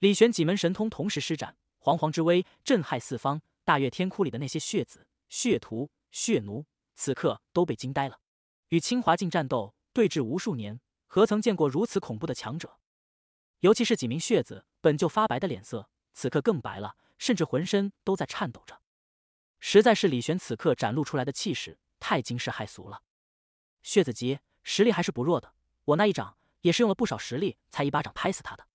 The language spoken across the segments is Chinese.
李玄几门神通同时施展，煌煌之威震撼四方。大月天窟里的那些血子、血徒、血奴，此刻都被惊呆了。与清华境战斗对峙无数年，何曾见过如此恐怖的强者？尤其是几名血子，本就发白的脸色，此刻更白了，甚至浑身都在颤抖着。实在是李玄此刻展露出来的气势太惊世骇俗了。血子级实力还是不弱的，我那一掌也是用了不少实力，才一巴掌拍死他的。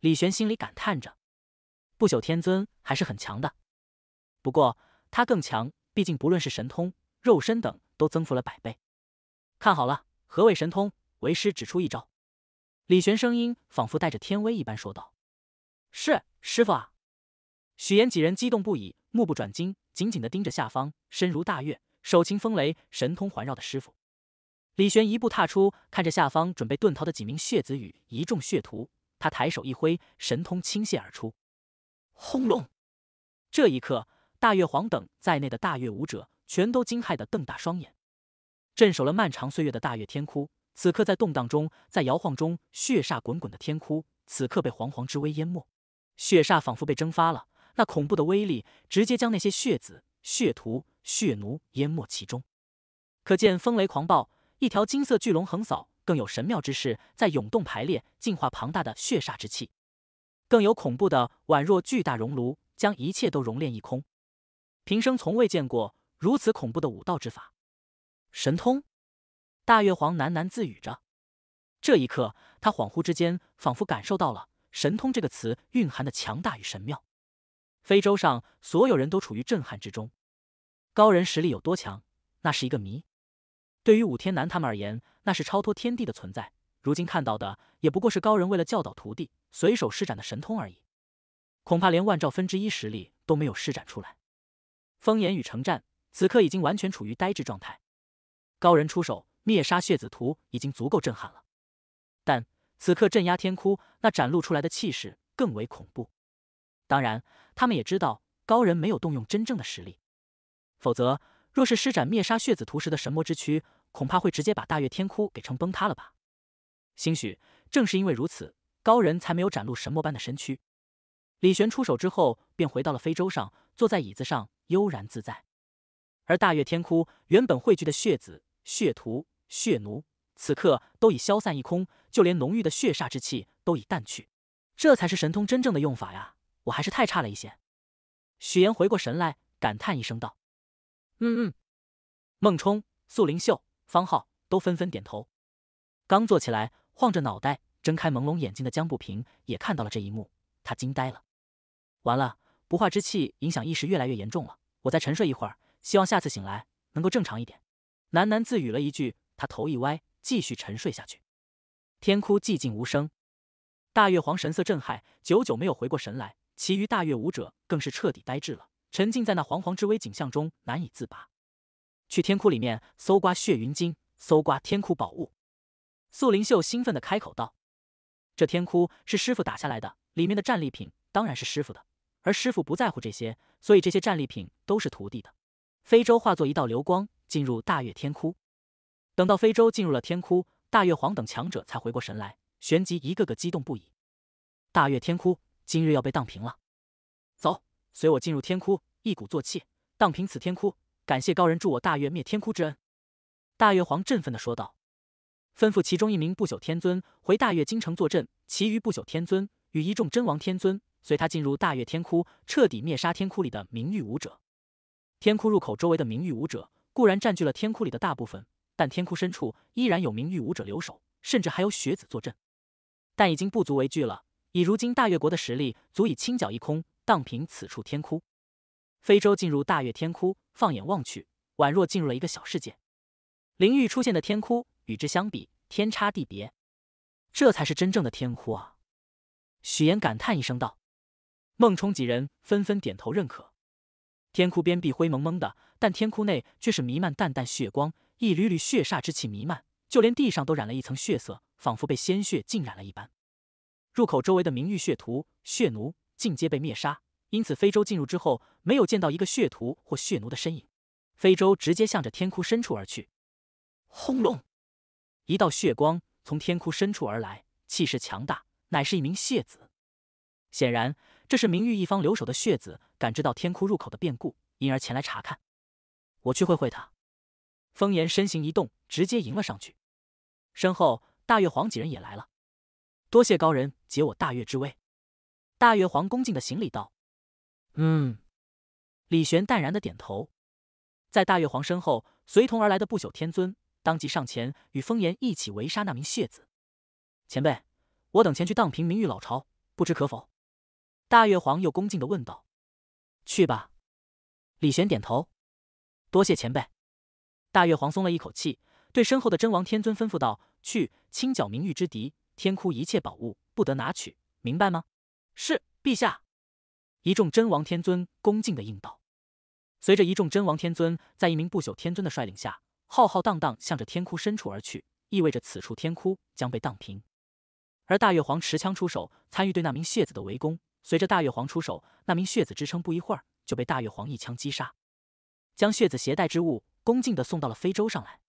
李玄心里感叹着：“不朽天尊还是很强的，不过他更强，毕竟不论是神通、肉身等都增幅了百倍。看好了，何谓神通？为师只出一招。”李玄声音仿佛带着天威一般说道：“是，师傅！”许岩几人激动不已，目不转睛，紧紧的盯着下方身如大月、手擎风雷、神通环绕的师傅李玄，一步踏出，看着下方准备遁逃的几名血子与一众血徒。他抬手一挥，神通倾泻而出，轰隆！这一刻，大月皇等在内的大月武者全都惊骇的瞪大双眼。镇守了漫长岁月的大月天窟，此刻在动荡中，在摇晃中，血煞滚滚的天窟，此刻被煌煌之威淹没，血煞仿佛被蒸发了，那恐怖的威力直接将那些血子、血徒、血奴淹没其中。可见风雷狂暴，一条金色巨龙横扫。更有神妙之势在涌动排列，净化庞大的血煞之气；更有恐怖的，宛若巨大熔炉，将一切都熔炼一空。平生从未见过如此恐怖的武道之法，神通！大月皇喃喃自语着。这一刻，他恍惚之间仿佛感受到了“神通”这个词蕴含的强大与神妙。非洲上所有人都处于震撼之中。高人实力有多强，那是一个谜。对于武天南他们而言，那是超脱天地的存在，如今看到的也不过是高人为了教导徒弟随手施展的神通而已，恐怕连万兆分之一实力都没有施展出来。风言与城战此刻已经完全处于呆滞状态，高人出手灭杀血子图已经足够震撼了，但此刻镇压天窟那展露出来的气势更为恐怖。当然，他们也知道高人没有动用真正的实力，否则若是施展灭杀血子图时的神魔之躯。恐怕会直接把大月天窟给撑崩塌了吧？兴许正是因为如此，高人才没有展露神魔般的身躯。李玄出手之后，便回到了飞舟上，坐在椅子上悠然自在。而大月天窟原本汇聚的血子、血徒、血奴，此刻都已消散一空，就连浓郁的血煞之气都已淡去。这才是神通真正的用法呀！我还是太差了一些。许言回过神来，感叹一声道：“嗯嗯。”孟冲、素灵秀。方浩都纷纷点头，刚坐起来，晃着脑袋，睁开朦胧眼睛的江不平也看到了这一幕，他惊呆了。完了，不化之气影响意识越来越严重了，我再沉睡一会儿，希望下次醒来能够正常一点。喃喃自语了一句，他头一歪，继续沉睡下去。天窟寂静无声，大月皇神色震撼，久久没有回过神来，其余大月武者更是彻底呆滞了，沉浸在那惶惶之危景象中难以自拔。去天窟里面搜刮血云金，搜刮天窟宝物。素灵秀兴奋的开口道：“这天窟是师傅打下来的，里面的战利品当然是师傅的，而师傅不在乎这些，所以这些战利品都是徒弟的。”非洲化作一道流光进入大月天窟。等到非洲进入了天窟，大月皇等强者才回过神来，旋即一个个激动不已。大月天窟今日要被荡平了，走，随我进入天窟，一鼓作气荡平此天窟。感谢高人助我大月灭天窟之恩，大月皇振奋的说道，吩咐其中一名不朽天尊回大月京城坐镇，其余不朽天尊与一众真王天尊随他进入大月天窟，彻底灭杀天窟里的名誉武者。天窟入口周围的名誉武者固然占据了天窟里的大部分，但天窟深处依然有名誉武者留守，甚至还有学子坐镇，但已经不足为惧了。以如今大越国的实力，足以清剿一空，荡平此处天窟。非洲进入大月天窟，放眼望去，宛若进入了一个小世界。灵域出现的天窟与之相比，天差地别。这才是真正的天窟啊！许岩感叹一声道。孟冲几人纷纷点头认可。天窟边壁灰蒙蒙的，但天窟内却是弥漫淡淡血光，一缕缕血煞之气弥漫，就连地上都染了一层血色，仿佛被鲜血浸染了一般。入口周围的名誉血徒、血奴尽皆被灭杀。因此，非洲进入之后，没有见到一个血徒或血奴的身影。非洲直接向着天窟深处而去。轰隆！一道血光从天窟深处而来，气势强大，乃是一名血子。显然，这是明玉一方留守的血子，感知到天窟入口的变故，因而前来查看。我去会会他。风言身形一动，直接迎了上去。身后，大月皇几人也来了。多谢高人解我大月之危。大月皇恭敬的行礼道。嗯，李玄淡然的点头，在大月皇身后随同而来的不朽天尊当即上前，与风炎一起围杀那名血子前辈。我等前去荡平明玉老巢，不知可否？大月皇又恭敬的问道：“去吧。”李玄点头，多谢前辈。大月皇松了一口气，对身后的真王天尊吩咐道：“去清剿明玉之敌，天窟一切宝物不得拿取，明白吗？”“是，陛下。”一众真王天尊恭敬的应道，随着一众真王天尊在一名不朽天尊的率领下，浩浩荡荡向着天窟深处而去，意味着此处天窟将被荡平。而大月皇持枪出手，参与对那名血子的围攻。随着大月皇出手，那名血子支撑不一会儿就被大月皇一枪击杀，将血子携带之物恭敬的送到了非洲上来。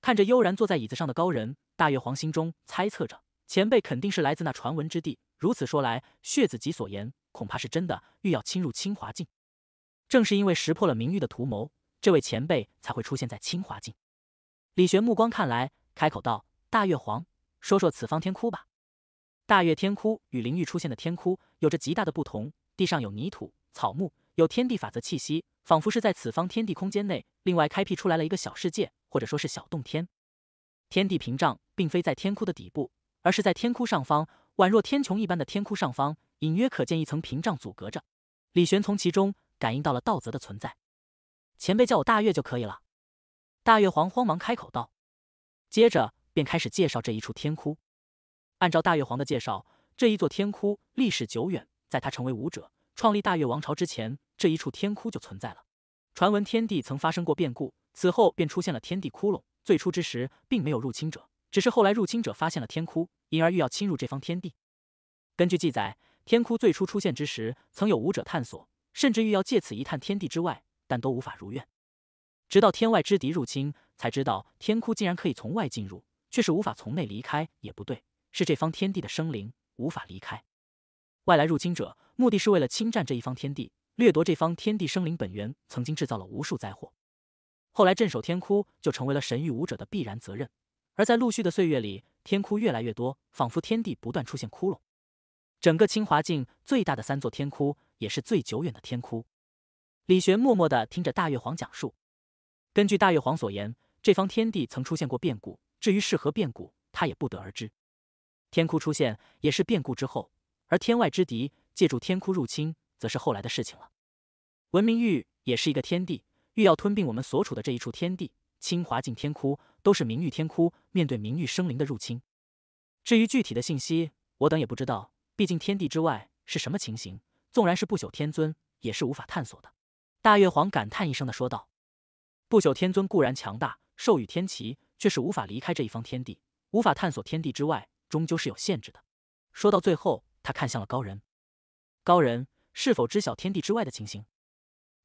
看着悠然坐在椅子上的高人，大月皇心中猜测着，前辈肯定是来自那传闻之地。如此说来，血子即所言。恐怕是真的欲要侵入清华境，正是因为识破了明玉的图谋，这位前辈才会出现在清华境。李玄目光看来，开口道：“大月皇，说说此方天窟吧。”大月天窟与灵域出现的天窟有着极大的不同，地上有泥土、草木，有天地法则气息，仿佛是在此方天地空间内另外开辟出来了一个小世界，或者说是小洞天。天地屏障并非在天窟的底部，而是在天窟上方，宛若天穹一般的天窟上方。隐约可见一层屏障阻隔着，李玄从其中感应到了道泽的存在。前辈叫我大月就可以了。大月皇慌忙开口道，接着便开始介绍这一处天窟。按照大月皇的介绍，这一座天窟历史久远，在他成为武者、创立大月王朝之前，这一处天窟就存在了。传闻天地曾发生过变故，此后便出现了天地窟窿。最初之时，并没有入侵者，只是后来入侵者发现了天窟，因而欲要侵入这方天地。根据记载。天窟最初出现之时，曾有武者探索，甚至欲要借此一探天地之外，但都无法如愿。直到天外之敌入侵，才知道天窟竟然可以从外进入，却是无法从内离开。也不对，是这方天地的生灵无法离开。外来入侵者目的是为了侵占这一方天地，掠夺这方天地生灵本源，曾经制造了无数灾祸。后来镇守天窟就成为了神域武者的必然责任。而在陆续的岁月里，天窟越来越多，仿佛天地不断出现窟窿。整个清华境最大的三座天窟，也是最久远的天窟。李玄默默的听着大月皇讲述。根据大月皇所言，这方天地曾出现过变故，至于是何变故，他也不得而知。天窟出现也是变故之后，而天外之敌借助天窟入侵，则是后来的事情了。文明玉也是一个天地，欲要吞并我们所处的这一处天地，清华境天窟都是名玉天窟。面对名玉生灵的入侵，至于具体的信息，我等也不知道。毕竟天地之外是什么情形，纵然是不朽天尊也是无法探索的。大月皇感叹一声的说道：“不朽天尊固然强大，授予天齐，却是无法离开这一方天地，无法探索天地之外，终究是有限制的。”说到最后，他看向了高人：“高人是否知晓天地之外的情形？”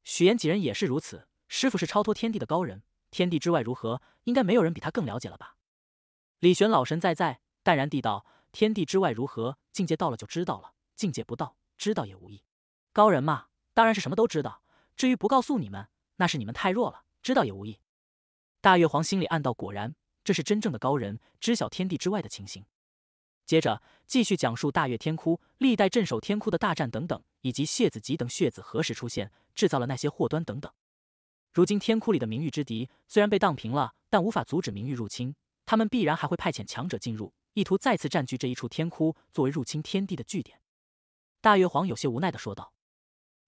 许岩几人也是如此，师傅是超脱天地的高人，天地之外如何，应该没有人比他更了解了吧？李玄老神在在，淡然地道：“天地之外如何？”境界到了就知道了，境界不到，知道也无益。高人嘛，当然是什么都知道。至于不告诉你们，那是你们太弱了，知道也无益。大月皇心里暗道：果然，这是真正的高人，知晓天地之外的情形。接着继续讲述大月天窟历代镇守天窟的大战等等，以及血子集等血子何时出现，制造了那些祸端等等。如今天窟里的名誉之敌虽然被荡平了，但无法阻止名誉入侵，他们必然还会派遣强者进入。意图再次占据这一处天窟，作为入侵天地的据点。大越皇有些无奈的说道：“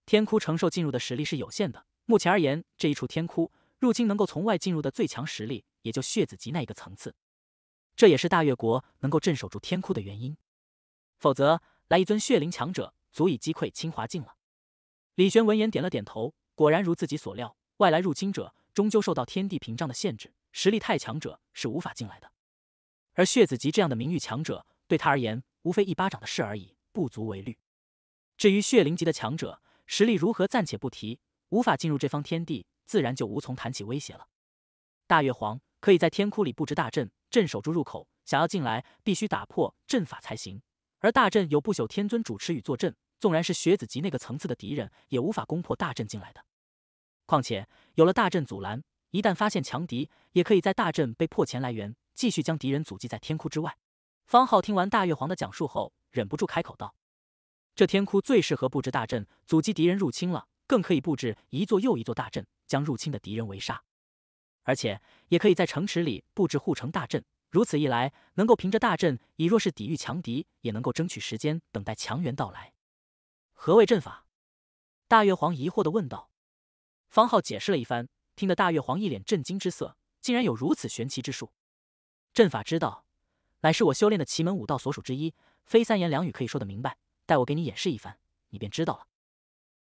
天窟承受进入的实力是有限的，目前而言，这一处天窟入侵能够从外进入的最强实力，也就血子级那一个层次。这也是大越国能够镇守住天窟的原因。否则，来一尊血灵强者，足以击溃清华境了。”李玄闻言点了点头，果然如自己所料，外来入侵者终究受到天地屏障的限制，实力太强者是无法进来的。而血子级这样的名誉强者，对他而言，无非一巴掌的事而已，不足为虑。至于血灵级的强者，实力如何暂且不提，无法进入这方天地，自然就无从谈起威胁了。大月皇可以在天窟里布置大阵，镇守住入口，想要进来，必须打破阵法才行。而大阵有不朽天尊主持与坐镇，纵然是血子级那个层次的敌人，也无法攻破大阵进来的。况且有了大阵阻拦，一旦发现强敌，也可以在大阵被破前来援。继续将敌人阻击在天窟之外。方浩听完大月皇的讲述后，忍不住开口道：“这天窟最适合布置大阵，阻击敌人入侵了，更可以布置一座又一座大阵，将入侵的敌人围杀。而且也可以在城池里布置护城大阵。如此一来，能够凭着大阵，以若是抵御强敌，也能够争取时间，等待强援到来。”何谓阵法？大月皇疑惑的问道。方浩解释了一番，听得大月皇一脸震惊之色，竟然有如此玄奇之术。阵法之道，乃是我修炼的奇门武道所属之一，非三言两语可以说得明白。待我给你演示一番，你便知道了。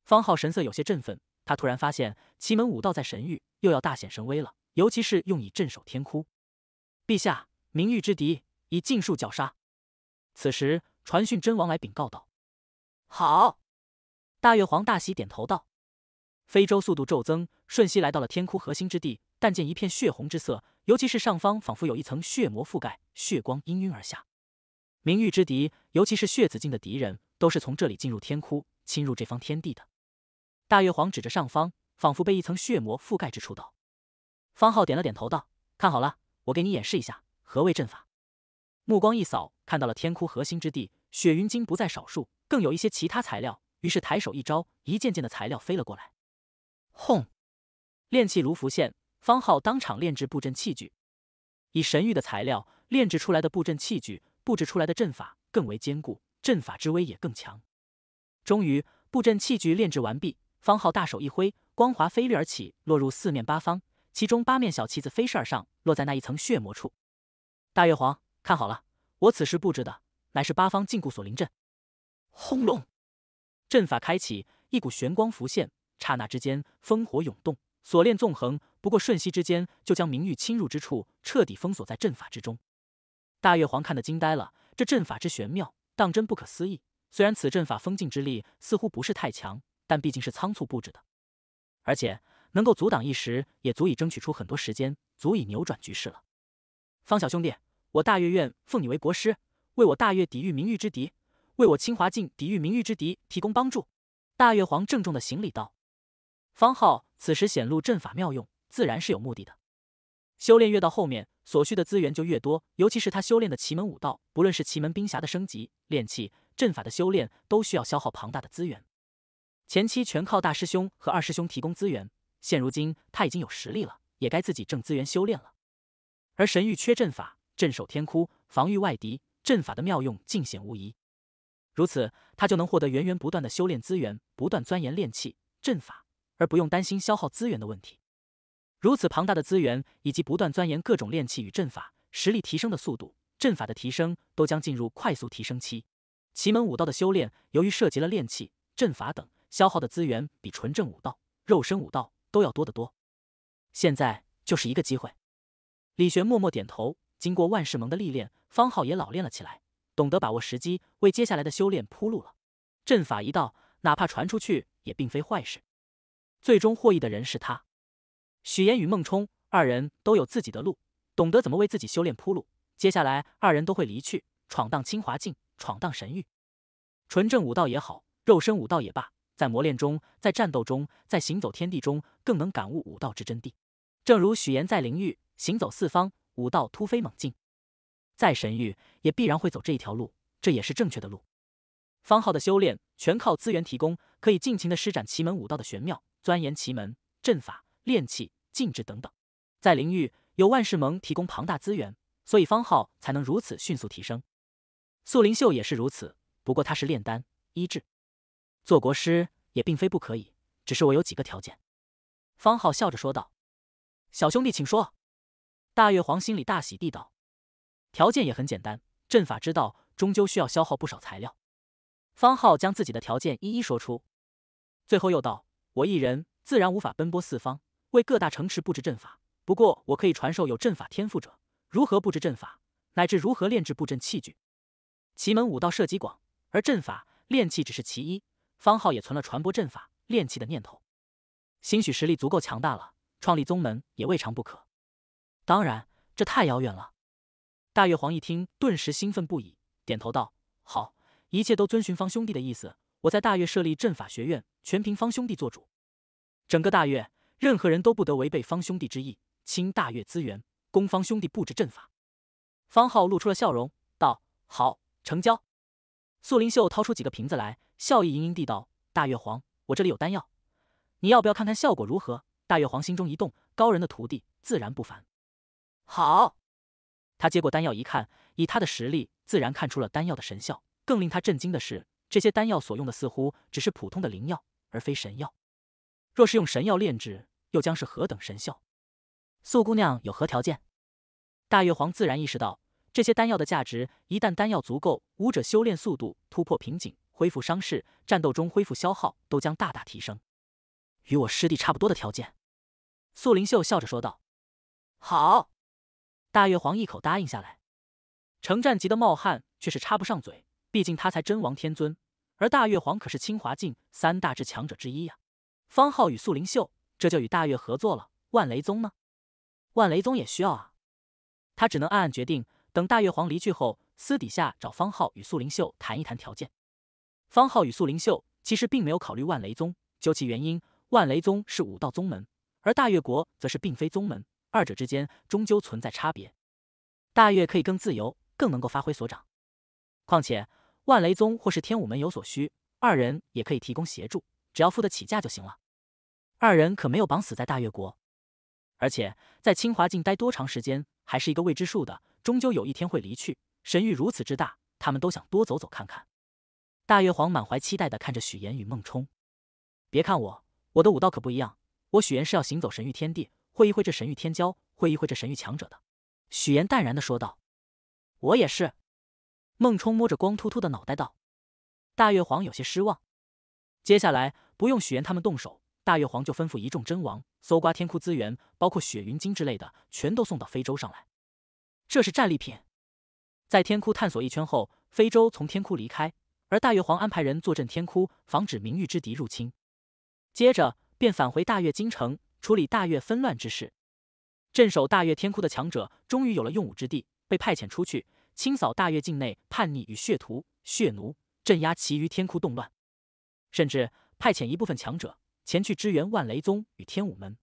方浩神色有些振奋，他突然发现奇门武道在神域又要大显神威了，尤其是用以镇守天窟。陛下，明域之敌已尽数绞杀。此时，传讯真王来禀告道：“好！”大月皇大喜，点头道：“非洲速度骤增，瞬息来到了天窟核心之地，但见一片血红之色。”尤其是上方仿佛有一层血魔覆盖，血光氤氲而下。明玉之敌，尤其是血紫境的敌人，都是从这里进入天窟，侵入这方天地的。大月皇指着上方，仿佛被一层血魔覆盖之处道：“方浩点了点头道：‘看好了，我给你演示一下何谓阵法。’目光一扫，看到了天窟核心之地，雪云晶不在少数，更有一些其他材料。于是抬手一招，一件件的材料飞了过来。轰，炼器炉浮现。”方浩当场炼制布阵器具，以神域的材料炼制出来的布阵器具，布置出来的阵法更为坚固，阵法之威也更强。终于，布阵器具炼制完毕，方浩大手一挥，光华飞掠而起，落入四面八方，其中八面小旗子飞射而上，落在那一层血魔处。大月皇，看好了，我此时布置的乃是八方禁锢锁灵阵。轰隆，阵法开启，一股玄光浮现，刹那之间，烽火涌动，锁链纵横。不过瞬息之间，就将明玉侵入之处彻底封锁在阵法之中。大月皇看得惊呆了，这阵法之玄妙，当真不可思议。虽然此阵法封禁之力似乎不是太强，但毕竟是仓促布置的，而且能够阻挡一时，也足以争取出很多时间，足以扭转局势了。方小兄弟，我大月愿奉你为国师，为我大月抵御明玉之敌，为我清华境抵御明玉之敌提供帮助。大月皇郑重的行礼道。方浩此时显露阵法妙用。自然是有目的的。修炼越到后面，所需的资源就越多，尤其是他修炼的奇门武道，不论是奇门兵侠的升级、炼器、阵法的修炼，都需要消耗庞大的资源。前期全靠大师兄和二师兄提供资源，现如今他已经有实力了，也该自己挣资源修炼了。而神域缺阵法，镇守天窟，防御外敌，阵法的妙用尽显无疑。如此，他就能获得源源不断的修炼资源，不断钻研炼器、阵法，而不用担心消耗资源的问题。如此庞大的资源，以及不断钻研各种炼器与阵法，实力提升的速度，阵法的提升都将进入快速提升期。奇门武道的修炼，由于涉及了炼器、阵法等，消耗的资源比纯正武道、肉身武道都要多得多。现在就是一个机会。李玄默默点头。经过万世盟的历练，方浩也老练了起来，懂得把握时机，为接下来的修炼铺路了。阵法一道，哪怕传出去，也并非坏事。最终获益的人是他。许岩与孟冲二人都有自己的路，懂得怎么为自己修炼铺路。接下来，二人都会离去，闯荡清华境，闯荡神域。纯正武道也好，肉身武道也罢，在磨练中，在战斗中，在行走天地中，更能感悟武道之真谛。正如许岩在灵域行走四方，武道突飞猛进；在神域，也必然会走这一条路，这也是正确的路。方浩的修炼全靠资源提供，可以尽情的施展奇门武道的玄妙，钻研奇门阵法，炼气、禁制等等，在灵域有万事盟提供庞大资源，所以方浩才能如此迅速提升。素灵秀也是如此，不过他是炼丹医治，做国师也并非不可以，只是我有几个条件。”方浩笑着说道。“小兄弟，请说。”大月皇心里大喜地道：“条件也很简单，阵法之道终究需要消耗不少材料。”方浩将自己的条件一一说出，最后又道：“我一人自然无法奔波四方。”为各大城池布置阵法，不过我可以传授有阵法天赋者如何布置阵法，乃至如何炼制布阵器具。奇门武道涉及广，而阵法炼器只是其一。方浩也存了传播阵法炼器的念头，兴许实力足够强大了，创立宗门也未尝不可。当然，这太遥远了。大月皇一听，顿时兴奋不已，点头道：“好，一切都遵循方兄弟的意思。我在大月设立阵法学院，全凭方兄弟做主。整个大月。”任何人都不得违背方兄弟之意，侵大越资源，供方兄弟布置阵法。方浩露出了笑容，道：“好，成交。”素灵秀掏出几个瓶子来，笑意盈盈地道：“大月皇，我这里有丹药，你要不要看看效果如何？”大月皇心中一动，高人的徒弟自然不凡。好，他接过丹药一看，以他的实力，自然看出了丹药的神效。更令他震惊的是，这些丹药所用的似乎只是普通的灵药，而非神药。若是用神药炼制，又将是何等神效？素姑娘有何条件？大月皇自然意识到这些丹药的价值，一旦丹药足够，武者修炼速度、突破瓶颈、恢复伤势、战斗中恢复消耗，都将大大提升。与我师弟差不多的条件，素灵秀笑着说道：“好。”大月皇一口答应下来。程战急的冒汗，却是插不上嘴，毕竟他才真王天尊，而大月皇可是清华境三大至强者之一呀。方浩与素灵秀这就与大月合作了。万雷宗呢？万雷宗也需要啊。他只能暗暗决定，等大月皇离去后，私底下找方浩与素灵秀谈一谈条件。方浩与素灵秀其实并没有考虑万雷宗，究其原因，万雷宗是武道宗门，而大月国则是并非宗门，二者之间终究存在差别。大月可以更自由，更能够发挥所长。况且，万雷宗或是天武门有所需，二人也可以提供协助。只要付得起价就行了。二人可没有绑死在大越国，而且在清华境待多长时间还是一个未知数的，终究有一天会离去。神域如此之大，他们都想多走走看看。大越皇满怀期待地看着许岩与孟冲。别看我，我的武道可不一样。我许岩是要行走神域天地，会一会这神域天骄，会一会这神域强者的。许岩淡然地说道。我也是。孟冲摸着光秃秃的脑袋道。大越皇有些失望。接下来。不用许岩他们动手，大月皇就吩咐一众真王搜刮天窟资源，包括雪云晶之类的，全都送到非洲上来。这是战利品。在天窟探索一圈后，非洲从天窟离开，而大月皇安排人坐镇天窟，防止明玉之敌入侵。接着便返回大月京城，处理大月纷乱之事。镇守大月天窟的强者终于有了用武之地，被派遣出去清扫大月境内叛逆与血徒、血奴，镇压其余天窟动乱，甚至。派遣一部分强者前去支援万雷宗与天武门，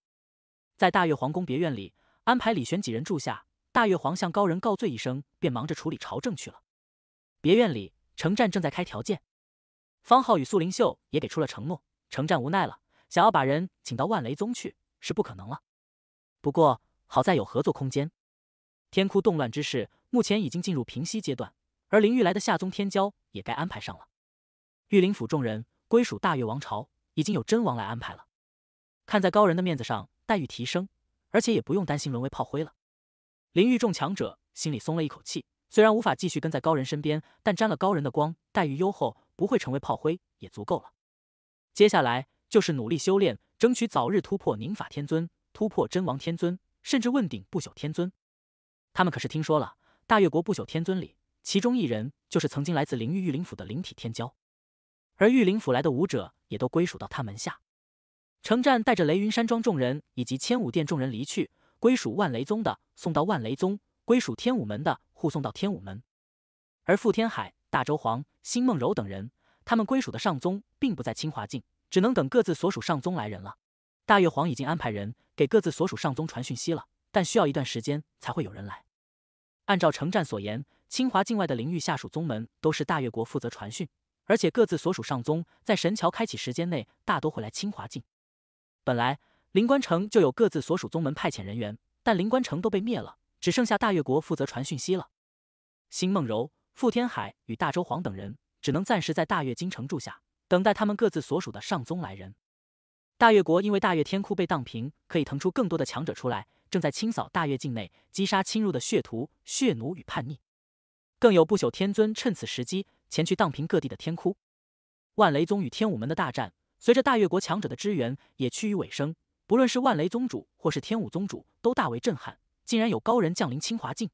在大月皇宫别院里安排李玄几人住下。大月皇向高人告罪一声，便忙着处理朝政去了。别院里，程战正在开条件，方浩与苏灵秀也给出了承诺。程战无奈了，想要把人请到万雷宗去是不可能了，不过好在有合作空间。天窟动乱之事目前已经进入平息阶段，而林玉来的夏宗天骄也该安排上了。御林府众人。归属大越王朝，已经有真王来安排了。看在高人的面子上，待遇提升，而且也不用担心沦为炮灰了。灵域众强者心里松了一口气，虽然无法继续跟在高人身边，但沾了高人的光，待遇优厚，不会成为炮灰，也足够了。接下来就是努力修炼，争取早日突破宁法天尊，突破真王天尊，甚至问鼎不朽天尊。他们可是听说了，大越国不朽天尊里，其中一人就是曾经来自灵域御灵府的灵体天骄。而玉林府来的武者也都归属到他门下。程战带着雷云山庄众人以及千武殿众人离去，归属万雷宗的送到万雷宗，归属天武门的护送到天武门。而傅天海、大周皇、辛梦柔等人，他们归属的上宗并不在清华境，只能等各自所属上宗来人了。大月皇已经安排人给各自所属上宗传讯息了，但需要一段时间才会有人来。按照程战所言，清华境外的灵域下属宗门都是大越国负责传讯。而且各自所属上宗在神桥开启时间内，大多会来清华境。本来灵关城就有各自所属宗门派遣人员，但灵关城都被灭了，只剩下大越国负责传讯息了。辛梦柔、傅天海与大周皇等人只能暂时在大越京城住下，等待他们各自所属的上宗来人。大越国因为大越天窟被荡平，可以腾出更多的强者出来，正在清扫大越境内，击杀侵入的血徒、血奴与叛逆。更有不朽天尊趁此时机。前去荡平各地的天窟，万雷宗与天武门的大战，随着大越国强者的支援也趋于尾声。不论是万雷宗主或是天武宗主，都大为震撼，竟然有高人降临清华境。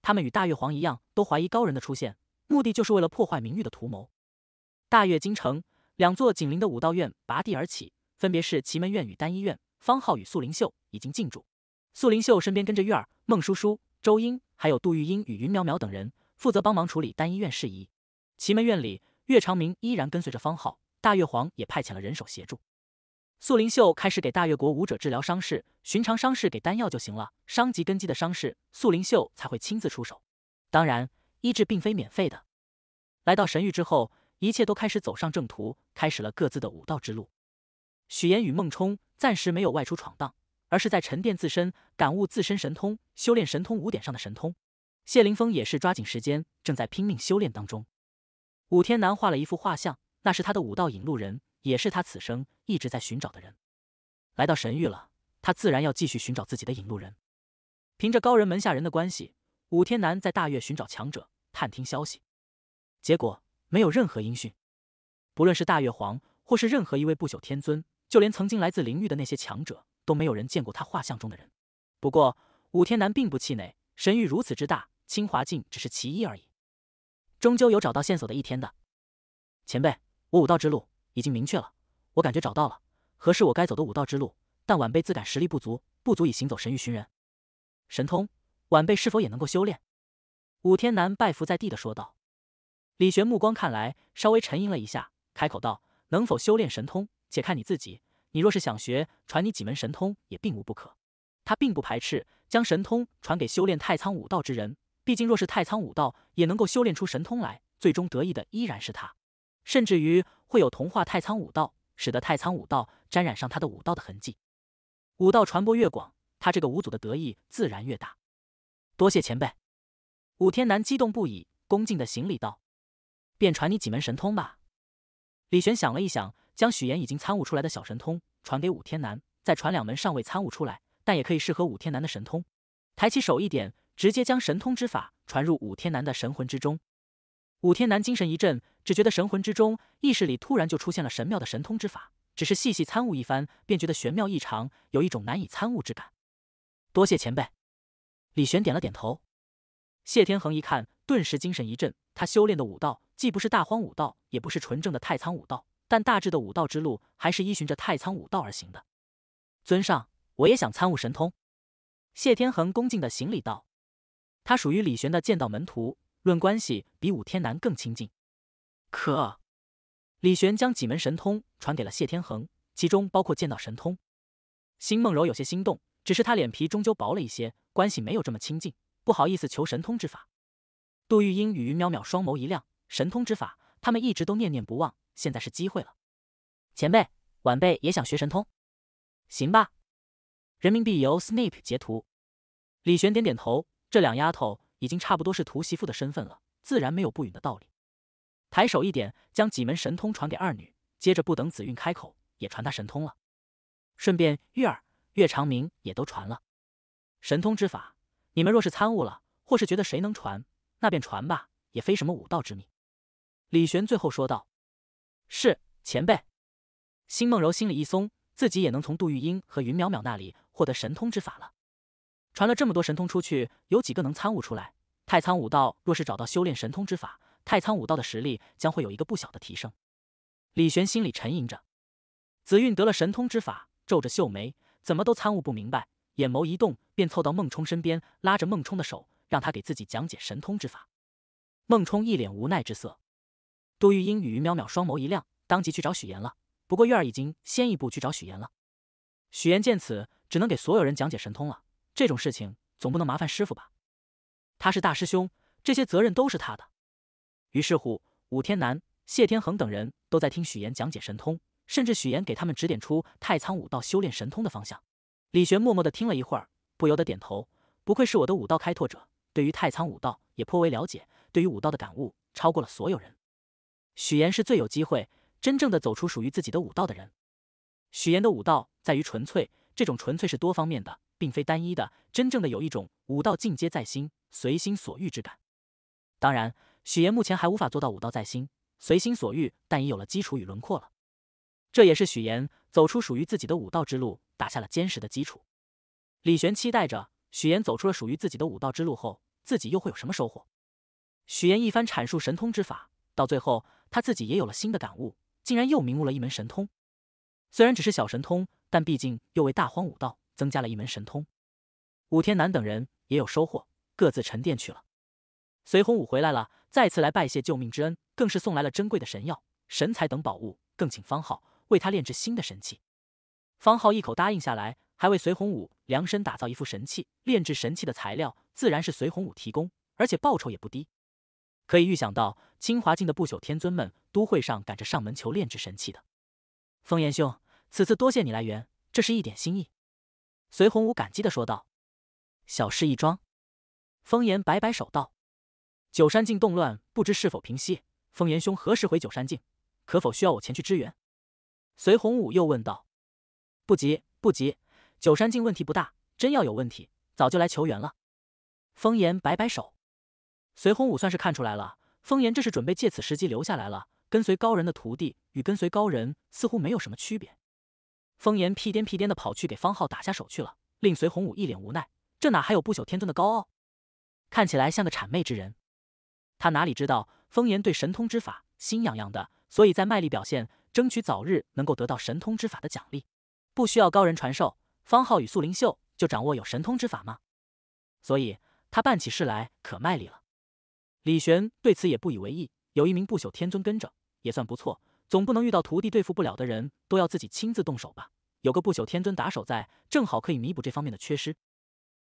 他们与大越皇一样，都怀疑高人的出现，目的就是为了破坏名誉的图谋。大越京城，两座紧邻的武道院拔地而起，分别是奇门院与丹医院。方浩与素灵秀已经进驻，素灵秀身边跟着玉儿、孟叔叔、周英，还有杜玉英与云淼淼等人，负责帮忙处理丹医院事宜。奇门院里，岳长明依然跟随着方浩。大岳皇也派遣了人手协助。素灵秀开始给大越国武者治疗伤势，寻常伤势给丹药就行了，伤及根基的伤势，素灵秀才会亲自出手。当然，医治并非免费的。来到神域之后，一切都开始走上正途，开始了各自的武道之路。许岩与孟冲暂时没有外出闯荡，而是在沉淀自身，感悟自身神通，修炼神通五点上的神通。谢凌峰也是抓紧时间，正在拼命修炼当中。武天南画了一幅画像，那是他的武道引路人，也是他此生一直在寻找的人。来到神域了，他自然要继续寻找自己的引路人。凭着高人门下人的关系，武天南在大月寻找强者，探听消息，结果没有任何音讯。不论是大月皇，或是任何一位不朽天尊，就连曾经来自灵域的那些强者，都没有人见过他画像中的人。不过，武天南并不气馁。神域如此之大，清华境只是其一而已。终究有找到线索的一天的，前辈，我武道之路已经明确了，我感觉找到了合适我该走的武道之路。但晚辈自感实力不足，不足以行走神域寻人。神通，晚辈是否也能够修炼？武天南拜伏在地的说道。李玄目光看来，稍微沉吟了一下，开口道：“能否修炼神通，且看你自己。你若是想学，传你几门神通也并无不可。”他并不排斥将神通传给修炼太仓武道之人。毕竟，若是太仓武道也能够修炼出神通来，最终得意的依然是他，甚至于会有同化太仓武道，使得太仓武道沾染上他的武道的痕迹。武道传播越广，他这个武祖的得意自然越大。多谢前辈，武天南激动不已，恭敬的行礼道：“便传你几门神通吧。”李玄想了一想，将许岩已经参悟出来的小神通传给武天南，再传两门尚未参悟出来，但也可以适合武天南的神通。抬起手一点。直接将神通之法传入武天南的神魂之中，武天南精神一振，只觉得神魂之中意识里突然就出现了神妙的神通之法，只是细细参悟一番，便觉得玄妙异常，有一种难以参悟之感。多谢前辈！李玄点了点头。谢天恒一看，顿时精神一振。他修炼的武道既不是大荒武道，也不是纯正的太仓武道，但大致的武道之路还是依循着太仓武道而行的。尊上，我也想参悟神通。谢天恒恭敬的行礼道。他属于李玄的剑道门徒，论关系比武天南更亲近。可李玄将几门神通传给了谢天恒，其中包括剑道神通。辛梦柔有些心动，只是他脸皮终究薄了一些，关系没有这么亲近，不好意思求神通之法。杜玉英与于淼淼双眸一亮，神通之法他们一直都念念不忘，现在是机会了。前辈，晚辈也想学神通，行吧？人民币由 Snape 截图。李玄点点头。这两丫头已经差不多是徒媳妇的身份了，自然没有不允的道理。抬手一点，将几门神通传给二女，接着不等紫韵开口，也传她神通了。顺便，玉儿、月长明也都传了神通之法。你们若是参悟了，或是觉得谁能传，那便传吧，也非什么武道之秘。李玄最后说道。是前辈。辛梦柔心里一松，自己也能从杜玉英和云淼淼那里获得神通之法了。传了这么多神通出去，有几个能参悟出来？太仓武道若是找到修炼神通之法，太仓武道的实力将会有一个不小的提升。李玄心里沉吟着，紫韵得了神通之法，皱着秀眉，怎么都参悟不明白，眼眸一动，便凑到孟冲身边，拉着孟冲的手，让他给自己讲解神通之法。孟冲一脸无奈之色。杜玉英与于淼淼双眸一亮，当即去找许岩了。不过月儿已经先一步去找许岩了。许岩见此，只能给所有人讲解神通了。这种事情总不能麻烦师傅吧？他是大师兄，这些责任都是他的。于是乎，武天南、谢天恒等人，都在听许岩讲解神通，甚至许岩给他们指点出太仓武道修炼神通的方向。李玄默默的听了一会儿，不由得点头：，不愧是我的武道开拓者，对于太仓武道也颇为了解，对于武道的感悟超过了所有人。许岩是最有机会真正的走出属于自己的武道的人。许岩的武道在于纯粹，这种纯粹是多方面的。并非单一的，真正的有一种武道进阶在心、随心所欲之感。当然，许岩目前还无法做到武道在心、随心所欲，但已有了基础与轮廓了。这也是许岩走出属于自己的武道之路，打下了坚实的基础。李玄期待着许岩走出了属于自己的武道之路后，自己又会有什么收获。许岩一番阐述神通之法，到最后他自己也有了新的感悟，竟然又明悟了一门神通。虽然只是小神通，但毕竟又为大荒武道。增加了一门神通，武天南等人也有收获，各自沉淀去了。随洪武回来了，再次来拜谢救命之恩，更是送来了珍贵的神药、神材等宝物，更请方浩为他炼制新的神器。方浩一口答应下来，还为随洪武量身打造一副神器。炼制神器的材料自然是随洪武提供，而且报酬也不低。可以预想到，清华境的不朽天尊们都会上赶着上门求炼制神器的。风言兄，此次多谢你来援，这是一点心意。隋洪武感激的说道：“小事一桩。”风言摆摆手道：“九山境动乱，不知是否平息？风言兄何时回九山境？可否需要我前去支援？”隋洪武又问道：“不急，不急，九山境问题不大，真要有问题，早就来求援了。”风言摆摆手。隋洪武算是看出来了，风言这是准备借此时机留下来了。跟随高人的徒弟，与跟随高人似乎没有什么区别。风言屁颠屁颠地跑去给方浩打下手去了，令随洪武一脸无奈。这哪还有不朽天尊的高傲？看起来像个谄媚之人。他哪里知道，风言对神通之法心痒痒的，所以在卖力表现，争取早日能够得到神通之法的奖励。不需要高人传授，方浩与素灵秀就掌握有神通之法吗？所以他办起事来可卖力了。李玄对此也不以为意，有一名不朽天尊跟着也算不错，总不能遇到徒弟对付不了的人都要自己亲自动手吧？有个不朽天尊打手在，正好可以弥补这方面的缺失。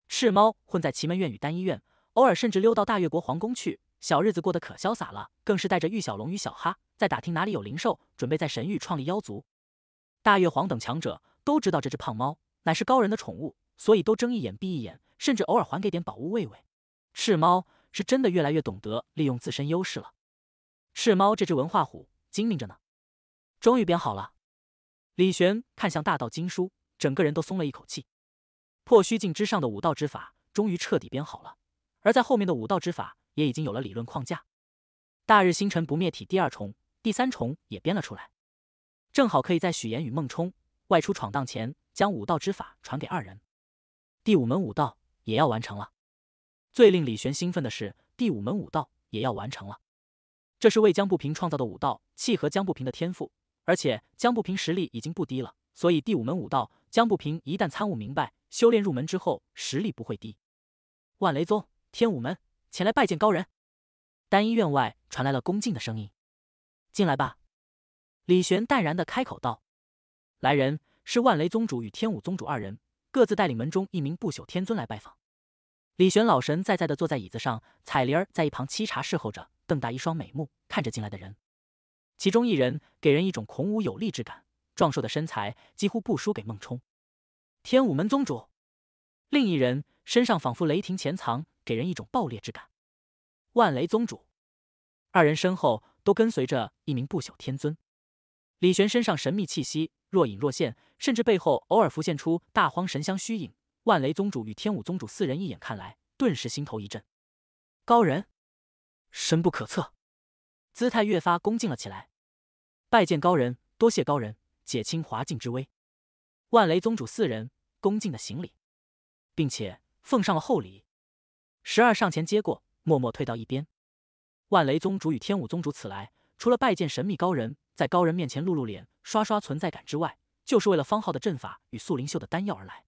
赤猫混在奇门院与丹医院，偶尔甚至溜到大越国皇宫去，小日子过得可潇洒了。更是带着玉小龙与小哈，在打听哪里有灵兽，准备在神域创立妖族。大越皇等强者都知道这只胖猫乃是高人的宠物，所以都睁一眼闭一眼，甚至偶尔还给点宝物喂喂。赤猫是真的越来越懂得利用自身优势了。赤猫这只文化虎，精明着呢。终于编好了。李玄看向大道经书，整个人都松了一口气。破虚境之上的武道之法终于彻底编好了，而在后面的武道之法也已经有了理论框架。大日星辰不灭体第二重、第三重也编了出来，正好可以在许岩与孟冲外出闯荡前将武道之法传给二人。第五门武道也要完成了。最令李玄兴奋的是，第五门武道也要完成了。这是为江不平创造的武道，契合江不平的天赋。而且江不平实力已经不低了，所以第五门武道江不平一旦参悟明白、修炼入门之后，实力不会低。万雷宗、天武门前来拜见高人。丹医院外传来了恭敬的声音：“进来吧。”李玄淡然的开口道：“来人是万雷宗主与天武宗主二人，各自带领门中一名不朽天尊来拜访。”李玄老神在在的坐在椅子上，彩灵儿在一旁沏茶侍候着，瞪大一双美目看着进来的人。其中一人给人一种孔武有力之感，壮硕的身材几乎不输给孟冲。天武门宗主，另一人身上仿佛雷霆潜藏，给人一种爆裂之感。万雷宗主，二人身后都跟随着一名不朽天尊。李玄身上神秘气息若隐若现，甚至背后偶尔浮现出大荒神香虚影。万雷宗主与天武宗主四人一眼看来，顿时心头一震，高人，深不可测。姿态越发恭敬了起来，拜见高人，多谢高人解清华境之危。万雷宗主四人恭敬的行礼，并且奉上了厚礼。十二上前接过，默默退到一边。万雷宗主与天武宗主此来，除了拜见神秘高人，在高人面前露露脸、刷刷存在感之外，就是为了方浩的阵法与素灵秀的丹药而来。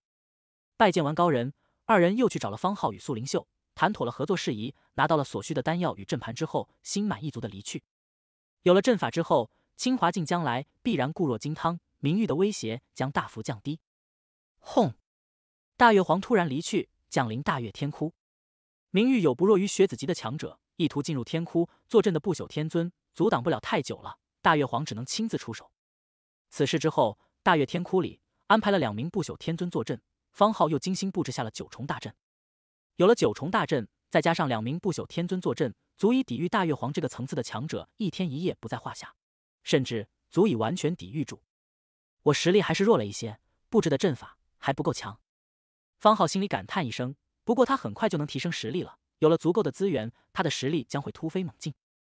拜见完高人，二人又去找了方浩与素灵秀。谈妥了合作事宜，拿到了所需的丹药与阵盘之后，心满意足的离去。有了阵法之后，清华境将来必然固若金汤，名誉的威胁将大幅降低。轰！大月皇突然离去，降临大月天窟。名誉有不弱于学子级的强者，意图进入天窟坐镇的不朽天尊，阻挡不了太久了。大月皇只能亲自出手。此事之后，大月天窟里安排了两名不朽天尊坐镇，方浩又精心布置下了九重大阵。有了九重大阵，再加上两名不朽天尊坐镇，足以抵御大月皇这个层次的强者一天一夜不在话下，甚至足以完全抵御住。我实力还是弱了一些，布置的阵法还不够强。方浩心里感叹一声，不过他很快就能提升实力了。有了足够的资源，他的实力将会突飞猛进。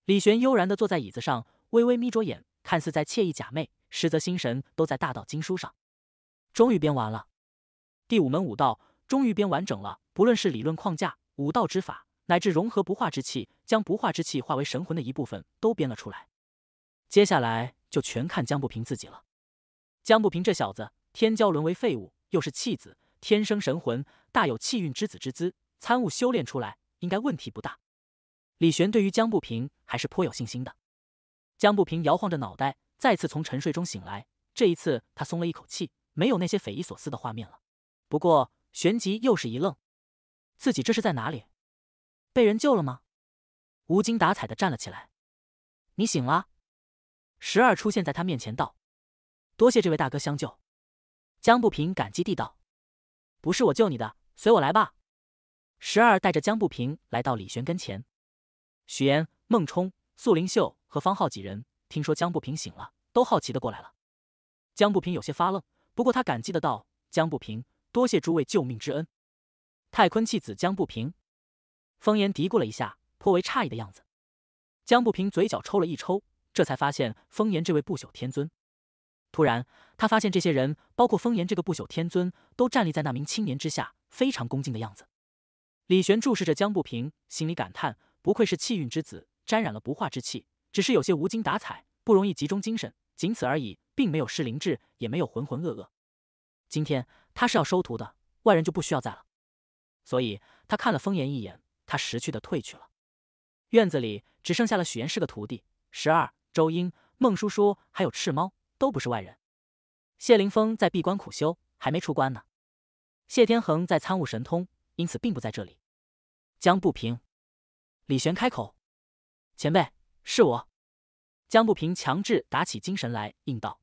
李玄悠然地坐在椅子上，微微眯着眼，看似在惬意假寐，实则心神都在大道经书上。终于编完了，第五门武道终于编完整了。不论是理论框架、武道之法，乃至融合不化之气，将不化之气化为神魂的一部分，都编了出来。接下来就全看江不平自己了。江不平这小子，天骄沦为废物，又是弃子，天生神魂，大有气运之子之姿，参悟修炼出来，应该问题不大。李玄对于江不平还是颇有信心的。江不平摇晃着脑袋，再次从沉睡中醒来。这一次他松了一口气，没有那些匪夷所思的画面了。不过旋即又是一愣。自己这是在哪里？被人救了吗？无精打采的站了起来。你醒了。十二出现在他面前道：“多谢这位大哥相救。”江不平感激地道：“不是我救你的，随我来吧。”十二带着江不平来到李玄跟前。许岩、孟冲、素灵秀和方浩几人听说江不平醒了，都好奇的过来了。江不平有些发愣，不过他感激的道：“江不平，多谢诸位救命之恩。”太坤气子江不平，风言嘀咕了一下，颇为诧异的样子。江不平嘴角抽了一抽，这才发现风言这位不朽天尊。突然，他发现这些人，包括风言这个不朽天尊，都站立在那名青年之下，非常恭敬的样子。李玄注视着江不平，心里感叹：不愧是气运之子，沾染了不化之气，只是有些无精打采，不容易集中精神，仅此而已，并没有失灵智，也没有浑浑噩噩。今天他是要收徒的，外人就不需要在了。所以他看了风言一眼，他识趣的退去了。院子里只剩下了许岩是个徒弟，十二周英、孟叔叔还有赤猫都不是外人。谢凌峰在闭关苦修，还没出关呢。谢天恒在参悟神通，因此并不在这里。江不平，李玄开口：“前辈，是我。”江不平强制打起精神来应道：“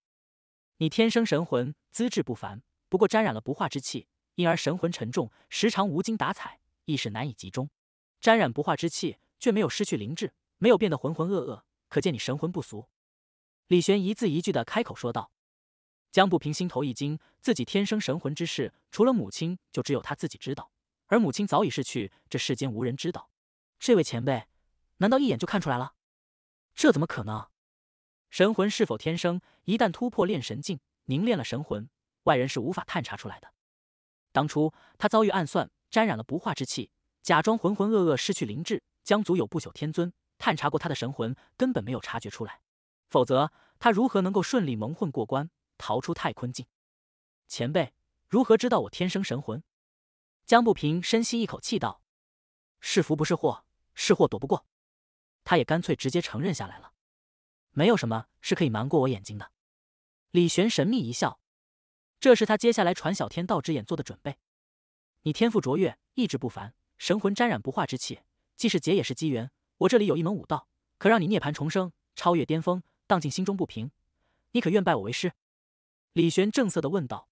你天生神魂，资质不凡，不过沾染了不化之气。”因而神魂沉重，时常无精打采，意识难以集中。沾染不化之气，却没有失去灵智，没有变得浑浑噩噩，可见你神魂不俗。李玄一字一句地开口说道。江不平心头一惊，自己天生神魂之事，除了母亲，就只有他自己知道。而母亲早已逝去，这世间无人知道。这位前辈，难道一眼就看出来了？这怎么可能？神魂是否天生？一旦突破炼神境，凝练了神魂，外人是无法探查出来的。当初他遭遇暗算，沾染了不化之气，假装浑浑噩噩，失去灵智。江族有不朽天尊探查过他的神魂，根本没有察觉出来，否则他如何能够顺利蒙混过关，逃出太坤境？前辈如何知道我天生神魂？江不平深吸一口气道：“是福不是祸，是祸躲不过。”他也干脆直接承认下来了。没有什么是可以瞒过我眼睛的。李玄神秘一笑。这是他接下来传小天道之眼做的准备。你天赋卓越，意志不凡，神魂沾染不化之气，既是劫也是机缘。我这里有一门武道，可让你涅槃重生，超越巅峰，荡尽心中不平。你可愿拜我为师？李玄正色的问道。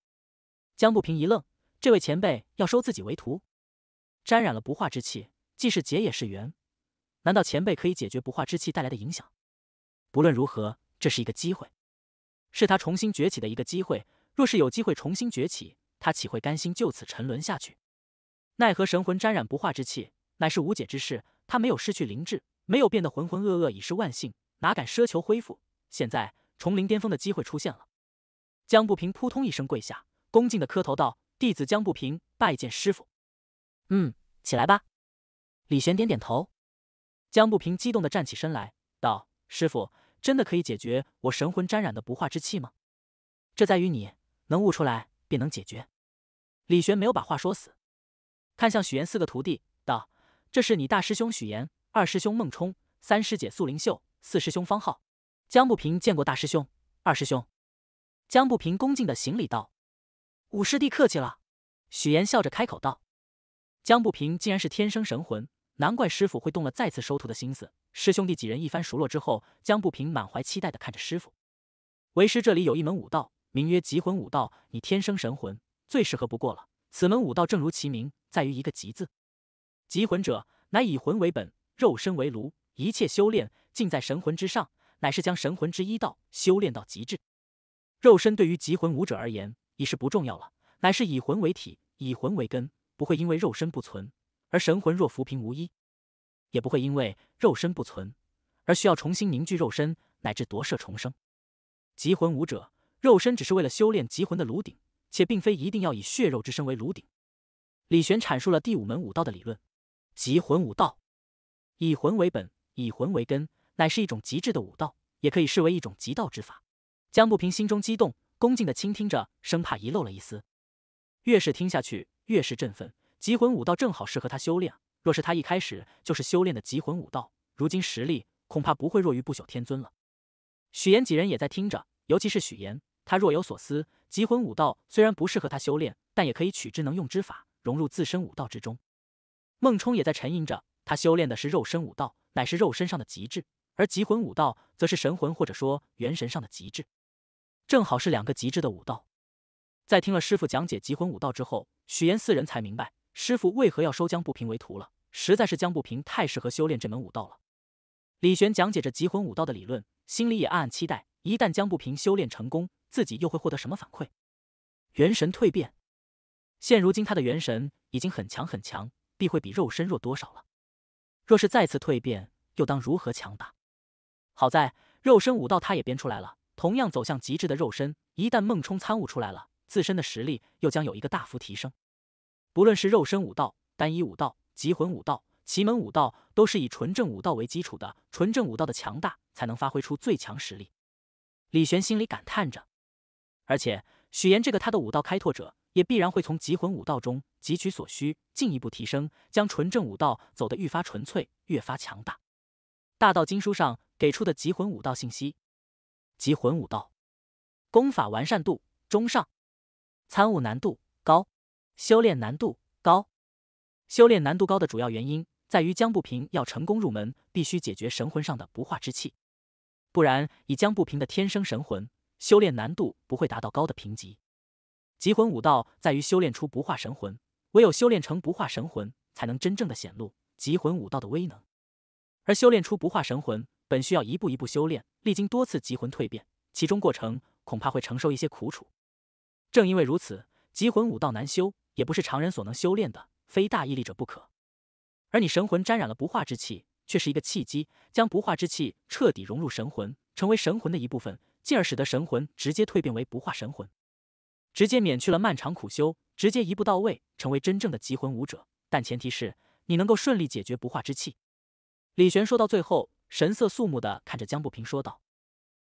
江不平一愣，这位前辈要收自己为徒？沾染了不化之气，既是劫也是缘。难道前辈可以解决不化之气带来的影响？不论如何，这是一个机会，是他重新崛起的一个机会。若是有机会重新崛起，他岂会甘心就此沉沦下去？奈何神魂沾染不化之气，乃是无解之事。他没有失去灵智，没有变得浑浑噩噩，已是万幸，哪敢奢求恢复？现在重临巅峰的机会出现了。江不平扑通一声跪下，恭敬的磕头道：“弟子江不平拜见师傅。”“嗯，起来吧。”李玄点点头。江不平激动地站起身来，道：“师傅，真的可以解决我神魂沾染的不化之气吗？”“这在于你。”能悟出来，便能解决。李玄没有把话说死，看向许岩四个徒弟，道：“这是你大师兄许岩，二师兄孟冲，三师姐素灵秀，四师兄方浩。”江不平见过大师兄、二师兄。江不平恭敬的行礼道：“五师弟客气了。”许岩笑着开口道：“江不平竟然是天生神魂，难怪师傅会动了再次收徒的心思。”师兄弟几人一番熟络之后，江不平满怀期待的看着师傅：“为师这里有一门武道。”名曰极魂武道，你天生神魂，最适合不过了。此门武道正如其名，在于一个“极字。极魂者，乃以魂为本，肉身为炉，一切修炼尽在神魂之上，乃是将神魂之一道修炼到极致。肉身对于极魂武者而言已是不重要了，乃是以魂为体，以魂为根，不会因为肉身不存而神魂若浮萍无依，也不会因为肉身不存而需要重新凝聚肉身，乃至夺舍重生。极魂武者。肉身只是为了修炼极魂的炉鼎，且并非一定要以血肉之身为炉鼎。李玄阐述了第五门武道的理论：极魂武道，以魂为本，以魂为根，乃是一种极致的武道，也可以视为一种极道之法。江不平心中激动，恭敬的倾听着，生怕遗漏了一丝。越是听下去，越是振奋。极魂武道正好适合他修炼。若是他一开始就是修炼的极魂武道，如今实力恐怕不会弱于不朽天尊了。许岩几人也在听着，尤其是许岩，他若有所思，极魂武道虽然不适合他修炼，但也可以取之能用之法，融入自身武道之中。孟冲也在沉吟着，他修炼的是肉身武道，乃是肉身上的极致，而极魂武道则是神魂或者说元神上的极致，正好是两个极致的武道。在听了师傅讲解极魂武道之后，许岩四人才明白师傅为何要收江不平为徒了，实在是江不平太适合修炼这门武道了。李玄讲解着极魂武道的理论，心里也暗暗期待。一旦将不平修炼成功，自己又会获得什么反馈？元神蜕变。现如今他的元神已经很强很强，必会比肉身弱多少了。若是再次蜕变，又当如何强大？好在肉身武道他也编出来了，同样走向极致的肉身。一旦孟冲参悟出来了，自身的实力又将有一个大幅提升。不论是肉身武道、单一武道、极魂武道、奇门武道，都是以纯正武道为基础的。纯正武道的强大，才能发挥出最强实力。李玄心里感叹着，而且许炎这个他的武道开拓者，也必然会从极魂武道中汲取所需，进一步提升，将纯正武道走得愈发纯粹，越发强大。大道经书上给出的极魂武道信息：极魂武道功法完善度中上，参悟难度高，修炼难度高。修炼难度高的主要原因在于江不平要成功入门，必须解决神魂上的不化之气。不然，以江不平的天生神魂，修炼难度不会达到高的评级。极魂武道在于修炼出不化神魂，唯有修炼成不化神魂，才能真正的显露极魂武道的威能。而修炼出不化神魂，本需要一步一步修炼，历经多次极魂蜕变，其中过程恐怕会承受一些苦楚。正因为如此，极魂武道难修，也不是常人所能修炼的，非大毅力者不可。而你神魂沾染了不化之气。却是一个契机，将不化之气彻底融入神魂，成为神魂的一部分，进而使得神魂直接蜕变为不化神魂，直接免去了漫长苦修，直接一步到位，成为真正的极魂武者。但前提是你能够顺利解决不化之气。李玄说到最后，神色肃穆的看着江不平说道。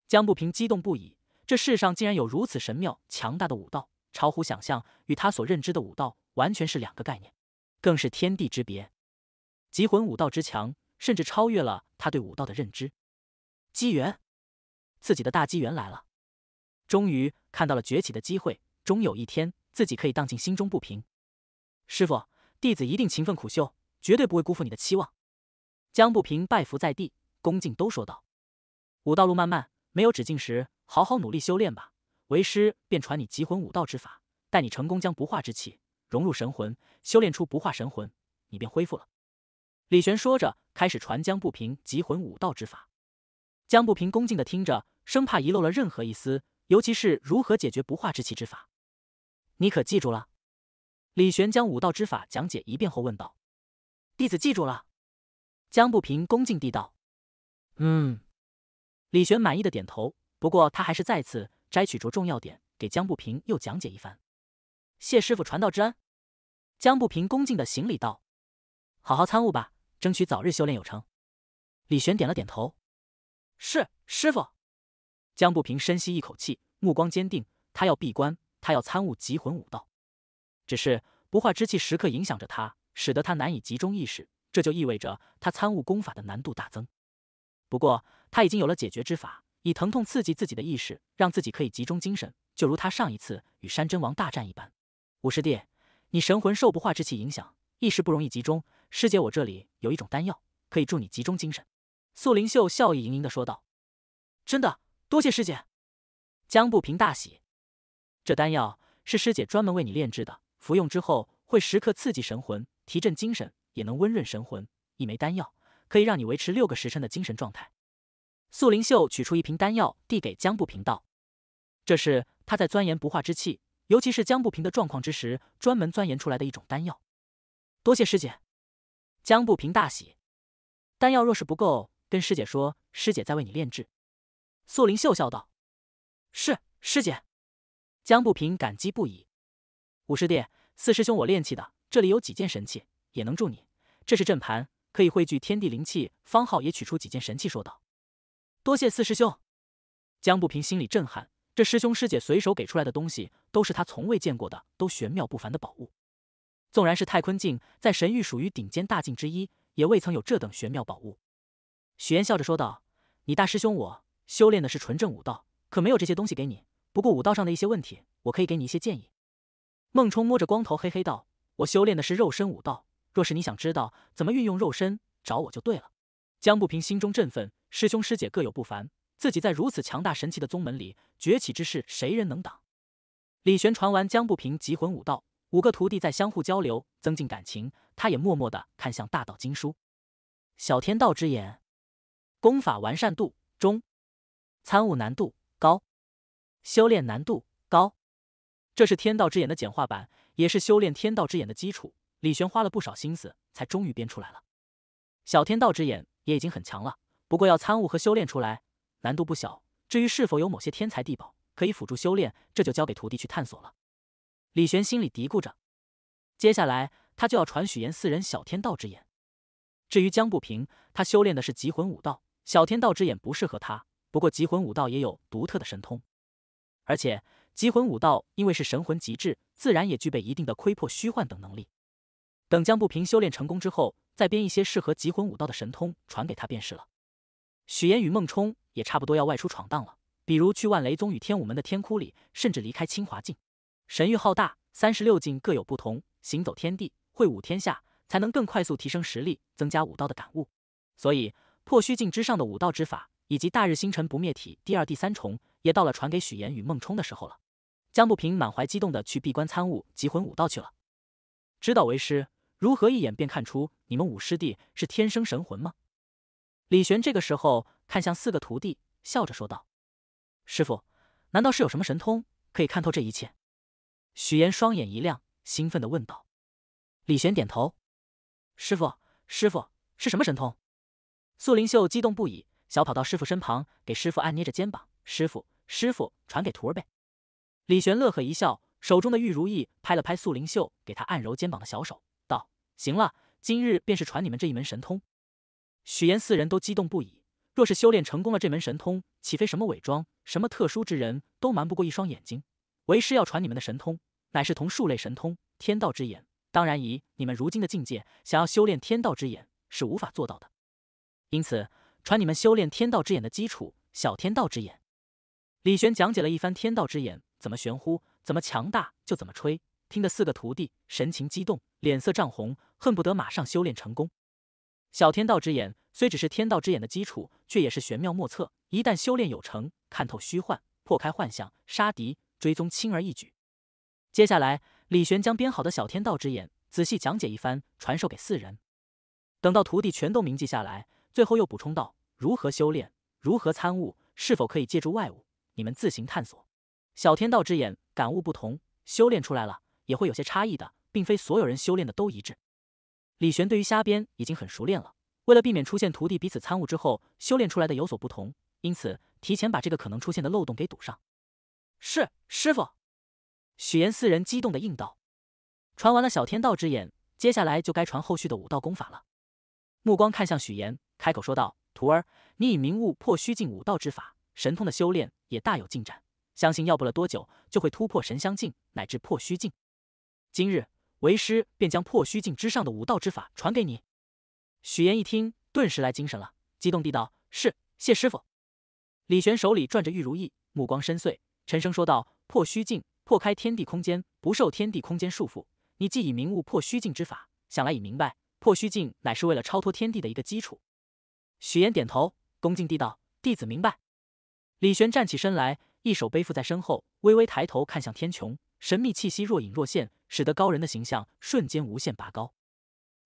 江不平激动不已，这世上竟然有如此神妙强大的武道，超乎想象，与他所认知的武道完全是两个概念，更是天地之别。极魂武道之强。甚至超越了他对武道的认知，机缘，自己的大机缘来了，终于看到了崛起的机会，终有一天自己可以荡尽心中不平。师傅，弟子一定勤奋苦修，绝对不会辜负你的期望。江不平拜伏在地，恭敬都说道：“武道路漫漫，没有止境时，好好努力修炼吧。为师便传你极魂武道之法，待你成功将不化之气融入神魂，修炼出不化神魂，你便恢复了。”李玄说着，开始传江不平集魂武道之法。江不平恭敬的听着，生怕遗漏了任何一丝，尤其是如何解决不化之气之法。你可记住了？李玄将武道之法讲解一遍后问道：“弟子记住了。”江不平恭敬地道：“嗯。”李玄满意的点头，不过他还是再次摘取着重要点，给江不平又讲解一番。“谢师傅传道之恩。”江不平恭敬的行礼道：“好好参悟吧。”争取早日修炼有成。李玄点了点头：“是，师傅。”江不平深吸一口气，目光坚定。他要闭关，他要参悟极魂武道。只是不化之气时刻影响着他，使得他难以集中意识。这就意味着他参悟功法的难度大增。不过，他已经有了解决之法：以疼痛刺激自己的意识，让自己可以集中精神。就如他上一次与山真王大战一般。五师弟，你神魂受不化之气影响，意识不容易集中。师姐，我这里有一种丹药，可以助你集中精神。”素灵秀笑意盈盈的说道。“真的，多谢师姐。”江不平大喜。这丹药是师姐专门为你炼制的，服用之后会时刻刺激神魂，提振精神，也能温润神魂。一枚丹药可以让你维持六个时辰的精神状态。”素灵秀取出一瓶丹药，递给江不平道：“这是他在钻研不化之气，尤其是江不平的状况之时，专门钻研出来的一种丹药。多谢师姐。”江不平大喜，丹药若是不够，跟师姐说，师姐在为你炼制。素灵秀笑道：“是，师姐。”江不平感激不已。五师弟、四师兄，我炼气的，这里有几件神器，也能助你。这是阵盘，可以汇聚天地灵气。方浩也取出几件神器，说道：“多谢四师兄。”江不平心里震撼，这师兄师姐随手给出来的东西，都是他从未见过的，都玄妙不凡的宝物。纵然是太坤境，在神域属于顶尖大境之一，也未曾有这等玄妙宝物。许岩笑着说道：“你大师兄我修炼的是纯正武道，可没有这些东西给你。不过武道上的一些问题，我可以给你一些建议。”孟冲摸着光头，嘿嘿道：“我修炼的是肉身武道，若是你想知道怎么运用肉身，找我就对了。”江不平心中振奋，师兄师姐各有不凡，自己在如此强大神奇的宗门里崛起之事，谁人能挡？李玄传完江不平极魂武道。五个徒弟在相互交流，增进感情。他也默默的看向《大道经书》，小天道之眼，功法完善度中，参悟难度高，修炼难度高。这是天道之眼的简化版，也是修炼天道之眼的基础。李玄花了不少心思，才终于编出来了。小天道之眼也已经很强了，不过要参悟和修炼出来难度不小。至于是否有某些天才地宝可以辅助修炼，这就交给徒弟去探索了。李玄心里嘀咕着，接下来他就要传许岩四人小天道之眼。至于江不平，他修炼的是极魂武道，小天道之眼不适合他。不过极魂武道也有独特的神通，而且极魂武道因为是神魂极致，自然也具备一定的窥破虚幻等能力。等江不平修炼成功之后，再编一些适合极魂武道的神通传给他便是了。许岩与孟冲也差不多要外出闯荡了，比如去万雷宗与天武门的天窟里，甚至离开清华境。神域浩大，三十六境各有不同，行走天地，会武天下，才能更快速提升实力，增加武道的感悟。所以，破虚境之上的武道之法，以及大日星辰不灭体第二、第三重，也到了传给许岩与孟冲的时候了。江不平满怀激动地去闭关参悟极魂武道去了。知道为师如何一眼便看出你们五师弟是天生神魂吗？李玄这个时候看向四个徒弟，笑着说道：“师傅，难道是有什么神通可以看透这一切？”许岩双眼一亮，兴奋的问道：“李玄，点头。师傅，师傅是什么神通？”素灵秀激动不已，小跑到师傅身旁，给师傅按捏着肩膀。师傅，师傅，传给徒儿呗！李玄乐呵一笑，手中的玉如意拍了拍素灵秀给他按揉肩膀的小手，道：“行了，今日便是传你们这一门神通。”许岩四人都激动不已，若是修炼成功了这门神通，岂非什么伪装、什么特殊之人都瞒不过一双眼睛？为师要传你们的神通，乃是同数类神通，天道之眼。当然，以你们如今的境界，想要修炼天道之眼是无法做到的。因此，传你们修炼天道之眼的基础——小天道之眼。李玄讲解了一番天道之眼怎么玄乎、怎么强大就怎么吹，听得四个徒弟神情激动，脸色涨红，恨不得马上修炼成功。小天道之眼虽只是天道之眼的基础，却也是玄妙莫测。一旦修炼有成，看透虚幻，破开幻象，杀敌。追踪轻而易举。接下来，李玄将编好的小天道之眼仔细讲解一番，传授给四人。等到徒弟全都铭记下来，最后又补充道：如何修炼，如何参悟，是否可以借助外物，你们自行探索。小天道之眼感悟不同，修炼出来了也会有些差异的，并非所有人修炼的都一致。李玄对于瞎编已经很熟练了，为了避免出现徒弟彼此参悟之后修炼出来的有所不同，因此提前把这个可能出现的漏洞给堵上。是师傅，许岩四人激动的应道：“传完了小天道之眼，接下来就该传后续的武道功法了。”目光看向许岩，开口说道：“徒儿，你以明悟破虚境武道之法，神通的修炼也大有进展，相信要不了多久就会突破神相境乃至破虚境。今日为师便将破虚境之上的武道之法传给你。”许岩一听，顿时来精神了，激动地道：“是，谢师傅。”李玄手里攥着玉如意，目光深邃。陈生说道：“破虚境，破开天地空间，不受天地空间束缚。你既已明悟破虚境之法，想来已明白，破虚境乃是为了超脱天地的一个基础。”许岩点头，恭敬地道：“弟子明白。”李玄站起身来，一手背负在身后，微微抬头看向天穹，神秘气息若隐若现，使得高人的形象瞬间无限拔高。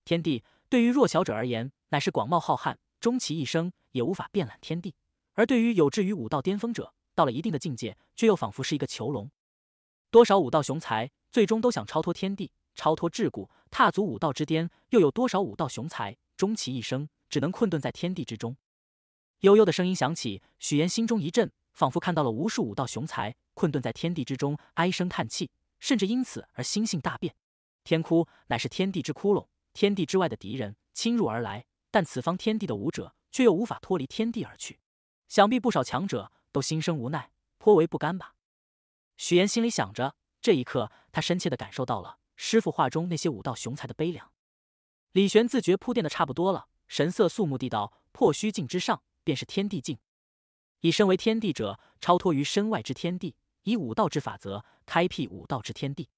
天地对于弱小者而言，乃是广袤浩瀚，终其一生也无法遍览天地；而对于有志于武道巅峰者，到了一定的境界，却又仿佛是一个囚笼。多少武道雄才最终都想超脱天地、超脱桎梏，踏足武道之巅；又有多少武道雄才终其一生，只能困顿在天地之中？悠悠的声音响起，许岩心中一震，仿佛看到了无数武道雄才困顿在天地之中，唉声叹气，甚至因此而心性大变。天窟乃是天地之窟窿，天地之外的敌人侵入而来，但此方天地的武者却又无法脱离天地而去。想必不少强者。都心生无奈，颇为不甘吧？许岩心里想着，这一刻他深切的感受到了师傅话中那些武道雄才的悲凉。李玄自觉铺垫的差不多了，神色肃穆地道：“破虚境之上，便是天地境。以身为天地者，超脱于身外之天地，以武道之法则开辟武道之天地，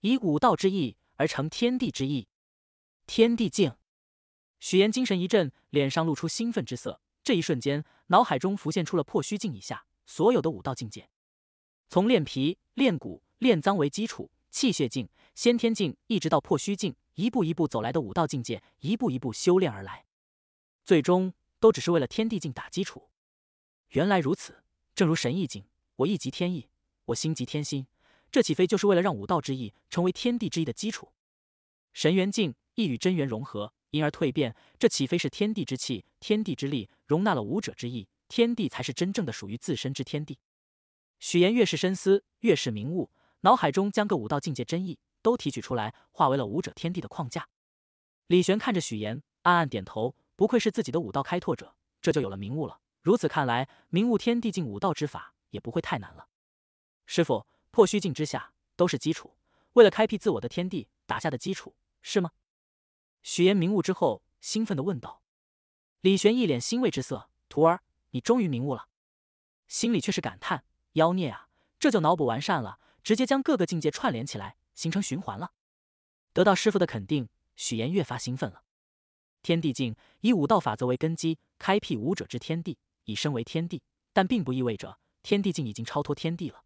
以武道之意而成天地之意。天地境。”许岩精神一振，脸上露出兴奋之色。这一瞬间。脑海中浮现出了破虚境以下所有的武道境界，从炼皮、炼骨、炼脏为基础，气血境、先天境，一直到破虚境，一步一步走来的武道境界，一步一步修炼而来，最终都只是为了天地境打基础。原来如此，正如神意境，我意即天意，我心即天心，这岂非就是为了让武道之意成为天地之意的基础？神元境亦与真元融合。因而蜕变，这岂非是天地之气、天地之力容纳了武者之意？天地才是真正的属于自身之天地。许炎越是深思，越是明悟，脑海中将各武道境界真意都提取出来，化为了武者天地的框架。李玄看着许炎，暗暗点头，不愧是自己的武道开拓者，这就有了明悟了。如此看来，明悟天地境武道之法也不会太难了。师傅，破虚境之下都是基础，为了开辟自我的天地打下的基础，是吗？许岩明悟之后，兴奋的问道：“李玄，一脸欣慰之色，徒儿，你终于明悟了。”心里却是感叹：“妖孽啊，这就脑补完善了，直接将各个境界串联起来，形成循环了。”得到师傅的肯定，许岩越发兴奋了。天地境以武道法则为根基，开辟武者之天地，以身为天地，但并不意味着天地境已经超脱天地了，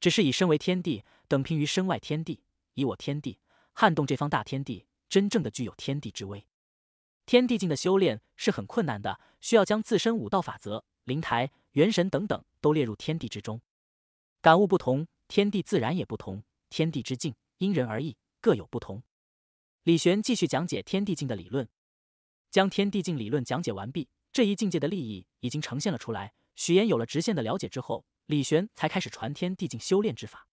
只是以身为天地，等平于身外天地，以我天地撼动这方大天地。真正的具有天地之威，天地境的修炼是很困难的，需要将自身武道法则、灵台、元神等等都列入天地之中，感悟不同，天地自然也不同，天地之境因人而异，各有不同。李玄继续讲解天地境的理论，将天地境理论讲解完毕，这一境界的利益已经呈现了出来。许岩有了直线的了解之后，李玄才开始传天地境修炼之法。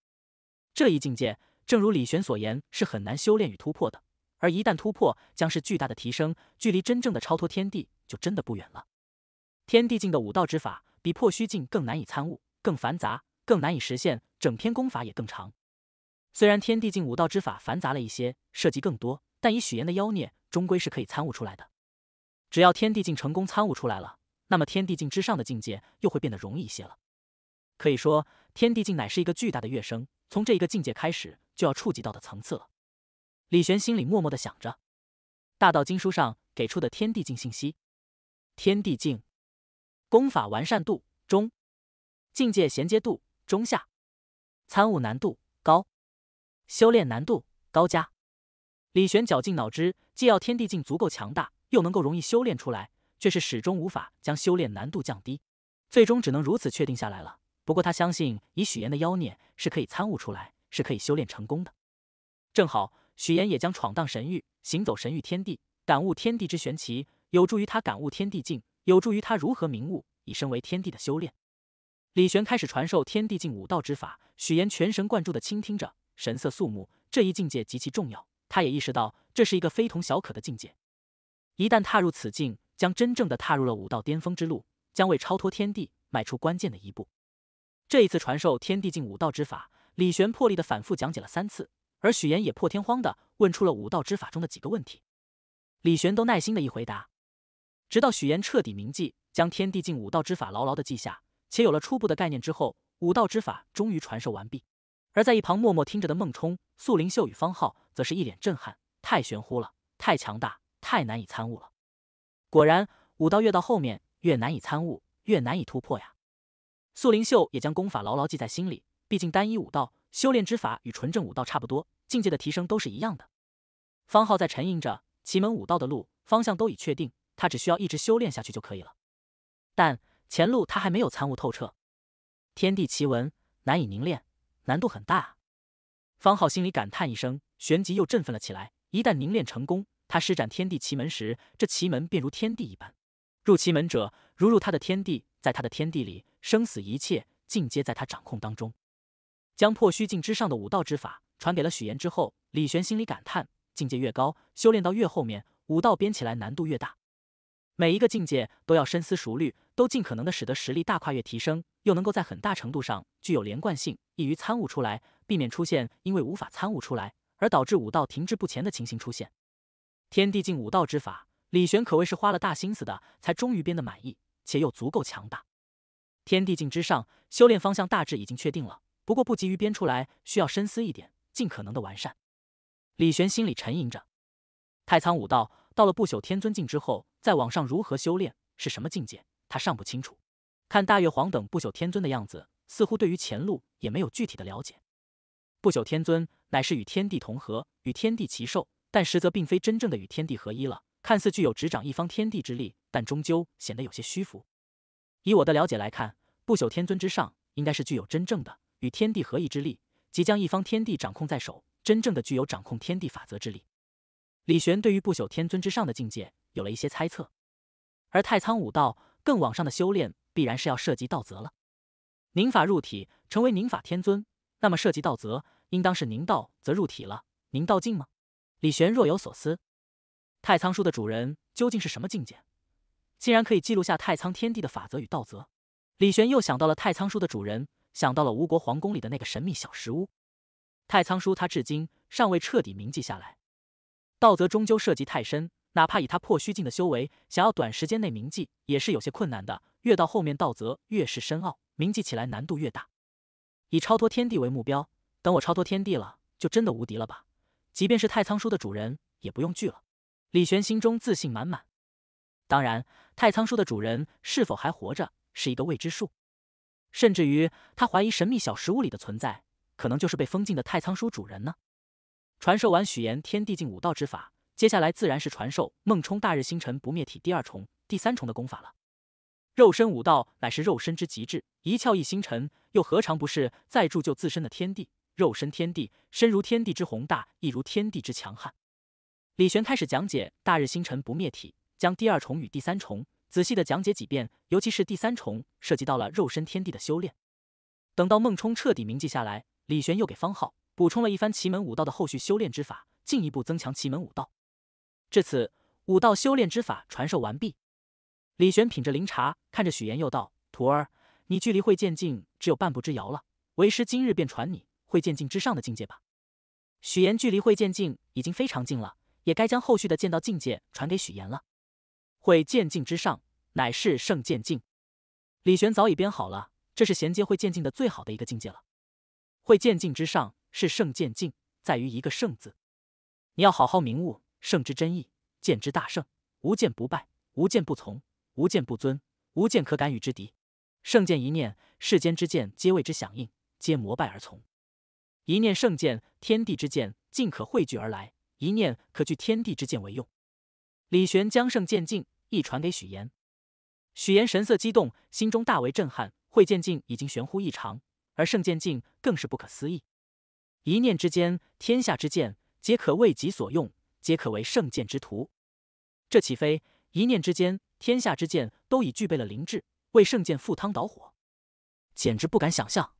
这一境界，正如李玄所言，是很难修炼与突破的。而一旦突破，将是巨大的提升，距离真正的超脱天地就真的不远了。天地境的武道之法比破虚境更难以参悟，更繁杂，更难以实现，整篇功法也更长。虽然天地境武道之法繁杂了一些，涉及更多，但以许炎的妖孽，终归是可以参悟出来的。只要天地境成功参悟出来了，那么天地境之上的境界又会变得容易一些了。可以说，天地境乃是一个巨大的跃升，从这一个境界开始，就要触及到的层次了。李玄心里默默的想着，大道经书上给出的天地境信息：天地境，功法完善度中，境界衔接度中下，参悟难度高，修炼难度高加。李玄绞尽脑汁，既要天地境足够强大，又能够容易修炼出来，却是始终无法将修炼难度降低，最终只能如此确定下来了。不过他相信，以许岩的妖孽，是可以参悟出来，是可以修炼成功的。正好。许炎也将闯荡神域，行走神域天地，感悟天地之玄奇，有助于他感悟天地境，有助于他如何明悟以身为天地的修炼。李玄开始传授天地境武道之法，许炎全神贯注的倾听着，神色肃穆。这一境界极其重要，他也意识到这是一个非同小可的境界。一旦踏入此境，将真正的踏入了武道巅峰之路，将为超脱天地迈出关键的一步。这一次传授天地境武道之法，李玄破例的反复讲解了三次。而许岩也破天荒的问出了武道之法中的几个问题，李玄都耐心的一回答，直到许岩彻底铭记，将天地境武道之法牢牢的记下，且有了初步的概念之后，武道之法终于传授完毕。而在一旁默默听着的孟冲、素灵秀与方浩，则是一脸震撼，太玄乎了，太强大，太难以参悟了。果然，武道越到后面越难以参悟，越难以突破呀。素灵秀也将功法牢牢记在心里，毕竟单一武道。修炼之法与纯正武道差不多，境界的提升都是一样的。方浩在沉吟着奇门武道的路方向都已确定，他只需要一直修炼下去就可以了。但前路他还没有参悟透彻，天地奇文难以凝练，难度很大。方浩心里感叹一声，旋即又振奋了起来。一旦凝练成功，他施展天地奇门时，这奇门便如天地一般。入奇门者，如入他的天地，在他的天地里，生死一切尽皆在他掌控当中。将破虚境之上的武道之法传给了许岩之后，李玄心里感叹：境界越高，修炼到越后面，武道编起来难度越大。每一个境界都要深思熟虑，都尽可能的使得实力大跨越提升，又能够在很大程度上具有连贯性，易于参悟出来，避免出现因为无法参悟出来而导致武道停滞不前的情形出现。天地境武道之法，李玄可谓是花了大心思的，才终于编的满意，且又足够强大。天地境之上，修炼方向大致已经确定了。不过不急于编出来，需要深思一点，尽可能的完善。李玄心里沉吟着，太仓武道到了不朽天尊境之后，再往上如何修炼，是什么境界，他尚不清楚。看大月皇等不朽天尊的样子，似乎对于前路也没有具体的了解。不朽天尊乃是与天地同合，与天地齐寿，但实则并非真正的与天地合一了。看似具有执掌一方天地之力，但终究显得有些虚浮。以我的了解来看，不朽天尊之上，应该是具有真正的。与天地合一之力，即将一方天地掌控在手，真正的具有掌控天地法则之力。李玄对于不朽天尊之上的境界有了一些猜测，而太仓武道更往上的修炼，必然是要涉及道则了。宁法入体，成为宁法天尊，那么涉及道则，应当是宁道则入体了。宁道境吗？李玄若有所思。太仓书的主人究竟是什么境界？竟然可以记录下太仓天地的法则与道则？李玄又想到了太仓书的主人。想到了吴国皇宫里的那个神秘小石屋，太仓叔他至今尚未彻底铭记下来。道则终究涉及太深，哪怕以他破虚境的修为，想要短时间内铭记也是有些困难的。越到后面，道则越是深奥，铭记起来难度越大。以超脱天地为目标，等我超脱天地了，就真的无敌了吧？即便是太仓叔的主人，也不用惧了。李玄心中自信满满。当然，太仓叔的主人是否还活着，是一个未知数。甚至于，他怀疑神秘小食物里的存在，可能就是被封禁的太仓书主人呢。传授完许岩天地境武道之法，接下来自然是传授孟冲大日星辰不灭体第二重、第三重的功法了。肉身武道乃是肉身之极致，一窍一星辰，又何尝不是在铸就自身的天地？肉身天地，身如天地之宏大，亦如天地之强悍。李玄开始讲解大日星辰不灭体，将第二重与第三重。仔细的讲解几遍，尤其是第三重涉及到了肉身天地的修炼。等到孟冲彻底铭记下来，李玄又给方浩补充了一番奇门武道的后续修炼之法，进一步增强奇门武道。至此，武道修炼之法传授完毕。李玄品着灵茶，看着许岩，又道：“徒儿，你距离会剑境只有半步之遥了，为师今日便传你会剑境之上的境界吧。”许岩距离会剑境已经非常近了，也该将后续的剑道境界传给许岩了。会剑境之上，乃是圣剑境。李玄早已编好了，这是衔接会剑境的最好的一个境界了。会剑境之上是圣剑境，在于一个“圣”字。你要好好明悟“圣”之真意，剑之大圣，无剑不败，无剑不从，无剑不尊，无剑可敢与之敌。圣剑一念，世间之剑皆为之响应，皆膜拜而从。一念圣剑，天地之剑尽可汇聚而来；一念可聚天地之剑为用。李玄将圣剑境一传给许岩，许岩神色激动，心中大为震撼。会剑境已经玄乎异常，而圣剑境更是不可思议。一念之间，天下之剑皆可为己所用，皆可为圣剑之徒。这岂非一念之间，天下之剑都已具备了灵智，为圣剑赴汤蹈火？简直不敢想象。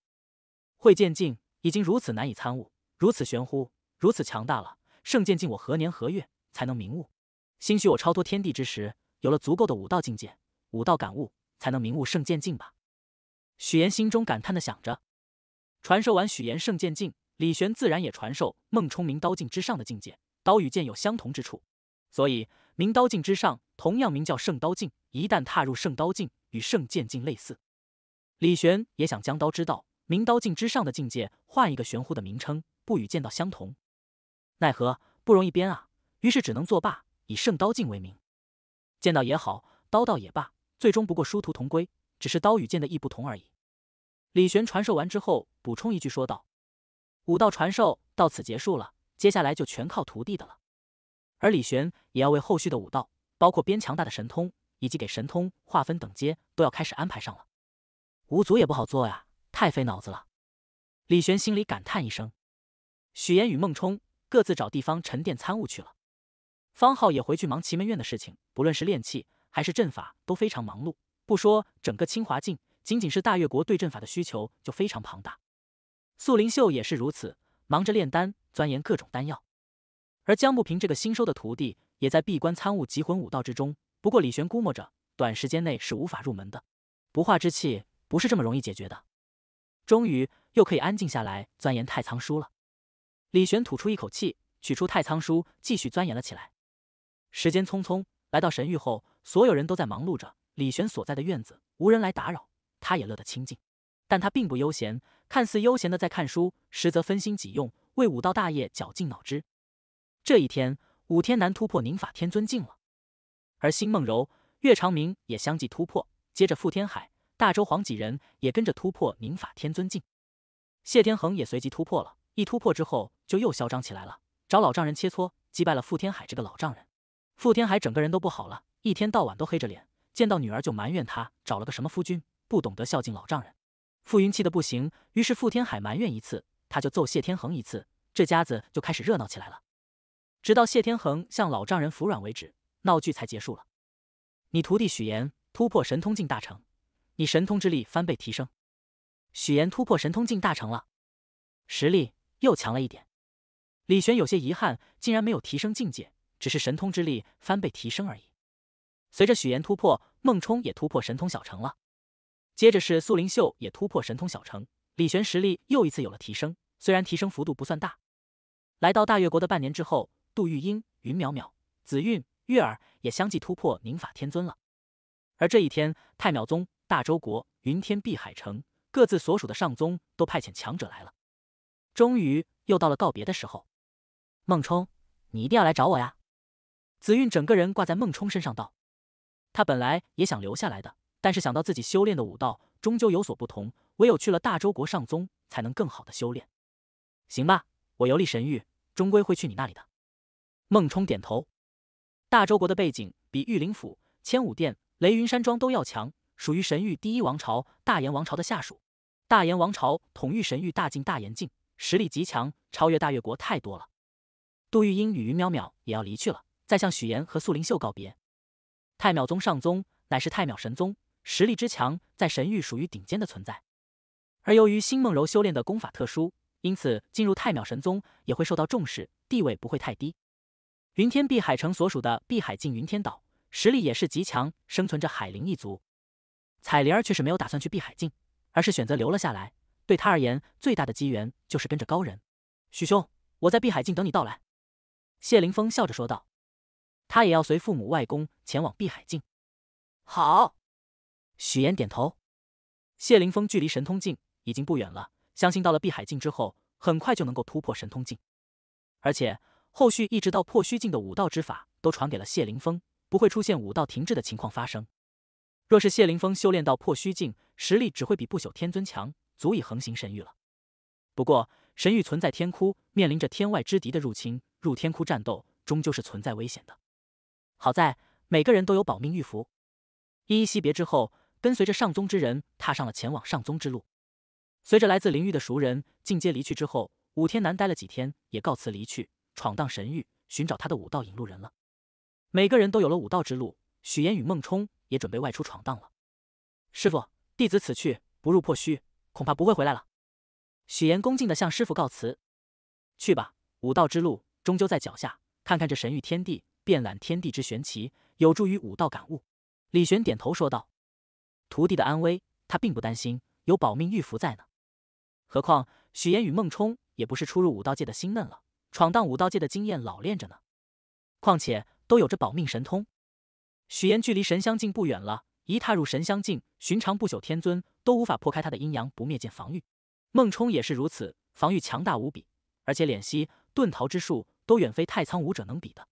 会剑境已经如此难以参悟，如此玄乎，如此强大了。圣剑境，我何年何月才能明悟？兴许我超脱天地之时，有了足够的武道境界、武道感悟，才能明悟圣剑境吧。许岩心中感叹的想着。传授完许岩圣剑境，李玄自然也传授孟冲明刀境之上的境界。刀与剑有相同之处，所以明刀境之上同样名叫圣刀境。一旦踏入圣刀境，与圣剑境类似。李玄也想将刀之道明刀境之上的境界换一个玄乎的名称，不与剑道相同。奈何不容易编啊，于是只能作罢。以圣刀镜为名，剑道也好，刀道也罢，最终不过殊途同归，只是刀与剑的意不同而已。李玄传授完之后，补充一句说道：“武道传授到此结束了，接下来就全靠徒弟的了。”而李玄也要为后续的武道，包括边强大的神通，以及给神通划分等阶，都要开始安排上了。五祖也不好做呀，太费脑子了。李玄心里感叹一声。许岩与孟冲各自找地方沉淀参悟去了。方浩也回去忙祁门院的事情，不论是练气还是阵法都非常忙碌。不说整个清华境，仅仅是大越国对阵法的需求就非常庞大。素灵秀也是如此，忙着炼丹，钻研各种丹药。而江不平这个新收的徒弟也在闭关参悟极魂武道之中，不过李玄估摸着短时间内是无法入门的，不化之气不是这么容易解决的。终于又可以安静下来钻研太仓书了，李玄吐出一口气，取出太仓书，继续钻研了起来。时间匆匆，来到神域后，所有人都在忙碌着。李玄所在的院子无人来打扰，他也乐得清静。但他并不悠闲，看似悠闲的在看书，实则分心几用，为武道大业绞尽脑汁。这一天，武天南突破宁法天尊境了，而辛梦柔、岳长明也相继突破，接着傅天海、大周皇几人也跟着突破宁法天尊境。谢天恒也随即突破了，一突破之后就又嚣张起来了，找老丈人切磋，击败了傅天海这个老丈人。傅天海整个人都不好了，一天到晚都黑着脸，见到女儿就埋怨他找了个什么夫君，不懂得孝敬老丈人。傅云气得不行，于是傅天海埋怨一次，他就揍谢天恒一次，这家子就开始热闹起来了。直到谢天恒向老丈人服软为止，闹剧才结束了。你徒弟许岩突破神通境大成，你神通之力翻倍提升。许岩突破神通境大成了，实力又强了一点。李玄有些遗憾，竟然没有提升境界。只是神通之力翻倍提升而已。随着许岩突破，孟冲也突破神通小成了。接着是苏灵秀也突破神通小成，李玄实力又一次有了提升，虽然提升幅度不算大。来到大越国的半年之后，杜玉英、云淼淼、紫韵、月儿也相继突破宁法天尊了。而这一天，太淼宗、大周国、云天碧海城各自所属的上宗都派遣强者来了。终于又到了告别的时候，孟冲，你一定要来找我呀！紫韵整个人挂在孟冲身上道：“他本来也想留下来的，但是想到自己修炼的武道终究有所不同，唯有去了大周国上宗才能更好的修炼。行吧，我游历神域，终归会去你那里的。”孟冲点头。大周国的背景比玉林府、千武殿、雷云山庄都要强，属于神域第一王朝大炎王朝的下属。大炎王朝统御神域大晋、大炎境，实力极强，超越大越国太多了。杜玉英与云淼淼也要离去了。再向许岩和素灵秀告别，太淼宗上宗乃是太淼神宗，实力之强，在神域属于顶尖的存在。而由于新梦柔修炼的功法特殊，因此进入太淼神宗也会受到重视，地位不会太低。云天碧海城所属的碧海境云天岛，实力也是极强，生存着海灵一族。彩铃儿却是没有打算去碧海境，而是选择留了下来。对他而言，最大的机缘就是跟着高人。许兄，我在碧海境等你到来。谢凌峰笑着说道。他也要随父母、外公前往碧海境。好，许岩点头。谢凌峰距离神通境已经不远了，相信到了碧海境之后，很快就能够突破神通境。而且后续一直到破虚境的武道之法都传给了谢凌峰，不会出现武道停滞的情况发生。若是谢凌峰修炼到破虚境，实力只会比不朽天尊强，足以横行神域了。不过神域存在天窟，面临着天外之敌的入侵，入天窟战斗终究是存在危险的。好在每个人都有保命玉符，依依惜别之后，跟随着上宗之人踏上了前往上宗之路。随着来自灵域的熟人进阶离去之后，武天南待了几天，也告辞离去，闯荡神域，寻找他的武道引路人了。每个人都有了武道之路，许岩与孟冲也准备外出闯荡了。师傅，弟子此去不入破虚，恐怕不会回来了。许岩恭敬的向师傅告辞。去吧，武道之路终究在脚下，看看这神域天地。遍览天地之玄奇，有助于武道感悟。李玄点头说道：“徒弟的安危，他并不担心，有保命玉符在呢。何况许岩与孟冲也不是初入武道界的新嫩了，闯荡武道界的经验老练着呢。况且都有着保命神通。许岩距离神相境不远了，一踏入神相境，寻常不朽天尊都无法破开他的阴阳不灭剑防御。孟冲也是如此，防御强大无比，而且敛息遁逃之术都远非太仓武者能比的。”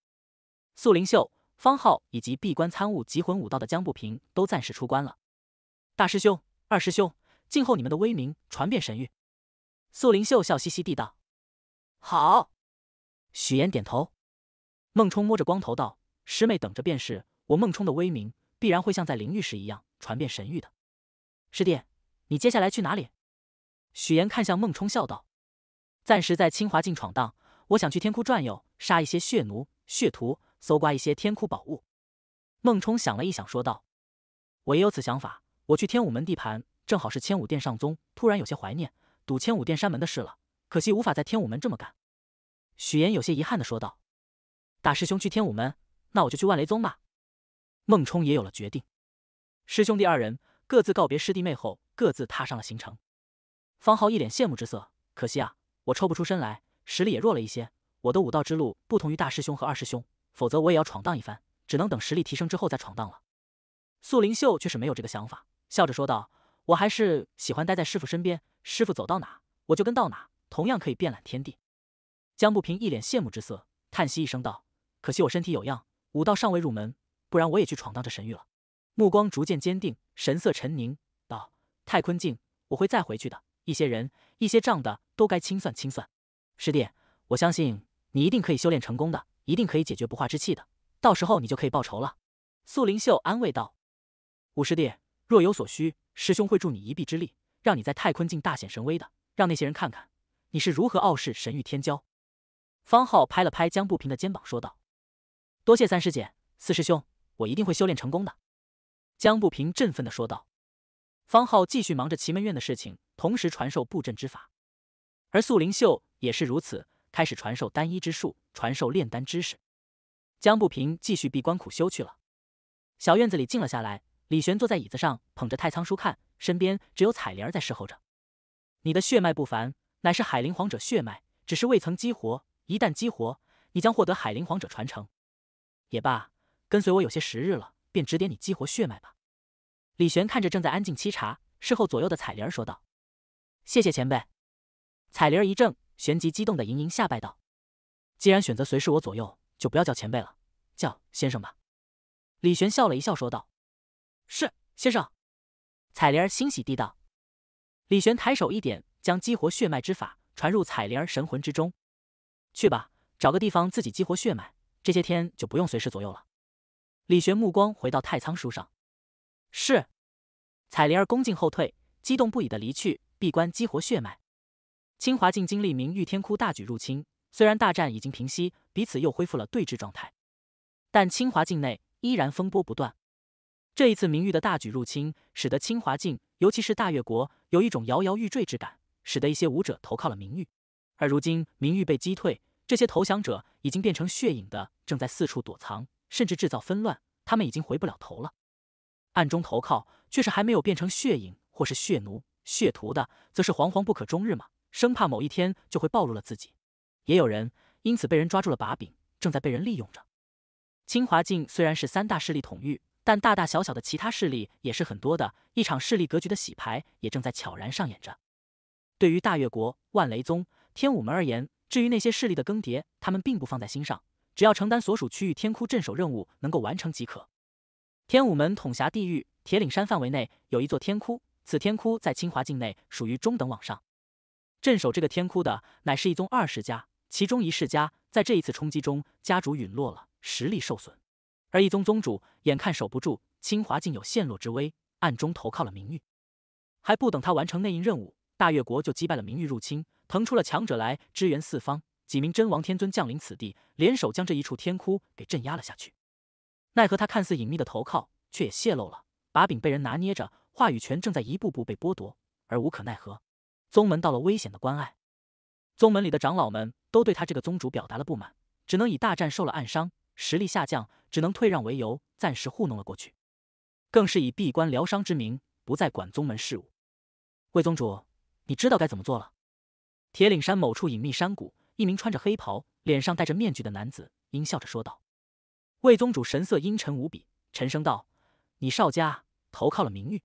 素灵秀、方浩以及闭关参悟极魂武道的江不平都暂时出关了。大师兄、二师兄，静候你们的威名传遍神域。素灵秀笑嘻嘻地道：“好。”许岩点头。孟冲摸着光头道：“师妹等着便是，我孟冲的威名必然会像在灵域时一样传遍神域的。”师弟，你接下来去哪里？许岩看向孟冲笑道：“暂时在清华境闯荡，我想去天窟转悠，杀一些血奴、血徒。”搜刮一些天窟宝物，孟冲想了一想，说道：“我也有此想法，我去天武门地盘，正好是千武殿上宗。突然有些怀念赌千武殿山门的事了，可惜无法在天武门这么干。”许岩有些遗憾的说道：“大师兄去天武门，那我就去万雷宗吧。”孟冲也有了决定。师兄弟二人各自告别师弟妹后，各自踏上了行程。方浩一脸羡慕之色：“可惜啊，我抽不出身来，实力也弱了一些。我的武道之路不同于大师兄和二师兄。”否则我也要闯荡一番，只能等实力提升之后再闯荡了。素灵秀却是没有这个想法，笑着说道：“我还是喜欢待在师父身边，师父走到哪，我就跟到哪，同样可以遍览天地。”江不平一脸羡慕之色，叹息一声道：“可惜我身体有恙，武道尚未入门，不然我也去闯荡这神域了。”目光逐渐坚定，神色沉凝，道：“太坤境，我会再回去的。一些人，一些账的，都该清算清算。”师弟，我相信你一定可以修炼成功的。一定可以解决不化之气的，到时候你就可以报仇了。”素灵秀安慰道，“五师弟若有所需，师兄会助你一臂之力，让你在太坤境大显神威的，让那些人看看你是如何傲视神域天骄。”方浩拍了拍江不平的肩膀，说道：“多谢三师姐、四师兄，我一定会修炼成功的。”江不平振奋地说道。方浩继续忙着奇门院的事情，同时传授布阵之法，而素灵秀也是如此，开始传授单一之术。传授炼丹知识，江不平继续闭关苦修去了。小院子里静了下来，李玄坐在椅子上捧着太仓书看，身边只有彩莲儿在侍候着。你的血脉不凡，乃是海灵皇者血脉，只是未曾激活。一旦激活，你将获得海灵皇者传承。也罢，跟随我有些时日了，便指点你激活血脉吧。李玄看着正在安静沏茶、侍候左右的彩莲儿说道：“谢谢前辈。”彩莲儿一怔，旋即激动的盈盈下拜道。既然选择随侍我左右，就不要叫前辈了，叫先生吧。”李玄笑了一笑，说道：“是，先生。”彩莲儿欣喜地道。李玄抬手一点，将激活血脉之法传入彩莲儿神魂之中。“去吧，找个地方自己激活血脉。这些天就不用随侍左右了。”李玄目光回到太仓书上。“是。”彩莲儿恭敬后退，激动不已的离去，闭关激活血脉。清华境经历明玉天窟大举入侵。虽然大战已经平息，彼此又恢复了对峙状态，但清华境内依然风波不断。这一次明玉的大举入侵，使得清华境，尤其是大越国，有一种摇摇欲坠之感，使得一些武者投靠了明玉。而如今明玉被击退，这些投降者已经变成血影的，正在四处躲藏，甚至制造纷乱。他们已经回不了头了。暗中投靠，却是还没有变成血影或是血奴、血徒的，则是惶惶不可终日嘛，生怕某一天就会暴露了自己。也有人因此被人抓住了把柄，正在被人利用着。清华境虽然是三大势力统御，但大大小小的其他势力也是很多的。一场势力格局的洗牌也正在悄然上演着。对于大越国、万雷宗、天武门而言，至于那些势力的更迭，他们并不放在心上，只要承担所属区域天窟镇守任务能够完成即可。天武门统辖地域铁岭山范围内有一座天窟，此天窟在清华境内属于中等往上。镇守这个天窟的乃是一宗二十家。其中一世家在这一次冲击中，家主陨落了，实力受损；而一宗宗主眼看守不住，清华竟有陷落之危，暗中投靠了明玉。还不等他完成内应任务，大越国就击败了明玉入侵，腾出了强者来支援四方。几名真王天尊降临此地，联手将这一处天窟给镇压了下去。奈何他看似隐秘的投靠，却也泄露了把柄，被人拿捏着，话语权正在一步步被剥夺，而无可奈何。宗门到了危险的关隘，宗门里的长老们。都对他这个宗主表达了不满，只能以大战受了暗伤，实力下降，只能退让为由，暂时糊弄了过去，更是以闭关疗伤之名，不再管宗门事务。魏宗主，你知道该怎么做了？铁岭山某处隐秘山谷，一名穿着黑袍、脸上戴着面具的男子阴笑着说道。魏宗主神色阴沉无比，沉声道：“你邵家投靠了明玉，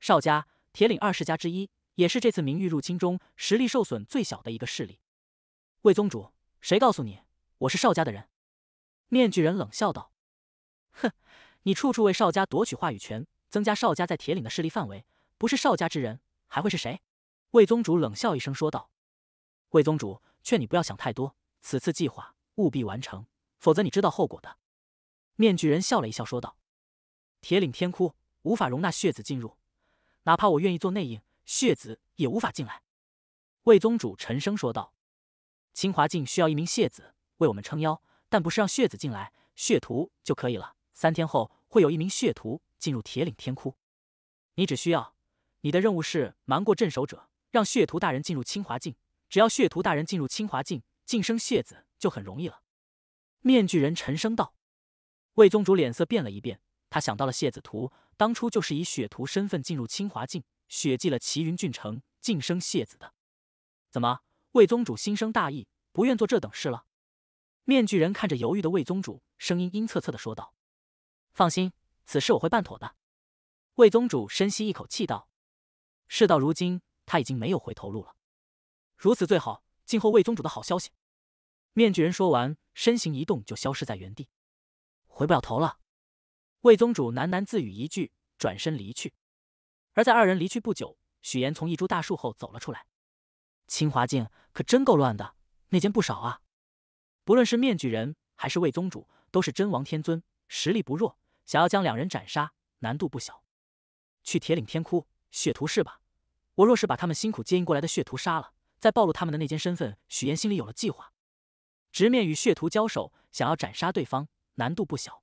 邵家铁岭二世家之一，也是这次明玉入侵中实力受损最小的一个势力。”魏宗主，谁告诉你我是邵家的人？面具人冷笑道：“哼，你处处为邵家夺取话语权，增加邵家在铁岭的势力范围，不是邵家之人还会是谁？”魏宗主冷笑一声说道：“魏宗主，劝你不要想太多，此次计划务必完成，否则你知道后果的。”面具人笑了一笑说道：“铁岭天窟无法容纳血子进入，哪怕我愿意做内应，血子也无法进来。”魏宗主沉声说道。清华境需要一名谢子为我们撑腰，但不是让血子进来，血徒就可以了。三天后会有一名血徒进入铁岭天窟，你只需要，你的任务是瞒过镇守者，让血徒大人进入清华境。只要血徒大人进入清华境，晋升谢子就很容易了。面具人沉声道。魏宗主脸色变了一变，他想到了谢子图当初就是以血徒身份进入清华境，血祭了齐云郡城，晋升谢子的。怎么？魏宗主心生大意，不愿做这等事了。面具人看着犹豫的魏宗主，声音阴恻恻的说道：“放心，此事我会办妥的。”魏宗主深吸一口气道：“事到如今，他已经没有回头路了。如此最好，静候魏宗主的好消息。”面具人说完，身形一动，就消失在原地。回不了头了。魏宗主喃喃自语一句，转身离去。而在二人离去不久，许岩从一株大树后走了出来。清华境可真够乱的，内奸不少啊！不论是面具人还是魏宗主，都是真王天尊，实力不弱，想要将两人斩杀难度不小。去铁岭天窟，血徒是吧？我若是把他们辛苦接应过来的血徒杀了，再暴露他们的内奸身份，许岩心里有了计划。直面与血徒交手，想要斩杀对方难度不小。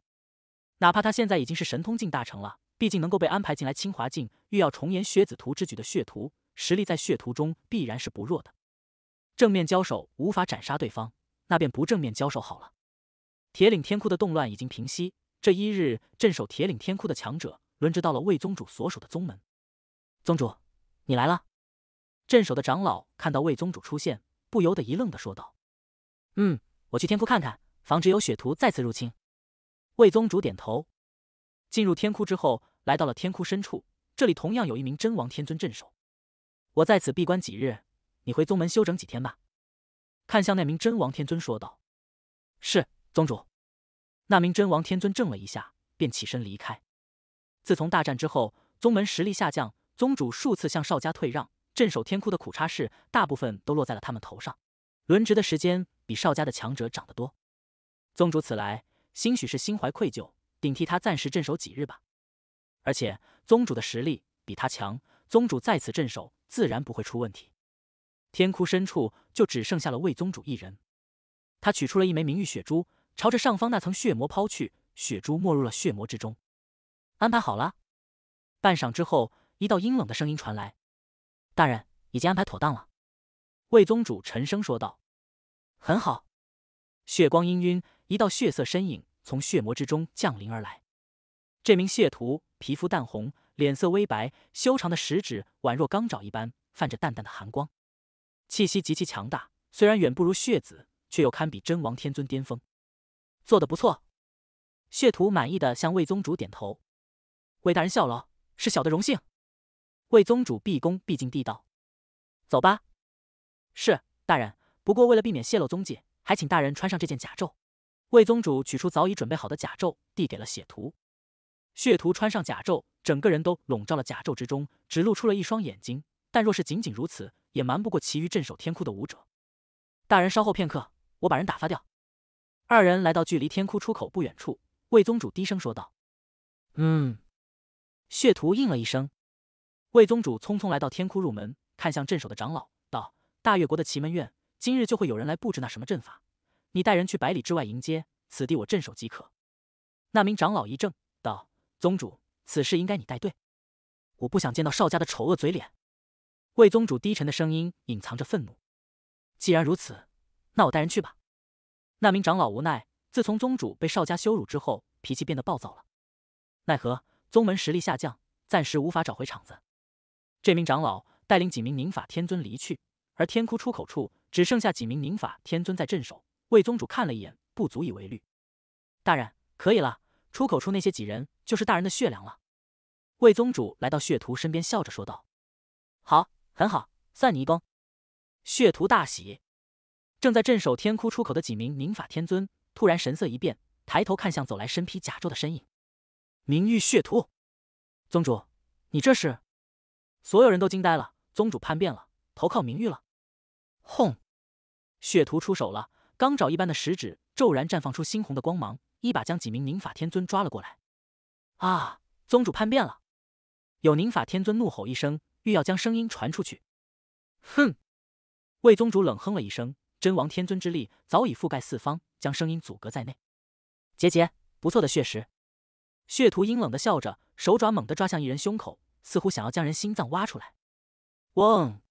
哪怕他现在已经是神通境大成了，毕竟能够被安排进来清华境，欲要重演薛子屠之举的血徒。实力在血徒中必然是不弱的，正面交手无法斩杀对方，那便不正面交手好了。铁岭天窟的动乱已经平息，这一日镇守铁岭天窟的强者轮值到了魏宗主所属的宗门。宗主，你来了。镇守的长老看到魏宗主出现，不由得一愣的说道：“嗯，我去天窟看看，防止有血徒再次入侵。”魏宗主点头，进入天窟之后，来到了天窟深处，这里同样有一名真王天尊镇守。我在此闭关几日，你回宗门休整几天吧。”看向那名真王天尊说道，“是宗主。”那名真王天尊怔了一下，便起身离开。自从大战之后，宗门实力下降，宗主数次向少家退让，镇守天窟的苦差事大部分都落在了他们头上，轮值的时间比少家的强者长得多。宗主此来，兴许是心怀愧疚，顶替他暂时镇守几日吧。而且，宗主的实力比他强，宗主在此镇守。自然不会出问题。天窟深处就只剩下了魏宗主一人，他取出了一枚明玉血珠，朝着上方那层血魔抛去，血珠没入了血魔之中。安排好了。半晌之后，一道阴冷的声音传来：“大人，已经安排妥当了。”魏宗主沉声说道：“很好。”血光氤氲，一道血色身影从血魔之中降临而来。这名血徒皮肤淡红。脸色微白，修长的食指宛若钢爪一般，泛着淡淡的寒光，气息极其强大。虽然远不如血子，却又堪比真王天尊巅峰。做的不错，血徒满意的向魏宗主点头。魏大人效劳，是小的荣幸。魏宗主毕恭毕敬地道：“走吧。”“是，大人。不过为了避免泄露踪迹，还请大人穿上这件甲胄。”魏宗主取出早已准备好的甲胄，递给了血徒。血徒穿上甲胄。整个人都笼罩了甲胄之中，只露出了一双眼睛。但若是仅仅如此，也瞒不过其余镇守天窟的武者。大人稍后片刻，我把人打发掉。二人来到距离天窟出口不远处，魏宗主低声说道：“嗯。”血徒应了一声。魏宗主匆匆来到天窟入门，看向镇守的长老，道：“大越国的奇门院今日就会有人来布置那什么阵法，你带人去百里之外迎接，此地我镇守即可。”那名长老一怔，道：“宗主。”此事应该你带队，我不想见到邵家的丑恶嘴脸。魏宗主低沉的声音隐藏着愤怒。既然如此，那我带人去吧。那名长老无奈，自从宗主被邵家羞辱之后，脾气变得暴躁了。奈何宗门实力下降，暂时无法找回场子。这名长老带领几名宁法天尊离去，而天窟出口处只剩下几名宁法天尊在镇守。魏宗主看了一眼，不足以为虑。大人，可以了。出口处那些几人。就是大人的血粮了。魏宗主来到血徒身边，笑着说道：“好，很好，算你一功。”血徒大喜。正在镇守天窟出口的几名宁法天尊突然神色一变，抬头看向走来身披甲胄的身影。明玉血徒，宗主，你这是？所有人都惊呆了，宗主叛变了，投靠明玉了！轰！血徒出手了，钢爪一般的食指骤然绽放出猩红的光芒，一把将几名宁法天尊抓了过来。啊！宗主叛变了！有宁法天尊怒吼一声，欲要将声音传出去。哼！魏宗主冷哼了一声，真王天尊之力早已覆盖四方，将声音阻隔在内。杰杰，不错的血石。血徒阴冷的笑着，手爪猛地抓向一人胸口，似乎想要将人心脏挖出来。嗡！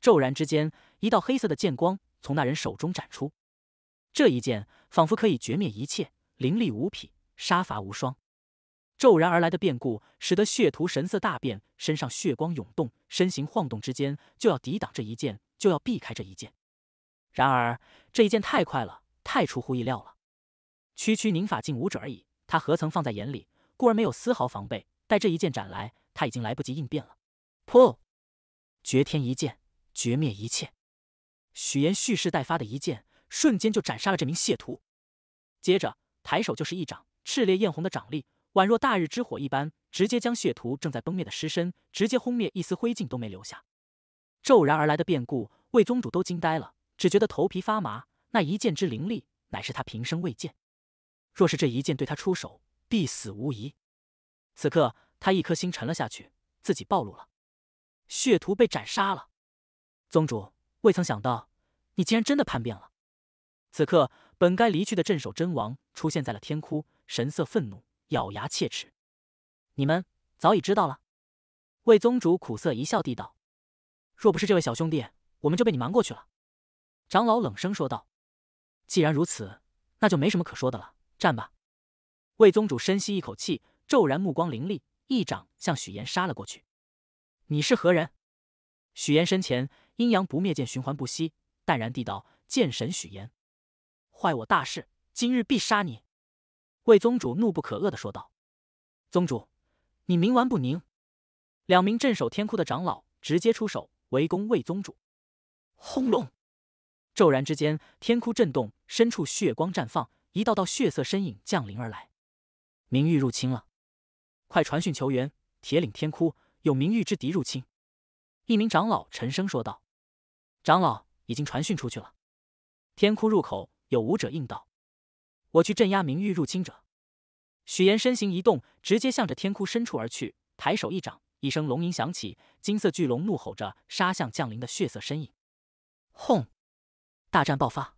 骤然之间，一道黑色的剑光从那人手中斩出，这一剑仿佛可以绝灭一切，凌厉无匹，杀伐无双。骤然而来的变故，使得血徒神色大变，身上血光涌动，身形晃动之间就要抵挡这一剑，就要避开这一剑。然而这一剑太快了，太出乎意料了。区区宁法境武者而已，他何曾放在眼里，故而没有丝毫防备。待这一剑斩来，他已经来不及应变了。破！绝天一剑，绝灭一切。许炎蓄势待发的一剑，瞬间就斩杀了这名血徒。接着抬手就是一掌，炽烈艳红的掌力。宛若大日之火一般，直接将血徒正在崩灭的尸身直接轰灭，一丝灰烬都没留下。骤然而来的变故，魏宗主都惊呆了，只觉得头皮发麻。那一剑之凌厉，乃是他平生未见。若是这一剑对他出手，必死无疑。此刻，他一颗心沉了下去，自己暴露了，血徒被斩杀了。宗主，未曾想到，你竟然真的叛变了。此刻，本该离去的镇守真王出现在了天窟，神色愤怒。咬牙切齿，你们早已知道了。魏宗主苦涩一笑地道：“若不是这位小兄弟，我们就被你瞒过去了。”长老冷声说道：“既然如此，那就没什么可说的了，战吧。”魏宗主深吸一口气，骤然目光凌厉，一掌向许岩杀了过去。“你是何人？”许岩身前阴阳不灭剑循环不息，淡然地道：“剑神许岩，坏我大事，今日必杀你。”魏宗主怒不可遏地说道：“宗主，你冥顽不宁！”两名镇守天窟的长老直接出手围攻魏宗主。轰隆！骤然之间，天窟震动，深处血光绽放，一道道血色身影降临而来。明玉入侵了！快传讯求援！铁岭天窟有明玉之敌入侵！一名长老沉声说道：“长老已经传讯出去了。”天窟入口有武者应道。我去镇压名誉入侵者。许岩身形一动，直接向着天窟深处而去，抬手一掌，一声龙吟响起，金色巨龙怒吼着杀向降临的血色身影。轰！大战爆发。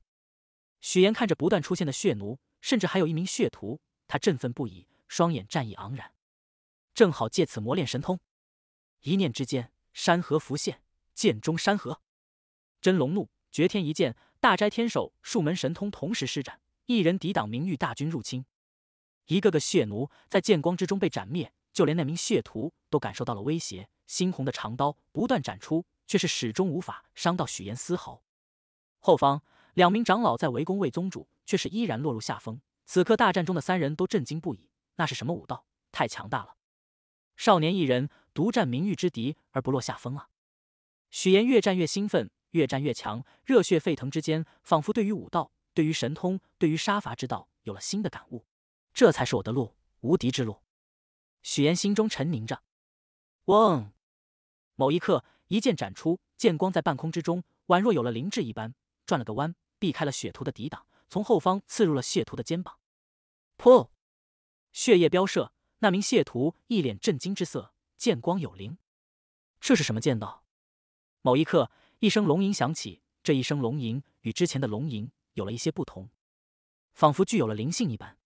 许岩看着不断出现的血奴，甚至还有一名血徒，他振奋不已，双眼战意盎然，正好借此磨练神通。一念之间，山河浮现，剑中山河。真龙怒，绝天一剑，大斋天手数门神通同时施展。一人抵挡明玉大军入侵，一个个血奴在剑光之中被斩灭，就连那名血徒都感受到了威胁。猩红的长刀不断斩出，却是始终无法伤到许岩丝毫。后方两名长老在围攻魏宗主，却是依然落入下风。此刻大战中的三人都震惊不已，那是什么武道？太强大了！少年一人独占明玉之敌而不落下风啊！许岩越战越兴奋，越战越强，热血沸腾之间，仿佛对于武道。对于神通，对于杀伐之道，有了新的感悟。这才是我的路，无敌之路。许岩心中沉凝着。嗡！某一刻，一剑斩出，剑光在半空之中，宛若有了灵智一般，转了个弯，避开了血徒的抵挡，从后方刺入了血徒的肩膀。噗！血液飙射，那名血徒一脸震惊之色。剑光有灵，这是什么剑道？某一刻，一声龙吟响起。这一声龙吟，与之前的龙吟。有了一些不同，仿佛具有了灵性一般。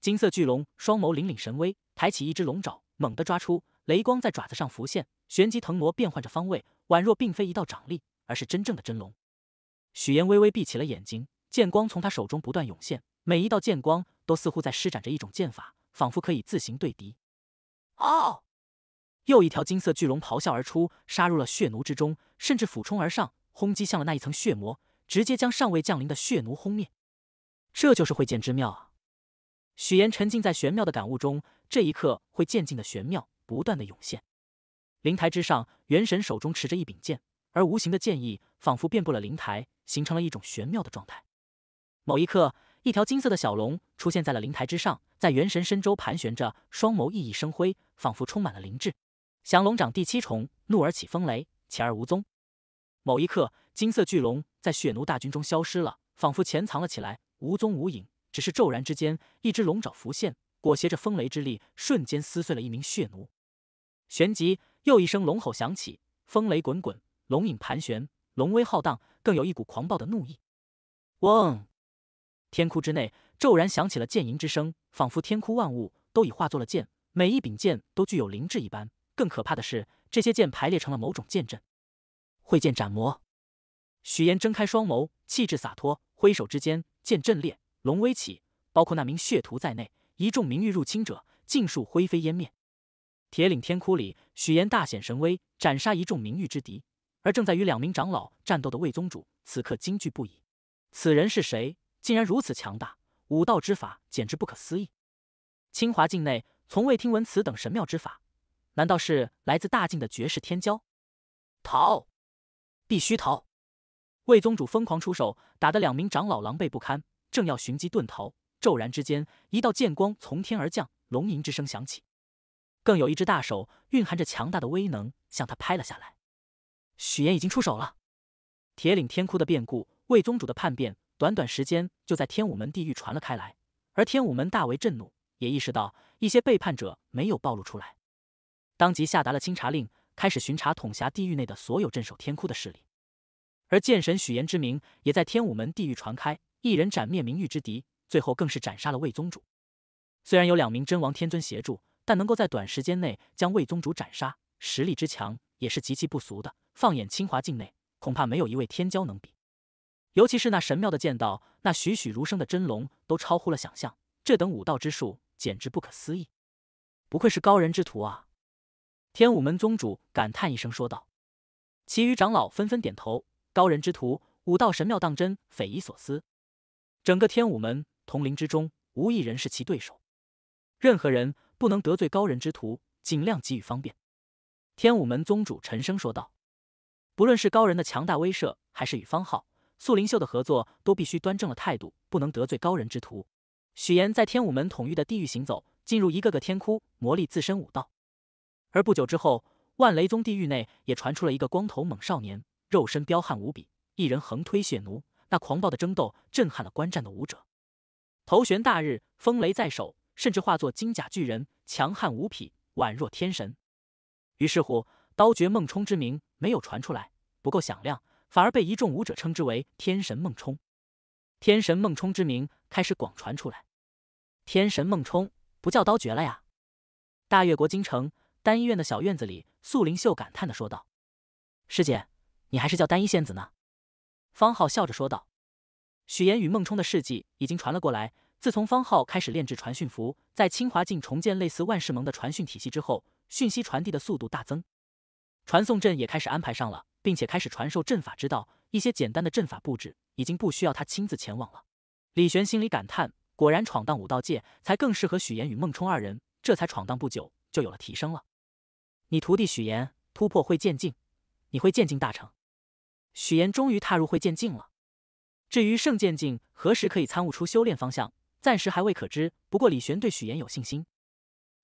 金色巨龙双眸凛凛神威，抬起一只龙爪，猛地抓出，雷光在爪子上浮现，旋即腾挪变换着方位，宛若并非一道掌力，而是真正的真龙。许岩微微闭起了眼睛，剑光从他手中不断涌现，每一道剑光都似乎在施展着一种剑法，仿佛可以自行对敌。哦！又一条金色巨龙咆哮而出，杀入了血奴之中，甚至俯冲而上，轰击向了那一层血魔。直接将尚未降临的血奴轰灭，这就是会剑之妙啊！许岩沉浸在玄妙的感悟中，这一刻会渐进的玄妙不断的涌现。灵台之上，元神手中持着一柄剑，而无形的剑意仿佛遍布了灵台，形成了一种玄妙的状态。某一刻，一条金色的小龙出现在了灵台之上，在元神身周盘旋着，双眸熠熠生辉，仿佛充满了灵智。降龙掌第七重，怒而起风雷，起而无踪。某一刻，金色巨龙在血奴大军中消失了，仿佛潜藏了起来，无踪无影。只是骤然之间，一只龙爪浮现，裹挟着风雷之力，瞬间撕碎了一名血奴。旋即，又一声龙吼响起，风雷滚滚，龙影盘旋，龙威浩荡，更有一股狂暴的怒意。嗡！天窟之内骤然响起了剑吟之声，仿佛天窟万物都已化作了剑，每一柄剑都具有灵智一般。更可怕的是，这些剑排列成了某种剑阵。挥剑斩魔，许岩睁开双眸，气质洒脱，挥手之间，剑阵裂，龙威起，包括那名血徒在内，一众名誉入侵者尽数灰飞烟灭。铁岭天窟里，许岩大显神威，斩杀一众名誉之敌。而正在与两名长老战斗的魏宗主，此刻惊惧不已：此人是谁？竟然如此强大，武道之法简直不可思议！清华境内从未听闻此等神妙之法，难道是来自大晋的绝世天骄？逃！必须逃！魏宗主疯狂出手，打得两名长老狼狈不堪，正要寻机遁逃，骤然之间，一道剑光从天而降，龙吟之声响起，更有一只大手蕴含着强大的威能向他拍了下来。许岩已经出手了。铁岭天窟的变故，魏宗主的叛变，短短时间就在天武门地狱传了开来，而天武门大为震怒，也意识到一些背叛者没有暴露出来，当即下达了清查令。开始巡查统辖地狱内的所有镇守天窟的势力，而剑神许岩之名也在天武门地狱传开。一人斩灭明玉之敌，最后更是斩杀了魏宗主。虽然有两名真王天尊协助，但能够在短时间内将魏宗主斩杀，实力之强也是极其不俗的。放眼清华境内，恐怕没有一位天骄能比。尤其是那神庙的剑道，那栩栩如生的真龙，都超乎了想象。这等武道之术，简直不可思议！不愧是高人之徒啊！天武门宗主感叹一声说道：“其余长老纷纷点头。高人之徒，武道神妙，当真匪夷所思。整个天武门同龄之中，无一人是其对手。任何人不能得罪高人之徒，尽量给予方便。”天武门宗主沉声说道：“不论是高人的强大威慑，还是与方浩、素灵秀的合作，都必须端正了态度，不能得罪高人之徒。”许岩在天武门统御的地域行走，进入一个个天窟，磨砺自身武道。而不久之后，万雷宗地狱内也传出了一个光头猛少年，肉身彪悍无比，一人横推血奴，那狂暴的争斗震撼了观战的武者。头悬大日，风雷在手，甚至化作金甲巨人，强悍无匹，宛若天神。于是乎，刀绝孟冲之名没有传出来，不够响亮，反而被一众武者称之为天神孟冲。天神孟冲之名开始广传出来。天神孟冲不叫刀绝了呀！大越国京城。丹医院的小院子里，素灵秀感叹的说道：“师姐，你还是叫丹一仙子呢。”方浩笑着说道：“许岩与孟冲的事迹已经传了过来。自从方浩开始炼制传讯符，在清华境重建类似万世盟的传讯体系之后，讯息传递的速度大增，传送阵也开始安排上了，并且开始传授阵法之道。一些简单的阵法布置已经不需要他亲自前往了。”李玄心里感叹：“果然闯荡武道界才更适合许岩与孟冲二人。这才闯荡不久，就有了提升了。”你徒弟许岩突破会剑境，你会剑境大成。许岩终于踏入会剑境了。至于圣剑境何时可以参悟出修炼方向，暂时还未可知。不过李玄对许岩有信心。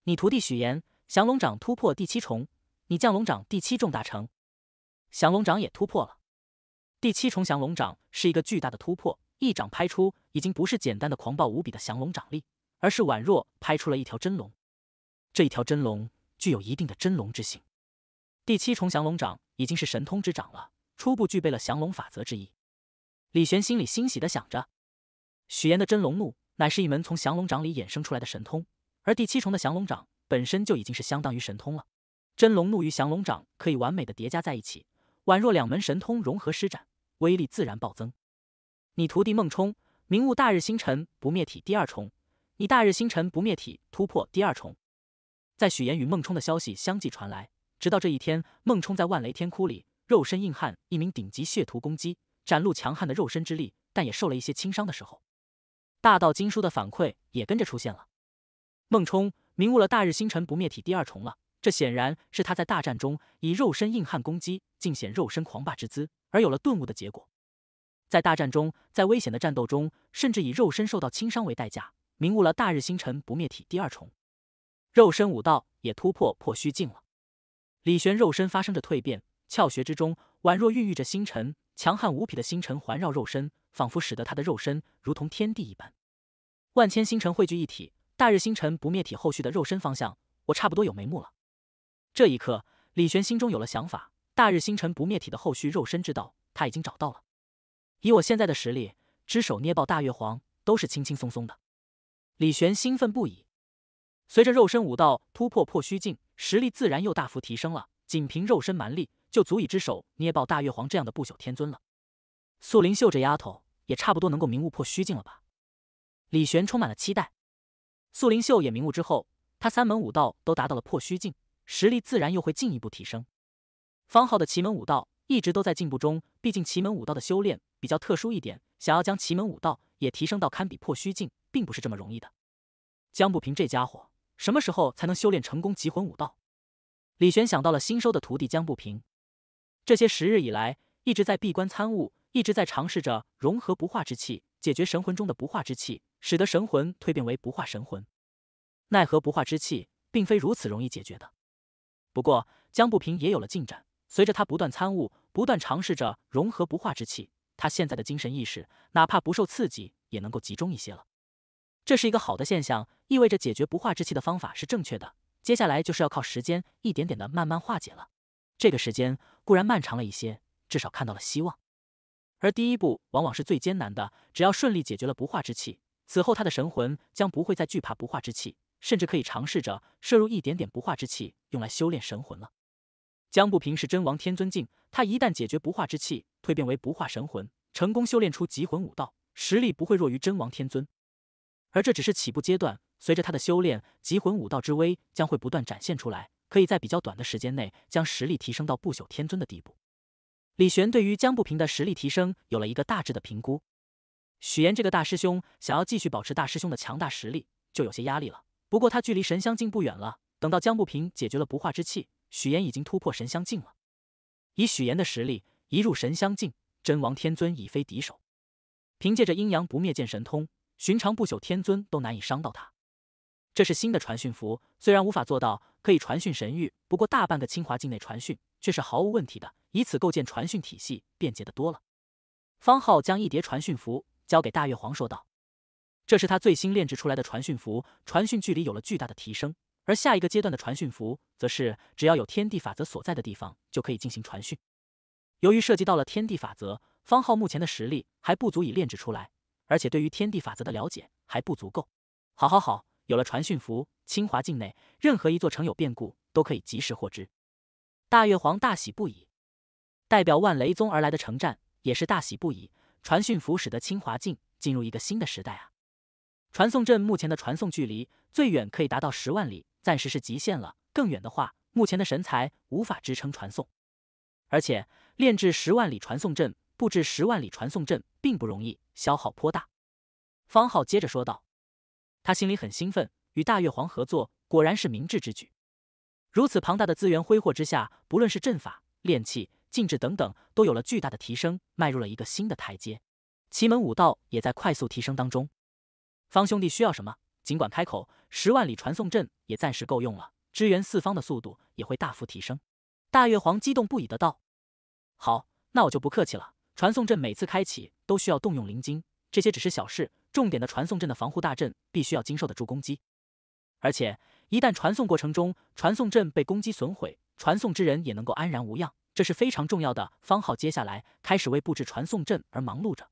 你徒弟许岩降龙掌突破第七重，你降龙掌第七重大成，降龙掌也突破了第七重。降龙掌是一个巨大的突破，一掌拍出，已经不是简单的狂暴无比的降龙掌力，而是宛若拍出了一条真龙。这一条真龙。具有一定的真龙之性，第七重降龙掌已经是神通之掌了，初步具备了降龙法则之意。李玄心里欣喜的想着，许岩的真龙怒乃是一门从降龙掌里衍生出来的神通，而第七重的降龙掌本身就已经是相当于神通了。真龙怒与降龙掌可以完美的叠加在一起，宛若两门神通融合施展，威力自然暴增。你徒弟孟冲，明悟大日星辰不灭体第二重，你大日星辰不灭体突破第二重。在许岩与孟冲的消息相继传来，直到这一天，孟冲在万雷天窟里肉身硬汉，一名顶级血徒攻击，展露强悍的肉身之力，但也受了一些轻伤的时候，大道经书的反馈也跟着出现了。孟冲明悟了大日星辰不灭体第二重了，这显然是他在大战中以肉身硬汉攻击，尽显肉身狂霸之姿，而有了顿悟的结果。在大战中，在危险的战斗中，甚至以肉身受到轻伤为代价，明悟了大日星辰不灭体第二重。肉身武道也突破破虚境了。李玄肉身发生着蜕变，窍穴之中宛若孕育着星辰，强悍无匹的星辰环绕肉身，仿佛使得他的肉身如同天地一般。万千星辰汇聚一体，大日星辰不灭体后续的肉身方向，我差不多有眉目了。这一刻，李玄心中有了想法：大日星辰不灭体的后续肉身之道，他已经找到了。以我现在的实力，只手捏爆大月皇都是轻轻松松的。李玄兴奋不已。随着肉身武道突破破虚境，实力自然又大幅提升了。仅凭肉身蛮力，就足以只手捏爆大月皇这样的不朽天尊了。素灵秀这丫头也差不多能够明悟破虚境了吧？李玄充满了期待。素灵秀也明悟之后，他三门武道都达到了破虚境，实力自然又会进一步提升。方浩的奇门武道一直都在进步中，毕竟奇门武道的修炼比较特殊一点，想要将奇门武道也提升到堪比破虚境，并不是这么容易的。江不平这家伙。什么时候才能修炼成功极魂武道？李玄想到了新收的徒弟江不平，这些时日以来一直在闭关参悟，一直在尝试着融合不化之气，解决神魂中的不化之气，使得神魂蜕变为不化神魂。奈何不化之气并非如此容易解决的。不过江不平也有了进展，随着他不断参悟，不断尝试着融合不化之气，他现在的精神意识，哪怕不受刺激，也能够集中一些了。这是一个好的现象，意味着解决不化之气的方法是正确的。接下来就是要靠时间一点点的慢慢化解了。这个时间固然漫长了一些，至少看到了希望。而第一步往往是最艰难的，只要顺利解决了不化之气，此后他的神魂将不会再惧怕不化之气，甚至可以尝试着摄入一点点不化之气，用来修炼神魂了。江不平是真王天尊境，他一旦解决不化之气，蜕变为不化神魂，成功修炼出极魂武道，实力不会弱于真王天尊。而这只是起步阶段，随着他的修炼，极魂武道之威将会不断展现出来，可以在比较短的时间内将实力提升到不朽天尊的地步。李玄对于江不平的实力提升有了一个大致的评估。许炎这个大师兄想要继续保持大师兄的强大实力，就有些压力了。不过他距离神相境不远了，等到江不平解决了不化之气，许炎已经突破神相境了。以许炎的实力，一入神相境，真王天尊已非敌手。凭借着阴阳不灭剑神通。寻常不朽天尊都难以伤到他。这是新的传讯符，虽然无法做到可以传讯神域，不过大半个清华境内传讯却是毫无问题的。以此构建传讯体系，便捷的多了。方浩将一叠传讯符交给大月皇，说道：“这是他最新炼制出来的传讯符，传讯距离有了巨大的提升。而下一个阶段的传讯符，则是只要有天地法则所在的地方，就可以进行传讯。由于涉及到了天地法则，方浩目前的实力还不足以炼制出来。”而且对于天地法则的了解还不足够。好，好，好，有了传讯符，清华境内任何一座城有变故都可以及时获知。大越皇大喜不已，代表万雷宗而来的城战也是大喜不已。传讯符使得清华境进入一个新的时代啊！传送阵目前的传送距离最远可以达到十万里，暂时是极限了。更远的话，目前的神才无法支撑传送。而且炼制十万里传送阵。布置十万里传送阵并不容易，消耗颇大。方浩接着说道，他心里很兴奋，与大月皇合作果然是明智之举。如此庞大的资源挥霍之下，不论是阵法、炼器、禁制等等，都有了巨大的提升，迈入了一个新的台阶。奇门武道也在快速提升当中。方兄弟需要什么，尽管开口，十万里传送阵也暂时够用了，支援四方的速度也会大幅提升。大月皇激动不已的道：“好，那我就不客气了。”传送阵每次开启都需要动用灵晶，这些只是小事。重点的传送阵的防护大阵必须要经受得住攻击，而且一旦传送过程中传送阵被攻击损毁，传送之人也能够安然无恙，这是非常重要的。方浩接下来开始为布置传送阵而忙碌着。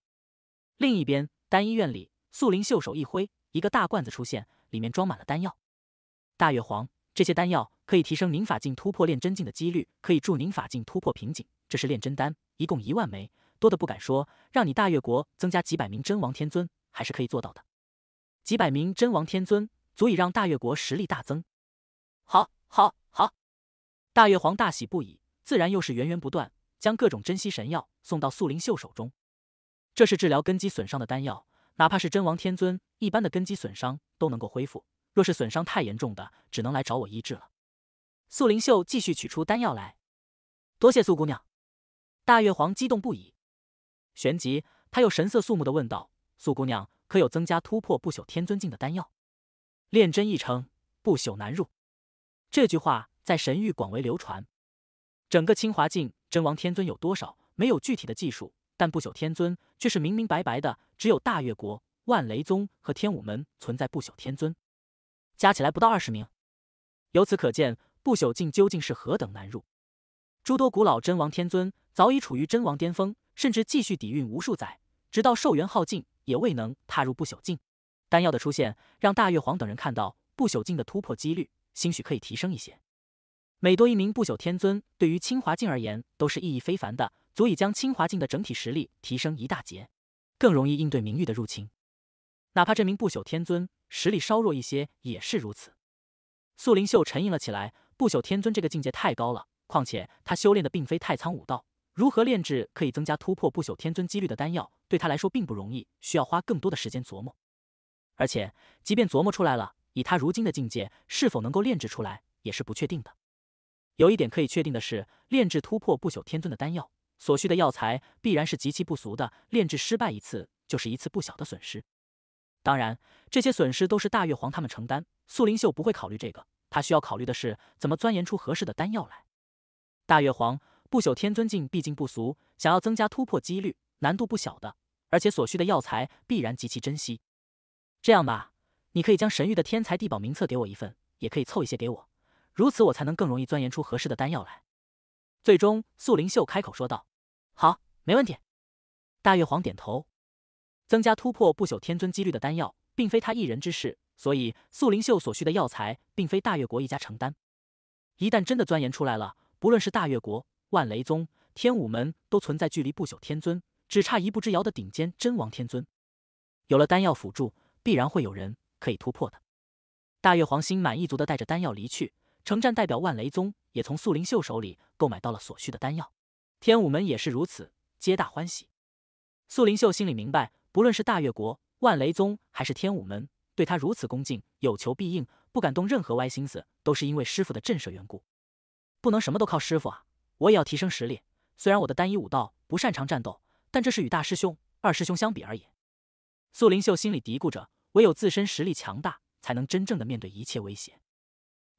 另一边，丹医院里，素林袖手一挥，一个大罐子出现，里面装满了丹药。大月皇，这些丹药可以提升凝法境突破炼真境的几率，可以助凝法境突破瓶颈。这是炼真丹，一共一万枚。多的不敢说，让你大越国增加几百名真王天尊还是可以做到的。几百名真王天尊足以让大越国实力大增。好，好，好！大越皇大喜不已，自然又是源源不断将各种珍稀神药送到素灵秀手中。这是治疗根基损伤的丹药，哪怕是真王天尊一般的根基损伤都能够恢复。若是损伤太严重的，只能来找我医治了。素灵秀继续取出丹药来，多谢素姑娘。大越皇激动不已。旋即，他又神色肃穆地问道：“苏姑娘，可有增加突破不朽天尊境的丹药？”炼真一成，不朽难入。这句话在神域广为流传。整个清华境，真王天尊有多少？没有具体的技术，但不朽天尊却是明明白白的，只有大越国万雷宗和天武门存在不朽天尊，加起来不到二十名。由此可见，不朽境究竟是何等难入。诸多古老真王天尊早已处于真王巅峰。甚至继续底蕴无数载，直到寿元耗尽，也未能踏入不朽境。丹药的出现，让大月皇等人看到不朽境的突破几率，兴许可以提升一些。每多一名不朽天尊，对于清华境而言都是意义非凡的，足以将清华境的整体实力提升一大截，更容易应对名誉的入侵。哪怕这名不朽天尊实力稍弱一些，也是如此。素灵秀沉吟了起来：“不朽天尊这个境界太高了，况且他修炼的并非太仓武道。”如何炼制可以增加突破不朽天尊几率的丹药，对他来说并不容易，需要花更多的时间琢磨。而且，即便琢磨出来了，以他如今的境界，是否能够炼制出来也是不确定的。有一点可以确定的是，炼制突破不朽天尊的丹药所需的药材必然是极其不俗的，炼制失败一次就是一次不小的损失。当然，这些损失都是大月皇他们承担，素灵秀不会考虑这个。他需要考虑的是怎么钻研出合适的丹药来。大月皇。不朽天尊境毕竟不俗，想要增加突破几率，难度不小的，而且所需的药材必然极其珍惜。这样吧，你可以将神域的天才地宝名册给我一份，也可以凑一些给我，如此我才能更容易钻研出合适的丹药来。最终，素灵秀开口说道：“好，没问题。”大月皇点头。增加突破不朽天尊几率的丹药，并非他一人之事，所以素灵秀所需的药材，并非大越国一家承担。一旦真的钻研出来了，不论是大越国。万雷宗、天武门都存在距离不朽天尊只差一步之遥的顶尖真王天尊，有了丹药辅助，必然会有人可以突破的。大月皇心满意足的带着丹药离去。城战代表万雷宗也从素灵秀手里购买到了所需的丹药，天武门也是如此，皆大欢喜。素灵秀心里明白，不论是大月国、万雷宗还是天武门，对他如此恭敬，有求必应，不敢动任何歪心思，都是因为师傅的震慑缘故，不能什么都靠师傅啊。我也要提升实力。虽然我的单一武道不擅长战斗，但这是与大师兄、二师兄相比而已。素灵秀心里嘀咕着，唯有自身实力强大，才能真正的面对一切威胁。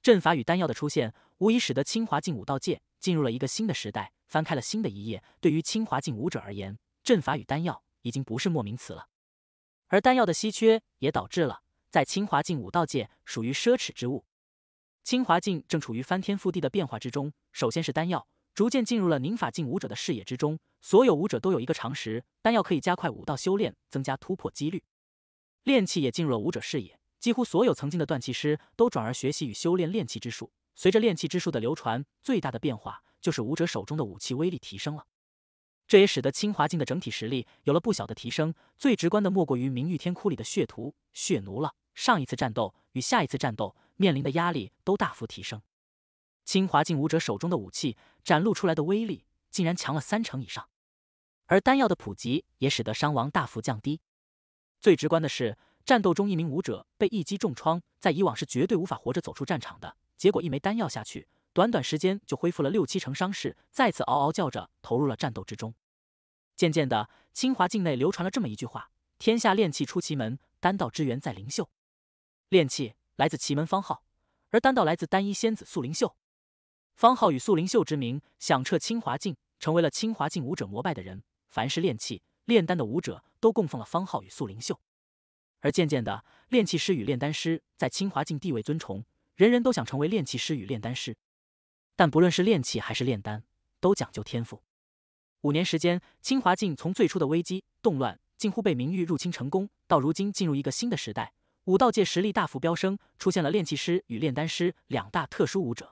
阵法与丹药的出现，无疑使得清华境武道界进入了一个新的时代，翻开了新的一页。对于清华境武者而言，阵法与丹药已经不是莫名词了。而丹药的稀缺，也导致了在清华境武道界属于奢侈之物。清华境正处于翻天覆地的变化之中，首先是丹药。逐渐进入了凝法境武者的视野之中。所有武者都有一个常识：丹药可以加快武道修炼，增加突破几率。炼气也进入了武者视野，几乎所有曾经的断气师都转而学习与修炼炼气之术。随着炼气之术的流传，最大的变化就是武者手中的武器威力提升了。这也使得清华境的整体实力有了不小的提升。最直观的莫过于明玉天窟里的血徒、血奴了。上一次战斗与下一次战斗面临的压力都大幅提升。清华境武者手中的武器展露出来的威力，竟然强了三成以上；而丹药的普及也使得伤亡大幅降低。最直观的是，战斗中一名武者被一击重创，在以往是绝对无法活着走出战场的。结果，一枚丹药下去，短短时间就恢复了六七成伤势，再次嗷嗷叫着投入了战斗之中。渐渐的，清华境内流传了这么一句话：“天下炼器出奇门，丹道之源在灵秀。”炼器来自奇门方号，而丹道来自单一仙子素灵秀。方浩与素灵秀之名响彻清华境，成为了清华境武者膜拜的人。凡是炼气、炼丹的武者，都供奉了方浩与素灵秀。而渐渐的，炼气师与炼丹师在清华境地位尊崇，人人都想成为炼气师与炼丹师。但不论是炼气还是炼丹，都讲究天赋。五年时间，清华境从最初的危机、动乱，近乎被名誉入侵成功，到如今进入一个新的时代，武道界实力大幅飙升，出现了炼气师与炼丹师两大特殊武者。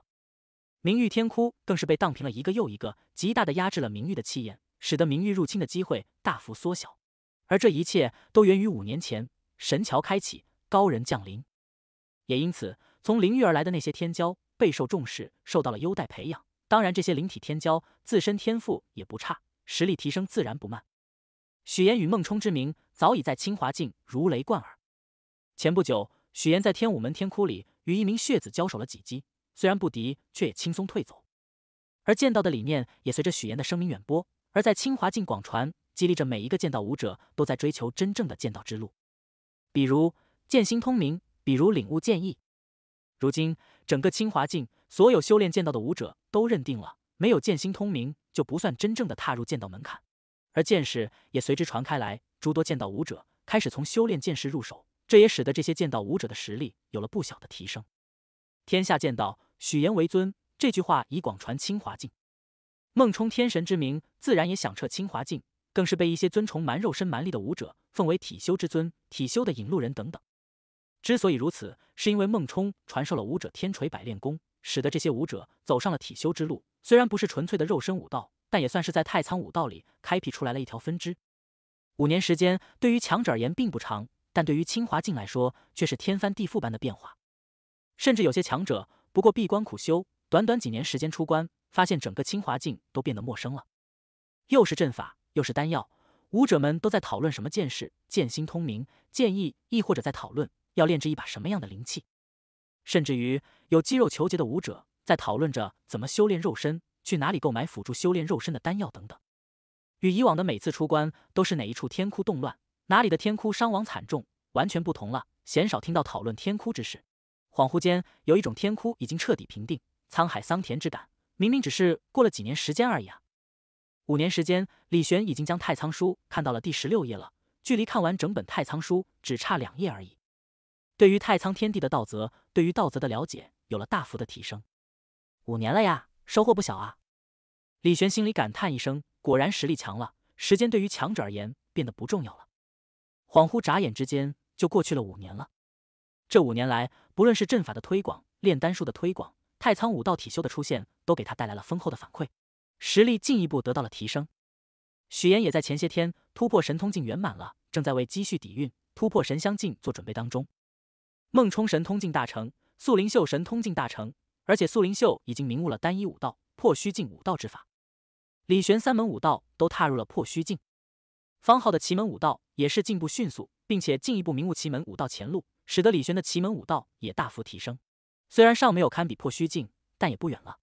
名誉天窟更是被荡平了一个又一个，极大的压制了名誉的气焰，使得名誉入侵的机会大幅缩小。而这一切都源于五年前神桥开启，高人降临。也因此，从灵域而来的那些天骄备受重视，受到了优待培养。当然，这些灵体天骄自身天赋也不差，实力提升自然不慢。许岩与孟冲之名早已在清华境如雷贯耳。前不久，许岩在天武门天窟里与一名血子交手了几击。虽然不敌，却也轻松退走。而剑道的理念也随着许岩的声名远播，而在清华境广传，激励着每一个剑道武者都在追求真正的剑道之路。比如剑心通明，比如领悟剑意。如今，整个清华境所有修炼剑道的武者都认定了，没有剑心通明就不算真正的踏入剑道门槛。而剑士也随之传开来，诸多剑道武者开始从修炼剑士入手，这也使得这些剑道武者的实力有了不小的提升。天下剑道。许言为尊这句话已广传清华境，孟冲天神之名自然也响彻清华境，更是被一些尊崇蛮肉身蛮力的武者奉为体修之尊、体修的引路人等等。之所以如此，是因为孟冲传授了武者天锤百炼功，使得这些武者走上了体修之路。虽然不是纯粹的肉身武道，但也算是在太仓武道里开辟出来了一条分支。五年时间对于强者而言并不长，但对于清华境来说却是天翻地覆般的变化，甚至有些强者。不过闭关苦修，短短几年时间出关，发现整个清华境都变得陌生了。又是阵法，又是丹药，武者们都在讨论什么剑士剑心通明剑意，亦或者在讨论要炼制一把什么样的灵器。甚至于有肌肉求结的武者在讨论着怎么修炼肉身，去哪里购买辅助修炼肉身的丹药等等。与以往的每次出关都是哪一处天窟动乱，哪里的天窟伤亡惨重完全不同了，鲜少听到讨论天窟之事。恍惚间，有一种天窟已经彻底平定、沧海桑田之感。明明只是过了几年时间而已啊！五年时间，李玄已经将《太仓书》看到了第十六页了，距离看完整本《太仓书》只差两页而已。对于太仓天地的道泽，对于道泽的了解有了大幅的提升。五年了呀，收获不小啊！李玄心里感叹一声，果然实力强了。时间对于强者而言变得不重要了。恍惚眨眼之间，就过去了五年了。这五年来，不论是阵法的推广、炼丹术的推广、太仓武道体修的出现，都给他带来了丰厚的反馈，实力进一步得到了提升。许岩也在前些天突破神通境圆满了，正在为积蓄底蕴、突破神相境做准备当中。孟冲神通境大成，素灵秀神通境大成，而且素灵秀已经明悟了单一武道破虚境武道之法。李玄三门武道都踏入了破虚境，方浩的奇门武道也是进步迅速，并且进一步明悟奇门武道前路。使得李玄的奇门武道也大幅提升，虽然尚没有堪比破虚境，但也不远了。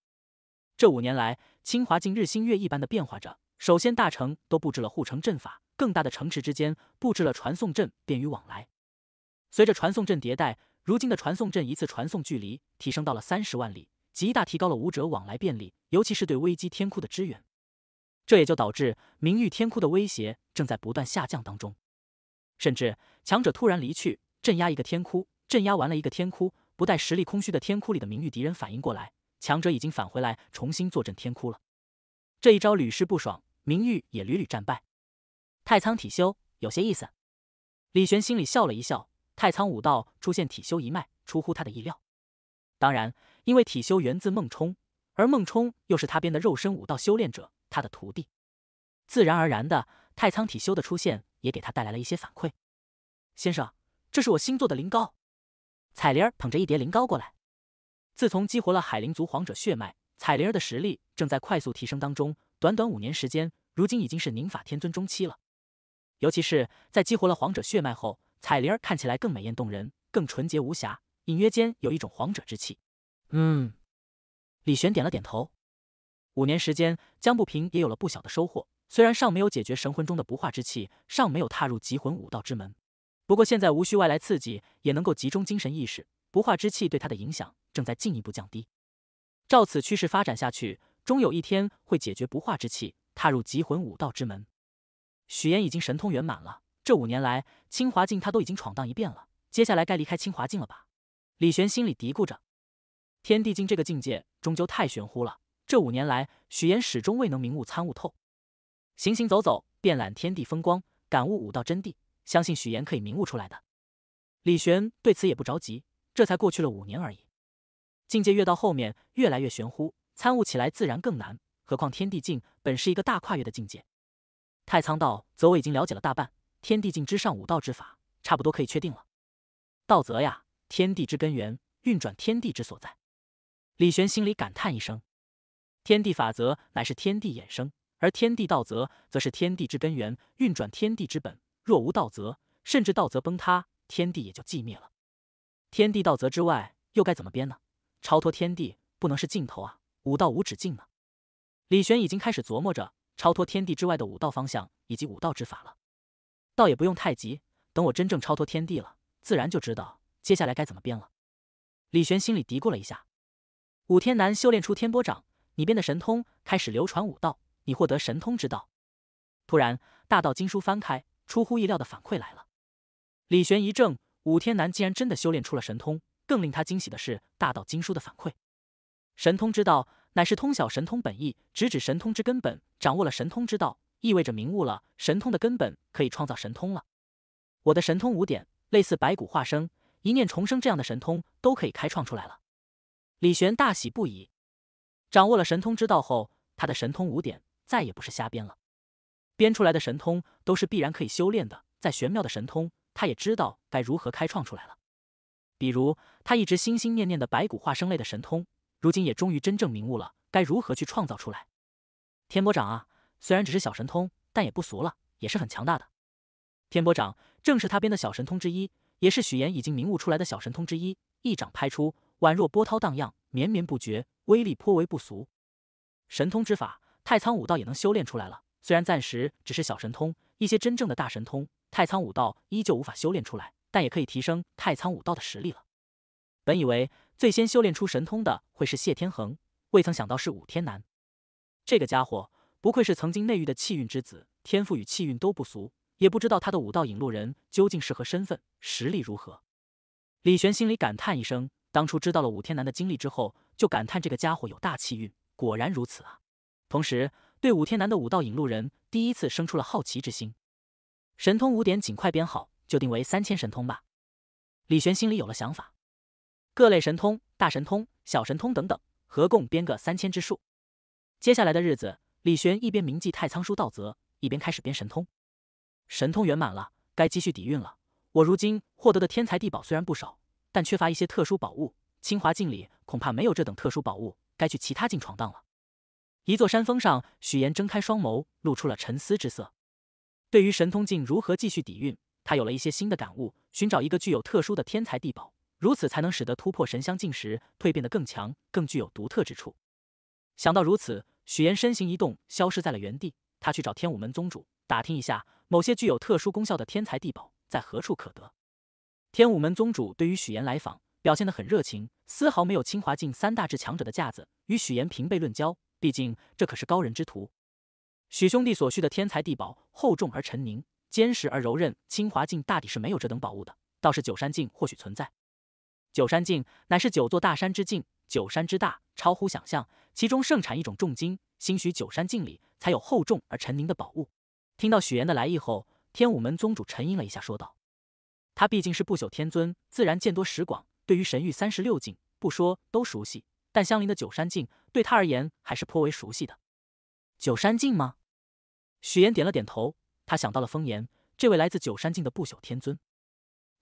这五年来，清华境日新月异般的变化着。首先，大城都布置了护城阵法，更大的城池之间布置了传送阵，便于往来。随着传送阵迭代，如今的传送阵一次传送距离提升到了三十万里，极大提高了武者往来便利，尤其是对危机天窟的支援。这也就导致名誉天窟的威胁正在不断下降当中，甚至强者突然离去。镇压一个天窟，镇压完了一个天窟，不带实力空虚的天窟里的名誉敌人反应过来，强者已经返回来重新坐镇天窟了。这一招屡试不爽，名誉也屡屡战败。太仓体修有些意思，李玄心里笑了一笑。太仓武道出现体修一脉，出乎他的意料。当然，因为体修源自孟冲，而孟冲又是他编的肉身武道修炼者，他的徒弟，自然而然的，太仓体修的出现也给他带来了一些反馈。先生。这是我新做的灵膏，彩灵捧着一碟灵膏过来。自从激活了海灵族皇者血脉，彩灵儿的实力正在快速提升当中。短短五年时间，如今已经是凝法天尊中期了。尤其是在激活了皇者血脉后，彩灵儿看起来更美艳动人，更纯洁无瑕，隐约间有一种皇者之气。嗯，李玄点了点头。五年时间，江不平也有了不小的收获，虽然尚没有解决神魂中的不化之气，尚没有踏入极魂武道之门。不过现在无需外来刺激，也能够集中精神意识。不化之气对他的影响正在进一步降低。照此趋势发展下去，终有一天会解决不化之气，踏入极魂武道之门。许岩已经神通圆满了，这五年来清华境他都已经闯荡一遍了。接下来该离开清华境了吧？李玄心里嘀咕着。天地境这个境界终究太玄乎了，这五年来许岩始终未能明悟参悟透。行行走走，遍览天地风光，感悟武道真谛。相信许言可以明悟出来的。李玄对此也不着急，这才过去了五年而已。境界越到后面，越来越玄乎，参悟起来自然更难。何况天地境本是一个大跨越的境界。太仓道，则我已经了解了大半。天地境之上，五道之法，差不多可以确定了。道则呀，天地之根源，运转天地之所在。李玄心里感叹一声：，天地法则乃是天地衍生，而天地道则，则是天地之根源，运转天地之本。若无道则，甚至道则崩塌，天地也就寂灭了。天地道则之外，又该怎么编呢？超脱天地不能是尽头啊，武道无止境呢。李玄已经开始琢磨着超脱天地之外的武道方向以及武道之法了，倒也不用太急，等我真正超脱天地了，自然就知道接下来该怎么编了。李玄心里嘀咕了一下。武天南修炼出天波掌，你编的神通开始流传武道，你获得神通之道。突然，大道经书翻开。出乎意料的反馈来了，李玄一怔，武天南竟然真的修炼出了神通。更令他惊喜的是《大道经书》的反馈，神通之道乃是通晓神通本意，直指神通之根本。掌握了神通之道，意味着明悟了神通的根本，可以创造神通了。我的神通五点，类似白骨化生、一念重生这样的神通都可以开创出来了。李玄大喜不已，掌握了神通之道后，他的神通五点再也不是瞎编了。编出来的神通都是必然可以修炼的，再玄妙的神通，他也知道该如何开创出来了。比如他一直心心念念的白骨化生类的神通，如今也终于真正明悟了该如何去创造出来。天波掌啊，虽然只是小神通，但也不俗了，也是很强大的。天波掌正是他编的小神通之一，也是许岩已经明悟出来的小神通之一。一掌拍出，宛若波涛荡漾，绵绵不绝，威力颇为不俗。神通之法，太仓武道也能修炼出来了。虽然暂时只是小神通，一些真正的大神通，太仓武道依旧无法修炼出来，但也可以提升太仓武道的实力了。本以为最先修炼出神通的会是谢天恒，未曾想到是武天南。这个家伙不愧是曾经内域的气运之子，天赋与气运都不俗。也不知道他的武道引路人究竟是何身份，实力如何？李玄心里感叹一声：，当初知道了武天南的经历之后，就感叹这个家伙有大气运，果然如此啊。同时，对武天南的武道引路人，第一次生出了好奇之心。神通五点尽快编好，就定为三千神通吧。李玄心里有了想法，各类神通、大神通、小神通等等，合共编个三千之数。接下来的日子，李玄一边铭记太仓书道则，一边开始编神通。神通圆满了，该积蓄底蕴了。我如今获得的天才地宝虽然不少，但缺乏一些特殊宝物。清华境里恐怕没有这等特殊宝物，该去其他境闯荡了。一座山峰上，许岩睁开双眸，露出了沉思之色。对于神通境如何继续底蕴，他有了一些新的感悟。寻找一个具有特殊的天才地宝，如此才能使得突破神相境时蜕变得更强，更具有独特之处。想到如此，许岩身形一动，消失在了原地。他去找天武门宗主打听一下，某些具有特殊功效的天才地宝在何处可得。天武门宗主对于许岩来访表现得很热情，丝毫没有清华境三大至强者的架子，与许岩平辈论交。毕竟这可是高人之徒，许兄弟所需的天才地宝厚重而沉凝，坚实而柔韧，清华境大抵是没有这等宝物的，倒是九山境或许存在。九山境乃是九座大山之境，九山之大超乎想象，其中盛产一种重金，兴许九山境里才有厚重而沉凝的宝物。听到许岩的来意后，天武门宗主沉吟了一下，说道：“他毕竟是不朽天尊，自然见多识广，对于神域三十六境，不说都熟悉。”但相邻的九山境对他而言还是颇为熟悉的。九山境吗？许岩点了点头，他想到了风炎这位来自九山境的不朽天尊。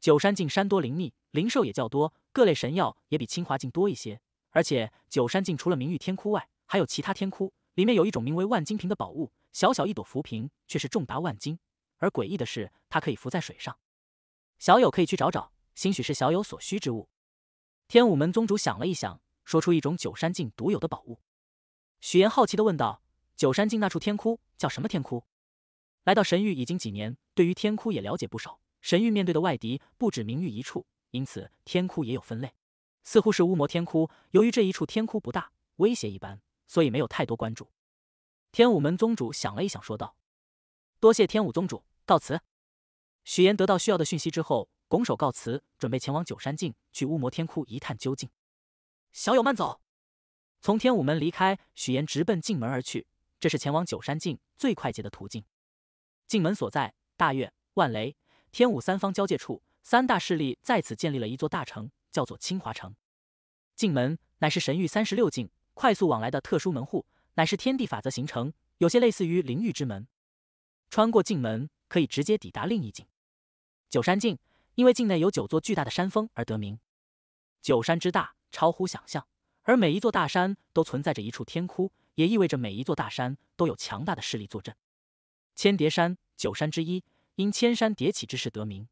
九山境山多林密，灵兽也较多，各类神药也比清华境多一些。而且九山境除了名誉天窟外，还有其他天窟，里面有一种名为万金瓶的宝物，小小一朵浮萍却是重达万金，而诡异的是它可以浮在水上。小友可以去找找，兴许是小友所需之物。天武门宗主想了一想。说出一种九山境独有的宝物，许岩好奇的问道：“九山境那处天窟叫什么天窟？”来到神域已经几年，对于天窟也了解不少。神域面对的外敌不止明域一处，因此天窟也有分类，似乎是乌魔天窟。由于这一处天窟不大，威胁一般，所以没有太多关注。天武门宗主想了一想，说道：“多谢天武宗主，告辞。”许岩得到需要的讯息之后，拱手告辞，准备前往九山境去乌魔天窟一探究竟。小友慢走。从天武门离开，许岩直奔进门而去。这是前往九山境最快捷的途径。进门所在，大月、万雷、天武三方交界处，三大势力在此建立了一座大城，叫做清华城。进门乃是神域三十六境快速往来的特殊门户，乃是天地法则形成，有些类似于灵域之门。穿过进门，可以直接抵达另一境——九山境，因为境内有九座巨大的山峰而得名。九山之大。超乎想象，而每一座大山都存在着一处天窟，也意味着每一座大山都有强大的势力坐镇。千叠山九山之一，因千山叠起之势得名。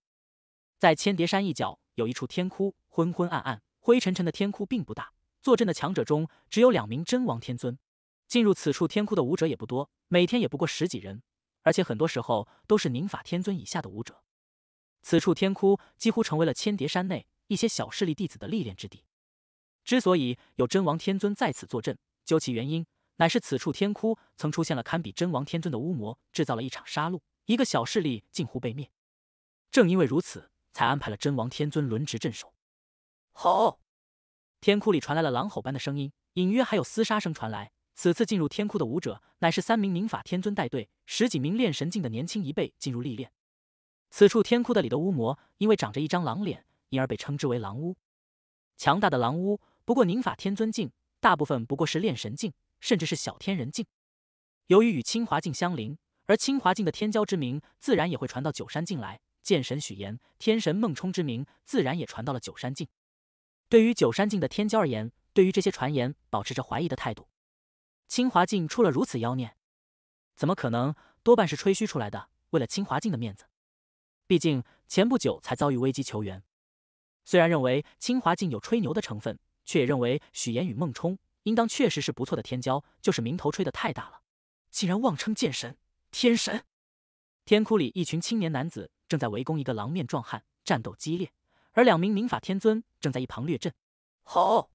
在千叠山一角，有一处天窟，昏昏暗暗、灰沉沉的天窟并不大。坐镇的强者中只有两名真王天尊。进入此处天窟的武者也不多，每天也不过十几人，而且很多时候都是宁法天尊以下的武者。此处天窟几乎成为了千叠山内一些小势力弟子的历练之地。之所以有真王天尊在此坐镇，究其原因，乃是此处天窟曾出现了堪比真王天尊的巫魔，制造了一场杀戮，一个小势力近乎被灭。正因为如此，才安排了真王天尊轮值镇守。吼！天窟里传来了狼吼般的声音，隐约还有厮杀声传来。此次进入天窟的武者，乃是三名明法天尊带队，十几名炼神境的年轻一辈进入历练。此处天窟的里的巫魔，因为长着一张狼脸，因而被称之为狼巫。强大的狼巫。不过，宁法天尊境大部分不过是炼神境，甚至是小天人境。由于与清华境相邻，而清华境的天骄之名自然也会传到九山境来。剑神许炎、天神孟冲之名自然也传到了九山境。对于九山境的天骄而言，对于这些传言保持着怀疑的态度。清华境出了如此妖孽，怎么可能？多半是吹嘘出来的。为了清华境的面子，毕竟前不久才遭遇危机求援。虽然认为清华境有吹牛的成分。却也认为许岩与孟冲应当确实是不错的天骄，就是名头吹得太大了，竟然妄称剑神、天神。天窟里一群青年男子正在围攻一个狼面壮汉，战斗激烈，而两名明法天尊正在一旁略阵。好！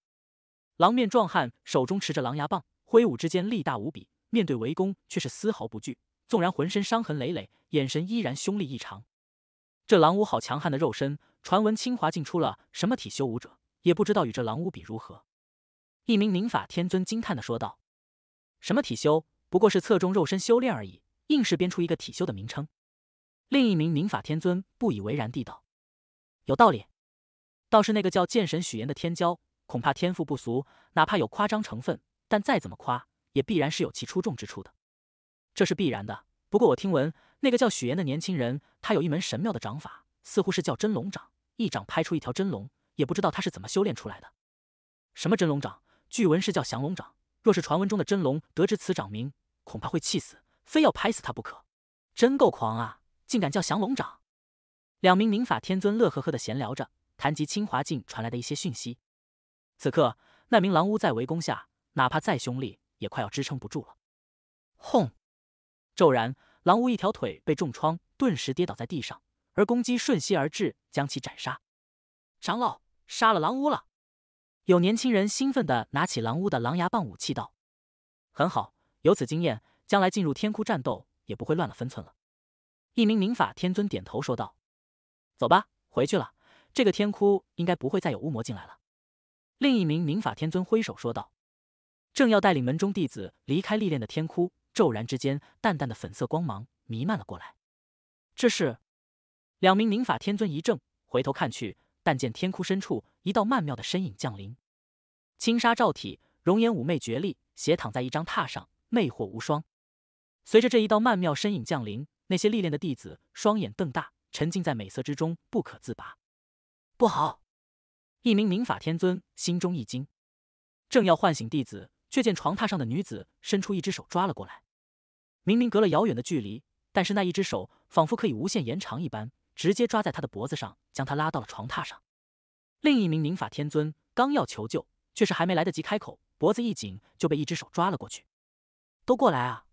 狼面壮汉手中持着狼牙棒，挥舞之间力大无比，面对围攻却是丝毫不惧，纵然浑身伤痕累累，眼神依然凶厉异常。这狼武好强悍的肉身，传闻清华进出了什么体修武者？也不知道与这狼巫比如何。一名明法天尊惊叹的说道：“什么体修，不过是侧重肉身修炼而已，硬是编出一个体修的名称。”另一名明法天尊不以为然地道：“有道理。倒是那个叫剑神许岩的天骄，恐怕天赋不俗，哪怕有夸张成分，但再怎么夸，也必然是有其出众之处的，这是必然的。不过我听闻，那个叫许岩的年轻人，他有一门神妙的掌法，似乎是叫真龙掌，一掌拍出一条真龙。”也不知道他是怎么修炼出来的，什么真龙掌？据闻是叫降龙掌。若是传闻中的真龙得知此掌名，恐怕会气死，非要拍死他不可。真够狂啊，竟敢叫降龙掌！两名明法天尊乐呵呵的闲聊着，谈及清华境传来的一些讯息。此刻，那名狼巫在围攻下，哪怕再凶厉，也快要支撑不住了。轰！骤然，狼巫一条腿被重创，顿时跌倒在地上，而攻击瞬息而至，将其斩杀。长老。杀了狼巫了！有年轻人兴奋的拿起狼巫的狼牙棒武器道：“很好，有此经验，将来进入天窟战斗也不会乱了分寸了。”一名明法天尊点头说道：“走吧，回去了。这个天窟应该不会再有巫魔进来了。”另一名明法天尊挥手说道：“正要带领门中弟子离开历练的天窟，骤然之间，淡淡的粉色光芒弥漫了过来。这是？”两名明法天尊一怔，回头看去。但见天窟深处，一道曼妙的身影降临，轻纱罩体，容颜妩媚绝丽，斜躺在一张榻上，魅惑无双。随着这一道曼妙身影降临，那些历练的弟子双眼瞪大，沉浸在美色之中不可自拔。不好！一名明法天尊心中一惊，正要唤醒弟子，却见床榻上的女子伸出一只手抓了过来。明明隔了遥远的距离，但是那一只手仿佛可以无限延长一般。直接抓在他的脖子上，将他拉到了床榻上。另一名明法天尊刚要求救，却是还没来得及开口，脖子一紧就被一只手抓了过去。都过来啊！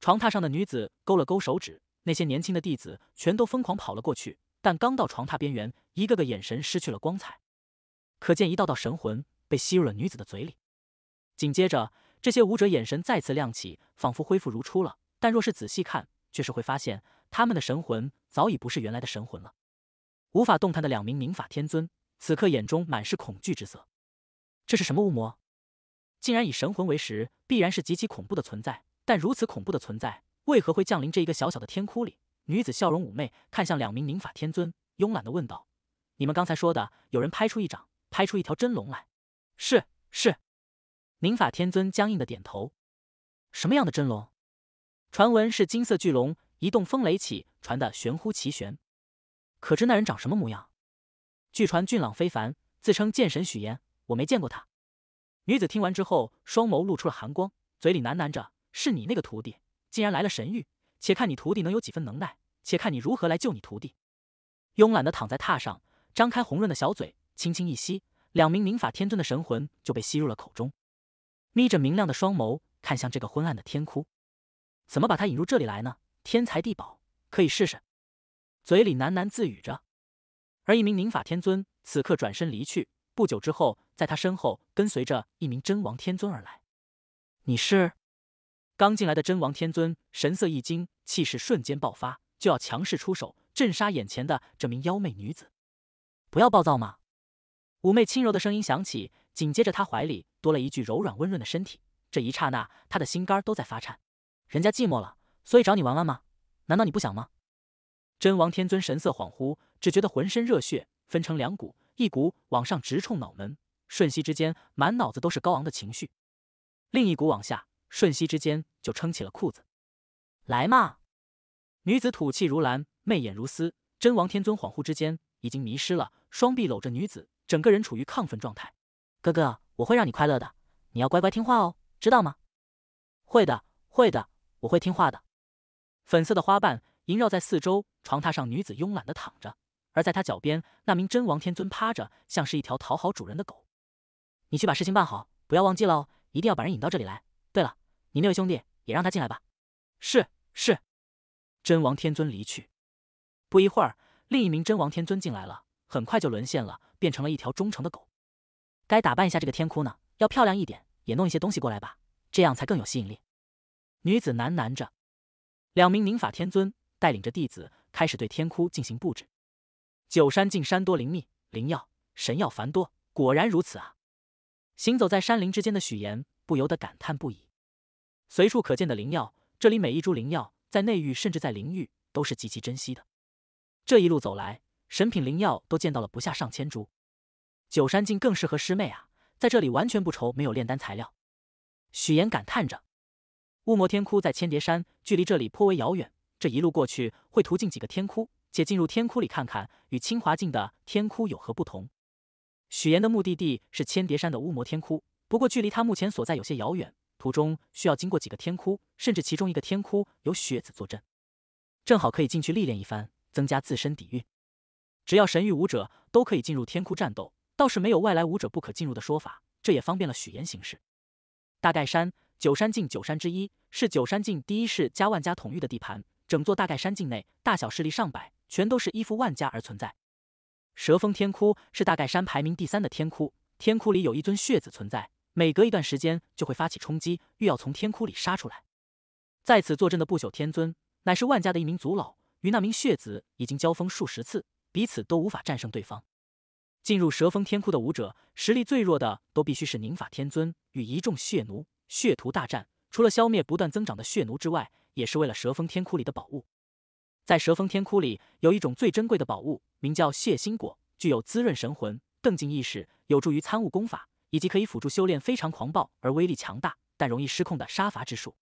床榻上的女子勾了勾手指，那些年轻的弟子全都疯狂跑了过去。但刚到床榻边缘，一个个眼神失去了光彩，可见一道道神魂被吸入了女子的嘴里。紧接着，这些武者眼神再次亮起，仿佛恢复如初了。但若是仔细看，却是会发现。他们的神魂早已不是原来的神魂了，无法动弹的两名冥法天尊，此刻眼中满是恐惧之色。这是什么巫魔？竟然以神魂为食，必然是极其恐怖的存在。但如此恐怖的存在，为何会降临这一个小小的天窟里？女子笑容妩媚，看向两名冥法天尊，慵懒的问道：“你们刚才说的，有人拍出一掌，拍出一条真龙来？”“是是。”冥法天尊僵硬的点头。“什么样的真龙？传闻是金色巨龙。”一动风雷起，传得玄乎其玄。可知那人长什么模样？据传俊朗非凡，自称剑神许岩。我没见过他。女子听完之后，双眸露出了寒光，嘴里喃喃着：“是你那个徒弟，竟然来了神域。且看你徒弟能有几分能耐，且看你如何来救你徒弟。”慵懒的躺在榻上，张开红润的小嘴，轻轻一吸，两名明法天尊的神魂就被吸入了口中。眯着明亮的双眸，看向这个昏暗的天窟，怎么把他引入这里来呢？天材地宝可以试试，嘴里喃喃自语着。而一名宁法天尊此刻转身离去，不久之后，在他身后跟随着一名真王天尊而来。你是？刚进来的真王天尊神色一惊，气势瞬间爆发，就要强势出手震杀眼前的这名妖媚女子。不要暴躁嘛！妩媚轻柔的声音响起，紧接着他怀里多了一具柔软温润的身体。这一刹那，他的心肝都在发颤。人家寂寞了。所以找你玩玩吗？难道你不想吗？真王天尊神色恍惚，只觉得浑身热血分成两股，一股往上直冲脑门，瞬息之间满脑子都是高昂的情绪；另一股往下，瞬息之间就撑起了裤子。来嘛！女子吐气如兰，媚眼如丝。真王天尊恍惚之间已经迷失了，双臂搂着女子，整个人处于亢奋状态。哥哥，我会让你快乐的，你要乖乖听话哦，知道吗？会的，会的，我会听话的。粉色的花瓣萦绕在四周，床榻上女子慵懒的躺着，而在她脚边，那名真王天尊趴着，像是一条讨好主人的狗。你去把事情办好，不要忘记了哦，一定要把人引到这里来。对了，你那位兄弟也让他进来吧。是是。真王天尊离去。不一会儿，另一名真王天尊进来了，很快就沦陷了，变成了一条忠诚的狗。该打扮一下这个天窟呢，要漂亮一点，也弄一些东西过来吧，这样才更有吸引力。女子喃喃着。两名宁法天尊带领着弟子开始对天窟进行布置。九山境山多灵密，灵药、神药繁多，果然如此啊！行走在山林之间的许岩不由得感叹不已。随处可见的灵药，这里每一株灵药在内域甚至在灵域都是极其珍惜的。这一路走来，神品灵药都见到了不下上千株。九山境更适合师妹啊，在这里完全不愁没有炼丹材料。许岩感叹着。乌魔天窟在千叠山，距离这里颇为遥远。这一路过去会途径几个天窟，且进入天窟里看看，与清华境的天窟有何不同？许岩的目的地是千叠山的乌魔天窟，不过距离他目前所在有些遥远，途中需要经过几个天窟，甚至其中一个天窟有雪子坐镇，正好可以进去历练一番，增加自身底蕴。只要神域武者都可以进入天窟战斗，倒是没有外来武者不可进入的说法，这也方便了许岩行事。大盖山。九山境九山之一是九山境第一世家万家统御的地盘，整座大盖山境内大小势力上百，全都是依附万家而存在。蛇峰天窟是大盖山排名第三的天窟，天窟里有一尊血子存在，每隔一段时间就会发起冲击，欲要从天窟里杀出来。在此坐镇的不朽天尊乃是万家的一名族老，与那名血子已经交锋数十次，彼此都无法战胜对方。进入蛇峰天窟的武者，实力最弱的都必须是凝法天尊与一众血奴。血屠大战除了消灭不断增长的血奴之外，也是为了蛇峰天窟里的宝物。在蛇峰天窟里有一种最珍贵的宝物，名叫血心果，具有滋润神魂、增进意识、有助于参悟功法，以及可以辅助修炼非常狂暴而威力强大但容易失控的杀伐之术。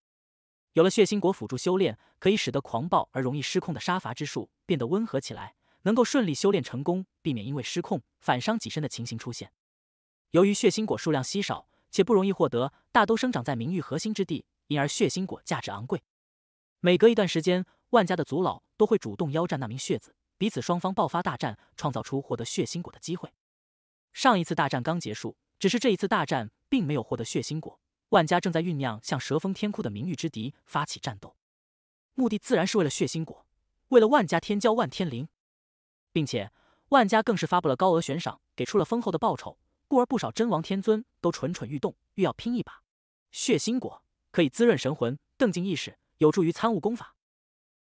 有了血心果辅助修炼，可以使得狂暴而容易失控的杀伐之术变得温和起来，能够顺利修炼成功，避免因为失控反伤己身的情形出现。由于血心果数量稀少。且不容易获得，大都生长在名誉核心之地，因而血腥果价值昂贵。每隔一段时间，万家的族老都会主动邀战那名血子，彼此双方爆发大战，创造出获得血腥果的机会。上一次大战刚结束，只是这一次大战并没有获得血腥果。万家正在酝酿向蛇峰天窟的名誉之敌发起战斗，目的自然是为了血腥果，为了万家天骄万天灵，并且万家更是发布了高额悬赏，给出了丰厚的报酬。故而不少真王天尊都蠢蠢欲动，欲要拼一把。血腥果可以滋润神魂，澄净意识，有助于参悟功法。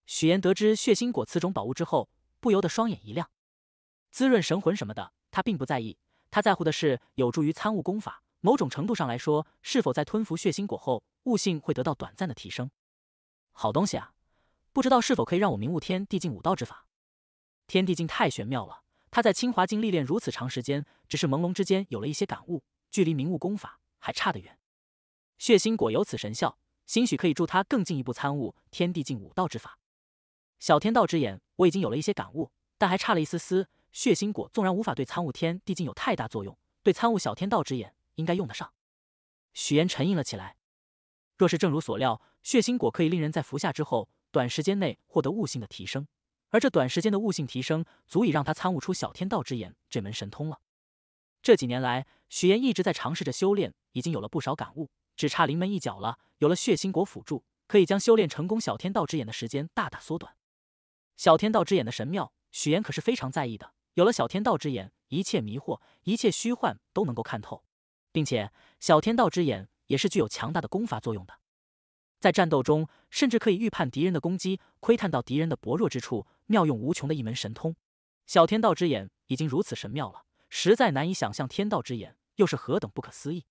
许岩得知血腥果此种宝物之后，不由得双眼一亮。滋润神魂什么的，他并不在意，他在乎的是有助于参悟功法。某种程度上来说，是否在吞服血腥果后，悟性会得到短暂的提升？好东西啊！不知道是否可以让我明悟天地境武道之法？天地境太玄妙了。他在清华境历练如此长时间，只是朦胧之间有了一些感悟，距离明悟功法还差得远。血腥果有此神效，兴许可以助他更进一步参悟天地境武道之法。小天道之眼，我已经有了一些感悟，但还差了一丝丝。血腥果纵然无法对参悟天地境有太大作用，对参悟小天道之眼应该用得上。许言沉吟了起来。若是正如所料，血腥果可以令人在服下之后，短时间内获得悟性的提升。而这短时间的悟性提升，足以让他参悟出小天道之眼这门神通了。这几年来，许岩一直在尝试着修炼，已经有了不少感悟，只差临门一脚了。有了血腥果辅助，可以将修炼成功小天道之眼的时间大大缩短。小天道之眼的神妙，许岩可是非常在意的。有了小天道之眼，一切迷惑、一切虚幻都能够看透，并且小天道之眼也是具有强大的功法作用的。在战斗中，甚至可以预判敌人的攻击，窥探到敌人的薄弱之处，妙用无穷的一门神通。小天道之眼已经如此神妙了，实在难以想象天道之眼又是何等不可思议。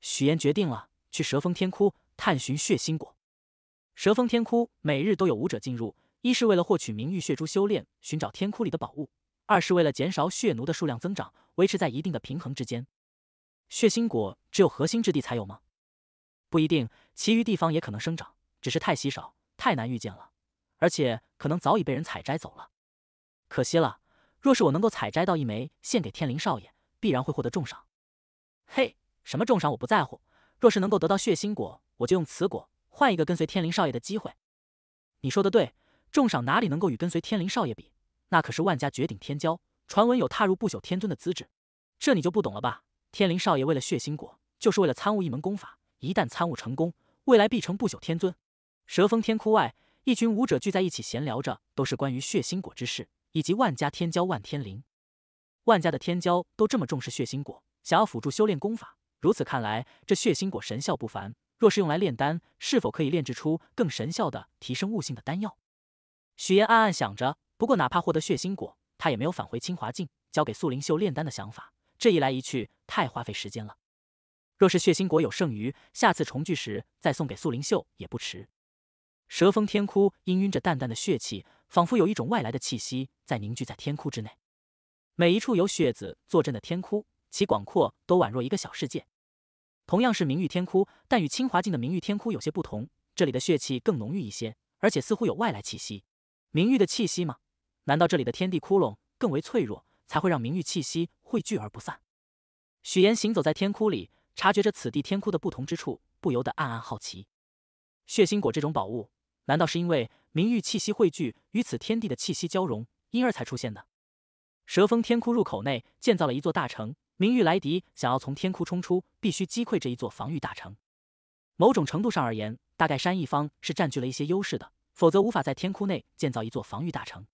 许岩决定了去蛇峰天窟探寻血腥果。蛇峰天窟每日都有武者进入，一是为了获取名誉血珠修炼，寻找天窟里的宝物；二是为了减少血奴的数量增长，维持在一定的平衡之间。血腥果只有核心之地才有吗？不一定，其余地方也可能生长，只是太稀少，太难遇见了，而且可能早已被人采摘走了，可惜了。若是我能够采摘到一枚献给天灵少爷，必然会获得重赏。嘿，什么重赏我不在乎。若是能够得到血腥果，我就用此果换一个跟随天灵少爷的机会。你说的对，重赏哪里能够与跟随天灵少爷比？那可是万家绝顶天骄，传闻有踏入不朽天尊的资质。这你就不懂了吧？天灵少爷为了血腥果，就是为了参悟一门功法。一旦参悟成功，未来必成不朽天尊。蛇峰天窟外，一群武者聚在一起闲聊着，都是关于血腥果之事，以及万家天骄万天灵。万家的天骄都这么重视血腥果，想要辅助修炼功法。如此看来，这血腥果神效不凡。若是用来炼丹，是否可以炼制出更神效的提升悟性的丹药？许岩暗暗想着。不过，哪怕获得血腥果，他也没有返回清华境，交给素灵秀炼丹的想法。这一来一去，太花费时间了。若是血腥果有剩余，下次重聚时再送给素灵秀也不迟。蛇峰天窟氤氲着淡淡的血气，仿佛有一种外来的气息在凝聚在天窟之内。每一处有血子坐镇的天窟，其广阔都宛若一个小世界。同样是名誉天窟，但与清华境的名誉天窟有些不同，这里的血气更浓郁一些，而且似乎有外来气息。名誉的气息吗？难道这里的天地窟窿更为脆弱，才会让名誉气息汇聚而不散？许岩行走在天窟里。察觉着此地天窟的不同之处，不由得暗暗好奇。血腥果这种宝物，难道是因为明玉气息汇聚与此天地的气息交融，因而才出现的？蛇峰天窟入口内建造了一座大城，明玉莱迪想要从天窟冲出，必须击溃这一座防御大城。某种程度上而言，大概山一方是占据了一些优势的，否则无法在天窟内建造一座防御大城。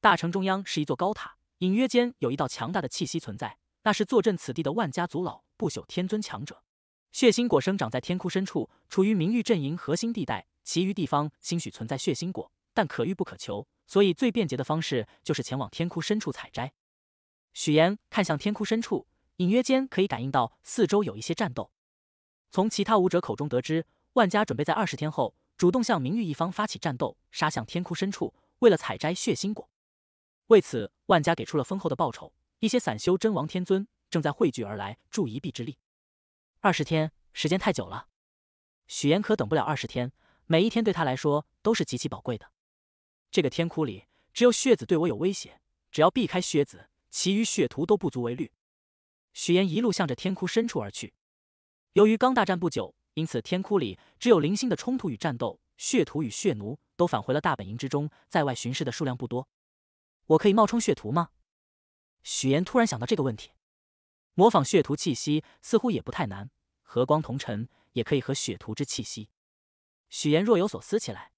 大城中央是一座高塔，隐约间有一道强大的气息存在。那是坐镇此地的万家族老，不朽天尊强者。血腥果生长在天窟深处，处于明玉阵营核心地带，其余地方兴许存在血腥果，但可遇不可求。所以最便捷的方式就是前往天窟深处采摘。许岩看向天窟深处，隐约间可以感应到四周有一些战斗。从其他武者口中得知，万家准备在二十天后主动向明玉一方发起战斗，杀向天窟深处，为了采摘血腥果。为此，万家给出了丰厚的报酬。一些散修、真王、天尊正在汇聚而来，助一臂之力。二十天时间太久了，许岩可等不了二十天，每一天对他来说都是极其宝贵的。这个天窟里，只有血子对我有威胁，只要避开血子，其余血徒都不足为虑。许岩一路向着天窟深处而去。由于刚大战不久，因此天窟里只有零星的冲突与战斗。血徒与血奴都返回了大本营之中，在外巡视的数量不多。我可以冒充血徒吗？许岩突然想到这个问题，模仿血徒气息似乎也不太难，和光同尘也可以和血徒之气息。许岩若有所思起来，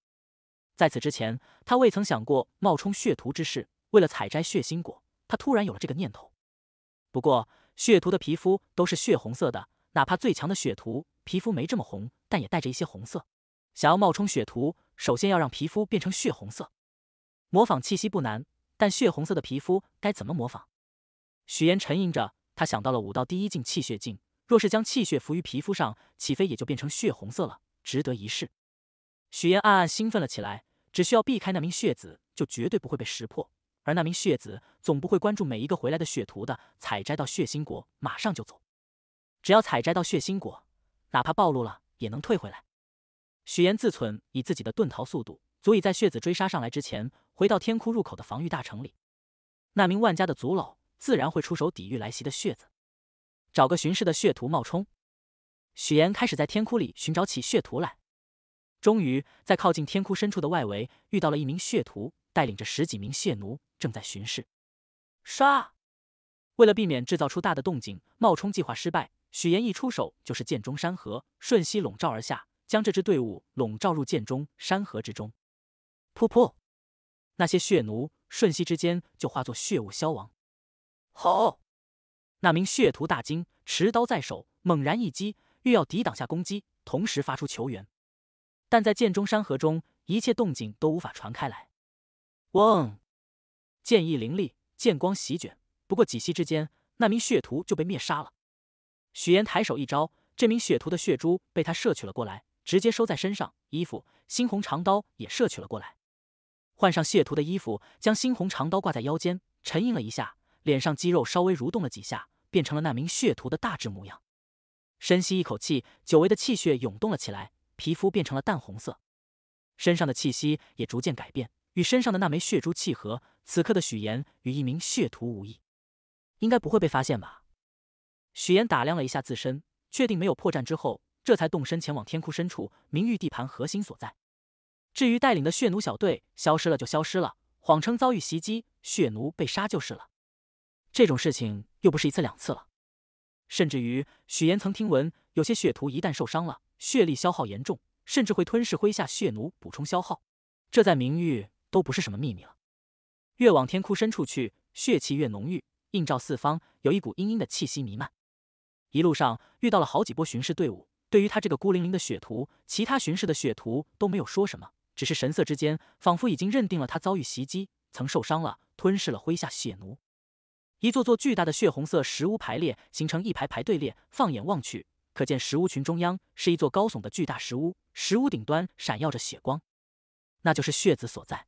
在此之前他未曾想过冒充血徒之事。为了采摘血腥果，他突然有了这个念头。不过血徒的皮肤都是血红色的，哪怕最强的血徒皮肤没这么红，但也带着一些红色。想要冒充血徒，首先要让皮肤变成血红色。模仿气息不难，但血红色的皮肤该怎么模仿？许岩沉吟着，他想到了武道第一境气血境，若是将气血浮于皮肤上，岂非也就变成血红色了？值得一试。许岩暗暗兴奋了起来，只需要避开那名血子，就绝对不会被识破。而那名血子总不会关注每一个回来的血徒的，采摘到血腥果马上就走。只要采摘到血腥果，哪怕暴露了也能退回来。许岩自忖，以自己的遁逃速度，足以在血子追杀上来之前回到天窟入口的防御大城里。那名万家的族老。自然会出手抵御来袭的血子，找个巡视的血徒冒充。许岩开始在天窟里寻找起血徒来。终于，在靠近天窟深处的外围，遇到了一名血徒，带领着十几名血奴正在巡视。刷！为了避免制造出大的动静，冒充计划失败。许岩一出手就是剑中山河，瞬息笼罩而下，将这支队伍笼罩入剑中山河之中。噗噗！那些血奴瞬息之间就化作血雾消亡。好！那名血徒大惊，持刀在手，猛然一击，欲要抵挡下攻击，同时发出求援。但在剑中山河中，一切动静都无法传开来。嗡！剑意凌厉，剑光席卷。不过几息之间，那名血徒就被灭杀了。许岩抬手一招，这名血徒的血珠被他摄取了过来，直接收在身上。衣服、猩红长刀也摄取了过来。换上血徒的衣服，将猩红长刀挂在腰间，沉吟了一下。脸上肌肉稍微蠕动了几下，变成了那名血徒的大致模样。深吸一口气，久违的气血涌动了起来，皮肤变成了淡红色，身上的气息也逐渐改变，与身上的那枚血珠契合。此刻的许岩与一名血徒无异，应该不会被发现吧？许岩打量了一下自身，确定没有破绽之后，这才动身前往天窟深处，明域地盘核心所在。至于带领的血奴小队消失了就消失了，谎称遭遇袭击，血奴被杀就是了。这种事情又不是一次两次了，甚至于许岩曾听闻，有些血徒一旦受伤了，血力消耗严重，甚至会吞噬麾下血奴补充消耗，这在明誉都不是什么秘密了。越往天窟深处去，血气越浓郁，映照四方，有一股阴阴的气息弥漫。一路上遇到了好几波巡视队伍，对于他这个孤零零的血徒，其他巡视的血徒都没有说什么，只是神色之间，仿佛已经认定了他遭遇袭击，曾受伤了，吞噬了麾下血奴。一座座巨大的血红色石屋排列，形成一排排队列。放眼望去，可见石屋群中央是一座高耸的巨大石屋，石屋顶端闪耀着血光，那就是血子所在。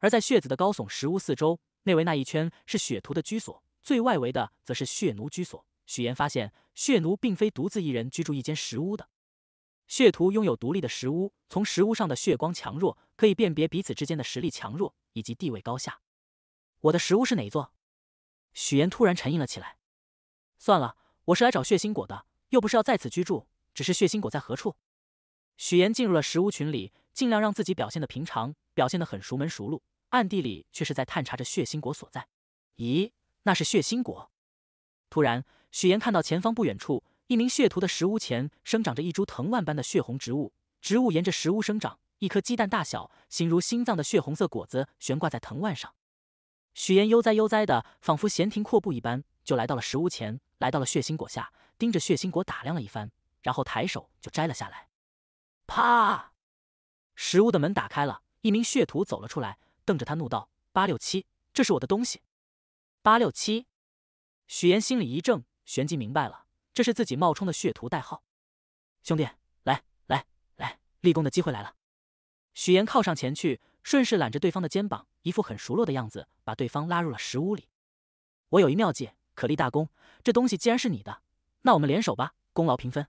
而在血子的高耸石屋四周，内围那一圈是血徒的居所，最外围的则是血奴居所。许岩发现，血奴并非独自一人居住一间石屋的，血徒拥有独立的石屋。从石屋上的血光强弱，可以辨别彼此之间的实力强弱以及地位高下。我的石屋是哪一座？许岩突然沉吟了起来。算了，我是来找血腥果的，又不是要在此居住。只是血腥果在何处？许岩进入了石屋群里，尽量让自己表现的平常，表现的很熟门熟路，暗地里却是在探查着血腥果所在。咦，那是血腥果！突然，许岩看到前方不远处，一名血徒的石屋前生长着一株藤蔓般的血红植物，植物沿着石屋生长，一颗鸡蛋大小、形如心脏的血红色果子悬挂在藤蔓上。许岩悠哉悠哉的，仿佛闲庭阔步一般，就来到了石屋前，来到了血腥果下，盯着血腥果打量了一番，然后抬手就摘了下来。啪！食屋的门打开了，一名血徒走了出来，瞪着他怒道：“八六七，这是我的东西。”八六七，许岩心里一怔，旋即明白了，这是自己冒充的血徒代号。兄弟，来来来，立功的机会来了！许岩靠上前去，顺势揽着对方的肩膀。一副很熟络的样子，把对方拉入了石屋里。我有一妙计，可立大功。这东西既然是你的，那我们联手吧，功劳平分。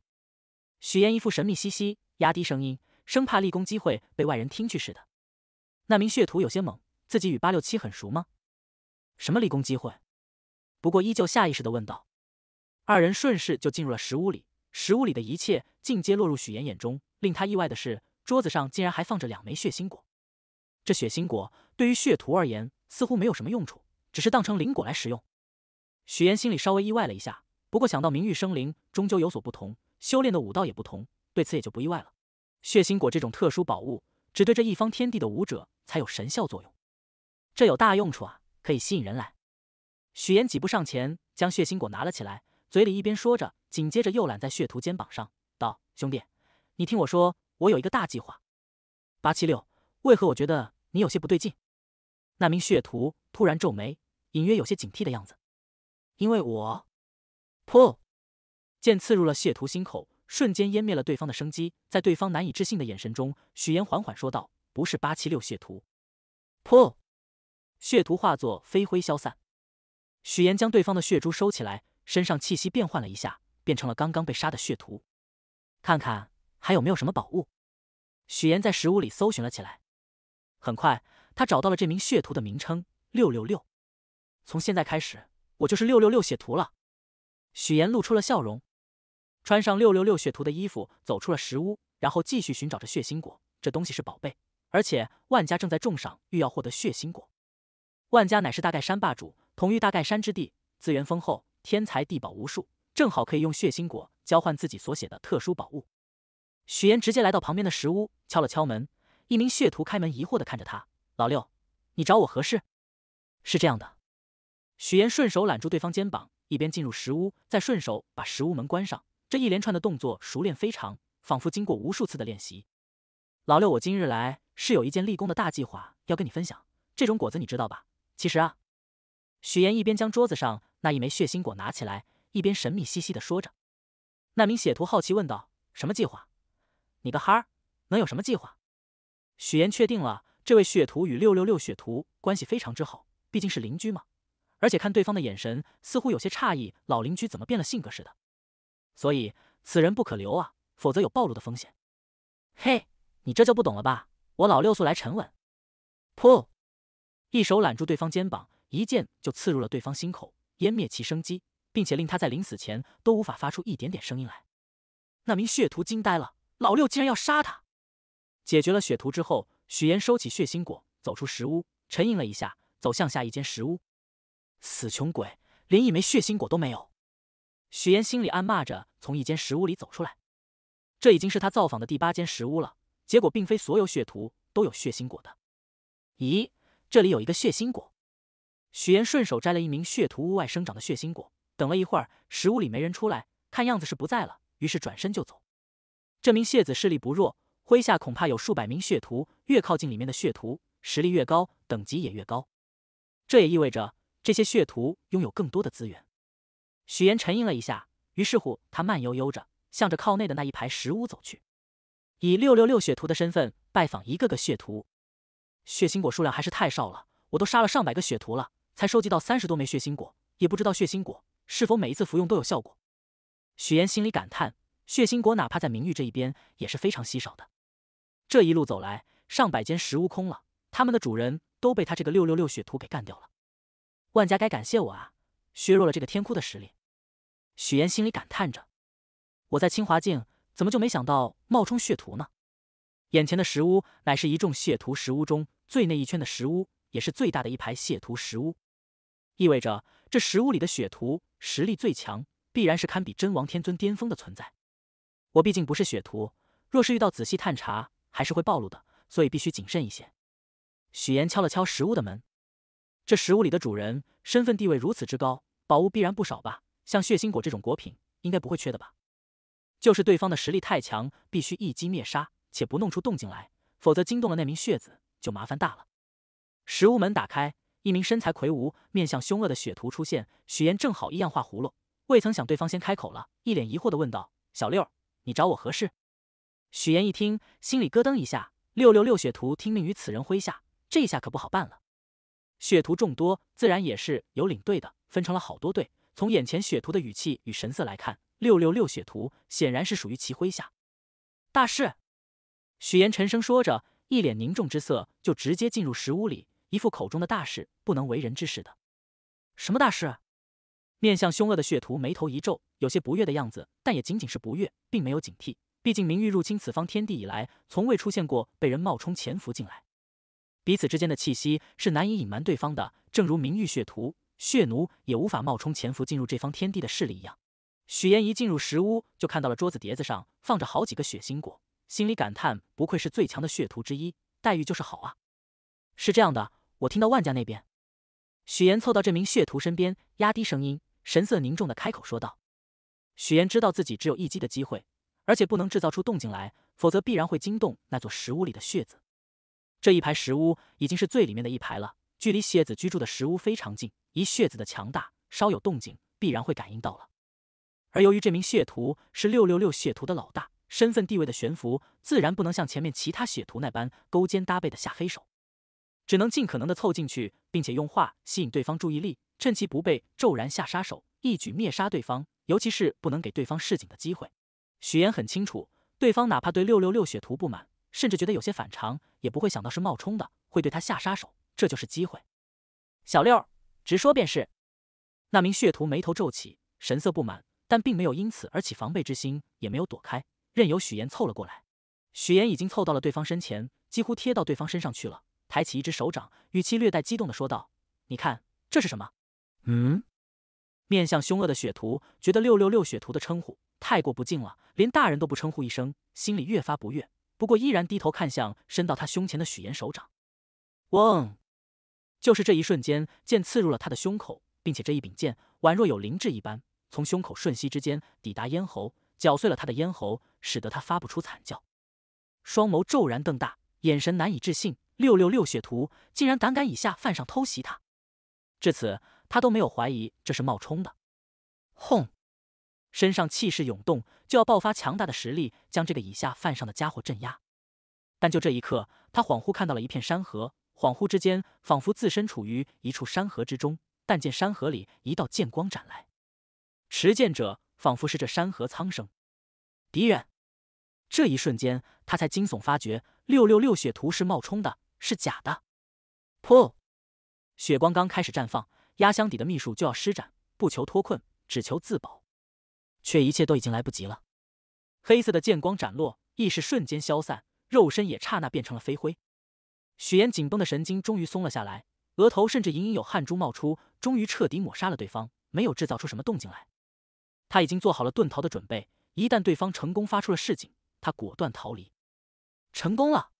许岩一副神秘兮兮，压低声音，生怕立功机会被外人听去似的。那名血徒有些懵，自己与八六七很熟吗？什么立功机会？不过依旧下意识地问道。二人顺势就进入了石屋里，石屋里的一切尽皆落入许岩眼中。令他意外的是，桌子上竟然还放着两枚血腥果。这血腥果。对于血徒而言，似乎没有什么用处，只是当成灵果来食用。许岩心里稍微意外了一下，不过想到名誉生灵终究有所不同，修炼的武道也不同，对此也就不意外了。血心果这种特殊宝物，只对这一方天地的武者才有神效作用，这有大用处啊，可以吸引人来。许岩几步上前，将血心果拿了起来，嘴里一边说着，紧接着又揽在血徒肩膀上，道：“兄弟，你听我说，我有一个大计划。八七六，为何我觉得你有些不对劲？”那名血徒突然皱眉，隐约有些警惕的样子。因为我，噗，剑刺入了血徒心口，瞬间湮灭了对方的生机。在对方难以置信的眼神中，许岩缓缓说道：“不是八七六血徒。”噗，血徒化作飞灰消散。许岩将对方的血珠收起来，身上气息变换了一下，变成了刚刚被杀的血徒。看看还有没有什么宝物。许岩在食物里搜寻了起来。很快。他找到了这名血徒的名称六六六，从现在开始我就是六六六血徒了。许岩露出了笑容，穿上六六六血徒的衣服，走出了石屋，然后继续寻找着血腥果。这东西是宝贝，而且万家正在重赏，欲要获得血腥果。万家乃是大盖山霸主，同于大盖山之地，资源丰厚，天才地宝无数，正好可以用血腥果交换自己所写的特殊宝物。许岩直接来到旁边的石屋，敲了敲门，一名血徒开门，疑惑的看着他。老六，你找我何事？是这样的，许岩顺手揽住对方肩膀，一边进入石屋，再顺手把石屋门关上。这一连串的动作熟练非常，仿佛经过无数次的练习。老六，我今日来是有一件立功的大计划要跟你分享。这种果子你知道吧？其实啊，许岩一边将桌子上那一枚血腥果拿起来，一边神秘兮兮的说着。那名血徒好奇问道：“什么计划？你个哈儿，能有什么计划？”许岩确定了。这位血徒与六六六血徒关系非常之好，毕竟是邻居嘛。而且看对方的眼神，似乎有些诧异，老邻居怎么变了性格似的。所以此人不可留啊，否则有暴露的风险。嘿，你这就不懂了吧？我老六素来沉稳。噗！一手揽住对方肩膀，一剑就刺入了对方心口，湮灭其生机，并且令他在临死前都无法发出一点点声音来。那名血徒惊呆了，老六竟然要杀他！解决了血徒之后。许岩收起血腥果，走出石屋，沉吟了一下，走向下一间石屋。死穷鬼，连一枚血腥果都没有！许岩心里暗骂着，从一间石屋里走出来。这已经是他造访的第八间石屋了，结果并非所有血徒都有血腥果的。咦，这里有一个血腥果！许岩顺手摘了一名血徒屋外生长的血腥果。等了一会儿，石屋里没人出来，看样子是不在了，于是转身就走。这名谢子势力不弱。麾下恐怕有数百名血徒，越靠近里面的血徒，实力越高，等级也越高。这也意味着这些血徒拥有更多的资源。许岩沉吟了一下，于是乎，他慢悠悠着向着靠内的那一排石屋走去，以六六六血徒的身份拜访一个个血徒。血腥果数量还是太少了，我都杀了上百个血徒了，才收集到三十多枚血腥果，也不知道血腥果是否每一次服用都有效果。许岩心里感叹，血腥果哪怕在名誉这一边也是非常稀少的。这一路走来，上百间石屋空了，他们的主人都被他这个六六六血徒给干掉了。万家该感谢我啊，削弱了这个天窟的实力。许言心里感叹着：“我在清华境，怎么就没想到冒充血徒呢？”眼前的石屋乃是一众血徒石屋中最内一圈的石屋，也是最大的一排血徒石屋，意味着这石屋里的血徒实力最强，必然是堪比真王天尊巅峰的存在。我毕竟不是血徒，若是遇到仔细探查。还是会暴露的，所以必须谨慎一些。许岩敲了敲石屋的门。这石屋里的主人身份地位如此之高，宝物必然不少吧？像血腥果这种果品，应该不会缺的吧？就是对方的实力太强，必须一击灭杀，且不弄出动静来，否则惊动了那名血子，就麻烦大了。石屋门打开，一名身材魁梧、面相凶恶的血徒出现。许岩正好一样画葫芦，未曾想对方先开口了，一脸疑惑的问道：“小六，你找我何事？”许岩一听，心里咯噔一下。六六六血徒听命于此人麾下，这下可不好办了。血徒众多，自然也是有领队的，分成了好多队。从眼前血徒的语气与神色来看，六六六血徒显然是属于其麾下。大事！许岩沉声说着，一脸凝重之色，就直接进入石屋里，一副口中的大事不能为人之事的。什么大事？面向凶恶的血徒眉头一皱，有些不悦的样子，但也仅仅是不悦，并没有警惕。毕竟，明玉入侵此方天地以来，从未出现过被人冒充潜伏进来。彼此之间的气息是难以隐瞒对方的，正如明玉血徒、血奴也无法冒充潜伏进入这方天地的势力一样。许岩一进入石屋，就看到了桌子碟子上放着好几个血心果，心里感叹：不愧是最强的血徒之一，待遇就是好啊！是这样的，我听到万家那边。许岩凑到这名血徒身边，压低声音，神色凝重的开口说道：“许岩知道自己只有一击的机会。”而且不能制造出动静来，否则必然会惊动那座石屋里的血子。这一排石屋已经是最里面的一排了，距离血子居住的石屋非常近。一血子的强大，稍有动静必然会感应到了。而由于这名血徒是六六六血徒的老大，身份地位的悬浮，自然不能像前面其他血徒那般勾肩搭背的下黑手，只能尽可能的凑进去，并且用话吸引对方注意力，趁其不备骤然下杀手，一举灭杀对方。尤其是不能给对方示警的机会。许岩很清楚，对方哪怕对六六六血徒不满，甚至觉得有些反常，也不会想到是冒充的，会对他下杀手。这就是机会。小六，直说便是。那名血徒眉头皱起，神色不满，但并没有因此而起防备之心，也没有躲开，任由许岩凑了过来。许岩已经凑到了对方身前，几乎贴到对方身上去了，抬起一只手掌，语气略带激动的说道：“你看，这是什么？”嗯。面相凶恶的血徒觉得六六六血徒的称呼。太过不敬了，连大人都不称呼一声，心里越发不悦。不过依然低头看向伸到他胸前的许岩手掌。嗡，就是这一瞬间，剑刺入了他的胸口，并且这一柄剑宛若有灵智一般，从胸口瞬息之间抵达咽喉，绞碎了他的咽喉，使得他发不出惨叫。双眸骤然瞪大，眼神难以置信。六六六血徒竟然胆敢以下犯上偷袭他，至此他都没有怀疑这是冒充的。轰！身上气势涌动，就要爆发强大的实力，将这个以下犯上的家伙镇压。但就这一刻，他恍惚看到了一片山河，恍惚之间，仿佛自身处于一处山河之中。但见山河里一道剑光斩来，持剑者仿佛是这山河苍生敌人。这一瞬间，他才惊悚发觉，六六六血图是冒充的，是假的。噗！血光刚开始绽放，压箱底的秘术就要施展，不求脱困，只求自保。却一切都已经来不及了。黑色的剑光斩落，意识瞬间消散，肉身也刹那变成了飞灰。许岩紧绷的神经终于松了下来，额头甚至隐隐有汗珠冒出。终于彻底抹杀了对方，没有制造出什么动静来。他已经做好了遁逃的准备，一旦对方成功发出了示警，他果断逃离。成功了！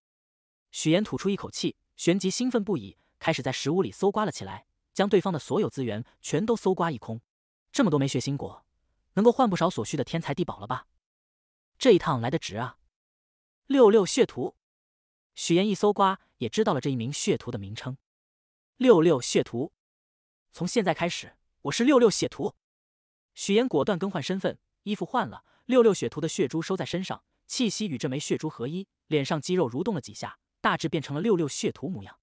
许岩吐出一口气，旋即兴奋不已，开始在食物里搜刮了起来，将对方的所有资源全都搜刮一空。这么多没血心果。能够换不少所需的天材地宝了吧？这一趟来的值啊！六六血徒，许岩一搜刮也知道了这一名血徒的名称。六六血徒，从现在开始，我是六六血徒。许岩果断更换身份，衣服换了，六六血徒的血珠收在身上，气息与这枚血珠合一，脸上肌肉蠕动了几下，大致变成了六六血徒模样。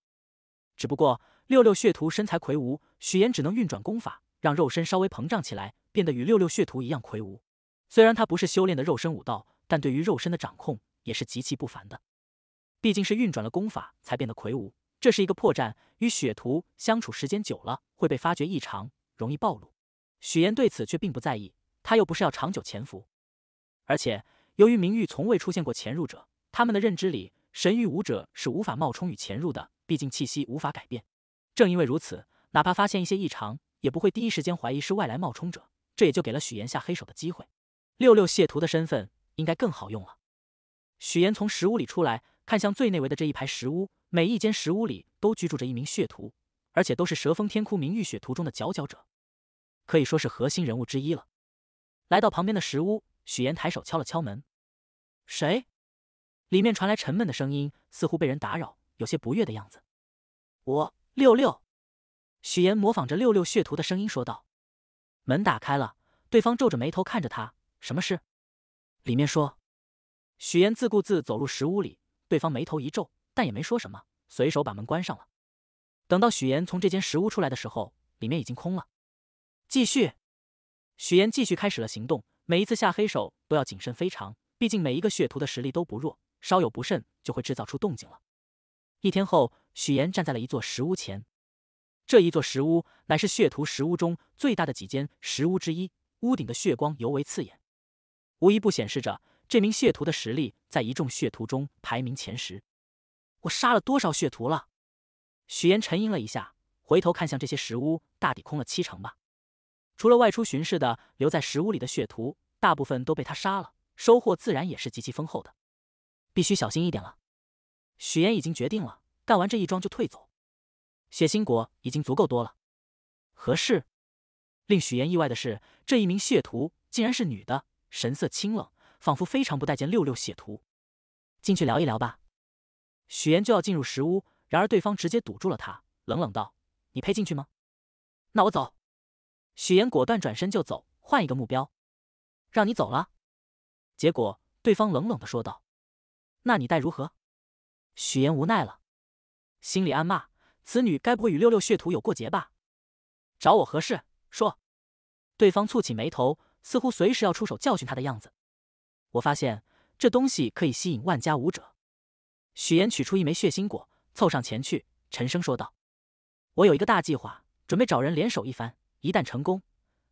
只不过六六血徒身材魁梧，许岩只能运转功法。让肉身稍微膨胀起来，变得与六六血徒一样魁梧。虽然他不是修炼的肉身武道，但对于肉身的掌控也是极其不凡的。毕竟是运转了功法才变得魁梧，这是一个破绽。与血徒相处时间久了，会被发觉异常，容易暴露。许岩对此却并不在意，他又不是要长久潜伏。而且，由于明域从未出现过潜入者，他们的认知里，神域武者是无法冒充与潜入的。毕竟气息无法改变。正因为如此，哪怕发现一些异常。也不会第一时间怀疑是外来冒充者，这也就给了许岩下黑手的机会。六六亵渎的身份应该更好用了。许岩从石屋里出来，看向最内围的这一排石屋，每一间石屋里都居住着一名血徒，而且都是蛇峰天窟名誉血徒中的佼佼者，可以说是核心人物之一了。来到旁边的石屋，许岩抬手敲了敲门：“谁？”里面传来沉闷的声音，似乎被人打扰，有些不悦的样子。“我，六六。”许岩模仿着六六血徒的声音说道：“门打开了。”对方皱着眉头看着他，“什么事？”里面说。许岩自顾自走入石屋里，对方眉头一皱，但也没说什么，随手把门关上了。等到许岩从这间石屋出来的时候，里面已经空了。继续。许岩继续开始了行动，每一次下黑手都要谨慎非常，毕竟每一个血徒的实力都不弱，稍有不慎就会制造出动静了。一天后，许岩站在了一座石屋前。这一座石屋乃是血徒石屋中最大的几间石屋之一，屋顶的血光尤为刺眼，无一不显示着这名血徒的实力在一众血徒中排名前十。我杀了多少血徒了？许岩沉吟了一下，回头看向这些石屋，大抵空了七成吧。除了外出巡视的，留在石屋里的血徒大部分都被他杀了，收获自然也是极其丰厚的。必须小心一点了。许岩已经决定了，干完这一桩就退走。血腥果已经足够多了，何事？令许岩意外的是，这一名血徒竟然是女的，神色清冷，仿佛非常不待见六六血徒。进去聊一聊吧。许岩就要进入石屋，然而对方直接堵住了他，冷冷道：“你配进去吗？”“那我走。”许岩果断转身就走，换一个目标。让你走了。结果对方冷冷的说道：“那你待如何？”许岩无奈了，心里暗骂。此女该不会与六六血徒有过节吧？找我何事？说。对方蹙起眉头，似乎随时要出手教训他的样子。我发现这东西可以吸引万家武者。许岩取出一枚血腥果，凑上前去，沉声说道：“我有一个大计划，准备找人联手一番。一旦成功，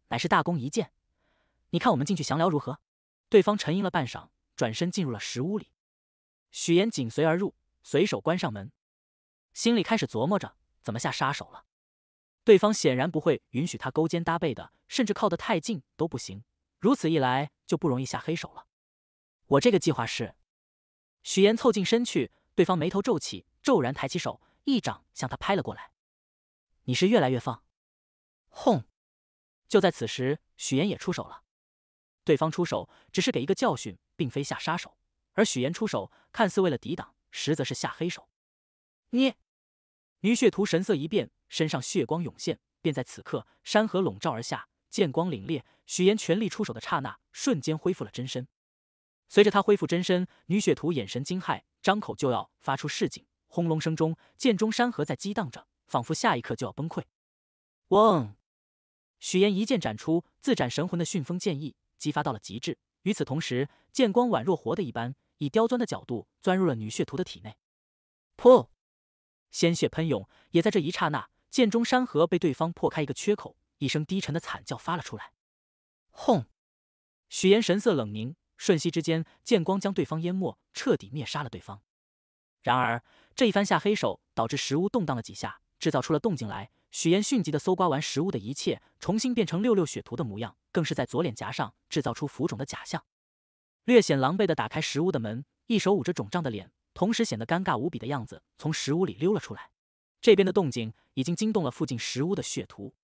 乃是大功一件。你看我们进去详聊如何？”对方沉吟了半晌，转身进入了石屋里。许岩紧随而入，随手关上门。心里开始琢磨着怎么下杀手了。对方显然不会允许他勾肩搭背的，甚至靠得太近都不行。如此一来就不容易下黑手了。我这个计划是，许岩凑近身去，对方眉头皱起，骤然抬起手，一掌向他拍了过来。你是越来越放。轰！就在此时，许岩也出手了。对方出手只是给一个教训，并非下杀手，而许岩出手看似为了抵挡，实则是下黑手。你。女血徒神色一变，身上血光涌现，便在此刻，山河笼罩而下，剑光凛冽。许岩全力出手的刹那，瞬间恢复了真身。随着他恢复真身，女血徒眼神惊骇，张口就要发出示警。轰隆声中，剑中山河在激荡着，仿佛下一刻就要崩溃。嗡！许岩一剑斩出，自斩神魂的迅风剑意激发到了极致。与此同时，剑光宛若活的一般，以刁钻的角度钻入了女血徒的体内。噗！鲜血喷涌，也在这一刹那，剑中山河被对方破开一个缺口，一声低沉的惨叫发了出来。轰！许岩神色冷凝，瞬息之间，剑光将对方淹没，彻底灭杀了对方。然而这一番下黑手，导致石屋动荡了几下，制造出了动静来。许岩迅疾的搜刮完石屋的一切，重新变成六六血徒的模样，更是在左脸颊上制造出浮肿的假象，略显狼狈的打开石屋的门，一手捂着肿胀的脸。同时显得尴尬无比的样子，从石屋里溜了出来。这边的动静已经惊动了附近石屋的血徒。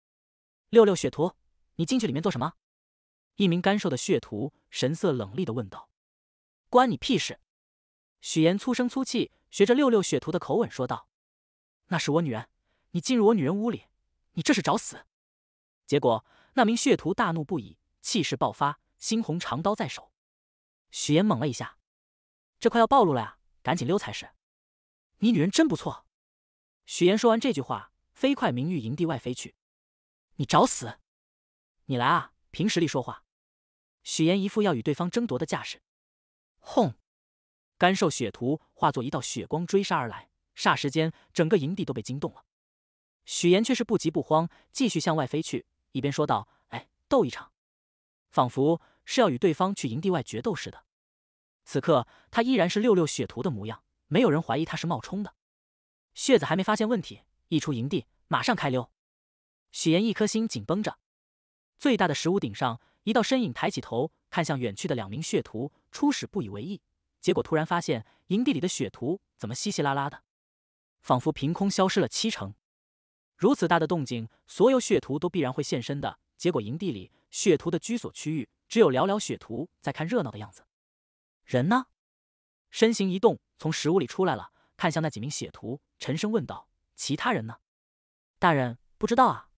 六六血徒，你进去里面做什么？一名干瘦的血徒神色冷厉的问道：“关你屁事！”许岩粗声粗气，学着六六血徒的口吻说道：“那是我女人，你进入我女人屋里，你这是找死！”结果那名血徒大怒不已，气势爆发，猩红长刀在手。许岩猛了一下，这快要暴露了啊！赶紧溜才是！你女人真不错。许岩说完这句话，飞快名玉营地外飞去。你找死！你来啊，凭实力说话！许岩一副要与对方争夺的架势。轰！干瘦血徒化作一道血光追杀而来，霎时间整个营地都被惊动了。许岩却是不急不慌，继续向外飞去，一边说道：“哎，斗一场，仿佛是要与对方去营地外决斗似的。”此刻他依然是六六血徒的模样，没有人怀疑他是冒充的。血子还没发现问题，一出营地马上开溜。许岩一颗心紧绷着。最大的石屋顶上，一道身影抬起头，看向远去的两名血徒，初始不以为意，结果突然发现营地里的血徒怎么稀稀拉拉的，仿佛凭空消失了七成。如此大的动静，所有血徒都必然会现身的，结果营地里血徒的居所区域只有寥寥血徒在看热闹的样子。人呢？身形一动，从石屋里出来了，看向那几名血徒，沉声问道：“其他人呢？”大人不知道啊。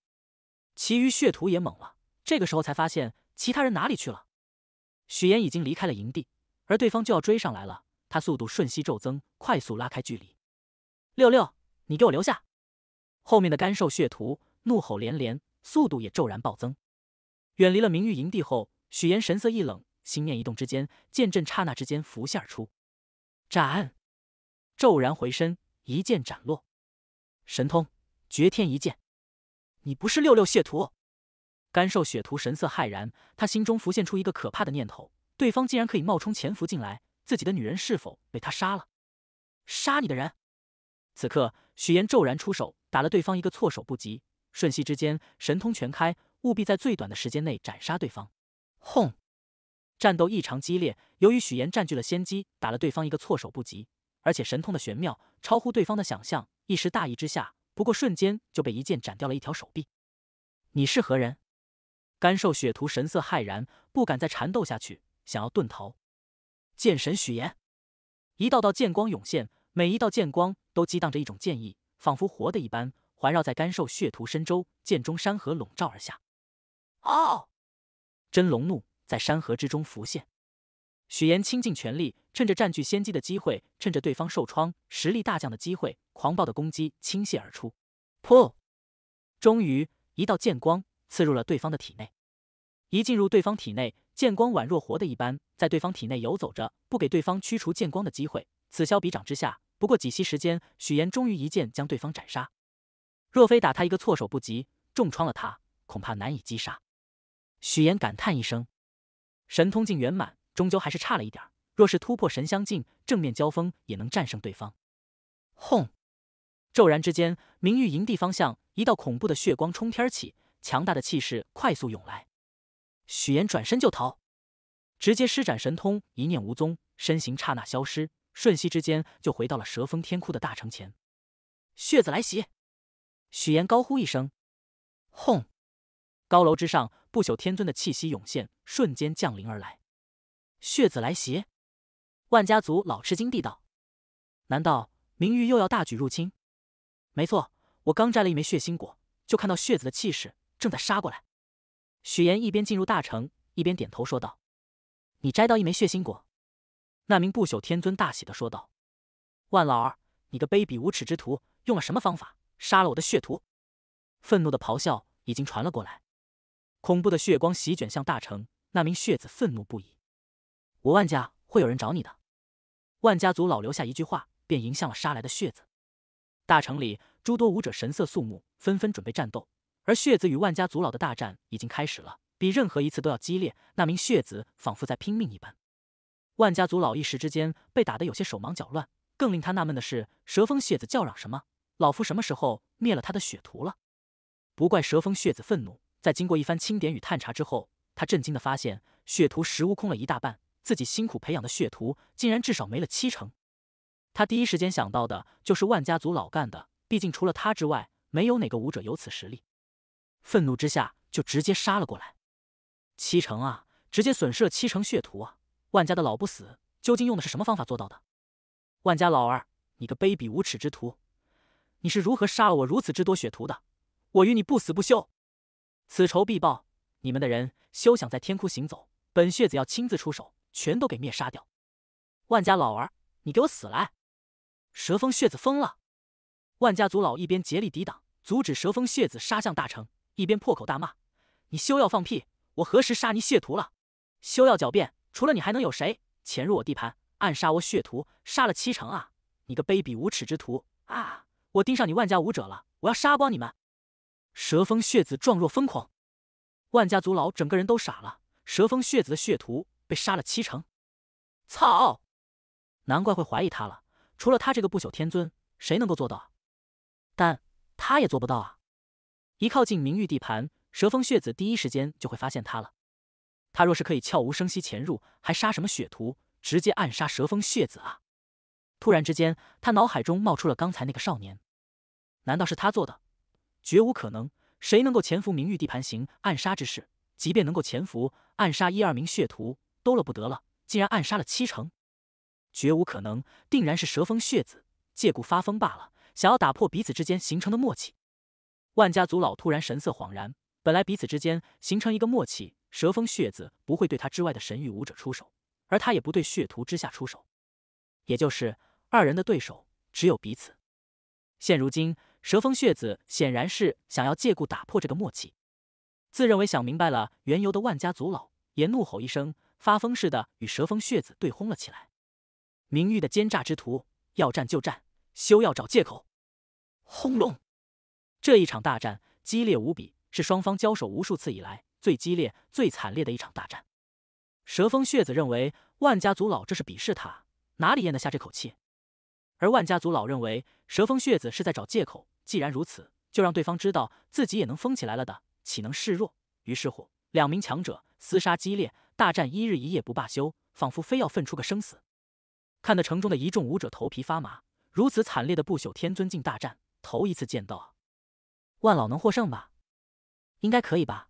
其余血徒也懵了，这个时候才发现其他人哪里去了。许岩已经离开了营地，而对方就要追上来了。他速度瞬息骤增，快速拉开距离。六六，你给我留下！后面的干瘦血徒怒吼连连，速度也骤然暴增。远离了明玉营地后，许岩神色一冷。心念一动之间，剑阵刹那之间浮现而出，斩！骤然回身，一剑斩落，神通绝天一剑。你不是六六血徒？干瘦血徒神色骇然，他心中浮现出一个可怕的念头：对方竟然可以冒充潜伏进来，自己的女人是否被他杀了？杀你的人！此刻许岩骤然出手，打了对方一个措手不及，瞬息之间神通全开，务必在最短的时间内斩杀对方。轰！战斗异常激烈，由于许岩占据了先机，打了对方一个措手不及，而且神通的玄妙超乎对方的想象，一时大意之下，不过瞬间就被一剑斩掉了一条手臂。你是何人？干瘦血徒神色骇然，不敢再缠斗下去，想要遁逃。剑神许岩，一道道剑光涌现，每一道剑光都激荡着一种剑意，仿佛活的一般，环绕在干瘦血徒身周，剑中山河笼罩而下。哦，真龙怒！在山河之中浮现，许岩倾尽全力，趁着占据先机的机会，趁着对方受创、实力大降的机会，狂暴的攻击倾泻而出。噗！终于，一道剑光刺入了对方的体内。一进入对方体内，剑光宛若活的一般，在对方体内游走着，不给对方驱除剑光的机会。此消彼长之下，不过几息时间，许岩终于一剑将对方斩杀。若非打他一个措手不及，重创了他，恐怕难以击杀。许岩感叹一声。神通境圆满，终究还是差了一点。若是突破神相境，正面交锋也能战胜对方。轰！骤然之间，明玉营地方向一道恐怖的血光冲天起，强大的气势快速涌来。许岩转身就逃，直接施展神通，一念无踪，身形刹那消失，瞬息之间就回到了蛇峰天窟的大城前。血子来袭！许岩高呼一声，轰！高楼之上。不朽天尊的气息涌现，瞬间降临而来。血子来袭，万家族老吃惊地道：“难道明玉又要大举入侵？”“没错，我刚摘了一枚血腥果，就看到血子的气势正在杀过来。”许岩一边进入大城，一边点头说道：“你摘到一枚血腥果。”那名不朽天尊大喜的说道：“万老二，你个卑鄙无耻之徒，用了什么方法杀了我的血徒？”愤怒的咆哮已经传了过来。恐怖的血光席卷向大城，那名血子愤怒不已。我万家会有人找你的。万家族老留下一句话，便迎向了杀来的血子。大城里诸多武者神色肃穆，纷纷准备战斗。而血子与万家族老的大战已经开始了，比任何一次都要激烈。那名血子仿佛在拼命一般。万家族老一时之间被打得有些手忙脚乱。更令他纳闷的是，蛇峰血子叫嚷什么？老夫什么时候灭了他的血徒了？不怪蛇峰血子愤怒。在经过一番清点与探查之后，他震惊地发现血徒食物空了一大半，自己辛苦培养的血徒竟然至少没了七成。他第一时间想到的就是万家族老干的，毕竟除了他之外，没有哪个武者有此实力。愤怒之下，就直接杀了过来。七成啊，直接损失了七成血徒啊！万家的老不死究竟用的是什么方法做到的？万家老二，你个卑鄙无耻之徒，你是如何杀了我如此之多血徒的？我与你不死不休！此仇必报！你们的人休想在天窟行走，本血子要亲自出手，全都给灭杀掉！万家老儿，你给我死来！蛇峰血子疯了！万家族老一边竭力抵挡，阻止蛇峰血子杀向大城，一边破口大骂：“你休要放屁！我何时杀你血徒了？休要狡辩！除了你还能有谁潜入我地盘，暗杀我血徒？杀了七成啊！你个卑鄙无耻之徒！啊！我盯上你万家武者了，我要杀光你们！”蛇峰血子状若疯狂，万家族老整个人都傻了。蛇峰血子的血徒被杀了七成，操！难怪会怀疑他了。除了他这个不朽天尊，谁能够做到？但他也做不到啊！一靠近明玉地盘，蛇峰血子第一时间就会发现他了。他若是可以悄无声息潜入，还杀什么血徒？直接暗杀蛇峰血子啊！突然之间，他脑海中冒出了刚才那个少年，难道是他做的？绝无可能，谁能够潜伏明玉地盘行暗杀之事？即便能够潜伏暗杀一二名血徒，都了不得了，竟然暗杀了七成，绝无可能，定然是蛇峰血子借故发疯罢了，想要打破彼此之间形成的默契。万家族老突然神色恍然，本来彼此之间形成一个默契，蛇峰血子不会对他之外的神域武者出手，而他也不对血徒之下出手，也就是二人的对手只有彼此。现如今。蛇风血子显然是想要借故打破这个默契，自认为想明白了缘由的万家族老也怒吼一声，发疯似的与蛇风血子对轰了起来。明玉的奸诈之徒，要战就战，休要找借口！轰隆！这一场大战激烈无比，是双方交手无数次以来最激烈、最惨烈的一场大战。蛇风血子认为万家族老这是鄙视他，哪里咽得下这口气？而万家族老认为蛇风血子是在找借口。既然如此，就让对方知道自己也能疯起来了的，岂能示弱？于是乎，两名强者厮杀激烈，大战一日一夜不罢休，仿佛非要分出个生死。看得城中的一众武者头皮发麻，如此惨烈的不朽天尊境大战，头一次见到。万老能获胜吧？应该可以吧？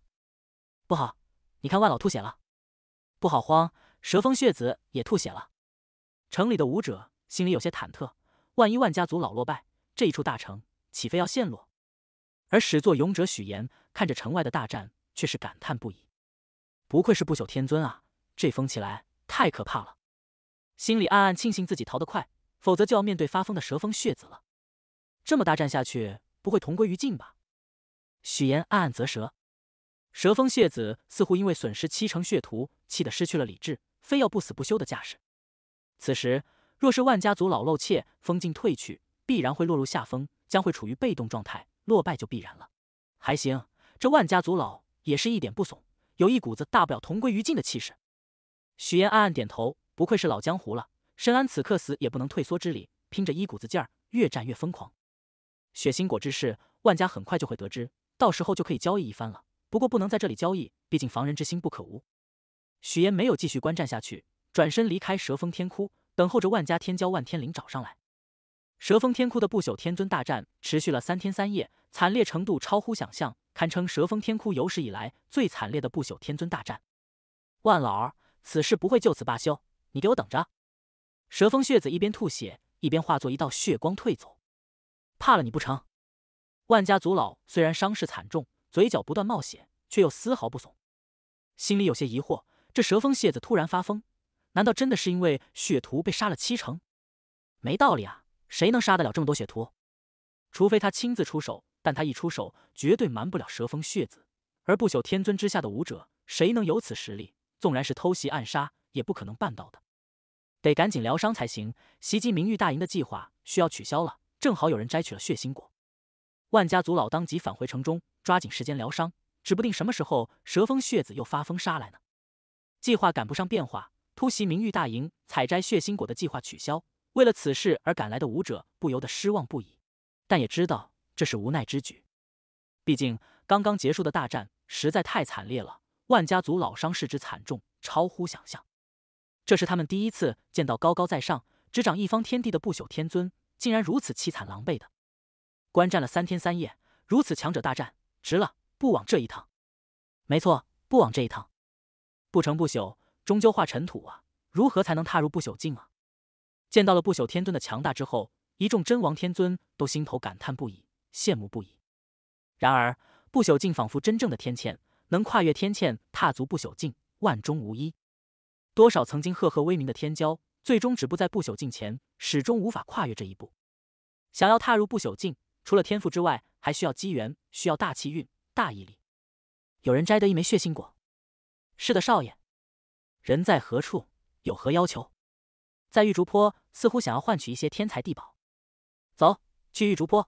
不好，你看万老吐血了！不好，慌！蛇风血子也吐血了。城里的武者心里有些忐忑，万一万家族老落败，这一处大城。起飞要陷落，而始作俑者许岩看着城外的大战，却是感叹不已：“不愧是不朽天尊啊，这风起来太可怕了！”心里暗暗庆幸自己逃得快，否则就要面对发疯的蛇风血子了。这么大战下去，不会同归于尽吧？许岩暗暗啧舌。蛇风血子似乎因为损失七成血徒，气得失去了理智，非要不死不休的架势。此时若是万家族老漏怯，风劲退去，必然会落入下风。将会处于被动状态，落败就必然了。还行，这万家族老也是一点不怂，有一股子大不了同归于尽的气势。许岩暗暗点头，不愧是老江湖了，深谙此刻死也不能退缩之理，拼着一股子劲儿，越战越疯狂。血腥果之事，万家很快就会得知，到时候就可以交易一番了。不过不能在这里交易，毕竟防人之心不可无。许岩没有继续观战下去，转身离开蛇峰天窟，等候着万家天骄万天灵找上来。蛇峰天窟的不朽天尊大战持续了三天三夜，惨烈程度超乎想象，堪称蛇峰天窟有史以来最惨烈的不朽天尊大战。万老儿，此事不会就此罢休，你给我等着！蛇峰血子一边吐血，一边化作一道血光退走。怕了你不成？万家族老虽然伤势惨重，嘴角不断冒血，却又丝毫不怂，心里有些疑惑：这蛇峰血子突然发疯，难道真的是因为血徒被杀了七成？没道理啊！谁能杀得了这么多血徒？除非他亲自出手，但他一出手，绝对瞒不了蛇峰血子。而不朽天尊之下的武者，谁能有此实力？纵然是偷袭暗杀，也不可能办到的。得赶紧疗伤才行。袭击明玉大营的计划需要取消了。正好有人摘取了血腥果，万家族老当即返回城中，抓紧时间疗伤。指不定什么时候蛇峰血子又发疯杀来呢。计划赶不上变化，突袭明玉大营、采摘血腥果的计划取消。为了此事而赶来的武者不由得失望不已，但也知道这是无奈之举。毕竟刚刚结束的大战实在太惨烈了，万家族老伤势之惨重超乎想象。这是他们第一次见到高高在上、执掌一方天地的不朽天尊，竟然如此凄惨狼狈的。观战了三天三夜，如此强者大战，值了，不枉这一趟。没错，不枉这一趟。不成不朽，终究化尘土啊！如何才能踏入不朽境啊？见到了不朽天尊的强大之后，一众真王天尊都心头感叹不已，羡慕不已。然而，不朽境仿佛真正的天堑，能跨越天堑，踏足不朽境，万中无一。多少曾经赫赫威名的天骄，最终止步在不朽境前，始终无法跨越这一步。想要踏入不朽境，除了天赋之外，还需要机缘，需要大气运、大毅力。有人摘得一枚血腥果。是的，少爷。人在何处？有何要求？在玉竹坡似乎想要换取一些天才地宝，走去玉竹坡。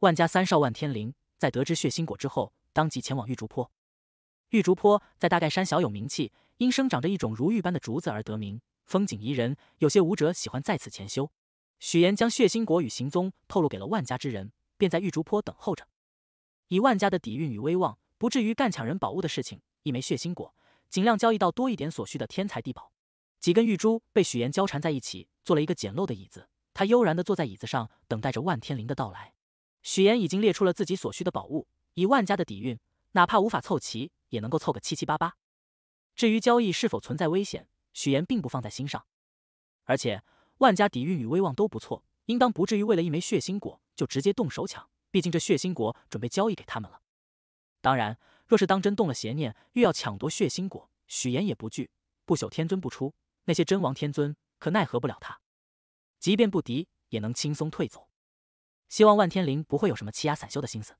万家三少万天灵在得知血腥果之后，当即前往玉竹坡。玉竹坡在大盖山小有名气，因生长着一种如玉般的竹子而得名，风景宜人，有些武者喜欢在此潜修。许岩将血腥果与行踪透露给了万家之人，便在玉竹坡等候着。以万家的底蕴与威望，不至于干抢人宝物的事情。一枚血腥果，尽量交易到多一点所需的天才地宝。几根玉珠被许岩交缠在一起，做了一个简陋的椅子。他悠然地坐在椅子上，等待着万天灵的到来。许岩已经列出了自己所需的宝物，以万家的底蕴，哪怕无法凑齐，也能够凑个七七八八。至于交易是否存在危险，许岩并不放在心上。而且万家底蕴与威望都不错，应当不至于为了一枚血腥果就直接动手抢。毕竟这血腥果准备交易给他们了。当然，若是当真动了邪念，欲要抢夺血腥果，许岩也不惧不朽天尊不出。那些真王天尊可奈何不了他，即便不敌也能轻松退走。希望万天灵不会有什么欺压散修的心思。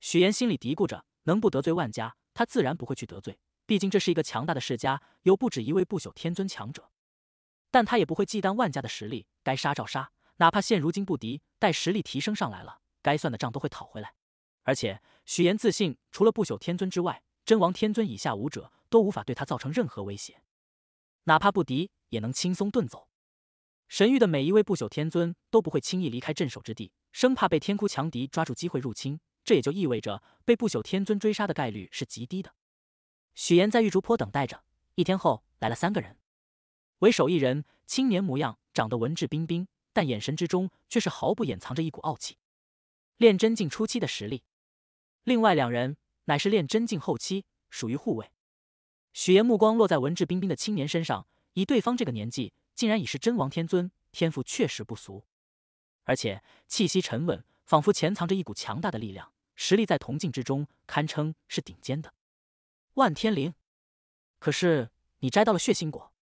许岩心里嘀咕着，能不得罪万家，他自然不会去得罪，毕竟这是一个强大的世家，有不止一位不朽天尊强者。但他也不会忌惮万家的实力，该杀照杀，哪怕现如今不敌，待实力提升上来了，该算的账都会讨回来。而且许岩自信，除了不朽天尊之外，真王天尊以下武者都无法对他造成任何威胁。哪怕不敌，也能轻松遁走。神域的每一位不朽天尊都不会轻易离开镇守之地，生怕被天哭强敌抓住机会入侵。这也就意味着被不朽天尊追杀的概率是极低的。许岩在玉竹坡等待着，一天后来了三个人，为首一人青年模样，长得文质彬彬，但眼神之中却是毫不掩藏着一股傲气，炼真境初期的实力。另外两人乃是炼真境后期，属于护卫。许岩目光落在文质彬彬的青年身上，以对方这个年纪，竟然已是真王天尊，天赋确实不俗，而且气息沉稳，仿佛潜藏着一股强大的力量，实力在铜镜之中堪称是顶尖的。万天灵，可是你摘到了血腥果？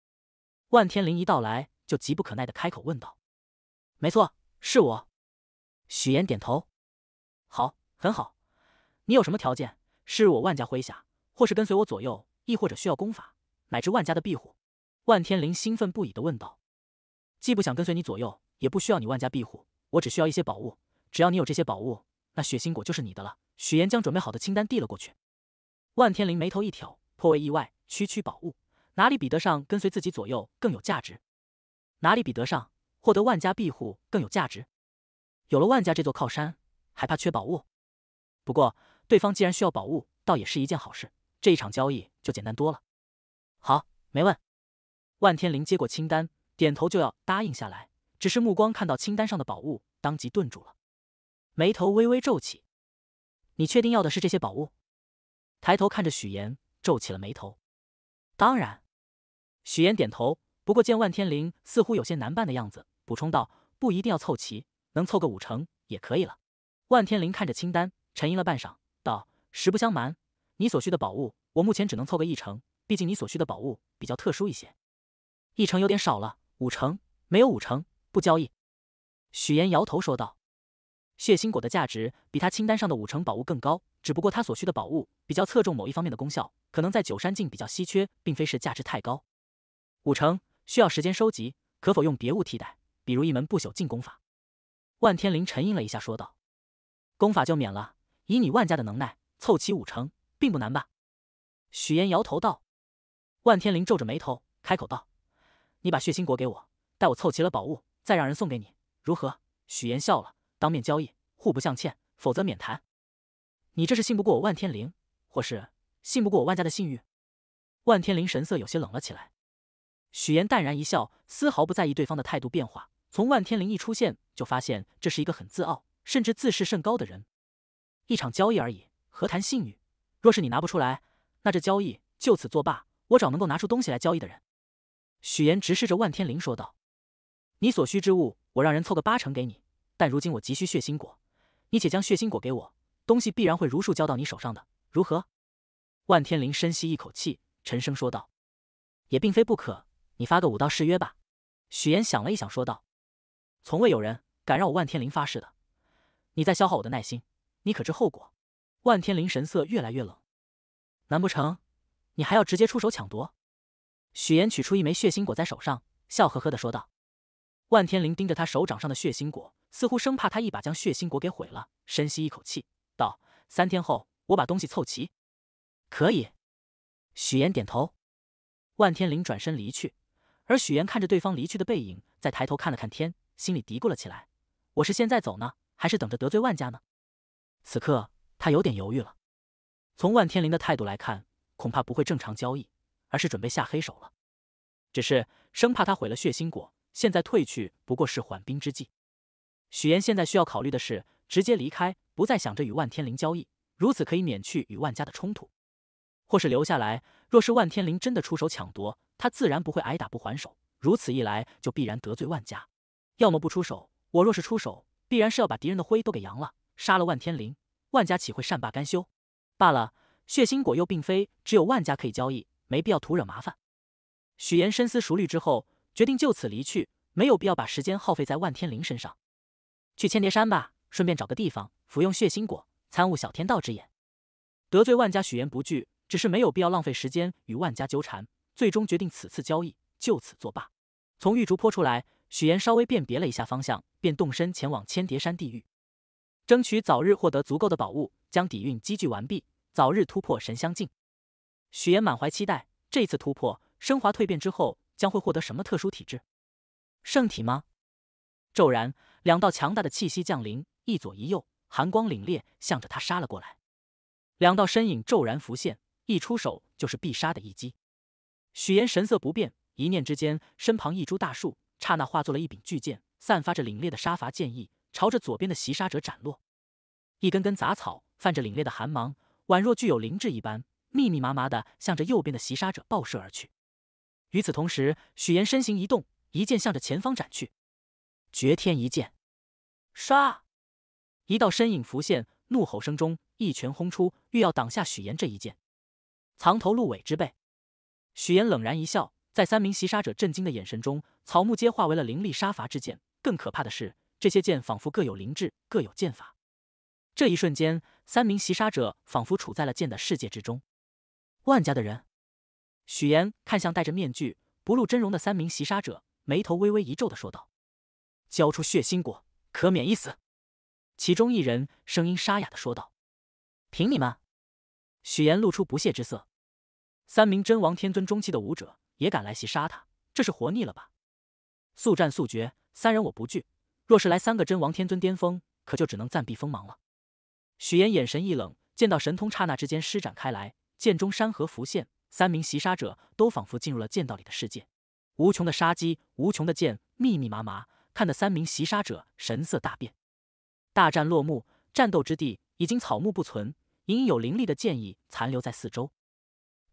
万天灵一到来就急不可耐地开口问道：“没错，是我。”许岩点头：“好，很好，你有什么条件？是我万家麾下，或是跟随我左右？”亦或者需要功法，乃至万家的庇护。万天灵兴奋不已的问道：“既不想跟随你左右，也不需要你万家庇护，我只需要一些宝物。只要你有这些宝物，那血腥果就是你的了。”许岩将准备好的清单递了过去。万天灵眉头一挑，颇为意外：“区区宝物，哪里比得上跟随自己左右更有价值？哪里比得上获得万家庇护更有价值？有了万家这座靠山，还怕缺宝物？不过对方既然需要宝物，倒也是一件好事。”这一场交易就简单多了。好，没问万天林接过清单，点头就要答应下来，只是目光看到清单上的宝物，当即顿住了，眉头微微皱起。你确定要的是这些宝物？抬头看着许岩，皱起了眉头。当然。许岩点头，不过见万天林似乎有些难办的样子，补充道：“不一定要凑齐，能凑个五成也可以了。”万天林看着清单，沉吟了半晌，道：“实不相瞒。”你所需的宝物，我目前只能凑个一成。毕竟你所需的宝物比较特殊一些，一成有点少了。五成没有五成，不交易。许岩摇头说道：“血腥果的价值比他清单上的五成宝物更高，只不过他所需的宝物比较侧重某一方面的功效，可能在九山境比较稀缺，并非是价值太高。五成需要时间收集，可否用别物替代？比如一门不朽进功法？”万天灵沉吟了一下说道：“功法就免了，以你万家的能耐，凑齐五成。”并不难吧？许岩摇头道。万天灵皱着眉头开口道：“你把血心果给我，待我凑齐了宝物，再让人送给你，如何？”许岩笑了：“当面交易，互不相欠，否则免谈。”你这是信不过我万天灵，或是信不过我万家的信誉？”万天灵神色有些冷了起来。许岩淡然一笑，丝毫不在意对方的态度变化。从万天灵一出现，就发现这是一个很自傲，甚至自视甚高的人。一场交易而已，何谈信誉？若是你拿不出来，那这交易就此作罢。我找能够拿出东西来交易的人。”许岩直视着万天灵说道，“你所需之物，我让人凑个八成给你。但如今我急需血腥果，你且将血腥果给我，东西必然会如数交到你手上的，如何？”万天灵深吸一口气，沉声说道，“也并非不可，你发个武道誓约吧。”许岩想了一想，说道，“从未有人敢让我万天灵发誓的，你在消耗我的耐心，你可知后果？”万天灵神色越来越冷，难不成你还要直接出手抢夺？许岩取出一枚血腥果在手上，笑呵呵的说道。万天灵盯着他手掌上的血腥果，似乎生怕他一把将血腥果给毁了，深吸一口气道：“三天后我把东西凑齐，可以。”许岩点头。万天灵转身离去，而许岩看着对方离去的背影，再抬头看了看天，心里嘀咕了起来：“我是现在走呢，还是等着得罪万家呢？”此刻。他有点犹豫了，从万天林的态度来看，恐怕不会正常交易，而是准备下黑手了。只是生怕他毁了血腥果，现在退去不过是缓兵之计。许岩现在需要考虑的是，直接离开，不再想着与万天林交易，如此可以免去与万家的冲突；或是留下来，若是万天林真的出手抢夺，他自然不会挨打不还手，如此一来就必然得罪万家。要么不出手，我若是出手，必然是要把敌人的灰都给扬了，杀了万天林。万家岂会善罢甘休？罢了，血腥果又并非只有万家可以交易，没必要徒惹麻烦。许岩深思熟虑之后，决定就此离去，没有必要把时间耗费在万天灵身上。去千叠山吧，顺便找个地方服用血腥果，参悟小天道之眼。得罪万家，许岩不惧，只是没有必要浪费时间与万家纠缠。最终决定此次交易就此作罢。从玉竹坡出来，许岩稍微辨别了一下方向，便动身前往千叠山地狱。争取早日获得足够的宝物，将底蕴积聚完毕，早日突破神相境。许岩满怀期待，这次突破升华蜕变之后，将会获得什么特殊体质？圣体吗？骤然，两道强大的气息降临，一左一右，寒光凛冽，向着他杀了过来。两道身影骤然浮现，一出手就是必杀的一击。许岩神色不变，一念之间，身旁一株大树刹那化作了一柄巨剑，散发着凛冽的杀伐剑意。朝着左边的袭杀者斩落，一根根杂草泛着凛冽的寒芒，宛若具有灵智一般，密密麻麻的向着右边的袭杀者爆射而去。与此同时，许岩身形一动，一剑向着前方斩去，绝天一剑。唰，一道身影浮现，怒吼声中一拳轰出，欲要挡下许岩这一剑。藏头露尾之辈，许岩冷然一笑，在三名袭杀者震惊的眼神中，草木皆化为了凌厉杀伐之剑。更可怕的是。这些剑仿佛各有灵智，各有剑法。这一瞬间，三名袭杀者仿佛处在了剑的世界之中。万家的人，许岩看向戴着面具、不露真容的三名袭杀者，眉头微微一皱的说道：“交出血心果，可免一死。”其中一人声音沙哑的说道：“凭你们！”许岩露出不屑之色。三名真王天尊中期的武者也敢来袭杀他，这是活腻了吧？速战速决，三人我不惧。若是来三个真王天尊巅峰，可就只能暂避锋芒了。许岩眼神一冷，见到神通刹那之间施展开来，剑中山河浮现，三名袭杀者都仿佛进入了剑道里的世界，无穷的杀机，无穷的剑，密密麻麻，看得三名袭杀者神色大变。大战落幕，战斗之地已经草木不存，隐隐有凌厉的剑意残留在四周。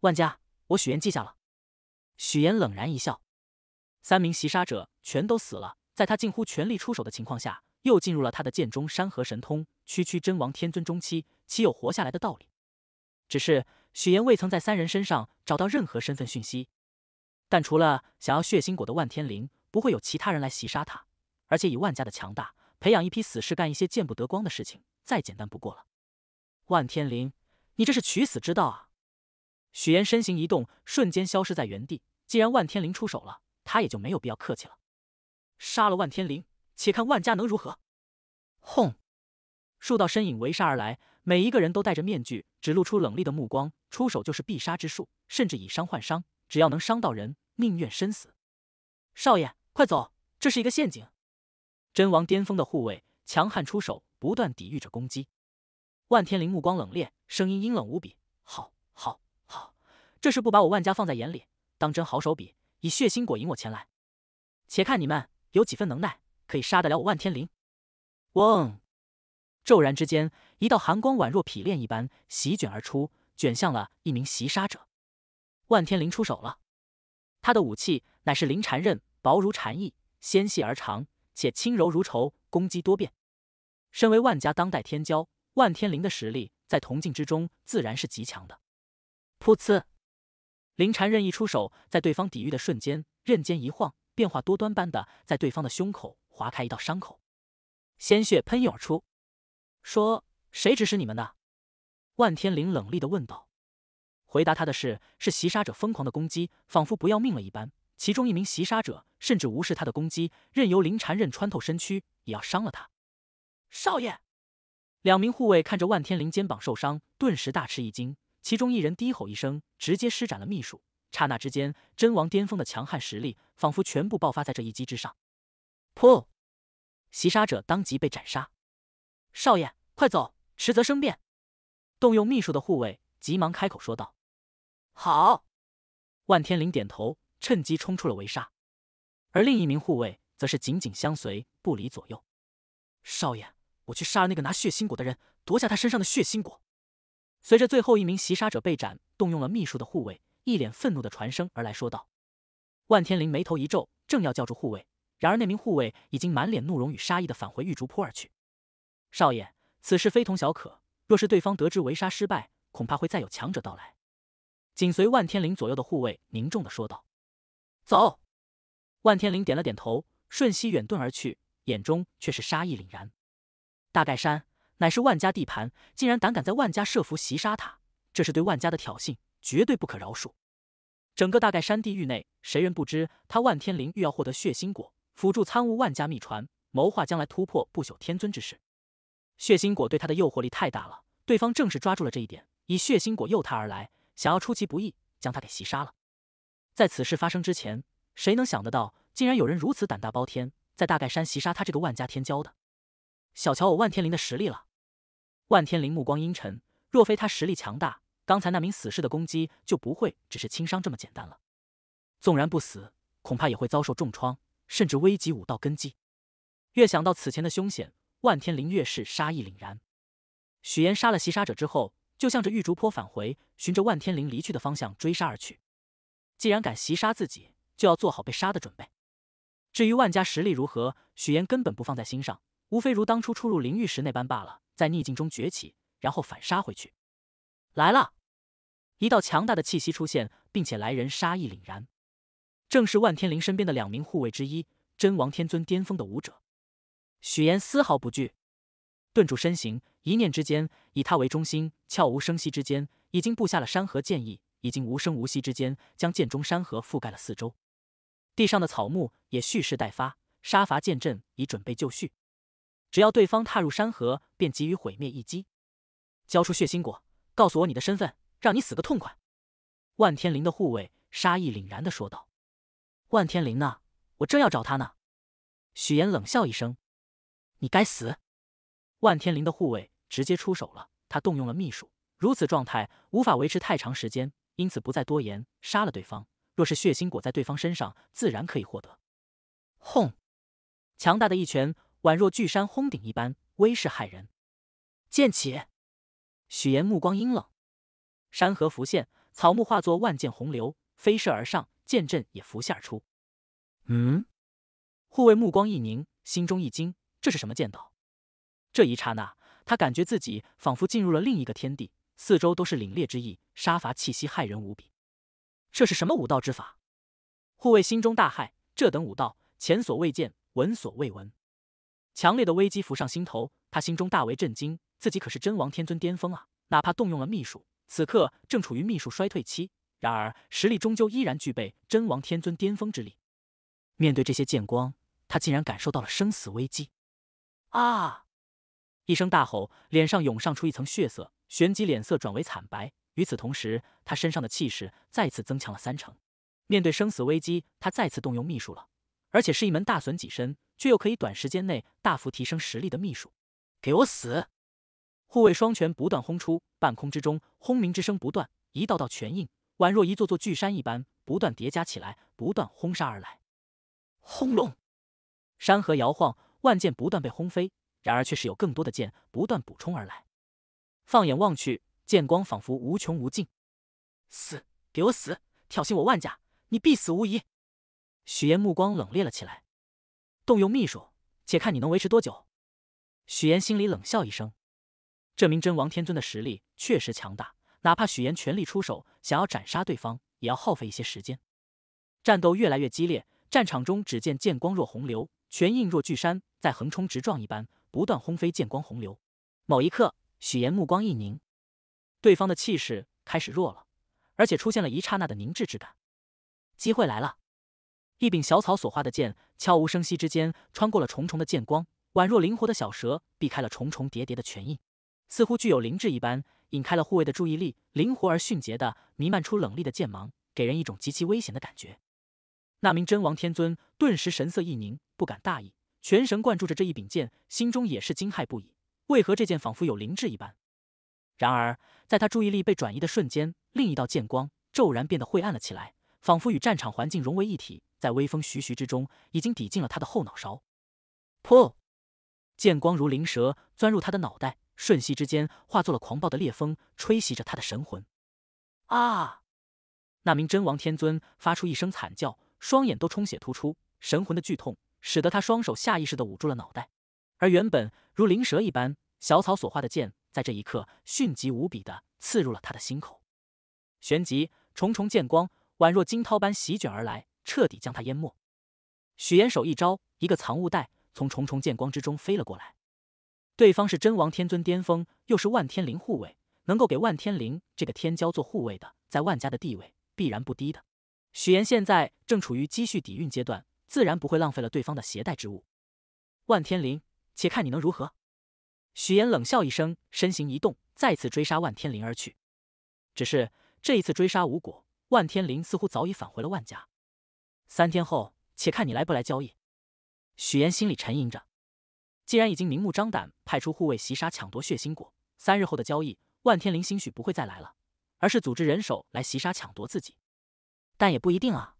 万家，我许岩记下了。许岩冷然一笑，三名袭杀者全都死了。在他近乎全力出手的情况下，又进入了他的剑中山河神通，区区真王天尊中期，岂有活下来的道理？只是许岩未曾在三人身上找到任何身份讯息，但除了想要血腥果的万天灵，不会有其他人来袭杀他。而且以万家的强大，培养一批死士干一些见不得光的事情，再简单不过了。万天灵，你这是取死之道啊！许岩身形一动，瞬间消失在原地。既然万天灵出手了，他也就没有必要客气了。杀了万天灵，且看万家能如何。轰！数道身影围杀而来，每一个人都戴着面具，只露出冷厉的目光，出手就是必杀之术，甚至以伤换伤，只要能伤到人，宁愿身死。少爷，快走，这是一个陷阱！真王巅峰的护卫强悍出手，不断抵御着攻击。万天灵目光冷冽，声音阴冷无比：“好，好，好，这是不把我万家放在眼里，当真好手笔，以血腥果引我前来，且看你们。”有几分能耐，可以杀得了我万天灵？嗡！骤然之间，一道寒光宛若匹练一般席卷而出，卷向了一名袭杀者。万天灵出手了，他的武器乃是灵蝉刃，薄如蝉翼，纤细而长，且轻柔如绸，攻击多变。身为万家当代天骄，万天灵的实力在铜镜之中自然是极强的。噗呲！灵蝉刃一出手，在对方抵御的瞬间，刃尖一晃。变化多端般的，在对方的胸口划开一道伤口，鲜血喷涌而出。说：“谁指使你们的？”万天灵冷厉的问道。回答他的是，是袭杀者疯狂的攻击，仿佛不要命了一般。其中一名袭杀者甚至无视他的攻击，任由灵蝉刃穿透身躯，也要伤了他。少爷，两名护卫看着万天灵肩膀受伤，顿时大吃一惊。其中一人低吼一声，直接施展了秘术。刹那之间，真王巅峰的强悍实力仿佛全部爆发在这一击之上。噗！袭杀者当即被斩杀。少爷，快走，迟则生变！动用秘术的护卫急忙开口说道：“好。”万天灵点头，趁机冲出了围杀。而另一名护卫则是紧紧相随，不离左右。少爷，我去杀了那个拿血腥果的人，夺下他身上的血腥果。随着最后一名袭杀者被斩，动用了秘术的护卫。一脸愤怒的传声而来，说道：“万天灵眉头一皱，正要叫住护卫，然而那名护卫已经满脸怒容与杀意的返回玉竹坡而去。少爷，此事非同小可，若是对方得知围杀失败，恐怕会再有强者到来。”紧随万天灵左右的护卫凝重的说道：“走。”万天灵点了点头，瞬息远遁而去，眼中却是杀意凛然。大盖山乃是万家地盘，竟然胆敢在万家设伏袭杀他，这是对万家的挑衅。绝对不可饶恕！整个大盖山地域内，谁人不知他万天灵欲要获得血腥果，辅助参悟万家秘传，谋划将来突破不朽天尊之事。血腥果对他的诱惑力太大了，对方正是抓住了这一点，以血腥果诱他而来，想要出其不意将他给袭杀了。在此事发生之前，谁能想得到，竟然有人如此胆大包天，在大盖山袭杀他这个万家天骄的？小瞧我万天灵的实力了。万天灵目光阴沉，若非他实力强大。刚才那名死士的攻击就不会只是轻伤这么简单了，纵然不死，恐怕也会遭受重创，甚至危及武道根基。越想到此前的凶险，万天灵越是杀意凛然。许岩杀了袭杀者之后，就向着玉竹坡返回，循着万天灵离去的方向追杀而去。既然敢袭杀自己，就要做好被杀的准备。至于万家实力如何，许岩根本不放在心上，无非如当初初入灵域时那般罢了，在逆境中崛起，然后反杀回去。来了。一道强大的气息出现，并且来人杀意凛然，正是万天灵身边的两名护卫之一，真王天尊巅峰的武者。许岩丝毫不惧，顿住身形，一念之间，以他为中心，悄无声息之间，已经布下了山河剑意，已经无声无息之间将剑中山河覆盖了四周。地上的草木也蓄势待发，杀伐剑阵已准备就绪，只要对方踏入山河，便给予毁灭一击。交出血心果，告诉我你的身份。让你死个痛快！”万天林的护卫杀意凛然的说道。“万天林呢？我正要找他呢。”许岩冷笑一声：“你该死！”万天林的护卫直接出手了，他动用了秘术，如此状态无法维持太长时间，因此不再多言，杀了对方。若是血腥裹在对方身上，自然可以获得。轰！强大的一拳，宛若巨山轰顶一般，威势骇人。剑起，许岩目光阴冷。山河浮现，草木化作万剑洪流飞射而上，剑阵也浮现而出。嗯，护卫目光一凝，心中一惊，这是什么剑道？这一刹那，他感觉自己仿佛进入了另一个天地，四周都是凛冽之意，杀伐气息骇人无比。这是什么武道之法？护卫心中大骇，这等武道前所未见，闻所未闻。强烈的危机浮上心头，他心中大为震惊，自己可是真王天尊巅峰啊，哪怕动用了秘术。此刻正处于秘术衰退期，然而实力终究依然具备真王天尊巅峰之力。面对这些剑光，他竟然感受到了生死危机！啊！一声大吼，脸上涌上出一层血色，旋即脸色转为惨白。与此同时，他身上的气势再次增强了三成。面对生死危机，他再次动用秘术了，而且是一门大损己身却又可以短时间内大幅提升实力的秘术。给我死！护卫双拳不断轰出，半空之中轰鸣之声不断，一道道拳印宛若一座座巨山一般不断叠加起来，不断轰杀而来。轰隆，山河摇晃，万剑不断被轰飞，然而却是有更多的剑不断补充而来。放眼望去，剑光仿佛无穷无尽。死，给我死！挑衅我万家，你必死无疑！许岩目光冷冽了起来，动用秘术，且看你能维持多久。许岩心里冷笑一声。这名真王天尊的实力确实强大，哪怕许岩全力出手，想要斩杀对方，也要耗费一些时间。战斗越来越激烈，战场中只见剑光若洪流，拳印若巨山，在横冲直撞一般，不断轰飞剑光洪流。某一刻，许岩目光一凝，对方的气势开始弱了，而且出现了一刹那的凝滞之感，机会来了！一柄小草所化的剑，悄无声息之间穿过了重重的剑光，宛若灵活的小蛇，避开了重重叠叠的拳印。似乎具有灵智一般，引开了护卫的注意力，灵活而迅捷的弥漫出冷厉的剑芒，给人一种极其危险的感觉。那名真王天尊顿时神色一凝，不敢大意，全神贯注着这一柄剑，心中也是惊骇不已。为何这剑仿佛有灵智一般？然而在他注意力被转移的瞬间，另一道剑光骤然变得晦暗了起来，仿佛与战场环境融为一体，在微风徐徐之中，已经抵进了他的后脑勺。破！剑光如灵蛇，钻入他的脑袋。瞬息之间，化作了狂暴的烈风，吹袭着他的神魂。啊！那名真王天尊发出一声惨叫，双眼都充血突出，神魂的剧痛使得他双手下意识的捂住了脑袋。而原本如灵蛇一般小草所化的剑，在这一刻迅疾无比的刺入了他的心口。旋即，重重剑光宛若惊涛般席卷而来，彻底将他淹没。许岩手一招，一个藏物袋从重重剑光之中飞了过来。对方是真王天尊巅峰，又是万天灵护卫，能够给万天灵这个天骄做护卫的，在万家的地位必然不低的。许岩现在正处于积蓄底蕴阶段，自然不会浪费了对方的携带之物。万天灵，且看你能如何。许岩冷笑一声，身形一动，再次追杀万天灵而去。只是这一次追杀无果，万天灵似乎早已返回了万家。三天后，且看你来不来交易。许岩心里沉吟着。既然已经明目张胆派出护卫袭杀抢夺血腥果，三日后的交易，万天灵兴许不会再来了，而是组织人手来袭杀抢夺自己。但也不一定啊。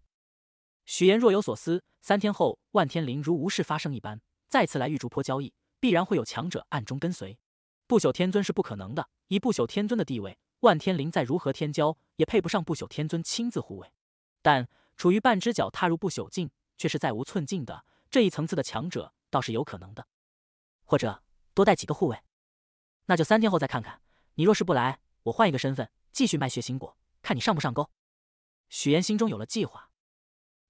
许言若有所思。三天后，万天灵如无事发生一般，再次来玉竹坡交易，必然会有强者暗中跟随。不朽天尊是不可能的，以不朽天尊的地位，万天灵再如何天骄，也配不上不朽天尊亲自护卫。但处于半只脚踏入不朽境，却是再无寸进的这一层次的强者，倒是有可能的。或者多带几个护卫，那就三天后再看看。你若是不来，我换一个身份继续卖血心果，看你上不上钩。许岩心中有了计划，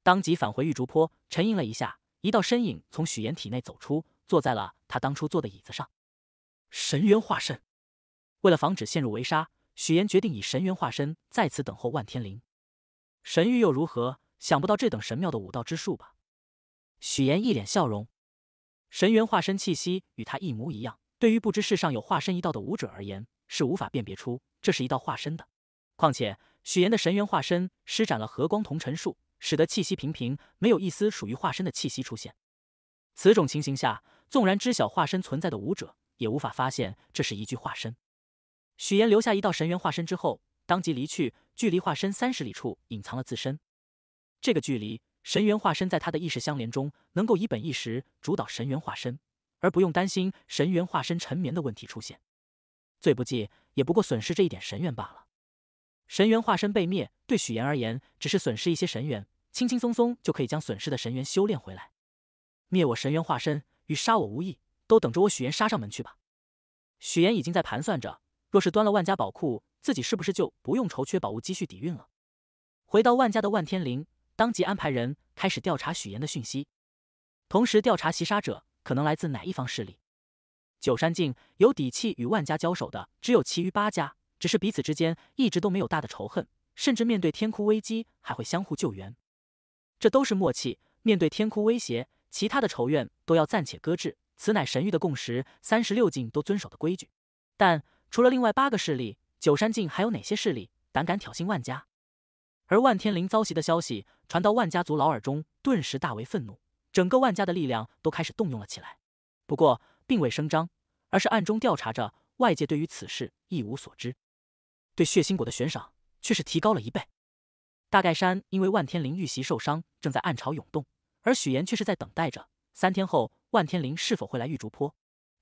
当即返回玉竹坡，沉吟了一下，一道身影从许岩体内走出，坐在了他当初坐的椅子上。神猿化身，为了防止陷入围杀，许岩决定以神猿化身在此等候万天灵。神域又如何？想不到这等神妙的武道之术吧？许岩一脸笑容。神元化身气息与他一模一样，对于不知世上有化身一道的武者而言，是无法辨别出这是一道化身的。况且许岩的神元化身施展了和光同尘术，使得气息平平，没有一丝属于化身的气息出现。此种情形下，纵然知晓化身存在的武者，也无法发现这是一具化身。许岩留下一道神元化身之后，当即离去，距离化身三十里处隐藏了自身。这个距离。神元化身在他的意识相连中，能够以本意识主导神元化身，而不用担心神元化身沉眠的问题出现。最不济，也不过损失这一点神元罢了。神元化身被灭，对许岩而言只是损失一些神元，轻轻松松就可以将损失的神元修炼回来。灭我神元化身，与杀我无异，都等着我许岩杀上门去吧。许岩已经在盘算着，若是端了万家宝库，自己是不是就不用愁缺宝物积蓄底蕴了？回到万家的万天灵。当即安排人开始调查许岩的讯息，同时调查袭杀者可能来自哪一方势力。九山境有底气与万家交手的只有其余八家，只是彼此之间一直都没有大的仇恨，甚至面对天窟危机还会相互救援。这都是默契。面对天窟威胁，其他的仇怨都要暂且搁置，此乃神域的共识，三十六境都遵守的规矩。但除了另外八个势力，九山境还有哪些势力胆敢挑衅万家？而万天灵遭袭的消息。传到万家族老耳中，顿时大为愤怒，整个万家的力量都开始动用了起来，不过并未声张，而是暗中调查着。外界对于此事一无所知，对血腥果的悬赏却是提高了一倍。大盖山因为万天林遇袭受伤，正在暗潮涌动，而许岩却是在等待着三天后万天林是否会来玉竹坡。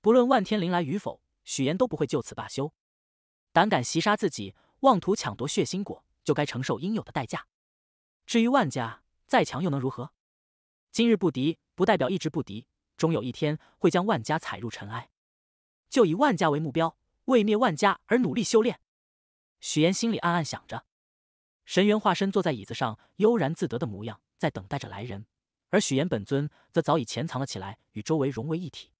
不论万天林来与否，许岩都不会就此罢休。胆敢袭杀自己，妄图抢夺血腥果，就该承受应有的代价。至于万家，再强又能如何？今日不敌，不代表一直不敌，终有一天会将万家踩入尘埃。就以万家为目标，为灭万家而努力修炼。许岩心里暗暗想着。神猿化身坐在椅子上，悠然自得的模样，在等待着来人。而许岩本尊则早已潜藏了起来，与周围融为一体。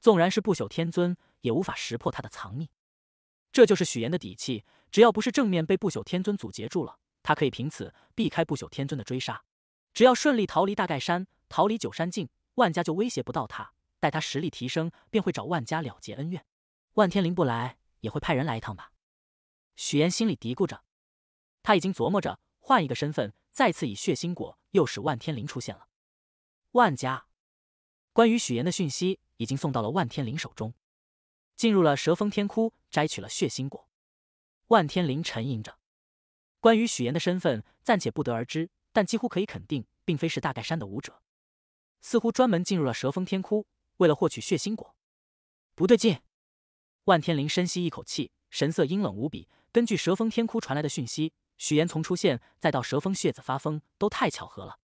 纵然是不朽天尊，也无法识破他的藏匿。这就是许岩的底气。只要不是正面被不朽天尊阻截住了。他可以凭此避开不朽天尊的追杀，只要顺利逃离大盖山，逃离九山境，万家就威胁不到他。待他实力提升，便会找万家了结恩怨。万天灵不来，也会派人来一趟吧？许岩心里嘀咕着，他已经琢磨着换一个身份，再次以血腥果诱使万天灵出现了。万家关于许岩的讯息已经送到了万天灵手中，进入了蛇峰天窟摘取了血腥果。万天灵沉吟着。关于许岩的身份暂且不得而知，但几乎可以肯定，并非是大盖山的武者，似乎专门进入了蛇峰天窟，为了获取血腥果。不对劲！万天灵深吸一口气，神色阴冷无比。根据蛇峰天窟传来的讯息，许岩从出现再到蛇峰血子发疯，都太巧合了。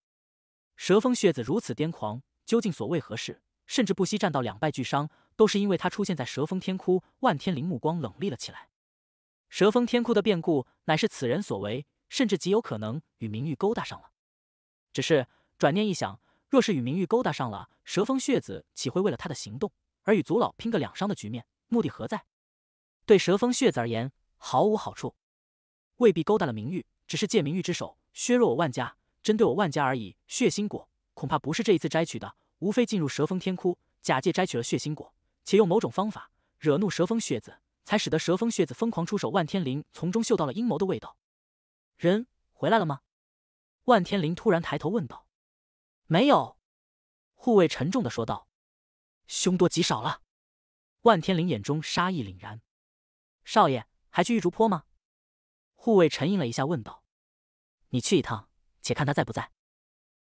蛇峰血子如此癫狂，究竟所为何事？甚至不惜战到两败俱伤，都是因为他出现在蛇峰天窟。万天灵目光冷厉了起来。蛇峰天窟的变故乃是此人所为，甚至极有可能与明玉勾搭上了。只是转念一想，若是与明玉勾搭上了，蛇峰血子岂会为了他的行动而与族老拼个两伤的局面？目的何在？对蛇峰血子而言，毫无好处。未必勾搭了明玉，只是借明玉之手削弱我万家，针对我万家而已。血腥果恐怕不是这一次摘取的，无非进入蛇峰天窟，假借摘取了血腥果，且用某种方法惹怒蛇峰血子。才使得蛇风血子疯狂出手，万天林从中嗅到了阴谋的味道。人回来了吗？万天林突然抬头问道。“没有。”护卫沉重的说道，“凶多吉少了。”万天林眼中杀意凛然。“少爷，还去玉竹坡吗？”护卫沉吟了一下问道。“你去一趟，且看他在不在。”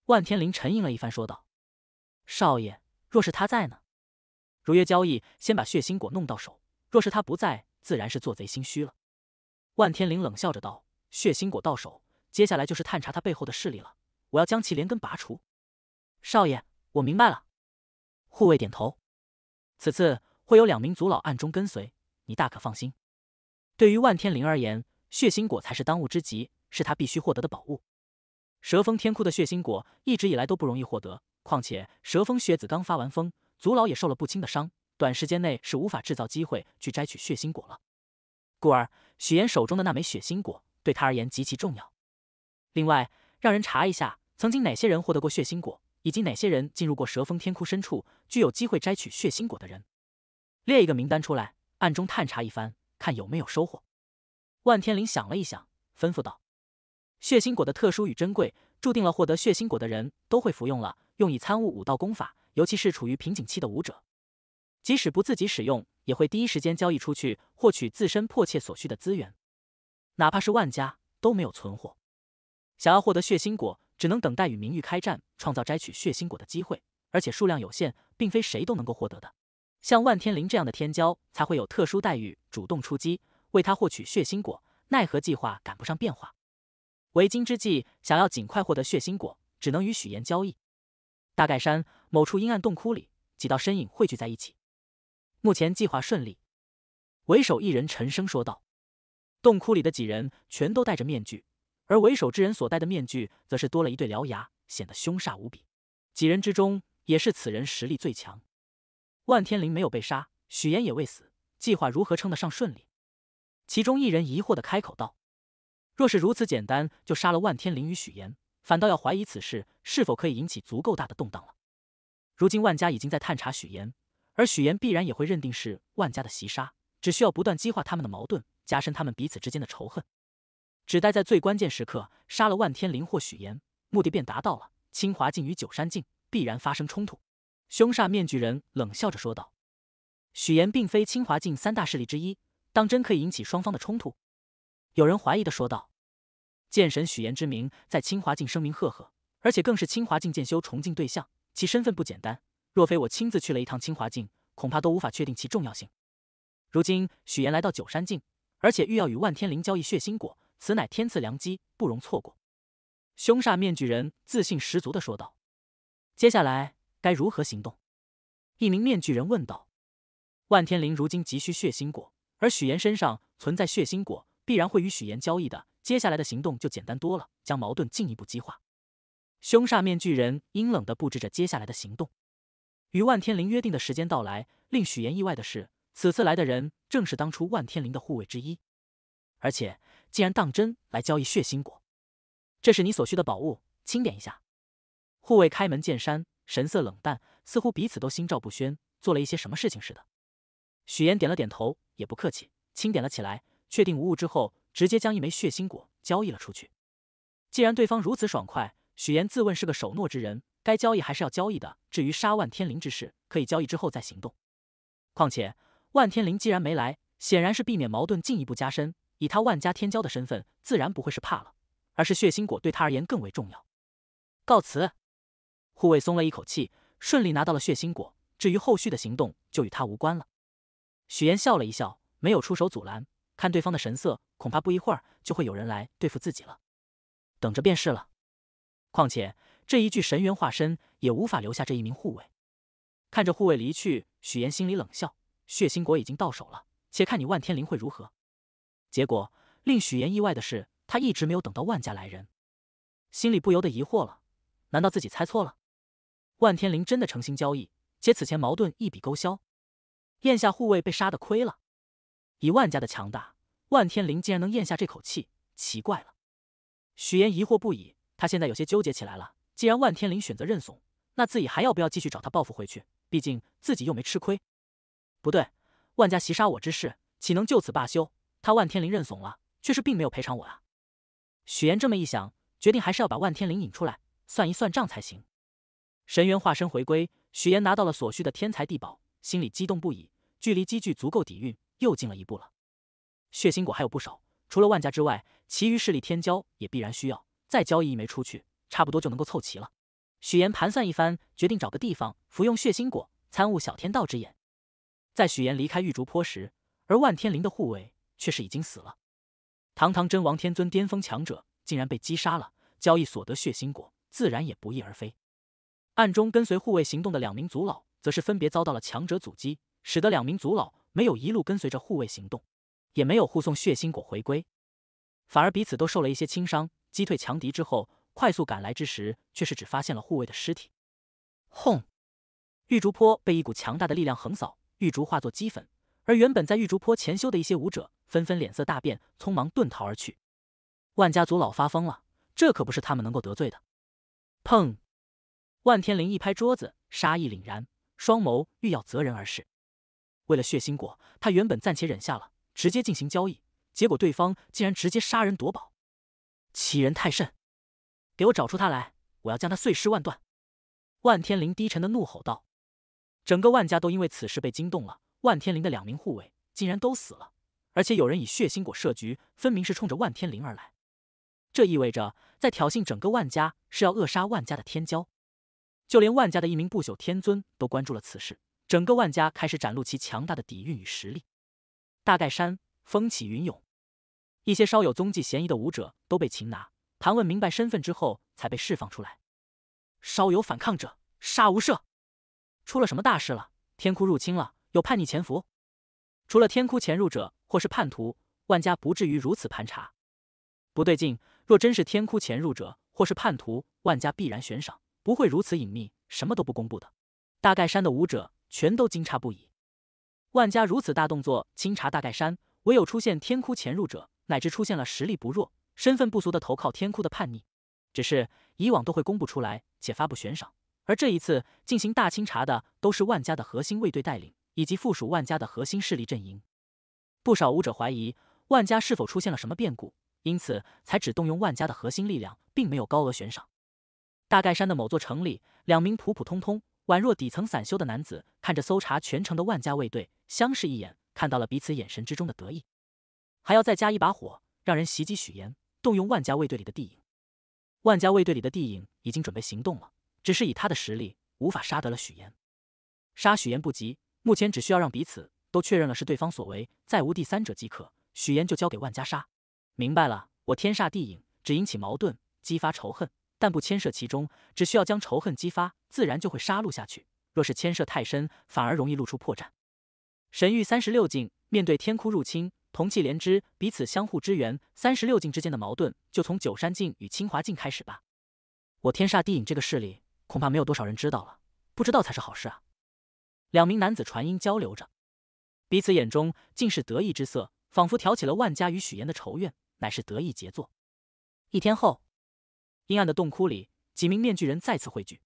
万天林沉吟了一番说道。“少爷，若是他在呢？如约交易，先把血腥果弄到手。”若是他不在，自然是做贼心虚了。万天灵冷笑着道：“血腥果到手，接下来就是探查他背后的势力了。我要将其连根拔除。”少爷，我明白了。护卫点头。此次会有两名族老暗中跟随，你大可放心。对于万天灵而言，血腥果才是当务之急，是他必须获得的宝物。蛇峰天窟的血腥果一直以来都不容易获得，况且蛇峰血子刚发完疯，族老也受了不轻的伤。短时间内是无法制造机会去摘取血腥果了，故而许岩手中的那枚血腥果对他而言极其重要。另外，让人查一下曾经哪些人获得过血腥果，以及哪些人进入过蛇峰天窟深处，具有机会摘取血腥果的人，列一个名单出来，暗中探查一番，看有没有收获。万天林想了一想，吩咐道：“血腥果的特殊与珍贵，注定了获得血腥果的人都会服用了，用以参悟武道功法，尤其是处于瓶颈期的武者。”即使不自己使用，也会第一时间交易出去，获取自身迫切所需的资源。哪怕是万家都没有存货，想要获得血腥果，只能等待与名誉开战，创造摘取血腥果的机会。而且数量有限，并非谁都能够获得的。像万天灵这样的天骄，才会有特殊待遇，主动出击为他获取血腥果。奈何计划赶不上变化，为今之计，想要尽快获得血腥果，只能与许岩交易。大盖山某处阴暗洞窟里，几道身影汇聚在一起。目前计划顺利，为首一人沉声说道：“洞窟里的几人全都戴着面具，而为首之人所戴的面具则是多了一对獠牙，显得凶煞无比。几人之中，也是此人实力最强。万天灵没有被杀，许岩也未死，计划如何称得上顺利？”其中一人疑惑的开口道：“若是如此简单就杀了万天灵与许岩，反倒要怀疑此事是否可以引起足够大的动荡了。如今万家已经在探查许岩。”而许岩必然也会认定是万家的袭杀，只需要不断激化他们的矛盾，加深他们彼此之间的仇恨，只待在最关键时刻杀了万天灵或许岩，目的便达到了。清华境与九山境必然发生冲突。凶煞面具人冷笑着说道：“许岩并非清华境三大势力之一，当真可以引起双方的冲突？”有人怀疑的说道：“剑神许岩之名在清华境声名赫赫，而且更是清华境剑修崇敬对象，其身份不简单。”若非我亲自去了一趟清华境，恐怕都无法确定其重要性。如今许岩来到九山境，而且欲要与万天灵交易血腥果，此乃天赐良机，不容错过。凶煞面具人自信十足的说道：“接下来该如何行动？”一名面具人问道：“万天灵如今急需血腥果，而许岩身上存在血腥果，必然会与许岩交易的。接下来的行动就简单多了，将矛盾进一步激化。”凶煞面具人阴冷的布置着接下来的行动。与万天灵约定的时间到来，令许岩意外的是，此次来的人正是当初万天灵的护卫之一。而且，竟然当真来交易血腥果。这是你所需的宝物，清点一下。护卫开门见山，神色冷淡，似乎彼此都心照不宣，做了一些什么事情似的。许岩点了点头，也不客气，清点了起来。确定无误之后，直接将一枚血腥果交易了出去。既然对方如此爽快，许岩自问是个守诺之人。该交易还是要交易的。至于杀万天灵之事，可以交易之后再行动。况且万天灵既然没来，显然是避免矛盾进一步加深。以他万家天骄的身份，自然不会是怕了，而是血腥果对他而言更为重要。告辞。护卫松了一口气，顺利拿到了血腥果。至于后续的行动，就与他无关了。许言笑了一笑，没有出手阻拦。看对方的神色，恐怕不一会儿就会有人来对付自己了。等着便是了。况且。这一具神元化身也无法留下这一名护卫。看着护卫离去，许岩心里冷笑：血心果已经到手了，且看你万天灵会如何。结果令许岩意外的是，他一直没有等到万家来人，心里不由得疑惑了：难道自己猜错了？万天灵真的诚心交易，且此前矛盾一笔勾销？咽下护卫被杀的亏了，以万家的强大，万天灵竟然能咽下这口气，奇怪了。许岩疑惑不已，他现在有些纠结起来了。既然万天灵选择认怂，那自己还要不要继续找他报复回去？毕竟自己又没吃亏。不对，万家袭杀我之事，岂能就此罢休？他万天灵认怂了，却是并没有赔偿我啊！许岩这么一想，决定还是要把万天灵引出来，算一算账才行。神元化身回归，许岩拿到了所需的天才地宝，心里激动不已。距离积聚足够底蕴又近了一步了。血腥果还有不少，除了万家之外，其余势力天骄也必然需要，再交易一枚出去。差不多就能够凑齐了。许岩盘算一番，决定找个地方服用血腥果，参悟小天道之眼。在许岩离开玉竹坡时，而万天灵的护卫却是已经死了。堂堂真王天尊巅峰强者，竟然被击杀了。交易所得血腥果自然也不翼而飞。暗中跟随护卫行动的两名族老，则是分别遭到了强者阻击，使得两名族老没有一路跟随着护卫行动，也没有护送血腥果回归，反而彼此都受了一些轻伤。击退强敌之后。快速赶来之时，却是只发现了护卫的尸体。轰！玉竹坡被一股强大的力量横扫，玉竹化作齑粉。而原本在玉竹坡前修的一些武者，纷纷脸色大变，匆忙遁逃而去。万家族老发疯了，这可不是他们能够得罪的。砰！万天林一拍桌子，杀意凛然，双眸欲要择人而噬。为了血腥果，他原本暂且忍下了，直接进行交易。结果对方竟然直接杀人夺宝，欺人太甚！给我找出他来！我要将他碎尸万段！”万天灵低沉的怒吼道。整个万家都因为此事被惊动了。万天灵的两名护卫竟然都死了，而且有人以血腥果设局，分明是冲着万天灵而来。这意味着，在挑衅整个万家，是要扼杀万家的天骄。就连万家的一名不朽天尊都关注了此事。整个万家开始展露其强大的底蕴与实力。大盖山风起云涌，一些稍有踪迹嫌疑的武者都被擒拿。盘问明白身份之后，才被释放出来。稍有反抗者，杀无赦。出了什么大事了？天窟入侵了？有叛逆潜伏？除了天窟潜入者或是叛徒，万家不至于如此盘查。不对劲，若真是天窟潜入者或是叛徒，万家必然悬赏，不会如此隐秘，什么都不公布的。大盖山的武者全都惊诧不已。万家如此大动作清查大盖山，唯有出现天窟潜入者，乃至出现了实力不弱。身份不俗的投靠天窟的叛逆，只是以往都会公布出来且发布悬赏，而这一次进行大清查的都是万家的核心卫队带领，以及附属万家的核心势力阵营。不少武者怀疑万家是否出现了什么变故，因此才只动用万家的核心力量，并没有高额悬赏。大盖山的某座城里，两名普普通通、宛若底层散修的男子看着搜查全城的万家卫队，相视一眼，看到了彼此眼神之中的得意，还要再加一把火，让人袭击许岩。动用万家卫队里的地影，万家卫队里的地影已经准备行动了，只是以他的实力无法杀得了许岩。杀许岩不急，目前只需要让彼此都确认了是对方所为，再无第三者即可。许岩就交给万家杀。明白了，我天煞地影只引起矛盾，激发仇恨，但不牵涉其中。只需要将仇恨激发，自然就会杀戮下去。若是牵涉太深，反而容易露出破绽。神域三十六境面对天哭入侵。同气连枝，彼此相互支援。三十六境之间的矛盾，就从九山境与清华境开始吧。我天煞地影这个势力，恐怕没有多少人知道了。不知道才是好事啊！两名男子传音交流着，彼此眼中尽是得意之色，仿佛挑起了万家与许岩的仇怨，乃是得意杰作。一天后，阴暗的洞窟里，几名面具人再次汇聚，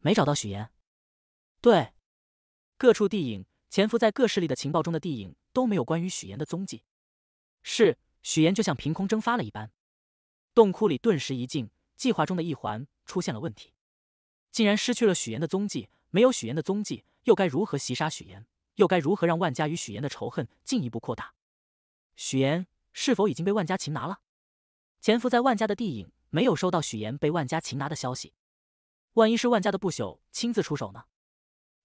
没找到许岩。对，各处地影潜伏在各势力的情报中的地影。都没有关于许岩的踪迹，是许岩就像凭空蒸发了一般。洞窟里顿时一静，计划中的一环出现了问题，竟然失去了许岩的踪迹。没有许岩的踪迹，又该如何袭杀许岩？又该如何让万家与许岩的仇恨进一步扩大？许岩是否已经被万家擒拿了？潜伏在万家的地影没有收到许岩被万家擒拿的消息，万一是万家的不朽亲自出手呢？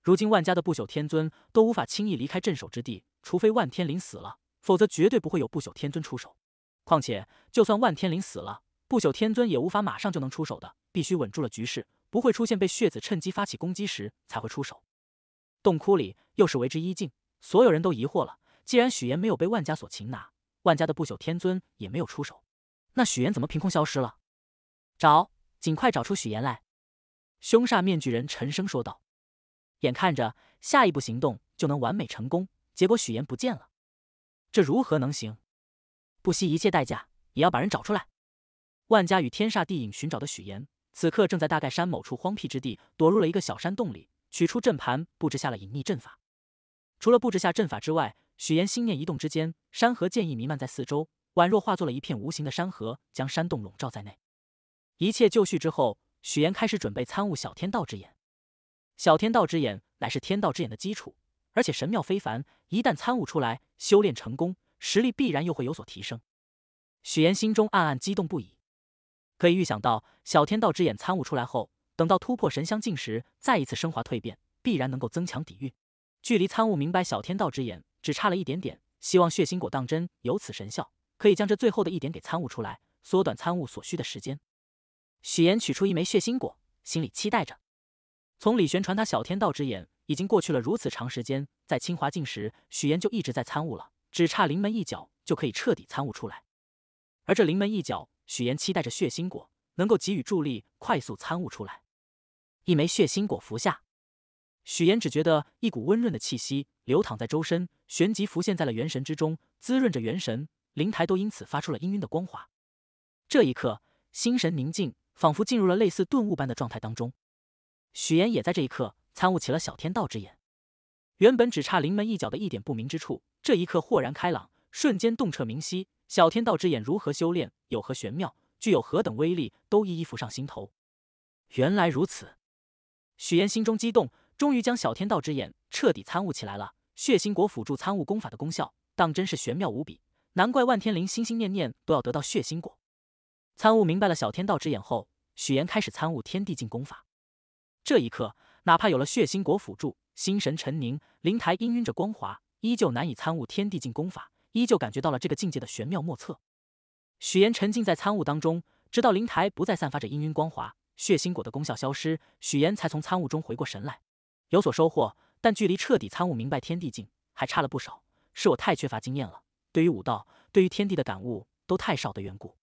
如今万家的不朽天尊都无法轻易离开镇守之地，除非万天灵死了，否则绝对不会有不朽天尊出手。况且，就算万天灵死了，不朽天尊也无法马上就能出手的，必须稳住了局势，不会出现被血子趁机发起攻击时才会出手。洞窟里又是为之一静，所有人都疑惑了：既然许岩没有被万家所擒拿，万家的不朽天尊也没有出手，那许岩怎么凭空消失了？找，尽快找出许岩来！凶煞面具人沉声说道。眼看着下一步行动就能完美成功，结果许岩不见了，这如何能行？不惜一切代价也要把人找出来。万家与天煞地影寻找的许岩，此刻正在大盖山某处荒僻之地，躲入了一个小山洞里，取出阵盘布置下了隐匿阵法。除了布置下阵法之外，许岩心念一动之间，山河剑意弥漫在四周，宛若化作了一片无形的山河，将山洞笼罩在内。一切就绪之后，许岩开始准备参悟小天道之眼。小天道之眼乃是天道之眼的基础，而且神妙非凡。一旦参悟出来，修炼成功，实力必然又会有所提升。许岩心中暗暗激动不已，可以预想到，小天道之眼参悟出来后，等到突破神相境时，再一次升华蜕变，必然能够增强底蕴。距离参悟明白小天道之眼，只差了一点点。希望血腥果当真有此神效，可以将这最后的一点给参悟出来，缩短参悟所需的时间。许岩取出一枚血腥果，心里期待着。从李玄传他小天道之眼已经过去了如此长时间，在清华境时，许岩就一直在参悟了，只差临门一脚就可以彻底参悟出来。而这临门一脚，许岩期待着血腥果能够给予助力，快速参悟出来。一枚血腥果服下，许岩只觉得一股温润的气息流淌在周身，旋即浮现在了元神之中，滋润着元神，灵台都因此发出了氤氲的光华。这一刻，心神宁静，仿佛进入了类似顿悟般的状态当中。许岩也在这一刻参悟起了小天道之眼，原本只差临门一脚的一点不明之处，这一刻豁然开朗，瞬间洞彻明晰。小天道之眼如何修炼，有何玄妙，具有何等威力，都一一浮上心头。原来如此，许岩心中激动，终于将小天道之眼彻底参悟起来了。血腥果辅助参悟功法的功效，当真是玄妙无比，难怪万天灵心心念念都要得到血腥果。参悟明白了小天道之眼后，许岩开始参悟天地境功法。这一刻，哪怕有了血腥果辅助，心神沉凝，灵台氤氲着光华，依旧难以参悟天地境功法，依旧感觉到了这个境界的玄妙莫测。许岩沉浸在参悟当中，直到灵台不再散发着氤氲光华，血腥果的功效消失，许岩才从参悟中回过神来，有所收获，但距离彻底参悟明白天地境还差了不少，是我太缺乏经验了，对于武道，对于天地的感悟都太少的缘故。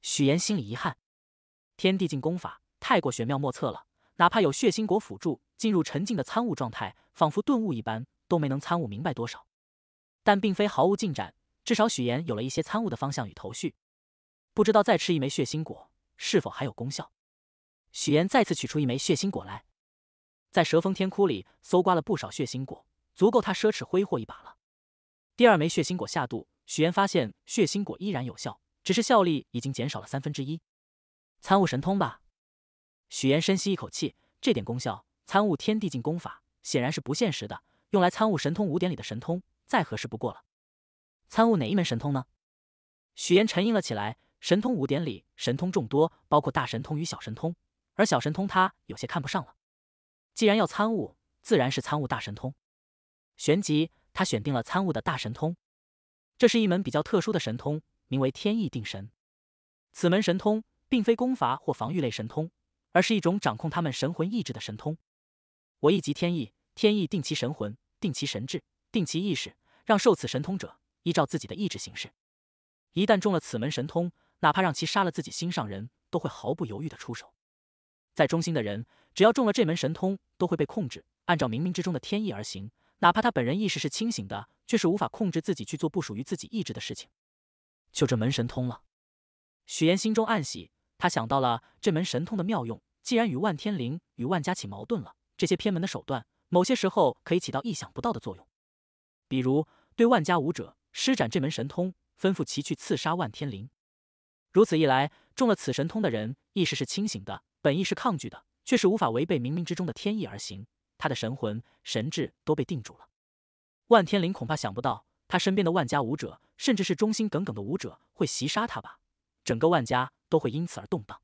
许岩心里遗憾，天地境功法太过玄妙莫测了。哪怕有血腥果辅助，进入沉静的参悟状态，仿佛顿悟一般，都没能参悟明白多少。但并非毫无进展，至少许岩有了一些参悟的方向与头绪。不知道再吃一枚血腥果是否还有功效？许岩再次取出一枚血腥果来，在蛇峰天窟里搜刮了不少血腥果，足够他奢侈挥霍一把了。第二枚血腥果下肚，许岩发现血腥果依然有效，只是效力已经减少了三分之一。参悟神通吧。许岩深吸一口气，这点功效参悟天地境功法显然是不现实的，用来参悟神通五典里的神通再合适不过了。参悟哪一门神通呢？许岩沉吟了起来。神通五典里神通众多，包括大神通与小神通，而小神通他有些看不上了。既然要参悟，自然是参悟大神通。旋即，他选定了参悟的大神通。这是一门比较特殊的神通，名为天意定神。此门神通并非功法或防御类神通。而是一种掌控他们神魂意志的神通。我意即天意，天意定其神魂，定其神智，定其意识，让受此神通者依照自己的意志行事。一旦中了此门神通，哪怕让其杀了自己心上人，都会毫不犹豫地出手。在中心的人，只要中了这门神通，都会被控制，按照冥冥之中的天意而行。哪怕他本人意识是清醒的，却是无法控制自己去做不属于自己意志的事情。就这门神通了，许岩心中暗喜。他想到了这门神通的妙用，既然与万天灵与万家起矛盾了，这些偏门的手段，某些时候可以起到意想不到的作用。比如对万家武者施展这门神通，吩咐其去刺杀万天灵。如此一来，中了此神通的人意识是清醒的，本意是抗拒的，却是无法违背冥冥之中的天意而行。他的神魂、神智都被定住了。万天灵恐怕想不到，他身边的万家武者，甚至是忠心耿耿的武者，会袭杀他吧。整个万家都会因此而动荡，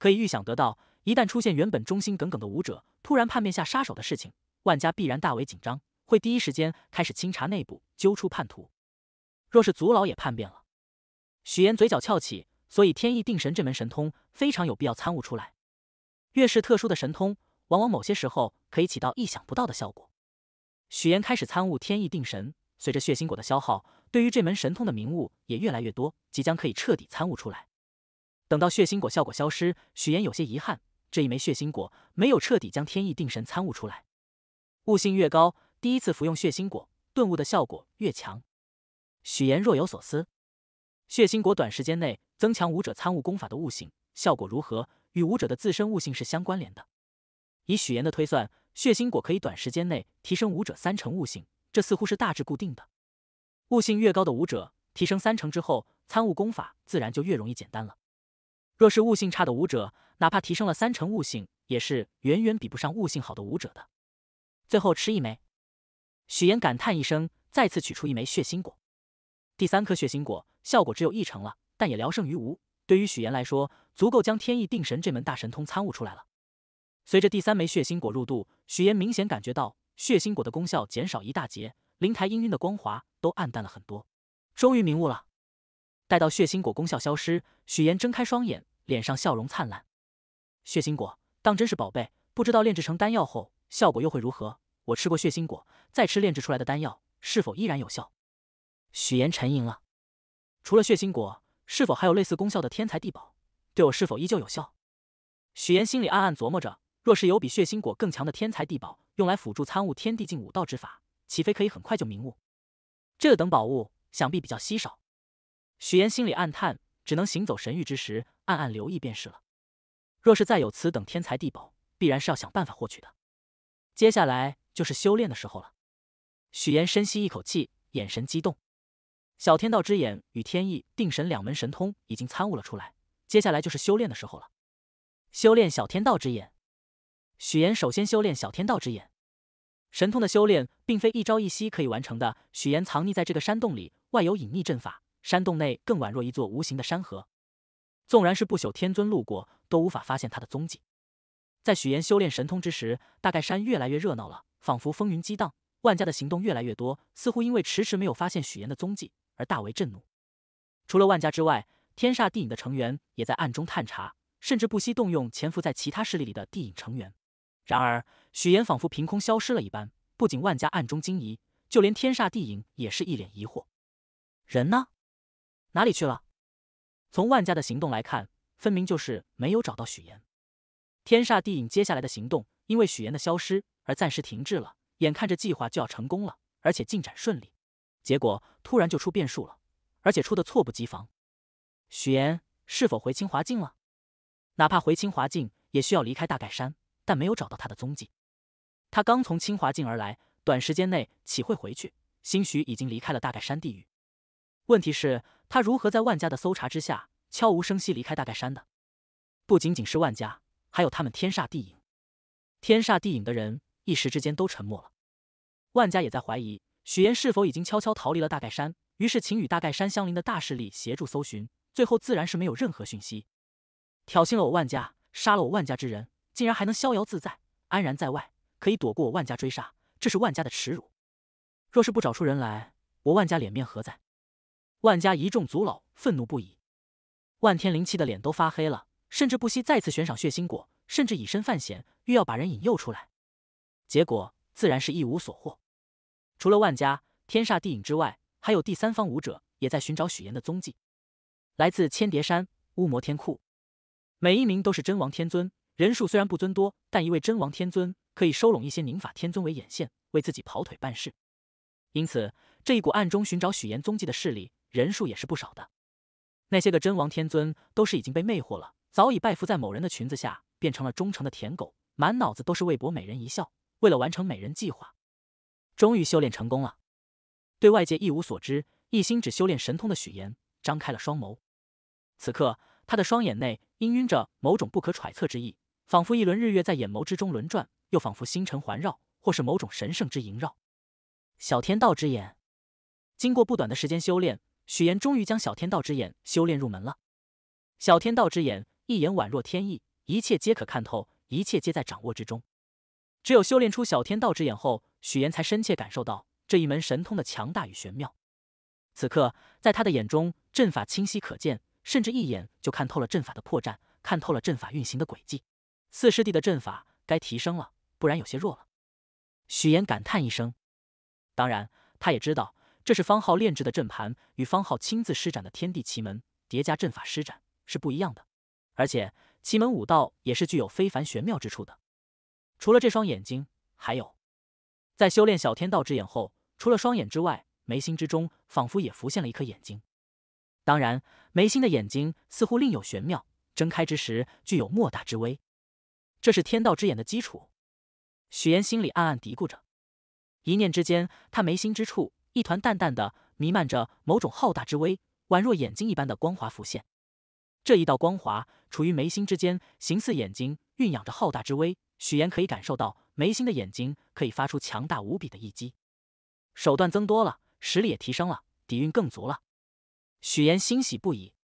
可以预想得到，一旦出现原本忠心耿耿的武者突然叛变下杀手的事情，万家必然大为紧张，会第一时间开始清查内部，揪出叛徒。若是族老也叛变了，许炎嘴角翘起，所以天意定神这门神通非常有必要参悟出来。越是特殊的神通，往往某些时候可以起到意想不到的效果。许炎开始参悟天意定神，随着血腥果的消耗。对于这门神通的名物也越来越多，即将可以彻底参悟出来。等到血腥果效果消失，许岩有些遗憾，这一枚血腥果没有彻底将天意定神参悟出来。悟性越高，第一次服用血腥果顿悟的效果越强。许岩若有所思。血腥果短时间内增强武者参悟功法的悟性效果如何，与武者的自身悟性是相关联的。以许岩的推算，血腥果可以短时间内提升武者三成悟性，这似乎是大致固定的。悟性越高的武者，提升三成之后，参悟功法自然就越容易简单了。若是悟性差的武者，哪怕提升了三成悟性，也是远远比不上悟性好的武者的。最后吃一枚，许岩感叹一声，再次取出一枚血心果。第三颗血心果效果只有一成了，但也聊胜于无。对于许岩来说，足够将天意定神这门大神通参悟出来了。随着第三枚血心果入肚，许岩明显感觉到血心果的功效减少一大截。灵台氤氲的光华都暗淡了很多，终于明悟了。待到血腥果功效消失，许岩睁开双眼，脸上笑容灿烂。血腥果当真是宝贝，不知道炼制成丹药后效果又会如何？我吃过血腥果，再吃炼制出来的丹药是否依然有效？许岩沉吟了，除了血腥果，是否还有类似功效的天才地宝，对我是否依旧有效？许岩心里暗暗琢磨着，若是有比血腥果更强的天才地宝，用来辅助参悟天地境武道之法。岂非可以很快就明悟？这等宝物想必比较稀少。许岩心里暗叹，只能行走神域之时暗暗留意便是了。若是再有此等天材地宝，必然是要想办法获取的。接下来就是修炼的时候了。许岩深吸一口气，眼神激动。小天道之眼与天意定神两门神通已经参悟了出来，接下来就是修炼的时候了。修炼小天道之眼。许岩首先修炼小天道之眼。神通的修炼并非一朝一夕可以完成的。许岩藏匿在这个山洞里，外有隐秘阵法，山洞内更宛若一座无形的山河，纵然是不朽天尊路过都无法发现他的踪迹。在许岩修炼神通之时，大概山越来越热闹了，仿佛风云激荡，万家的行动越来越多，似乎因为迟迟没有发现许岩的踪迹而大为震怒。除了万家之外，天煞地影的成员也在暗中探查，甚至不惜动用潜伏在其他势力里的地影成员。然而，许岩仿佛凭空消失了一般，不仅万家暗中惊疑，就连天煞地影也是一脸疑惑：人呢？哪里去了？从万家的行动来看，分明就是没有找到许岩。天煞地影接下来的行动因为许岩的消失而暂时停滞了。眼看着计划就要成功了，而且进展顺利，结果突然就出变数了，而且出的猝不及防。许岩是否回清华境了？哪怕回清华境，也需要离开大盖山。但没有找到他的踪迹。他刚从清华境而来，短时间内岂会回去？兴许已经离开了大盖山地域。问题是，他如何在万家的搜查之下悄无声息离开大盖山的？不仅仅是万家，还有他们天煞地影。天煞地影的人一时之间都沉默了。万家也在怀疑许岩是否已经悄悄逃离了大盖山，于是请与大盖山相邻的大势力协助搜寻，最后自然是没有任何讯息。挑衅了我万家，杀了我万家之人。竟然还能逍遥自在、安然在外，可以躲过我万家追杀，这是万家的耻辱。若是不找出人来，我万家脸面何在？万家一众族老愤怒不已，万天灵气的脸都发黑了，甚至不惜再次悬赏血腥果，甚至以身犯险，欲要把人引诱出来。结果自然是一无所获。除了万家、天煞、地影之外，还有第三方武者也在寻找许岩的踪迹。来自千叠山、乌魔天库，每一名都是真王天尊。人数虽然不尊多，但一位真王天尊可以收拢一些宁法天尊为眼线，为自己跑腿办事。因此，这一股暗中寻找许岩踪迹的势力人数也是不少的。那些个真王天尊都是已经被魅惑了，早已拜服在某人的裙子下，变成了忠诚的舔狗，满脑子都是为博美人一笑。为了完成美人计划，终于修炼成功了。对外界一无所知，一心只修炼神通的许岩张开了双眸。此刻，他的双眼内氤氲着某种不可揣测之意。仿佛一轮日月在眼眸之中轮转，又仿佛星辰环绕，或是某种神圣之萦绕。小天道之眼，经过不短的时间修炼，许岩终于将小天道之眼修炼入门了。小天道之眼，一眼宛若天意，一切皆可看透，一切皆在掌握之中。只有修炼出小天道之眼后，许岩才深切感受到这一门神通的强大与玄妙。此刻，在他的眼中，阵法清晰可见，甚至一眼就看透了阵法的破绽，看透了阵法运行的轨迹。四师弟的阵法该提升了，不然有些弱了。许岩感叹一声，当然，他也知道这是方浩炼制的阵盘与方浩亲自施展的天地奇门叠加阵法施展是不一样的，而且奇门武道也是具有非凡玄妙之处的。除了这双眼睛，还有，在修炼小天道之眼后，除了双眼之外，眉心之中仿佛也浮现了一颗眼睛。当然，眉心的眼睛似乎另有玄妙，睁开之时具有莫大之威。这是天道之眼的基础，许岩心里暗暗嘀咕着。一念之间，他眉心之处一团淡淡的、弥漫着某种浩大之威，宛若眼睛一般的光华浮现。这一道光华处于眉心之间，形似眼睛，蕴养着浩大之威。许岩可以感受到眉心的眼睛可以发出强大无比的一击。手段增多了，实力也提升了，底蕴更足了。许岩欣喜不已。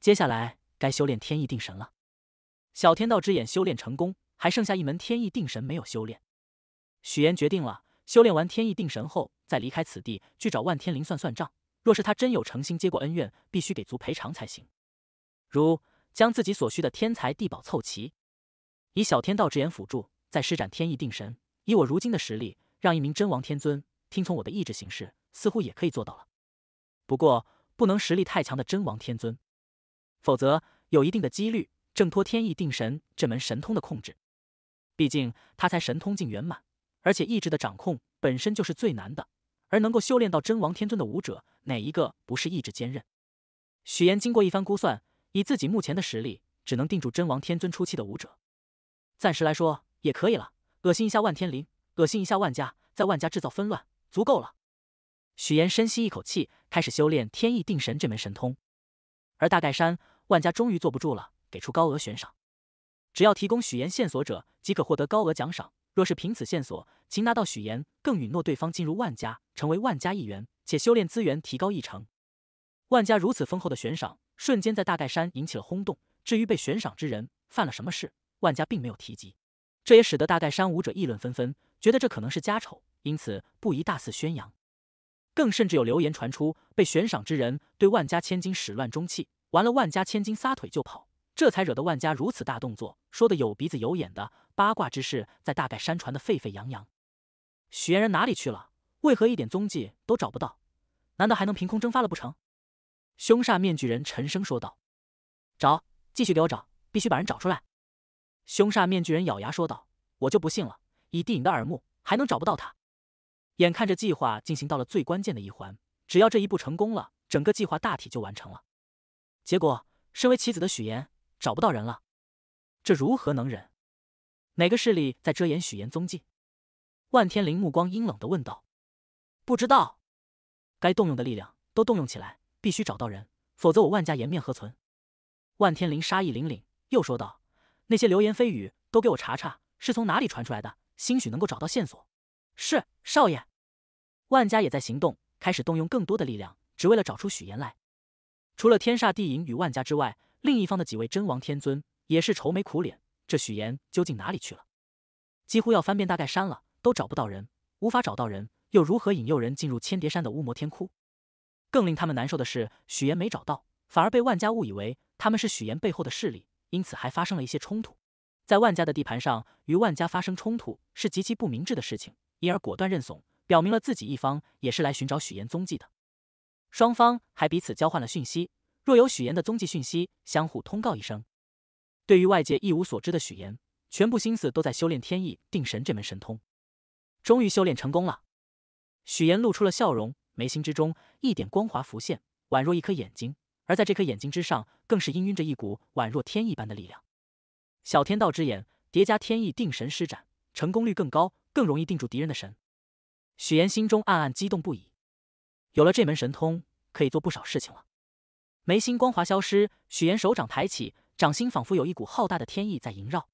接下来该修炼天意定神了。小天道之眼修炼成功，还剩下一门天意定神没有修炼。许岩决定了，修炼完天意定神后再离开此地去找万天灵算算账。若是他真有诚心接过恩怨，必须给足赔偿才行。如将自己所需的天材地宝凑齐，以小天道之眼辅助，再施展天意定神。以我如今的实力，让一名真王天尊听从我的意志行事，似乎也可以做到了。不过，不能实力太强的真王天尊，否则有一定的几率。挣脱天意定神这门神通的控制，毕竟他才神通境圆满，而且意志的掌控本身就是最难的。而能够修炼到真王天尊的武者，哪一个不是意志坚韧？许言经过一番估算，以自己目前的实力，只能定住真王天尊初期的武者，暂时来说也可以了。恶心一下万天灵，恶心一下万家，在万家制造纷乱，足够了。许言深吸一口气，开始修炼天意定神这门神通。而大盖山万家终于坐不住了。给出高额悬赏，只要提供许岩线索者，即可获得高额奖赏。若是凭此线索擒拿到许岩，更允诺对方进入万家，成为万家一员，且修炼资源提高一成。万家如此丰厚的悬赏，瞬间在大盖山引起了轰动。至于被悬赏之人犯了什么事，万家并没有提及，这也使得大盖山武者议论纷纷，觉得这可能是家丑，因此不宜大肆宣扬。更甚至有流言传出，被悬赏之人对万家千金始乱终弃，完了万家千金撒腿就跑。这才惹得万家如此大动作，说的有鼻子有眼的八卦之事，在大概山传的沸沸扬扬。许嫣人哪里去了？为何一点踪迹都找不到？难道还能凭空蒸发了不成？凶煞面具人沉声说道：“找，继续给我找，必须把人找出来。”凶煞面具人咬牙说道：“我就不信了，以帝影的耳目，还能找不到他？”眼看着计划进行到了最关键的一环，只要这一步成功了，整个计划大体就完成了。结果，身为棋子的许言。找不到人了，这如何能忍？哪个势力在遮掩许岩踪迹？万天林目光阴冷的问道：“不知道，该动用的力量都动用起来，必须找到人，否则我万家颜面何存？”万天林杀意凛凛，又说道：“那些流言蜚语都给我查查，是从哪里传出来的？兴许能够找到线索。”是少爷，万家也在行动，开始动用更多的力量，只为了找出许岩来。除了天煞地影与万家之外。另一方的几位真王天尊也是愁眉苦脸，这许岩究竟哪里去了？几乎要翻遍大概山了，都找不到人，无法找到人，又如何引诱人进入千叠山的乌魔天窟？更令他们难受的是，许岩没找到，反而被万家误以为他们是许岩背后的势力，因此还发生了一些冲突。在万家的地盘上与万家发生冲突是极其不明智的事情，因而果断认怂，表明了自己一方也是来寻找许岩踪迹的。双方还彼此交换了讯息。若有许岩的踪迹讯息，相互通告一声。对于外界一无所知的许岩，全部心思都在修炼天意定神这门神通。终于修炼成功了，许岩露出了笑容，眉心之中一点光华浮现，宛若一颗眼睛，而在这颗眼睛之上，更是氤氲着一股宛若天意般的力量。小天道之眼叠加天意定神施展，成功率更高，更容易定住敌人的神。许岩心中暗暗激动不已，有了这门神通，可以做不少事情了。眉心光滑消失，许岩手掌抬起，掌心仿佛有一股浩大的天意在萦绕，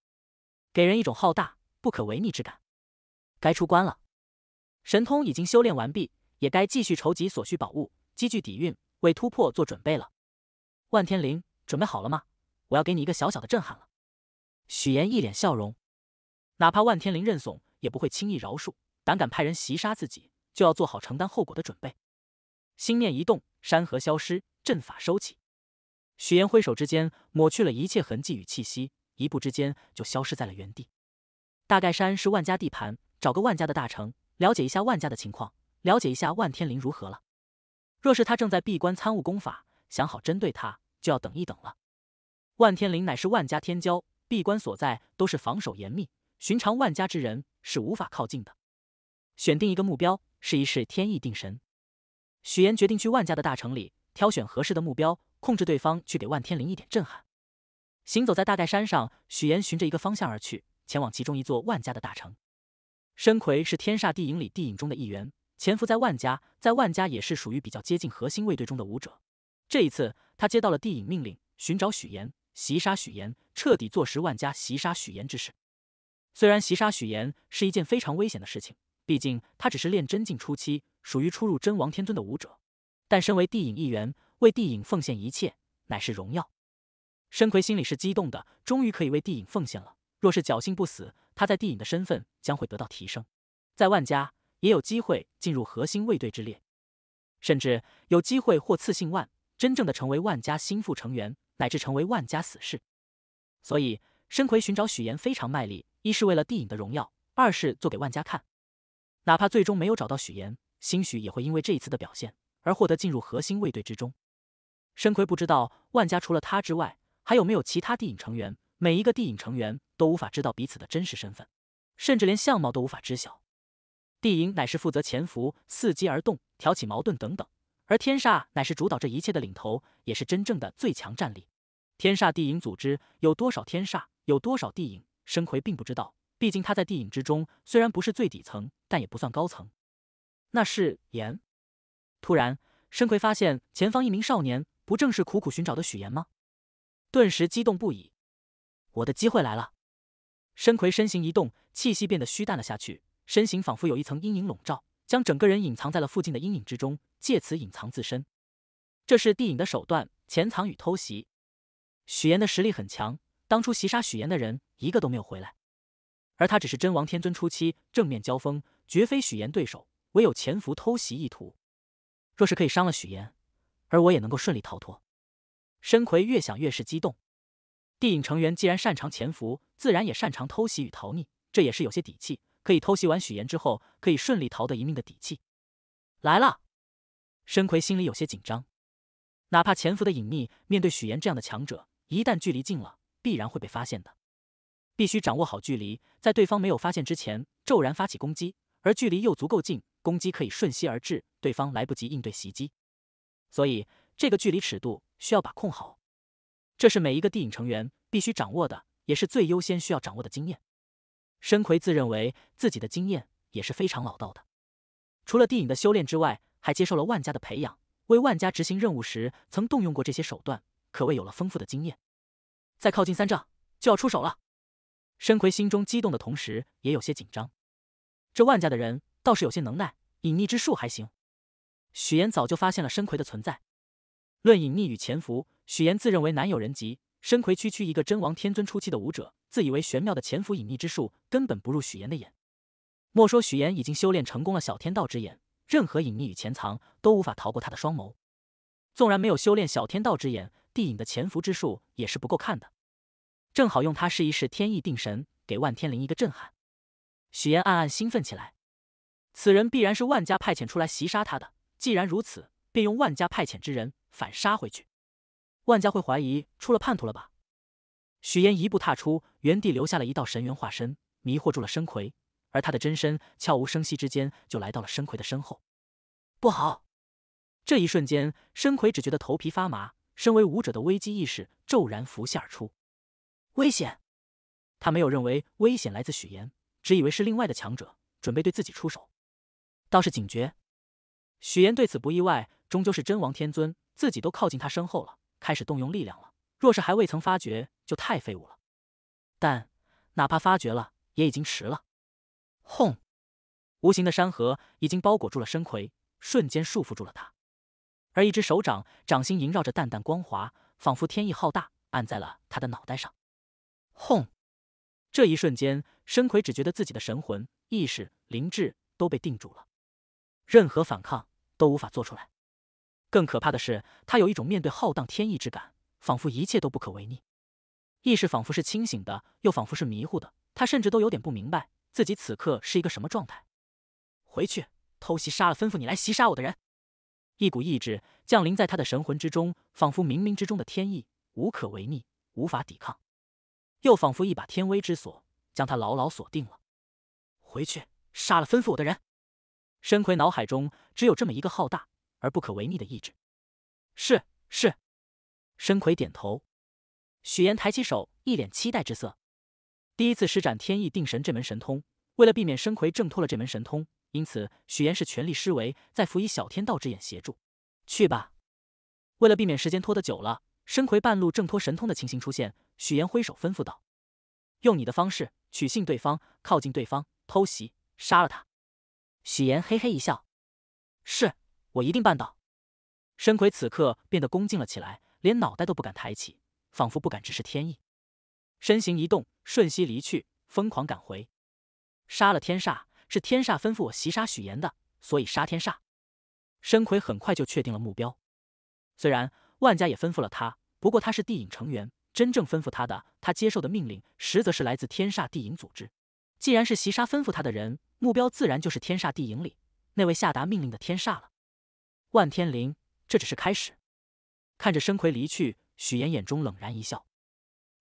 给人一种浩大不可违逆之感。该出关了，神通已经修炼完毕，也该继续筹集所需宝物，积聚底蕴，为突破做准备了。万天灵，准备好了吗？我要给你一个小小的震撼了。许岩一脸笑容，哪怕万天灵认怂，也不会轻易饶恕。胆敢派人袭杀自己，就要做好承担后果的准备。心念一动，山河消失，阵法收起。许岩挥手之间，抹去了一切痕迹与气息，一步之间就消失在了原地。大概山是万家地盘，找个万家的大城，了解一下万家的情况，了解一下万天灵如何了。若是他正在闭关参悟功法，想好针对他，就要等一等了。万天灵乃是万家天骄，闭关所在都是防守严密，寻常万家之人是无法靠近的。选定一个目标，试一试天意定神。许岩决定去万家的大城里挑选合适的目标，控制对方，去给万天灵一点震撼。行走在大盖山上，许岩循着一个方向而去，前往其中一座万家的大城。申奎是天煞地影里地影中的一员，潜伏在万家，在万家也是属于比较接近核心卫队中的武者。这一次，他接到了地影命令，寻找许岩，袭杀许岩，彻底坐实万家袭杀许岩之事。虽然袭杀许岩是一件非常危险的事情，毕竟他只是炼真境初期。属于初入真王天尊的武者，但身为帝影一员，为帝影奉献一切，乃是荣耀。申奎心里是激动的，终于可以为帝影奉献了。若是侥幸不死，他在帝影的身份将会得到提升，在万家也有机会进入核心卫队之列，甚至有机会获赐姓万，真正的成为万家心腹成员，乃至成为万家死士。所以申奎寻找许岩非常卖力，一是为了帝影的荣耀，二是做给万家看，哪怕最终没有找到许岩。兴许也会因为这一次的表现而获得进入核心卫队之中。申奎不知道万家除了他之外还有没有其他地影成员，每一个地影成员都无法知道彼此的真实身份，甚至连相貌都无法知晓。地影乃是负责潜伏、伺机而动、挑起矛盾等等，而天煞乃是主导这一切的领头，也是真正的最强战力。天煞地影组织有多少天煞，有多少地影，申奎并不知道。毕竟他在地影之中虽然不是最底层，但也不算高层。那是言。突然，申奎发现前方一名少年，不正是苦苦寻找的许言吗？顿时激动不已，我的机会来了！申奎身形一动，气息变得虚淡了下去，身形仿佛有一层阴影笼罩，将整个人隐藏在了附近的阴影之中，借此隐藏自身。这是地影的手段，潜藏与偷袭。许言的实力很强，当初袭杀许言的人一个都没有回来，而他只是真王天尊初期，正面交锋绝非许言对手。唯有潜伏偷袭意图，若是可以伤了许岩，而我也能够顺利逃脱。申奎越想越是激动。地影成员既然擅长潜伏，自然也擅长偷袭与逃匿，这也是有些底气，可以偷袭完许岩之后，可以顺利逃得一命的底气。来了，申奎心里有些紧张。哪怕潜伏的隐秘，面对许岩这样的强者，一旦距离近了，必然会被发现的。必须掌握好距离，在对方没有发现之前，骤然发起攻击，而距离又足够近。攻击可以瞬息而至，对方来不及应对袭击，所以这个距离尺度需要把控好。这是每一个地影成员必须掌握的，也是最优先需要掌握的经验。申奎自认为自己的经验也是非常老道的。除了地影的修炼之外，还接受了万家的培养，为万家执行任务时曾动用过这些手段，可谓有了丰富的经验。在靠近三丈就要出手了，申奎心中激动的同时也有些紧张。这万家的人。倒是有些能耐，隐匿之术还行。许岩早就发现了申魁的存在，论隐匿与潜伏，许岩自认为难有人及。申魁区区一个真王天尊初期的武者，自以为玄妙的潜伏隐匿之术根本不入许岩的眼。莫说许岩已经修炼成功了小天道之眼，任何隐匿与潜藏都无法逃过他的双眸。纵然没有修炼小天道之眼，帝影的潜伏之术也是不够看的。正好用它试一试天意定神，给万天灵一个震撼。许岩暗暗兴奋起来。此人必然是万家派遣出来袭杀他的。既然如此，便用万家派遣之人反杀回去。万家会怀疑出了叛徒了吧？许岩一步踏出，原地留下了一道神元化身，迷惑住了申魁，而他的真身悄无声息之间就来到了申魁的身后。不好！这一瞬间，申魁只觉得头皮发麻，身为武者的危机意识骤然浮现而出。危险！他没有认为危险来自许岩，只以为是另外的强者准备对自己出手。倒是警觉，许岩对此不意外。终究是真王天尊，自己都靠近他身后了，开始动用力量了。若是还未曾发觉，就太废物了。但哪怕发觉了，也已经迟了。轰！无形的山河已经包裹住了申奎，瞬间束缚住了他。而一只手掌，掌心萦绕着淡淡光华，仿佛天意浩大，按在了他的脑袋上。轰！这一瞬间，申奎只觉得自己的神魂、意识、灵智都被定住了。任何反抗都无法做出来，更可怕的是，他有一种面对浩荡天意之感，仿佛一切都不可违逆。意识仿佛是清醒的，又仿佛是迷糊的。他甚至都有点不明白自己此刻是一个什么状态。回去，偷袭杀了吩咐你来袭杀我的人。一股意志降临在他的神魂之中，仿佛冥冥之中的天意，无可违逆，无法抵抗。又仿佛一把天威之锁，将他牢牢锁定了。回去，杀了吩咐我的人。申奎脑海中只有这么一个浩大而不可违逆的意志。是是，申奎点头。许岩抬起手，一脸期待之色。第一次施展天意定神这门神通，为了避免申奎挣脱了这门神通，因此许岩是全力施为，在辅以小天道之眼协助。去吧。为了避免时间拖得久了，申奎半路挣脱神通的情形出现，许岩挥手吩咐道：“用你的方式取信对方，靠近对方，偷袭，杀了他。”许岩嘿嘿一笑，是我一定办到。申奎此刻变得恭敬了起来，连脑袋都不敢抬起，仿佛不敢直视天意。身形一动，瞬息离去，疯狂赶回。杀了天煞，是天煞吩咐我袭杀许岩的，所以杀天煞。申奎很快就确定了目标。虽然万家也吩咐了他，不过他是地影成员，真正吩咐他的，他接受的命令，实则是来自天煞地影组织。既然是袭杀吩咐他的人，目标自然就是天煞地营里那位下达命令的天煞了。万天灵，这只是开始。看着申奎离去，许岩眼中冷然一笑。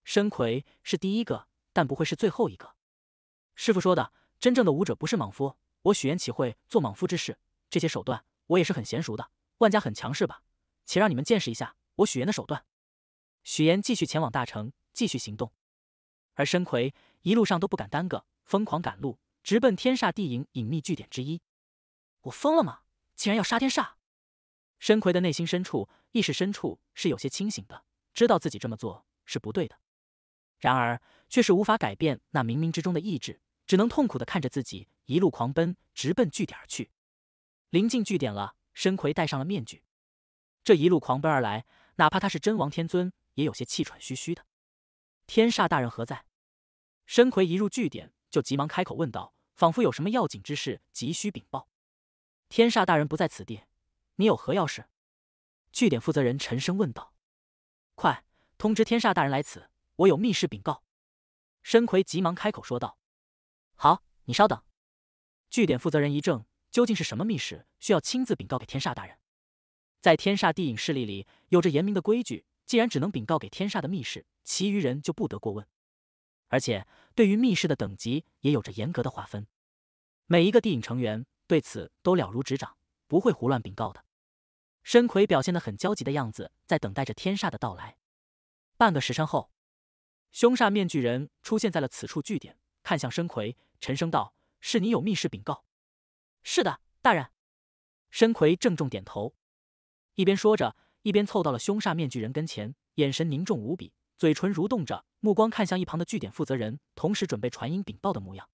申奎是第一个，但不会是最后一个。师傅说的，真正的武者不是莽夫，我许岩岂会做莽夫之事？这些手段，我也是很娴熟的。万家很强势吧？且让你们见识一下我许岩的手段。许岩继续前往大城，继续行动。而申奎一路上都不敢耽搁。疯狂赶路，直奔天煞地影隐秘据点之一。我疯了吗？竟然要杀天煞！申奎的内心深处、意识深处是有些清醒的，知道自己这么做是不对的。然而，却是无法改变那冥冥之中的意志，只能痛苦的看着自己一路狂奔，直奔据点而去。临近据点了，申奎戴上了面具。这一路狂奔而来，哪怕他是真王天尊，也有些气喘吁吁的。天煞大人何在？申奎一入据点。就急忙开口问道，仿佛有什么要紧之事急需禀报。天煞大人不在此地，你有何要事？据点负责人沉声问道。快通知天煞大人来此，我有密事禀告。申魁急忙开口说道。好，你稍等。据点负责人一怔，究竟是什么密事需要亲自禀告给天煞大人？在天煞地影势力里有着严明的规矩，既然只能禀告给天煞的密事，其余人就不得过问。而且，对于密室的等级也有着严格的划分，每一个地影成员对此都了如指掌，不会胡乱禀告的。申奎表现得很焦急的样子，在等待着天煞的到来。半个时辰后，凶煞面具人出现在了此处据点，看向申奎，沉声道：“是你有密室禀告？”“是的，大人。”申奎郑重点头，一边说着，一边凑到了凶煞面具人跟前，眼神凝重无比。嘴唇蠕动着，目光看向一旁的据点负责人，同时准备传音禀报的模样。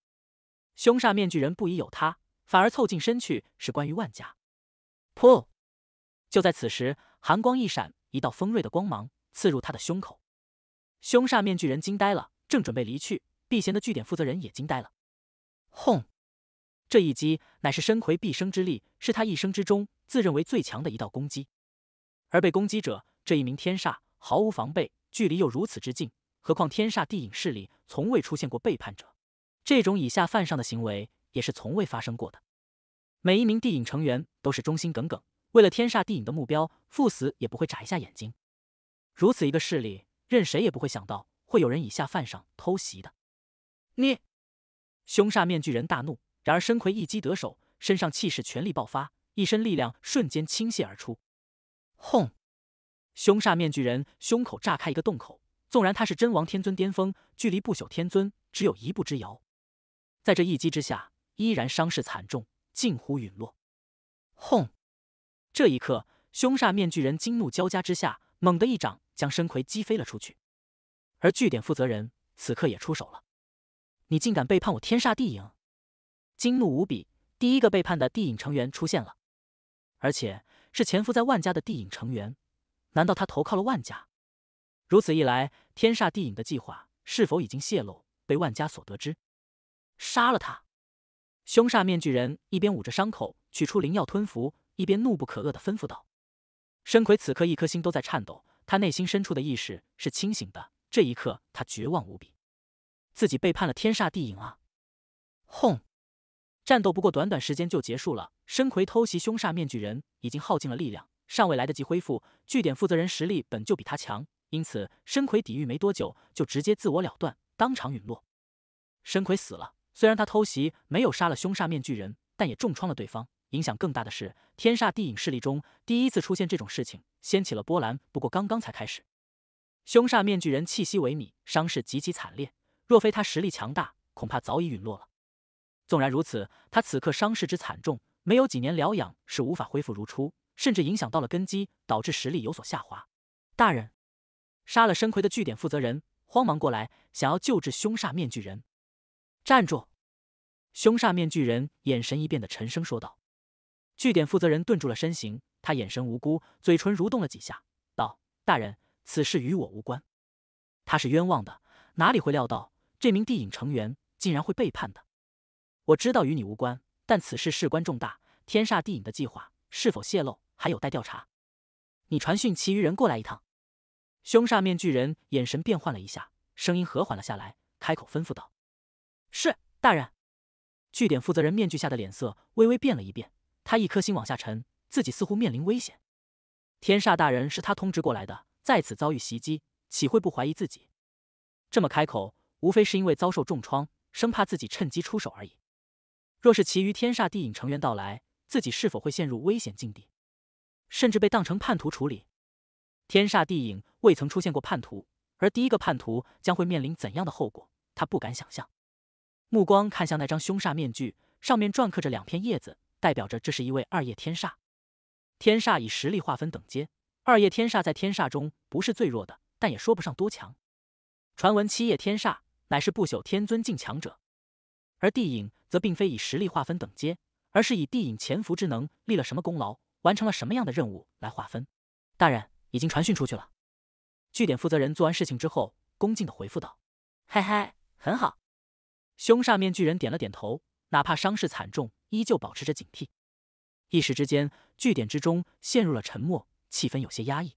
凶煞面具人不疑有他，反而凑近身去，是关于万家。噗！就在此时，寒光一闪，一道锋锐的光芒刺入他的胸口。凶煞面具人惊呆了，正准备离去，避嫌的据点负责人也惊呆了。轰！这一击乃是申魁毕生之力，是他一生之中自认为最强的一道攻击。而被攻击者这一名天煞毫无防备。距离又如此之近，何况天煞地影势力从未出现过背叛者，这种以下犯上的行为也是从未发生过的。每一名地影成员都是忠心耿耿，为了天煞地影的目标，赴死也不会眨一下眼睛。如此一个势力，任谁也不会想到会有人以下犯上偷袭的。你，凶煞面具人大怒，然而申魁一击得手，身上气势全力爆发，一身力量瞬间倾泻而出，轰！凶煞面具人胸口炸开一个洞口，纵然他是真王天尊巅峰，距离不朽天尊只有一步之遥，在这一击之下，依然伤势惨重，近乎陨落。轰！这一刻，凶煞面具人惊怒交加之下，猛地一掌将申奎击飞了出去。而据点负责人此刻也出手了：“你竟敢背叛我天煞地影！”惊怒无比，第一个背叛的地影成员出现了，而且是潜伏在万家的地影成员。难道他投靠了万家？如此一来，天煞地影的计划是否已经泄露，被万家所得知？杀了他！凶煞面具人一边捂着伤口，取出灵药吞服，一边怒不可遏的吩咐道：“申奎此刻一颗心都在颤抖。他内心深处的意识是清醒的，这一刻他绝望无比，自己背叛了天煞地影啊！”轰！战斗不过短短时间就结束了。申奎偷袭凶煞面具人，已经耗尽了力量。尚未来得及恢复，据点负责人实力本就比他强，因此申魁抵御没多久就直接自我了断，当场陨落。申魁死了，虽然他偷袭没有杀了凶煞面具人，但也重创了对方。影响更大的是，天煞地影势力中第一次出现这种事情，掀起了波澜。不过刚刚才开始，凶煞面具人气息萎靡，伤势极其惨烈。若非他实力强大，恐怕早已陨落了。纵然如此，他此刻伤势之惨重，没有几年疗养是无法恢复如初。甚至影响到了根基，导致实力有所下滑。大人，杀了申魁的据点负责人，慌忙过来，想要救治凶煞面具人。站住！凶煞面具人眼神一变，的沉声说道：“据点负责人顿住了身形，他眼神无辜，嘴唇蠕动了几下，道：‘大人，此事与我无关。’他是冤枉的，哪里会料到这名地影成员竟然会背叛的？我知道与你无关，但此事事关重大，天煞地影的计划是否泄露？”还有待调查，你传讯其余人过来一趟。凶煞面具人眼神变幻了一下，声音和缓了下来，开口吩咐道：“是，大人。”据点负责人面具下的脸色微微变了一变，他一颗心往下沉，自己似乎面临危险。天煞大人是他通知过来的，再次遭遇袭击，岂会不怀疑自己？这么开口，无非是因为遭受重创，生怕自己趁机出手而已。若是其余天煞地影成员到来，自己是否会陷入危险境地？甚至被当成叛徒处理。天煞地影未曾出现过叛徒，而第一个叛徒将会面临怎样的后果？他不敢想象。目光看向那张凶煞面具，上面篆刻着两片叶子，代表着这是一位二叶天煞。天煞以实力划分等阶，二叶天煞在天煞中不是最弱的，但也说不上多强。传闻七叶天煞乃是不朽天尊境强者，而地影则并非以实力划分等阶，而是以地影潜伏之能立了什么功劳。完成了什么样的任务来划分？大人已经传讯出去了。据点负责人做完事情之后，恭敬地回复道：“嘿嘿，很好。”凶煞面具人点了点头，哪怕伤势惨重，依旧保持着警惕。一时之间，据点之中陷入了沉默，气氛有些压抑。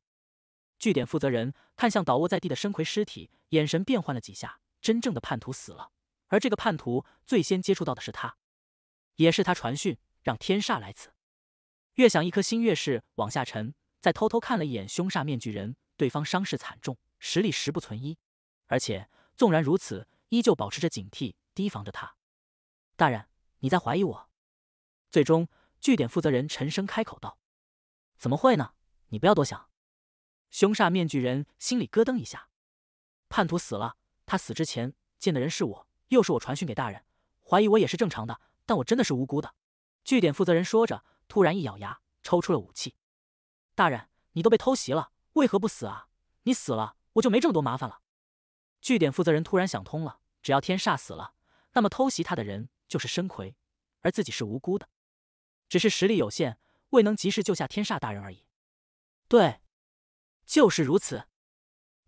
据点负责人看向倒卧在地的申魁尸体，眼神变换了几下。真正的叛徒死了，而这个叛徒最先接触到的是他，也是他传讯让天煞来此。越想，一颗心越是往下沉。再偷偷看了一眼凶煞面具人，对方伤势惨重，实力十不存一，而且纵然如此，依旧保持着警惕，提防着他。大人，你在怀疑我？最终，据点负责人沉声开口道：“怎么会呢？你不要多想。”凶煞面具人心里咯噔一下。叛徒死了，他死之前见的人是我，又是我传讯给大人，怀疑我也是正常的。但我真的是无辜的。据点负责人说着。突然一咬牙，抽出了武器。大人，你都被偷袭了，为何不死啊？你死了，我就没这么多麻烦了。据点负责人突然想通了：只要天煞死了，那么偷袭他的人就是申奎，而自己是无辜的，只是实力有限，未能及时救下天煞大人而已。对，就是如此。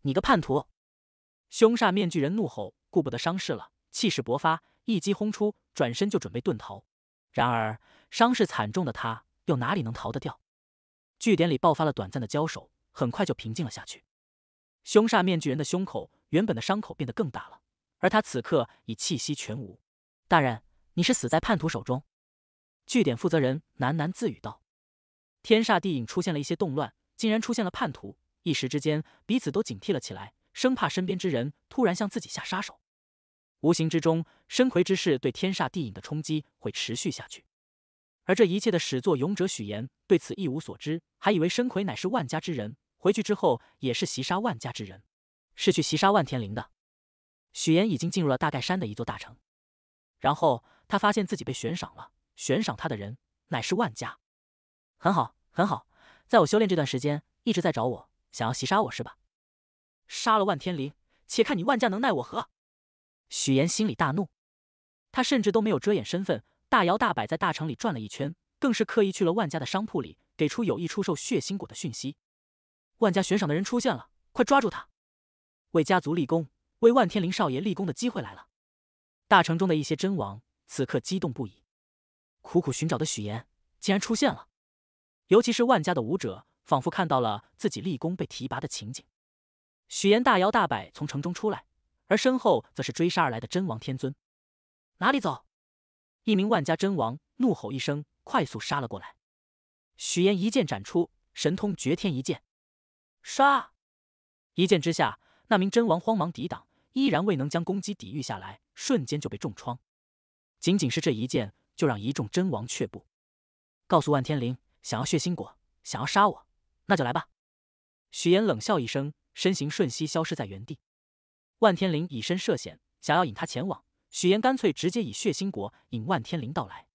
你个叛徒！凶煞面具人怒吼，顾不得伤势了，气势勃发，一击轰出，转身就准备遁逃。然而……伤势惨重的他，又哪里能逃得掉？据点里爆发了短暂的交手，很快就平静了下去。凶煞面具人的胸口原本的伤口变得更大了，而他此刻已气息全无。大人，你是死在叛徒手中。据点负责人喃喃自语道：“天煞地影出现了一些动乱，竟然出现了叛徒，一时之间彼此都警惕了起来，生怕身边之人突然向自己下杀手。无形之中，申魁之势对天煞地影的冲击会持续下去。”而这一切的始作俑者许岩对此一无所知，还以为申奎乃是万家之人。回去之后也是袭杀万家之人，是去袭杀万天灵的。许岩已经进入了大盖山的一座大城，然后他发现自己被悬赏了，悬赏他的人乃是万家。很好，很好，在我修炼这段时间一直在找我，想要袭杀我是吧？杀了万天灵，且看你万家能奈我何！许岩心里大怒，他甚至都没有遮掩身份。大摇大摆在大城里转了一圈，更是刻意去了万家的商铺里，给出有意出售血腥果的讯息。万家悬赏的人出现了，快抓住他！为家族立功，为万天灵少爷立功的机会来了！大城中的一些真王此刻激动不已，苦苦寻找的许岩竟然出现了！尤其是万家的武者，仿佛看到了自己立功被提拔的情景。许岩大摇大摆从城中出来，而身后则是追杀而来的真王天尊。哪里走？一名万家真王怒吼一声，快速杀了过来。许岩一剑斩出，神通绝天一剑，杀！一剑之下，那名真王慌忙抵挡，依然未能将攻击抵御下来，瞬间就被重创。仅仅是这一剑，就让一众真王却步。告诉万天灵，想要血腥果，想要杀我，那就来吧。许岩冷笑一声，身形瞬息消失在原地。万天灵以身涉险，想要引他前往。许岩干脆直接以血腥国引万天灵到来，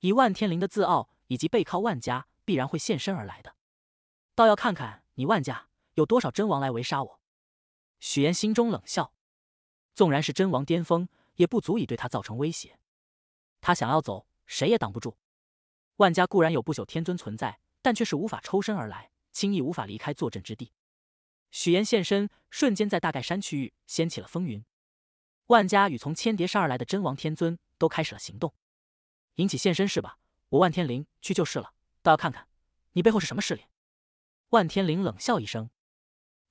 以万天灵的自傲以及背靠万家，必然会现身而来的。倒要看看你万家有多少真王来围杀我。许岩心中冷笑，纵然是真王巅峰，也不足以对他造成威胁。他想要走，谁也挡不住。万家固然有不朽天尊存在，但却是无法抽身而来，轻易无法离开坐镇之地。许岩现身，瞬间在大概山区域掀起了风云。万家与从千叠山而来的真王天尊都开始了行动，引起现身是吧？我万天灵去就是了，倒要看看你背后是什么势力。万天灵冷笑一声，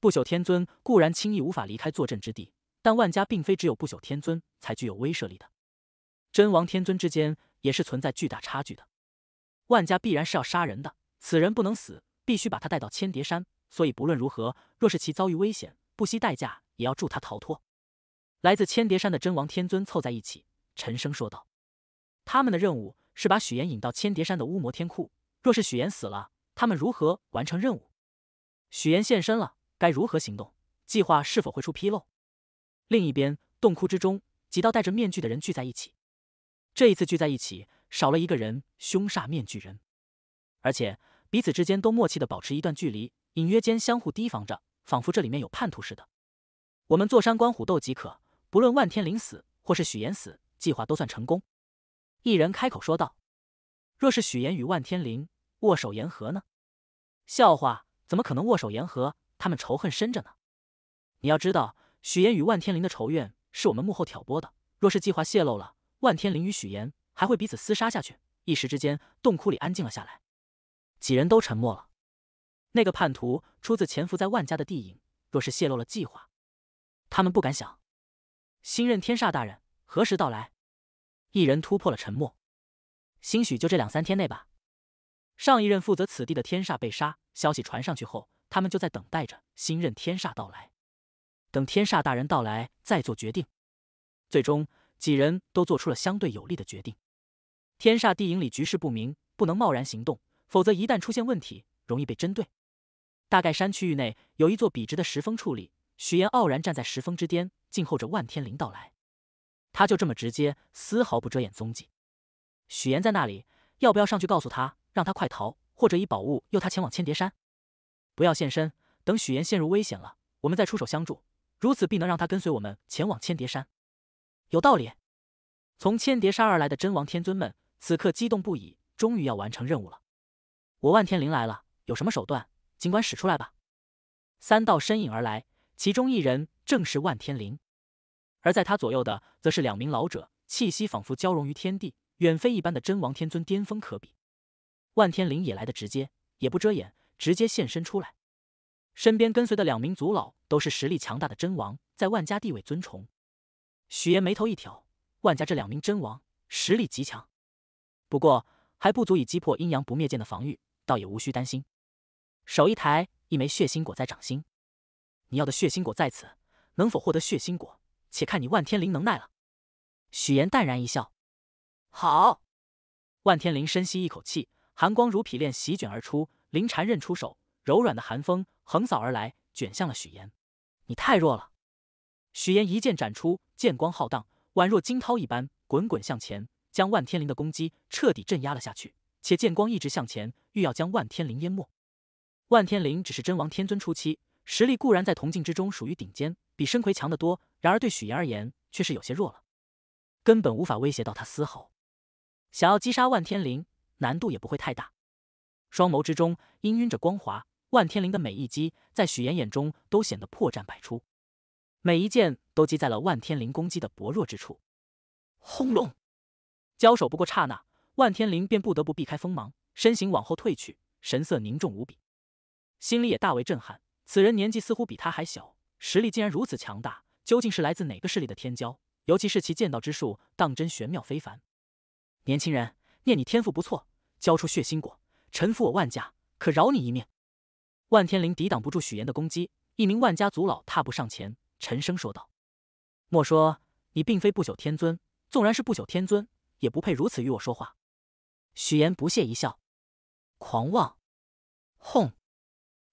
不朽天尊固然轻易无法离开坐镇之地，但万家并非只有不朽天尊才具有威慑力的，真王天尊之间也是存在巨大差距的。万家必然是要杀人的，此人不能死，必须把他带到千叠山，所以不论如何，若是其遭遇危险，不惜代价也要助他逃脱。来自千叠山的真王天尊凑在一起，沉声说道：“他们的任务是把许岩引到千叠山的乌魔天窟。若是许岩死了，他们如何完成任务？许岩现身了，该如何行动？计划是否会出纰漏？”另一边，洞窟之中，几道戴着面具的人聚在一起。这一次聚在一起少了一个人，凶煞面具人，而且彼此之间都默契的保持一段距离，隐约间相互提防着，仿佛这里面有叛徒似的。我们坐山观虎斗即可。不论万天灵死或是许岩死，计划都算成功。一人开口说道：“若是许岩与万天灵握手言和呢？笑话，怎么可能握手言和？他们仇恨深着呢。你要知道，许岩与万天灵的仇怨是我们幕后挑拨的。若是计划泄露了，万天灵与许岩还会彼此厮杀下去。一时之间，洞窟里安静了下来，几人都沉默了。那个叛徒出自潜伏在万家的地影，若是泄露了计划，他们不敢想。”新任天煞大人何时到来？一人突破了沉默，兴许就这两三天内吧。上一任负责此地的天煞被杀，消息传上去后，他们就在等待着新任天煞到来。等天煞大人到来再做决定。最终，几人都做出了相对有利的决定。天煞地营里局势不明，不能贸然行动，否则一旦出现问题，容易被针对。大概山区域内有一座笔直的石峰矗立。许岩傲然站在石峰之巅，静候着万天灵到来。他就这么直接，丝毫不遮掩踪迹。许岩在那里，要不要上去告诉他，让他快逃，或者以宝物诱他前往千叠山？不要现身，等许岩陷入危险了，我们再出手相助，如此必能让他跟随我们前往千叠山。有道理。从千叠山而来的真王天尊们此刻激动不已，终于要完成任务了。我万天灵来了，有什么手段，尽管使出来吧。三道身影而来。其中一人正是万天灵，而在他左右的，则是两名老者，气息仿佛交融于天地，远非一般的真王天尊巅峰可比。万天灵也来得直接，也不遮掩，直接现身出来。身边跟随的两名族老都是实力强大的真王，在万家地位尊崇。许岩眉头一挑，万家这两名真王实力极强，不过还不足以击破阴阳不灭剑的防御，倒也无需担心。手一抬，一枚血心果在掌心。你要的血腥果在此，能否获得血腥果，且看你万天灵能耐了。许岩淡然一笑：“好。”万天灵深吸一口气，寒光如匹练席卷而出，灵蝉刃出手，柔软的寒风横扫而来，卷向了许岩。你太弱了！许岩一剑斩出，剑光浩荡，宛若惊涛一般滚滚向前，将万天灵的攻击彻底镇压了下去。且剑光一直向前，欲要将万天灵淹没。万天灵只是真王天尊初期。实力固然在铜镜之中属于顶尖，比申奎强得多。然而对许岩而言却是有些弱了，根本无法威胁到他丝毫。想要击杀万天灵，难度也不会太大。双眸之中氤氲着光华，万天灵的每一击在许岩眼中都显得破绽百出，每一剑都击在了万天灵攻击的薄弱之处。轰隆！交手不过刹那，万天灵便不得不避开锋芒，身形往后退去，神色凝重无比，心里也大为震撼。此人年纪似乎比他还小，实力竟然如此强大，究竟是来自哪个势力的天骄？尤其是其剑道之术，当真玄妙非凡。年轻人，念你天赋不错，交出血心果，臣服我万家，可饶你一命。万天灵抵挡不住许岩的攻击，一名万家族老踏步上前，沉声说道：“莫说你并非不朽天尊，纵然是不朽天尊，也不配如此与我说话。”许岩不屑一笑，狂妄。轰！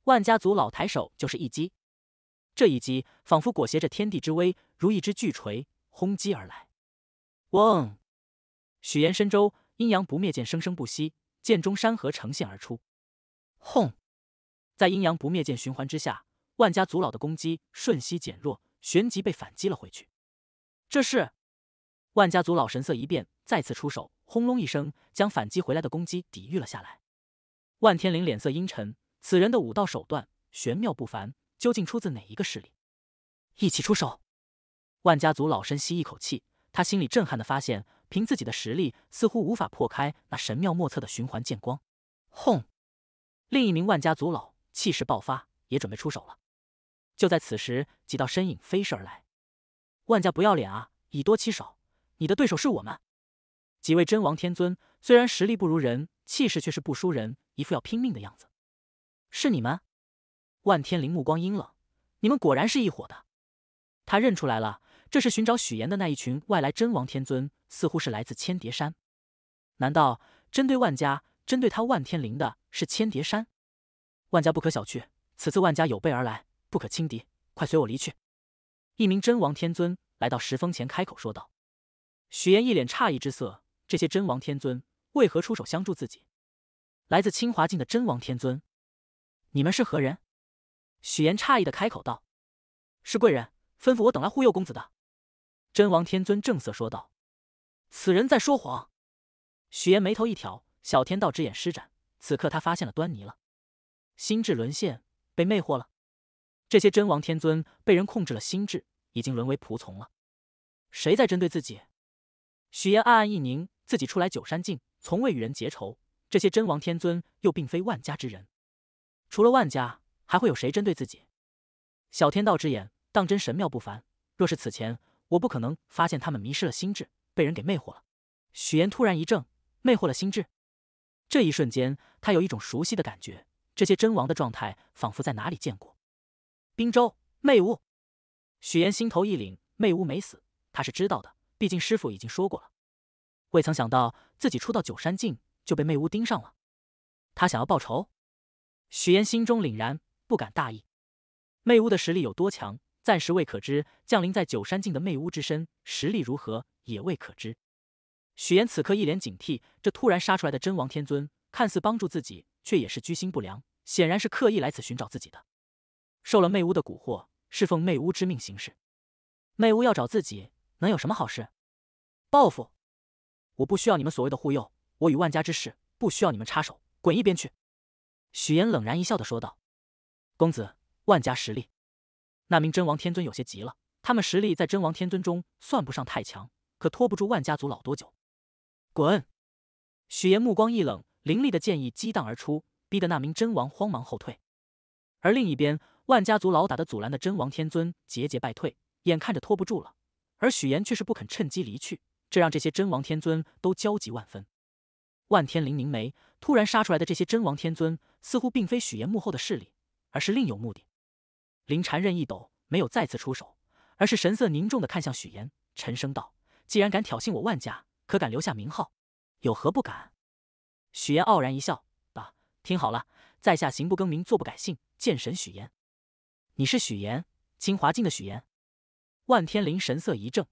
万家族老抬手就是一击，这一击仿佛裹挟着天地之威，如一只巨锤轰击而来。嗡！许岩身周阴阳不灭剑生生不息，剑中山河呈现而出。轰！在阴阳不灭剑循环之下，万家族老的攻击瞬息减弱，旋即被反击了回去。这是？万家族老神色一变，再次出手，轰隆一声，将反击回来的攻击抵御了下来。万天灵脸色阴沉。此人的武道手段玄妙不凡，究竟出自哪一个势力？一起出手！万家族老深吸一口气，他心里震撼的发现，凭自己的实力似乎无法破开那神妙莫测的循环剑光。轰！另一名万家族老气势爆发，也准备出手了。就在此时，几道身影飞射而来。万家不要脸啊！以多欺少，你的对手是我们！几位真王天尊虽然实力不如人，气势却是不输人，一副要拼命的样子。是你们，万天灵目光阴冷，你们果然是一伙的。他认出来了，这是寻找许岩的那一群外来真王天尊，似乎是来自千叠山。难道针对万家、针对他万天灵的是千叠山？万家不可小觑，此次万家有备而来，不可轻敌。快随我离去。一名真王天尊来到石峰前，开口说道：“许岩一脸诧异之色，这些真王天尊为何出手相助自己？来自清华境的真王天尊。”你们是何人？许岩诧异的开口道：“是贵人，吩咐我等来护佑公子的。”真王天尊正色说道：“此人在说谎。”许岩眉头一挑，小天道之眼施展。此刻他发现了端倪了，心智沦陷，被魅惑了。这些真王天尊被人控制了心智，已经沦为仆从了。谁在针对自己？许岩暗暗一凝，自己初来九山境，从未与人结仇，这些真王天尊又并非万家之人。除了万家，还会有谁针对自己？小天道之眼，当真神妙不凡。若是此前，我不可能发现他们迷失了心智，被人给魅惑了。许岩突然一怔，魅惑了心智。这一瞬间，他有一种熟悉的感觉，这些真王的状态，仿佛在哪里见过。滨州魅巫，许岩心头一凛，魅巫没死，他是知道的，毕竟师傅已经说过了。未曾想到，自己初到九山境，就被魅巫盯上了。他想要报仇。许岩心中凛然，不敢大意。魅巫的实力有多强，暂时未可知。降临在九山境的魅巫之身实力如何，也未可知。许岩此刻一脸警惕，这突然杀出来的真王天尊，看似帮助自己，却也是居心不良，显然是刻意来此寻找自己的。受了魅巫的蛊惑，是奉魅巫之命行事。魅巫要找自己，能有什么好事？报复？我不需要你们所谓的护佑，我与万家之事，不需要你们插手，滚一边去！许岩冷然一笑的说道：“公子，万家实力。”那名真王天尊有些急了，他们实力在真王天尊中算不上太强，可拖不住万家族老多久？滚！许岩目光一冷，凌厉的剑意激荡而出，逼得那名真王慌忙后退。而另一边，万家族老打的阻拦的真王天尊节节败退，眼看着拖不住了。而许岩却是不肯趁机离去，这让这些真王天尊都焦急万分。万天灵凝眉，突然杀出来的这些真王天尊，似乎并非许岩幕后的势力，而是另有目的。林禅刃一抖，没有再次出手，而是神色凝重的看向许岩，沉声道：“既然敢挑衅我万家，可敢留下名号？有何不敢？”许岩傲然一笑，道：“听好了，在下行不更名，坐不改姓，剑神许岩。你是许岩，清华境的许岩。”万天灵神色一正：“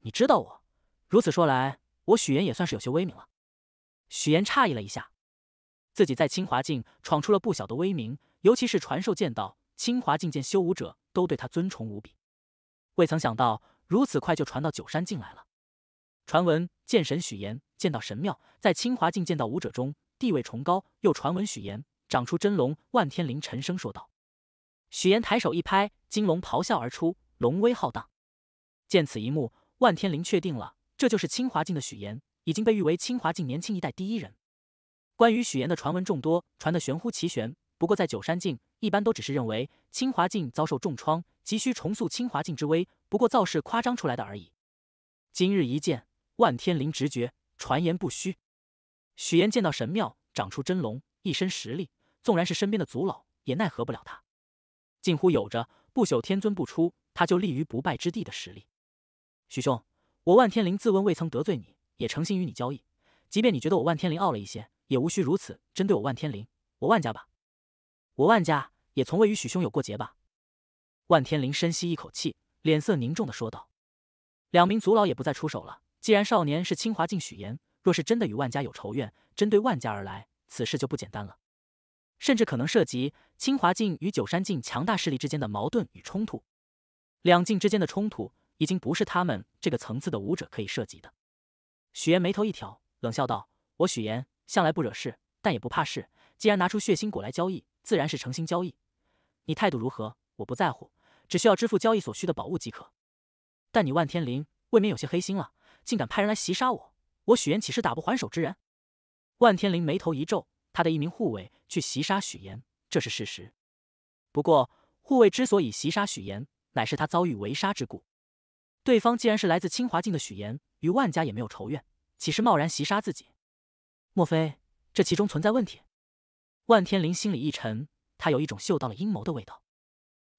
你知道我？如此说来，我许岩也算是有些威名了。”许岩诧异了一下，自己在清华境闯出了不小的威名，尤其是传授剑道，清华境剑修武者都对他尊崇无比。未曾想到如此快就传到九山境来了。传闻剑神许岩，剑道神庙在清华境剑道武者中地位崇高，又传闻许岩长出真龙。万天灵沉声说道。许岩抬手一拍，金龙咆哮而出，龙威浩荡。见此一幕，万天灵确定了，这就是清华境的许岩。已经被誉为清华境年轻一代第一人。关于许炎的传闻众多，传得玄乎其玄。不过在九山境，一般都只是认为清华境遭受重创，急需重塑清华境之威，不过造势夸张出来的而已。今日一见，万天灵直觉传言不虚。许炎见到神庙长出真龙，一身实力，纵然是身边的族老也奈何不了他，近乎有着不朽天尊不出，他就立于不败之地的实力。许兄，我万天灵自问未曾得罪你。也诚心与你交易，即便你觉得我万天灵傲了一些，也无需如此针对我万天灵。我万家吧。我万家也从未与许兄有过节吧？万天灵深吸一口气，脸色凝重地说道：“两名族老也不再出手了。既然少年是清华境许言，若是真的与万家有仇怨，针对万家而来，此事就不简单了，甚至可能涉及清华境与九山境强大势力之间的矛盾与冲突。两境之间的冲突，已经不是他们这个层次的武者可以涉及的。”许炎眉头一挑，冷笑道：“我许炎向来不惹事，但也不怕事。既然拿出血腥果来交易，自然是诚心交易。你态度如何？我不在乎，只需要支付交易所需的宝物即可。但你万天林未免有些黑心了，竟敢派人来袭杀我！我许炎岂是打不还手之人？”万天林眉头一皱，他的一名护卫去袭杀许炎，这是事实。不过，护卫之所以袭杀许炎，乃是他遭遇围杀之故。对方既然是来自清华境的许岩，与万家也没有仇怨，岂是贸然袭杀自己？莫非这其中存在问题？万天林心里一沉，他有一种嗅到了阴谋的味道。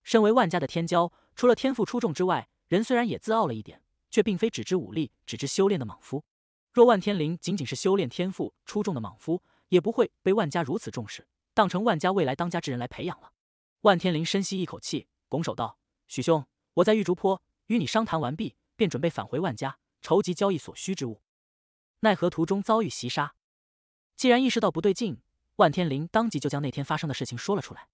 身为万家的天骄，除了天赋出众之外，人虽然也自傲了一点，却并非只知武力、只知修炼的莽夫。若万天林仅仅是修炼天赋出众的莽夫，也不会被万家如此重视，当成万家未来当家之人来培养了。万天林深吸一口气，拱手道：“许兄，我在玉竹坡。”与你商谈完毕，便准备返回万家，筹集交易所需之物。奈何途中遭遇袭杀。既然意识到不对劲，万天林当即就将那天发生的事情说了出来。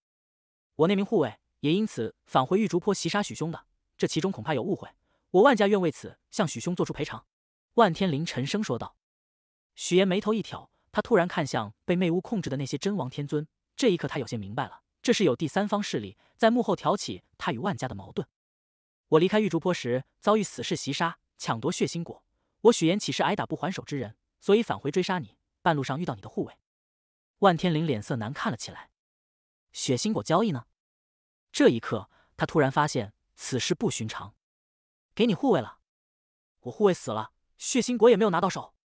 我那名护卫也因此返回玉竹坡袭杀许兄的，这其中恐怕有误会。我万家愿为此向许兄做出赔偿。”万天林沉声说道。许爷眉头一挑，他突然看向被魅巫控制的那些真王天尊。这一刻，他有些明白了，这是有第三方势力在幕后挑起他与万家的矛盾。我离开玉竹坡时遭遇死士袭杀，抢夺血腥果。我许言岂是挨打不还手之人？所以返回追杀你。半路上遇到你的护卫，万天灵脸色难看了起来。血腥果交易呢？这一刻，他突然发现此事不寻常。给你护卫了，我护卫死了，血腥果也没有拿到手。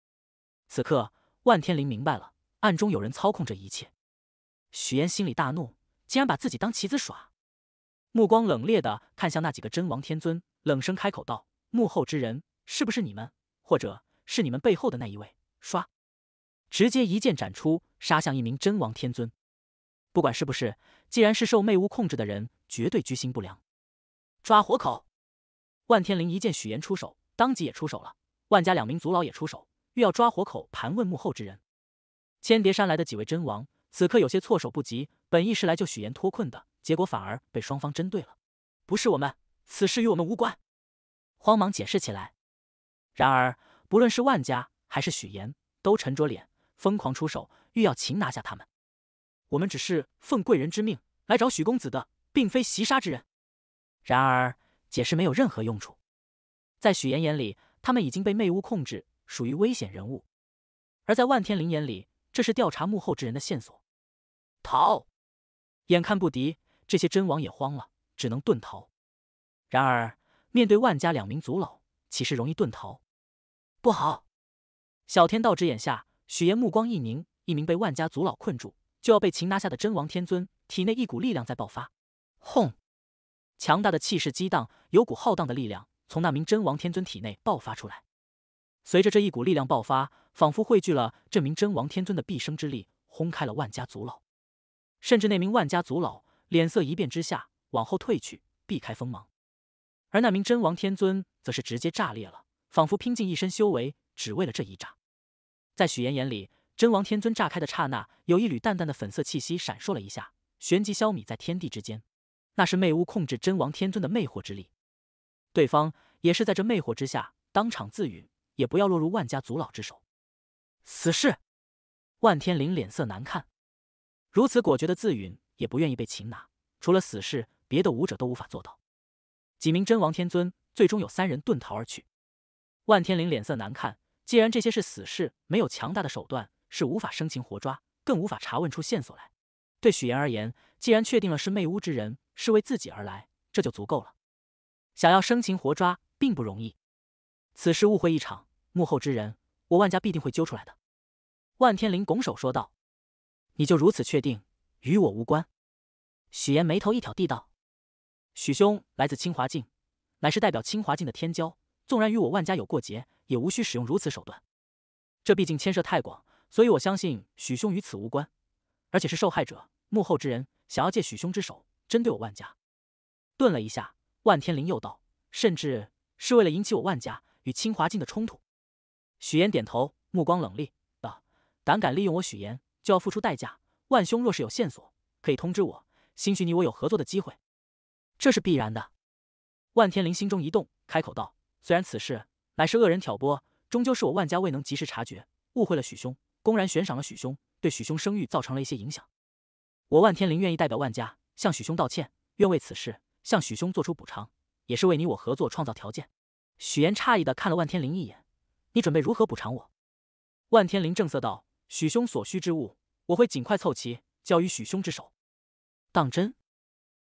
此刻，万天灵明白了，暗中有人操控这一切。许岩心里大怒，竟然把自己当棋子耍。目光冷冽的看向那几个真王天尊，冷声开口道：“幕后之人是不是你们，或者是你们背后的那一位？”唰，直接一剑斩出，杀向一名真王天尊。不管是不是，既然是受魅巫控制的人，绝对居心不良。抓活口！万天灵一见许岩出手，当即也出手了。万家两名族老也出手，欲要抓活口盘问幕后之人。千叠山来的几位真王此刻有些措手不及，本意是来救许岩脱困的。结果反而被双方针对了，不是我们，此事与我们无关，慌忙解释起来。然而，不论是万家还是许岩，都沉着脸，疯狂出手，欲要擒拿下他们。我们只是奉贵人之命来找许公子的，并非袭杀之人。然而，解释没有任何用处。在许岩眼里，他们已经被魅巫控制，属于危险人物；而在万天灵眼里，这是调查幕后之人的线索。逃！眼看不敌。这些真王也慌了，只能遁逃。然而，面对万家两名族老，岂是容易遁逃？不好！小天道之眼下，许岩目光一凝，一名被万家族老困住，就要被擒拿下的真王天尊，体内一股力量在爆发。轰！强大的气势激荡，有股浩荡的力量从那名真王天尊体内爆发出来。随着这一股力量爆发，仿佛汇聚了这名真王天尊的毕生之力，轰开了万家族老，甚至那名万家族老。脸色一变之下，往后退去，避开锋芒。而那名真王天尊则是直接炸裂了，仿佛拼尽一身修为，只为了这一炸。在许岩眼里，真王天尊炸开的刹那，有一缕淡淡的粉色气息闪烁了一下，旋即消弭在天地之间。那是魅巫控制真王天尊的魅惑之力。对方也是在这魅惑之下，当场自陨，也不要落入万家族老之手。死士，万天灵脸色难看，如此果决的自陨。也不愿意被擒拿，除了死士，别的武者都无法做到。几名真王天尊最终有三人遁逃而去。万天灵脸色难看，既然这些是死士，没有强大的手段是无法生擒活抓，更无法查问出线索来。对许言而言，既然确定了是媚屋之人，是为自己而来，这就足够了。想要生擒活抓并不容易，此事误会一场，幕后之人，我万家必定会揪出来的。万天灵拱手说道：“你就如此确定？”与我无关，许岩眉头一挑，地道：“许兄来自清华境，乃是代表清华境的天骄，纵然与我万家有过节，也无需使用如此手段。这毕竟牵涉太广，所以我相信许兄与此无关，而且是受害者，幕后之人想要借许兄之手针对我万家。”顿了一下，万天灵又道：“甚至是为了引起我万家与清华境的冲突。”许岩点头，目光冷厉道：“胆敢利用我许岩，就要付出代价。”万兄若是有线索，可以通知我，兴许你我有合作的机会。这是必然的。万天林心中一动，开口道：“虽然此事乃是恶人挑拨，终究是我万家未能及时察觉，误会了许兄，公然悬赏了许兄，对许兄声誉造成了一些影响。我万天林愿意代表万家向许兄道歉，愿为此事向许兄做出补偿，也是为你我合作创造条件。”许岩诧异的看了万天林一眼：“你准备如何补偿我？”万天林正色道：“许兄所需之物。”我会尽快凑齐，交于许兄之手。当真？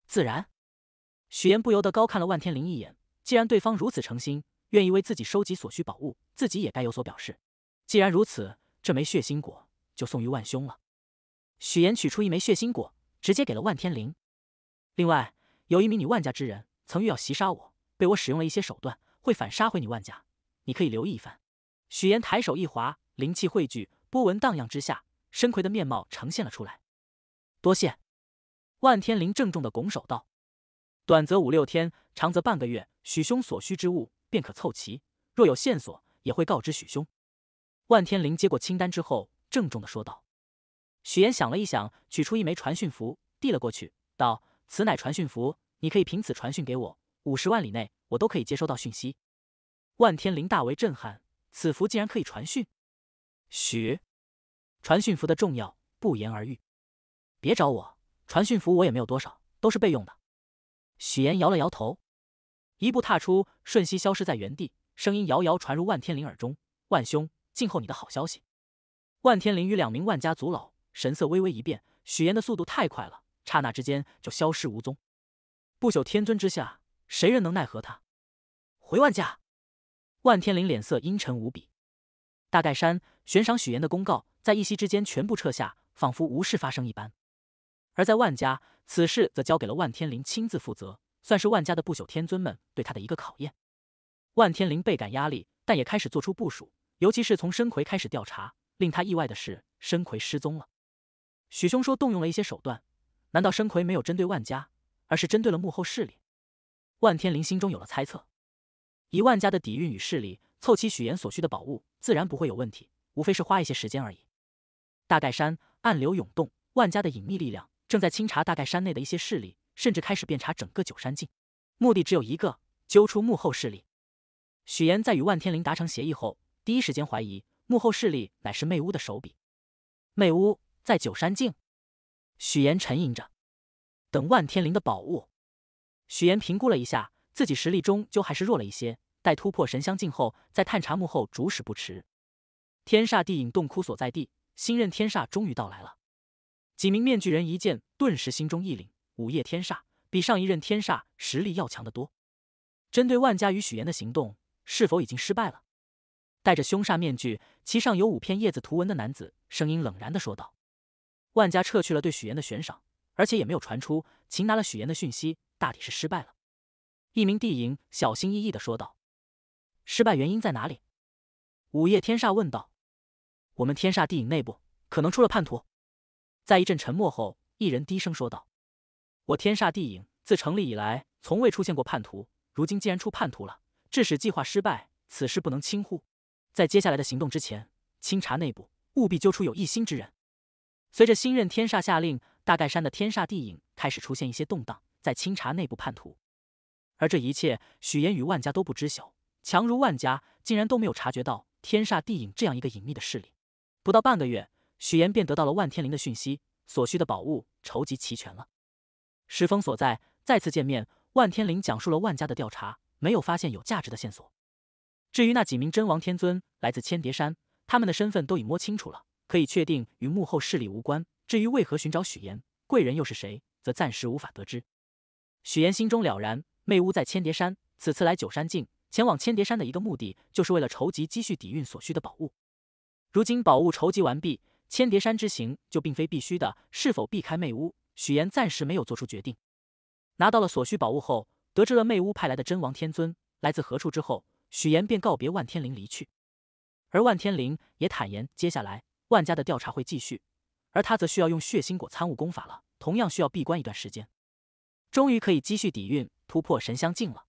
自然。许岩不由得高看了万天灵一眼。既然对方如此诚心，愿意为自己收集所需宝物，自己也该有所表示。既然如此，这枚血心果就送于万兄了。许岩取出一枚血心果，直接给了万天灵。另外，有一名你万家之人曾欲要袭杀我，被我使用了一些手段，会反杀回你万家。你可以留意一番。许岩抬手一划，灵气汇聚，波纹荡漾之下。申魁的面貌呈现了出来。多谢，万天灵郑重的拱手道：“短则五六天，长则半个月，许兄所需之物便可凑齐。若有线索，也会告知许兄。”万天灵接过清单之后，郑重的说道：“许岩想了一想，取出一枚传讯符，递了过去，道：‘此乃传讯符，你可以凭此传讯给我，五十万里内我都可以接收到讯息。’”万天灵大为震撼，此符竟然可以传讯，许。传讯符的重要不言而喻，别找我，传讯符我也没有多少，都是备用的。许岩摇了摇头，一步踏出，瞬息消失在原地，声音遥遥传入万天灵耳中：“万兄，静候你的好消息。”万天灵与两名万家族老神色微微一变，许岩的速度太快了，刹那之间就消失无踪。不朽天尊之下，谁人能奈何他？回万家，万天灵脸色阴沉无比，大盖山。悬赏许岩的公告在一夕之间全部撤下，仿佛无事发生一般。而在万家，此事则交给了万天林亲自负责，算是万家的不朽天尊们对他的一个考验。万天林倍感压力，但也开始做出部署。尤其是从申奎开始调查，令他意外的是，申奎失踪了。许兄说动用了一些手段，难道申奎没有针对万家，而是针对了幕后势力？万天林心中有了猜测。以万家的底蕴与势力，凑齐许岩所需的宝物，自然不会有问题。无非是花一些时间而已。大盖山暗流涌动，万家的隐秘力量正在清查大盖山内的一些势力，甚至开始遍查整个九山境，目的只有一个：揪出幕后势力。许岩在与万天灵达成协议后，第一时间怀疑幕后势力乃是魅屋的手笔。魅屋在九山境，许岩沉吟着，等万天灵的宝物。许岩评估了一下自己实力，终究还是弱了一些。待突破神香境后，再探查幕后主使不迟。天煞地影洞窟所在地，新任天煞终于到来了。几名面具人一见，顿时心中一凛。午夜天煞比上一任天煞实力要强得多。针对万家与许岩的行动是否已经失败了？戴着凶煞面具，其上有五片叶子图文的男子声音冷然的说道：“万家撤去了对许岩的悬赏，而且也没有传出擒拿了许岩的讯息，大抵是失败了。”一名地影小心翼翼的说道：“失败原因在哪里？”午夜天煞问道。我们天煞地影内部可能出了叛徒，在一阵沉默后，一人低声说道：“我天煞地影自成立以来，从未出现过叛徒，如今既然出叛徒了，致使计划失败，此事不能轻忽。在接下来的行动之前，清查内部，务必揪出有一心之人。”随着新任天煞下令，大盖山的天煞地影开始出现一些动荡，在清查内部叛徒，而这一切，许岩与万家都不知晓。强如万家，竟然都没有察觉到天煞地影这样一个隐秘的势力。不到半个月，许岩便得到了万天灵的讯息，所需的宝物筹集齐全了。时峰所在，再次见面，万天灵讲述了万家的调查，没有发现有价值的线索。至于那几名真王天尊来自千叠山，他们的身份都已摸清楚了，可以确定与幕后势力无关。至于为何寻找许岩贵人又是谁，则暂时无法得知。许岩心中了然，魅巫在千叠山，此次来九山境，前往千叠山的一个目的就是为了筹集积蓄底蕴所需的宝物。如今宝物筹集完毕，千叠山之行就并非必须的。是否避开魅屋，许岩暂时没有做出决定。拿到了所需宝物后，得知了魅屋派来的真王天尊来自何处之后，许岩便告别万天灵离去。而万天灵也坦言，接下来万家的调查会继续，而他则需要用血腥果参悟功法了，同样需要闭关一段时间。终于可以积蓄底蕴，突破神香境了。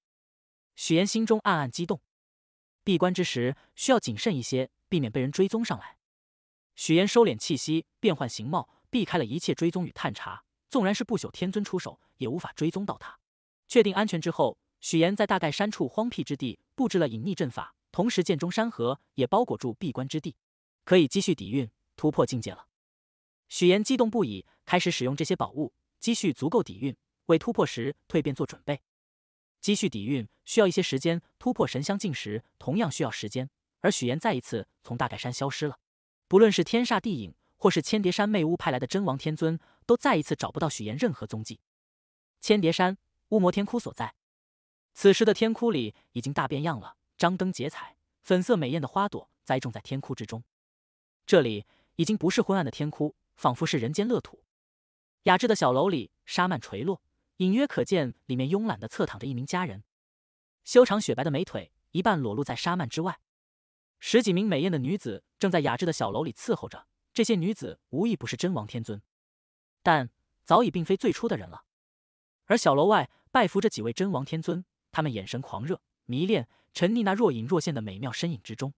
许岩心中暗暗激动。闭关之时，需要谨慎一些。避免被人追踪上来。许岩收敛气息，变换形貌，避开了一切追踪与探查。纵然是不朽天尊出手，也无法追踪到他。确定安全之后，许岩在大概山处荒僻之地布置了隐匿阵法，同时剑中山河也包裹住闭关之地，可以积蓄底蕴，突破境界了。许岩激动不已，开始使用这些宝物，积蓄足够底蕴，为突破时蜕变做准备。积蓄底蕴需要一些时间，突破神相境时同样需要时间。而许岩再一次从大盖山消失了。不论是天煞地影，或是千叠山魅巫派来的真王天尊，都再一次找不到许岩任何踪迹。千叠山乌魔天窟所在，此时的天窟里已经大变样了，张灯结彩，粉色美艳的花朵栽种在天窟之中。这里已经不是昏暗的天窟，仿佛是人间乐土。雅致的小楼里，纱幔垂落，隐约可见里面慵懒的侧躺着一名佳人，修长雪白的美腿一半裸露在纱幔之外。十几名美艳的女子正在雅致的小楼里伺候着。这些女子无一不是真王天尊，但早已并非最初的人了。而小楼外拜伏着几位真王天尊，他们眼神狂热、迷恋、沉溺那若隐若现的美妙身影之中，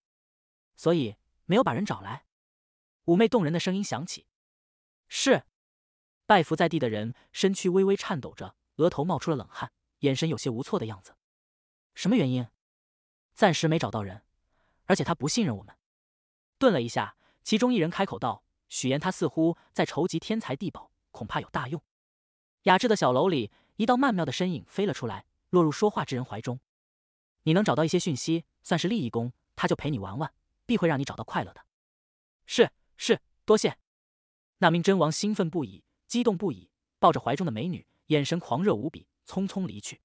所以没有把人找来。妩媚动人的声音响起：“是。”拜伏在地的人身躯微微颤抖着，额头冒出了冷汗，眼神有些无措的样子。什么原因？暂时没找到人。而且他不信任我们。顿了一下，其中一人开口道：“许岩，他似乎在筹集天才地宝，恐怕有大用。”雅致的小楼里，一道曼妙的身影飞了出来，落入说话之人怀中。“你能找到一些讯息，算是立一功，他就陪你玩玩，必会让你找到快乐的。”“是是，多谢。”那名真王兴奋不已，激动不已，抱着怀中的美女，眼神狂热无比，匆匆离去。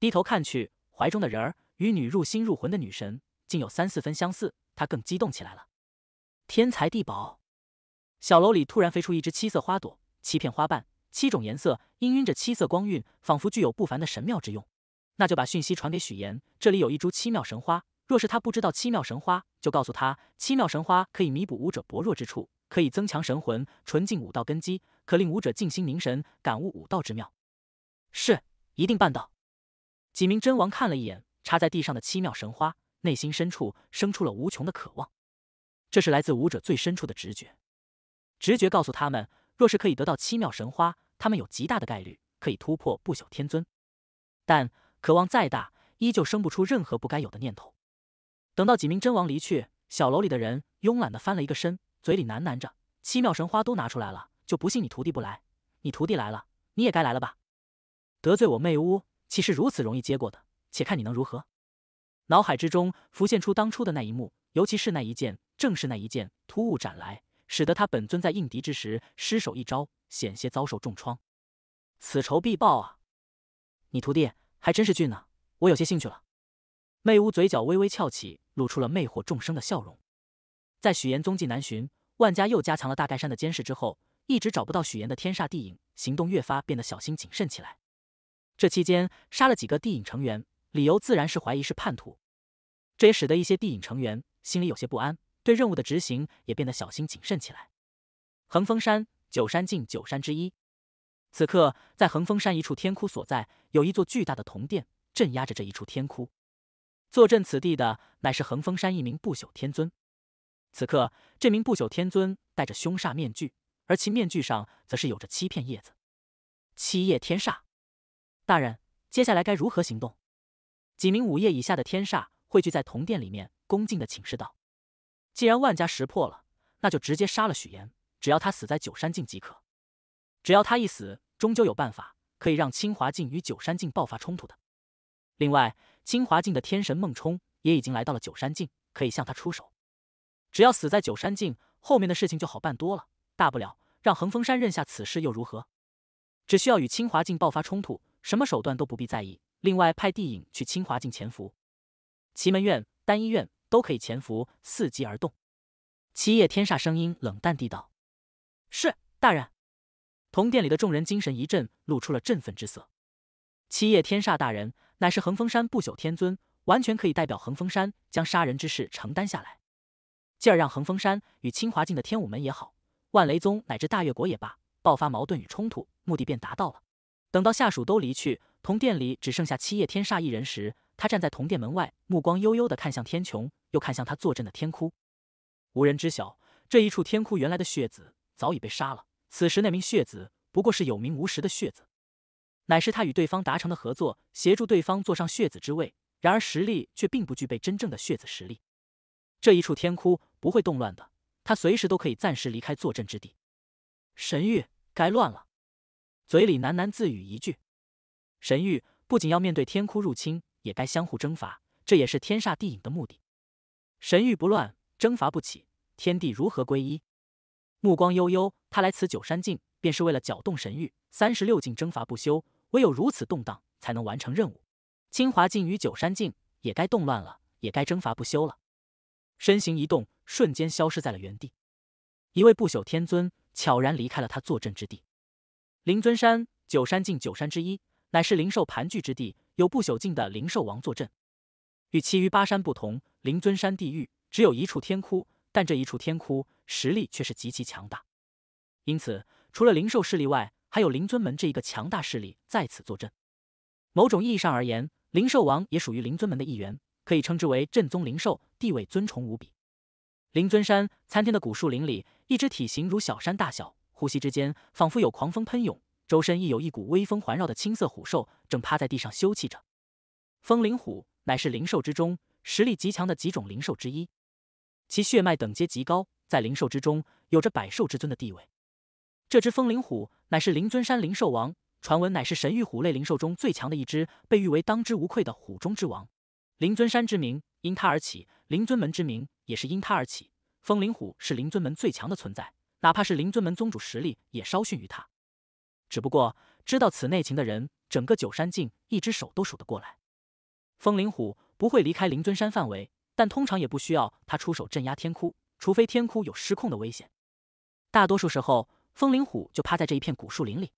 低头看去，怀中的人儿，与女入心入魂的女神。竟有三四分相似，他更激动起来了。天才地宝，小楼里突然飞出一只七色花朵，七片花瓣，七种颜色氤氲着七色光晕，仿佛具有不凡的神妙之用。那就把讯息传给许岩，这里有一株七妙神花。若是他不知道七妙神花，就告诉他，七妙神花可以弥补武者薄弱之处，可以增强神魂，纯净武道根基，可令武者静心凝神，感悟武道之妙。是，一定办到。几名真王看了一眼插在地上的七妙神花。内心深处生出了无穷的渴望，这是来自武者最深处的直觉。直觉告诉他们，若是可以得到七妙神花，他们有极大的概率可以突破不朽天尊。但渴望再大，依旧生不出任何不该有的念头。等到几名真王离去，小楼里的人慵懒的翻了一个身，嘴里喃喃着：“七妙神花都拿出来了，就不信你徒弟不来。你徒弟来了，你也该来了吧？得罪我妹巫，岂是如此容易接过的？且看你能如何。”脑海之中浮现出当初的那一幕，尤其是那一剑，正是那一剑突兀斩来，使得他本尊在应敌之时失手一招，险些遭受重创。此仇必报啊！你徒弟还真是俊呢，我有些兴趣了。魅巫嘴角微微翘起，露出了魅惑众生的笑容。在许岩踪迹难寻，万家又加强了大盖山的监视之后，一直找不到许岩的天煞地影，行动越发变得小心谨慎起来。这期间杀了几个地影成员，理由自然是怀疑是叛徒。这也使得一些地影成员心里有些不安，对任务的执行也变得小心谨慎起来。恒峰山九山境九山之一，此刻在恒峰山一处天窟所在，有一座巨大的铜殿镇压着这一处天窟。坐镇此地的乃是恒峰山一名不朽天尊。此刻，这名不朽天尊戴着凶煞面具，而其面具上则是有着七片叶子。七叶天煞，大人，接下来该如何行动？几名五叶以下的天煞。汇聚在铜殿里面，恭敬地请示道：“既然万家识破了，那就直接杀了许岩，只要他死在九山境即可。只要他一死，终究有办法可以让清华境与九山境爆发冲突的。另外，清华境的天神孟冲也已经来到了九山境，可以向他出手。只要死在九山境，后面的事情就好办多了。大不了让恒峰山认下此事又如何？只需要与清华境爆发冲突，什么手段都不必在意。另外，派地影去清华境潜伏。”祁门院、丹医院都可以潜伏，伺机而动。七叶天煞声音冷淡地道：“是大人。”同殿里的众人精神一振，露出了振奋之色。七叶天煞大人乃是恒峰山不朽天尊，完全可以代表恒峰山将杀人之事承担下来，继而让恒峰山与清华境的天武门也好、万雷宗乃至大越国也罢爆发矛盾与冲突，目的便达到了。等到下属都离去，同殿里只剩下七叶天煞一人时。他站在铜殿门外，目光悠悠地看向天穹，又看向他坐镇的天窟。无人知晓，这一处天窟原来的血子早已被杀了。此时那名血子不过是有名无实的血子，乃是他与对方达成的合作，协助对方坐上血子之位。然而实力却并不具备真正的血子实力。这一处天窟不会动乱的，他随时都可以暂时离开坐镇之地。神域该乱了，嘴里喃喃自语一句：“神域不仅要面对天窟入侵。”也该相互征伐，这也是天煞地隐的目的。神域不乱，征伐不起，天地如何归一？目光悠悠，他来此九山境，便是为了搅动神域。三十六境征伐不休，唯有如此动荡，才能完成任务。清华境与九山境也该动乱了，也该征伐不休了。身形一动，瞬间消失在了原地。一位不朽天尊悄然离开了他坐镇之地——灵尊山九山境九山之一，乃是灵兽盘踞之地。有不朽境的灵兽王坐镇，与其余八山不同，灵尊山地域只有一处天窟，但这一处天窟实力却是极其强大。因此，除了灵兽势力外，还有灵尊门这一个强大势力在此坐镇。某种意义上而言，灵兽王也属于灵尊门的一员，可以称之为正宗灵兽，地位尊崇无比。灵尊山参天的古树林里，一只体型如小山大小，呼吸之间仿佛有狂风喷涌。周身亦有一股微风环绕的青色虎兽，正趴在地上休憩着。风灵虎乃是灵兽之中实力极强的几种灵兽之一，其血脉等阶极高，在灵兽之中有着百兽之尊的地位。这只风灵虎乃是灵尊山灵兽王，传闻乃是神域虎类灵兽中最强的一只，被誉为当之无愧的虎中之王。灵尊山之名因他而起，灵尊门之名也是因他而起。风灵虎是灵尊门最强的存在，哪怕是灵尊门宗主实力也稍逊于他。只不过知道此内情的人，整个九山境一只手都数得过来。风灵虎不会离开灵尊山范围，但通常也不需要他出手镇压天窟，除非天窟有失控的危险。大多数时候，风灵虎就趴在这一片古树林里。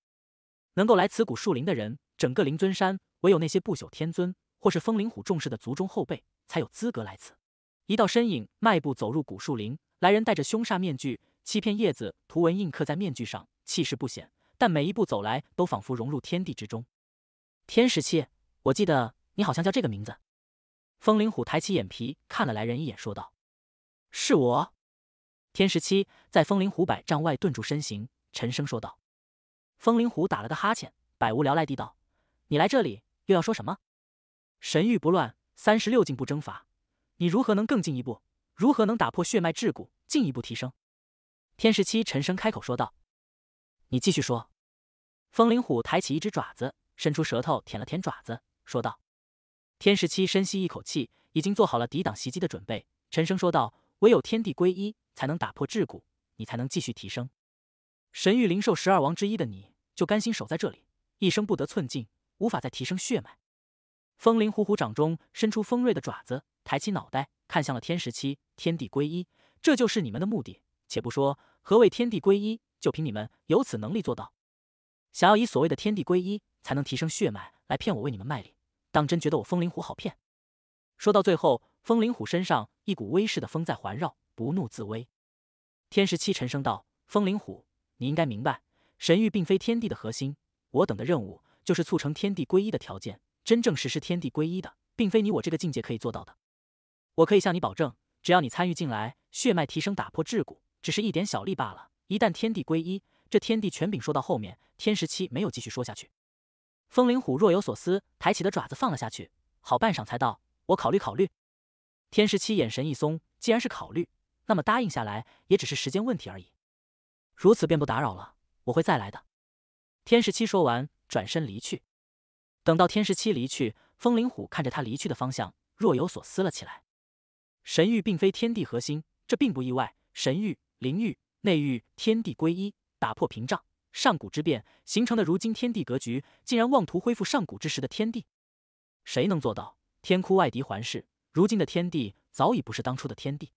能够来此古树林的人，整个灵尊山唯有那些不朽天尊或是风灵虎重视的族中后辈才有资格来此。一道身影迈步走入古树林，来人戴着凶煞面具，七片叶子图文印刻在面具上，气势不显。但每一步走来，都仿佛融入天地之中。天十七，我记得你好像叫这个名字。风灵虎抬起眼皮看了来人一眼，说道：“是我。”天十七在风灵虎百丈外顿住身形，沉声说道：“风灵虎打了个哈欠，百无聊赖地道：‘你来这里又要说什么？神域不乱，三十六境不征伐，你如何能更进一步？如何能打破血脉桎梏，进一步提升？’”天十七沉声开口说道：“你继续说。”风灵虎抬起一只爪子，伸出舌头舔了舔爪子，说道：“天十七深吸一口气，已经做好了抵挡袭击的准备，沉声说道：‘唯有天地归一，才能打破桎梏，你才能继续提升。神域灵兽十二王之一的你，就甘心守在这里，一生不得寸进，无法再提升血脉。’”风灵虎虎掌中伸出锋锐的爪子，抬起脑袋看向了天十七：“天地归一，这就是你们的目的。且不说何谓天地归一，就凭你们有此能力做到。”想要以所谓的天地归一才能提升血脉来骗我为你们卖力，当真觉得我风灵虎好骗？说到最后，风灵虎身上一股威势的风在环绕，不怒自威。天十七沉声道：“风灵虎，你应该明白，神域并非天地的核心，我等的任务就是促成天地归一的条件。真正实施天地归一的，并非你我这个境界可以做到的。我可以向你保证，只要你参与进来，血脉提升、打破桎梏，只是一点小利罢了。一旦天地归一。”这天地权柄说到后面，天十七没有继续说下去。风灵虎若有所思，抬起的爪子放了下去，好半晌才道：“我考虑考虑。”天十七眼神一松，既然是考虑，那么答应下来也只是时间问题而已。如此便不打扰了，我会再来的。天十七说完，转身离去。等到天十七离去，风灵虎看着他离去的方向，若有所思了起来。神域并非天地核心，这并不意外。神域、灵域、内域，天地归一。打破屏障，上古之变形成的如今天地格局，竟然妄图恢复上古之时的天地，谁能做到？天窟外敌环视，如今的天地早已不是当初的天地。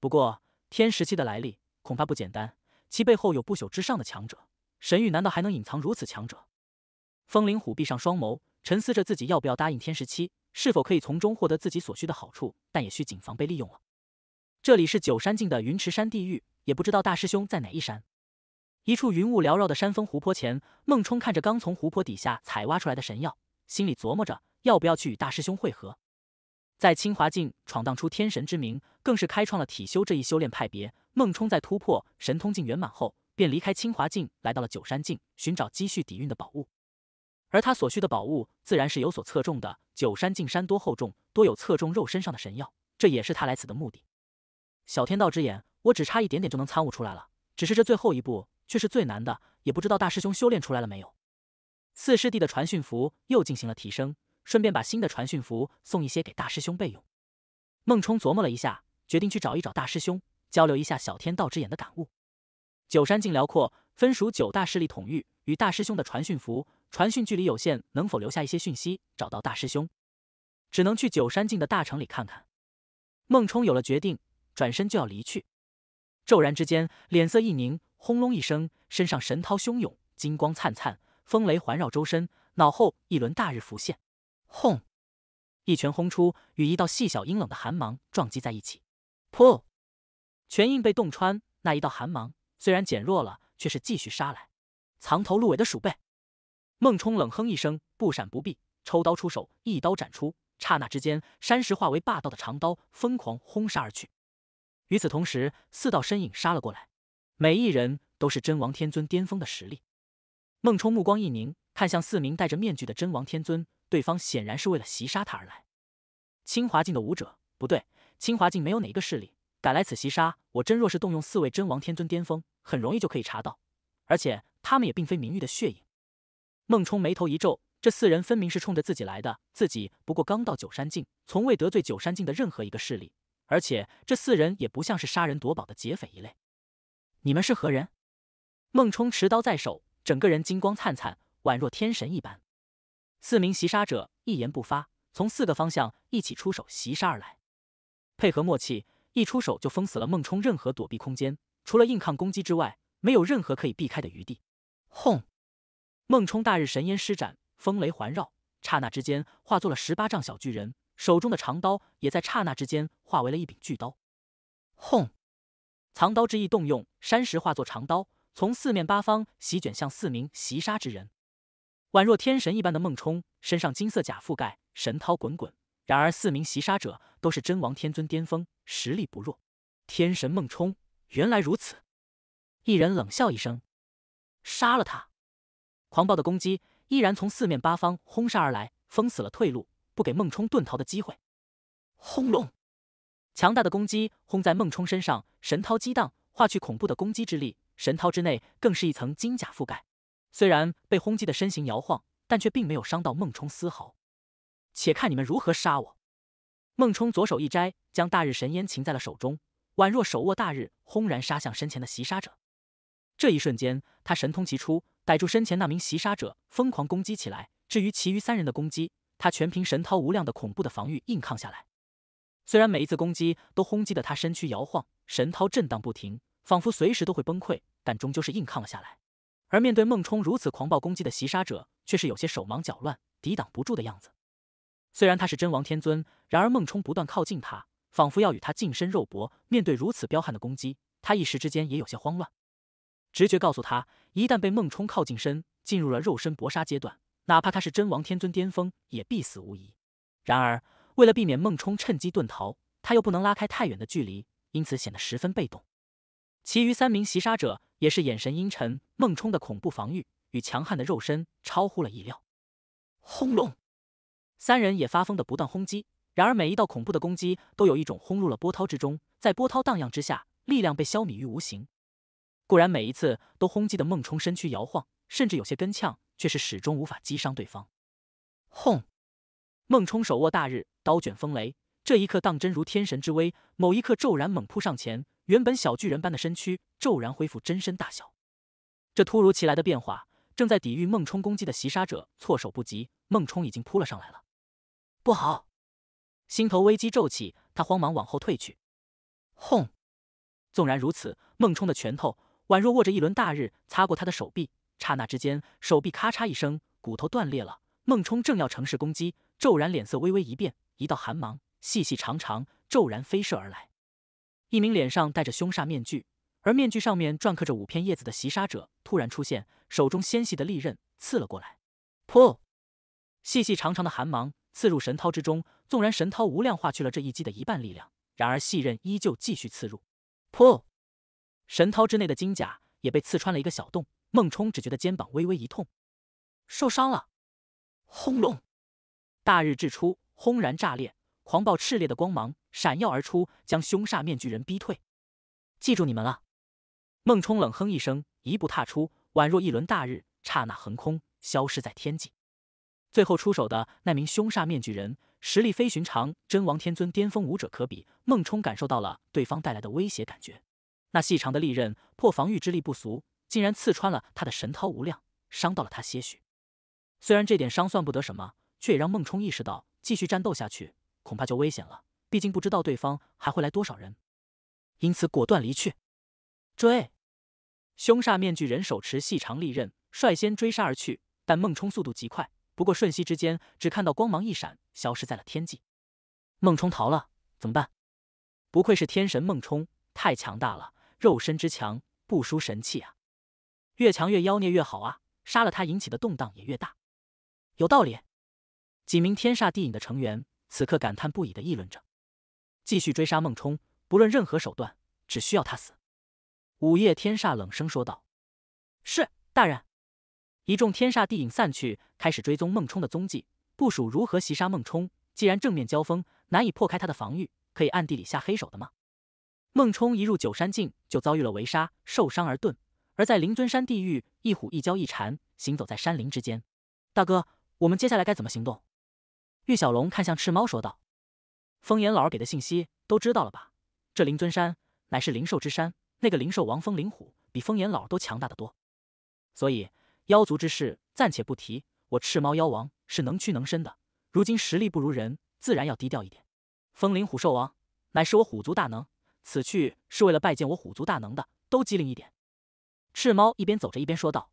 不过，天十七的来历恐怕不简单，其背后有不朽之上的强者。神域难道还能隐藏如此强者？风灵虎闭上双眸，沉思着自己要不要答应天十七，是否可以从中获得自己所需的好处，但也需谨防被利用了。这里是九山境的云池山地狱，也不知道大师兄在哪一山。一处云雾缭绕的山峰湖泊前，孟冲看着刚从湖泊底下采挖出来的神药，心里琢磨着要不要去与大师兄汇合。在清华境闯荡出天神之名，更是开创了体修这一修炼派别。孟冲在突破神通境圆满后，便离开清华境，来到了九山境寻找积蓄底蕴的宝物。而他所需的宝物自然是有所侧重的。九山境山多厚重，多有侧重肉身上的神药，这也是他来此的目的。小天道之眼，我只差一点点就能参悟出来了，只是这最后一步。却是最难的，也不知道大师兄修炼出来了没有。四师弟的传讯符又进行了提升，顺便把新的传讯符送一些给大师兄备用。孟冲琢磨了一下，决定去找一找大师兄，交流一下小天道之眼的感悟。九山境辽阔，分属九大势力统御，与大师兄的传讯符传讯距离有限，能否留下一些讯息找到大师兄？只能去九山境的大城里看看。孟冲有了决定，转身就要离去，骤然之间脸色一凝。轰隆一声，身上神涛汹涌，金光灿灿，风雷环绕周身，脑后一轮大日浮现。轰！一拳轰出，与一道细小阴冷的寒芒撞击在一起。噗！拳印被洞穿，那一道寒芒虽然减弱了，却是继续杀来。藏头露尾的鼠辈！孟冲冷哼一声，不闪不避，抽刀出手，一刀斩出。刹那之间，山石化为霸道的长刀，疯狂轰杀而去。与此同时，四道身影杀了过来。每一人都是真王天尊巅峰的实力。孟冲目光一凝，看向四名戴着面具的真王天尊，对方显然是为了袭杀他而来。清华境的武者，不对，清华境没有哪一个势力敢来此袭杀我。真若是动用四位真王天尊巅峰，很容易就可以查到。而且他们也并非明玉的血影。孟冲眉头一皱，这四人分明是冲着自己来的。自己不过刚到九山境，从未得罪九山境的任何一个势力。而且这四人也不像是杀人夺宝的劫匪一类。你们是何人？孟冲持刀在手，整个人金光灿灿，宛若天神一般。四名袭杀者一言不发，从四个方向一起出手袭杀而来，配合默契，一出手就封死了孟冲任何躲避空间，除了硬抗攻击之外，没有任何可以避开的余地。轰！孟冲大日神烟施展，风雷环绕，刹那之间化作了十八丈小巨人，手中的长刀也在刹那之间化为了一柄巨刀。轰！藏刀之意动用，山石化作长刀，从四面八方席卷向四名袭杀之人，宛若天神一般的孟冲，身上金色甲覆盖，神涛滚滚。然而四名袭杀者都是真王天尊巅峰，实力不弱。天神孟冲，原来如此！一人冷笑一声，杀了他！狂暴的攻击依然从四面八方轰杀而来，封死了退路，不给孟冲遁逃的机会。轰隆！强大的攻击轰在孟冲身上，神涛激荡，化去恐怖的攻击之力。神涛之内更是一层金甲覆盖，虽然被轰击的身形摇晃，但却并没有伤到孟冲丝毫。且看你们如何杀我！孟冲左手一摘，将大日神烟擒在了手中，宛若手握大日，轰然杀向身前的袭杀者。这一瞬间，他神通齐出，逮住身前那名袭杀者，疯狂攻击起来。至于其余三人的攻击，他全凭神涛无量的恐怖的防御硬抗下来。虽然每一次攻击都轰击的他身躯摇晃，神涛震荡不停，仿佛随时都会崩溃，但终究是硬抗了下来。而面对孟冲如此狂暴攻击的袭杀者，却是有些手忙脚乱，抵挡不住的样子。虽然他是真王天尊，然而孟冲不断靠近他，仿佛要与他近身肉搏。面对如此彪悍的攻击，他一时之间也有些慌乱。直觉告诉他，一旦被孟冲靠近身，进入了肉身搏杀阶段，哪怕他是真王天尊巅峰，也必死无疑。然而，为了避免孟冲趁机遁逃，他又不能拉开太远的距离，因此显得十分被动。其余三名袭杀者也是眼神阴沉。孟冲的恐怖防御与强悍的肉身超乎了意料。轰隆！三人也发疯的不断轰击，然而每一道恐怖的攻击都有一种轰入了波涛之中，在波涛荡漾之下，力量被消弭于无形。固然每一次都轰击的孟冲身躯摇晃，甚至有些跟呛，却是始终无法击伤对方。轰！孟冲手握大日刀，卷风雷，这一刻当真如天神之威。某一刻骤然猛扑上前，原本小巨人般的身躯骤然恢复真身大小。这突如其来的变化，正在抵御孟冲攻击的袭杀者措手不及。孟冲已经扑了上来了，不好！心头危机骤起，他慌忙往后退去。轰！纵然如此，孟冲的拳头宛若握着一轮大日，擦过他的手臂，刹那之间，手臂咔嚓一声，骨头断裂了。孟冲正要乘势攻击。骤然脸色微微一变，一道寒芒细细长长，骤然飞射而来。一名脸上戴着凶煞面具，而面具上面篆刻着五片叶子的袭杀者突然出现，手中纤细的利刃刺了过来。噗！细细长长的寒芒刺入神涛之中，纵然神涛无量化去了这一击的一半力量，然而细刃依旧继续刺入。噗！神涛之内的金甲也被刺穿了一个小洞，孟冲只觉得肩膀微微一痛，受伤了。轰隆！大日之初，轰然炸裂，狂暴炽烈的光芒闪耀而出，将凶煞面具人逼退。记住你们了！孟冲冷哼一声，一步踏出，宛若一轮大日，刹那横空，消失在天际。最后出手的那名凶煞面具人实力非寻常真王天尊巅峰武者可比，孟冲感受到了对方带来的威胁感觉。那细长的利刃破防御之力不俗，竟然刺穿了他的神涛无量，伤到了他些许。虽然这点伤算不得什么。却也让孟冲意识到，继续战斗下去恐怕就危险了。毕竟不知道对方还会来多少人，因此果断离去。追！凶煞面具人手持细长利刃，率先追杀而去。但孟冲速度极快，不过瞬息之间，只看到光芒一闪，消失在了天际。孟冲逃了，怎么办？不愧是天神孟冲，太强大了，肉身之强不输神器啊！越强越妖孽越好啊！杀了他引起的动荡也越大，有道理。几名天煞地影的成员此刻感叹不已的议论着，继续追杀孟冲，不论任何手段，只需要他死。午夜天煞冷声说道：“是大人。”一众天煞地影散去，开始追踪孟冲的踪迹，部署如何袭杀孟冲。既然正面交锋难以破开他的防御，可以暗地里下黑手的吗？孟冲一入九山境就遭遇了围杀，受伤而遁。而在灵尊山地狱，一虎一蛟一蝉行走在山林之间。大哥，我们接下来该怎么行动？玉小龙看向赤猫，说道：“风眼老儿给的信息都知道了吧？这灵尊山乃是灵兽之山，那个灵兽王风灵虎比风眼老都强大的多。所以妖族之事暂且不提，我赤猫妖王是能屈能伸的。如今实力不如人，自然要低调一点。风灵虎兽王乃是我虎族大能，此去是为了拜见我虎族大能的，都机灵一点。”赤猫一边走着一边说道：“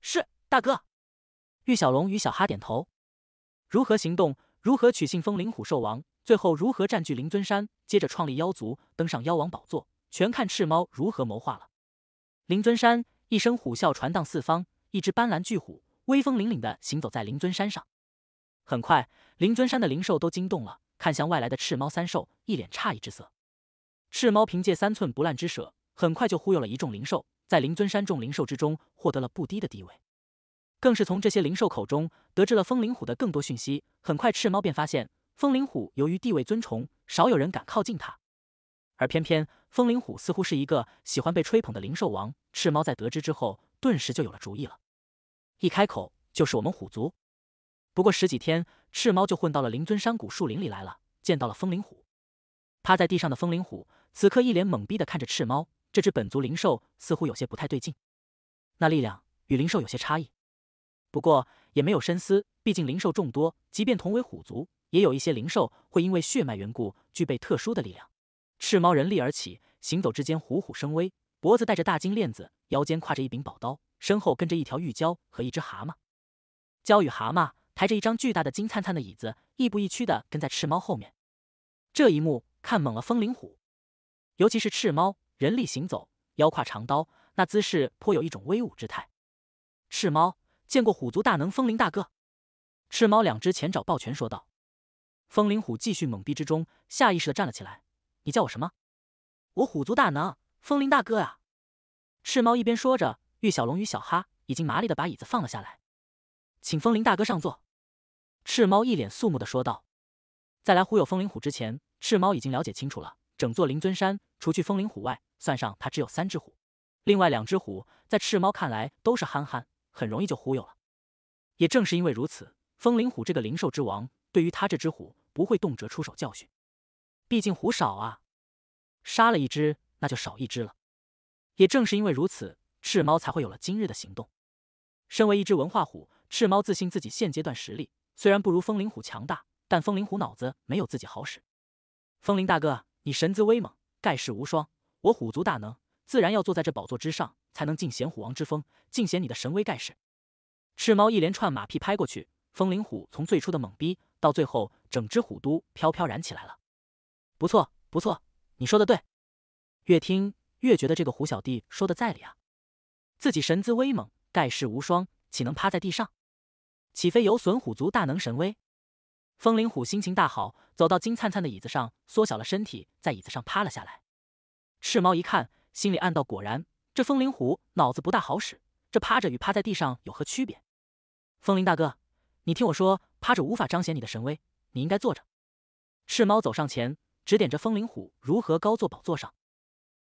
是，大哥。”玉小龙与小哈点头。如何行动？如何取信封灵虎兽王？最后如何占据灵尊山？接着创立妖族，登上妖王宝座，全看赤猫如何谋划了。灵尊山一声虎啸传荡四方，一只斑斓巨虎威风凛凛的行走在灵尊山上。很快，灵尊山的灵兽都惊动了，看向外来的赤猫三兽，一脸诧异之色。赤猫凭借三寸不烂之舌，很快就忽悠了一众灵兽，在灵尊山众灵兽之中获得了不低的地位。更是从这些灵兽口中得知了风灵虎的更多讯息。很快，赤猫便发现，风灵虎由于地位尊崇，少有人敢靠近他。而偏偏风灵虎似乎是一个喜欢被吹捧的灵兽王。赤猫在得知之后，顿时就有了主意了。一开口就是我们虎族。不过十几天，赤猫就混到了灵尊山谷树林里来了，见到了风灵虎。趴在地上的风灵虎，此刻一脸懵逼的看着赤猫。这只本族灵兽似乎有些不太对劲，那力量与灵兽有些差异。不过也没有深思，毕竟灵兽众多，即便同为虎族，也有一些灵兽会因为血脉缘故具备特殊的力量。赤猫人立而起，行走之间虎虎生威，脖子戴着大金链子，腰间挎着一柄宝刀，身后跟着一条玉蛟和一只蛤蟆，蛟与蛤蟆抬着一张巨大的金灿灿的椅子，亦步亦趋的跟在赤猫后面。这一幕看懵了风灵虎，尤其是赤猫人力行走，腰挎长刀，那姿势颇有一种威武之态。赤猫。见过虎族大能风铃大哥，赤猫两只前爪抱拳说道。风铃虎继续懵逼之中，下意识的站了起来。你叫我什么？我虎族大能风铃大哥啊！赤猫一边说着，玉小龙与小哈已经麻利的把椅子放了下来。请风铃大哥上座。赤猫一脸肃穆的说道。在来忽悠风铃虎之前，赤猫已经了解清楚了，整座灵尊山除去风铃虎外，算上他只有三只虎，另外两只虎在赤猫看来都是憨憨。很容易就忽悠了，也正是因为如此，风灵虎这个灵兽之王对于他这只虎不会动辄出手教训，毕竟虎少啊，杀了一只那就少一只了。也正是因为如此，赤猫才会有了今日的行动。身为一只文化虎，赤猫自信自己现阶段实力虽然不如风灵虎强大，但风灵虎脑子没有自己好使。风灵大哥，你神姿威猛，盖世无双，我虎族大能自然要坐在这宝座之上。才能尽显虎王之风，尽显你的神威盖世。赤猫一连串马屁拍过去，风灵虎从最初的懵逼，到最后整只虎都飘飘然起来了。不错，不错，你说的对。越听越觉得这个虎小弟说的在理啊！自己神姿威猛，盖世无双，岂能趴在地上？岂非有损虎族大能神威？风灵虎心情大好，走到金灿灿的椅子上，缩小了身体，在椅子上趴了下来。赤猫一看，心里暗道：果然。这风灵虎脑子不大好使，这趴着与趴在地上有何区别？风灵大哥，你听我说，趴着无法彰显你的神威，你应该坐着。赤猫走上前，指点着风灵虎如何高坐宝座上。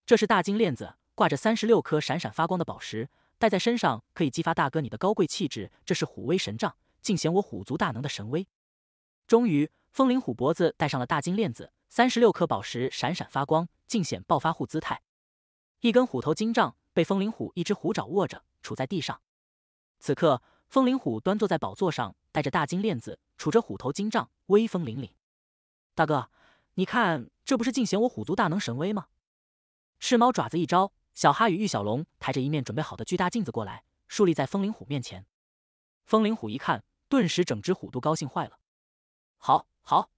这是大金链子，挂着三十六颗闪闪发光的宝石，戴在身上可以激发大哥你的高贵气质。这是虎威神杖，尽显我虎族大能的神威。终于，风灵虎脖子戴上了大金链子，三十六颗宝石闪闪发光，尽显暴发户姿态。一根虎头金杖被风灵虎一只虎爪握着，杵在地上。此刻，风灵虎端坐在宝座上，戴着大金链子，杵着虎头金杖，威风凛凛。大哥，你看，这不是尽显我虎族大能神威吗？赤猫爪子一招，小哈与玉小龙抬着一面准备好的巨大镜子过来，竖立在风灵虎面前。风灵虎一看，顿时整只虎都高兴坏了。好，好，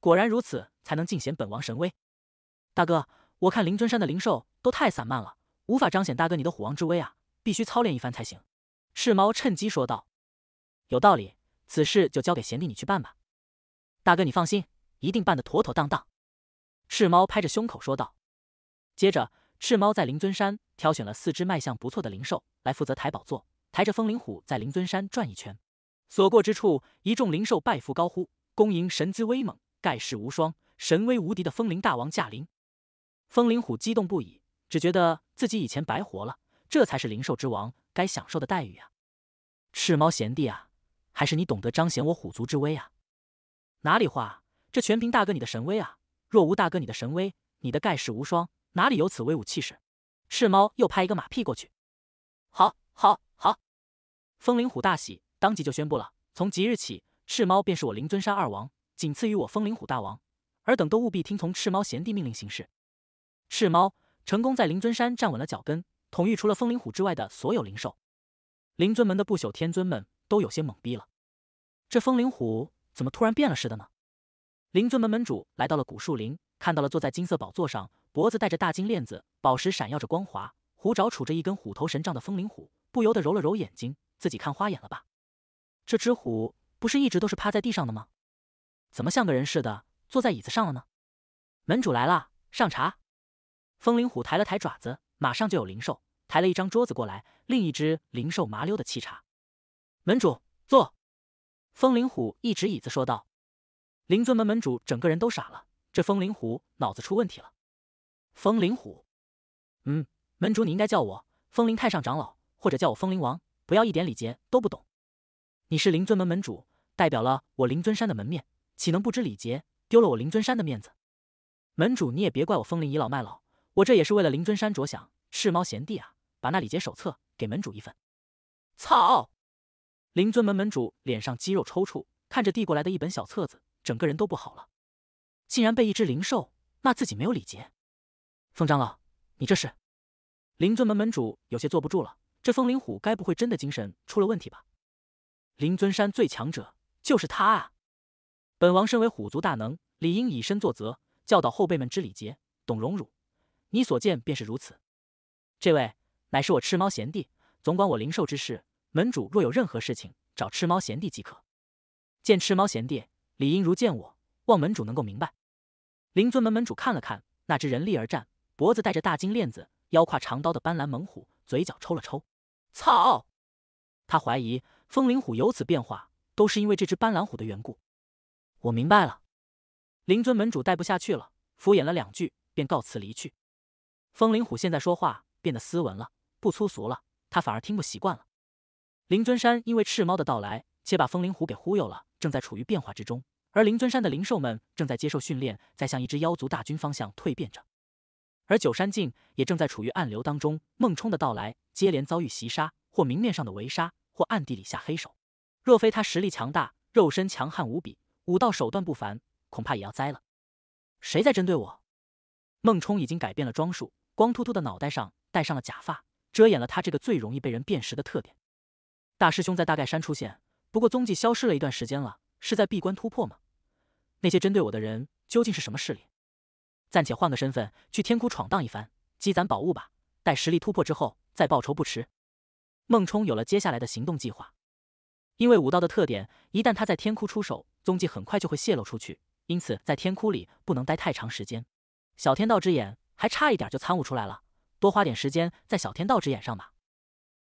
果然如此才能尽显本王神威。大哥。我看灵尊山的灵兽都太散漫了，无法彰显大哥你的虎王之威啊！必须操练一番才行。”赤猫趁机说道，“有道理，此事就交给贤弟你去办吧。”大哥，你放心，一定办得妥妥当当。”赤猫拍着胸口说道。接着，赤猫在灵尊山挑选了四只卖相不错的灵兽来负责抬宝座，抬着风灵虎在灵尊山转一圈，所过之处，一众灵兽拜服高呼，恭迎神姿威猛、盖世无双、神威无敌的风灵大王驾临。风灵虎激动不已，只觉得自己以前白活了，这才是灵兽之王该享受的待遇啊！赤猫贤弟啊，还是你懂得彰显我虎族之威啊！哪里话，这全凭大哥你的神威啊！若无大哥你的神威，你的盖世无双，哪里有此威武气势？赤猫又拍一个马屁过去，好，好，好！风灵虎大喜，当即就宣布了：从即日起，赤猫便是我灵尊山二王，仅次于我风灵虎大王，尔等都务必听从赤猫贤弟命令行事。赤猫成功在灵尊山站稳了脚跟，统御除了风灵虎之外的所有灵兽。灵尊门的不朽天尊们都有些懵逼了，这风灵虎怎么突然变了似的呢？灵尊门门主来到了古树林，看到了坐在金色宝座上，脖子戴着大金链子，宝石闪耀着光华，虎爪杵着一根虎头神杖的风灵虎，不由得揉了揉眼睛，自己看花眼了吧？这只虎不是一直都是趴在地上的吗？怎么像个人似的坐在椅子上了呢？门主来了，上茶。风灵虎抬了抬爪子，马上就有灵兽抬了一张桌子过来，另一只灵兽麻溜的沏茶。门主坐，风灵虎一指椅子说道：“灵尊门门主整个人都傻了，这风灵虎脑子出问题了。”风灵虎：“嗯，门主你应该叫我风灵太上长老，或者叫我风灵王，不要一点礼节都不懂。你是灵尊门门主，代表了我灵尊山的门面，岂能不知礼节？丢了我灵尊山的面子，门主你也别怪我风灵倚老卖老。”我这也是为了灵尊山着想，赤猫贤弟啊，把那礼节手册给门主一份。操！灵尊门门主脸上肌肉抽搐，看着递过来的一本小册子，整个人都不好了。竟然被一只灵兽骂自己没有礼节！风长老，你这是……灵尊门门主有些坐不住了。这风灵虎该不会真的精神出了问题吧？灵尊山最强者就是他啊！本王身为虎族大能，理应以身作则，教导后辈们知礼节、懂荣辱。你所见便是如此，这位乃是我赤猫贤弟，总管我灵兽之事。门主若有任何事情，找赤猫贤弟即可。见赤猫贤弟，理应如见我。望门主能够明白。灵尊门门主看了看那只人力而战、脖子戴着大金链子、腰挎长刀的斑斓猛虎，嘴角抽了抽。操！他怀疑风灵虎有此变化，都是因为这只斑斓虎的缘故。我明白了。灵尊门主待不下去了，敷衍了两句，便告辞离去。风灵虎现在说话变得斯文了，不粗俗了，他反而听不习惯了。林尊山因为赤猫的到来，且把风灵虎给忽悠了，正在处于变化之中。而林尊山的灵兽们正在接受训练，在向一只妖族大军方向蜕变着。而九山境也正在处于暗流当中。孟冲的到来，接连遭遇袭杀，或明面上的围杀，或暗地里下黑手。若非他实力强大，肉身强悍无比，武道手段不凡，恐怕也要栽了。谁在针对我？孟冲已经改变了装束。光秃秃的脑袋上戴上了假发，遮掩了他这个最容易被人辨识的特点。大师兄在大盖山出现，不过踪迹消失了一段时间了，是在闭关突破吗？那些针对我的人究竟是什么势力？暂且换个身份去天窟闯荡一番，积攒宝物吧。待实力突破之后再报仇不迟。孟冲有了接下来的行动计划。因为武道的特点，一旦他在天窟出手，踪迹很快就会泄露出去，因此在天窟里不能待太长时间。小天道之眼。还差一点就参悟出来了，多花点时间在小天道之眼上吧。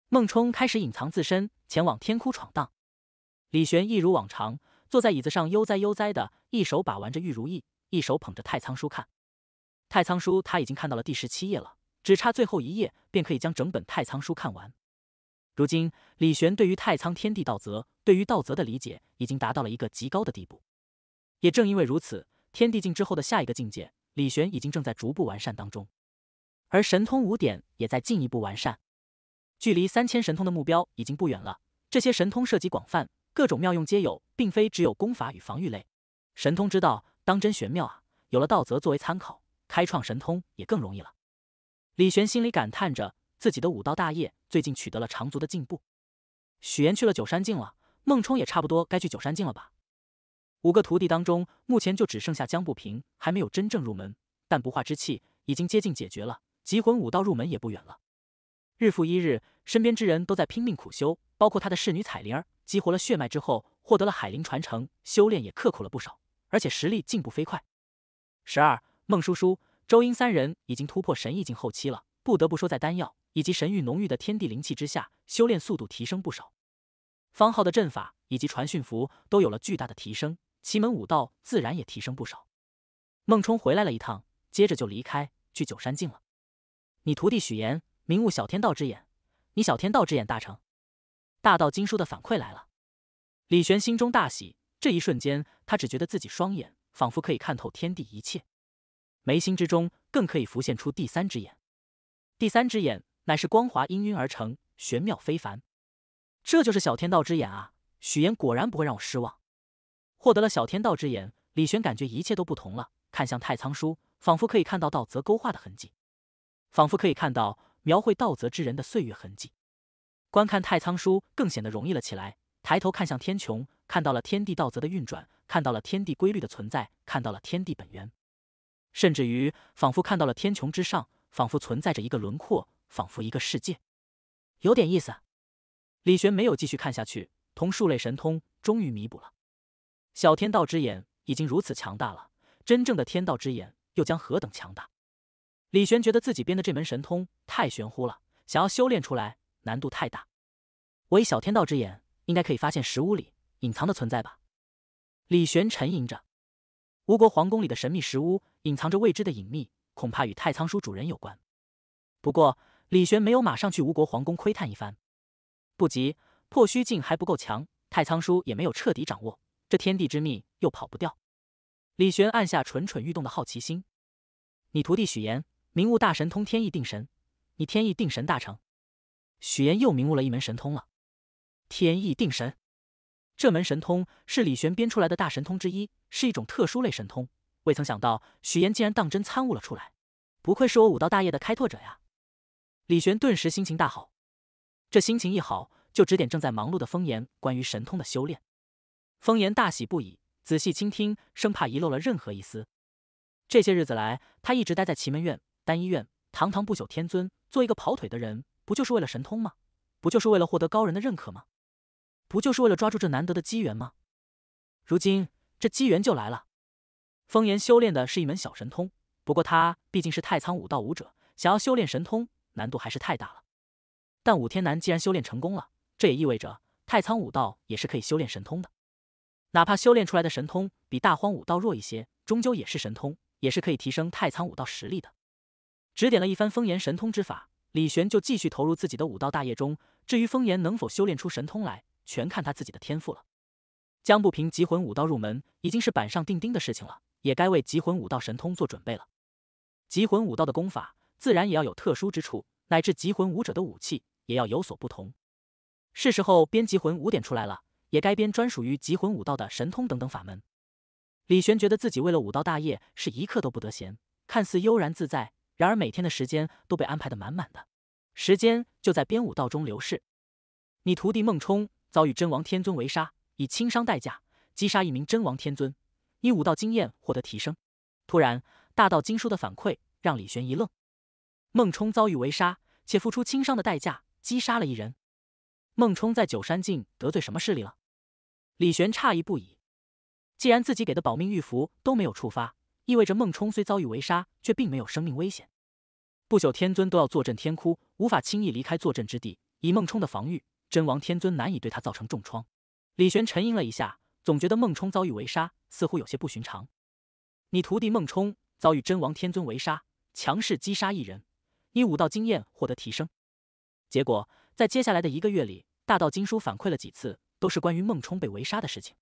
孟冲开始隐藏自身，前往天窟闯荡。李玄一如往常，坐在椅子上悠哉悠哉的，一手把玩着玉如意，一手捧着太仓书看。太仓书他已经看到了第十七页了，只差最后一页便可以将整本太仓书看完。如今，李玄对于太仓天地道则，对于道则的理解已经达到了一个极高的地步。也正因为如此，天地境之后的下一个境界。李玄已经正在逐步完善当中，而神通五点也在进一步完善，距离三千神通的目标已经不远了。这些神通涉及广泛，各种妙用皆有，并非只有功法与防御类。神通之道，当真玄妙啊！有了道则作为参考，开创神通也更容易了。李玄心里感叹着自己的武道大业最近取得了长足的进步。许岩去了九山境了，孟冲也差不多该去九山境了吧？五个徒弟当中，目前就只剩下江不平还没有真正入门，但不化之气已经接近解决了，集魂武道入门也不远了。日复一日，身边之人都在拼命苦修，包括他的侍女彩灵儿，激活了血脉之后，获得了海灵传承，修炼也刻苦了不少，而且实力进步飞快。十二孟叔叔、周英三人已经突破神意境后期了，不得不说，在丹药以及神域浓郁的天地灵气之下，修炼速度提升不少。方浩的阵法以及传讯符都有了巨大的提升。奇门武道自然也提升不少。孟冲回来了一趟，接着就离开去九山境了。你徒弟许岩明悟小天道之眼，你小天道之眼大成。大道经书的反馈来了，李玄心中大喜。这一瞬间，他只觉得自己双眼仿佛可以看透天地一切，眉心之中更可以浮现出第三只眼。第三只眼乃是光华氤氲而成，玄妙非凡。这就是小天道之眼啊！许岩果然不会让我失望。获得了小天道之眼，李玄感觉一切都不同了。看向太仓书，仿佛可以看到道泽勾画的痕迹，仿佛可以看到描绘道泽之人的岁月痕迹。观看太仓书更显得容易了起来。抬头看向天穹，看到了天地道则的运转，看到了天地规律的存在，看到了天地本源，甚至于仿佛看到了天穹之上，仿佛存在着一个轮廓，仿佛一个世界，有点意思。李玄没有继续看下去，同数类神通终于弥补了。小天道之眼已经如此强大了，真正的天道之眼又将何等强大？李玄觉得自己编的这门神通太玄乎了，想要修炼出来难度太大。我以小天道之眼，应该可以发现石屋里隐藏的存在吧？李玄沉吟着，吴国皇宫里的神秘石屋隐藏着未知的隐秘，恐怕与太仓书主人有关。不过，李玄没有马上去吴国皇宫窥探一番，不急，破虚境还不够强，太仓书也没有彻底掌握。这天地之秘又跑不掉。李玄按下蠢蠢欲动的好奇心。你徒弟许岩明悟大神通天意定神，你天意定神大成。许岩又明悟了一门神通了。天意定神这门神通是李玄编出来的大神通之一，是一种特殊类神通。未曾想到许岩竟然当真参悟了出来，不愧是我武道大业的开拓者呀！李玄顿时心情大好，这心情一好，就指点正在忙碌的风言关于神通的修炼。风言大喜不已，仔细倾听，生怕遗漏了任何一丝。这些日子来，他一直待在奇门院、丹医院，堂堂不朽天尊，做一个跑腿的人，不就是为了神通吗？不就是为了获得高人的认可吗？不就是为了抓住这难得的机缘吗？如今这机缘就来了。风言修炼的是一门小神通，不过他毕竟是太仓武道武者，想要修炼神通，难度还是太大了。但武天南既然修炼成功了，这也意味着太仓武道也是可以修炼神通的。哪怕修炼出来的神通比大荒武道弱一些，终究也是神通，也是可以提升太仓武道实力的。指点了一番风炎神通之法，李玄就继续投入自己的武道大业中。至于风炎能否修炼出神通来，全看他自己的天赋了。江不平集魂武道入门已经是板上钉钉的事情了，也该为集魂武道神通做准备了。集魂武道的功法自然也要有特殊之处，乃至集魂武者的武器也要有所不同。是时候编集魂五点出来了。也该编专属于极魂武道的神通等等法门。李玄觉得自己为了武道大业是一刻都不得闲，看似悠然自在，然而每天的时间都被安排的满满的，时间就在编武道中流逝。你徒弟孟冲遭遇真王天尊围杀，以轻伤代价击杀一名真王天尊，以武道经验获得提升。突然，大道经书的反馈让李玄一愣：孟冲遭遇围杀，且付出轻伤的代价击杀了一人。孟冲在九山境得罪什么势力了？李玄诧异不已。既然自己给的保命玉符都没有触发，意味着孟冲虽遭遇围杀，却并没有生命危险。不朽天尊都要坐镇天窟，无法轻易离开坐镇之地。以孟冲的防御，真王天尊难以对他造成重创。李玄沉吟了一下，总觉得孟冲遭遇围杀似乎有些不寻常。你徒弟孟冲遭遇真王天尊围杀，强势击杀一人，你武道经验获得提升。结果在接下来的一个月里。大道经书反馈了几次，都是关于孟冲被围杀的事情。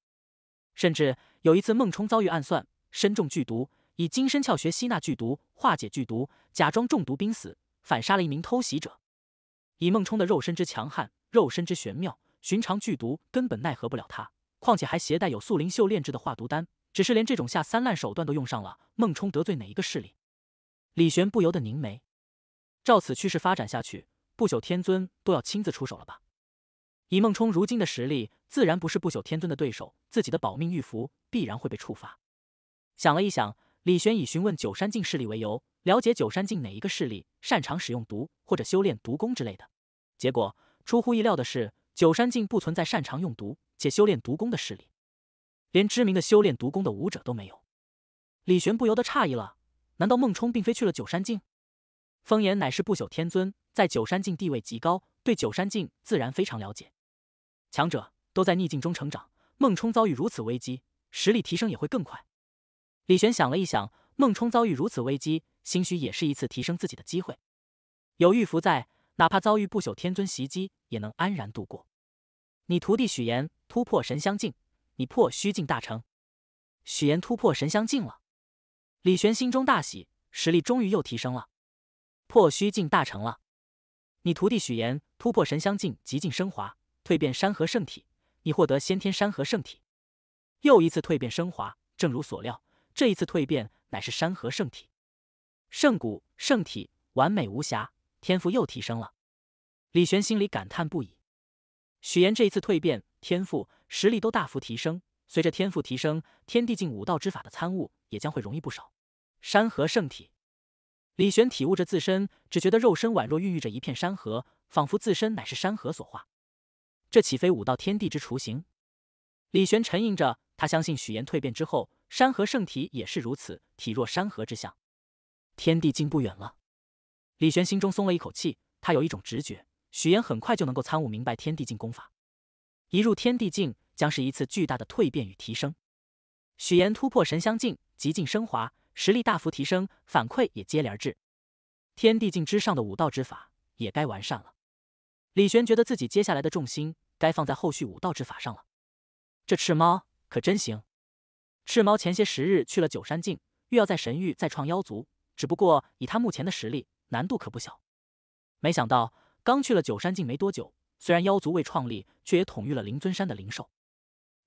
甚至有一次，孟冲遭遇暗算，身中剧毒，以金身窍穴吸纳剧毒，化解剧毒，假装中毒濒死，反杀了一名偷袭者。以孟冲的肉身之强悍，肉身之玄妙，寻常剧毒根本奈何不了他。况且还携带有素灵秀炼制的化毒丹。只是连这种下三滥手段都用上了，孟冲得罪哪一个势力？李玄不由得凝眉。照此趋势发展下去，不朽天尊都要亲自出手了吧？以孟冲如今的实力，自然不是不朽天尊的对手，自己的保命玉符必然会被触发。想了一想，李玄以询问九山境势力为由，了解九山境哪一个势力擅长使用毒或者修炼毒功之类的。结果出乎意料的是，九山境不存在擅长用毒且修炼毒功的势力，连知名的修炼毒功的武者都没有。李玄不由得诧异了：难道孟冲并非去了九山境？风炎乃是不朽天尊，在九山境地位极高，对九山境自然非常了解。强者都在逆境中成长。孟冲遭遇如此危机，实力提升也会更快。李玄想了一想，孟冲遭遇如此危机，兴许也是一次提升自己的机会。有玉符在，哪怕遭遇不朽天尊袭击，也能安然度过。你徒弟许岩突破神相境，你破虚境大成。许岩突破神相境了，李玄心中大喜，实力终于又提升了，破虚境大成了。你徒弟许岩突破神相境极境升华。蜕变山河圣体，你获得先天山河圣体，又一次蜕变升华。正如所料，这一次蜕变乃是山河圣体，圣骨圣体完美无瑕，天赋又提升了。李玄心里感叹不已。许炎这一次蜕变，天赋实力都大幅提升。随着天赋提升，天地境武道之法的参悟也将会容易不少。山河圣体，李玄体悟着自身，只觉得肉身宛若孕育着一片山河，仿佛自身乃是山河所化。这岂非武道天地之雏形？李玄沉吟着，他相信许岩蜕变之后，山河圣体也是如此，体若山河之象，天地境不远了。李玄心中松了一口气，他有一种直觉，许岩很快就能够参悟明白天地境功法。一入天地境，将是一次巨大的蜕变与提升。许岩突破神香境，极境升华，实力大幅提升，反馈也接连而至。天地境之上的武道之法也该完善了。李玄觉得自己接下来的重心。该放在后续武道之法上了。这赤猫可真行！赤猫前些时日去了九山境，欲要在神域再创妖族，只不过以他目前的实力，难度可不小。没想到刚去了九山境没多久，虽然妖族未创立，却也统御了灵尊山的灵兽。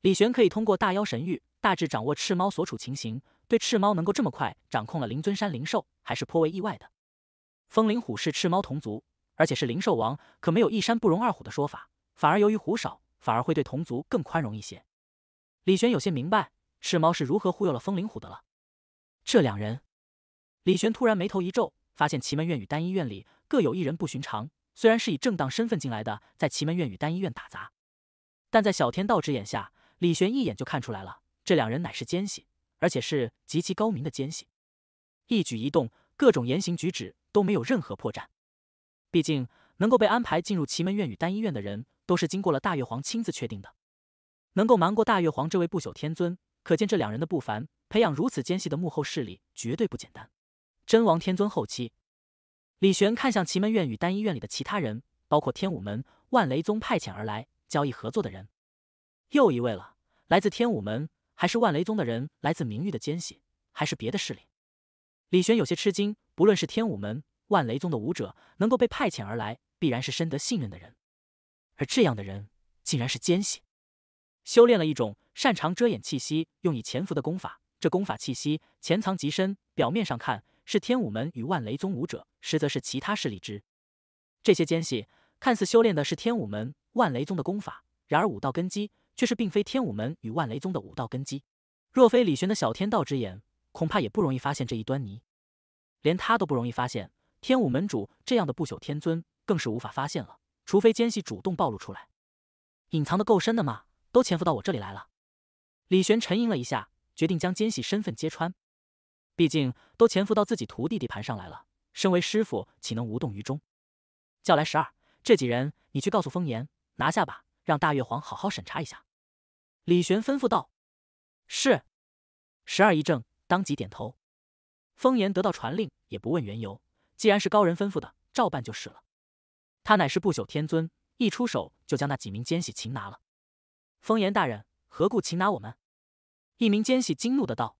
李玄可以通过大妖神域大致掌握赤猫所处情形，对赤猫能够这么快掌控了灵尊山灵兽，还是颇为意外的。风灵虎是赤猫同族，而且是灵兽王，可没有一山不容二虎的说法。反而由于虎少，反而会对同族更宽容一些。李玄有些明白赤猫是如何忽悠了风铃虎的了。这两人，李玄突然眉头一皱，发现奇门院与单医院里各有一人不寻常。虽然是以正当身份进来的，在奇门院与单医院打杂，但在小天道之眼下，李玄一眼就看出来了，这两人乃是奸细，而且是极其高明的奸细，一举一动、各种言行举止都没有任何破绽。毕竟能够被安排进入奇门院与单医院的人。都是经过了大月皇亲自确定的，能够瞒过大月皇这位不朽天尊，可见这两人的不凡。培养如此奸细的幕后势力，绝对不简单。真王天尊后期，李玄看向奇门院与丹医院里的其他人，包括天武门、万雷宗派遣而来交易合作的人，又一位了。来自天武门还是万雷宗的人，来自明玉的奸细还是别的势力？李玄有些吃惊。不论是天武门、万雷宗的武者，能够被派遣而来，必然是深得信任的人。而这样的人，竟然是奸细，修炼了一种擅长遮掩气息、用以潜伏的功法。这功法气息潜藏极深，表面上看是天武门与万雷宗武者，实则是其他势力之。这些奸细看似修炼的是天武门、万雷宗的功法，然而武道根基却是并非天武门与万雷宗的武道根基。若非李玄的小天道之眼，恐怕也不容易发现这一端倪。连他都不容易发现，天武门主这样的不朽天尊更是无法发现了。除非奸细主动暴露出来，隐藏的够深的嘛，都潜伏到我这里来了。李玄沉吟了一下，决定将奸细身份揭穿，毕竟都潜伏到自己徒弟地盘上来了，身为师傅岂能无动于衷？叫来十二这几人，你去告诉风言，拿下吧，让大月皇好好审查一下。李玄吩咐道。是。十二一怔，当即点头。风言得到传令，也不问缘由，既然是高人吩咐的，照办就是了。他乃是不朽天尊，一出手就将那几名奸细擒拿了。风言大人，何故擒拿我们？一名奸细惊怒的道。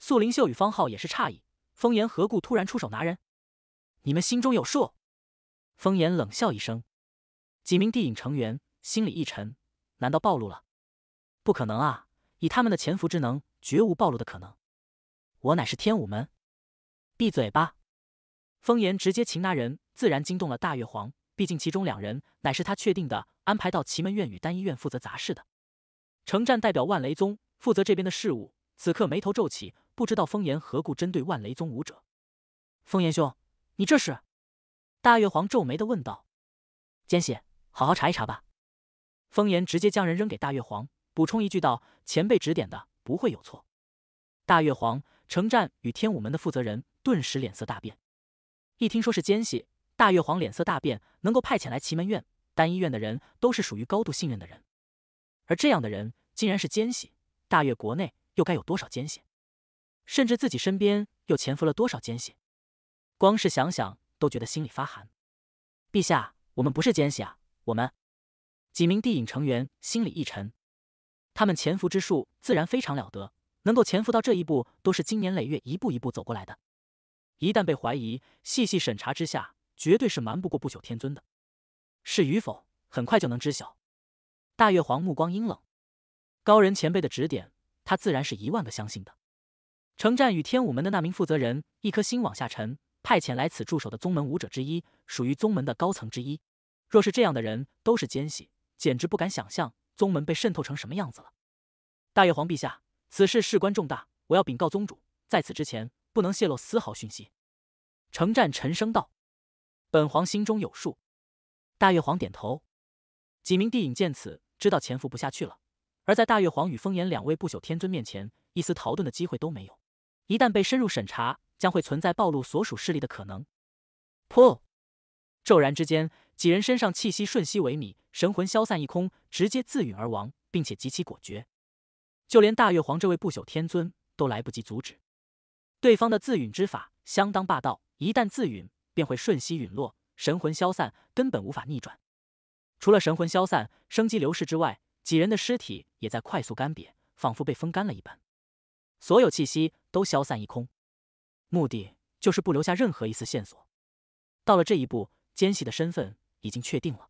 素灵秀与方浩也是诧异，风言何故突然出手拿人？你们心中有数。风言冷笑一声，几名地影成员心里一沉，难道暴露了？不可能啊，以他们的潜伏之能，绝无暴露的可能。我乃是天武门，闭嘴吧！风言直接擒拿人，自然惊动了大月皇。毕竟，其中两人乃是他确定的，安排到奇门院与丹医院负责杂事的。城战代表万雷宗负责这边的事务，此刻眉头皱起，不知道风言何故针对万雷宗武者。风言兄，你这是？大月皇皱眉的问道。奸细，好好查一查吧。风言直接将人扔给大月皇，补充一句道：“前辈指点的，不会有错。”大月皇、城战与天武门的负责人顿时脸色大变，一听说是奸细。大月皇脸色大变，能够派遣来奇门院、丹医院的人，都是属于高度信任的人，而这样的人竟然是奸细。大月国内又该有多少奸细？甚至自己身边又潜伏了多少奸细？光是想想都觉得心里发寒。陛下，我们不是奸细啊！我们几名地影成员心里一沉，他们潜伏之术自然非常了得，能够潜伏到这一步，都是经年累月一步一步走过来的。一旦被怀疑，细细审查之下。绝对是瞒不过不朽天尊的，是与否，很快就能知晓。大月皇目光阴冷，高人前辈的指点，他自然是一万个相信的。程战与天武门的那名负责人，一颗心往下沉。派遣来此驻守的宗门武者之一，属于宗门的高层之一。若是这样的人都是奸细，简直不敢想象宗门被渗透成什么样子了。大月皇陛下，此事事关重大，我要禀告宗主，在此之前，不能泄露丝毫讯息。程战沉声道。本皇心中有数，大月皇点头。几名帝影见此，知道潜伏不下去了，而在大月皇与风炎两位不朽天尊面前，一丝逃遁的机会都没有。一旦被深入审查，将会存在暴露所属势力的可能。噗！骤然之间，几人身上气息瞬息萎靡，神魂消散一空，直接自陨而亡，并且极其果决。就连大月皇这位不朽天尊都来不及阻止，对方的自陨之法相当霸道，一旦自陨。便会瞬息陨落，神魂消散，根本无法逆转。除了神魂消散、生机流逝之外，几人的尸体也在快速干瘪，仿佛被风干了一般，所有气息都消散一空。目的就是不留下任何一丝线索。到了这一步，奸细的身份已经确定了。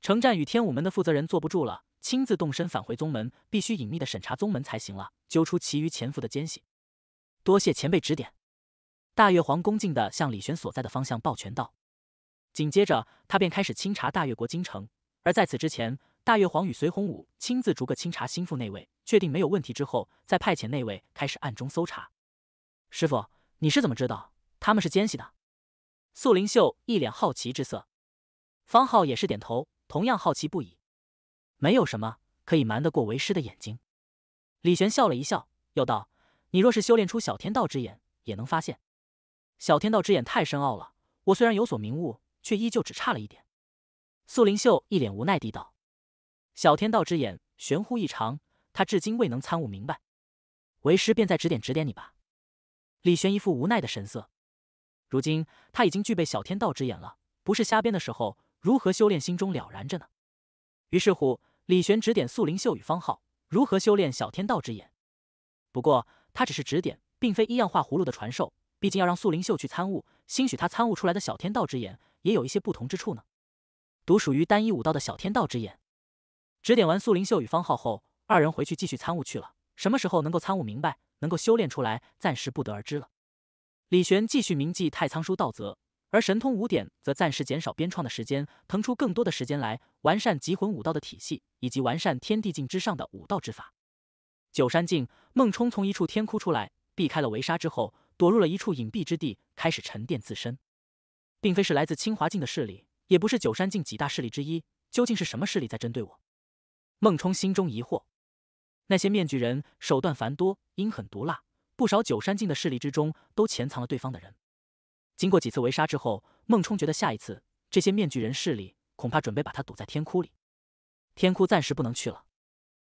城战与天武门的负责人坐不住了，亲自动身返回宗门，必须隐秘的审查宗门才行了，揪出其余潜伏的奸细。多谢前辈指点。大越皇恭敬的向李玄所在的方向抱拳道，紧接着他便开始清查大越国京城。而在此之前，大越皇与隋洪武亲自逐个清查心腹内卫，确定没有问题之后，再派遣内卫开始暗中搜查。师傅，你是怎么知道他们是奸细的？素灵秀一脸好奇之色，方浩也是点头，同样好奇不已。没有什么可以瞒得过为师的眼睛。李玄笑了一笑，又道：“你若是修炼出小天道之眼，也能发现。”小天道之眼太深奥了，我虽然有所明悟，却依旧只差了一点。素灵秀一脸无奈地道：“小天道之眼玄乎异常，他至今未能参悟明白。为师便再指点指点你吧。”李玄一副无奈的神色。如今他已经具备小天道之眼了，不是瞎编的时候，如何修炼心中了然着呢？于是乎，李玄指点素灵秀与方浩如何修炼小天道之眼。不过他只是指点，并非一样画葫芦的传授。毕竟要让素灵秀去参悟，兴许他参悟出来的小天道之眼也有一些不同之处呢。独属于单一武道的小天道之眼。指点完素灵秀与方浩后，二人回去继续参悟去了。什么时候能够参悟明白，能够修炼出来，暂时不得而知了。李玄继续铭记太仓书道则，而神通五点则暂时减少编创的时间，腾出更多的时间来完善极魂武道的体系，以及完善天地境之上的武道之法。九山境，孟冲从一处天窟出来，避开了围杀之后。躲入了一处隐蔽之地，开始沉淀自身，并非是来自清华境的势力，也不是九山境几大势力之一。究竟是什么势力在针对我？孟冲心中疑惑。那些面具人手段繁多，阴狠毒辣，不少九山境的势力之中都潜藏了对方的人。经过几次围杀之后，孟冲觉得下一次这些面具人势力恐怕准备把他堵在天窟里。天窟暂时不能去了。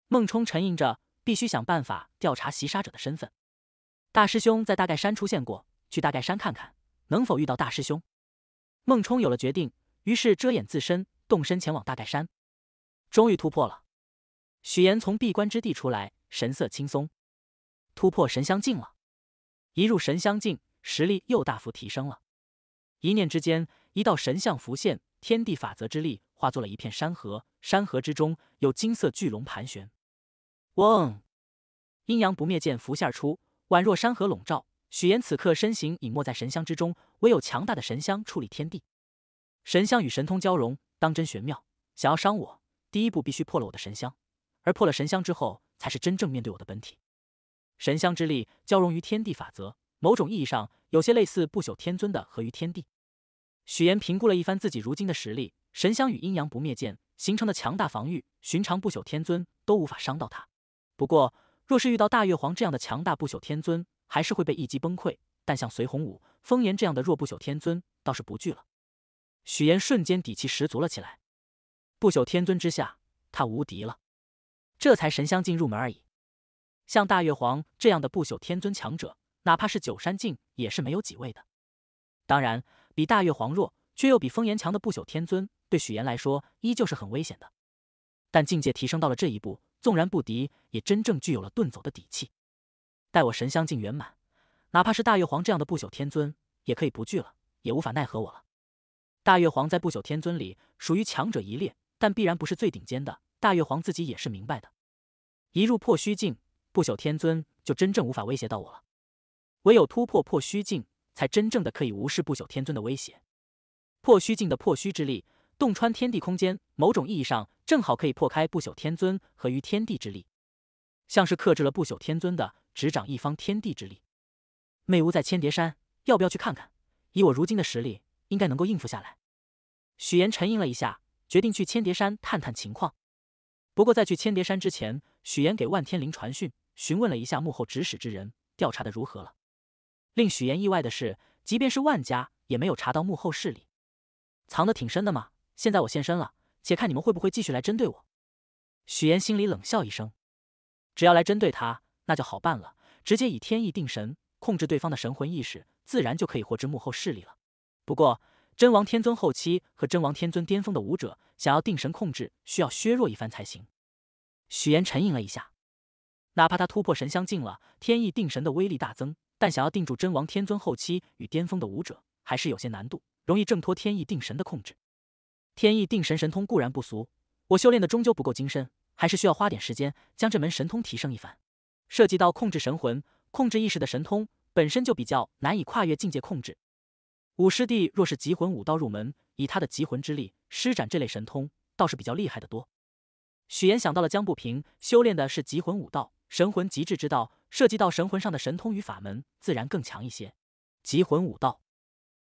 孟冲沉吟着，必须想办法调查袭杀者的身份。大师兄在大盖山出现过，去大盖山看看，能否遇到大师兄？孟冲有了决定，于是遮掩自身，动身前往大盖山。终于突破了。许岩从闭关之地出来，神色轻松，突破神相境了。一入神相境，实力又大幅提升了。一念之间，一道神像浮现，天地法则之力化作了一片山河，山河之中有金色巨龙盘旋。嗡，阴阳不灭剑浮现出。宛若山河笼罩，许岩此刻身形隐没在神香之中，唯有强大的神香矗立天地。神香与神通交融，当真玄妙。想要伤我，第一步必须破了我的神香，而破了神香之后，才是真正面对我的本体。神香之力交融于天地法则，某种意义上有些类似不朽天尊的合于天地。许岩评估了一番自己如今的实力，神香与阴阳不灭剑形成的强大防御，寻常不朽天尊都无法伤到他。不过，若是遇到大月皇这样的强大不朽天尊，还是会被一击崩溃。但像隋洪武、风炎这样的弱不朽天尊，倒是不惧了。许岩瞬间底气十足了起来，不朽天尊之下，他无敌了。这才神相境入门而已，像大月皇这样的不朽天尊强者，哪怕是九山境，也是没有几位的。当然，比大月皇弱却又比风炎强的不朽天尊，对许岩来说依旧是很危险的。但境界提升到了这一步。纵然不敌，也真正具有了遁走的底气。待我神相境圆满，哪怕是大月皇这样的不朽天尊，也可以不惧了，也无法奈何我了。大月皇在不朽天尊里属于强者一列，但必然不是最顶尖的。大月皇自己也是明白的，一入破虚境，不朽天尊就真正无法威胁到我了。唯有突破破虚境，才真正的可以无视不朽天尊的威胁。破虚境的破虚之力。洞穿天地空间，某种意义上正好可以破开不朽天尊和于天地之力，像是克制了不朽天尊的执掌一方天地之力。魅巫在千叠山，要不要去看看？以我如今的实力，应该能够应付下来。许岩沉吟了一下，决定去千叠山探探情况。不过在去千叠山之前，许岩给万天灵传讯，询问了一下幕后指使之人调查的如何了。令许岩意外的是，即便是万家也没有查到幕后势力，藏得挺深的嘛。现在我现身了，且看你们会不会继续来针对我。许岩心里冷笑一声，只要来针对他，那就好办了，直接以天意定神控制对方的神魂意识，自然就可以获知幕后势力了。不过，真王天尊后期和真王天尊巅峰的武者，想要定神控制，需要削弱一番才行。许岩沉吟了一下，哪怕他突破神相境了，天意定神的威力大增，但想要定住真王天尊后期与巅峰的武者，还是有些难度，容易挣脱天意定神的控制。天意定神神通固然不俗，我修炼的终究不够精深，还是需要花点时间将这门神通提升一番。涉及到控制神魂、控制意识的神通，本身就比较难以跨越境界控制。五师弟若是极魂武道入门，以他的极魂之力施展这类神通，倒是比较厉害的多。许岩想到了江不平修炼的是极魂武道，神魂极致之道，涉及到神魂上的神通与法门，自然更强一些。极魂武道。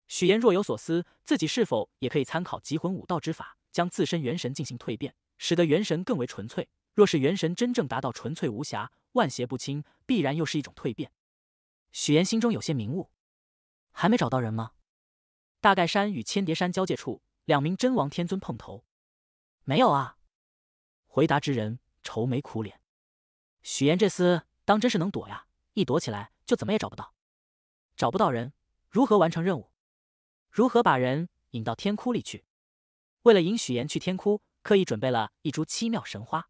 许岩若有所思，自己是否也可以参考极魂武道之法，将自身元神进行蜕变，使得元神更为纯粹？若是元神真正达到纯粹无瑕、万邪不侵，必然又是一种蜕变。许岩心中有些明悟。还没找到人吗？大盖山与千叠山交界处，两名真王天尊碰头。没有啊。回答之人愁眉苦脸。许岩这厮当真是能躲呀，一躲起来就怎么也找不到。找不到人，如何完成任务？如何把人引到天窟里去？为了引许岩去天窟，刻意准备了一株七妙神花，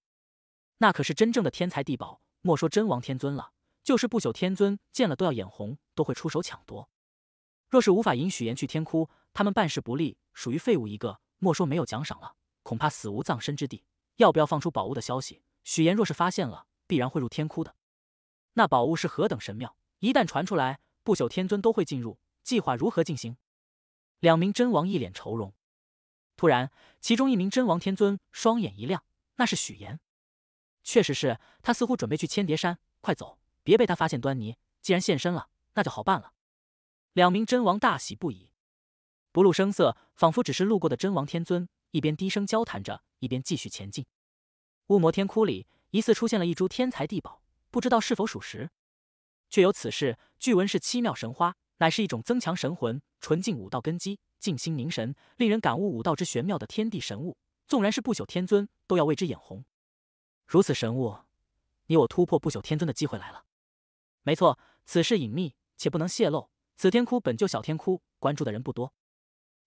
那可是真正的天才地宝。莫说真王天尊了，就是不朽天尊见了都要眼红，都会出手抢夺。若是无法引许岩去天窟，他们办事不利，属于废物一个。莫说没有奖赏了，恐怕死无葬身之地。要不要放出宝物的消息？许岩若是发现了，必然会入天窟的。那宝物是何等神妙？一旦传出来，不朽天尊都会进入。计划如何进行？两名真王一脸愁容，突然，其中一名真王天尊双眼一亮，那是许岩，确实是他，似乎准备去千叠山，快走，别被他发现端倪。既然现身了，那就好办了。两名真王大喜不已，不露声色，仿佛只是路过的真王天尊，一边低声交谈着，一边继续前进。乌魔天窟里疑似出现了一株天才地宝，不知道是否属实？却有此事，据闻是七妙神花。乃是一种增强神魂、纯净武道根基、静心凝神，令人感悟武道之玄妙的天地神物。纵然是不朽天尊，都要为之眼红。如此神物，你我突破不朽天尊的机会来了。没错，此事隐秘且不能泄露。此天窟本就小天窟，关注的人不多。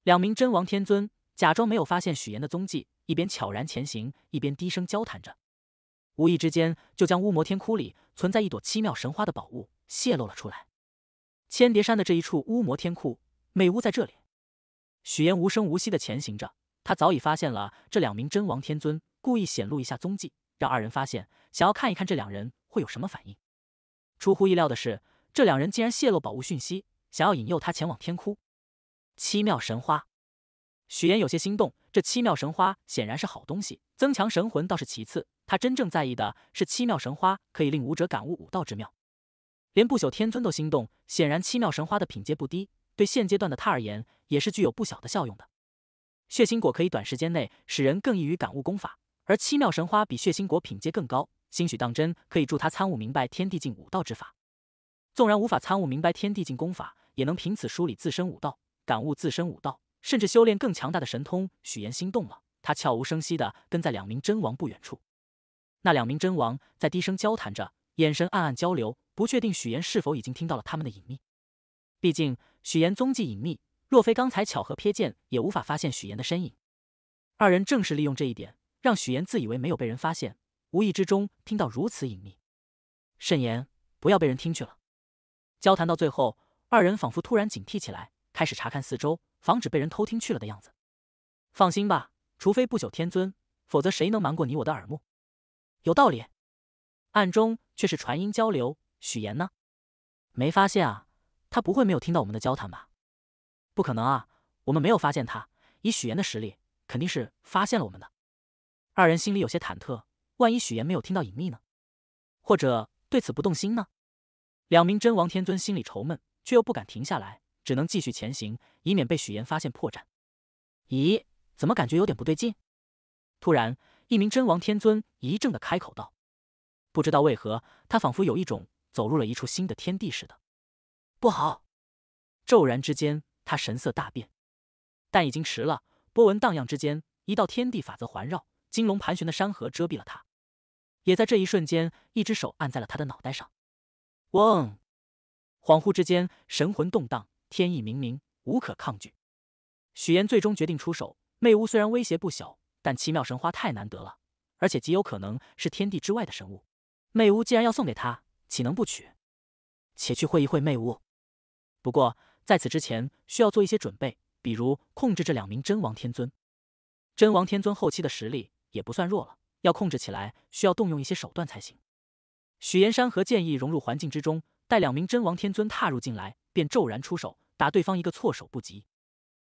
两名真王天尊假装没有发现许岩的踪迹，一边悄然前行，一边低声交谈着，无意之间就将乌魔天窟里存在一朵七妙神花的宝物泄露了出来。千叠山的这一处乌魔天窟，美屋在这里。许岩无声无息的前行着，他早已发现了这两名真王天尊，故意显露一下踪迹，让二人发现，想要看一看这两人会有什么反应。出乎意料的是，这两人竟然泄露宝物讯息，想要引诱他前往天窟。七妙神花，许岩有些心动。这七妙神花显然是好东西，增强神魂倒是其次，他真正在意的是七妙神花可以令武者感悟武道之妙。连不朽天尊都心动，显然七妙神花的品阶不低，对现阶段的他而言也是具有不小的效用的。血腥果可以短时间内使人更易于感悟功法，而七妙神花比血腥果品阶更高，兴许当真可以助他参悟明白天地境武道之法。纵然无法参悟明白天地境功法，也能凭此梳理自身武道，感悟自身武道，甚至修炼更强大的神通。许岩心动了，他悄无声息的跟在两名真王不远处，那两名真王在低声交谈着。眼神暗暗交流，不确定许岩是否已经听到了他们的隐秘。毕竟许岩踪迹隐秘，若非刚才巧合瞥见，也无法发现许岩的身影。二人正是利用这一点，让许岩自以为没有被人发现，无意之中听到如此隐秘。慎言，不要被人听去了。交谈到最后，二人仿佛突然警惕起来，开始查看四周，防止被人偷听去了的样子。放心吧，除非不朽天尊，否则谁能瞒过你我的耳目？有道理。暗中却是传音交流。许岩呢？没发现啊？他不会没有听到我们的交谈吧？不可能啊！我们没有发现他，以许岩的实力，肯定是发现了我们的。二人心里有些忐忑，万一许岩没有听到隐秘呢？或者对此不动心呢？两名真王天尊心里愁闷，却又不敢停下来，只能继续前行，以免被许岩发现破绽。咦？怎么感觉有点不对劲？突然，一名真王天尊一怔的开口道。不知道为何，他仿佛有一种走入了一处新的天地似的。不好！骤然之间，他神色大变，但已经迟了。波纹荡漾之间，一道天地法则环绕，金龙盘旋的山河遮蔽了他。也在这一瞬间，一只手按在了他的脑袋上。嗡！恍惚之间，神魂动荡，天意冥冥，无可抗拒。许岩最终决定出手。魅巫虽然威胁不小，但奇妙神花太难得了，而且极有可能是天地之外的神物。魅巫既然要送给他，岂能不娶？且去会一会魅巫。不过在此之前，需要做一些准备，比如控制这两名真王天尊。真王天尊后期的实力也不算弱了，要控制起来，需要动用一些手段才行。许延山和剑意融入环境之中，待两名真王天尊踏入进来，便骤然出手，打对方一个措手不及。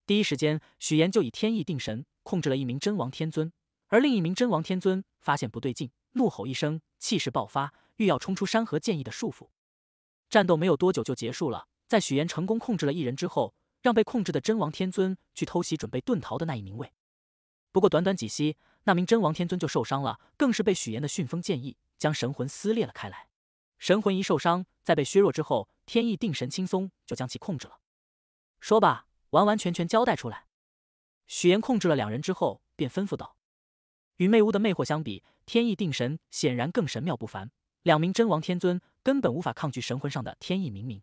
第一时间，许岩就以天意定神，控制了一名真王天尊，而另一名真王天尊发现不对劲。怒吼一声，气势爆发，欲要冲出山河剑意的束缚。战斗没有多久就结束了，在许岩成功控制了一人之后，让被控制的真王天尊去偷袭准备遁逃的那一名卫。不过短短几息，那名真王天尊就受伤了，更是被许岩的旋风剑意将神魂撕裂了开来。神魂一受伤，在被削弱之后，天意定神轻松就将其控制了。说吧，完完全全交代出来。许岩控制了两人之后，便吩咐道。与魅巫的魅惑相比，天意定神显然更神妙不凡。两名真王天尊根本无法抗拒神魂上的天意冥冥，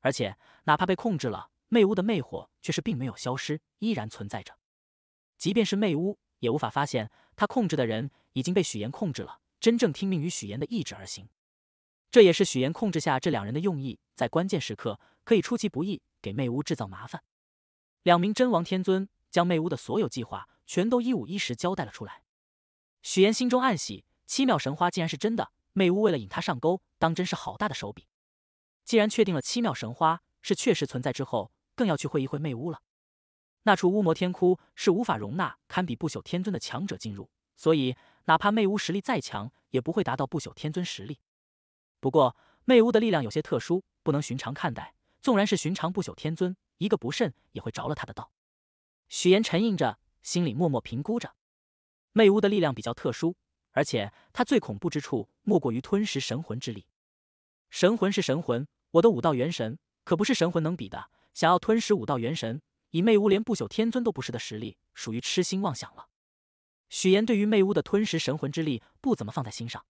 而且哪怕被控制了，魅巫的魅惑却是并没有消失，依然存在着。即便是魅巫，也无法发现他控制的人已经被许岩控制了，真正听命于许岩的意志而行。这也是许岩控制下这两人的用意，在关键时刻可以出其不意，给魅巫制造麻烦。两名真王天尊将魅巫的所有计划。全都一五一十交代了出来，许岩心中暗喜，七妙神花竟然是真的。魅巫为了引他上钩，当真是好大的手笔。既然确定了七妙神花是确实存在之后，更要去会一会魅巫了。那处巫魔天窟是无法容纳堪比不朽天尊的强者进入，所以哪怕魅巫实力再强，也不会达到不朽天尊实力。不过，魅巫的力量有些特殊，不能寻常看待。纵然是寻常不朽天尊，一个不慎也会着了他的道。许岩沉吟着。心里默默评估着，媚巫的力量比较特殊，而且他最恐怖之处莫过于吞食神魂之力。神魂是神魂，我的武道元神可不是神魂能比的。想要吞食武道元神，以魅巫连不朽天尊都不是的实力，属于痴心妄想了。许岩对于魅巫的吞食神魂之力不怎么放在心上，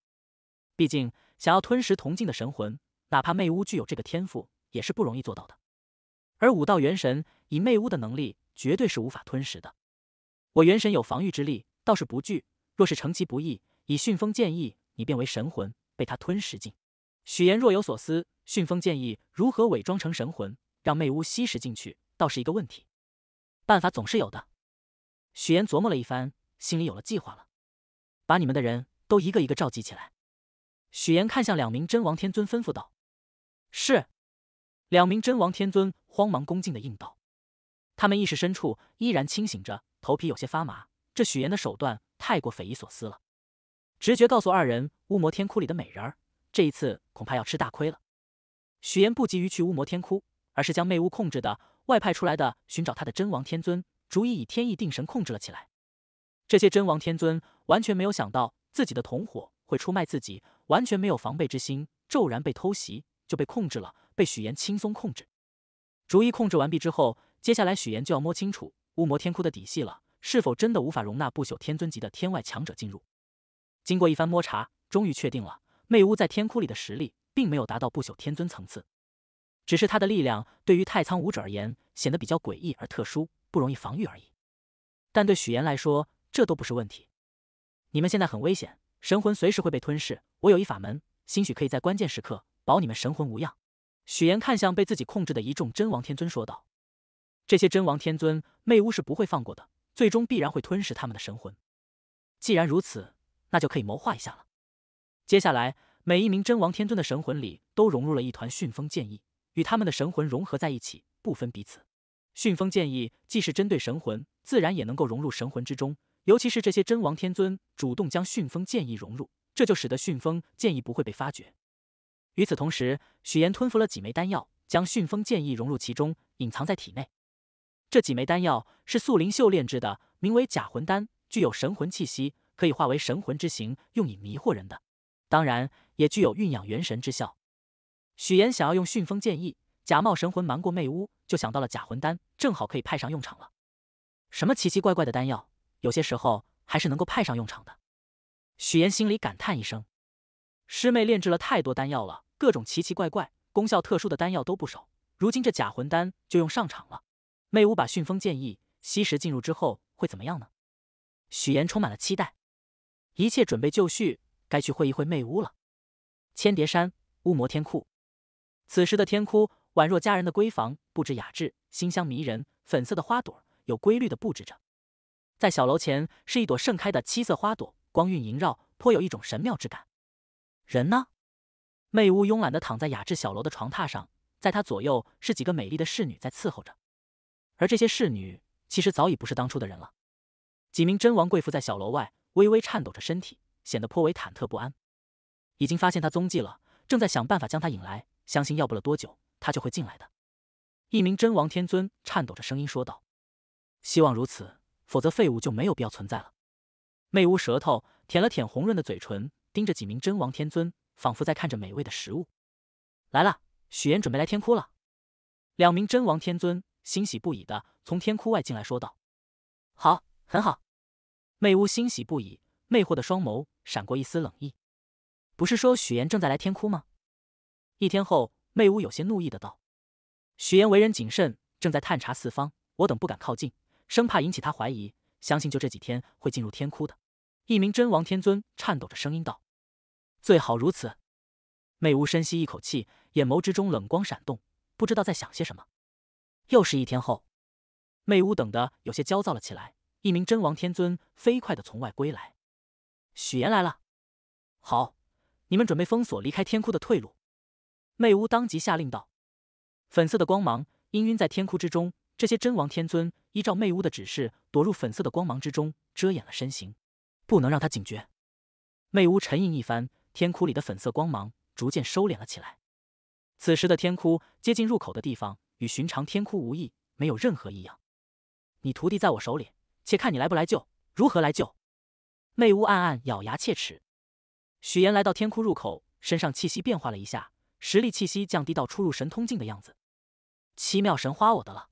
毕竟想要吞食铜镜的神魂，哪怕魅巫具有这个天赋，也是不容易做到的。而武道元神，以魅巫的能力，绝对是无法吞食的。我元神有防御之力，倒是不惧。若是乘其不意，以巽风剑意，你便为神魂，被他吞食尽。许岩若有所思，巽风剑意如何伪装成神魂，让魅巫吸食进去，倒是一个问题。办法总是有的。许岩琢磨了一番，心里有了计划了。把你们的人都一个一个召集起来。许岩看向两名真王天尊，吩咐道：“是。”两名真王天尊慌忙恭敬的应道。他们意识深处依然清醒着。头皮有些发麻，这许炎的手段太过匪夷所思了。直觉告诉二人，乌魔天窟里的美人儿，这一次恐怕要吃大亏了。许炎不急于去乌魔天窟，而是将媚巫控制的外派出来的寻找他的真王天尊，逐一以天意定神控制了起来。这些真王天尊完全没有想到自己的同伙会出卖自己，完全没有防备之心，骤然被偷袭就被控制了，被许岩轻松控制。逐一控制完毕之后，接下来许岩就要摸清楚。乌魔天窟的底细了，是否真的无法容纳不朽天尊级的天外强者进入？经过一番摸查，终于确定了，魅巫在天窟里的实力并没有达到不朽天尊层次，只是他的力量对于太仓武者而言显得比较诡异而特殊，不容易防御而已。但对许岩来说，这都不是问题。你们现在很危险，神魂随时会被吞噬。我有一法门，兴许可以在关键时刻保你们神魂无恙。许岩看向被自己控制的一众真王天尊，说道。这些真王天尊媚巫是不会放过的，最终必然会吞噬他们的神魂。既然如此，那就可以谋划一下了。接下来，每一名真王天尊的神魂里都融入了一团旋风剑意，与他们的神魂融合在一起，不分彼此。旋风剑意既是针对神魂，自然也能够融入神魂之中。尤其是这些真王天尊主动将旋风剑意融入，这就使得旋风剑意不会被发觉。与此同时，许岩吞服了几枚丹药，将旋风剑意融入其中，隐藏在体内。这几枚丹药是素灵秀炼制的，名为假魂丹，具有神魂气息，可以化为神魂之形，用以迷惑人的。当然，也具有蕴养元神之效。许岩想要用巽风剑意假冒神魂瞒过魅巫，就想到了假魂丹，正好可以派上用场了。什么奇奇怪怪的丹药，有些时候还是能够派上用场的。许岩心里感叹一声：“师妹炼制了太多丹药了，各种奇奇怪怪、功效特殊的丹药都不少。如今这假魂丹就用上场了。”魅巫把驯风建议吸食进入之后会怎么样呢？许炎充满了期待。一切准备就绪，该去会一会魅巫了。千叠山乌魔天窟，此时的天窟宛若佳人的闺房，布置雅致，馨香迷人。粉色的花朵有规律的布置着，在小楼前是一朵盛开的七色花朵，光晕萦绕，颇有一种神妙之感。人呢？魅巫慵懒的躺在雅致小楼的床榻上，在他左右是几个美丽的侍女在伺候着。而这些侍女其实早已不是当初的人了。几名真王跪伏在小楼外，微微颤抖着身体，显得颇为忐忑不安。已经发现他踪迹了，正在想办法将他引来。相信要不了多久，他就会进来的。一名真王天尊颤抖着声音说道：“希望如此，否则废物就没有必要存在了。”魅巫舌头舔了舔红润的嘴唇，盯着几名真王天尊，仿佛在看着美味的食物。来了，许岩准备来天窟了。两名真王天尊。欣喜不已的从天窟外进来，说道：“好，很好。”魅巫欣喜不已，魅惑的双眸闪过一丝冷意。不是说许岩正在来天窟吗？一天后，魅巫有些怒意的道：“许岩为人谨慎，正在探查四方，我等不敢靠近，生怕引起他怀疑。相信就这几天会进入天窟的。”一名真王天尊颤抖着声音道：“最好如此。”魅巫深吸一口气，眼眸之中冷光闪动，不知道在想些什么。又是一天后，魅巫等的有些焦躁了起来。一名真王天尊飞快的从外归来：“许岩来了，好，你们准备封锁离开天窟的退路。”魅巫当即下令道：“粉色的光芒氤氲在天窟之中，这些真王天尊依照魅巫的指示，躲入粉色的光芒之中，遮掩了身形，不能让他警觉。”魅巫沉吟一番，天窟里的粉色光芒逐渐收敛了起来。此时的天窟接近入口的地方。与寻常天窟无异，没有任何异样。你徒弟在我手里，且看你来不来救，如何来救？魅巫暗暗咬牙切齿。许岩来到天窟入口，身上气息变化了一下，实力气息降低到初入神通境的样子。七妙神花，我的了。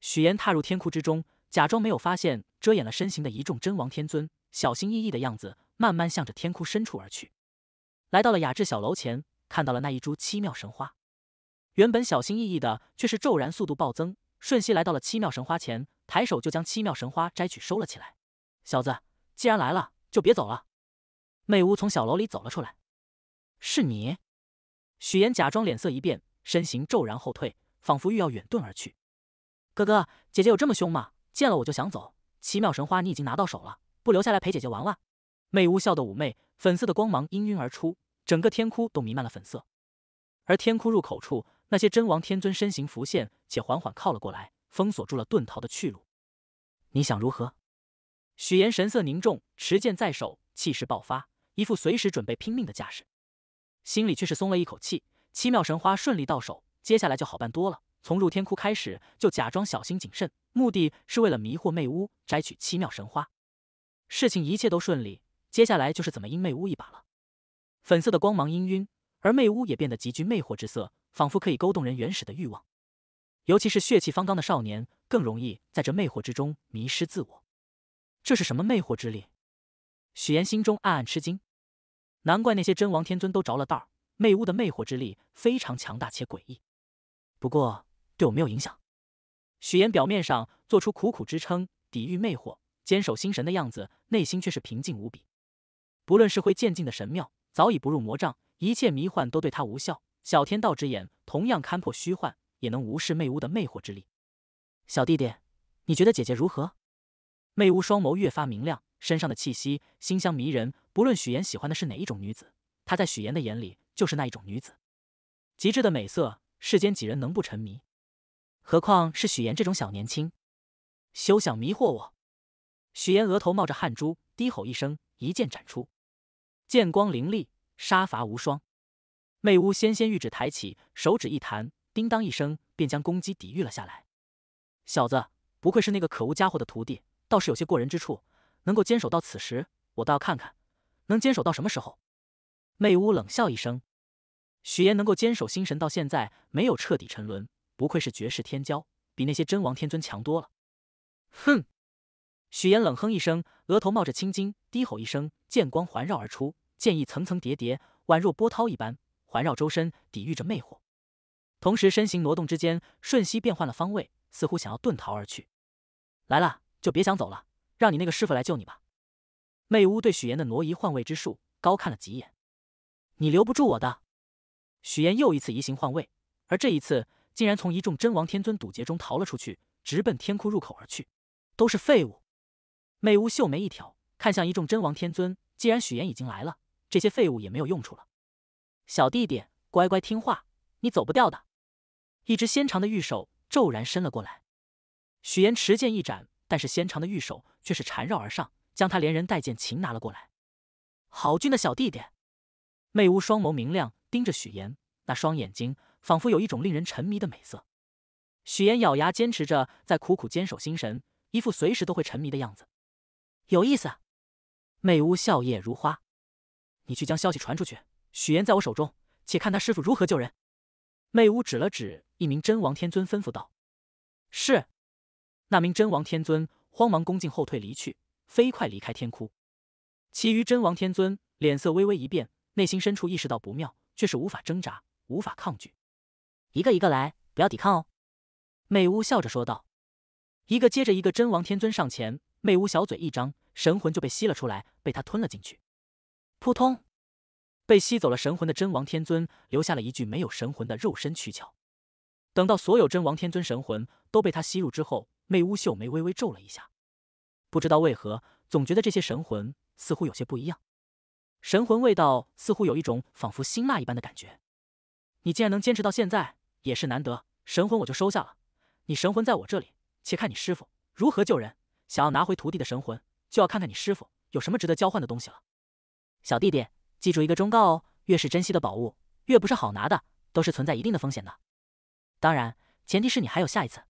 许岩踏入天窟之中，假装没有发现遮掩了身形的一众真王天尊，小心翼翼的样子，慢慢向着天窟深处而去。来到了雅致小楼前，看到了那一株七妙神花。原本小心翼翼的，却是骤然速度暴增，瞬息来到了七妙神花前，抬手就将七妙神花摘取收了起来。小子，既然来了，就别走了。魅巫从小楼里走了出来，是你？许岩假装脸色一变，身形骤然后退，仿佛欲要远遁而去。哥哥，姐姐有这么凶吗？见了我就想走？七妙神花你已经拿到手了，不留下来陪姐姐玩玩？魅巫笑得妩媚，粉色的光芒氤氲而出，整个天窟都弥漫了粉色，而天窟入口处。那些真王天尊身形浮现，且缓缓靠了过来，封锁住了遁逃的去路。你想如何？许岩神色凝重，持剑在手，气势爆发，一副随时准备拼命的架势。心里却是松了一口气，七妙神花顺利到手，接下来就好办多了。从入天窟开始，就假装小心谨慎，目的是为了迷惑魅巫，摘取七妙神花。事情一切都顺利，接下来就是怎么阴魅巫一把了。粉色的光芒氤氲，而魅巫也变得极具魅惑之色。仿佛可以勾动人原始的欲望，尤其是血气方刚的少年，更容易在这魅惑之中迷失自我。这是什么魅惑之力？许岩心中暗暗吃惊。难怪那些真王天尊都着了道儿，魅巫的魅惑之力非常强大且诡异。不过对我没有影响。许岩表面上做出苦苦支撑、抵御魅惑、坚守心神的样子，内心却是平静无比。不论是会渐进的神庙，早已不入魔障，一切迷幻都对他无效。小天道之眼同样看破虚幻，也能无视魅巫的魅惑之力。小弟弟，你觉得姐姐如何？魅巫双眸越发明亮，身上的气息馨香迷人。不论许岩喜欢的是哪一种女子，她在许岩的眼里就是那一种女子。极致的美色，世间几人能不沉迷？何况是许岩这种小年轻，休想迷惑我！许岩额头冒着汗珠，低吼一声，一剑斩出，剑光凌厉，杀伐无双。魅巫纤纤玉指抬起，手指一弹，叮当一声，便将攻击抵御了下来。小子，不愧是那个可恶家伙的徒弟，倒是有些过人之处，能够坚守到此时，我倒要看看，能坚守到什么时候。魅巫冷笑一声，许岩能够坚守心神到现在，没有彻底沉沦，不愧是绝世天骄，比那些真王天尊强多了。哼！许岩冷哼一声，额头冒着青筋，低吼一声，剑光环绕而出，剑意层层叠叠，宛若波涛一般。环绕周身抵御着魅惑，同时身形挪动之间，瞬息变换了方位，似乎想要遁逃而去。来了就别想走了，让你那个师傅来救你吧。魅巫对许岩的挪移换位之术高看了几眼，你留不住我的。许岩又一次移形换位，而这一次竟然从一众真王天尊堵截中逃了出去，直奔天窟入口而去。都是废物！魅巫秀眉一挑，看向一众真王天尊，既然许岩已经来了，这些废物也没有用处了。小弟弟，乖乖听话，你走不掉的。一只纤长的玉手骤然伸了过来，许岩持剑一斩，但是纤长的玉手却是缠绕而上，将他连人带剑擒拿了过来。好俊的小弟弟，魅巫双眸明亮，盯着许岩，那双眼睛仿佛有一种令人沉迷的美色。许岩咬牙坚持着，在苦苦坚守心神，一副随时都会沉迷的样子。有意思，魅巫笑靥如花，你去将消息传出去。许岩在我手中，且看他师傅如何救人。魅巫指了指一名真王天尊，吩咐道：“是。”那名真王天尊慌忙恭敬后退离去，飞快离开天窟。其余真王天尊脸色微微一变，内心深处意识到不妙，却是无法挣扎，无法抗拒。一个一个来，不要抵抗哦。”魅巫笑着说道。一个接着一个真王天尊上前，魅巫小嘴一张，神魂就被吸了出来，被他吞了进去。扑通。被吸走了神魂的真王天尊留下了一具没有神魂的肉身躯壳。等到所有真王天尊神魂都被他吸入之后，媚乌秀眉微微皱了一下，不知道为何，总觉得这些神魂似乎有些不一样。神魂味道似乎有一种仿佛辛辣一般的感觉。你竟然能坚持到现在，也是难得。神魂我就收下了，你神魂在我这里，且看你师傅如何救人。想要拿回徒弟的神魂，就要看看你师傅有什么值得交换的东西了，小弟弟。记住一个忠告哦，越是珍惜的宝物，越不是好拿的，都是存在一定的风险的。当然，前提是你还有下一次。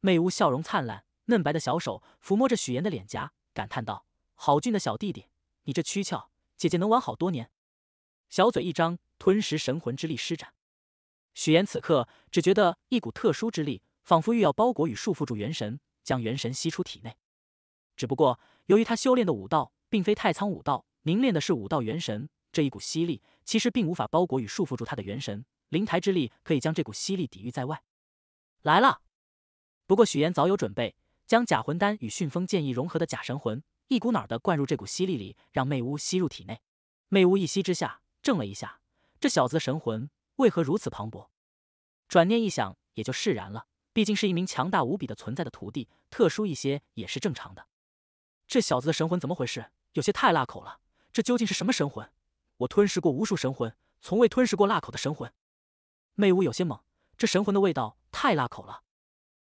魅巫笑容灿烂，嫩白的小手抚摸着许岩的脸颊，感叹道：“好俊的小弟弟，你这躯壳，姐姐能玩好多年。”小嘴一张，吞食神魂之力施展。许岩此刻只觉得一股特殊之力，仿佛欲要包裹与束缚住元神，将元神吸出体内。只不过，由于他修炼的武道并非太仓武道。凝练的是武道元神，这一股吸力其实并无法包裹与束缚住他的元神，灵台之力可以将这股吸力抵御在外。来了，不过许岩早有准备，将假魂丹与巽风剑意融合的假神魂一股脑的灌入这股吸力里，让魅巫吸入体内。魅巫一吸之下，怔了一下，这小子的神魂为何如此磅礴？转念一想，也就释然了，毕竟是一名强大无比的存在的徒弟，特殊一些也是正常的。这小子的神魂怎么回事？有些太辣口了。这究竟是什么神魂？我吞噬过无数神魂，从未吞噬过辣口的神魂。魅巫有些猛，这神魂的味道太辣口了。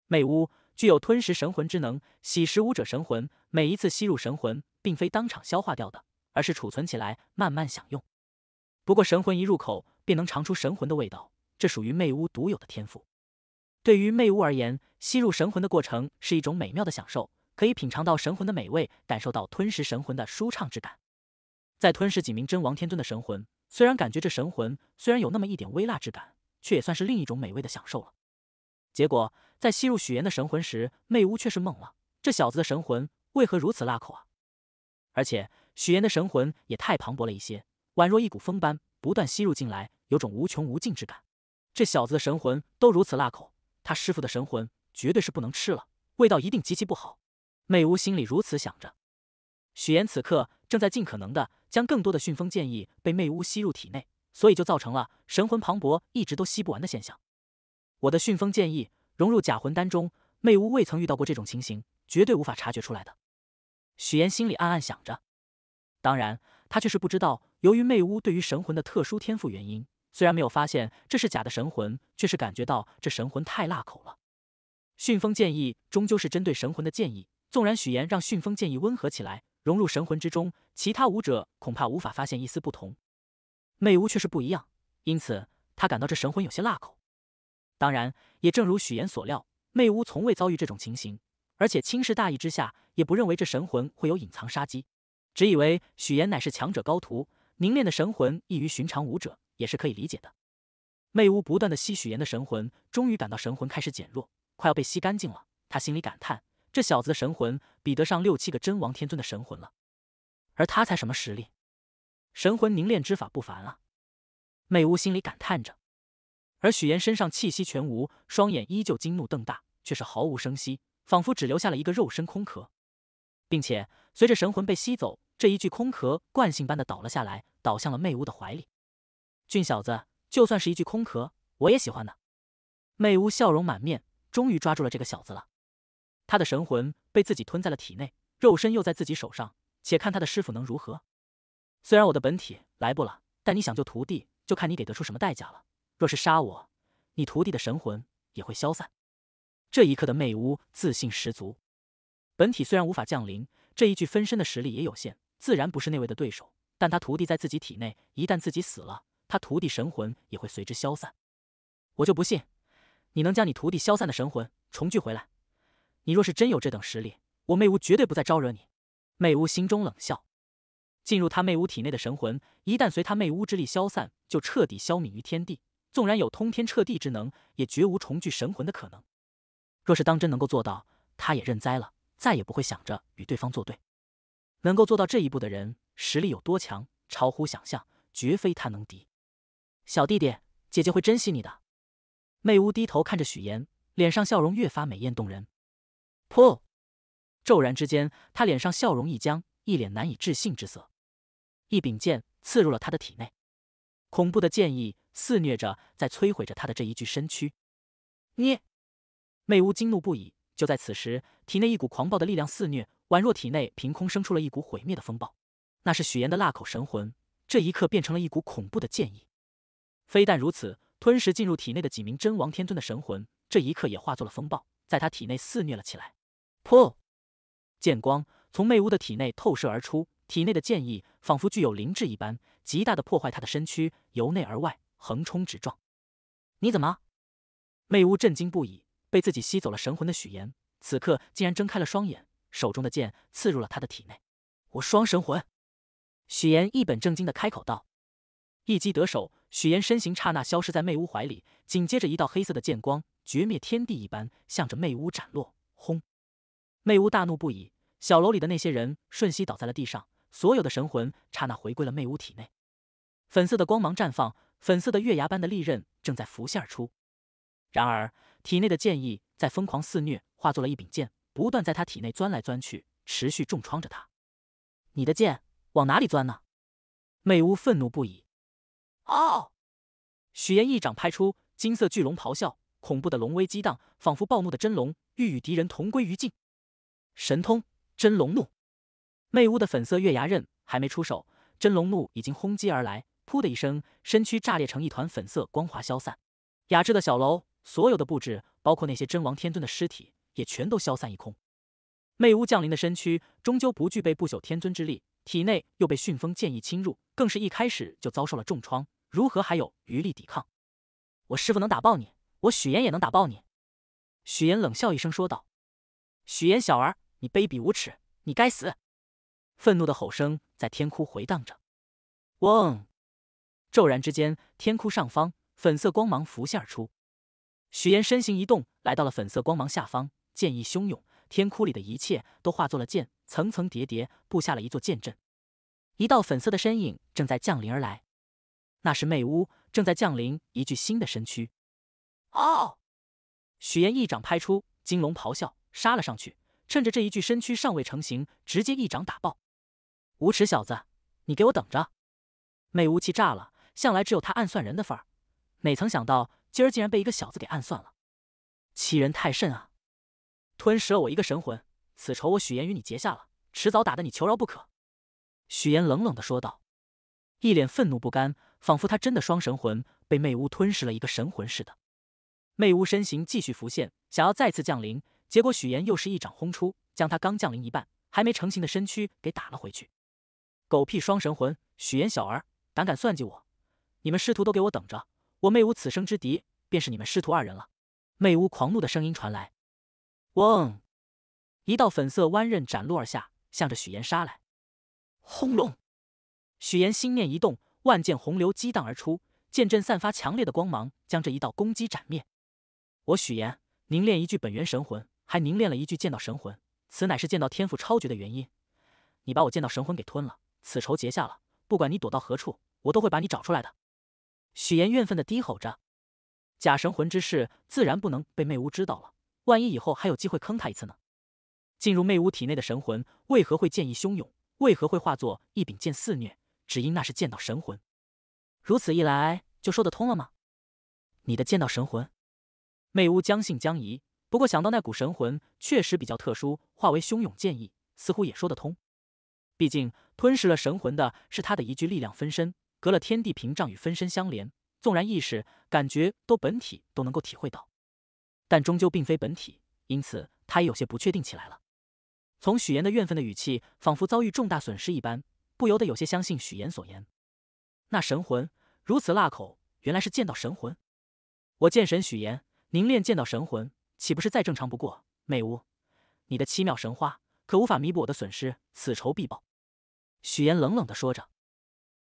魅巫具有吞噬神魂之能，喜食武者神魂。每一次吸入神魂，并非当场消化掉的，而是储存起来慢慢享用。不过神魂一入口，便能尝出神魂的味道，这属于魅巫独有的天赋。对于魅巫而言，吸入神魂的过程是一种美妙的享受，可以品尝到神魂的美味，感受到吞食神魂的舒畅之感。再吞噬几名真王天尊的神魂，虽然感觉这神魂虽然有那么一点微辣之感，却也算是另一种美味的享受了。结果在吸入许岩的神魂时，魅巫却是懵了：这小子的神魂为何如此辣口啊？而且许岩的神魂也太磅礴了一些，宛若一股风般不断吸入进来，有种无穷无尽之感。这小子的神魂都如此辣口，他师傅的神魂绝对是不能吃了，味道一定极其不好。魅巫心里如此想着。许岩此刻正在尽可能的将更多的巽风剑意被魅巫吸入体内，所以就造成了神魂磅礴一直都吸不完的现象。我的巽风剑意融入假魂丹中，魅巫未曾遇到过这种情形，绝对无法察觉出来的。许岩心里暗暗想着，当然他却是不知道，由于魅巫对于神魂的特殊天赋原因，虽然没有发现这是假的神魂，却是感觉到这神魂太辣口了。巽风剑意终究是针对神魂的剑意，纵然许岩让巽风剑意温和起来。融入神魂之中，其他武者恐怕无法发现一丝不同。魅巫却是不一样，因此他感到这神魂有些辣口。当然，也正如许岩所料，魅巫从未遭遇这种情形，而且轻视大意之下，也不认为这神魂会有隐藏杀机，只以为许岩乃是强者高徒，凝练的神魂异于寻常武者，也是可以理解的。魅巫不断的吸许岩的神魂，终于感到神魂开始减弱，快要被吸干净了。他心里感叹：这小子的神魂。比得上六七个真王天尊的神魂了，而他才什么实力？神魂凝练之法不凡啊！魅巫心里感叹着。而许岩身上气息全无，双眼依旧惊怒瞪大，却是毫无声息，仿佛只留下了一个肉身空壳。并且随着神魂被吸走，这一具空壳惯性般的倒了下来，倒向了魅巫的怀里。俊小子，就算是一具空壳，我也喜欢呢。魅巫笑容满面，终于抓住了这个小子了。他的神魂被自己吞在了体内，肉身又在自己手上，且看他的师傅能如何。虽然我的本体来不了，但你想救徒弟，就看你给得出什么代价了。若是杀我，你徒弟的神魂也会消散。这一刻的魅巫自信十足，本体虽然无法降临，这一具分身的实力也有限，自然不是那位的对手。但他徒弟在自己体内，一旦自己死了，他徒弟神魂也会随之消散。我就不信你能将你徒弟消散的神魂重聚回来。你若是真有这等实力，我妹巫绝对不再招惹你。妹巫心中冷笑，进入他妹巫体内的神魂，一旦随他妹巫之力消散，就彻底消泯于天地。纵然有通天彻地之能，也绝无重聚神魂的可能。若是当真能够做到，他也认栽了，再也不会想着与对方作对。能够做到这一步的人，实力有多强，超乎想象，绝非他能敌。小弟弟，姐姐会珍惜你的。妹巫低头看着许言，脸上笑容越发美艳动人。噗！骤然之间，他脸上笑容一僵，一脸难以置信之色。一柄剑刺入了他的体内，恐怖的剑意肆虐着，在摧毁着他的这一具身躯。你！魅巫惊怒不已。就在此时，体内一股狂暴的力量肆虐，宛若体内凭空生出了一股毁灭的风暴。那是许岩的辣口神魂，这一刻变成了一股恐怖的剑意。非但如此，吞食进入体内的几名真王天尊的神魂，这一刻也化作了风暴，在他体内肆虐了起来。破！剑光从魅巫的体内透射而出，体内的剑意仿佛具有灵智一般，极大的破坏他的身躯，由内而外横冲直撞。你怎么？魅巫震惊不已，被自己吸走了神魂的许岩，此刻竟然睁开了双眼，手中的剑刺入了他的体内。我双神魂！许岩一本正经的开口道。一击得手，许岩身形刹那消失在魅巫怀里，紧接着一道黑色的剑光，绝灭天地一般，向着魅巫斩落。轰！魅巫大怒不已，小楼里的那些人瞬息倒在了地上，所有的神魂刹那回归了魅屋体内。粉色的光芒绽放，粉色的月牙般的利刃正在浮现而出。然而，体内的剑意在疯狂肆虐，化作了一柄剑，不断在他体内钻来钻去，持续重创着他。你的剑往哪里钻呢？魅巫愤怒不已。哦！许岩一掌拍出，金色巨龙咆哮，恐怖的龙威激荡，仿佛暴怒的真龙，欲与敌人同归于尽。神通真龙怒，魅巫的粉色月牙刃还没出手，真龙怒已经轰击而来。噗的一声，身躯炸裂成一团粉色光华消散。雅致的小楼，所有的布置，包括那些真王天尊的尸体，也全都消散一空。魅巫降临的身躯，终究不具备不朽天尊之力，体内又被巽风剑意侵入，更是一开始就遭受了重创，如何还有余力抵抗？我师傅能打爆你，我许岩也能打爆你。许岩冷笑一声说道：“许岩小儿。”你卑鄙无耻，你该死！愤怒的吼声在天窟回荡着。嗡！骤然之间，天窟上方粉色光芒浮现而出。许岩身形一动，来到了粉色光芒下方，剑意汹涌，天窟里的一切都化作了剑，层层叠叠布下了一座剑阵。一道粉色的身影正在降临而来，那是魅巫正在降临一具新的身躯。哦！许岩一掌拍出，金龙咆哮，杀了上去。趁着这一具身躯尚未成型，直接一掌打爆！无耻小子，你给我等着！魅巫气炸了，向来只有他暗算人的份儿，哪曾想到今儿竟然被一个小子给暗算了！欺人太甚啊！吞食了我一个神魂，此仇我许岩与你结下了，迟早打得你求饶不可！许岩冷冷的说道，一脸愤怒不甘，仿佛他真的双神魂被魅巫吞噬了一个神魂似的。魅巫身形继续浮现，想要再次降临。结果许岩又是一掌轰出，将他刚降临一半、还没成型的身躯给打了回去。狗屁双神魂！许岩小儿，胆敢算计我！你们师徒都给我等着！我魅巫此生之敌，便是你们师徒二人了！魅巫狂怒的声音传来。嗡！一道粉色弯刃斩落而下，向着许岩杀来。轰隆！许岩心念一动，万剑洪流激荡而出，剑阵散发强烈的光芒，将这一道攻击斩灭。我许岩凝练一具本源神魂。还凝练了一句剑道神魂，此乃是剑道天赋超绝的原因。你把我剑道神魂给吞了，此仇结下了。不管你躲到何处，我都会把你找出来的。许岩怨愤的低吼着：“假神魂之事自然不能被魅巫知道了，万一以后还有机会坑他一次呢？”进入魅巫体内的神魂为何会剑意汹涌？为何会化作一柄剑肆虐？只因那是剑道神魂。如此一来就说得通了吗？你的剑道神魂？魅巫将信将疑。不过想到那股神魂确实比较特殊，化为汹涌剑意，似乎也说得通。毕竟吞噬了神魂的是他的一具力量分身，隔了天地屏障与分身相连，纵然意识、感觉都本体都能够体会到，但终究并非本体，因此他也有些不确定起来了。从许岩的怨愤的语气，仿佛遭遇重大损失一般，不由得有些相信许岩所言。那神魂如此辣口，原来是剑道神魂。我剑神许岩，凝练剑道神魂。岂不是再正常不过？媚巫，你的七妙神花可无法弥补我的损失，此仇必报。许岩冷冷的说着。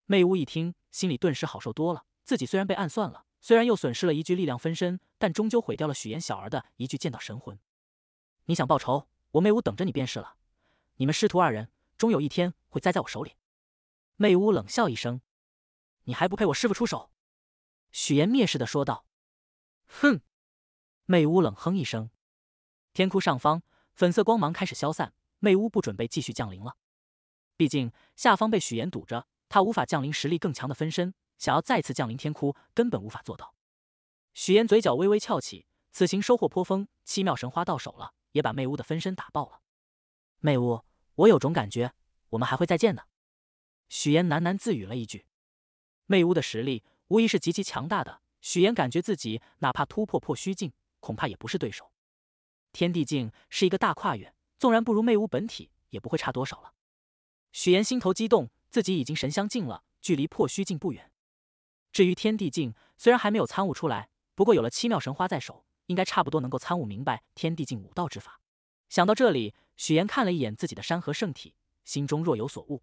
魅巫一听，心里顿时好受多了。自己虽然被暗算了，虽然又损失了一具力量分身，但终究毁掉了许岩小儿的一具剑道神魂。你想报仇，我魅巫等着你便是了。你们师徒二人，终有一天会栽在我手里。魅巫冷笑一声：“你还不配我师父出手。”许岩蔑视的说道：“哼。”魅巫冷哼一声，天窟上方粉色光芒开始消散，魅巫不准备继续降临了。毕竟下方被许岩堵着，他无法降临实力更强的分身，想要再次降临天窟根本无法做到。许岩嘴角微微翘起，此行收获颇丰，七妙神花到手了，也把魅巫的分身打爆了。魅巫，我有种感觉，我们还会再见的。许岩喃喃自语了一句。魅巫的实力无疑是极其强大的，许岩感觉自己哪怕突破破虚境。恐怕也不是对手。天地境是一个大跨越，纵然不如魅巫本体，也不会差多少了。许岩心头激动，自己已经神相境了，距离破虚境不远。至于天地境，虽然还没有参悟出来，不过有了七妙神花在手，应该差不多能够参悟明白天地境武道之法。想到这里，许岩看了一眼自己的山河圣体，心中若有所悟。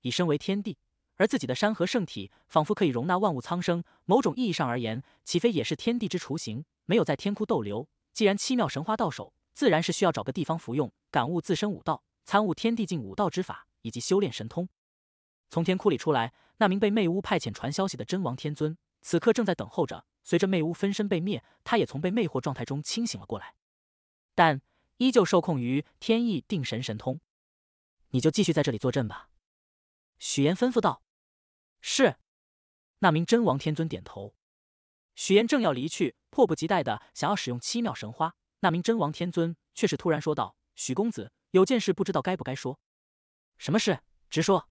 以身为天地，而自己的山河圣体仿佛可以容纳万物苍生，某种意义上而言，岂非也是天地之雏形？没有在天窟逗留，既然七妙神花到手，自然是需要找个地方服用，感悟自身武道，参悟天地境武道之法，以及修炼神通。从天窟里出来，那名被魅巫派遣传消息的真王天尊，此刻正在等候着。随着魅巫分身被灭，他也从被魅惑状态中清醒了过来，但依旧受控于天意定神神通。你就继续在这里坐镇吧，许岩吩咐道。是，那名真王天尊点头。许炎正要离去，迫不及待的想要使用七妙神花，那名真王天尊却是突然说道：“许公子，有件事不知道该不该说。”“什么事？直说。”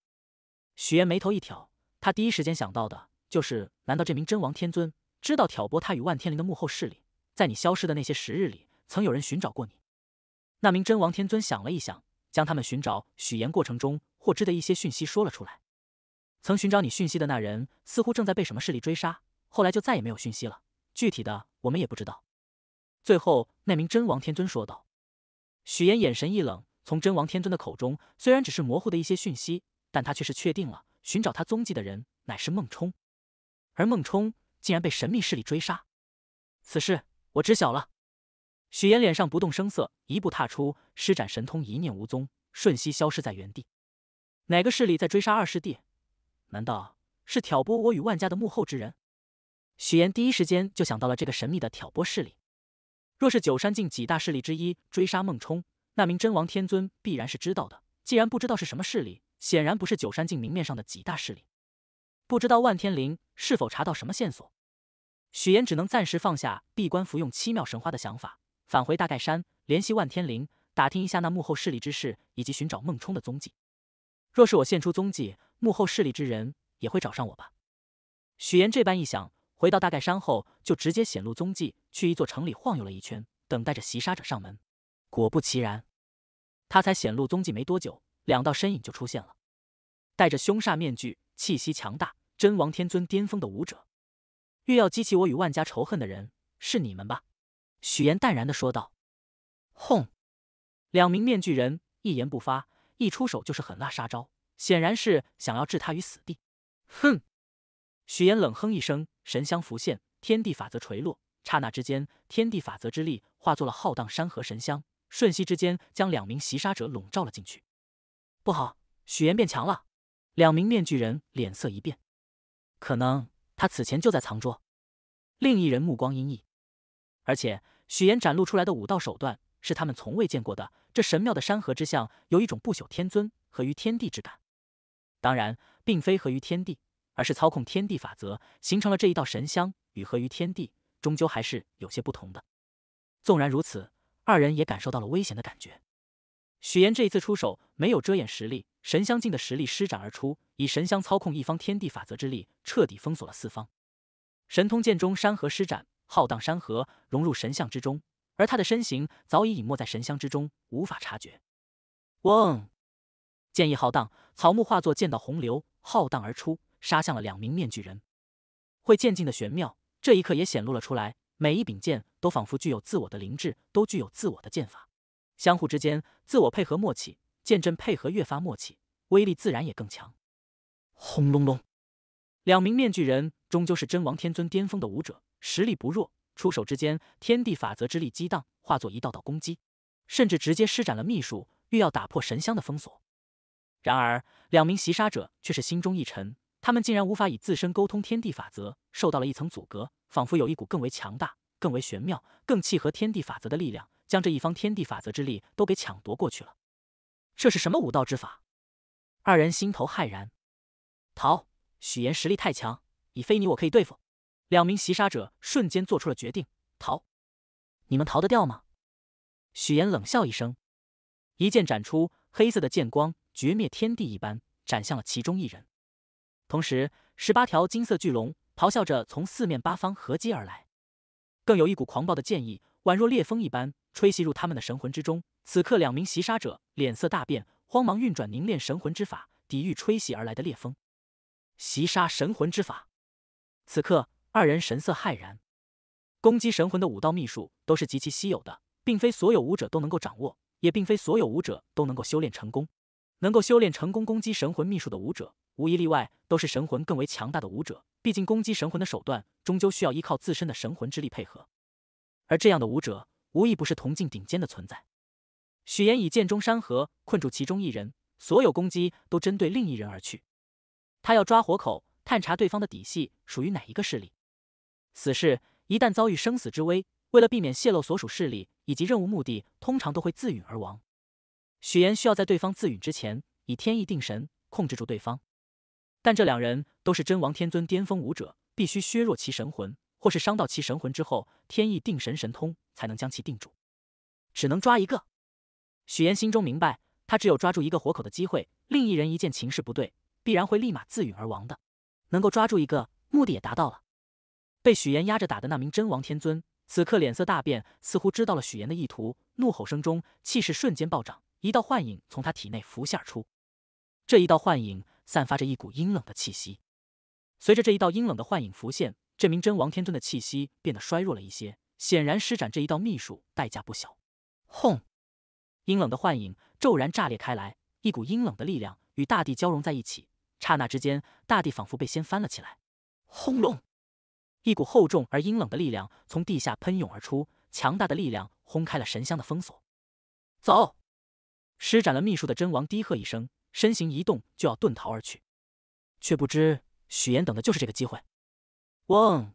许炎眉头一挑，他第一时间想到的就是：难道这名真王天尊知道挑拨他与万天灵的幕后势力？在你消失的那些时日里，曾有人寻找过你？那名真王天尊想了一想，将他们寻找许炎过程中获知的一些讯息说了出来。曾寻找你讯息的那人，似乎正在被什么势力追杀。后来就再也没有讯息了，具体的我们也不知道。最后那名真王天尊说道：“许岩眼神一冷，从真王天尊的口中，虽然只是模糊的一些讯息，但他却是确定了，寻找他踪迹的人乃是孟冲，而孟冲竟然被神秘势力追杀。此事我知晓了。”许岩脸上不动声色，一步踏出，施展神通，一念无踪，瞬息消失在原地。哪个势力在追杀二师弟？难道是挑拨我与万家的幕后之人？许岩第一时间就想到了这个神秘的挑拨势力。若是九山境几大势力之一追杀孟冲，那名真王天尊必然是知道的。既然不知道是什么势力，显然不是九山境明面上的几大势力。不知道万天灵是否查到什么线索？许岩只能暂时放下闭关服用七妙神花的想法，返回大盖山，联系万天灵，打听一下那幕后势力之事，以及寻找孟冲的踪迹。若是我现出踪迹，幕后势力之人也会找上我吧？许岩这般一想。回到大盖山后，就直接显露踪迹，去一座城里晃悠了一圈，等待着袭杀者上门。果不其然，他才显露踪迹没多久，两道身影就出现了，戴着凶煞面具、气息强大、真王天尊巅峰的武者，欲要激起我与万家仇恨的人是你们吧？许言淡然的说道。轰！两名面具人一言不发，一出手就是狠辣杀招，显然是想要置他于死地。哼！许言冷哼一声。神香浮现，天地法则垂落，刹那之间，天地法则之力化作了浩荡山河神香，瞬息之间将两名袭杀者笼罩了进去。不好，许岩变强了！两名面具人脸色一变，可能他此前就在藏拙。另一人目光阴翳，而且许岩展露出来的武道手段是他们从未见过的。这神妙的山河之象，有一种不朽天尊和于天地之感，当然，并非合于天地。而是操控天地法则，形成了这一道神香，与合于天地，终究还是有些不同的。纵然如此，二人也感受到了危险的感觉。许炎这一次出手，没有遮掩实力，神香境的实力施展而出，以神香操控一方天地法则之力，彻底封锁了四方。神通剑中山河施展，浩荡山河融入神像之中，而他的身形早已隐没在神香之中，无法察觉。嗡，剑意浩荡，草木化作剑道洪流，浩荡而出。杀向了两名面具人，会剑进的玄妙这一刻也显露了出来。每一柄剑都仿佛具有自我的灵智，都具有自我的剑法，相互之间自我配合默契，剑阵配合越发默契，威力自然也更强。轰隆隆！两名面具人终究是真王天尊巅峰的武者，实力不弱，出手之间天地法则之力激荡，化作一道道攻击，甚至直接施展了秘术，欲要打破神香的封锁。然而，两名袭杀者却是心中一沉。他们竟然无法以自身沟通天地法则，受到了一层阻隔，仿佛有一股更为强大、更为玄妙、更契合天地法则的力量，将这一方天地法则之力都给抢夺过去了。这是什么武道之法？二人心头骇然，逃！许岩实力太强，已非你我可以对付。两名袭杀者瞬间做出了决定：逃！你们逃得掉吗？许岩冷笑一声，一剑斩出，黑色的剑光绝灭天地一般，斩向了其中一人。同时，十八条金色巨龙咆哮着从四面八方合击而来，更有一股狂暴的剑意，宛若烈风一般吹袭入他们的神魂之中。此刻，两名袭杀者脸色大变，慌忙运转凝练神魂之法，抵御吹袭而来的烈风。袭杀神魂之法，此刻二人神色骇然。攻击神魂的武道秘术都是极其稀有的，并非所有武者都能够掌握，也并非所有武者都能够修炼成功。能够修炼成功攻击神魂秘术的武者。无一例外都是神魂更为强大的武者，毕竟攻击神魂的手段终究需要依靠自身的神魂之力配合。而这样的武者，无一不是铜镜顶尖的存在。许岩以剑中山河困住其中一人，所有攻击都针对另一人而去。他要抓活口，探查对方的底细，属于哪一个势力。死士一旦遭遇生死之危，为了避免泄露所属势力以及任务目的，通常都会自陨而亡。许岩需要在对方自陨之前，以天意定神控制住对方。但这两人都是真王天尊巅峰武者，必须削弱其神魂，或是伤到其神魂之后，天意定神神通才能将其定住。只能抓一个。许岩心中明白，他只有抓住一个活口的机会，另一人一见情势不对，必然会立马自陨而亡的。能够抓住一个，目的也达到了。被许岩压着打的那名真王天尊，此刻脸色大变，似乎知道了许岩的意图，怒吼声中，气势瞬间暴涨，一道幻影从他体内浮现而出。这一道幻影。散发着一股阴冷的气息。随着这一道阴冷的幻影浮现，这名真王天尊的气息变得衰弱了一些，显然施展这一道秘术代价不小。轰！阴冷的幻影骤然炸裂开来，一股阴冷的力量与大地交融在一起，刹那之间，大地仿佛被掀翻了起来。轰隆！一股厚重而阴冷的力量从地下喷涌而出，强大的力量轰开了神香的封锁。走！施展了秘术的真王低喝一声。身形一动就要遁逃而去，却不知许岩等的就是这个机会。嗡！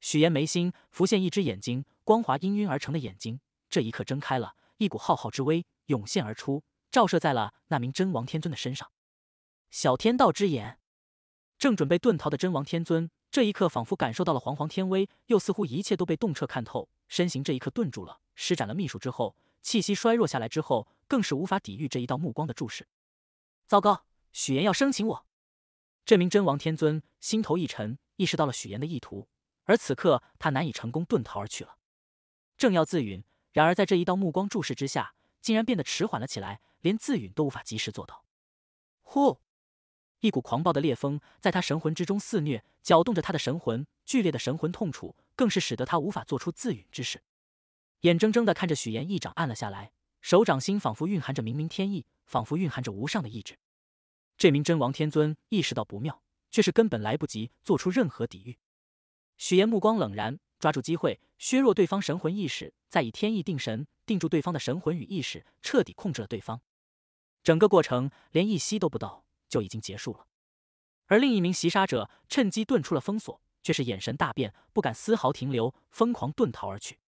许岩眉心浮现一只眼睛，光滑氤氲而成的眼睛，这一刻睁开了，一股浩浩之威涌现而出，照射在了那名真王天尊的身上。小天道之眼，正准备遁逃的真王天尊，这一刻仿佛感受到了煌煌天威，又似乎一切都被洞彻看透，身形这一刻顿住了，施展了秘术之后，气息衰弱下来之后，更是无法抵御这一道目光的注视。糟糕，许岩要生擒我！这名真王天尊心头一沉，意识到了许岩的意图，而此刻他难以成功遁逃而去了。正要自允，然而在这一道目光注视之下，竟然变得迟缓了起来，连自允都无法及时做到。呼！一股狂暴的烈风在他神魂之中肆虐，搅动着他的神魂，剧烈的神魂痛楚更是使得他无法做出自允之事。眼睁睁的看着许岩一掌按了下来，手掌心仿佛蕴含着冥冥天意。仿佛蕴含着无上的意志，这名真王天尊意识到不妙，却是根本来不及做出任何抵御。许岩目光冷然，抓住机会削弱对方神魂意识，再以天意定神，定住对方的神魂与意识，彻底控制了对方。整个过程连一息都不到，就已经结束了。而另一名袭杀者趁机遁出了封锁，却是眼神大变，不敢丝毫停留，疯狂遁逃而去。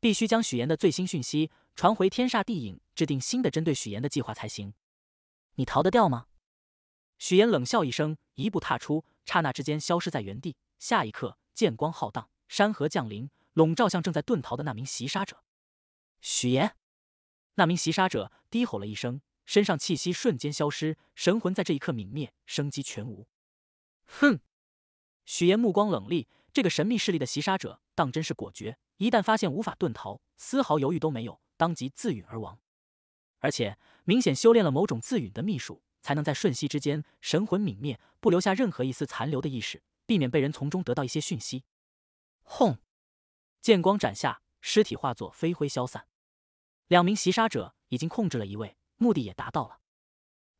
必须将许岩的最新讯息。传回天煞地影，制定新的针对许岩的计划才行。你逃得掉吗？许岩冷笑一声，一步踏出，刹那之间消失在原地。下一刻，剑光浩荡，山河降临，笼罩向正在遁逃的那名袭杀者。许岩，那名袭杀者低吼了一声，身上气息瞬间消失，神魂在这一刻泯灭，生机全无。哼！许岩目光冷厉，这个神秘势力的袭杀者当真是果决，一旦发现无法遁逃，丝毫犹豫都没有。当即自陨而亡，而且明显修炼了某种自陨的秘术，才能在瞬息之间神魂泯灭，不留下任何一丝残留的意识，避免被人从中得到一些讯息。轰！剑光斩下，尸体化作飞灰消散。两名袭杀者已经控制了一位，目的也达到了。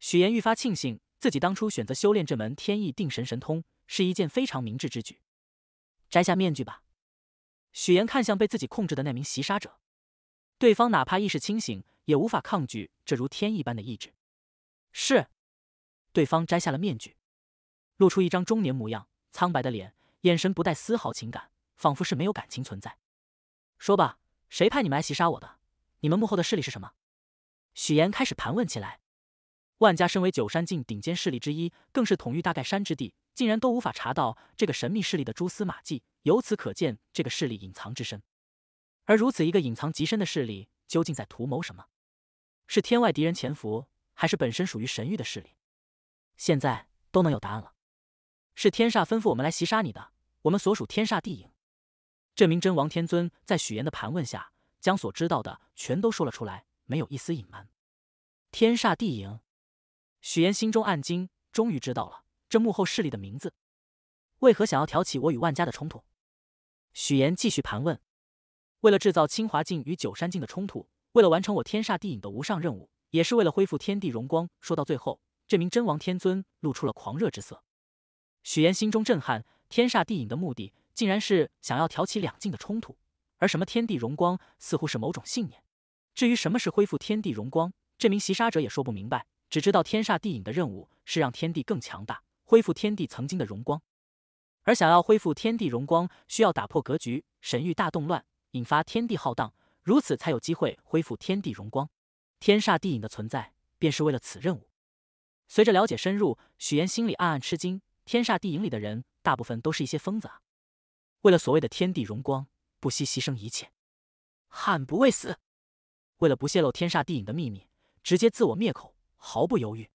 许岩愈发庆幸自己当初选择修炼这门天意定神神通是一件非常明智之举。摘下面具吧，许岩看向被自己控制的那名袭杀者。对方哪怕意识清醒，也无法抗拒这如天一般的意志。是，对方摘下了面具，露出一张中年模样苍白的脸，眼神不带丝毫情感，仿佛是没有感情存在。说吧，谁派你们来袭杀我的？你们幕后的势力是什么？许岩开始盘问起来。万家身为九山境顶尖势力之一，更是统御大盖山之地，竟然都无法查到这个神秘势力的蛛丝马迹，由此可见，这个势力隐藏之深。而如此一个隐藏极深的势力，究竟在图谋什么？是天外敌人潜伏，还是本身属于神域的势力？现在都能有答案了。是天煞吩咐我们来袭杀你的。我们所属天煞地营。这名真王天尊在许岩的盘问下，将所知道的全都说了出来，没有一丝隐瞒。天煞地影。许岩心中暗惊，终于知道了这幕后势力的名字。为何想要挑起我与万家的冲突？许岩继续盘问。为了制造清华境与九山境的冲突，为了完成我天煞地影的无上任务，也是为了恢复天地荣光。说到最后，这名真王天尊露出了狂热之色。许岩心中震撼，天煞地影的目的竟然是想要挑起两境的冲突，而什么天地荣光似乎是某种信念。至于什么是恢复天地荣光，这名袭杀者也说不明白，只知道天煞地影的任务是让天地更强大，恢复天地曾经的荣光。而想要恢复天地荣光，需要打破格局，神域大动乱。引发天地浩荡，如此才有机会恢复天地荣光。天煞地影的存在，便是为了此任务。随着了解深入，许岩心里暗暗吃惊：天煞地影里的人，大部分都是一些疯子啊！为了所谓的天地荣光，不惜牺牲一切，悍不畏死。为了不泄露天煞地影的秘密，直接自我灭口，毫不犹豫。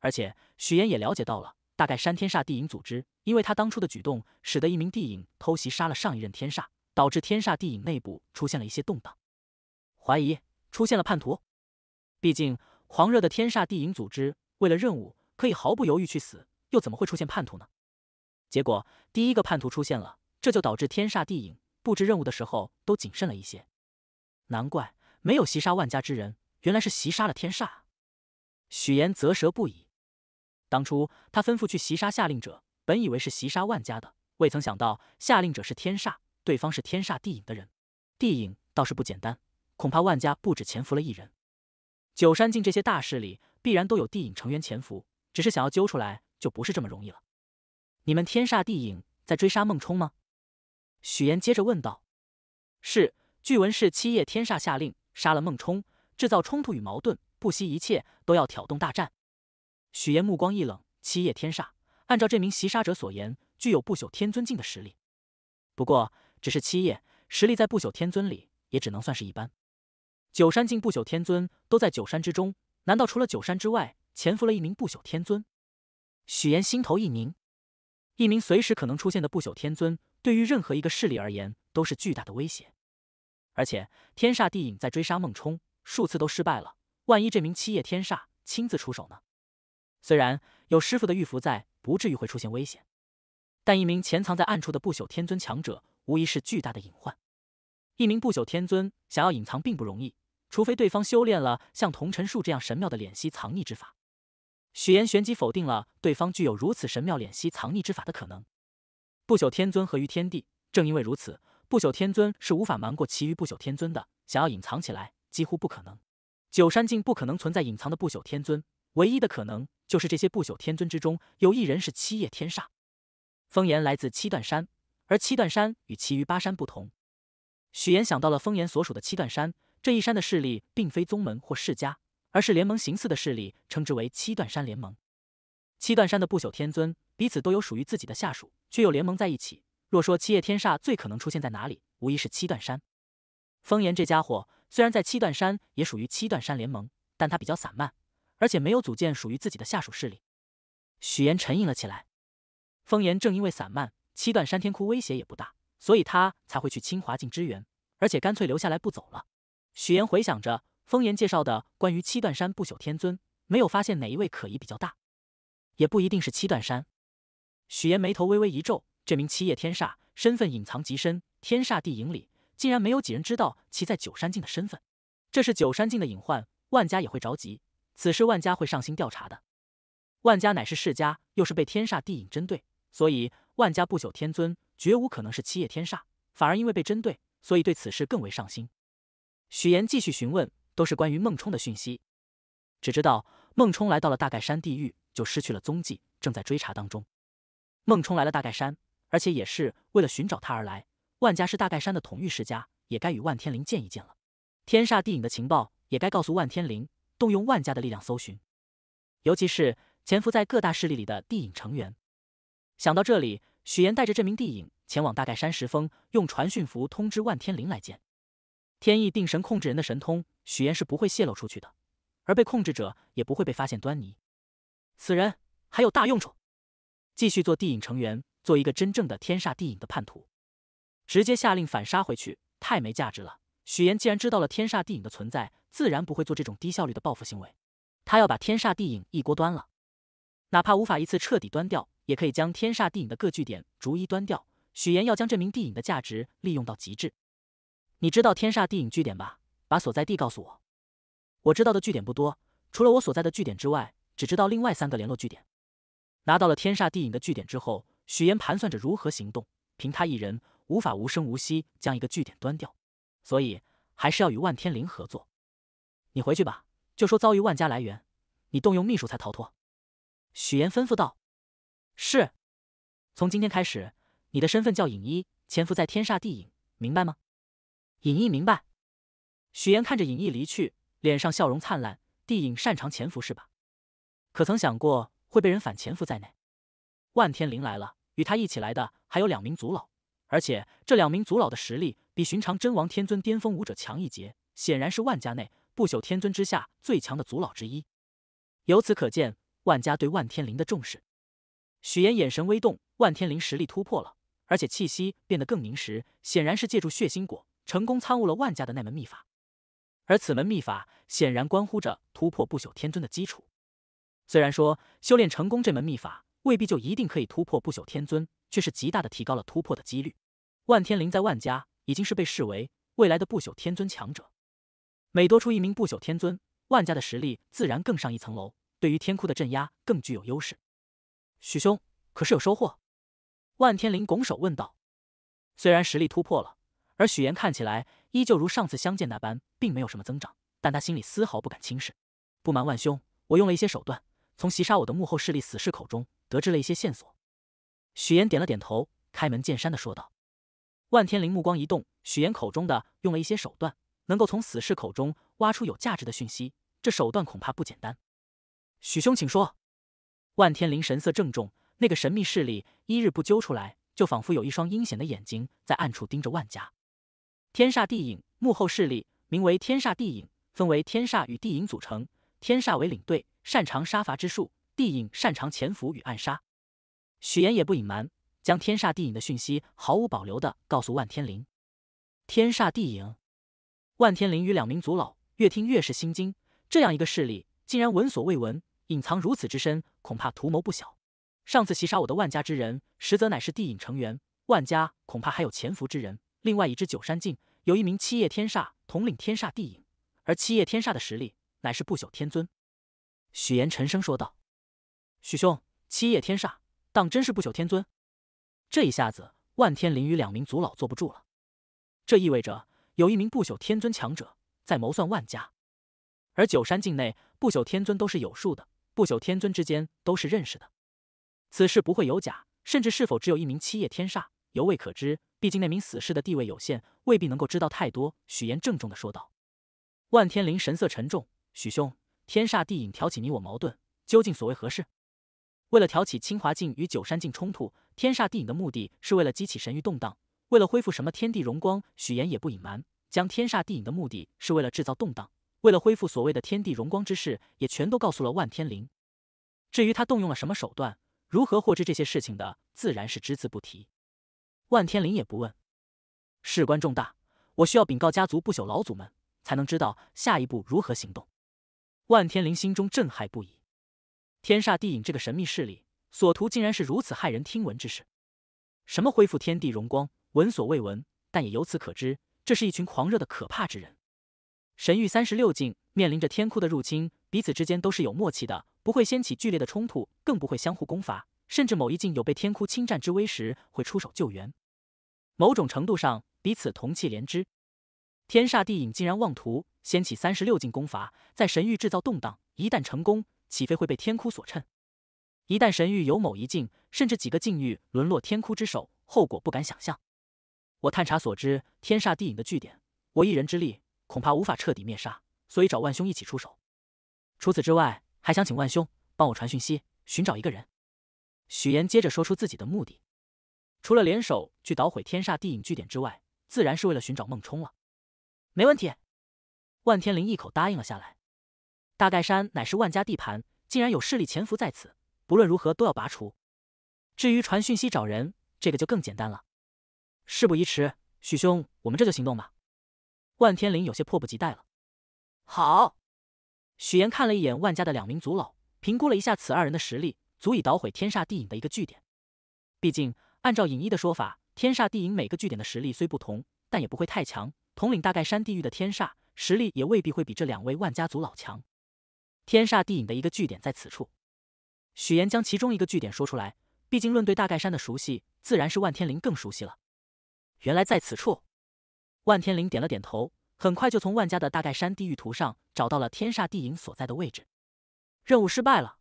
而且，许岩也了解到了，大概山天煞地影组织，因为他当初的举动，使得一名地影偷袭杀了上一任天煞。导致天煞地影内部出现了一些动荡，怀疑出现了叛徒。毕竟狂热的天煞地影组织为了任务可以毫不犹豫去死，又怎么会出现叛徒呢？结果第一个叛徒出现了，这就导致天煞地影布置任务的时候都谨慎了一些。难怪没有袭杀万家之人，原来是袭杀了天煞。许言啧舌不已，当初他吩咐去袭杀下令者，本以为是袭杀万家的，未曾想到下令者是天煞。对方是天煞地影的人，地影倒是不简单，恐怕万家不止潜伏了一人。九山境这些大势力必然都有地影成员潜伏，只是想要揪出来就不是这么容易了。你们天煞地影在追杀孟冲吗？许岩接着问道：“是，据闻是七叶天煞下令杀了孟冲，制造冲突与矛盾，不惜一切都要挑动大战。”许岩目光一冷：“七叶天煞，按照这名袭杀者所言，具有不朽天尊境的实力，不过……”只是七叶实力在不朽天尊里也只能算是一般。九山境不朽天尊都在九山之中，难道除了九山之外，潜伏了一名不朽天尊？许岩心头一凝，一名随时可能出现的不朽天尊，对于任何一个势力而言都是巨大的威胁。而且天煞地影在追杀孟冲数次都失败了，万一这名七叶天煞亲自出手呢？虽然有师傅的玉符在，不至于会出现危险，但一名潜藏在暗处的不朽天尊强者。无疑是巨大的隐患。一名不朽天尊想要隐藏并不容易，除非对方修炼了像桐尘术这样神妙的敛息藏匿之法。许岩旋即否定了对方具有如此神妙敛息藏匿之法的可能。不朽天尊合于天地，正因为如此，不朽天尊是无法瞒过其余不朽天尊的，想要隐藏起来几乎不可能。九山境不可能存在隐藏的不朽天尊，唯一的可能就是这些不朽天尊之中有一人是七叶天煞。风言来自七段山。而七段山与其余八山不同，许岩想到了风岩所属的七段山。这一山的势力并非宗门或世家，而是联盟形似，的势力称之为七段山联盟。七段山的不朽天尊彼此都有属于自己的下属，却又联盟在一起。若说七叶天煞最可能出现在哪里，无疑是七段山。风岩这家伙虽然在七段山也属于七段山联盟，但他比较散漫，而且没有组建属于自己的下属势力。许岩沉吟了起来。风岩正因为散漫。七段山天窟威胁也不大，所以他才会去清华境支援，而且干脆留下来不走了。许岩回想着风岩介绍的关于七段山不朽天尊，没有发现哪一位可疑比较大，也不一定是七段山。许岩眉头微微一皱，这名七叶天煞身份隐藏极深，天煞地影里竟然没有几人知道其在九山境的身份，这是九山境的隐患，万家也会着急，此事万家会上心调查的。万家乃是世家，又是被天煞地影针对，所以。万家不朽天尊绝无可能是七叶天煞，反而因为被针对，所以对此事更为上心。许岩继续询问，都是关于孟冲的讯息，只知道孟冲来到了大盖山地狱，就失去了踪迹，正在追查当中。孟冲来了大盖山，而且也是为了寻找他而来。万家是大盖山的统御世家，也该与万天灵见一见了。天煞地影的情报也该告诉万天灵，动用万家的力量搜寻，尤其是潜伏在各大势力里的地影成员。想到这里。许岩带着这名地影前往大概山石峰，用传讯符通知万天灵来见。天意定神控制人的神通，许岩是不会泄露出去的，而被控制者也不会被发现端倪。此人还有大用处，继续做帝影成员，做一个真正的天煞帝影的叛徒。直接下令反杀回去，太没价值了。许岩既然知道了天煞帝影的存在，自然不会做这种低效率的报复行为。他要把天煞帝影一锅端了，哪怕无法一次彻底端掉。也可以将天煞地影的各据点逐一端掉。许岩要将这名地影的价值利用到极致。你知道天煞地影据点吧？把所在地告诉我。我知道的据点不多，除了我所在的据点之外，只知道另外三个联络据点。拿到了天煞地影的据点之后，许岩盘算着如何行动。凭他一人，无法无声无息将一个据点端掉，所以还是要与万天灵合作。你回去吧，就说遭遇万家来源，你动用秘术才逃脱。许岩吩咐道。是，从今天开始，你的身份叫影一，潜伏在天煞地影，明白吗？影一明白。许岩看着影一离去，脸上笑容灿烂。地影擅长潜伏，是吧？可曾想过会被人反潜伏在内？万天灵来了，与他一起来的还有两名族老，而且这两名族老的实力比寻常真王天尊巅峰武者强一截，显然是万家内不朽天尊之下最强的族老之一。由此可见，万家对万天灵的重视。许岩眼神微动，万天灵实力突破了，而且气息变得更凝实，显然是借助血腥果成功参悟了万家的那门秘法。而此门秘法显然关乎着突破不朽天尊的基础。虽然说修炼成功这门秘法未必就一定可以突破不朽天尊，却是极大的提高了突破的几率。万天灵在万家已经是被视为未来的不朽天尊强者。每多出一名不朽天尊，万家的实力自然更上一层楼，对于天窟的镇压更具有优势。许兄可是有收获？万天灵拱手问道。虽然实力突破了，而许岩看起来依旧如上次相见那般，并没有什么增长，但他心里丝毫不敢轻视。不瞒万兄，我用了一些手段，从袭杀我的幕后势力死士口中得知了一些线索。许岩点了点头，开门见山的说道。万天灵目光一动，许岩口中的用了一些手段，能够从死士口中挖出有价值的讯息，这手段恐怕不简单。许兄，请说。万天灵神色郑重，那个神秘势力一日不揪出来，就仿佛有一双阴险的眼睛在暗处盯着万家。天煞地影幕后势力名为天煞地影，分为天煞与地影组成。天煞为领队，擅长杀伐之术；地影擅长潜伏与暗杀。许岩也不隐瞒，将天煞地影的讯息毫无保留的告诉万天灵。天煞地影，万天灵与两名族老越听越是心惊，这样一个势力竟然闻所未闻。隐藏如此之深，恐怕图谋不小。上次袭杀我的万家之人，实则乃是地影成员。万家恐怕还有潜伏之人。另外，一只九山境有一名七叶天煞统领天煞地影，而七叶天煞的实力乃是不朽天尊。许言沉声说道：“许兄，七叶天煞当真是不朽天尊？”这一下子，万天林与两名族老坐不住了。这意味着有一名不朽天尊强者在谋算万家。而九山境内，不朽天尊都是有数的。不朽天尊之间都是认识的，此事不会有假，甚至是否只有一名七叶天煞，犹未可知。毕竟那名死士的地位有限，未必能够知道太多。许岩郑重的说道。万天灵神色沉重，许兄，天煞地影挑起你我矛盾，究竟所为何事？为了挑起清华境与九山境冲突，天煞地影的目的是为了激起神域动荡，为了恢复什么天地荣光？许岩也不隐瞒，将天煞地影的目的是为了制造动荡。为了恢复所谓的天地荣光之事，也全都告诉了万天灵。至于他动用了什么手段，如何获知这些事情的，自然是只字不提。万天灵也不问，事关重大，我需要禀告家族不朽老祖们，才能知道下一步如何行动。万天灵心中震撼不已，天煞地影这个神秘势力所图，竟然是如此骇人听闻之事。什么恢复天地荣光，闻所未闻，但也由此可知，这是一群狂热的可怕之人。神域三十六境面临着天窟的入侵，彼此之间都是有默契的，不会掀起剧烈的冲突，更不会相互攻伐。甚至某一境有被天窟侵占之危时，会出手救援。某种程度上，彼此同气连枝。天煞地影竟然妄图掀起三十六境攻伐，在神域制造动荡，一旦成功，岂非会被天窟所趁？一旦神域有某一境，甚至几个境域沦落天窟之手，后果不敢想象。我探查所知，天煞地影的据点，我一人之力。恐怕无法彻底灭杀，所以找万兄一起出手。除此之外，还想请万兄帮我传讯息，寻找一个人。许岩接着说出自己的目的：除了联手去捣毁天煞地影据点之外，自然是为了寻找孟冲了。没问题，万天林一口答应了下来。大盖山乃是万家地盘，竟然有势力潜伏在此，不论如何都要拔除。至于传讯息找人，这个就更简单了。事不宜迟，许兄，我们这就行动吧。万天林有些迫不及待了。好，许岩看了一眼万家的两名族老，评估了一下此二人的实力，足以捣毁天煞地影的一个据点。毕竟，按照影一的说法，天煞地影每个据点的实力虽不同，但也不会太强。统领大概山地域的天煞，实力也未必会比这两位万家族老强。天煞地影的一个据点在此处，许岩将其中一个据点说出来。毕竟，论对大盖山的熟悉，自然是万天林更熟悉了。原来在此处。万天灵点了点头，很快就从万家的大盖山地狱图上找到了天煞地影所在的位置。任务失败了，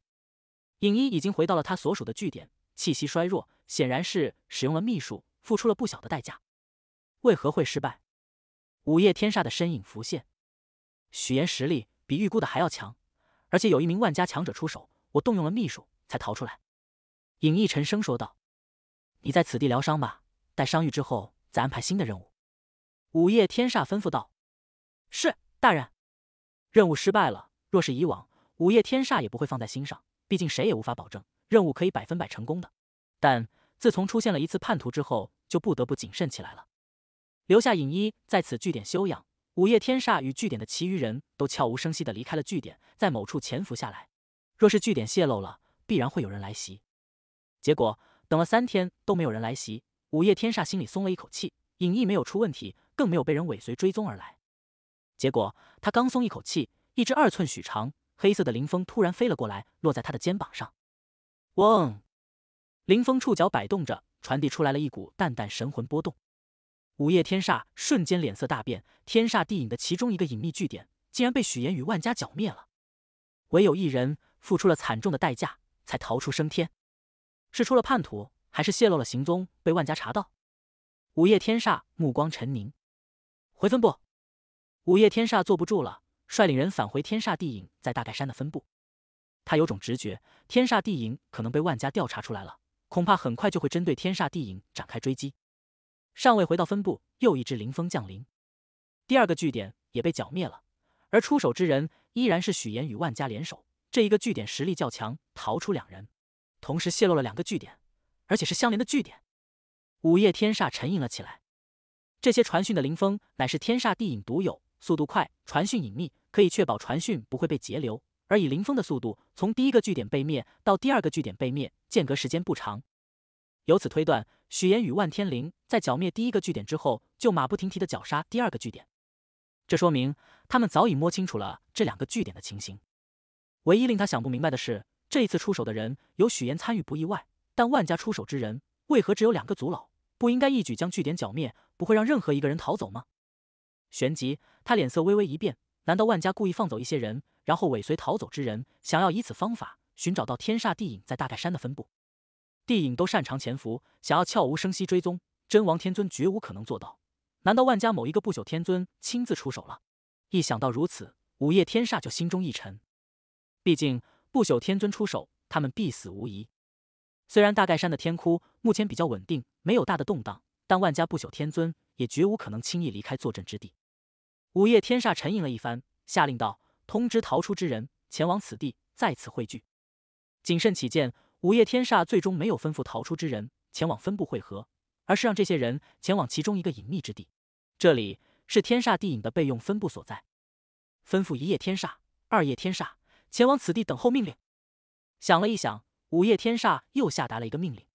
影一已经回到了他所属的据点，气息衰弱，显然是使用了秘术，付出了不小的代价。为何会失败？午夜天煞的身影浮现。许岩实力比预估的还要强，而且有一名万家强者出手，我动用了秘术才逃出来。影一沉声说道：“你在此地疗伤吧，待伤愈之后再安排新的任务。”午夜天煞吩咐道：“是，大人。任务失败了。若是以往，午夜天煞也不会放在心上，毕竟谁也无法保证任务可以百分百成功的。但自从出现了一次叛徒之后，就不得不谨慎起来了。留下影一在此据点休养，午夜天煞与据点的其余人都悄无声息的离开了据点，在某处潜伏下来。若是据点泄露了，必然会有人来袭。结果等了三天都没有人来袭，午夜天煞心里松了一口气。”隐翼没有出问题，更没有被人尾随追踪而来。结果他刚松一口气，一只二寸许长、黑色的灵风突然飞了过来，落在他的肩膀上。嗡！林峰触角摆动着，传递出来了一股淡淡神魂波动。午夜天煞瞬间脸色大变，天煞地影的其中一个隐秘据点竟然被许言与万家剿灭了。唯有一人付出了惨重的代价才逃出升天，是出了叛徒，还是泄露了行踪被万家查到？午夜天煞目光沉凝，回分部。午夜天煞坐不住了，率领人返回天煞地影在大盖山的分部。他有种直觉，天煞地影可能被万家调查出来了，恐怕很快就会针对天煞地影展开追击。尚未回到分部，又一只灵风降临，第二个据点也被剿灭了。而出手之人依然是许岩与万家联手。这一个据点实力较强，逃出两人，同时泄露了两个据点，而且是相连的据点。午夜天煞沉吟了起来。这些传讯的灵风乃是天煞地影独有，速度快，传讯隐秘，可以确保传讯不会被截流。而以灵风的速度，从第一个据点被灭到第二个据点被灭，间隔时间不长。由此推断，许岩与万天灵在剿灭第一个据点之后，就马不停蹄的绞杀第二个据点。这说明他们早已摸清楚了这两个据点的情形。唯一令他想不明白的是，这一次出手的人有许岩参与不意外，但万家出手之人为何只有两个族老？不应该一举将据点剿灭，不会让任何一个人逃走吗？旋即，他脸色微微一变，难道万家故意放走一些人，然后尾随逃走之人，想要以此方法寻找到天煞地影在大盖山的分布？地影都擅长潜伏，想要悄无声息追踪，真王天尊绝无可能做到。难道万家某一个不朽天尊亲自出手了？一想到如此，午夜天煞就心中一沉，毕竟不朽天尊出手，他们必死无疑。虽然大盖山的天窟目前比较稳定，没有大的动荡，但万家不朽天尊也绝无可能轻易离开坐镇之地。午夜天煞沉吟了一番，下令道：“通知逃出之人前往此地，再次汇聚。”谨慎起见，午夜天煞最终没有吩咐逃出之人前往分部汇合，而是让这些人前往其中一个隐秘之地，这里是天煞地影的备用分部所在。吩咐一叶天煞、二叶天煞前往此地等候命令。想了一想。午夜天煞又下达了一个命令：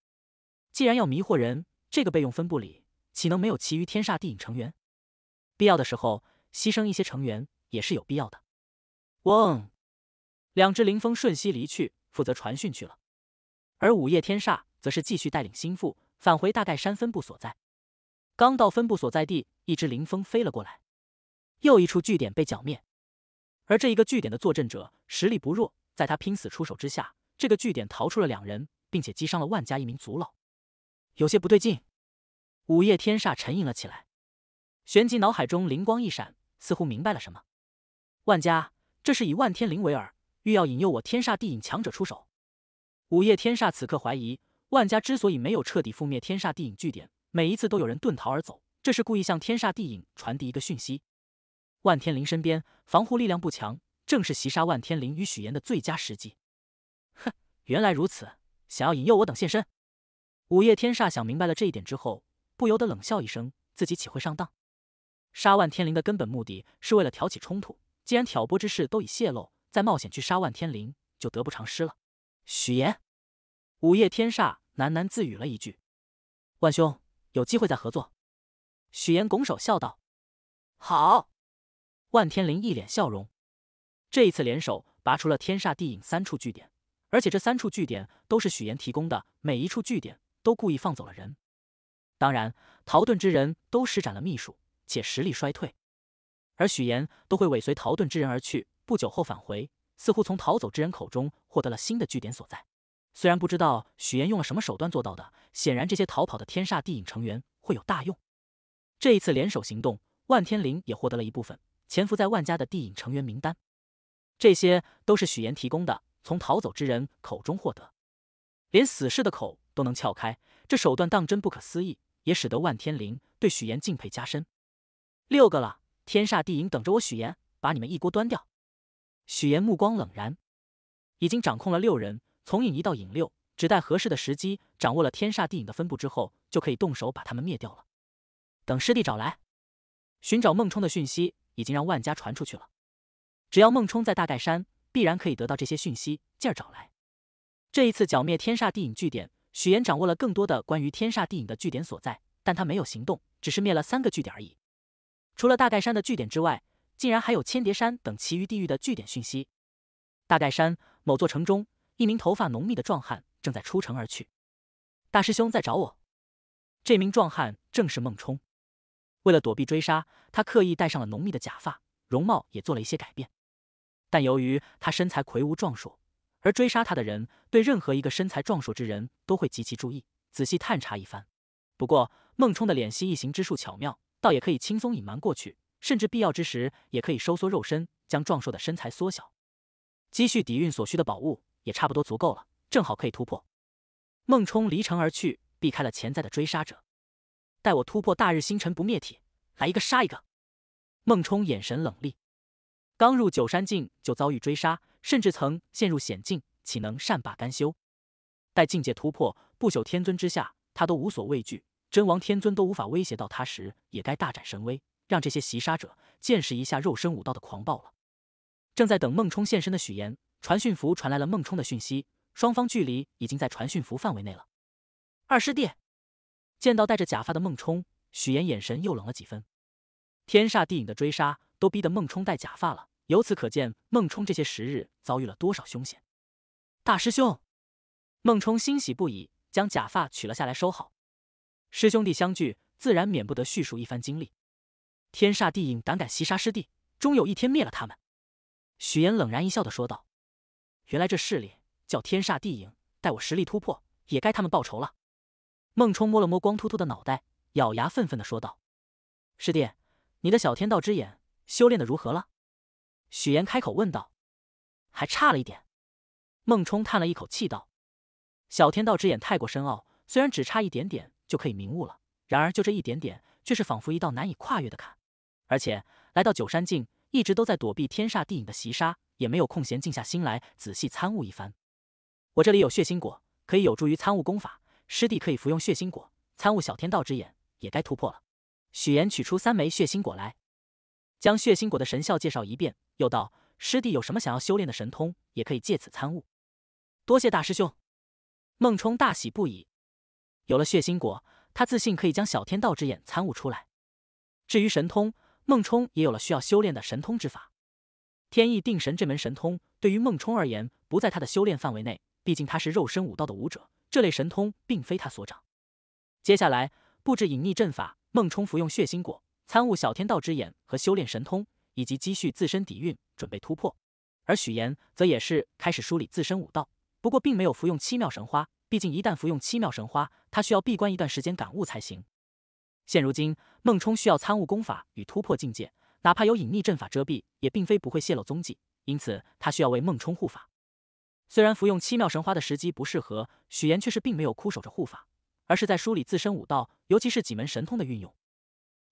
既然要迷惑人，这个备用分部里岂能没有其余天煞地影成员？必要的时候牺牲一些成员也是有必要的。嗡，两只灵风瞬息离去，负责传讯去了。而午夜天煞则是继续带领心腹返回大盖山分部所在。刚到分部所在地，一只灵风飞了过来，又一处据点被剿灭。而这一个据点的坐镇者实力不弱，在他拼死出手之下。这个据点逃出了两人，并且击伤了万家一名族老，有些不对劲。午夜天煞沉吟了起来，旋即脑海中灵光一闪，似乎明白了什么。万家这是以万天灵为饵，欲要引诱我天煞地影强者出手。午夜天煞此刻怀疑，万家之所以没有彻底覆灭天煞地影据点，每一次都有人遁逃而走，这是故意向天煞地影传递一个讯息。万天灵身边防护力量不强，正是袭杀万天灵与许岩的最佳时机。哼，原来如此，想要引诱我等现身。午夜天煞想明白了这一点之后，不由得冷笑一声：自己岂会上当？杀万天灵的根本目的是为了挑起冲突，既然挑拨之事都已泄露，再冒险去杀万天灵就得不偿失了。许岩，午夜天煞喃喃自语了一句：“万兄，有机会再合作。”许岩拱手笑道：“好。”万天灵一脸笑容，这一次联手拔出了天煞地影三处据点。而且这三处据点都是许岩提供的，每一处据点都故意放走了人。当然，逃遁之人都施展了秘术，且实力衰退，而许岩都会尾随逃遁之人而去，不久后返回，似乎从逃走之人口中获得了新的据点所在。虽然不知道许岩用了什么手段做到的，显然这些逃跑的天煞地影成员会有大用。这一次联手行动，万天灵也获得了一部分潜伏在万家的地影成员名单，这些都是许岩提供的。从逃走之人口中获得，连死士的口都能撬开，这手段当真不可思议，也使得万天灵对许岩敬佩加深。六个了，天煞地影等着我许岩把你们一锅端掉。许岩目光冷然，已经掌控了六人，从影一到影六，只待合适的时机，掌握了天煞地影的分布之后，就可以动手把他们灭掉了。等师弟找来，寻找孟冲的讯息已经让万家传出去了，只要孟冲在大盖山。必然可以得到这些讯息，劲儿找来。这一次剿灭天煞地影据点，许岩掌握了更多的关于天煞地影的据点所在，但他没有行动，只是灭了三个据点而已。除了大盖山的据点之外，竟然还有千叠山等其余地域的据点讯息。大盖山某座城中，一名头发浓密的壮汉正在出城而去。大师兄在找我。这名壮汉正是孟冲。为了躲避追杀，他刻意戴上了浓密的假发，容貌也做了一些改变。但由于他身材魁梧壮硕，而追杀他的人对任何一个身材壮硕之人都会极其注意，仔细探查一番。不过孟冲的脸皮异形之术巧妙，倒也可以轻松隐瞒过去，甚至必要之时也可以收缩肉身，将壮硕的身材缩小。积蓄底蕴所需的宝物也差不多足够了，正好可以突破。孟冲离城而去，避开了潜在的追杀者。待我突破大日星辰不灭体，来一个杀一个！孟冲眼神冷厉。刚入九山境就遭遇追杀，甚至曾陷入险境，岂能善罢甘休？待境界突破不朽天尊之下，他都无所畏惧；真王天尊都无法威胁到他时，也该大展神威，让这些袭杀者见识一下肉身武道的狂暴了。正在等孟冲现身的许岩，传讯符传来了孟冲的讯息，双方距离已经在传讯符范围内了。二师弟，见到戴着假发的孟冲，许岩眼神又冷了几分。天煞地影的追杀。都逼得孟冲戴假发了，由此可见孟冲这些时日遭遇了多少凶险。大师兄，孟冲欣喜不已，将假发取了下来收好。师兄弟相聚，自然免不得叙述一番经历。天煞地影胆敢袭杀师弟，终有一天灭了他们。许岩冷然一笑的说道：“原来这势力叫天煞地影，待我实力突破，也该他们报仇了。”孟冲摸了摸光秃秃的脑袋，咬牙愤愤的说道：“师弟，你的小天道之眼。”修炼的如何了？许岩开口问道。还差了一点，孟冲叹了一口气道：“小天道之眼太过深奥，虽然只差一点点就可以明悟了，然而就这一点点，却是仿佛一道难以跨越的坎。而且来到九山境，一直都在躲避天煞地影的袭杀，也没有空闲静下心来仔细参悟一番。我这里有血腥果，可以有助于参悟功法。师弟可以服用血腥果，参悟小天道之眼，也该突破了。”许岩取出三枚血腥果来。将血腥果的神效介绍一遍，又道：“师弟有什么想要修炼的神通，也可以借此参悟。”多谢大师兄，孟冲大喜不已。有了血腥果，他自信可以将小天道之眼参悟出来。至于神通，孟冲也有了需要修炼的神通之法。天意定神这门神通，对于孟冲而言，不在他的修炼范围内。毕竟他是肉身武道的武者，这类神通并非他所长。接下来布置隐匿阵法，孟冲服用血腥果。参悟小天道之眼和修炼神通，以及积蓄自身底蕴，准备突破。而许岩则也是开始梳理自身武道，不过并没有服用七妙神花，毕竟一旦服用七妙神花，他需要闭关一段时间感悟才行。现如今，孟冲需要参悟功法与突破境界，哪怕有隐匿阵法遮蔽，也并非不会泄露踪迹，因此他需要为孟冲护法。虽然服用七妙神花的时机不适合，许岩却是并没有枯守着护法，而是在梳理自身武道，尤其是几门神通的运用。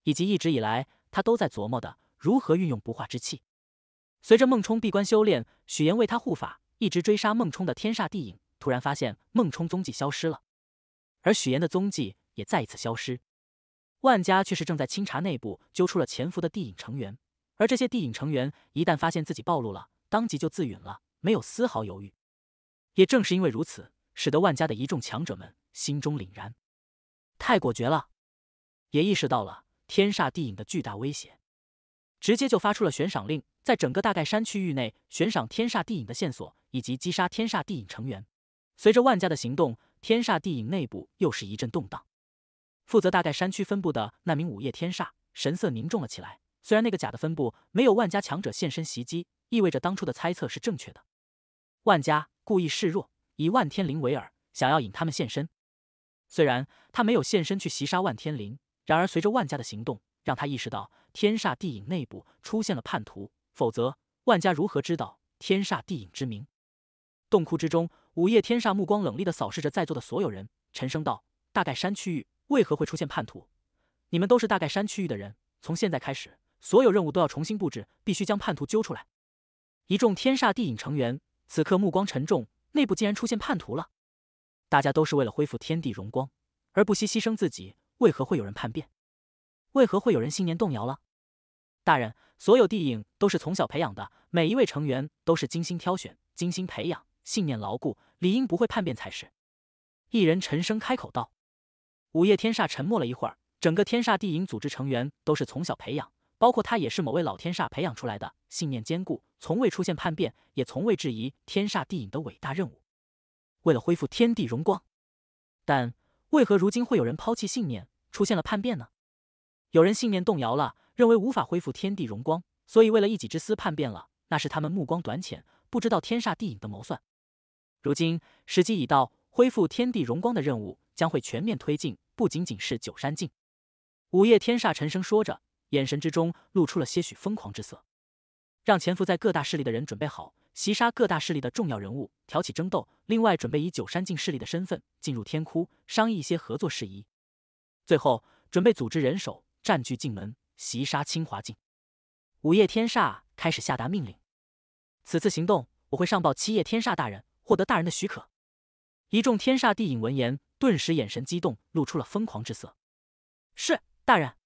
以及一直以来，他都在琢磨的如何运用不化之气。随着孟冲闭关修炼，许岩为他护法，一直追杀孟冲的天煞地影突然发现孟冲踪迹消失了，而许岩的踪迹也再一次消失。万家却是正在清查内部，揪出了潜伏的地影成员。而这些地影成员一旦发现自己暴露了，当即就自陨了，没有丝毫犹豫。也正是因为如此，使得万家的一众强者们心中凛然，太果决了，也意识到了。天煞地影的巨大威胁，直接就发出了悬赏令，在整个大概山区域内悬赏天煞地影的线索以及击杀天煞地影成员。随着万家的行动，天煞地影内部又是一阵动荡。负责大概山区分布的那名午夜天煞神色凝重了起来。虽然那个假的分布没有万家强者现身袭击，意味着当初的猜测是正确的。万家故意示弱，以万天灵为饵，想要引他们现身。虽然他没有现身去袭杀万天灵。然而，随着万家的行动，让他意识到天煞地影内部出现了叛徒。否则，万家如何知道天煞地影之名？洞窟之中，午夜天煞目光冷厉地扫视着在座的所有人，沉声道：“大概山区域为何会出现叛徒？你们都是大概山区域的人。从现在开始，所有任务都要重新布置，必须将叛徒揪出来。”一众天煞地影成员此刻目光沉重，内部竟然出现叛徒了。大家都是为了恢复天地荣光，而不惜牺牲自己。为何会有人叛变？为何会有人信念动摇了？大人，所有帝影都是从小培养的，每一位成员都是精心挑选、精心培养，信念牢固，理应不会叛变才是。一人沉声开口道：“午夜天煞沉默了一会儿，整个天煞地影组织成员都是从小培养，包括他也是某位老天煞培养出来的，信念坚固，从未出现叛变，也从未质疑天煞地影的伟大任务，为了恢复天地荣光。但为何如今会有人抛弃信念？”出现了叛变呢？有人信念动摇了，认为无法恢复天地荣光，所以为了一己之私叛变了。那是他们目光短浅，不知道天煞地影的谋算。如今时机已到，恢复天地荣光的任务将会全面推进，不仅仅是九山境。午夜天煞沉声说着，眼神之中露出了些许疯狂之色。让潜伏在各大势力的人准备好，袭杀各大势力的重要人物，挑起争斗。另外，准备以九山境势力的身份进入天窟，商议一些合作事宜。最后，准备组织人手占据进门，袭杀清华境。午夜天煞开始下达命令。此次行动，我会上报七夜天煞大人，获得大人的许可。一众天煞地影闻言，顿时眼神激动，露出了疯狂之色。是大人，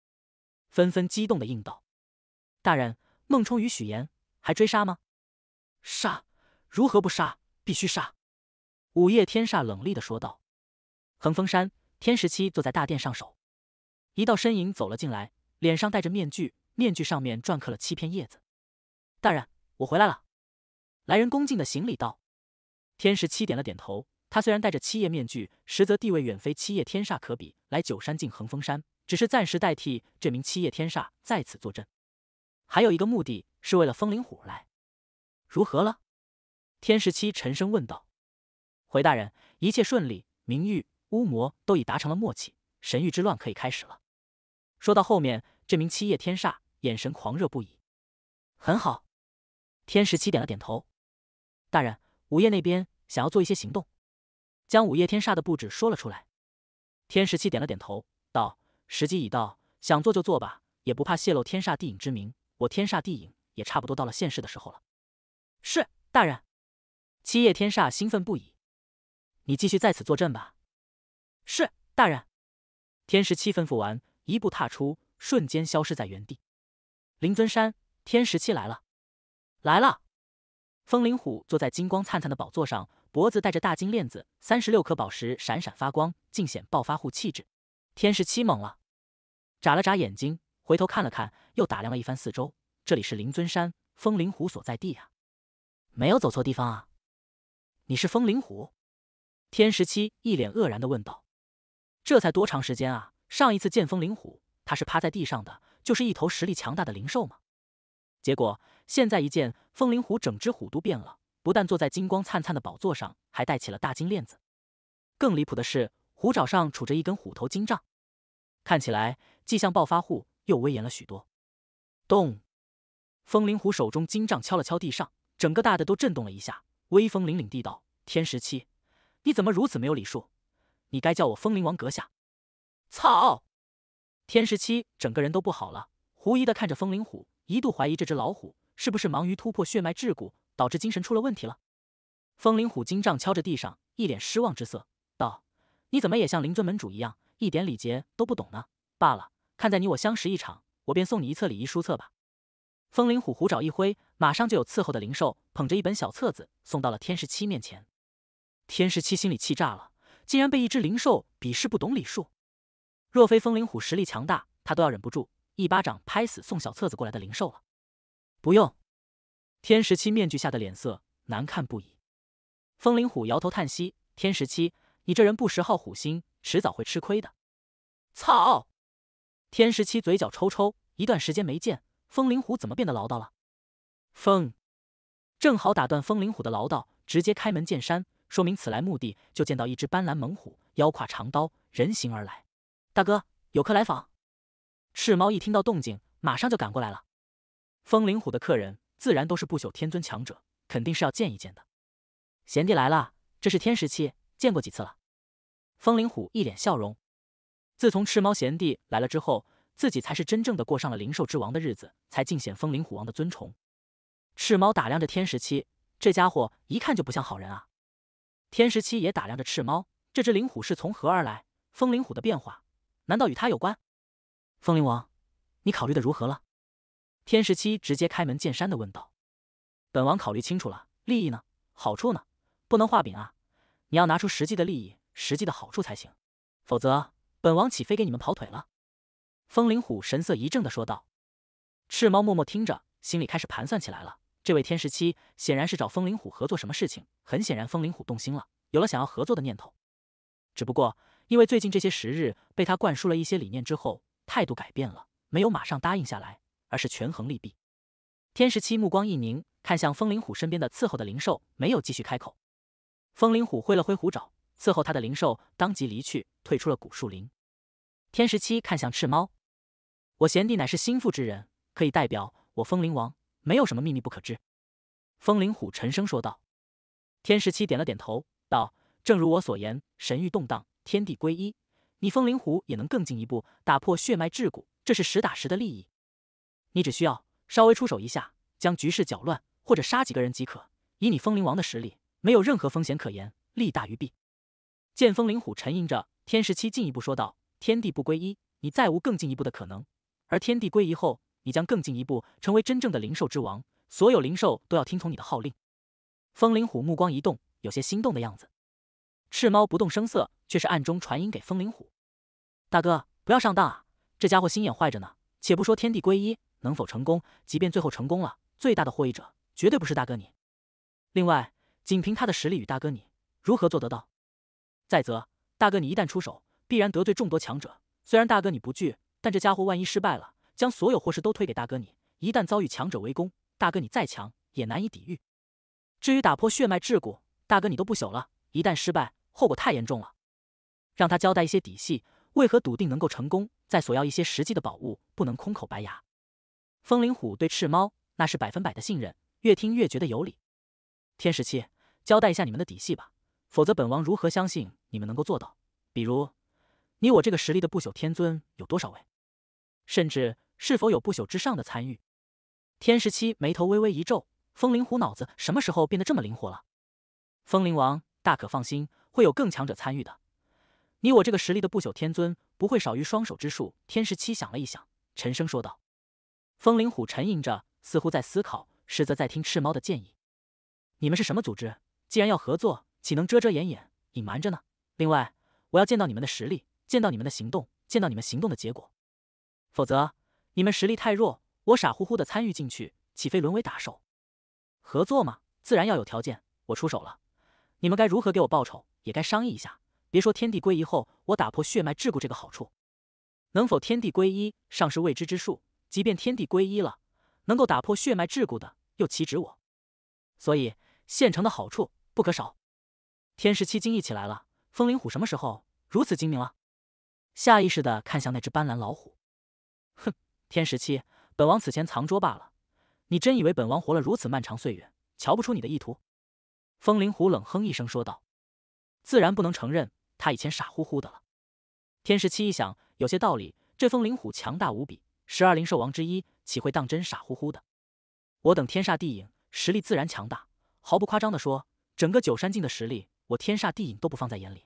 纷纷激动的应道：“大人，孟冲与许岩还追杀吗？杀，如何不杀？必须杀！”午夜天煞冷厉的说道：“恒峰山。”天十七坐在大殿上首，一道身影走了进来，脸上戴着面具，面具上面篆刻了七片叶子。大人，我回来了。来人恭敬的行礼道。天十七点了点头，他虽然戴着七叶面具，实则地位远非七叶天煞可比。来九山境横峰山，只是暂时代替这名七叶天煞在此坐镇，还有一个目的是为了风灵虎来。如何了？天十七沉声问道。回大人，一切顺利，明玉。巫魔都已达成了默契，神域之乱可以开始了。说到后面，这名七叶天煞眼神狂热不已。很好，天十七点了点头。大人，午夜那边想要做一些行动，将午夜天煞的布置说了出来。天十七点了点头，道：“时机已到，想做就做吧，也不怕泄露天煞地影之名。我天煞地影也差不多到了现世的时候了。”是大人。七叶天煞兴奋不已。你继续在此坐镇吧。是大人，天十七吩咐完，一步踏出，瞬间消失在原地。灵尊山，天十七来了，来了。风灵虎坐在金光灿灿的宝座上，脖子戴着大金链子，三十六颗宝石闪闪发光，尽显暴发户气质。天十七懵了，眨了眨眼睛，回头看了看，又打量了一番四周。这里是灵尊山，风灵虎所在地啊，没有走错地方啊。你是风灵虎？天十七一脸愕然的问道。这才多长时间啊！上一次见风灵虎，它是趴在地上的，就是一头实力强大的灵兽吗？结果现在一见风灵虎，整只虎都变了，不但坐在金光灿灿的宝座上，还戴起了大金链子。更离谱的是，虎爪上杵着一根虎头金杖，看起来既像暴发户，又威严了许多。咚！风灵虎手中金杖敲了敲地上，整个大的都震动了一下，威风凛凛地道：“天十七，你怎么如此没有礼数？”你该叫我风灵王阁下。操！天十七整个人都不好了，狐疑的看着风灵虎，一度怀疑这只老虎是不是忙于突破血脉桎梏，导致精神出了问题了。风灵虎金杖敲着地上，一脸失望之色，道：“你怎么也像灵尊门主一样，一点礼节都不懂呢？罢了，看在你我相识一场，我便送你一册礼仪书册吧。”风灵虎虎爪一挥，马上就有伺候的灵兽捧着一本小册子送到了天十七面前。天十七心里气炸了。竟然被一只灵兽鄙视，不懂礼数。若非风灵虎实力强大，他都要忍不住一巴掌拍死送小册子过来的灵兽了。不用。天十七面具下的脸色难看不已。风灵虎摇头叹息：“天十七，你这人不识好虎心，迟早会吃亏的。”操！天十七嘴角抽抽。一段时间没见，风灵虎怎么变得唠叨了？风正好打断风灵虎的唠叨，直接开门见山。说明此来目的，就见到一只斑斓猛虎，腰挎长刀，人形而来。大哥，有客来访。赤猫一听到动静，马上就赶过来了。风灵虎的客人，自然都是不朽天尊强者，肯定是要见一见的。贤弟来了，这是天十七，见过几次了？风灵虎一脸笑容。自从赤猫贤弟来了之后，自己才是真正的过上了灵兽之王的日子，才尽显风灵虎王的尊崇。赤猫打量着天十七，这家伙一看就不像好人啊。天十七也打量着赤猫，这只灵虎是从何而来？风灵虎的变化，难道与他有关？风灵王，你考虑的如何了？天十七直接开门见山的问道。本王考虑清楚了，利益呢？好处呢？不能画饼啊！你要拿出实际的利益，实际的好处才行，否则本王岂非给你们跑腿了？风灵虎神色一正的说道。赤猫默默听着，心里开始盘算起来了。这位天十七显然是找风灵虎合作什么事情，很显然风灵虎动心了，有了想要合作的念头。只不过因为最近这些时日被他灌输了一些理念之后，态度改变了，没有马上答应下来，而是权衡利弊。天十七目光一凝，看向风灵虎身边的伺候的灵兽，没有继续开口。风灵虎挥了挥虎爪，伺候他的灵兽当即离去，退出了古树林。天十七看向赤猫，我贤弟乃是心腹之人，可以代表我风灵王。没有什么秘密不可知，风灵虎沉声说道。天十七点了点头，道：“正如我所言，神域动荡，天地归一，你风灵虎也能更进一步，打破血脉桎梏，这是实打实的利益。你只需要稍微出手一下，将局势搅乱，或者杀几个人即可。以你风灵王的实力，没有任何风险可言，利大于弊。”见风灵虎沉吟着，天十七进一步说道：“天地不归一，你再无更进一步的可能；而天地归一后。”你将更进一步，成为真正的灵兽之王，所有灵兽都要听从你的号令。风灵虎目光一动，有些心动的样子。赤猫不动声色，却是暗中传音给风灵虎：“大哥，不要上当啊！这家伙心眼坏着呢。且不说天地归一能否成功，即便最后成功了，最大的获益者绝对不是大哥你。另外，仅凭他的实力与大哥你，如何做得到？再则，大哥你一旦出手，必然得罪众多强者。虽然大哥你不惧，但这家伙万一失败了……”将所有祸事都推给大哥你。一旦遭遇强者围攻，大哥你再强也难以抵御。至于打破血脉桎梏，大哥你都不朽了，一旦失败，后果太严重了。让他交代一些底细，为何笃定能够成功？再索要一些实际的宝物，不能空口白牙。风灵虎对赤猫那是百分百的信任，越听越觉得有理。天使七，交代一下你们的底细吧，否则本王如何相信你们能够做到？比如，你我这个实力的不朽天尊有多少位？甚至。是否有不朽之上的参与？天十七眉头微微一皱，风灵虎脑子什么时候变得这么灵活了？风灵王大可放心，会有更强者参与的。你我这个实力的不朽天尊不会少于双手之数。天十七想了一想，沉声说道。风灵虎沉吟着，似乎在思考，实则在听赤猫的建议。你们是什么组织？既然要合作，岂能遮遮掩掩、隐瞒着呢？另外，我要见到你们的实力，见到你们的行动，见到你们行动的结果，否则。你们实力太弱，我傻乎乎的参与进去，岂非沦为打手？合作嘛，自然要有条件。我出手了，你们该如何给我报酬，也该商议一下。别说天地归一后，我打破血脉桎梏这个好处，能否天地归一尚是未知之数。即便天地归一了，能够打破血脉桎梏的又岂止我？所以现成的好处不可少。天十七惊异起来了，风灵虎什么时候如此精明了？下意识的看向那只斑斓老虎，哼。天十七，本王此前藏拙罢了。你真以为本王活了如此漫长岁月，瞧不出你的意图？风灵虎冷哼一声说道：“自然不能承认，他以前傻乎乎的了。”天十七一想，有些道理。这风灵虎强大无比，十二灵兽王之一，岂会当真傻乎乎的？我等天煞地影实力自然强大，毫不夸张的说，整个九山境的实力，我天煞地影都不放在眼里。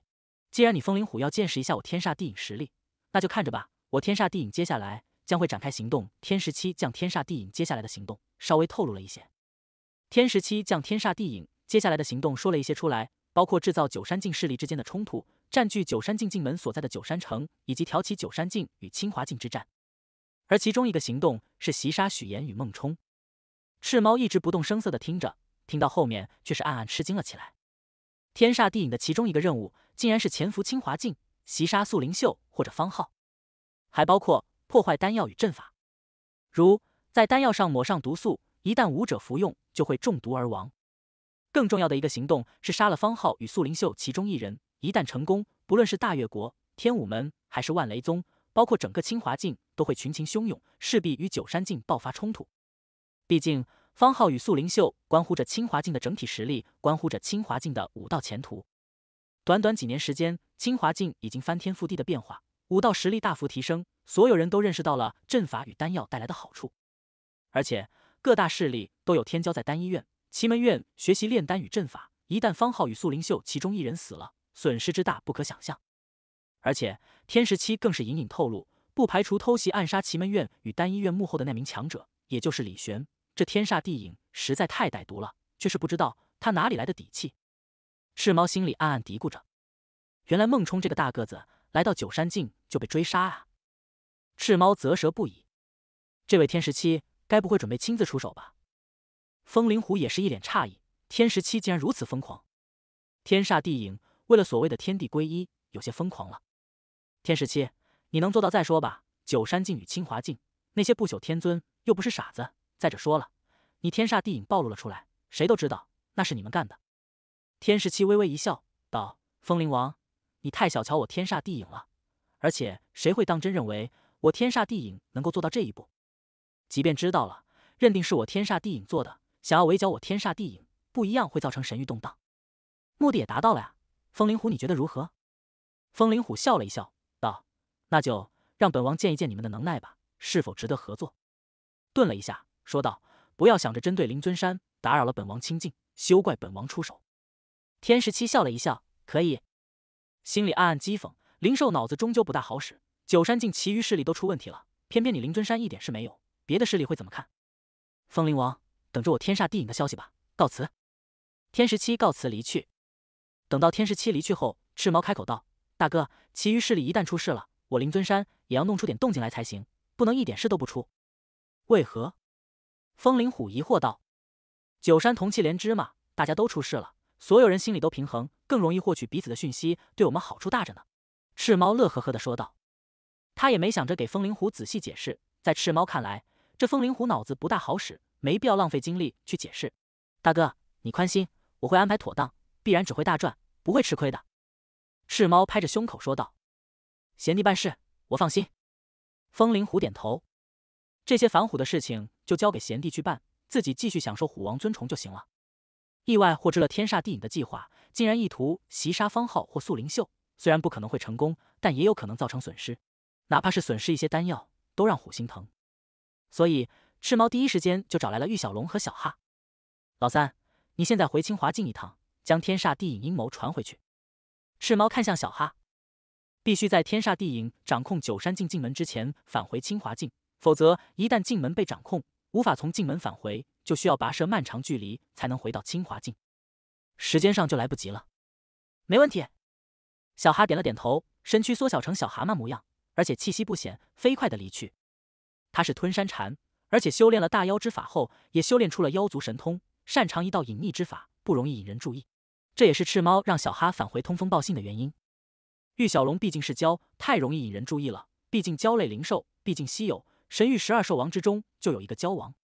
既然你风灵虎要见识一下我天煞地影实力，那就看着吧。我天煞地影接下来。将会展开行动，天十七将天煞地影接下来的行动稍微透露了一些。天十七将天煞地影接下来的行动说了一些出来，包括制造九山境势力之间的冲突，占据九山境境门所在的九山城，以及挑起九山境与清华境之战。而其中一个行动是袭杀许岩与孟冲。赤猫一直不动声色的听着，听到后面却是暗暗吃惊了起来。天煞地影的其中一个任务，竟然是潜伏清华境，袭杀素灵秀或者方浩，还包括。破坏丹药与阵法，如在丹药上抹上毒素，一旦武者服用就会中毒而亡。更重要的一个行动是杀了方浩与素灵秀其中一人。一旦成功，不论是大越国、天武门还是万雷宗，包括整个清华境，都会群情汹涌，势必与九山境爆发冲突。毕竟，方浩与素灵秀关乎着清华境的整体实力，关乎着清华境的武道前途。短短几年时间，清华境已经翻天覆地的变化，武道实力大幅提升。所有人都认识到了阵法与丹药带来的好处，而且各大势力都有天骄在丹医院、奇门院学习炼丹与阵法。一旦方浩与素灵秀其中一人死了，损失之大不可想象。而且天十七更是隐隐透露，不排除偷袭暗杀奇门院与丹医院幕后的那名强者，也就是李玄。这天煞地影实在太歹毒了，却是不知道他哪里来的底气。赤猫心里暗暗嘀咕着：原来孟冲这个大个子来到九山境就被追杀啊！赤猫啧舌不已，这位天十七，该不会准备亲自出手吧？风灵狐也是一脸诧异，天十七竟然如此疯狂，天煞地影为了所谓的天地归一，有些疯狂了。天十七，你能做到再说吧。九山境与清华境那些不朽天尊又不是傻子。再者说了，你天煞地影暴露了出来，谁都知道那是你们干的。天十七微微一笑，道：“风灵王，你太小瞧我天煞地影了。而且谁会当真认为？”我天煞地影能够做到这一步，即便知道了，认定是我天煞地影做的，想要围剿我天煞地影，不一样会造成神域动荡，目的也达到了呀。风灵虎，你觉得如何？风灵虎笑了一笑，道：“那就让本王见一见你们的能耐吧，是否值得合作？”顿了一下，说道：“不要想着针对灵尊山，打扰了本王清静，休怪本王出手。”天十七笑了一笑，可以，心里暗暗讥讽灵兽脑子终究不大好使。九山境其余势力都出问题了，偏偏你灵尊山一点事没有，别的势力会怎么看？风灵王，等着我天煞地影的消息吧。告辞。天十七告辞离去。等到天十七离去后，赤毛开口道：“大哥，其余势力一旦出事了，我灵尊山也要弄出点动静来才行，不能一点事都不出。”为何？风灵虎疑惑道：“九山同气连枝嘛，大家都出事了，所有人心里都平衡，更容易获取彼此的讯息，对我们好处大着呢。”赤毛乐呵呵的说道。他也没想着给风灵狐仔细解释，在赤猫看来，这风灵狐脑子不大好使，没必要浪费精力去解释。大哥，你宽心，我会安排妥当，必然只会大赚，不会吃亏的。赤猫拍着胸口说道：“贤弟办事，我放心。”风灵狐点头：“这些反虎的事情就交给贤弟去办，自己继续享受虎王尊崇就行了。”意外获知了天煞地影的计划，竟然意图袭杀方浩或素灵秀，虽然不可能会成功，但也有可能造成损失。哪怕是损失一些丹药，都让虎心疼。所以，赤猫第一时间就找来了玉小龙和小哈。老三，你现在回清华境一趟，将天煞地影阴谋传回去。赤猫看向小哈，必须在天煞地影掌控九山境进门之前返回清华境，否则一旦进门被掌控，无法从进门返回，就需要跋涉漫长距离才能回到清华境，时间上就来不及了。没问题。小哈点了点头，身躯缩小成小蛤蟆模样。而且气息不显，飞快的离去。他是吞山蝉，而且修炼了大妖之法后，也修炼出了妖族神通，擅长一道隐匿之法，不容易引人注意。这也是赤猫让小哈返回通风报信的原因。玉小龙毕竟是蛟，太容易引人注意了。毕竟蛟类灵兽，毕竟稀有。神域十二兽王之中就有一个蛟王。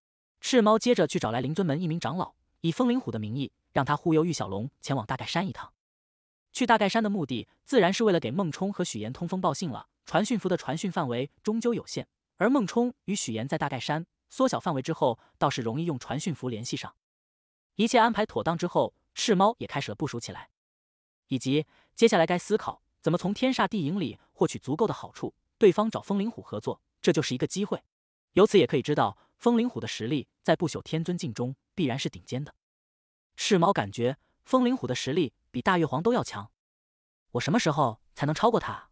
赤猫接着去找来灵尊门一名长老，以风灵虎的名义，让他忽悠玉小龙前往大盖山一趟。去大盖山的目的，自然是为了给孟冲和许岩通风报信了。传讯符的传讯范围终究有限，而孟冲与许岩在大盖山缩小范围之后，倒是容易用传讯符联系上。一切安排妥当之后，赤猫也开始了部署起来，以及接下来该思考怎么从天煞地影里获取足够的好处。对方找风灵虎合作，这就是一个机会。由此也可以知道，风灵虎的实力在不朽天尊境中必然是顶尖的。赤猫感觉风灵虎的实力比大月皇都要强，我什么时候才能超过他？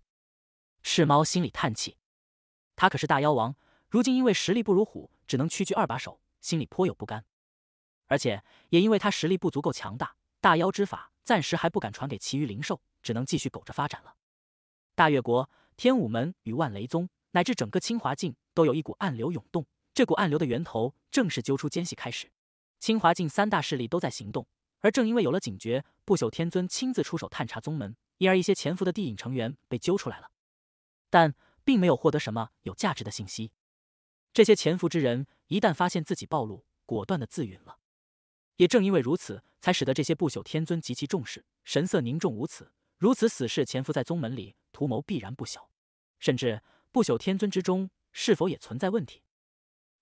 赤猫心里叹气，他可是大妖王，如今因为实力不如虎，只能屈居二把手，心里颇有不甘。而且也因为他实力不足够强大，大妖之法暂时还不敢传给其余灵兽，只能继续苟着发展了。大越国天武门与万雷宗，乃至整个清华境，都有一股暗流涌动。这股暗流的源头正是揪出奸细开始。清华境三大势力都在行动，而正因为有了警觉，不朽天尊亲自出手探查宗门，因而一些潜伏的地影成员被揪出来了。但并没有获得什么有价值的信息。这些潜伏之人一旦发现自己暴露，果断的自陨了。也正因为如此，才使得这些不朽天尊极其重视，神色凝重无此。如此死士潜伏在宗门里，图谋必然不小。甚至不朽天尊之中，是否也存在问题？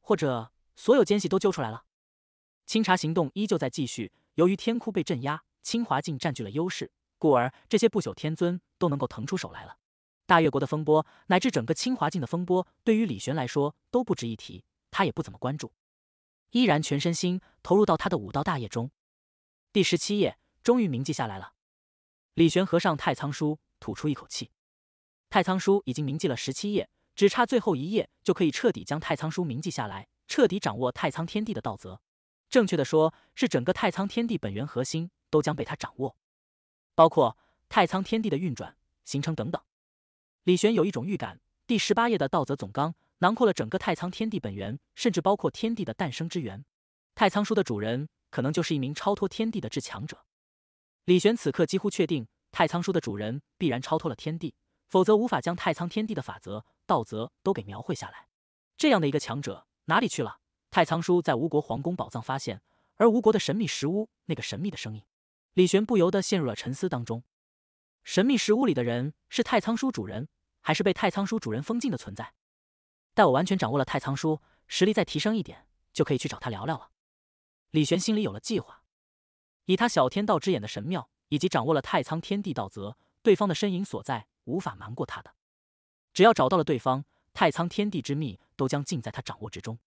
或者所有奸细都揪出来了？清查行动依旧在继续。由于天窟被镇压，清华境占据了优势，故而这些不朽天尊都能够腾出手来了。大越国的风波，乃至整个清华境的风波，对于李玄来说都不值一提，他也不怎么关注，依然全身心投入到他的武道大业中。第十七页终于铭记下来了，李玄合上太仓书，吐出一口气。太仓书已经铭记了十七页，只差最后一页就可以彻底将太仓书铭记下来，彻底掌握太仓天地的道则。正确的说，是整个太仓天地本源核心都将被他掌握，包括太仓天地的运转、形成等等。李玄有一种预感，第十八页的道则总纲囊括了整个太仓天地本源，甚至包括天地的诞生之源。太仓书的主人可能就是一名超脱天地的至强者。李玄此刻几乎确定，太仓书的主人必然超脱了天地，否则无法将太仓天地的法则、道则都给描绘下来。这样的一个强者哪里去了？太仓书在吴国皇宫宝藏发现，而吴国的神秘石屋，那个神秘的声音，李玄不由得陷入了沉思当中。神秘石屋里的人是太仓书主人，还是被太仓书主人封禁的存在？待我完全掌握了太仓书，实力再提升一点，就可以去找他聊聊了。李玄心里有了计划。以他小天道之眼的神妙，以及掌握了太仓天地道则，对方的身影所在无法瞒过他的。只要找到了对方，太仓天地之秘都将尽在他掌握之中。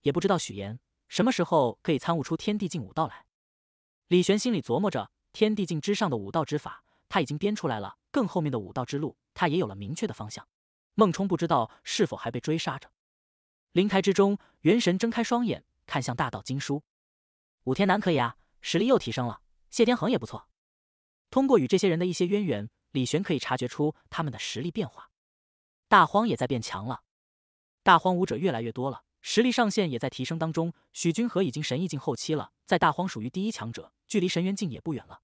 也不知道许言什么时候可以参悟出天地境武道来。李玄心里琢磨着天地境之上的武道之法。他已经编出来了，更后面的武道之路他也有了明确的方向。孟冲不知道是否还被追杀着。灵台之中，元神睁开双眼，看向大道经书。武天南可以啊，实力又提升了。谢天恒也不错。通过与这些人的一些渊源，李玄可以察觉出他们的实力变化。大荒也在变强了，大荒武者越来越多了，实力上限也在提升当中。许君和已经神异境后期了，在大荒属于第一强者，距离神元境也不远了。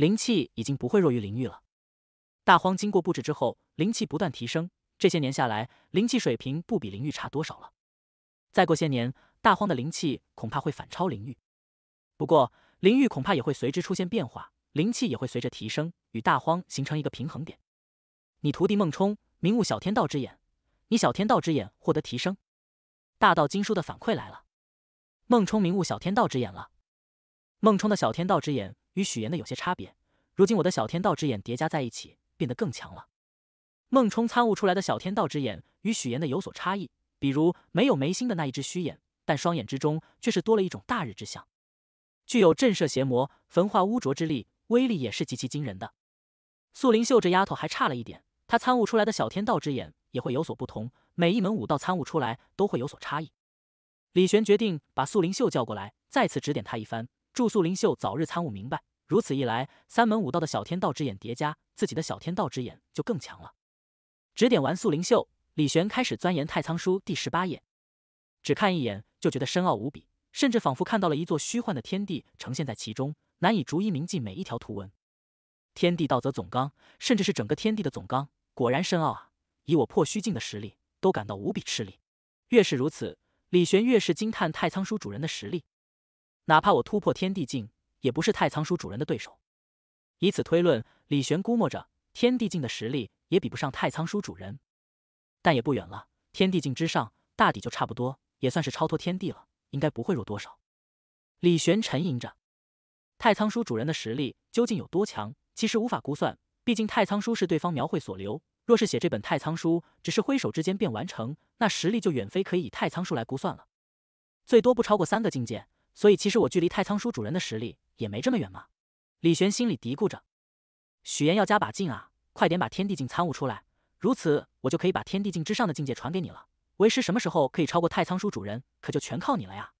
灵气已经不会弱于灵域了。大荒经过布置之后，灵气不断提升。这些年下来，灵气水平不比灵域差多少了。再过些年，大荒的灵气恐怕会反超灵域。不过，灵域恐怕也会随之出现变化，灵气也会随着提升，与大荒形成一个平衡点。你徒弟孟冲，明悟小天道之眼，你小天道之眼获得提升。大道金书的反馈来了，孟冲明悟小天道之眼了。孟冲的小天道之眼。与许炎的有些差别。如今我的小天道之眼叠加在一起，变得更强了。孟冲参悟出来的小天道之眼与许炎的有所差异，比如没有眉心的那一只虚眼，但双眼之中却是多了一种大日之相，具有震慑邪魔、焚化污浊之力，威力也是极其惊人的。素灵秀这丫头还差了一点，她参悟出来的小天道之眼也会有所不同，每一门武道参悟出来都会有所差异。李玄决定把素灵秀叫过来，再次指点她一番。祝素灵秀早日参悟明白，如此一来，三门五道的小天道之眼叠加自己的小天道之眼就更强了。指点完素灵秀，李玄开始钻研《太仓书》第十八页，只看一眼就觉得深奥无比，甚至仿佛看到了一座虚幻的天地呈现在其中，难以逐一铭记每一条图文。天地道则总纲，甚至是整个天地的总纲，果然深奥啊！以我破虚境的实力，都感到无比吃力。越是如此，李玄越是惊叹《太仓书》主人的实力。哪怕我突破天地境，也不是太仓书主人的对手。以此推论，李玄估摸着天地境的实力也比不上太仓书主人，但也不远了。天地境之上，大抵就差不多，也算是超脱天地了，应该不会弱多少。李玄沉吟着，太仓书主人的实力究竟有多强？其实无法估算，毕竟太仓书是对方描绘所留。若是写这本太仓书，只是挥手之间便完成，那实力就远非可以以太仓书来估算了。最多不超过三个境界。所以其实我距离太仓书主人的实力也没这么远嘛，李玄心里嘀咕着。许岩要加把劲啊，快点把天地境参悟出来，如此我就可以把天地境之上的境界传给你了。为师什么时候可以超过太仓书主人，可就全靠你了呀！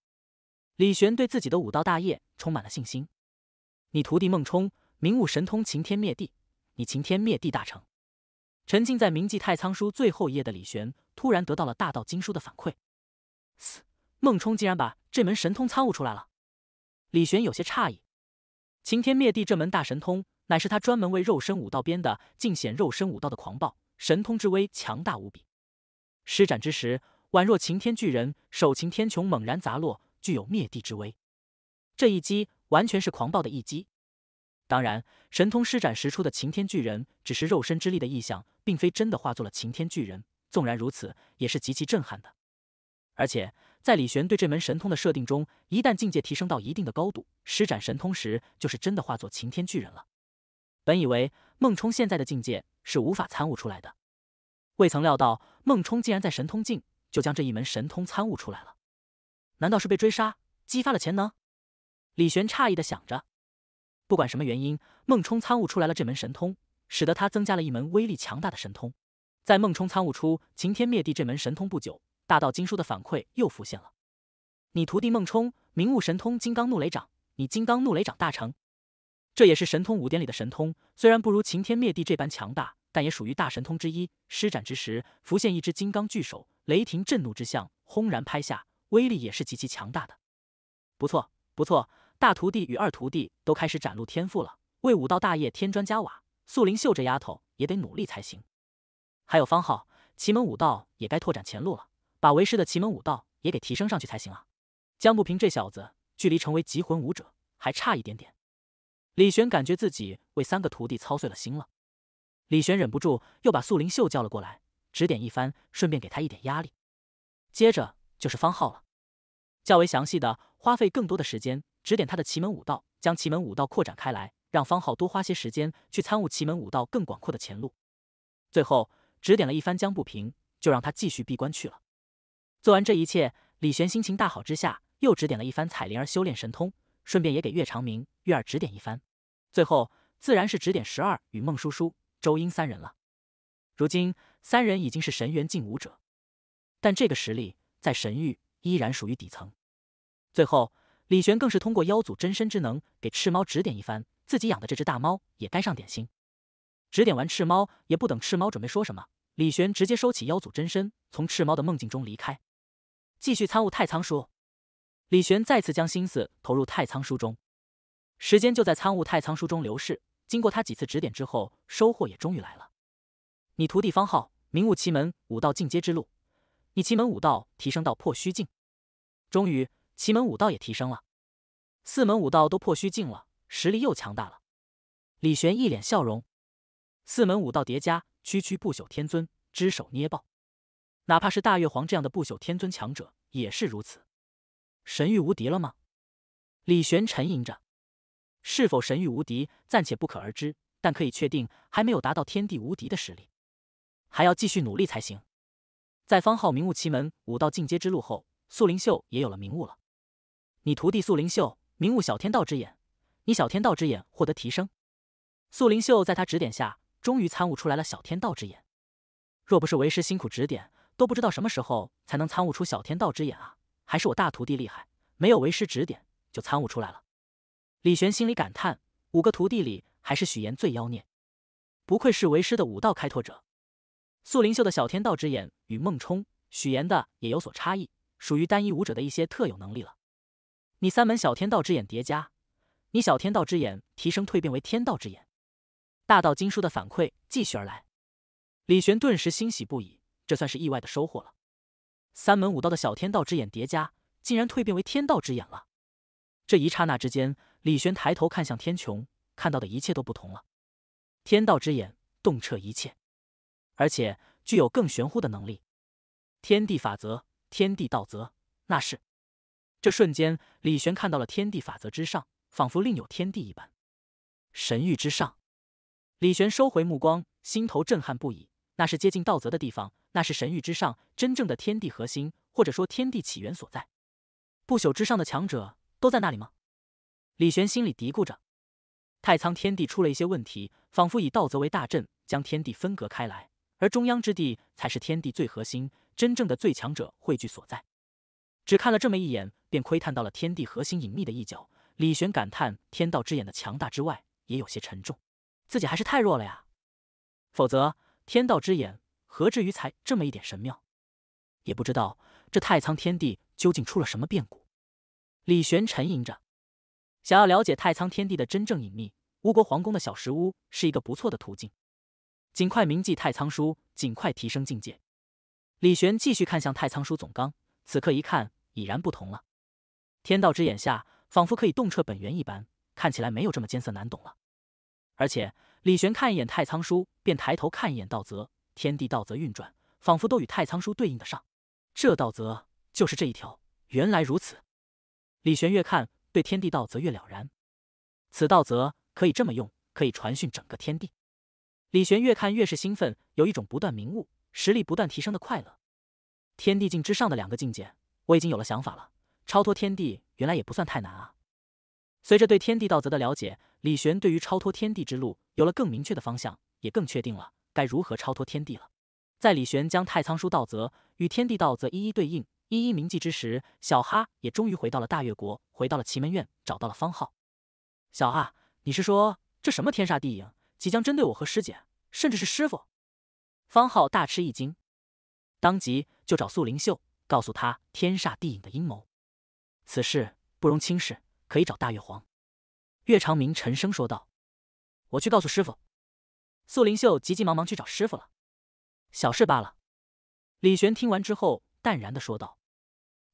李玄对自己的武道大业充满了信心。你徒弟孟冲明悟神通晴天灭地，你晴天灭地大成。沉浸在铭记太仓书最后一页的李玄，突然得到了大道经书的反馈。孟冲竟然把这门神通参悟出来了，李玄有些诧异。晴天灭地这门大神通，乃是他专门为肉身武道编的，尽显肉身武道的狂暴。神通之威强大无比，施展之时，宛若晴天巨人手擎天穹，猛然砸落，具有灭地之威。这一击完全是狂暴的一击。当然，神通施展时出的晴天巨人只是肉身之力的意象，并非真的化作了晴天巨人。纵然如此，也是极其震撼的，而且。在李玄对这门神通的设定中，一旦境界提升到一定的高度，施展神通时就是真的化作擎天巨人了。本以为孟冲现在的境界是无法参悟出来的，未曾料到孟冲竟然在神通境就将这一门神通参悟出来了。难道是被追杀激发了潜能？李玄诧异的想着。不管什么原因，孟冲参悟出来了这门神通，使得他增加了一门威力强大的神通。在孟冲参悟出擎天灭地这门神通不久。大道经书的反馈又浮现了，你徒弟孟冲明悟神通金刚怒雷掌，你金刚怒雷掌大成。这也是神通五点里的神通，虽然不如晴天灭地这般强大，但也属于大神通之一。施展之时，浮现一只金刚巨手，雷霆震怒之象轰然拍下，威力也是极其强大的。不错，不错，大徒弟与二徒弟都开始展露天赋了，为武道大业添砖加瓦。素灵秀这丫头也得努力才行。还有方浩，奇门武道也该拓展前路了。把为师的奇门武道也给提升上去才行啊！江不平这小子距离成为极魂武者还差一点点。李玄感觉自己为三个徒弟操碎了心了。李玄忍不住又把素灵秀叫了过来，指点一番，顺便给他一点压力。接着就是方浩了，较为详细的花费更多的时间指点他的奇门武道，将奇门武道扩展开来，让方浩多花些时间去参悟奇门武道更广阔的前路。最后指点了一番江不平，就让他继续闭关去了。做完这一切，李玄心情大好之下，又指点了一番彩灵儿修炼神通，顺便也给岳长明、月儿指点一番。最后自然是指点十二与孟叔叔、周英三人了。如今三人已经是神元境武者，但这个实力在神域依然属于底层。最后，李玄更是通过妖祖真身之能给赤猫指点一番，自己养的这只大猫也该上点心。指点完赤猫，也不等赤猫准备说什么，李玄直接收起妖祖真身，从赤猫的梦境中离开。继续参悟太仓书，李玄再次将心思投入太仓书中，时间就在参悟太仓书中流逝。经过他几次指点之后，收获也终于来了。你徒弟方浩明悟奇门武道进阶之路，你奇门武道提升到破虚境，终于奇门武道也提升了，四门武道都破虚境了，实力又强大了。李玄一脸笑容，四门武道叠加，区区不朽天尊，只手捏爆。哪怕是大月皇这样的不朽天尊强者也是如此，神域无敌了吗？李玄沉吟着，是否神域无敌暂且不可而知，但可以确定还没有达到天地无敌的实力，还要继续努力才行。在方浩明悟奇门武道进阶之路后，素灵秀也有了明悟了。你徒弟素灵秀明悟小天道之眼，你小天道之眼获得提升。素灵秀在他指点下，终于参悟出来了小天道之眼。若不是为师辛苦指点。都不知道什么时候才能参悟出小天道之眼啊！还是我大徒弟厉害，没有为师指点就参悟出来了。李玄心里感叹：五个徒弟里，还是许岩最妖孽，不愧是为师的武道开拓者。素灵秀的小天道之眼与孟冲、许岩的也有所差异，属于单一武者的一些特有能力了。你三门小天道之眼叠加，你小天道之眼提升蜕变为天道之眼，大道经书的反馈继续而来。李玄顿时欣喜不已。这算是意外的收获了。三门五道的小天道之眼叠加，竟然蜕变为天道之眼了。这一刹那之间，李玄抬头看向天穹，看到的一切都不同了。天道之眼，洞彻一切，而且具有更玄乎的能力。天地法则，天地道则，那是……这瞬间，李玄看到了天地法则之上，仿佛另有天地一般。神域之上，李玄收回目光，心头震撼不已。那是接近道泽的地方，那是神域之上真正的天地核心，或者说天地起源所在。不朽之上的强者都在那里吗？李玄心里嘀咕着。太仓天地出了一些问题，仿佛以道泽为大阵，将天地分隔开来，而中央之地才是天地最核心、真正的最强者汇聚所在。只看了这么一眼，便窥探到了天地核心隐秘的一角。李玄感叹：天道之眼的强大之外，也有些沉重。自己还是太弱了呀，否则。天道之眼，何至于才这么一点神妙？也不知道这太仓天地究竟出了什么变故。李玄沉吟着，想要了解太仓天地的真正隐秘，吴国皇宫的小石屋是一个不错的途径。尽快铭记太仓书，尽快提升境界。李玄继续看向太仓书总纲，此刻一看已然不同了。天道之眼下，仿佛可以洞彻本源一般，看起来没有这么艰涩难懂了。而且。李玄看一眼太仓书，便抬头看一眼道泽，天地道则运转，仿佛都与太仓书对应得上。这道泽就是这一条，原来如此。李玄越看，对天地道则越了然。此道则可以这么用，可以传讯整个天地。李玄越看越是兴奋，有一种不断明悟、实力不断提升的快乐。天地境之上的两个境界，我已经有了想法了。超脱天地，原来也不算太难啊。随着对天地道则的了解，李玄对于超脱天地之路有了更明确的方向，也更确定了该如何超脱天地了。在李玄将太仓书道则与天地道则一一对应、一一铭记之时，小哈也终于回到了大越国，回到了奇门院，找到了方浩。小哈，你是说这什么天煞地影即将针对我和师姐，甚至是师傅？方浩大吃一惊，当即就找素灵秀，告诉他天煞地影的阴谋，此事不容轻视。可以找大月皇，岳长明沉声说道：“我去告诉师傅。”素灵秀急急忙忙去找师傅了。小事罢了，李玄听完之后淡然的说道：“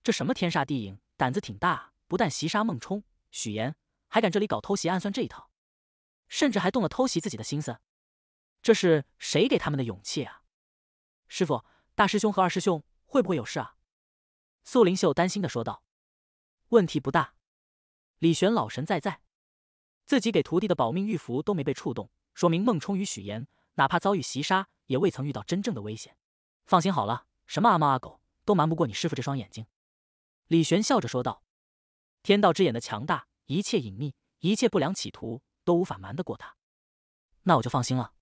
这什么天煞地影，胆子挺大，不但袭杀孟冲、许岩，还敢这里搞偷袭暗算这一套，甚至还动了偷袭自己的心思。这是谁给他们的勇气啊？”师傅，大师兄和二师兄会不会有事啊？”素灵秀担心的说道：“问题不大。”李玄老神在在，自己给徒弟的保命玉符都没被触动，说明孟冲与许岩哪怕遭遇袭杀，也未曾遇到真正的危险。放心好了，什么阿猫阿狗都瞒不过你师父这双眼睛。李玄笑着说道：“天道之眼的强大，一切隐秘，一切不良企图都无法瞒得过他。”那我就放心了。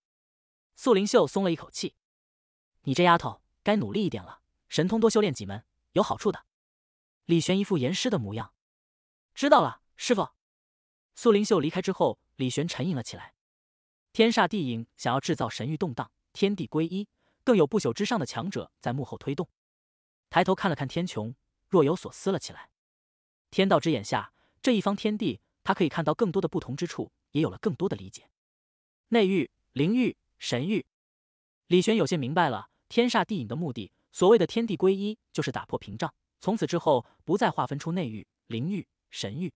素灵秀松了一口气：“你这丫头该努力一点了，神通多修炼几门，有好处的。”李玄一副严师的模样：“知道了。”师傅，苏灵秀离开之后，李玄沉吟了起来。天煞地影想要制造神域动荡，天地归一，更有不朽之上的强者在幕后推动。抬头看了看天穹，若有所思了起来。天道之眼下，这一方天地，他可以看到更多的不同之处，也有了更多的理解。内域、灵域、神域，李玄有些明白了天煞地影的目的。所谓的天地归一，就是打破屏障，从此之后不再划分出内域、灵域、神域。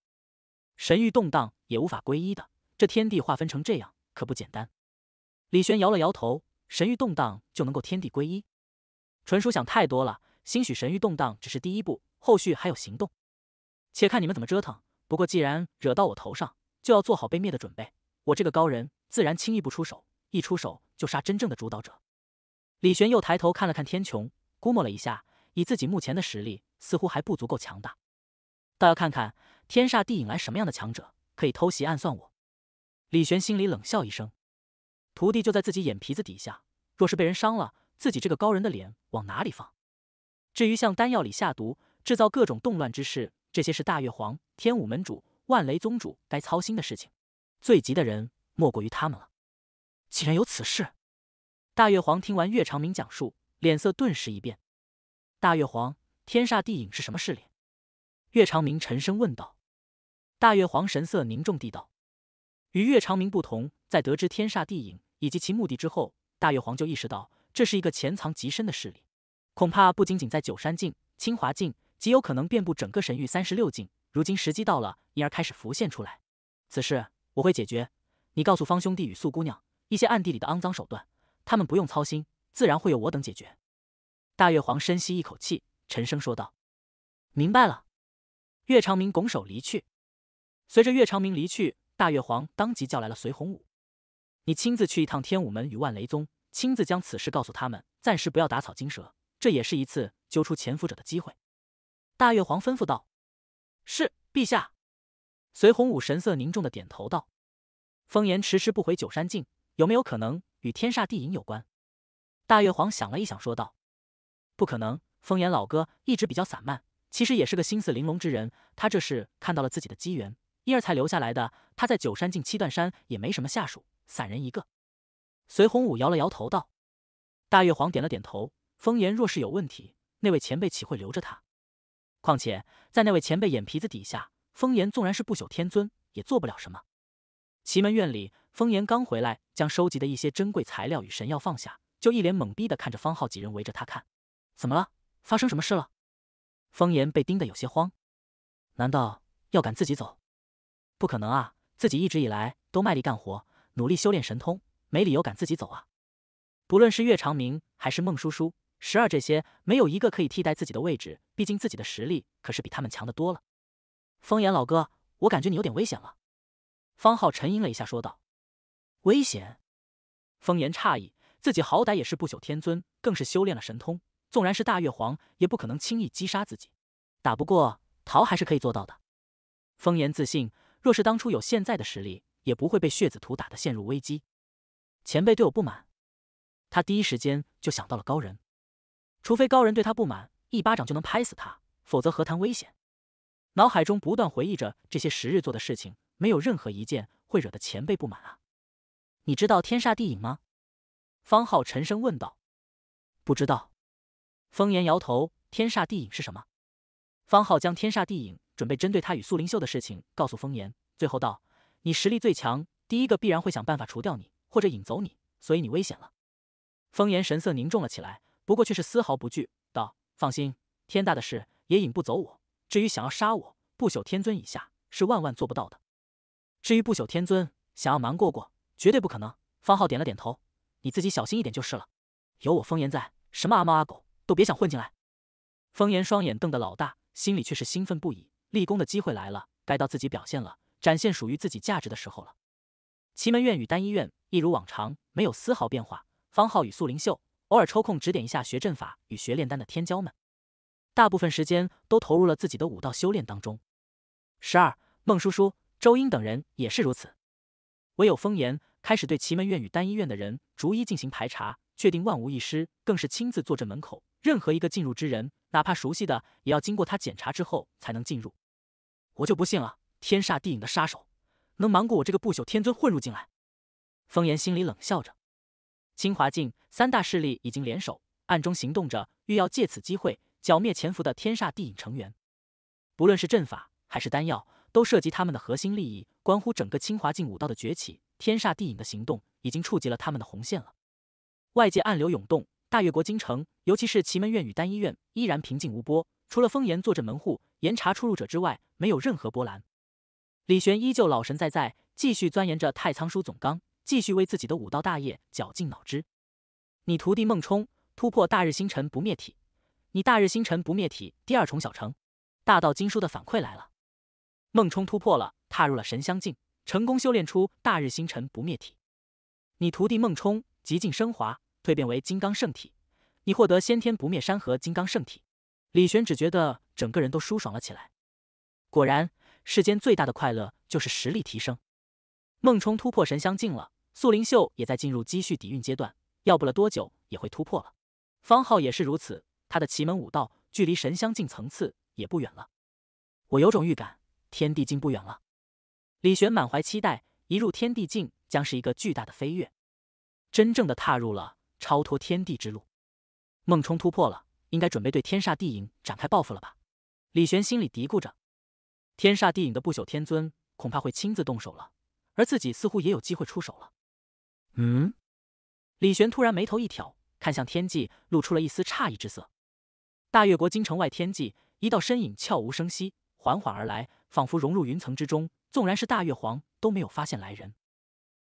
神域动荡也无法归一的，这天地划分成这样可不简单。李玄摇了摇头，神域动荡就能够天地归一，纯属想太多了。兴许神域动荡只是第一步，后续还有行动，且看你们怎么折腾。不过既然惹到我头上，就要做好被灭的准备。我这个高人自然轻易不出手，一出手就杀真正的主导者。李玄又抬头看了看天穹，估摸了一下，以自己目前的实力，似乎还不足够强大，倒要看看。天煞地引来什么样的强者可以偷袭暗算我？李玄心里冷笑一声，徒弟就在自己眼皮子底下，若是被人伤了，自己这个高人的脸往哪里放？至于向丹药里下毒，制造各种动乱之事，这些是大月皇、天武门主、万雷宗主该操心的事情。最急的人莫过于他们了。竟然有此事！大月皇听完岳长明讲述，脸色顿时一变。大月皇，天煞地影是什么势力？岳长明沉声问道。大月皇神色凝重地道：“与岳长明不同，在得知天煞地影以及其目的之后，大月皇就意识到这是一个潜藏极深的势力，恐怕不仅仅在九山境、清华境，极有可能遍布整个神域三十六境。如今时机到了，因而开始浮现出来。此事我会解决，你告诉方兄弟与素姑娘一些暗地里的肮脏手段，他们不用操心，自然会有我等解决。”大月皇深吸一口气，沉声说道：“明白了。”岳长明拱手离去。随着岳长明离去，大月皇当即叫来了隋洪武：“你亲自去一趟天武门与万雷宗，亲自将此事告诉他们，暂时不要打草惊蛇。这也是一次揪出潜伏者的机会。”大月皇吩咐道：“是，陛下。”隋洪武神色凝重的点头道：“风言迟迟不回九山境，有没有可能与天煞地隐有关？”大月皇想了一想，说道：“不可能，风言老哥一直比较散漫，其实也是个心思玲珑之人。他这是看到了自己的机缘。”因而才留下来的。他在九山境七段山也没什么下属，散人一个。隋洪武摇了摇头道：“大月皇点了点头。风言若是有问题，那位前辈岂会留着他？况且在那位前辈眼皮子底下，风言纵然是不朽天尊，也做不了什么。”奇门院里，风言刚回来，将收集的一些珍贵材料与神药放下，就一脸懵逼的看着方浩几人围着他看。怎么了？发生什么事了？风言被盯得有些慌，难道要赶自己走？不可能啊！自己一直以来都卖力干活，努力修炼神通，没理由赶自己走啊！不论是岳长明还是孟叔叔、十二这些，没有一个可以替代自己的位置。毕竟自己的实力可是比他们强得多了。风言老哥，我感觉你有点危险了。方浩沉吟了一下，说道：“危险？”风言诧异，自己好歹也是不朽天尊，更是修炼了神通，纵然是大月皇也不可能轻易击杀自己。打不过，逃还是可以做到的。风言自信。若是当初有现在的实力，也不会被血子图打得陷入危机。前辈对我不满，他第一时间就想到了高人。除非高人对他不满，一巴掌就能拍死他，否则何谈危险？脑海中不断回忆着这些时日做的事情，没有任何一件会惹得前辈不满啊！你知道天煞地影吗？方浩沉声问道。不知道。风言摇头。天煞地影是什么？方浩将天煞地影。准备针对他与苏灵秀的事情告诉风言，最后道：“你实力最强，第一个必然会想办法除掉你，或者引走你，所以你危险了。”风言神色凝重了起来，不过却是丝毫不惧，道：“放心，天大的事也引不走我。至于想要杀我，不朽天尊以下是万万做不到的。至于不朽天尊，想要瞒过过，绝对不可能。”方浩点了点头：“你自己小心一点就是了，有我风言在，什么阿猫阿狗都别想混进来。”风言双眼瞪得老大，心里却是兴奋不已。立功的机会来了，该到自己表现了，展现属于自己价值的时候了。奇门院与丹医院一如往常，没有丝毫变化。方浩与素灵秀偶尔抽空指点一下学阵法与学炼丹的天骄们，大部分时间都投入了自己的武道修炼当中。十二，孟叔叔、周英等人也是如此。唯有风言开始对奇门院与丹医院的人逐一进行排查，确定万无一失，更是亲自坐镇门口，任何一个进入之人，哪怕熟悉的，也要经过他检查之后才能进入。我就不信了，天煞地影的杀手能瞒过我这个不朽天尊混入进来。风言心里冷笑着，清华境三大势力已经联手，暗中行动着，欲要借此机会剿灭潜伏的天煞地影成员。不论是阵法还是丹药，都涉及他们的核心利益，关乎整个清华境武道的崛起。天煞地影的行动已经触及了他们的红线了。外界暗流涌动，大越国京城，尤其是祁门院与丹医院，依然平静无波。除了封岩坐镇门户，严查出入者之外，没有任何波澜。李玄依旧老神在在，继续钻研着《太仓书总纲》，继续为自己的武道大业绞尽脑汁。你徒弟孟冲突破大日星辰不灭体，你大日星辰不灭体第二重小城，大道经书的反馈来了，孟冲突破了，踏入了神香境，成功修炼出大日星辰不灭体。你徒弟孟冲极尽升华，蜕变为金刚圣体，你获得先天不灭山河金刚圣体。李玄只觉得整个人都舒爽了起来。果然，世间最大的快乐就是实力提升。孟冲突破神相境了，素灵秀也在进入积蓄底蕴阶段，要不了多久也会突破了。方浩也是如此，他的奇门武道距离神相境层次也不远了。我有种预感，天地境不远了。李玄满怀期待，一入天地境将是一个巨大的飞跃，真正的踏入了超脱天地之路。孟冲突破了。应该准备对天煞地影展开报复了吧？李玄心里嘀咕着，天煞地影的不朽天尊恐怕会亲自动手了，而自己似乎也有机会出手了。嗯，李玄突然眉头一挑，看向天际，露出了一丝诧异之色。大越国京城外天际，一道身影悄无声息，缓缓而来，仿佛融入云层之中，纵然是大越皇都没有发现来人。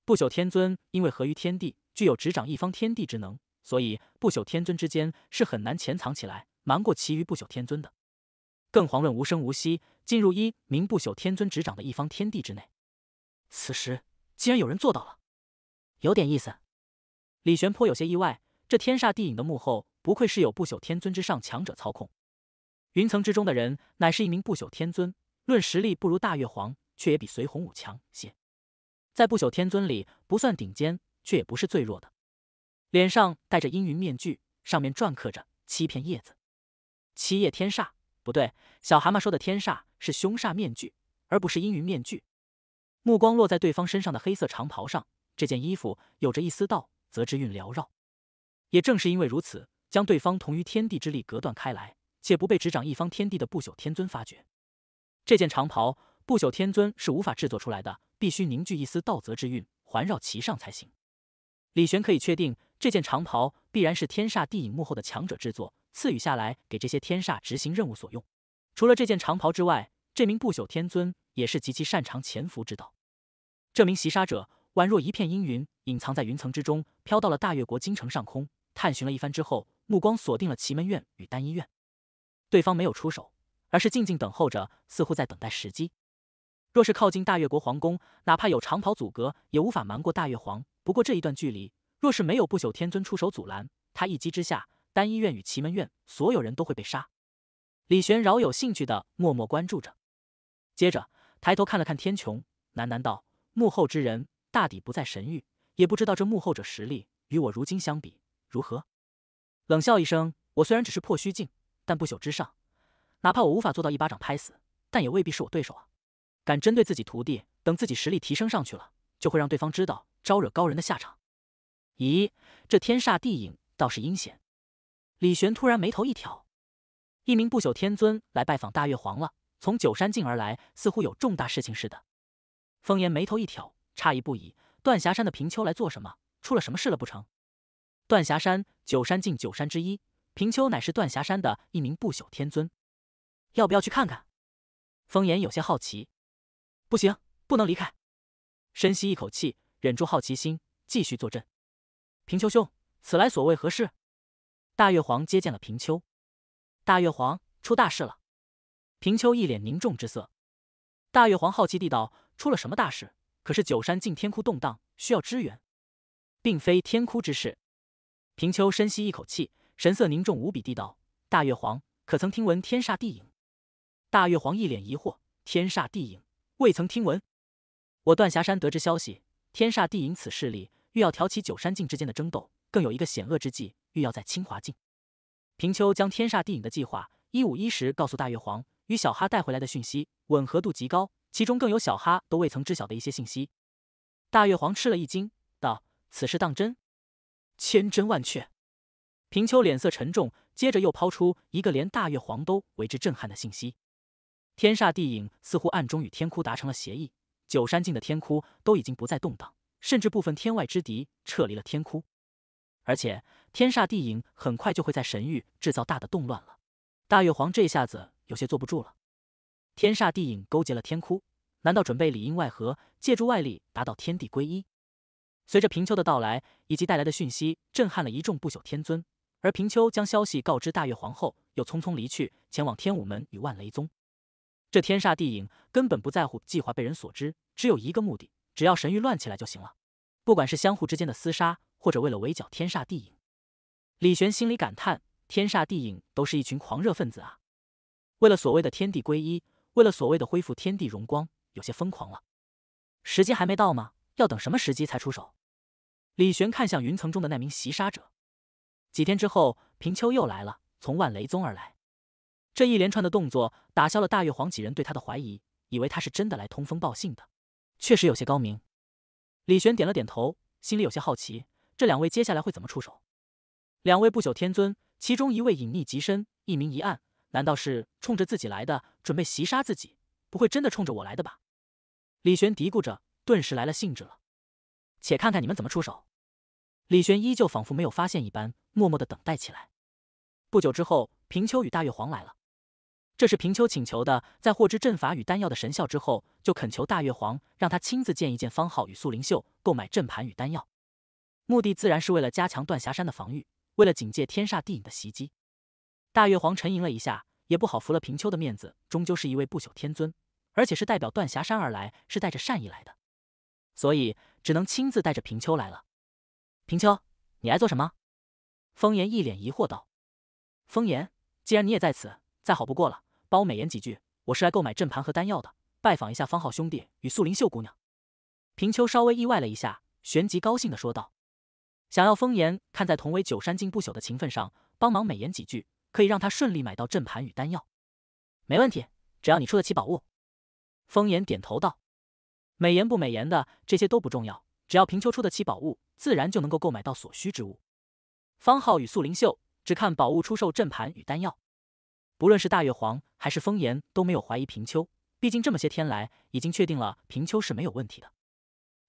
不朽天尊因为合于天地，具有执掌一方天地之能。所以，不朽天尊之间是很难潜藏起来，瞒过其余不朽天尊的，更遑论无声无息进入一名不朽天尊执掌的一方天地之内。此时，竟然有人做到了，有点意思。李玄颇有些意外，这天煞地影的幕后，不愧是有不朽天尊之上强者操控。云层之中的人，乃是一名不朽天尊，论实力不如大月皇，却也比隋洪武强些，在不朽天尊里不算顶尖，却也不是最弱的。脸上戴着阴云面具，上面篆刻着七片叶子，七叶天煞。不对，小蛤蟆说的天煞是凶煞面具，而不是阴云面具。目光落在对方身上的黑色长袍上，这件衣服有着一丝道泽之韵缭绕。也正是因为如此，将对方同于天地之力隔断开来，且不被执掌一方天地的不朽天尊发觉。这件长袍，不朽天尊是无法制作出来的，必须凝聚一丝道泽之韵环绕其上才行。李玄可以确定。这件长袍必然是天煞地影幕后的强者制作，赐予下来给这些天煞执行任务所用。除了这件长袍之外，这名不朽天尊也是极其擅长潜伏之道。这名袭杀者宛若一片阴云，隐藏在云层之中，飘到了大越国京城上空，探寻了一番之后，目光锁定了奇门院与丹医院。对方没有出手，而是静静等候着，似乎在等待时机。若是靠近大越国皇宫，哪怕有长袍阻隔，也无法瞒过大越皇。不过这一段距离。若是没有不朽天尊出手阻拦，他一击之下，丹医院与奇门院所有人都会被杀。李玄饶有兴趣的默默关注着，接着抬头看了看天穹，喃喃道：“幕后之人，大抵不在神域，也不知道这幕后者实力与我如今相比如何。”冷笑一声：“我虽然只是破虚境，但不朽之上，哪怕我无法做到一巴掌拍死，但也未必是我对手啊！敢针对自己徒弟，等自己实力提升上去了，就会让对方知道招惹高人的下场。”咦，这天煞地影倒是阴险。李玄突然眉头一挑，一名不朽天尊来拜访大月皇了，从九山境而来，似乎有重大事情似的。风言眉头一挑，诧异不已。断霞山的平丘来做什么？出了什么事了不成？断霞山九山境九山之一，平丘乃是断霞山的一名不朽天尊。要不要去看看？风言有些好奇。不行，不能离开。深吸一口气，忍住好奇心，继续坐镇。平丘兄，此来所为何事？大月皇接见了平丘。大月皇出大事了。平丘一脸凝重之色。大月皇好奇地道：“出了什么大事？”“可是九山进天窟动荡，需要支援，并非天窟之事。”平丘深吸一口气，神色凝重无比地道：“大月皇，可曾听闻天煞地影？”大月皇一脸疑惑：“天煞地影，未曾听闻。我断霞山得知消息，天煞地影此势力。”欲要挑起九山境之间的争斗，更有一个险恶之计，欲要在清华境。平丘将天煞地影的计划一五一十告诉大月皇，与小哈带回来的讯息吻合度极高，其中更有小哈都未曾知晓的一些信息。大月皇吃了一惊，道：“此事当真？千真万确。”平丘脸色沉重，接着又抛出一个连大月皇都为之震撼的信息：天煞地影似乎暗中与天窟达成了协议，九山境的天窟都已经不再动荡。甚至部分天外之敌撤离了天窟，而且天煞地影很快就会在神域制造大的动乱了。大月皇这下子有些坐不住了。天煞地影勾结了天窟，难道准备里应外合，借助外力达到天地归一？随着平丘的到来以及带来的讯息，震撼了一众不朽天尊。而平丘将消息告知大月皇后，又匆匆离去，前往天武门与万雷宗。这天煞地影根本不在乎计划被人所知，只有一个目的。只要神域乱起来就行了，不管是相互之间的厮杀，或者为了围剿天煞地影。李玄心里感叹：天煞地影都是一群狂热分子啊！为了所谓的天地归一，为了所谓的恢复天地荣光，有些疯狂了。时机还没到吗？要等什么时机才出手？李玄看向云层中的那名袭杀者。几天之后，平丘又来了，从万雷宗而来。这一连串的动作打消了大月皇几人对他的怀疑，以为他是真的来通风报信的。确实有些高明，李玄点了点头，心里有些好奇，这两位接下来会怎么出手？两位不朽天尊，其中一位隐匿极深，一明一暗，难道是冲着自己来的，准备袭杀自己？不会真的冲着我来的吧？李玄嘀咕着，顿时来了兴致了，且看看你们怎么出手。李玄依旧仿佛没有发现一般，默默的等待起来。不久之后，平丘与大月皇来了。这是平丘请求的，在获知阵法与丹药的神效之后，就恳求大月皇让他亲自见一见方浩与素灵秀，购买阵盘与丹药。目的自然是为了加强断霞山的防御，为了警戒天煞地影的袭击。大月皇沉吟了一下，也不好拂了平丘的面子，终究是一位不朽天尊，而且是代表断霞山而来，是带着善意来的，所以只能亲自带着平丘来了。平丘，你来做什么？风言一脸疑惑道：“风言，既然你也在此，再好不过了。”帮我美言几句，我是来购买阵盘和丹药的，拜访一下方浩兄弟与素灵秀姑娘。平秋稍微意外了一下，旋即高兴地说道：“想要封言，看在同为九山境不朽的情分上，帮忙美言几句，可以让他顺利买到阵盘与丹药。没问题，只要你出得起宝物。”封言点头道：“美言不美言的，这些都不重要，只要平秋出得起宝物，自然就能够购买到所需之物。方浩与素灵秀只看宝物出售阵盘与丹药。”不论是大月皇还是风炎都没有怀疑平丘，毕竟这么些天来已经确定了平丘是没有问题的。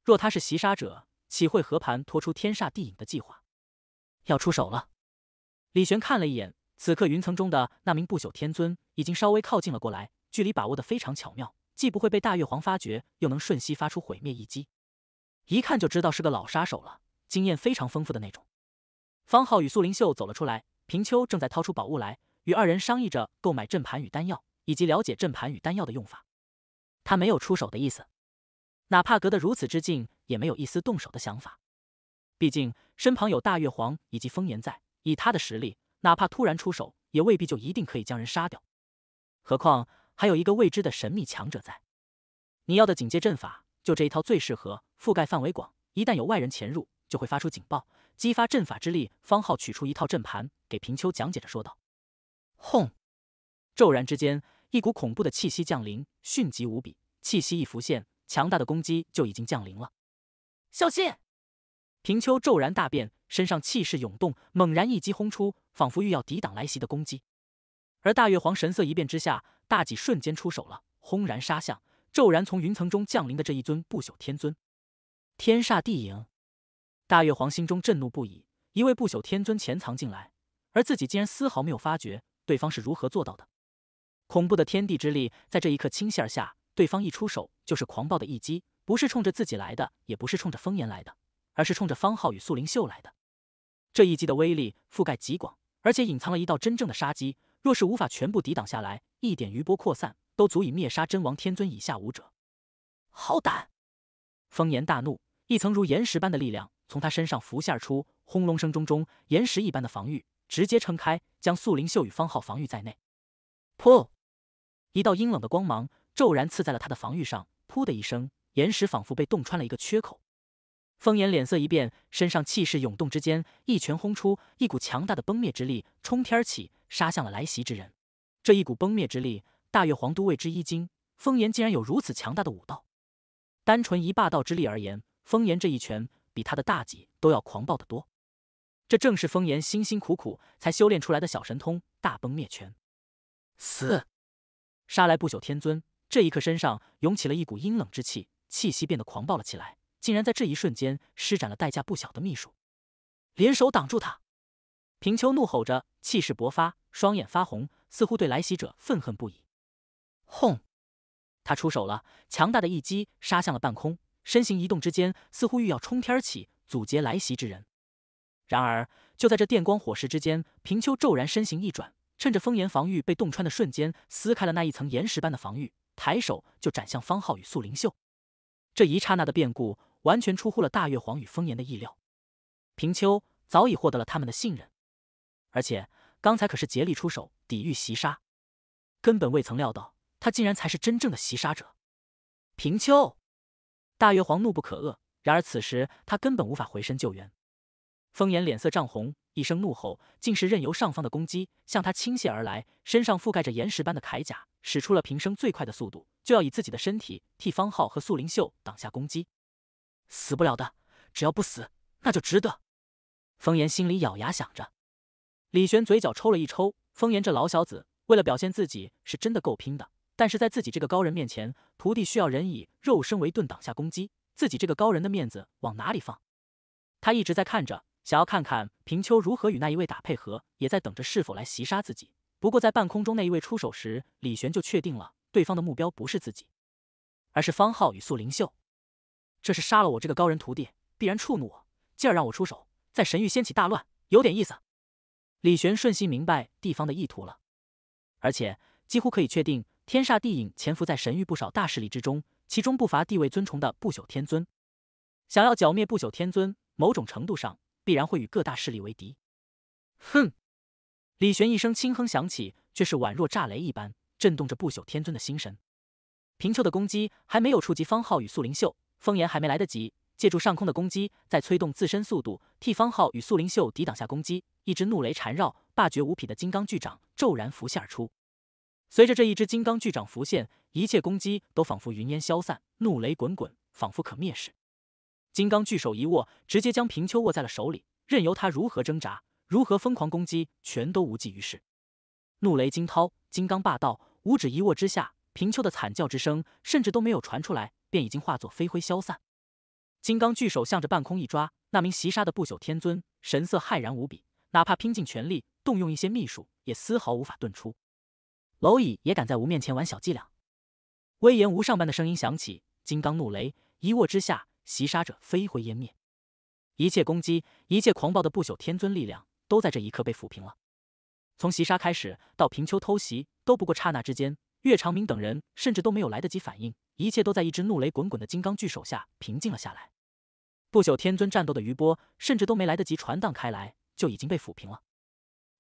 若他是袭杀者，岂会和盘托出天煞地影的计划？要出手了。李玄看了一眼，此刻云层中的那名不朽天尊已经稍微靠近了过来，距离把握的非常巧妙，既不会被大月皇发觉，又能瞬息发出毁灭一击。一看就知道是个老杀手了，经验非常丰富的那种。方浩与素灵秀走了出来，平丘正在掏出宝物来。与二人商议着购买阵盘与丹药，以及了解阵盘与丹药的用法。他没有出手的意思，哪怕隔得如此之近，也没有一丝动手的想法。毕竟身旁有大月皇以及风炎在，以他的实力，哪怕突然出手，也未必就一定可以将人杀掉。何况还有一个未知的神秘强者在。你要的警戒阵法，就这一套最适合，覆盖范围广，一旦有外人潜入，就会发出警报，激发阵法之力。方浩取出一套阵盘，给平秋讲解着说道。轰！骤然之间，一股恐怖的气息降临，迅疾无比。气息一浮现，强大的攻击就已经降临了。小心！平丘骤然大变，身上气势涌动，猛然一击轰出，仿佛欲要抵挡来袭的攻击。而大月皇神色一变之下，大戟瞬间出手了，轰然杀向骤然从云层中降临的这一尊不朽天尊。天煞地影！大月皇心中震怒不已，一位不朽天尊潜藏进来，而自己竟然丝毫没有发觉。对方是如何做到的？恐怖的天地之力在这一刻倾泻而下。对方一出手就是狂暴的一击，不是冲着自己来的，也不是冲着风言来的，而是冲着方浩与素灵秀来的。这一击的威力覆盖极广，而且隐藏了一道真正的杀机。若是无法全部抵挡下来，一点余波扩散都足以灭杀真王天尊以下武者。好胆！风言大怒，一层如岩石般的力量从他身上浮现而出，轰隆声中，中岩石一般的防御直接撑开。将素灵秀与方浩防御在内，噗！一道阴冷的光芒骤然刺在了他的防御上，噗的一声，岩石仿佛被洞穿了一个缺口。风岩脸色一变，身上气势涌动之间，一拳轰出，一股强大的崩灭之力冲天起，杀向了来袭之人。这一股崩灭之力，大月皇都为之一惊，风岩竟然有如此强大的武道。单纯以霸道之力而言，风岩这一拳比他的大戟都要狂暴得多。这正是风炎辛辛苦苦才修炼出来的小神通——大崩灭拳。死！杀来不朽天尊！这一刻，身上涌起了一股阴冷之气，气息变得狂暴了起来，竟然在这一瞬间施展了代价不小的秘术。联手挡住他！平丘怒吼着，气势勃发，双眼发红，似乎对来袭者愤恨不已。轰！他出手了，强大的一击杀向了半空，身形移动之间，似乎欲要冲天起，阻截来袭之人。然而，就在这电光火石之间，平丘骤然身形一转，趁着风岩防御被洞穿的瞬间，撕开了那一层岩石般的防御，抬手就斩向方浩与素灵秀。这一刹那的变故，完全出乎了大月皇与风岩的意料。平丘早已获得了他们的信任，而且刚才可是竭力出手抵御袭杀，根本未曾料到他竟然才是真正的袭杀者。平丘！大月皇怒不可遏，然而此时他根本无法回身救援。风炎脸色涨红，一声怒吼，竟是任由上方的攻击向他倾泻而来。身上覆盖着岩石般的铠甲，使出了平生最快的速度，就要以自己的身体替方浩和素灵秀挡下攻击。死不了的，只要不死，那就值得。风炎心里咬牙想着。李玄嘴角抽了一抽，风炎这老小子为了表现自己是真的够拼的，但是在自己这个高人面前，徒弟需要人以肉身为盾挡下攻击，自己这个高人的面子往哪里放？他一直在看着。想要看看平丘如何与那一位打配合，也在等着是否来袭杀自己。不过在半空中，那一位出手时，李玄就确定了对方的目标不是自己，而是方浩与素灵秀。这是杀了我这个高人徒弟，必然触怒我，继而让我出手，在神域掀起大乱，有点意思。李玄瞬息明白地方的意图了，而且几乎可以确定，天煞地影潜伏在神域不少大势力之中，其中不乏地位尊崇的不朽天尊。想要剿灭不朽天尊，某种程度上。必然会与各大势力为敌。哼！李玄一声轻哼响起，却是宛若炸雷一般，震动着不朽天尊的心神。平丘的攻击还没有触及方浩与素灵秀，风炎还没来得及借助上空的攻击，再催动自身速度替方浩与素灵秀抵挡下攻击，一只怒雷缠绕、霸绝无匹的金刚巨掌骤然浮现而出。随着这一只金刚巨掌浮现，一切攻击都仿佛云烟消散，怒雷滚滚，仿佛可灭世。金刚巨手一握，直接将平丘握在了手里，任由他如何挣扎，如何疯狂攻击，全都无济于事。怒雷惊涛，金刚霸道，五指一握之下，平丘的惨叫之声甚至都没有传出来，便已经化作飞灰消散。金刚巨手向着半空一抓，那名袭杀的不朽天尊神色骇然无比，哪怕拼尽全力，动用一些秘术，也丝毫无法遁出。蝼蚁也敢在吾面前玩小伎俩？威严无上般的声音响起，金刚怒雷一握之下。袭杀者飞灰湮灭，一切攻击，一切狂暴的不朽天尊力量，都在这一刻被抚平了。从袭杀开始到平丘偷袭，都不过刹那之间，岳长明等人甚至都没有来得及反应，一切都在一只怒雷滚滚的金刚巨手下平静了下来。不朽天尊战斗的余波，甚至都没来得及传荡开来，就已经被抚平了，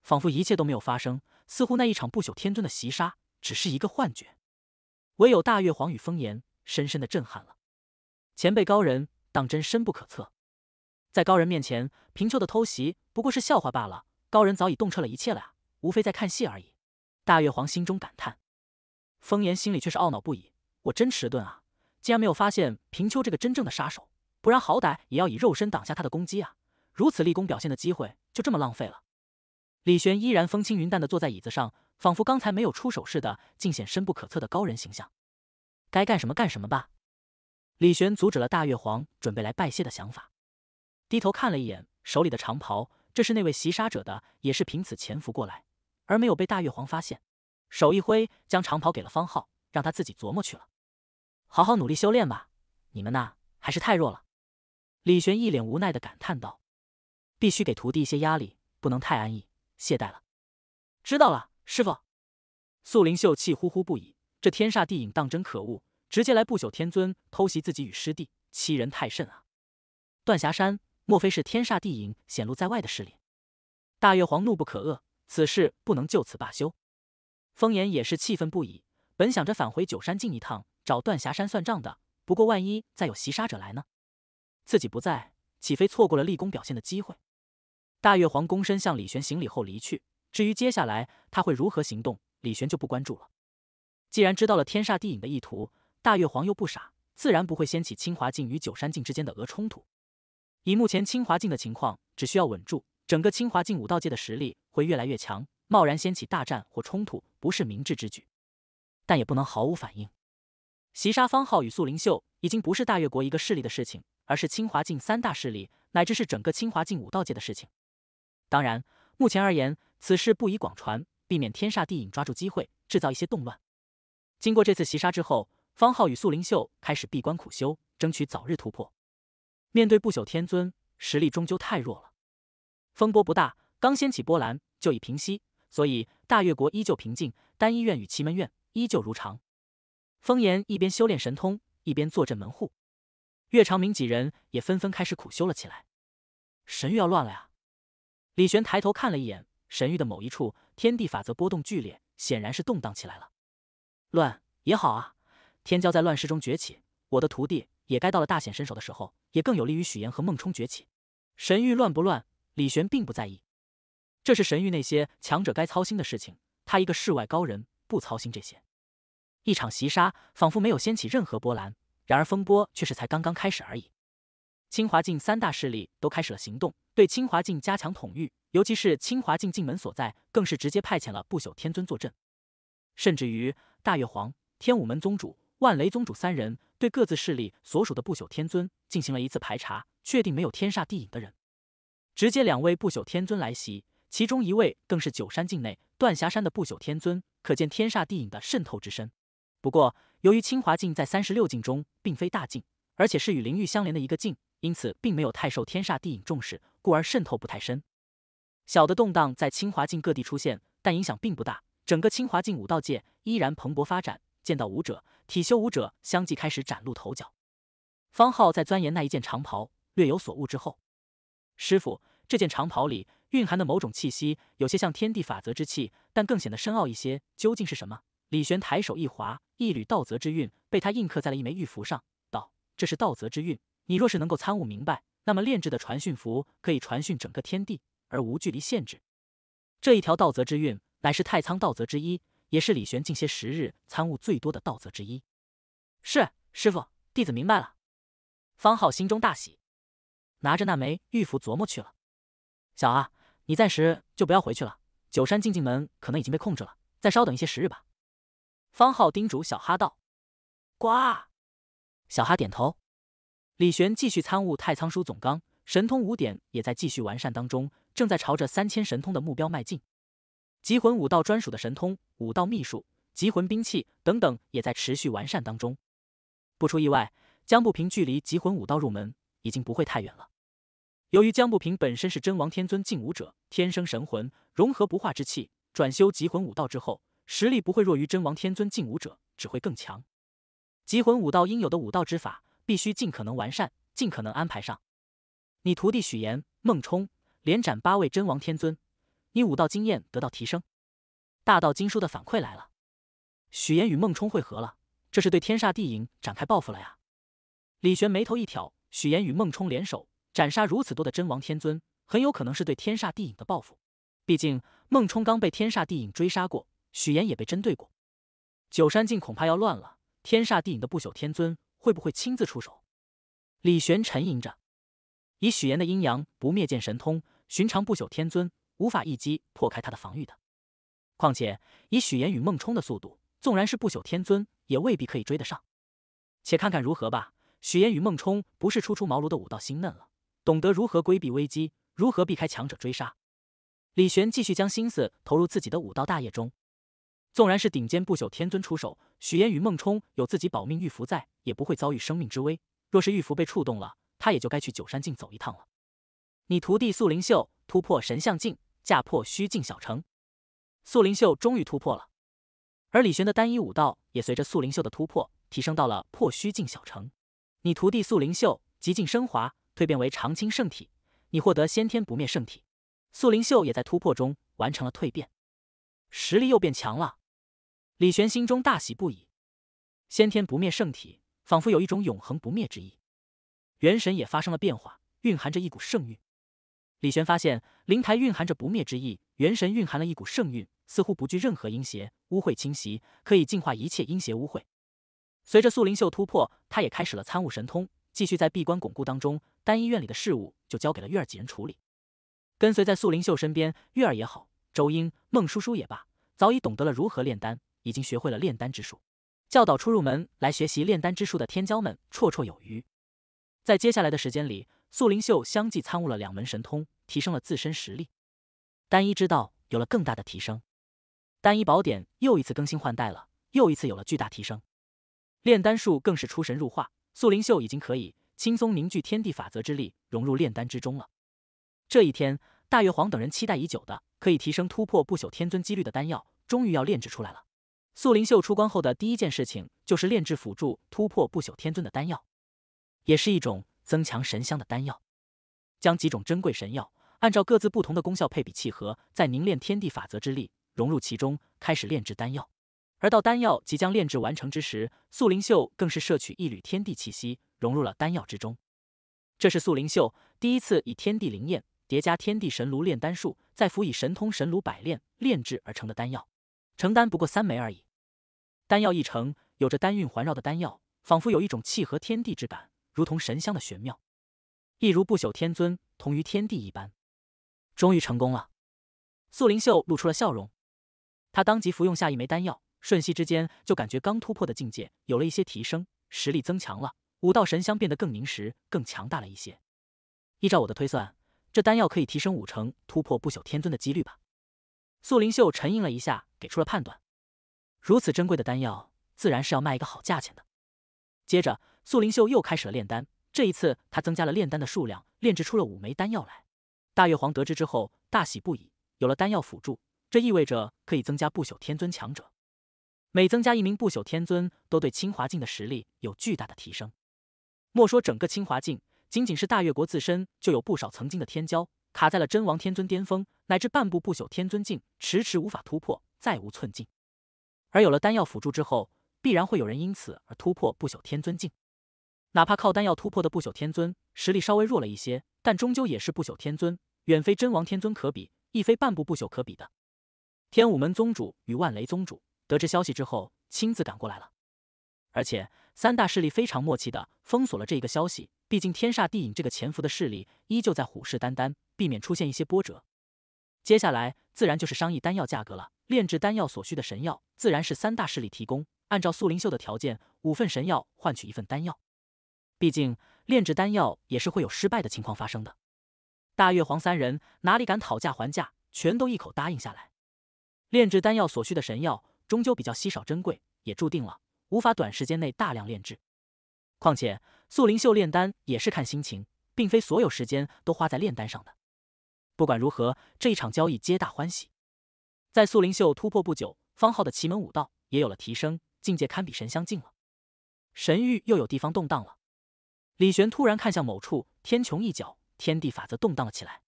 仿佛一切都没有发生，似乎那一场不朽天尊的袭杀只是一个幻觉。唯有大月皇与风炎深深的震撼了。前辈高人，当真深不可测。在高人面前，平丘的偷袭不过是笑话罢了。高人早已洞彻了一切了呀，无非在看戏而已。大越皇心中感叹，风言心里却是懊恼不已。我真迟钝啊，竟然没有发现平丘这个真正的杀手。不然好歹也要以肉身挡下他的攻击啊！如此立功表现的机会就这么浪费了。李玄依然风轻云淡地坐在椅子上，仿佛刚才没有出手似的，尽显深不可测的高人形象。该干什么干什么吧。李玄阻止了大月皇准备来拜谢的想法，低头看了一眼手里的长袍，这是那位袭杀者的，也是凭此潜伏过来，而没有被大月皇发现。手一挥，将长袍给了方浩，让他自己琢磨去了。好好努力修炼吧，你们呐，还是太弱了。李玄一脸无奈的感叹道：“必须给徒弟一些压力，不能太安逸，懈怠了。”知道了，师傅。素灵秀气呼呼不已，这天煞地影当真可恶。直接来不朽天尊偷袭自己与师弟，欺人太甚啊！断霞山，莫非是天煞地隐显露在外的势力？大月皇怒不可遏，此事不能就此罢休。风言也是气愤不已，本想着返回九山境一趟，找断霞山算账的。不过万一再有袭杀者来呢？自己不在，岂非错过了立功表现的机会？大月皇躬身向李玄行礼后离去。至于接下来他会如何行动，李玄就不关注了。既然知道了天煞地影的意图，大越皇又不傻，自然不会掀起清华境与九山境之间的俄冲突。以目前清华境的情况，只需要稳住，整个清华境武道界的实力会越来越强。贸然掀起大战或冲突，不是明智之举。但也不能毫无反应。袭杀方浩与素灵秀，已经不是大越国一个势力的事情，而是清华境三大势力乃至是整个清华境武道界的事情。当然，目前而言，此事不宜广传，避免天煞地影抓住机会制造一些动乱。经过这次袭杀之后。方浩与素灵秀开始闭关苦修，争取早日突破。面对不朽天尊，实力终究太弱了。风波不大，刚掀起波澜就已平息，所以大越国依旧平静。丹医院与奇门院依旧如常。风炎一边修炼神通，一边坐镇门户。岳长明几人也纷纷开始苦修了起来。神域要乱了呀！李玄抬头看了一眼神域的某一处，天地法则波动剧烈，显然是动荡起来了。乱也好啊。天骄在乱世中崛起，我的徒弟也该到了大显身手的时候，也更有利于许岩和孟冲崛起。神域乱不乱？李玄并不在意，这是神域那些强者该操心的事情，他一个世外高人不操心这些。一场袭杀仿佛没有掀起任何波澜，然而风波却是才刚刚开始而已。清华境三大势力都开始了行动，对清华境加强统御，尤其是清华境境门所在，更是直接派遣了不朽天尊坐镇，甚至于大月皇、天武门宗主。万雷宗主三人对各自势力所属的不朽天尊进行了一次排查，确定没有天煞地影的人，直接两位不朽天尊来袭，其中一位更是九山境内断霞山的不朽天尊，可见天煞地影的渗透之深。不过，由于清华境在三十六境中并非大境，而且是与灵域相连的一个境，因此并没有太受天煞地影重视，故而渗透不太深。小的动荡在清华境各地出现，但影响并不大，整个清华境武道界依然蓬勃发展。见到武者，体修武者相继开始崭露头角。方浩在钻研那一件长袍，略有所悟之后，师傅，这件长袍里蕴含的某种气息，有些像天地法则之气，但更显得深奥一些。究竟是什么？李玄抬手一划，一缕道泽之韵被他印刻在了一枚玉符上，道：“这是道泽之韵，你若是能够参悟明白，那么炼制的传讯符可以传讯整个天地，而无距离限制。这一条道泽之韵，乃是太仓道泽之一。”也是李玄近些时日参悟最多的道则之一。是师傅，弟子明白了。方浩心中大喜，拿着那枚玉符琢磨去了。小啊，你暂时就不要回去了。九山进静门可能已经被控制了，再稍等一些时日吧。方浩叮嘱小哈道。呱。小哈点头。李玄继续参悟《太仓书总纲》，神通五点也在继续完善当中，正在朝着三千神通的目标迈进。集魂武道专属的神通、武道秘术、集魂兵器等等，也在持续完善当中。不出意外，江不平距离集魂武道入门已经不会太远了。由于江不平本身是真王天尊境武者，天生神魂融合不化之气，转修极魂武道之后，实力不会弱于真王天尊境武者，只会更强。集魂武道应有的武道之法，必须尽可能完善，尽可能安排上。你徒弟许岩、孟冲，连斩八位真王天尊。以武道经验得到提升，大道经书的反馈来了。许岩与孟冲会合了，这是对天煞地影展开报复了呀！李玄眉头一挑，许岩与孟冲联手斩杀如此多的真王天尊，很有可能是对天煞地影的报复。毕竟孟冲刚被天煞地影追杀过，许岩也被针对过。九山境恐怕要乱了，天煞地影的不朽天尊会不会亲自出手？李玄沉吟着，以许岩的阴阳不灭剑神通，寻常不朽天尊。无法一击破开他的防御的。况且以许岩与孟冲的速度，纵然是不朽天尊，也未必可以追得上。且看看如何吧。许岩与孟冲不是初出茅庐的武道新嫩了，懂得如何规避危机，如何避开强者追杀。李玄继续将心思投入自己的武道大业中。纵然是顶尖不朽天尊出手，许岩与孟冲有自己保命玉符在，也不会遭遇生命之危。若是玉符被触动了，他也就该去九山境走一趟了。你徒弟素灵秀突破神象境。下破虚境小城。素灵秀终于突破了，而李玄的单一武道也随着素灵秀的突破提升到了破虚境小城。你徒弟素灵秀极境升华，蜕变为长青圣体，你获得先天不灭圣体。素灵秀也在突破中完成了蜕变，实力又变强了。李玄心中大喜不已，先天不灭圣体仿佛有一种永恒不灭之意，元神也发生了变化，蕴含着一股圣韵。李玄发现灵台蕴含着不灭之意，元神蕴含了一股圣韵，似乎不惧任何阴邪污秽侵袭，可以净化一切阴邪污秽。随着素灵秀突破，他也开始了参悟神通，继续在闭关巩固当中。丹医院里的事务就交给了月儿几人处理。跟随在素灵秀身边，月儿也好，周英、孟叔叔也罢，早已懂得了如何炼丹，已经学会了炼丹之术，教导初入门来学习炼丹之术的天骄们绰绰有余。在接下来的时间里。素灵秀相继参悟了两门神通，提升了自身实力，单一之道有了更大的提升，单一宝典又一次更新换代了，又一次有了巨大提升，炼丹术更是出神入化，素灵秀已经可以轻松凝聚天地法则之力，融入炼丹之中了。这一天，大月皇等人期待已久的可以提升突破不朽天尊几率的丹药，终于要炼制出来了。素灵秀出关后的第一件事情，就是炼制辅助突破不朽天尊的丹药，也是一种。增强神香的丹药，将几种珍贵神药按照各自不同的功效配比契合，在凝练天地法则之力融入其中，开始炼制丹药。而到丹药即将炼制完成之时，素灵秀更是摄取一缕天地气息融入了丹药之中。这是素灵秀第一次以天地灵验叠加天地神炉炼丹术，再辅以神通神炉百炼炼制而成的丹药。成丹不过三枚而已。丹药一成，有着丹韵环绕的丹药，仿佛有一种契合天地之感。如同神香的玄妙，亦如不朽天尊同于天地一般。终于成功了，素灵秀露出了笑容。他当即服用下一枚丹药，瞬息之间就感觉刚突破的境界有了一些提升，实力增强了，五道神香变得更凝实，更强大了一些。依照我的推算，这丹药可以提升五成突破不朽天尊的几率吧？素灵秀沉吟了一下，给出了判断。如此珍贵的丹药，自然是要卖一个好价钱的。接着。素灵秀又开始了炼丹，这一次他增加了炼丹的数量，炼制出了五枚丹药来。大越皇得知之后大喜不已，有了丹药辅助，这意味着可以增加不朽天尊强者。每增加一名不朽天尊，都对清华境的实力有巨大的提升。莫说整个清华境，仅仅是大越国自身就有不少曾经的天骄卡在了真王天尊巅峰，乃至半步不朽天尊境，迟迟无法突破，再无寸进。而有了丹药辅助之后，必然会有人因此而突破不朽天尊境。哪怕靠丹药突破的不朽天尊，实力稍微弱了一些，但终究也是不朽天尊，远非真王天尊可比，亦非半步不朽可比的。天武门宗主与万雷宗主得知消息之后，亲自赶过来了。而且三大势力非常默契的封锁了这一个消息，毕竟天煞地影这个潜伏的势力依旧在虎视眈眈，避免出现一些波折。接下来自然就是商议丹药价格了。炼制丹药所需的神药自然是三大势力提供，按照素灵秀的条件，五份神药换取一份丹药。毕竟炼制丹药也是会有失败的情况发生的。大月皇三人哪里敢讨价还价，全都一口答应下来。炼制丹药所需的神药终究比较稀少珍贵，也注定了无法短时间内大量炼制。况且素灵秀炼丹也是看心情，并非所有时间都花在炼丹上的。不管如何，这一场交易皆大欢喜。在素灵秀突破不久，方浩的奇门武道也有了提升，境界堪比神相境了。神域又有地方动荡了。李玄突然看向某处天穹一角，天地法则动荡了起来，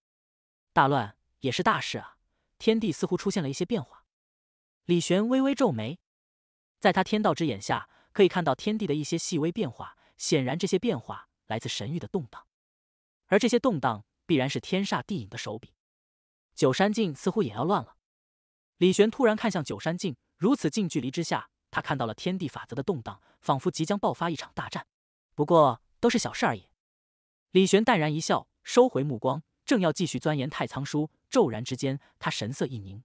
大乱也是大事啊！天地似乎出现了一些变化，李玄微微皱眉，在他天道之眼下，可以看到天地的一些细微变化，显然这些变化来自神域的动荡，而这些动荡必然是天煞地影的手笔，九山境似乎也要乱了。李玄突然看向九山境，如此近距离之下，他看到了天地法则的动荡，仿佛即将爆发一场大战。不过。都是小事而已。李玄淡然一笑，收回目光，正要继续钻研《太仓书》，骤然之间，他神色一凝，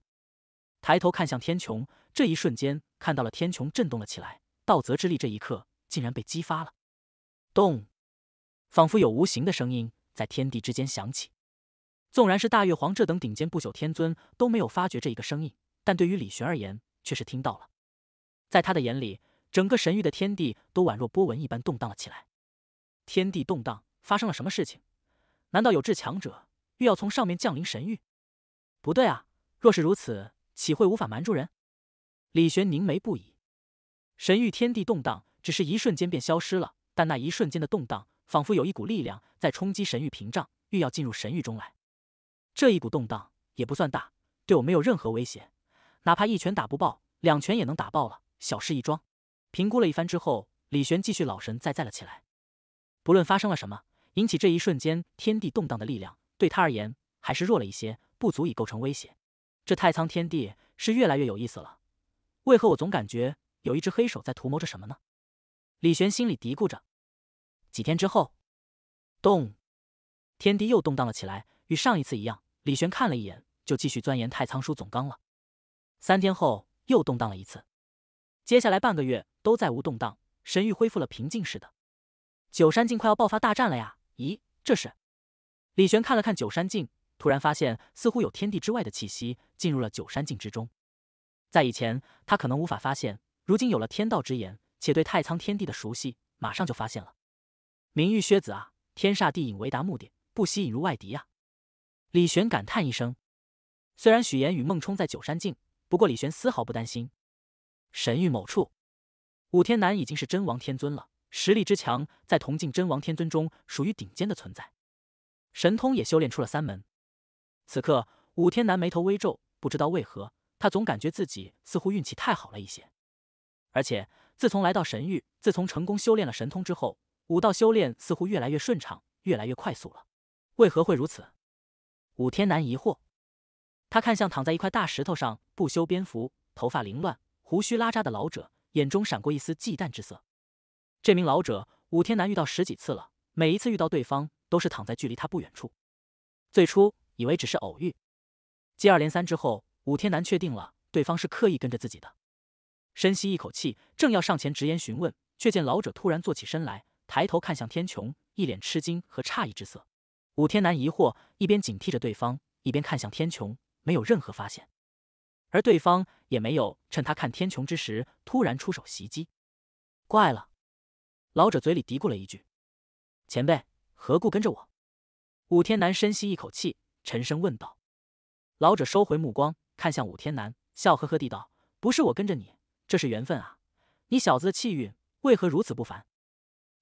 抬头看向天穹。这一瞬间，看到了天穹震动了起来，道泽之力这一刻竟然被激发了。咚！仿佛有无形的声音在天地之间响起。纵然是大月皇这等顶尖不朽天尊都没有发觉这一个声音，但对于李玄而言，却是听到了。在他的眼里，整个神域的天地都宛若波纹一般动荡了起来。天地动荡，发生了什么事情？难道有至强者欲要从上面降临神域？不对啊，若是如此，岂会无法瞒住人？李玄凝眉不已。神域天地动荡，只是一瞬间便消失了，但那一瞬间的动荡，仿佛有一股力量在冲击神域屏障，欲要进入神域中来。这一股动荡也不算大，对我没有任何威胁，哪怕一拳打不爆，两拳也能打爆了，小事一桩。评估了一番之后，李玄继续老神在在了起来。不论发生了什么，引起这一瞬间天地动荡的力量，对他而言还是弱了一些，不足以构成威胁。这太仓天地是越来越有意思了，为何我总感觉有一只黑手在图谋着什么呢？李玄心里嘀咕着。几天之后，动，天地又动荡了起来，与上一次一样。李玄看了一眼，就继续钻研《太仓书总纲》了。三天后，又动荡了一次。接下来半个月都再无动荡，神域恢复了平静似的。九山境快要爆发大战了呀！咦，这是？李玄看了看九山境，突然发现似乎有天地之外的气息进入了九山境之中。在以前，他可能无法发现，如今有了天道之眼，且对太苍天地的熟悉，马上就发现了。明玉薛子啊，天煞地隐为达目的，不惜引入外敌呀！李玄感叹一声。虽然许岩与孟冲在九山境，不过李玄丝毫不担心。神域某处，武天南已经是真王天尊了。实力之强，在同境真王天尊中属于顶尖的存在，神通也修炼出了三门。此刻，武天南眉头微皱，不知道为何，他总感觉自己似乎运气太好了一些。而且，自从来到神域，自从成功修炼了神通之后，武道修炼似乎越来越顺畅，越来越快速了。为何会如此？武天南疑惑。他看向躺在一块大石头上、不修边幅、头发凌乱、胡须拉碴的老者，眼中闪过一丝忌惮之色。这名老者，武天南遇到十几次了。每一次遇到对方，都是躺在距离他不远处。最初以为只是偶遇，接二连三之后，武天南确定了对方是刻意跟着自己的。深吸一口气，正要上前直言询问，却见老者突然坐起身来，抬头看向天穹，一脸吃惊和诧异之色。武天南疑惑，一边警惕着对方，一边看向天穹，没有任何发现。而对方也没有趁他看天穹之时突然出手袭击。怪了。老者嘴里嘀咕了一句：“前辈，何故跟着我？”武天南深吸一口气，沉声问道。老者收回目光，看向武天南，笑呵呵地道：“不是我跟着你，这是缘分啊！你小子的气运为何如此不凡？”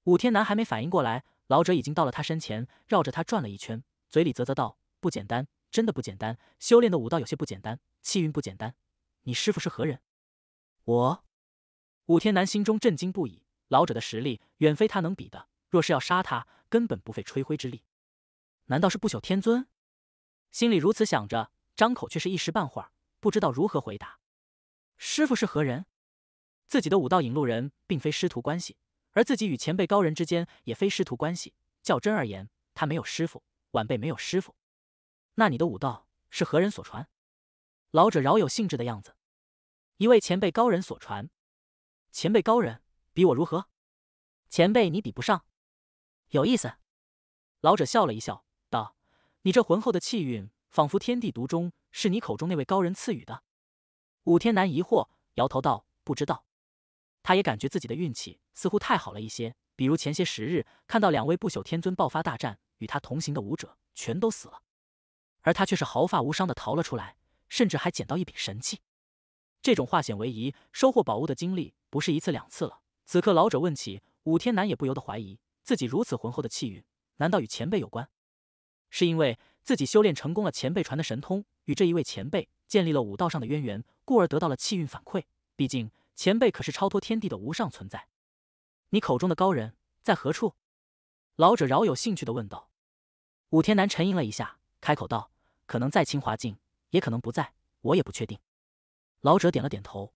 武天南还没反应过来，老者已经到了他身前，绕着他转了一圈，嘴里啧啧道：“不简单，真的不简单！修炼的武道有些不简单，气运不简单。你师傅是何人？”我。武天南心中震惊不已。老者的实力远非他能比的，若是要杀他，根本不费吹灰之力。难道是不朽天尊？心里如此想着，张口却是一时半会儿不知道如何回答。师傅是何人？自己的武道引路人并非师徒关系，而自己与前辈高人之间也非师徒关系。较真而言，他没有师傅，晚辈没有师傅。那你的武道是何人所传？老者饶有兴致的样子，一位前辈高人所传。前辈高人。比我如何？前辈，你比不上。有意思。老者笑了一笑，道：“你这浑厚的气运，仿佛天地独钟，是你口中那位高人赐予的。”武天南疑惑，摇头道：“不知道。”他也感觉自己的运气似乎太好了一些。比如前些时日，看到两位不朽天尊爆发大战，与他同行的武者全都死了，而他却是毫发无伤的逃了出来，甚至还捡到一笔神器。这种化险为夷、收获宝物的经历，不是一次两次了。此刻，老者问起武天南，也不由得怀疑自己如此浑厚的气运，难道与前辈有关？是因为自己修炼成功了前辈传的神通，与这一位前辈建立了武道上的渊源，故而得到了气运反馈。毕竟前辈可是超脱天地的无上存在。你口中的高人在何处？老者饶有兴趣的问道。武天南沉吟了一下，开口道：“可能在清华境，也可能不在，我也不确定。”老者点了点头。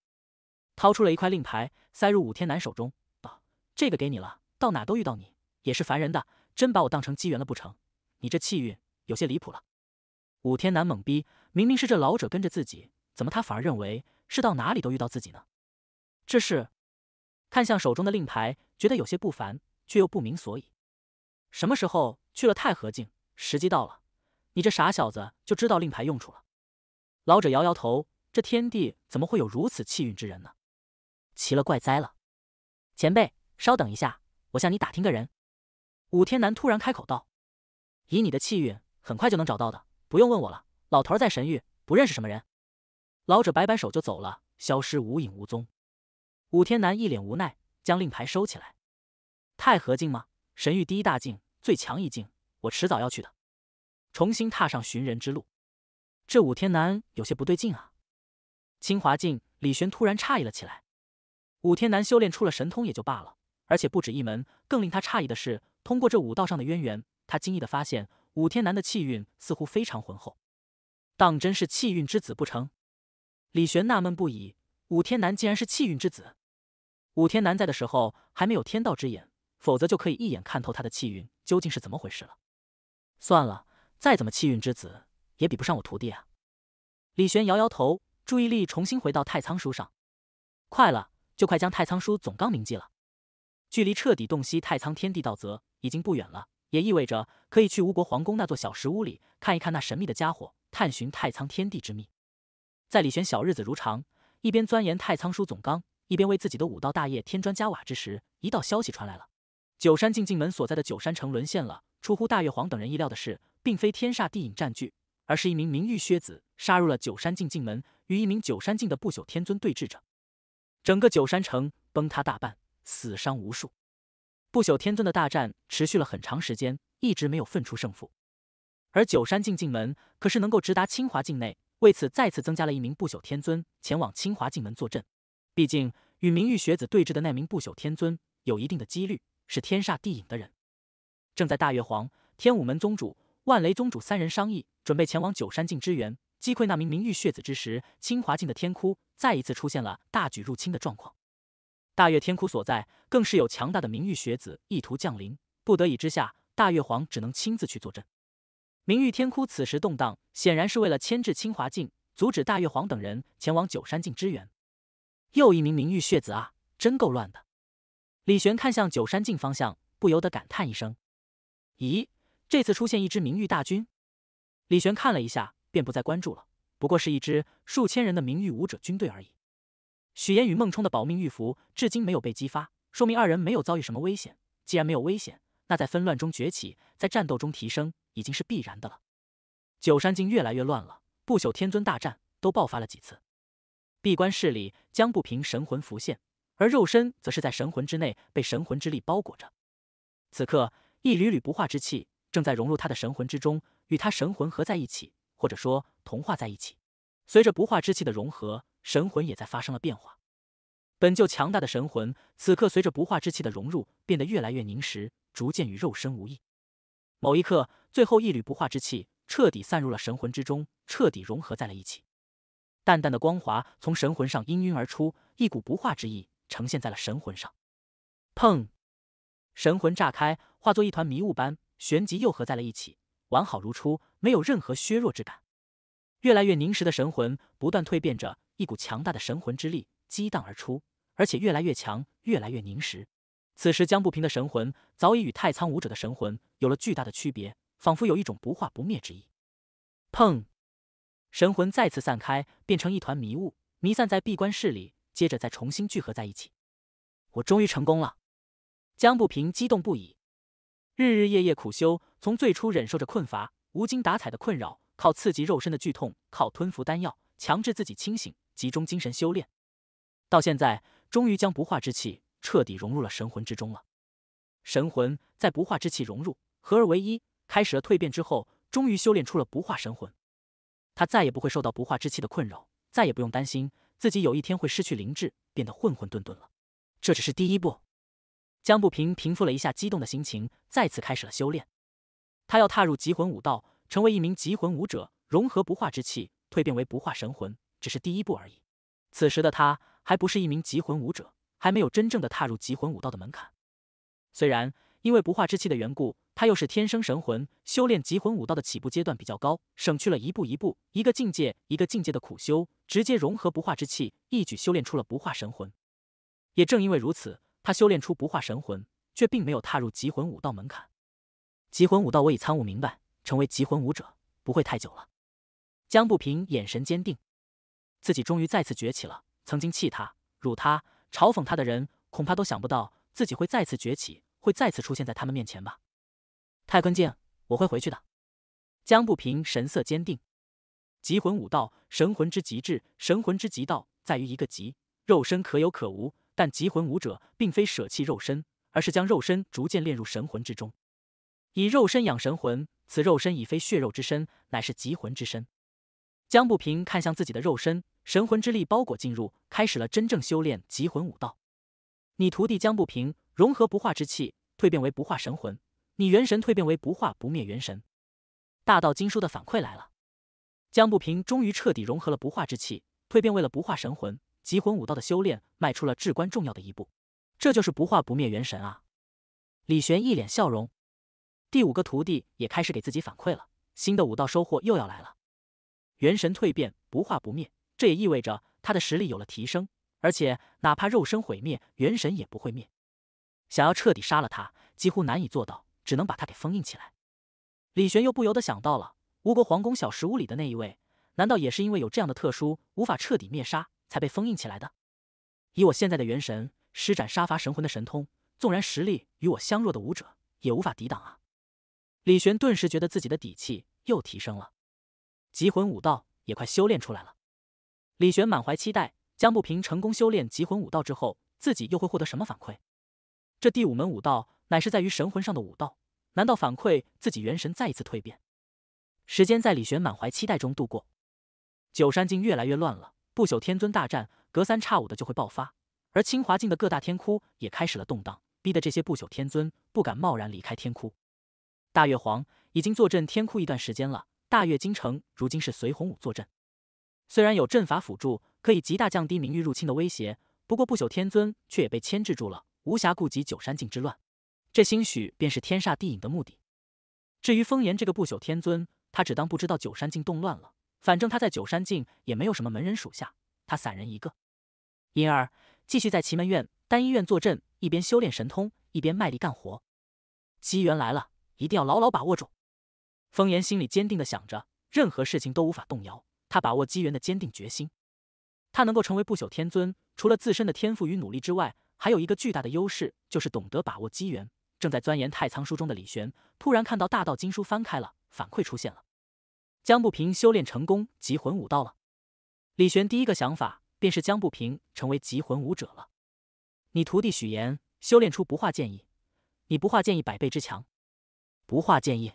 掏出了一块令牌，塞入武天南手中，道：“这个给你了，到哪都遇到你，也是凡人的，真把我当成机缘了不成？你这气运有些离谱了。”武天南懵逼，明明是这老者跟着自己，怎么他反而认为是到哪里都遇到自己呢？这是看向手中的令牌，觉得有些不凡，却又不明所以。什么时候去了太和境？时机到了，你这傻小子就知道令牌用处了。老者摇摇头：“这天地怎么会有如此气运之人呢？”奇了怪哉了，前辈，稍等一下，我向你打听个人。武天南突然开口道：“以你的气运，很快就能找到的，不用问我了。”老头在神域，不认识什么人。老者摆摆手就走了，消失无影无踪。武天南一脸无奈，将令牌收起来。太和境吗？神域第一大境，最强一境，我迟早要去的。重新踏上寻人之路，这武天南有些不对劲啊！清华境，李玄突然诧异了起来。武天南修炼出了神通也就罢了，而且不止一门。更令他诧异的是，通过这武道上的渊源，他惊异的发现武天南的气运似乎非常浑厚，当真是气运之子不成？李玄纳闷不已。武天南竟然是气运之子？武天南在的时候还没有天道之眼，否则就可以一眼看透他的气运究竟是怎么回事了。算了，再怎么气运之子也比不上我徒弟啊！李玄摇摇头，注意力重新回到太仓书上。快了。就快将《太仓书总纲》铭记了，距离彻底洞悉太仓天地道则已经不远了，也意味着可以去吴国皇宫那座小石屋里看一看那神秘的家伙，探寻太仓天地之秘。在李玄小日子如常，一边钻研《太仓书总纲》，一边为自己的武道大业添砖加瓦之时，一道消息传来了：九山境进门所在的九山城沦陷了。出乎大月皇等人意料的是，并非天煞地影占据，而是一名名玉靴子杀入了九山境进门，与一名九山境的不朽天尊对峙着。整个九山城崩塌大半，死伤无数。不朽天尊的大战持续了很长时间，一直没有分出胜负。而九山境进门可是能够直达清华境内，为此再次增加了一名不朽天尊前往清华境门坐镇。毕竟与明玉学子对峙的那名不朽天尊，有一定的几率是天煞地影的人。正在大月皇、天武门宗主、万雷宗主三人商议，准备前往九山境支援。击溃那名名誉血子之时，清华境的天窟再一次出现了大举入侵的状况。大月天窟所在更是有强大的名誉血子意图降临，不得已之下，大月皇只能亲自去坐镇。名誉天窟此时动荡，显然是为了牵制清华境，阻止大月皇等人前往九山境支援。又一名名誉血子啊，真够乱的！李玄看向九山境方向，不由得感叹一声：“咦，这次出现一支名誉大军。”李玄看了一下。便不再关注了。不过是一支数千人的名誉武者军队而已。许岩与孟冲的保命玉符至今没有被激发，说明二人没有遭遇什么危险。既然没有危险，那在纷乱中崛起，在战斗中提升，已经是必然的了。九山境越来越乱了，不朽天尊大战都爆发了几次。闭关室里，江不平神魂浮现，而肉身则是在神魂之内被神魂之力包裹着。此刻，一缕缕不化之气正在融入他的神魂之中，与他神魂合在一起。或者说，同化在一起。随着不化之气的融合，神魂也在发生了变化。本就强大的神魂，此刻随着不化之气的融入，变得越来越凝实，逐渐与肉身无异。某一刻，最后一缕不化之气彻底散入了神魂之中，彻底融合在了一起。淡淡的光华从神魂上氤氲而出，一股不化之意呈现在了神魂上。砰！神魂炸开，化作一团迷雾般，旋即又合在了一起。完好如初，没有任何削弱之感。越来越凝实的神魂不断蜕变着，一股强大的神魂之力激荡而出，而且越来越强，越来越凝实。此时江不平的神魂早已与太仓武者的神魂有了巨大的区别，仿佛有一种不化不灭之意。砰！神魂再次散开，变成一团迷雾，弥散在闭关室里，接着再重新聚合在一起。我终于成功了！江不平激动不已。日日夜夜苦修，从最初忍受着困乏、无精打采的困扰，靠刺激肉身的剧痛，靠吞服丹药，强制自己清醒、集中精神修炼，到现在，终于将不化之气彻底融入了神魂之中了。神魂在不化之气融入、合而为一，开始了蜕变之后，终于修炼出了不化神魂。他再也不会受到不化之气的困扰，再也不用担心自己有一天会失去灵智，变得混混沌沌了。这只是第一步。江不平平复了一下激动的心情，再次开始了修炼。他要踏入极魂武道，成为一名极魂武者，融合不化之气，蜕变为不化神魂，只是第一步而已。此时的他还不是一名极魂武者，还没有真正的踏入极魂武道的门槛。虽然因为不化之气的缘故，他又是天生神魂，修炼极魂武道的起步阶段比较高，省去了一步一步、一个境界一个境界的苦修，直接融合不化之气，一举修炼出了不化神魂。也正因为如此。他修炼出不化神魂，却并没有踏入极魂武道门槛。极魂武道我已参悟明白，成为极魂武者不会太久了。江不平眼神坚定，自己终于再次崛起了。曾经气他、辱他、嘲讽他的人，恐怕都想不到自己会再次崛起，会再次出现在他们面前吧。太坤剑，我会回去的。江不平神色坚定。极魂武道，神魂之极致，神魂之极道在于一个极，肉身可有可无。但极魂武者并非舍弃肉身，而是将肉身逐渐炼入神魂之中，以肉身养神魂。此肉身已非血肉之身，乃是极魂之身。江不平看向自己的肉身，神魂之力包裹进入，开始了真正修炼极魂武道。你徒弟江不平融合不化之气，蜕变为不化神魂。你元神蜕变为不化不灭元神。大道经书的反馈来了，江不平终于彻底融合了不化之气，蜕变为了不化神魂。极魂武道的修炼迈出了至关重要的一步，这就是不化不灭元神啊！李玄一脸笑容，第五个徒弟也开始给自己反馈了，新的武道收获又要来了。元神蜕变，不化不灭，这也意味着他的实力有了提升，而且哪怕肉身毁灭，元神也不会灭。想要彻底杀了他，几乎难以做到，只能把他给封印起来。李玄又不由得想到了吴国皇宫小食屋里的那一位，难道也是因为有这样的特殊，无法彻底灭杀？才被封印起来的。以我现在的元神施展杀伐神魂的神通，纵然实力与我相若的武者也无法抵挡啊！李玄顿时觉得自己的底气又提升了，极魂武道也快修炼出来了。李玄满怀期待，江不平成功修炼极魂武道之后，自己又会获得什么反馈？这第五门武道乃是在于神魂上的武道，难道反馈自己元神再一次蜕变？时间在李玄满怀期待中度过，九山境越来越乱了。不朽天尊大战，隔三差五的就会爆发，而清华境的各大天窟也开始了动荡，逼得这些不朽天尊不敢贸然离开天窟。大月皇已经坐镇天窟一段时间了，大月京城如今是随洪武坐镇。虽然有阵法辅助，可以极大降低明玉入侵的威胁，不过不朽天尊却也被牵制住了，无暇顾及九山境之乱。这兴许便是天煞地隐的目的。至于风炎这个不朽天尊，他只当不知道九山境动乱了。反正他在九山境也没有什么门人属下，他散人一个，因而继续在奇门院丹医院坐镇，一边修炼神通，一边卖力干活。机缘来了，一定要牢牢把握住。风言心里坚定的想着，任何事情都无法动摇他把握机缘的坚定决心。他能够成为不朽天尊，除了自身的天赋与努力之外，还有一个巨大的优势，就是懂得把握机缘。正在钻研太仓书中的李玄，突然看到大道经书翻开了，反馈出现了。江不平修炼成功极魂武道了，李玄第一个想法便是江不平成为极魂武者了。你徒弟许岩修炼出不化剑意，你不化剑意百倍之强。不化剑意，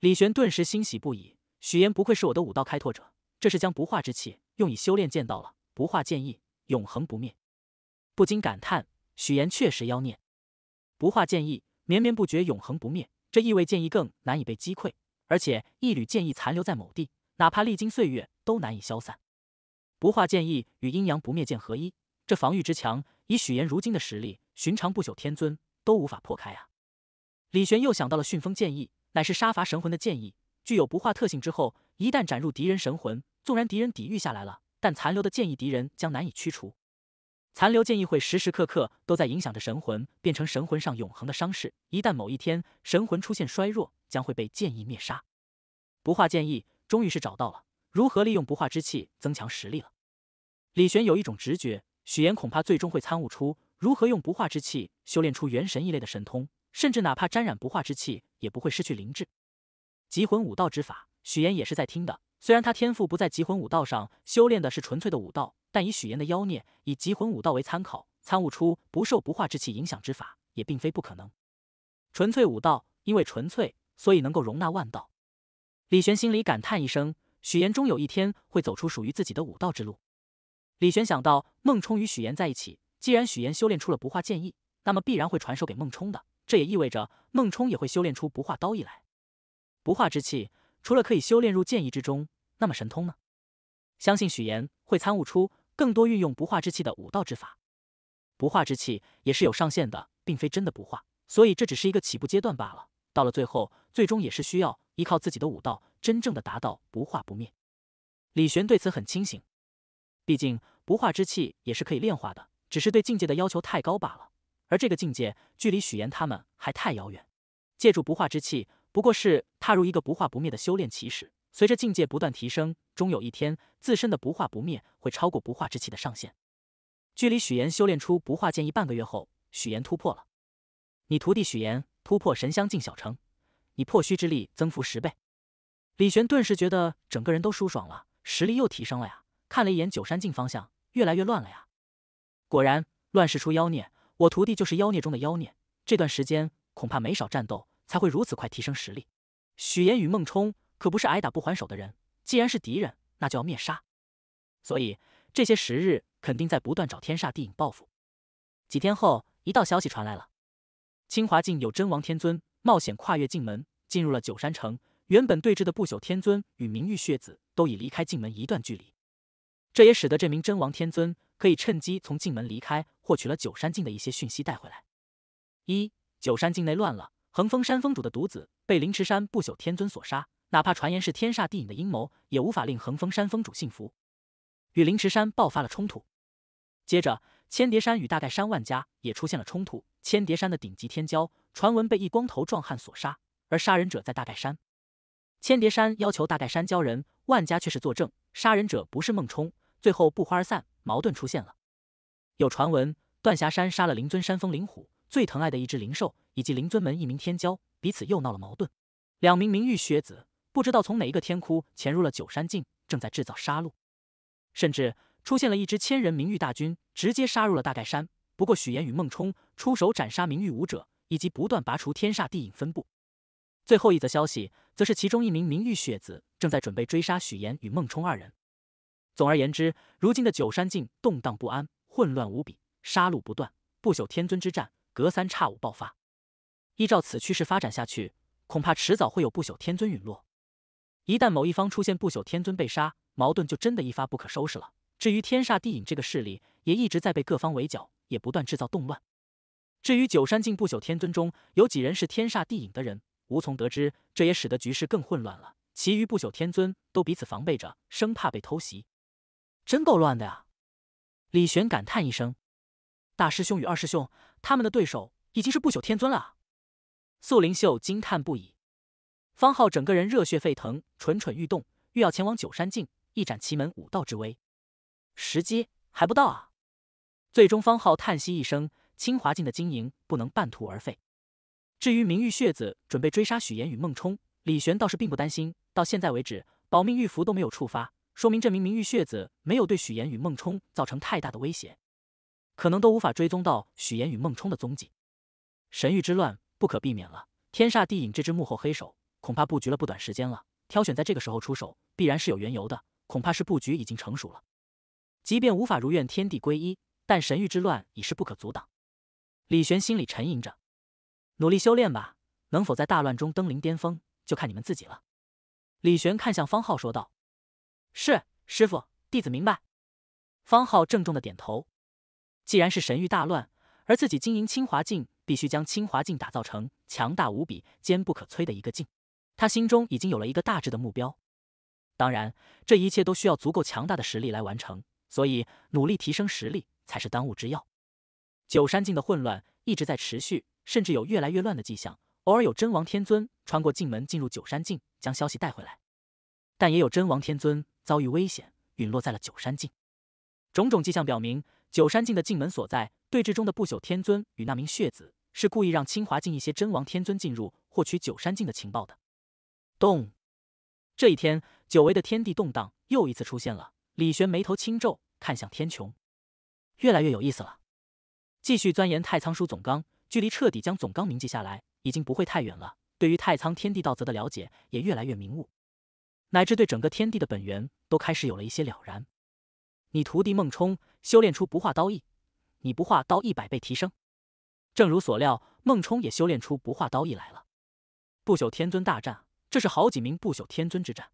李玄顿时欣喜不已。许炎不愧是我的武道开拓者，这是将不化之气用以修炼剑道了。不化剑意，永恒不灭，不禁感叹许岩确实妖孽。不化剑意绵绵不绝，永恒不灭，这意味剑意更难以被击溃。而且一缕剑意残留在某地，哪怕历经岁月都难以消散。不化剑意与阴阳不灭剑合一，这防御之强，以许岩如今的实力，寻常不朽天尊都无法破开啊！李玄又想到了训风剑意，乃是杀伐神魂的剑意，具有不化特性。之后一旦斩入敌人神魂，纵然敌人抵御下来了，但残留的剑意敌人将难以驱除。残留剑意会时时刻刻都在影响着神魂，变成神魂上永恒的伤势。一旦某一天神魂出现衰弱，将会被剑意灭杀。不化剑意终于是找到了如何利用不化之气增强实力了。李玄有一种直觉，许岩恐怕最终会参悟出如何用不化之气修炼出元神一类的神通，甚至哪怕沾染不化之气，也不会失去灵智。极魂武道之法，许岩也是在听的。虽然他天赋不在极魂武道上，修炼的是纯粹的武道。但以许岩的妖孽，以极魂武道为参考，参悟出不受不化之气影响之法，也并非不可能。纯粹武道，因为纯粹，所以能够容纳万道。李玄心里感叹一声：许岩终有一天会走出属于自己的武道之路。李玄想到孟冲与许岩在一起，既然许岩修炼出了不化剑意，那么必然会传授给孟冲的。这也意味着孟冲也会修炼出不化刀意来。不化之气除了可以修炼入剑意之中，那么神通呢？相信许岩会参悟出更多运用不化之气的武道之法。不化之气也是有上限的，并非真的不化，所以这只是一个起步阶段罢了。到了最后，最终也是需要依靠自己的武道，真正的达到不化不灭。李玄对此很清醒，毕竟不化之气也是可以炼化的，只是对境界的要求太高罢了。而这个境界距离许岩他们还太遥远，借助不化之气，不过是踏入一个不化不灭的修炼起始。随着境界不断提升，终有一天，自身的不化不灭会超过不化之气的上限。距离许岩修炼出不化剑意半个月后，许岩突破了。你徒弟许岩突破神香境小城，你破虚之力增幅十倍。李玄顿时觉得整个人都舒爽了，实力又提升了呀！看了一眼九山境方向，越来越乱了呀。果然，乱世出妖孽，我徒弟就是妖孽中的妖孽。这段时间恐怕没少战斗，才会如此快提升实力。许岩与孟冲。可不是挨打不还手的人。既然是敌人，那就要灭杀。所以这些时日肯定在不断找天煞地影报复。几天后，一道消息传来了：清华境有真王天尊冒险跨越禁门，进入了九山城。原本对峙的不朽天尊与明玉血子都已离开禁门一段距离，这也使得这名真王天尊可以趁机从净门离开，获取了九山境的一些讯息带回来。一九山境内乱了，恒峰山峰主的独子被凌池山不朽天尊所杀。哪怕传言是天煞地隐的阴谋，也无法令横峰山峰主信服，与灵池山爆发了冲突。接着，千叠山与大盖山万家也出现了冲突。千叠山的顶级天骄传闻被一光头壮汉所杀，而杀人者在大盖山。千叠山要求大盖山交人，万家却是作证杀人者不是孟冲，最后不欢而散，矛盾出现了。有传闻断霞山杀了灵尊山峰灵虎最疼爱的一只灵兽，以及灵尊门一名天骄，彼此又闹了矛盾。两名名誉学子。不知道从哪一个天窟潜入了九山境，正在制造杀戮，甚至出现了一支千人名誉大军，直接杀入了大盖山。不过许岩与孟冲出手斩杀名誉武者，以及不断拔除天煞地影分布。最后一则消息，则是其中一名名誉血子正在准备追杀许岩与孟冲二人。总而言之，如今的九山境动荡不安，混乱无比，杀戮不断，不朽天尊之战隔三差五爆发。依照此趋势发展下去，恐怕迟早会有不朽天尊陨落。一旦某一方出现不朽天尊被杀，矛盾就真的一发不可收拾了。至于天煞地影这个势力，也一直在被各方围剿，也不断制造动乱。至于九山境不朽天尊中有几人是天煞地影的人，无从得知，这也使得局势更混乱了。其余不朽天尊都彼此防备着，生怕被偷袭，真够乱的呀！李玄感叹一声：“大师兄与二师兄，他们的对手已经是不朽天尊了啊！”素灵秀惊叹不已。方浩整个人热血沸腾，蠢蠢欲动，欲要前往九山境一展奇门武道之威。时机还不到啊！最终，方浩叹息一声：“清华境的经营不能半途而废。”至于明玉血子准备追杀许岩与孟冲，李玄倒是并不担心。到现在为止，保命玉符都没有触发，说明这名明玉血子没有对许岩与孟冲造成太大的威胁，可能都无法追踪到许岩与孟冲的踪迹。神域之乱不可避免了，天煞地影这只幕后黑手。恐怕布局了不短时间了，挑选在这个时候出手，必然是有缘由的。恐怕是布局已经成熟了。即便无法如愿天地归一，但神域之乱已是不可阻挡。李玄心里沉吟着，努力修炼吧，能否在大乱中登临巅峰，就看你们自己了。李玄看向方浩说道：“是师傅，弟子明白。”方浩郑重的点头。既然是神域大乱，而自己经营清华境，必须将清华境打造成强大无比、坚不可摧的一个境。他心中已经有了一个大致的目标，当然，这一切都需要足够强大的实力来完成，所以努力提升实力才是当务之要。九山境的混乱一直在持续，甚至有越来越乱的迹象。偶尔有真王天尊穿过境门进入九山境，将消息带回来，但也有真王天尊遭遇危险，陨落在了九山境。种种迹象表明，九山境的境门所在对峙中的不朽天尊与那名血子是故意让清华境一些真王天尊进入，获取九山境的情报的。动，这一天，久违的天地动荡又一次出现了。李玄眉头轻皱，看向天穹，越来越有意思了。继续钻研《太仓书总纲》，距离彻底将总纲铭记下来，已经不会太远了。对于太仓天地道则的了解，也越来越明悟，乃至对整个天地的本源，都开始有了一些了然。你徒弟孟冲修炼出不化刀意，你不化刀一百倍提升。正如所料，孟冲也修炼出不化刀意来了。不朽天尊大战。这是好几名不朽天尊之战。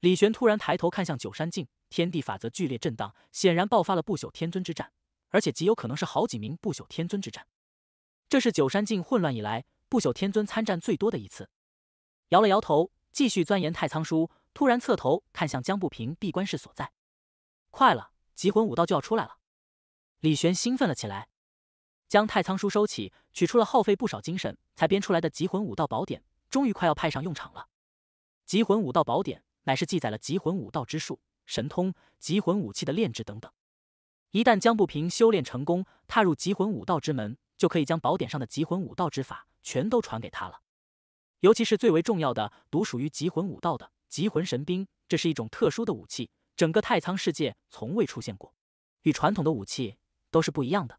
李玄突然抬头看向九山境，天地法则剧烈震荡，显然爆发了不朽天尊之战，而且极有可能是好几名不朽天尊之战。这是九山境混乱以来，不朽天尊参战最多的一次。摇了摇头，继续钻研太仓书，突然侧头看向江不平闭关室所在。快了，极魂武道就要出来了！李玄兴奋了起来，将太仓书收起，取出了耗费不少精神才编出来的极魂武道宝典。终于快要派上用场了。极魂武道宝典乃是记载了极魂武道之术、神通、极魂武器的炼制等等。一旦江不平修炼成功，踏入极魂武道之门，就可以将宝典上的极魂武道之法全都传给他了。尤其是最为重要的，独属于极魂武道的极魂神兵，这是一种特殊的武器，整个太仓世界从未出现过，与传统的武器都是不一样的。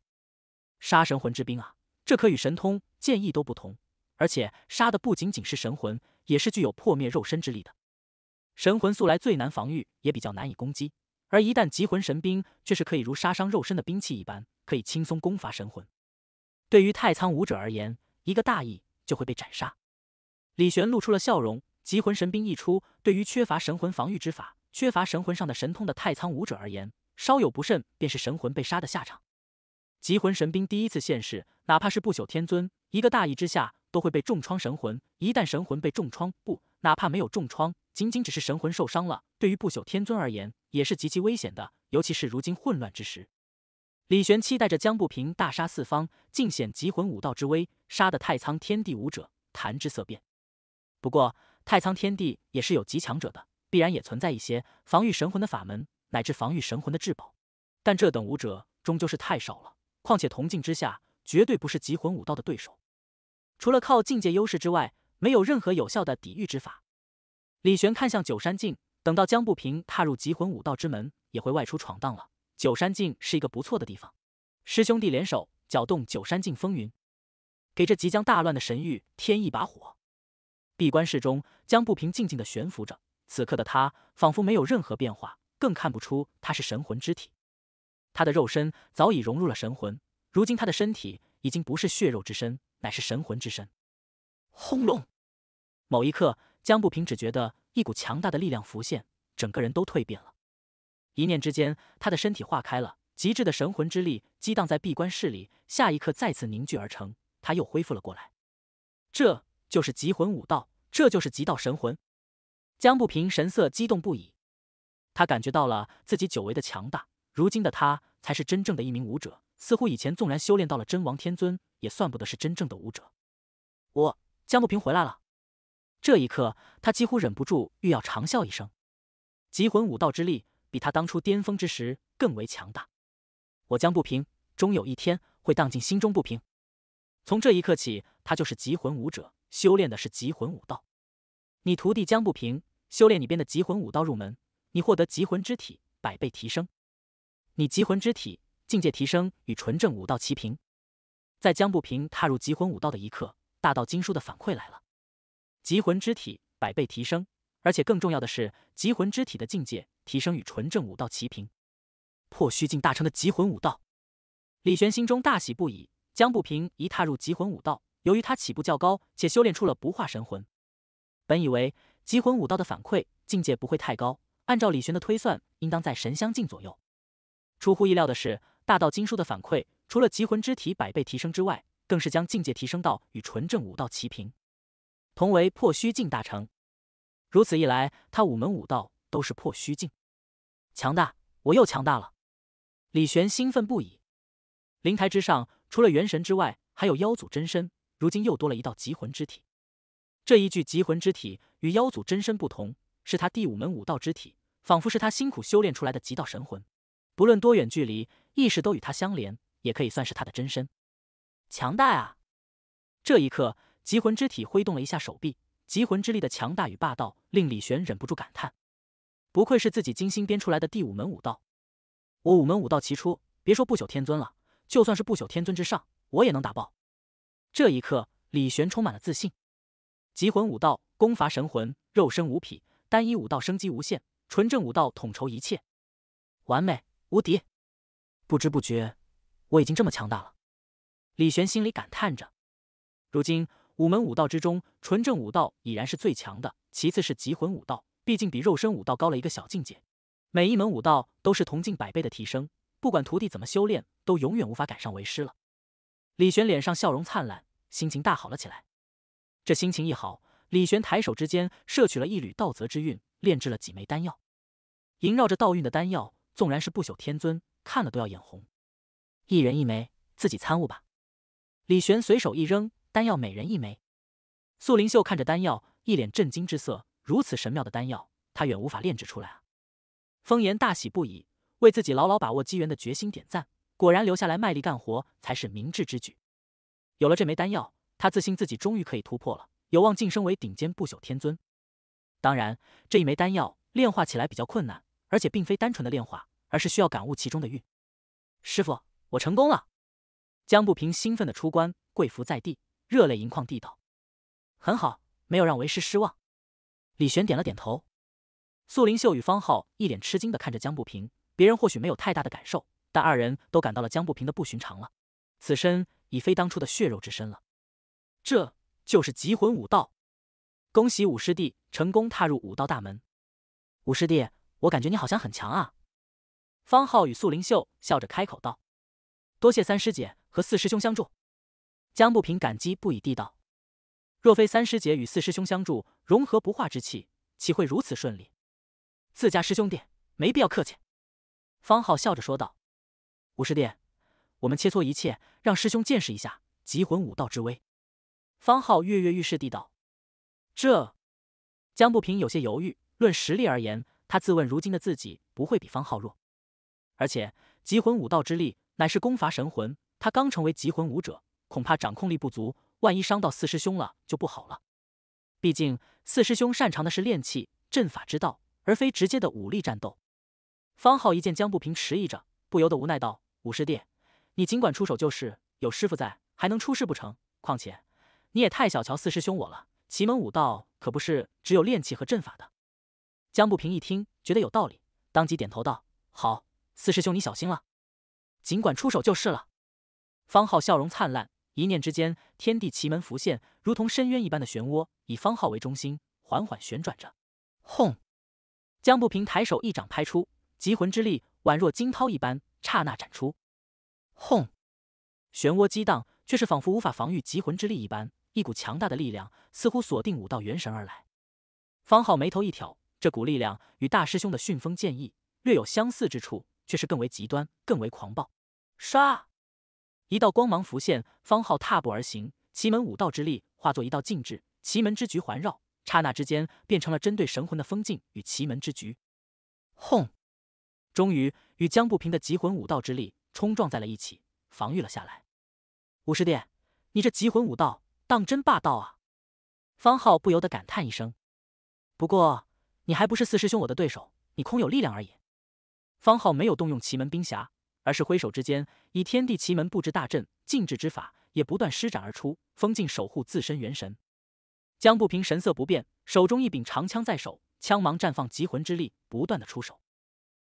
杀神魂之兵啊，这可与神通、剑意都不同。而且杀的不仅仅是神魂，也是具有破灭肉身之力的。神魂素来最难防御，也比较难以攻击，而一旦集魂神兵却是可以如杀伤肉身的兵器一般，可以轻松攻伐神魂。对于太仓武者而言，一个大意就会被斩杀。李玄露出了笑容，集魂神兵一出，对于缺乏神魂防御之法、缺乏神魂上的神通的太仓武者而言，稍有不慎便是神魂被杀的下场。集魂神兵第一次现世，哪怕是不朽天尊，一个大意之下。都会被重创神魂，一旦神魂被重创，不，哪怕没有重创，仅仅只是神魂受伤了，对于不朽天尊而言也是极其危险的。尤其是如今混乱之时，李玄期待着江不平大杀四方，尽显极魂武道之威，杀得太苍天地武者，谈之色变。不过，太苍天地也是有极强者的，必然也存在一些防御神魂的法门，乃至防御神魂的至宝。但这等武者终究是太少了，况且铜镜之下，绝对不是极魂武道的对手。除了靠境界优势之外，没有任何有效的抵御之法。李玄看向九山境，等到江不平踏入极魂武道之门，也会外出闯荡了。九山境是一个不错的地方，师兄弟联手搅动九山境风云，给这即将大乱的神域添一把火。闭关室中，江不平静静的悬浮着，此刻的他仿佛没有任何变化，更看不出他是神魂之体。他的肉身早已融入了神魂，如今他的身体。已经不是血肉之身，乃是神魂之身。轰隆！某一刻，江不平只觉得一股强大的力量浮现，整个人都蜕变了。一念之间，他的身体化开了，极致的神魂之力激荡在闭关室里。下一刻，再次凝聚而成，他又恢复了过来。这就是极魂武道，这就是极道神魂。江不平神色激动不已，他感觉到了自己久违的强大。如今的他，才是真正的一名武者。似乎以前纵然修炼到了真王天尊，也算不得是真正的武者。我江不平回来了。这一刻，他几乎忍不住欲要长笑一声。极魂武道之力比他当初巅峰之时更为强大。我江不平终有一天会荡尽心中不平。从这一刻起，他就是极魂武者，修炼的是极魂武道。你徒弟江不平修炼你编的极魂武道入门，你获得极魂之体百倍提升。你极魂之体。境界提升与纯正武道齐平，在江不平踏入极魂武道的一刻，大道经书的反馈来了：极魂之体百倍提升，而且更重要的是，极魂之体的境界提升与纯正武道齐平。破虚境大成的极魂武道，李玄心中大喜不已。江不平一踏入极魂武道，由于他起步较高，且修炼出了不化神魂，本以为极魂武道的反馈境界不会太高，按照李玄的推算，应当在神相境左右。出乎意料的是。大道经书的反馈，除了极魂之体百倍提升之外，更是将境界提升到与纯正武道齐平。同为破虚境大成，如此一来，他五门武道都是破虚境，强大！我又强大了！李玄兴奋不已。灵台之上，除了元神之外，还有妖祖真身，如今又多了一道极魂之体。这一具极魂之体与妖祖真身不同，是他第五门武道之体，仿佛是他辛苦修炼出来的极道神魂。不论多远距离。意识都与他相连，也可以算是他的真身。强大啊！这一刻，极魂之体挥动了一下手臂，极魂之力的强大与霸道令李玄忍不住感叹：“不愧是自己精心编出来的第五门武道，我五门武道齐出，别说不朽天尊了，就算是不朽天尊之上，我也能打爆。”这一刻，李玄充满了自信。极魂武道，攻伐神魂，肉身无匹，单一武道生机无限，纯正武道统筹一切，完美无敌。不知不觉，我已经这么强大了。李玄心里感叹着。如今五门武道之中，纯正武道已然是最强的，其次是极魂武道，毕竟比肉身武道高了一个小境界。每一门武道都是铜进百倍的提升，不管徒弟怎么修炼，都永远无法赶上为师了。李玄脸上笑容灿烂，心情大好了起来。这心情一好，李玄抬手之间摄取了一缕道泽之韵，炼制了几枚丹药。萦绕着道韵的丹药，纵然是不朽天尊。看了都要眼红，一人一枚，自己参悟吧。李玄随手一扔，丹药每人一枚。素灵秀看着丹药，一脸震惊之色。如此神妙的丹药，他远无法炼制出来啊！风言大喜不已，为自己牢牢把握机缘的决心点赞。果然，留下来卖力干活才是明智之举。有了这枚丹药，他自信自己终于可以突破了，有望晋升为顶尖不朽天尊。当然，这一枚丹药炼化起来比较困难，而且并非单纯的炼化。而是需要感悟其中的韵。师傅，我成功了！江不平兴奋的出关，跪伏在地，热泪盈眶地道：“很好，没有让为师失望。”李玄点了点头。素灵秀与方浩一脸吃惊的看着江不平，别人或许没有太大的感受，但二人都感到了江不平的不寻常了。此身已非当初的血肉之身了，这就是极魂武道。恭喜五师弟成功踏入武道大门。五师弟，我感觉你好像很强啊！方浩与素灵秀笑着开口道：“多谢三师姐和四师兄相助。”江不平感激不已地道：“若非三师姐与四师兄相助，融合不化之气，岂会如此顺利？”自家师兄弟没必要客气。”方浩笑着说道：“五师弟，我们切磋一切，让师兄见识一下极魂武道之威。”方浩跃跃欲试地道：“这……”江不平有些犹豫。论实力而言，他自问如今的自己不会比方浩弱。而且极魂武道之力乃是攻伐神魂，他刚成为极魂武者，恐怕掌控力不足，万一伤到四师兄了就不好了。毕竟四师兄擅长的是炼气阵法之道，而非直接的武力战斗。方浩一见江不平迟疑着，不由得无奈道：“五师弟，你尽管出手就是，有师傅在，还能出事不成？况且你也太小瞧四师兄我了。奇门武道可不是只有炼气和阵法的。”江不平一听，觉得有道理，当即点头道：“好。”四师兄，你小心了！尽管出手就是了。方浩笑容灿烂，一念之间，天地奇门浮现，如同深渊一般的漩涡，以方浩为中心缓缓旋转着。轰！江不平抬手一掌拍出，极魂之力宛若惊涛一般，刹那斩出。轰！漩涡激荡，却是仿佛无法防御极魂之力一般，一股强大的力量似乎锁定武道元神而来。方浩眉头一挑，这股力量与大师兄的旋风剑意略有相似之处。却是更为极端，更为狂暴。唰！一道光芒浮现，方浩踏步而行，奇门武道之力化作一道禁制，奇门之局环绕，刹那之间变成了针对神魂的封禁与奇门之局。轰！终于与江不平的极魂武道之力冲撞在了一起，防御了下来。五师弟，你这极魂武道当真霸道啊！方浩不由得感叹一声。不过，你还不是四师兄我的对手，你空有力量而已。方浩没有动用奇门冰匣，而是挥手之间以天地奇门布置大阵，禁制之法也不断施展而出，封禁守护自身元神。江不平神色不变，手中一柄长枪在手，枪芒绽放极魂之力，不断的出手。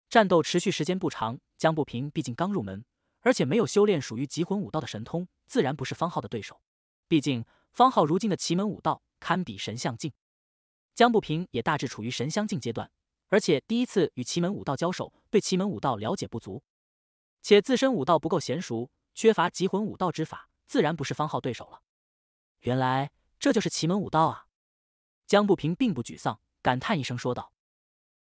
战斗持续时间不长，江不平毕竟刚入门，而且没有修炼属于极魂武道的神通，自然不是方浩的对手。毕竟方浩如今的奇门武道堪比神相境，江不平也大致处于神相境阶段。而且第一次与奇门武道交手，对奇门武道了解不足，且自身武道不够娴熟，缺乏集魂武道之法，自然不是方浩对手了。原来这就是奇门武道啊！江不平并不沮丧，感叹一声说道：“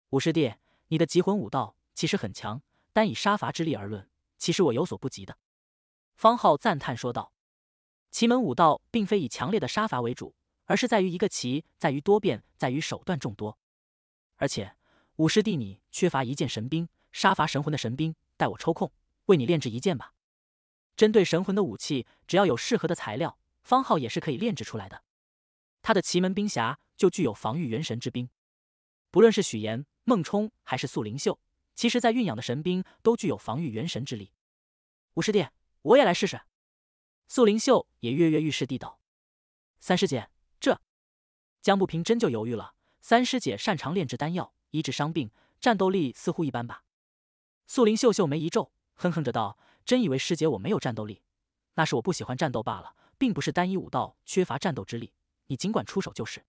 五师弟，你的集魂武道其实很强，单以杀伐之力而论，其实我有所不及的。”方浩赞叹说道：“奇门武道并非以强烈的杀伐为主，而是在于一个‘奇’，在于多变，在于手段众多，而且。”五师弟，你缺乏一件神兵，杀伐神魂的神兵，待我抽空为你炼制一件吧。针对神魂的武器，只要有适合的材料，方浩也是可以炼制出来的。他的奇门冰匣就具有防御元神之兵。不论是许岩、孟冲还是素灵秀，其实在蕴养的神兵都具有防御元神之力。五师弟，我也来试试。素灵秀也跃跃欲试地道：“三师姐，这……”江不平真就犹豫了。三师姐擅长炼制丹药。医治伤病，战斗力似乎一般吧？素灵秀秀眉一皱，哼哼着道：“真以为师姐我没有战斗力？那是我不喜欢战斗罢了，并不是单一武道缺乏战斗之力。你尽管出手就是。”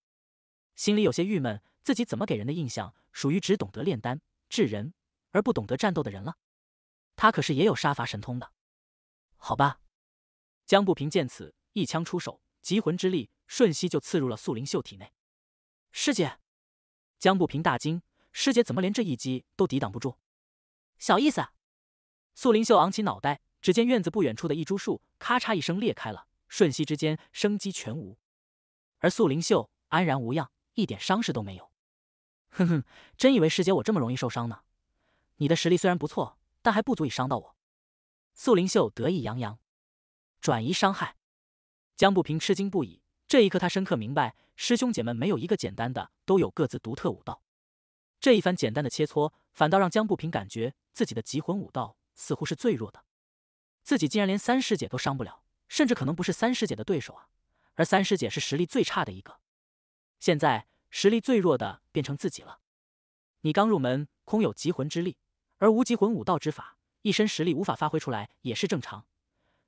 心里有些郁闷，自己怎么给人的印象属于只懂得炼丹治人，而不懂得战斗的人了？他可是也有杀伐神通的，好吧？江不平见此，一枪出手，疾魂之力瞬息就刺入了素灵秀体内。师姐，江不平大惊。师姐怎么连这一击都抵挡不住？小意思。素灵秀昂起脑袋，只见院子不远处的一株树咔嚓一声裂开了，瞬息之间生机全无。而素灵秀安然无恙，一点伤势都没有。哼哼，真以为师姐我这么容易受伤呢？你的实力虽然不错，但还不足以伤到我。素灵秀得意洋洋，转移伤害。江不平吃惊不已，这一刻他深刻明白，师兄姐们没有一个简单的，都有各自独特武道。这一番简单的切磋，反倒让江不平感觉自己的极魂武道似乎是最弱的，自己竟然连三师姐都伤不了，甚至可能不是三师姐的对手啊！而三师姐是实力最差的一个，现在实力最弱的变成自己了。你刚入门，空有极魂之力，而无极魂武道之法，一身实力无法发挥出来也是正常。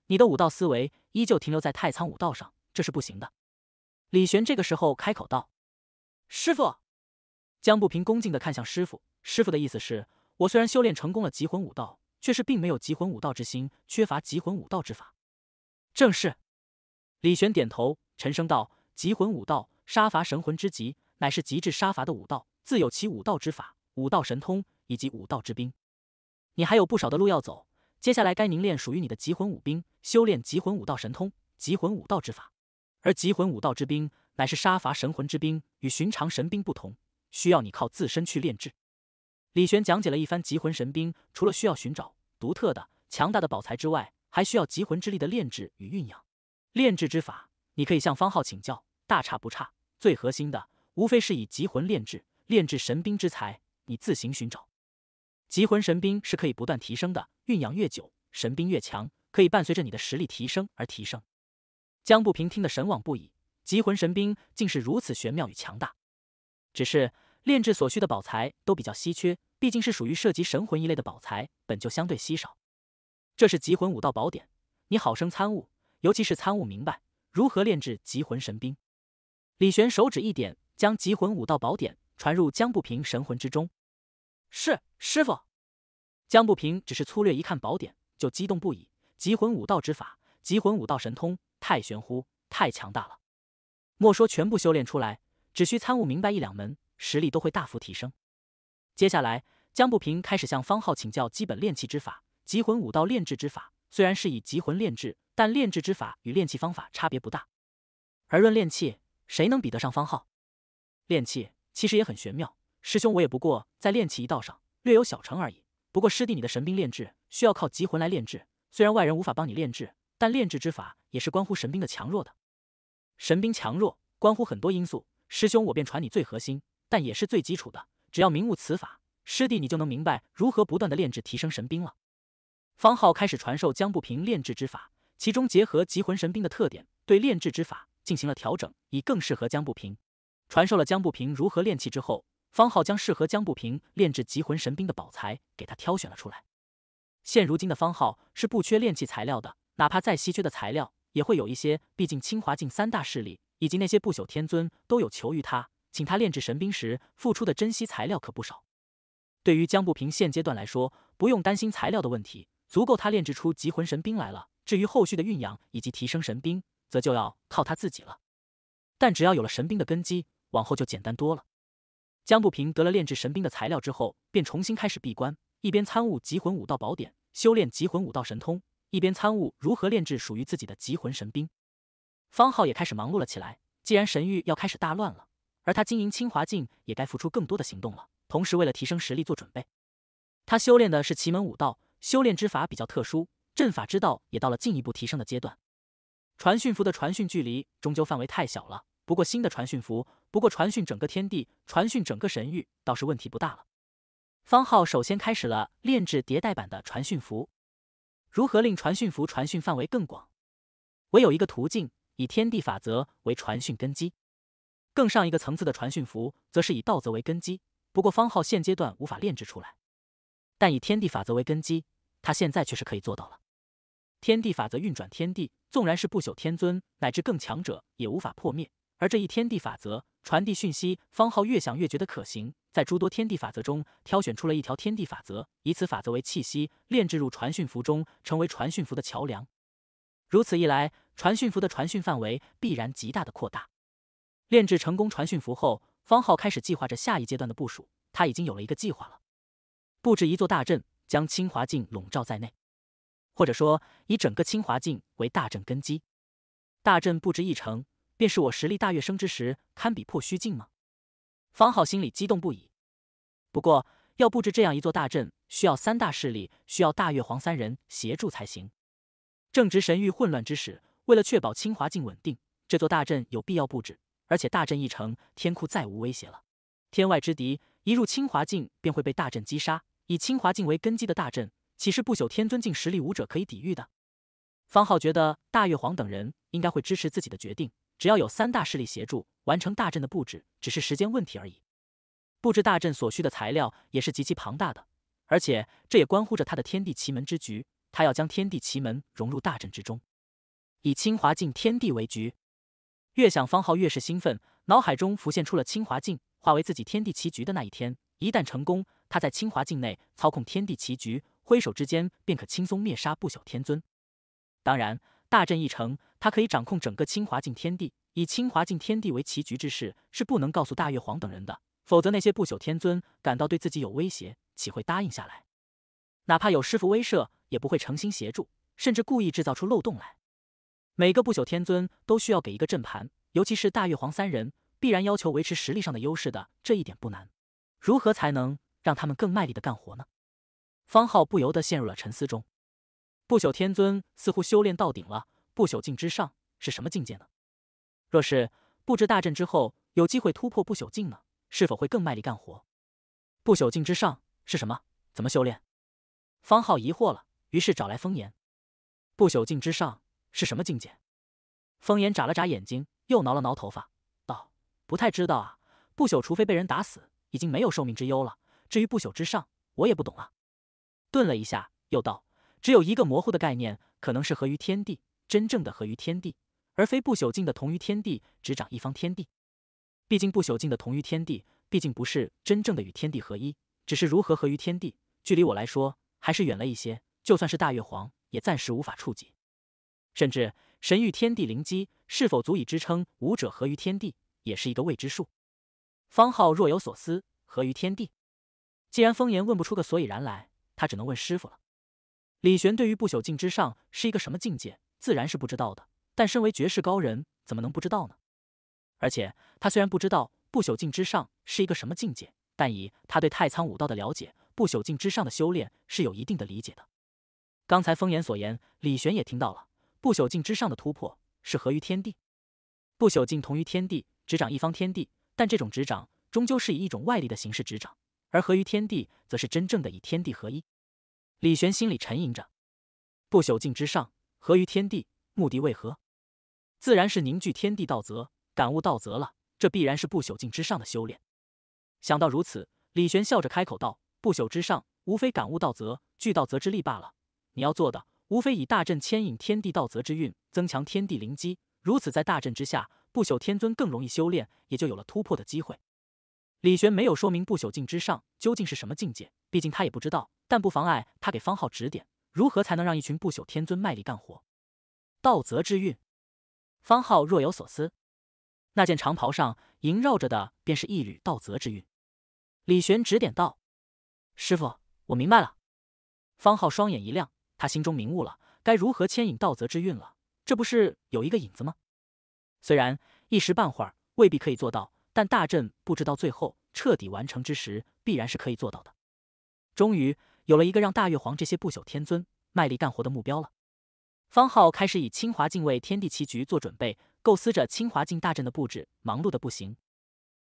你的武道思维依旧停留在太仓武道上，这是不行的。李玄这个时候开口道：“师傅。”江不平恭敬的看向师傅，师傅的意思是，我虽然修炼成功了极魂武道，却是并没有极魂武道之心，缺乏极魂武道之法。正是。李玄点头，沉声道：“极魂武道，杀伐神魂之极，乃是极致杀伐的武道，自有其武道之法、武道神通以及武道之兵。你还有不少的路要走，接下来该凝练属于你的极魂武兵，修炼极魂武道神通、极魂武道之法。而极魂武道之兵，乃是杀伐神魂之兵，与寻常神兵不同。”需要你靠自身去炼制。李玄讲解了一番极魂神兵，除了需要寻找独特的、强大的宝材之外，还需要极魂之力的炼制与酝养。炼制之法，你可以向方浩请教，大差不差。最核心的，无非是以极魂炼制，炼制神兵之材，你自行寻找。极魂神兵是可以不断提升的，酝酿越久，神兵越强，可以伴随着你的实力提升而提升。江不平听得神往不已，极魂神兵竟是如此玄妙与强大，只是。炼制所需的宝材都比较稀缺，毕竟是属于涉及神魂一类的宝材，本就相对稀少。这是极魂武道宝典，你好生参悟，尤其是参悟明白如何炼制极魂神兵。李玄手指一点，将极魂武道宝典传入江不平神魂之中。是师傅。江不平只是粗略一看宝典，就激动不已。极魂武道之法，极魂武道神通，太玄乎，太强大了。莫说全部修炼出来，只需参悟明白一两门。实力都会大幅提升。接下来，江不平开始向方浩请教基本炼器之法、集魂武道炼制之法。虽然是以集魂炼制，但炼制之法与炼器方法差别不大。而论炼器，谁能比得上方浩？炼器其实也很玄妙。师兄，我也不过在炼器一道上略有小成而已。不过，师弟你的神兵炼制需要靠集魂来炼制，虽然外人无法帮你炼制，但炼制之法也是关乎神兵的强弱的。神兵强弱关乎很多因素。师兄，我便传你最核心。但也是最基础的，只要明悟此法，师弟你就能明白如何不断的炼制提升神兵了。方浩开始传授江不平炼制之法，其中结合极魂神兵的特点，对炼制之法进行了调整，以更适合江不平。传授了江不平如何炼器之后，方浩将适合江不平炼制极魂神兵的宝材给他挑选了出来。现如今的方浩是不缺炼器材料的，哪怕再稀缺的材料也会有一些，毕竟清华境三大势力以及那些不朽天尊都有求于他。请他炼制神兵时付出的珍惜材料可不少。对于江不平现阶段来说，不用担心材料的问题，足够他炼制出极魂神兵来了。至于后续的运养以及提升神兵，则就要靠他自己了。但只要有了神兵的根基，往后就简单多了。江不平得了炼制神兵的材料之后，便重新开始闭关，一边参悟极魂武道宝典，修炼极魂武道神通，一边参悟如何炼制属于自己的极魂神兵。方浩也开始忙碌了起来。既然神域要开始大乱了。而他经营清华境，也该付出更多的行动了。同时，为了提升实力做准备，他修炼的是奇门武道，修炼之法比较特殊，阵法之道也到了进一步提升的阶段。传讯符的传讯距离终究范围太小了，不过新的传讯符不过传讯整个天地，传讯整个神域倒是问题不大了。方浩首先开始了炼制迭代版的传讯符，如何令传讯符传讯范围更广？唯有一个途径，以天地法则为传讯根基。更上一个层次的传讯符，则是以道则为根基。不过方浩现阶段无法炼制出来，但以天地法则为根基，他现在却是可以做到了。天地法则运转天地，纵然是不朽天尊乃至更强者，也无法破灭。而这一天地法则传递讯息，方浩越想越觉得可行，在诸多天地法则中挑选出了一条天地法则，以此法则为气息炼制入传讯符中，成为传讯符的桥梁。如此一来，传讯符的传讯范围必然极大的扩大。炼制成功传讯符后，方浩开始计划着下一阶段的部署。他已经有了一个计划了：布置一座大阵，将清华境笼罩在内，或者说以整个清华境为大阵根基。大阵布置一成，便是我实力大跃升之时，堪比破虚境吗？方浩心里激动不已。不过，要布置这样一座大阵，需要三大势力，需要大月皇三人协助才行。正值神域混乱之时，为了确保清华境稳定，这座大阵有必要布置。而且大阵一成，天库再无威胁了。天外之敌一入清华境，便会被大阵击杀。以清华境为根基的大阵，岂是不朽天尊境实力武者可以抵御的？方浩觉得大月皇等人应该会支持自己的决定。只要有三大势力协助，完成大阵的布置，只是时间问题而已。布置大阵所需的材料也是极其庞大的，而且这也关乎着他的天地奇门之局。他要将天地奇门融入大阵之中，以清华境天地为局。越想，方浩越是兴奋，脑海中浮现出了清华境化为自己天地棋局的那一天。一旦成功，他在清华境内操控天地棋局，挥手之间便可轻松灭杀不朽天尊。当然，大阵一成，他可以掌控整个清华境天地。以清华境天地为棋局之事，是不能告诉大月皇等人的，否则那些不朽天尊感到对自己有威胁，岂会答应下来？哪怕有师傅威慑，也不会诚心协助，甚至故意制造出漏洞来。每个不朽天尊都需要给一个阵盘，尤其是大月皇三人，必然要求维持实力上的优势的。这一点不难，如何才能让他们更卖力的干活呢？方浩不由得陷入了沉思中。不朽天尊似乎修炼到顶了，不朽境之上是什么境界呢？若是布置大阵之后有机会突破不朽境呢？是否会更卖力干活？不朽境之上是什么？怎么修炼？方浩疑惑了，于是找来风炎。不朽境之上。是什么境界？风炎眨了眨眼睛，又挠了挠头发，道：“不太知道啊。不朽，除非被人打死，已经没有寿命之忧了。至于不朽之上，我也不懂了。”顿了一下，又道：“只有一个模糊的概念，可能是合于天地。真正的合于天地，而非不朽境的同于天地，执掌一方天地。毕竟不朽境的同于天地，毕竟不是真正的与天地合一，只是如何合于天地，距离我来说还是远了一些。就算是大月皇，也暂时无法触及。”甚至神域天地灵机是否足以支撑武者合于天地，也是一个未知数。方浩若有所思，合于天地。既然风言问不出个所以然来，他只能问师傅了。李玄对于不朽境之上是一个什么境界，自然是不知道的。但身为绝世高人，怎么能不知道呢？而且他虽然不知道不朽境之上是一个什么境界，但以他对太仓武道的了解，不朽境之上的修炼是有一定的理解的。刚才风言所言，李玄也听到了。不朽境之上的突破是合于天地，不朽境同于天地，执掌一方天地，但这种执掌终究是以一种外力的形式执掌，而合于天地，则是真正的以天地合一。李玄心里沉吟着，不朽境之上合于天地，目的为何？自然是凝聚天地道则，感悟道则了。这必然是不朽境之上的修炼。想到如此，李玄笑着开口道：“不朽之上，无非感悟道则，聚道则之力罢了。你要做的。”无非以大阵牵引天地道泽之运，增强天地灵机。如此，在大阵之下，不朽天尊更容易修炼，也就有了突破的机会。李玄没有说明不朽境之上究竟是什么境界，毕竟他也不知道。但不妨碍他给方浩指点如何才能让一群不朽天尊卖力干活。道泽之运，方浩若有所思。那件长袍上萦绕着的，便是一缕道泽之运。李玄指点道：“师傅，我明白了。”方浩双眼一亮。他心中明悟了，该如何牵引道泽之运了？这不是有一个影子吗？虽然一时半会儿未必可以做到，但大阵布置到最后彻底完成之时，必然是可以做到的。终于有了一个让大月皇这些不朽天尊卖力干活的目标了。方浩开始以清华境为天地棋局做准备，构思着清华境大阵的布置，忙碌的不行。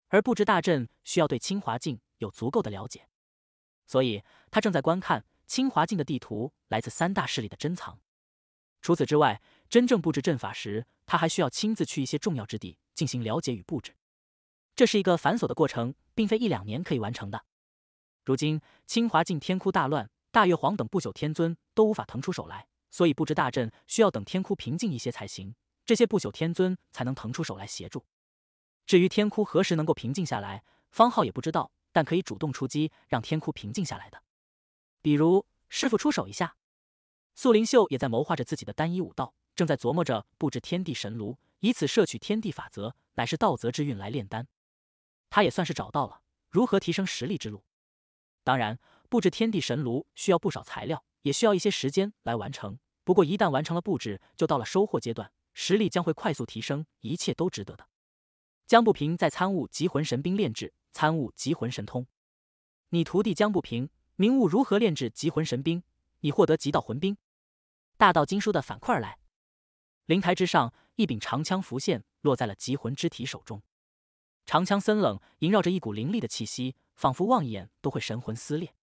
而布置大阵需要对清华境有足够的了解，所以他正在观看。清华境的地图来自三大势力的珍藏。除此之外，真正布置阵法时，他还需要亲自去一些重要之地进行了解与布置。这是一个繁琐的过程，并非一两年可以完成的。如今清华境天窟大乱，大月皇等不朽天尊都无法腾出手来，所以布置大阵需要等天窟平静一些才行。这些不朽天尊才能腾出手来协助。至于天窟何时能够平静下来，方浩也不知道，但可以主动出击，让天窟平静下来的。比如师傅出手一下，素灵秀也在谋划着自己的单一武道，正在琢磨着布置天地神炉，以此摄取天地法则，乃是道泽之运来炼丹。他也算是找到了如何提升实力之路。当然，布置天地神炉需要不少材料，也需要一些时间来完成。不过一旦完成了布置，就到了收获阶段，实力将会快速提升，一切都值得的。江不平在参悟极魂神兵炼制，参悟极魂神通。你徒弟江不平。明悟如何炼制极魂神兵？以获得极道魂兵，大道经书的反馈来。灵台之上，一柄长枪浮现，落在了极魂之体手中。长枪森冷，萦绕着一股凌厉的气息，仿佛望一眼都会神魂撕裂。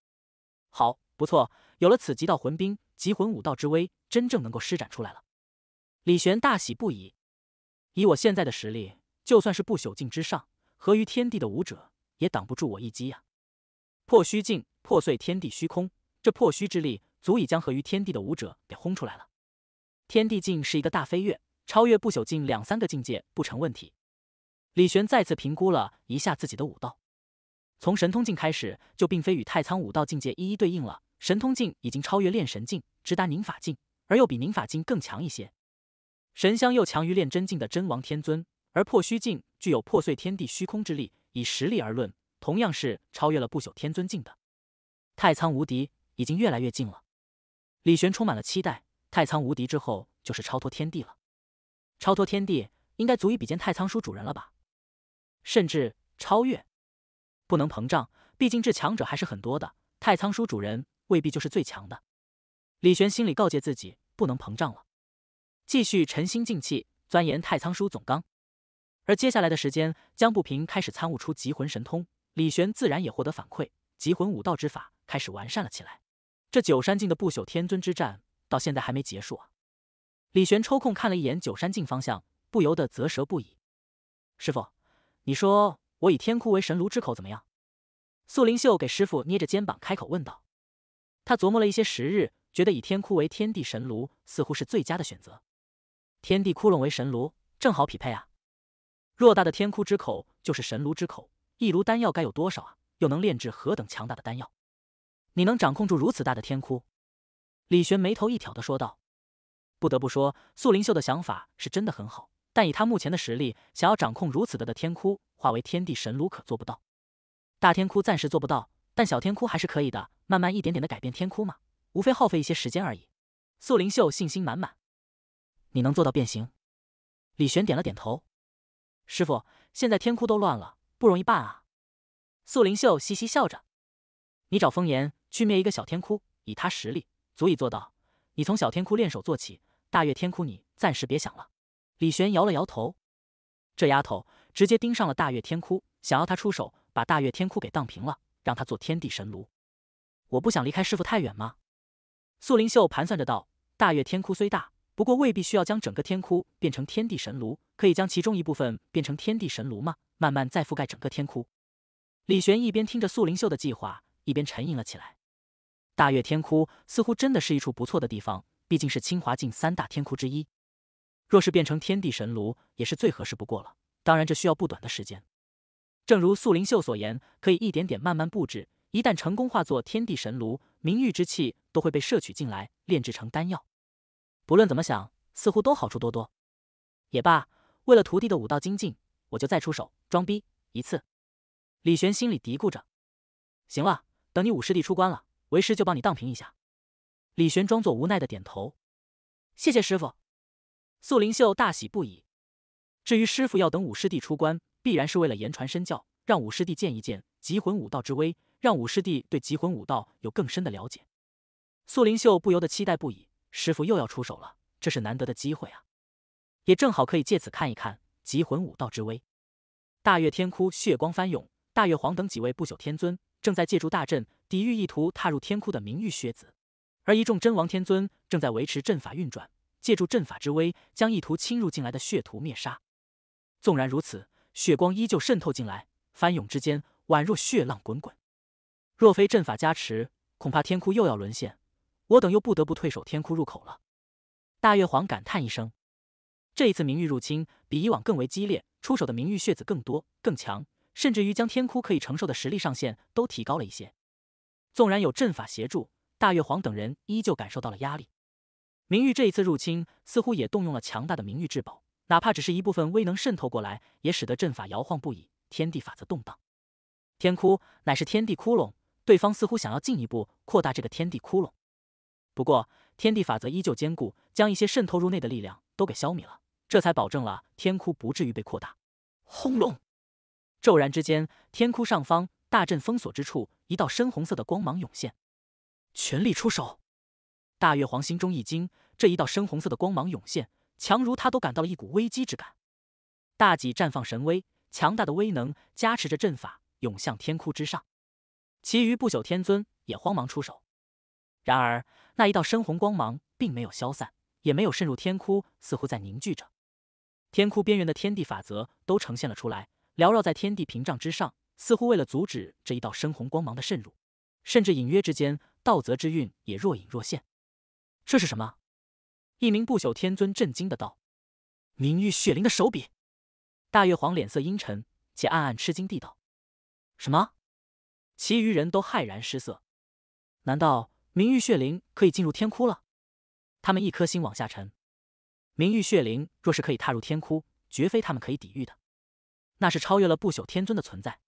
好，不错，有了此极道魂兵，极魂武道之威真正能够施展出来了。李玄大喜不已。以我现在的实力，就算是不朽境之上，合于天地的武者，也挡不住我一击呀。破虚境，破碎天地虚空，这破虚之力足以将合于天地的武者给轰出来了。天地境是一个大飞跃，超越不朽境两三个境界不成问题。李玄再次评估了一下自己的武道，从神通境开始就并非与太仓武道境界一一对应了。神通境已经超越炼神境，直达凝法境，而又比凝法境更强一些。神香又强于炼真境的真王天尊，而破虚境具有破碎天地虚空之力，以实力而论。同样是超越了不朽天尊境的，太仓无敌已经越来越近了。李玄充满了期待，太仓无敌之后就是超脱天地了。超脱天地应该足以比肩太仓书主人了吧？甚至超越，不能膨胀，毕竟至强者还是很多的。太仓书主人未必就是最强的。李玄心里告诫自己不能膨胀了，继续沉心静气钻研太仓书总纲。而接下来的时间，江不平开始参悟出极魂神通。李玄自然也获得反馈，集魂武道之法开始完善了起来。这九山境的不朽天尊之战到现在还没结束啊！李玄抽空看了一眼九山境方向，不由得啧舌不已。师傅，你说我以天窟为神炉之口怎么样？素灵秀给师傅捏着肩膀，开口问道。他琢磨了一些时日，觉得以天窟为天地神炉似乎是最佳的选择。天地窟窿为神炉，正好匹配啊！偌大的天窟之口就是神炉之口。一炉丹药该有多少啊？又能炼制何等强大的丹药？你能掌控住如此大的天窟？李玄眉头一挑的说道：“不得不说，素灵秀的想法是真的很好。但以他目前的实力，想要掌控如此大的天窟，化为天地神炉，可做不到。大天窟暂时做不到，但小天窟还是可以的。慢慢一点点的改变天窟嘛，无非耗费一些时间而已。”素灵秀信心满满：“你能做到变形？”李玄点了点头：“师傅，现在天窟都乱了。”不容易办啊！素灵秀嘻嘻笑着，你找风炎去灭一个小天窟，以他实力足以做到。你从小天窟练手做起，大月天窟你暂时别想了。李玄摇了摇头，这丫头直接盯上了大月天窟，想要他出手把大月天窟给荡平了，让他做天地神炉。我不想离开师傅太远吗？素灵秀盘算着道：大月天窟虽大，不过未必需要将整个天窟变成天地神炉，可以将其中一部分变成天地神炉吗？慢慢再覆盖整个天窟。李玄一边听着素灵秀的计划，一边沉吟了起来。大月天窟似乎真的是一处不错的地方，毕竟是清华境三大天窟之一。若是变成天地神炉，也是最合适不过了。当然，这需要不短的时间。正如素灵秀所言，可以一点点慢慢布置。一旦成功化作天地神炉，名玉之气都会被摄取进来，炼制成丹药。不论怎么想，似乎都好处多多。也罢，为了徒弟的武道精进。我就再出手装逼一次。李玄心里嘀咕着：“行了，等你五师弟出关了，为师就帮你荡平一下。”李玄装作无奈的点头：“谢谢师傅。”素灵秀大喜不已。至于师傅要等五师弟出关，必然是为了言传身教，让五师弟见一见极魂武道之威，让五师弟对极魂武道有更深的了解。素灵秀不由得期待不已：“师傅又要出手了，这是难得的机会啊！也正好可以借此看一看。”极魂武道之威，大月天窟血光翻涌，大月皇等几位不朽天尊正在借助大阵抵御意图踏入天窟的明玉血子，而一众真王天尊正在维持阵法运转，借助阵法之威将意图侵入进来的血徒灭杀。纵然如此，血光依旧渗透进来，翻涌之间宛若血浪滚滚。若非阵法加持，恐怕天窟又要沦陷，我等又不得不退守天窟入口了。大月皇感叹一声。这一次明玉入侵比以往更为激烈，出手的明玉血子更多更强，甚至于将天窟可以承受的实力上限都提高了一些。纵然有阵法协助，大月皇等人依旧感受到了压力。明玉这一次入侵似乎也动用了强大的明玉至宝，哪怕只是一部分威能渗透过来，也使得阵法摇晃不已，天地法则动荡。天窟乃是天地窟窿，对方似乎想要进一步扩大这个天地窟窿。不过天地法则依旧坚固，将一些渗透入内的力量都给消灭了。这才保证了天窟不至于被扩大。轰隆！骤然之间，天窟上方大阵封锁之处，一道深红色的光芒涌现。全力出手！大月皇心中一惊，这一道深红色的光芒涌现，强如他都感到了一股危机之感。大戟绽放神威，强大的威能加持着阵法，涌向天窟之上。其余不朽天尊也慌忙出手。然而，那一道深红光芒并没有消散，也没有渗入天窟，似乎在凝聚着。天窟边缘的天地法则都呈现了出来，缭绕在天地屏障之上，似乎为了阻止这一道深红光芒的渗入，甚至隐约之间，道泽之韵也若隐若现。这是什么？一名不朽天尊震惊的道：“明玉血灵的手笔！”大月皇脸色阴沉，且暗暗吃惊地道：“什么？”其余人都骇然失色。难道明玉血灵可以进入天窟了？他们一颗心往下沉。明玉血灵若是可以踏入天窟，绝非他们可以抵御的，那是超越了不朽天尊的存在。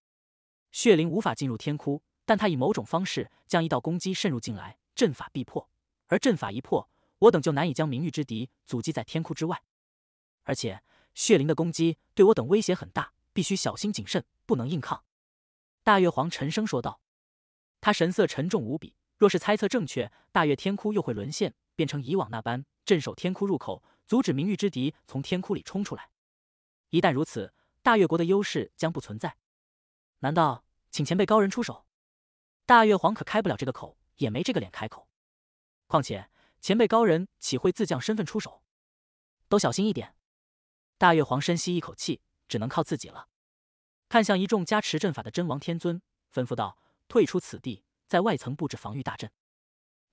血灵无法进入天窟，但他以某种方式将一道攻击渗入进来，阵法必破。而阵法一破，我等就难以将明玉之敌阻击在天窟之外。而且血灵的攻击对我等威胁很大，必须小心谨慎，不能硬抗。大月皇沉声说道，他神色沉重无比。若是猜测正确，大月天窟又会沦陷，变成以往那般，镇守天窟入口。阻止名誉之敌从天窟里冲出来，一旦如此，大越国的优势将不存在。难道请前辈高人出手？大越皇可开不了这个口，也没这个脸开口。况且前辈高人岂会自降身份出手？都小心一点。大越皇深吸一口气，只能靠自己了。看向一众加持阵法的真王天尊，吩咐道：“退出此地，在外层布置防御大阵。”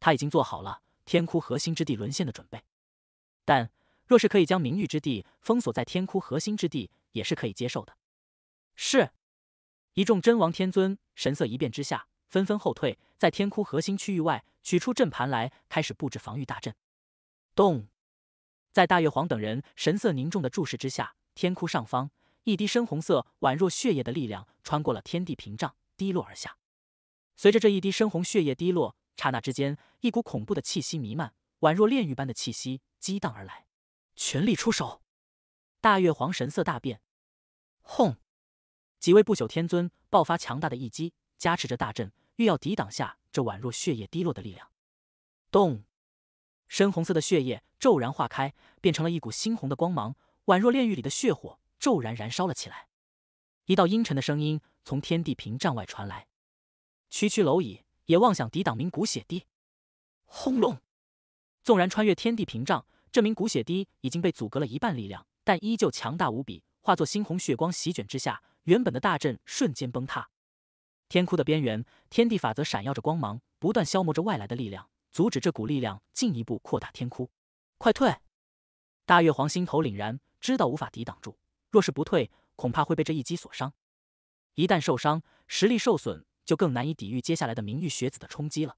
他已经做好了天窟核心之地沦陷的准备，但。若是可以将冥域之地封锁在天窟核心之地，也是可以接受的。是，一众真王天尊神色一变之下，纷纷后退，在天窟核心区域外取出阵盘来，开始布置防御大阵。咚，在大月皇等人神色凝重的注视之下，天窟上方一滴深红色，宛若血液的力量穿过了天地屏障，滴落而下。随着这一滴深红血液滴落，刹那之间，一股恐怖的气息弥漫，宛若炼狱般的气息激荡而来。全力出手！大月皇神色大变，轰！几位不朽天尊爆发强大的一击，加持着大阵，欲要抵挡下这宛若血液滴落的力量。咚！深红色的血液骤然化开，变成了一股猩红的光芒，宛若炼狱里的血火，骤然燃烧了起来。一道阴沉的声音从天地屏障外传来：“区区蝼蚁，也妄想抵挡名古血滴？”轰隆！纵然穿越天地屏障。这名骨血滴已经被阻隔了一半力量，但依旧强大无比，化作猩红血光席卷之下，原本的大阵瞬间崩塌。天窟的边缘，天地法则闪耀着光芒，不断消磨着外来的力量，阻止这股力量进一步扩大天窟。快退！大月皇心头凛然，知道无法抵挡住，若是不退，恐怕会被这一击所伤。一旦受伤，实力受损，就更难以抵御接下来的名誉学子的冲击了。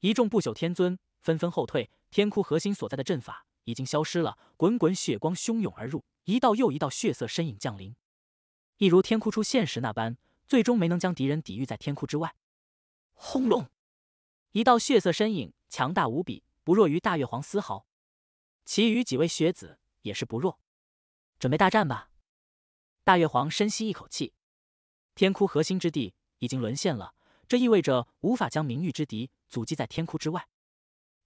一众不朽天尊。纷纷后退，天窟核心所在的阵法已经消失了，滚滚血光汹涌而入，一道又一道血色身影降临，一如天窟出现时那般，最终没能将敌人抵御在天窟之外。轰隆！一道血色身影强大无比，不弱于大月皇丝毫。其余几位学子也是不弱，准备大战吧！大月皇深吸一口气，天窟核心之地已经沦陷了，这意味着无法将名誉之敌阻击在天窟之外。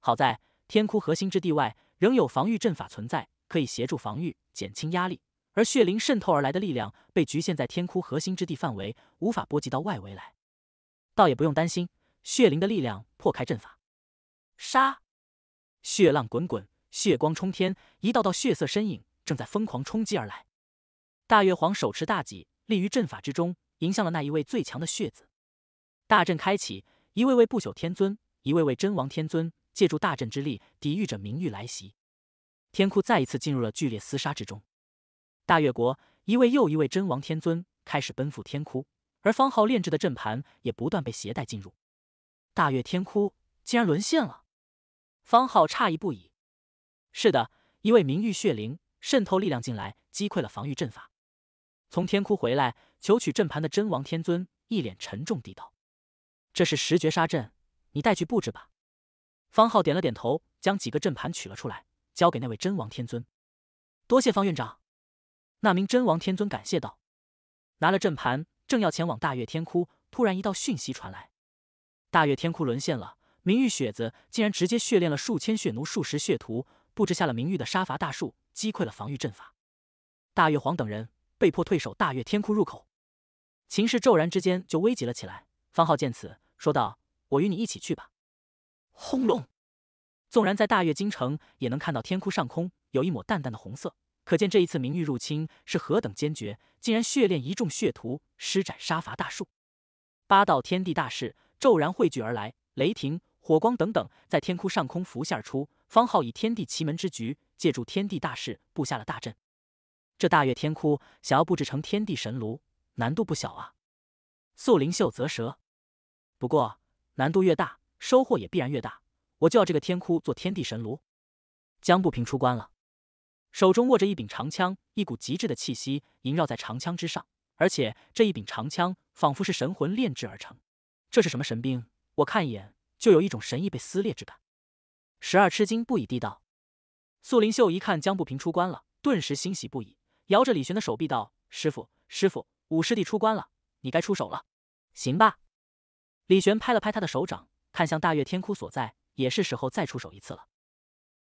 好在天窟核心之地外仍有防御阵法存在，可以协助防御，减轻压力。而血灵渗透而来的力量被局限在天窟核心之地范围，无法波及到外围来，倒也不用担心血灵的力量破开阵法。杀！血浪滚滚，血光冲天，一道道血色身影正在疯狂冲击而来。大月皇手持大戟，立于阵法之中，迎向了那一位最强的血子。大阵开启，一位位不朽天尊，一位位真王天尊。借助大阵之力抵御着名誉来袭，天窟再一次进入了剧烈厮杀之中。大越国一位又一位真王天尊开始奔赴天窟，而方浩炼制的阵盘也不断被携带进入。大越天窟竟然沦陷了，方浩诧异不已。是的，一位名誉血灵渗透力量进来，击溃了防御阵法。从天窟回来求取阵盘的真王天尊一脸沉重地道：“这是十绝杀阵，你带去布置吧。”方浩点了点头，将几个阵盘取了出来，交给那位真王天尊。多谢方院长。那名真王天尊感谢道：“拿了阵盘，正要前往大月天窟，突然一道讯息传来：大月天窟沦陷了，明玉雪子竟然直接血炼了数千血奴、数十血徒，布置下了明玉的杀伐大术，击溃了防御阵法。大月皇等人被迫退守大月天窟入口，情势骤然之间就危急了起来。”方浩见此，说道：“我与你一起去吧。”轰隆！纵然在大越京城，也能看到天窟上空有一抹淡淡的红色，可见这一次明玉入侵是何等坚决，竟然血炼一众血徒，施展杀伐大术。八道天地大势骤然汇聚而来，雷霆、火光等等在天窟上空浮现而出。方浩以天地奇门之局，借助天地大势布下了大阵。这大月天窟想要布置成天地神炉，难度不小啊！素灵秀则舌。不过，难度越大。收获也必然越大，我就要这个天窟做天地神炉。江不平出关了，手中握着一柄长枪，一股极致的气息萦绕在长枪之上，而且这一柄长枪仿佛是神魂炼制而成。这是什么神兵？我看一眼就有一种神意被撕裂之感。十二吃惊不已地道：“素灵秀，一看江不平出关了，顿时欣喜不已，摇着李玄的手臂道：‘师傅，师傅，五师弟出关了，你该出手了。’行吧。”李玄拍了拍他的手掌。看向大月天窟所在，也是时候再出手一次了。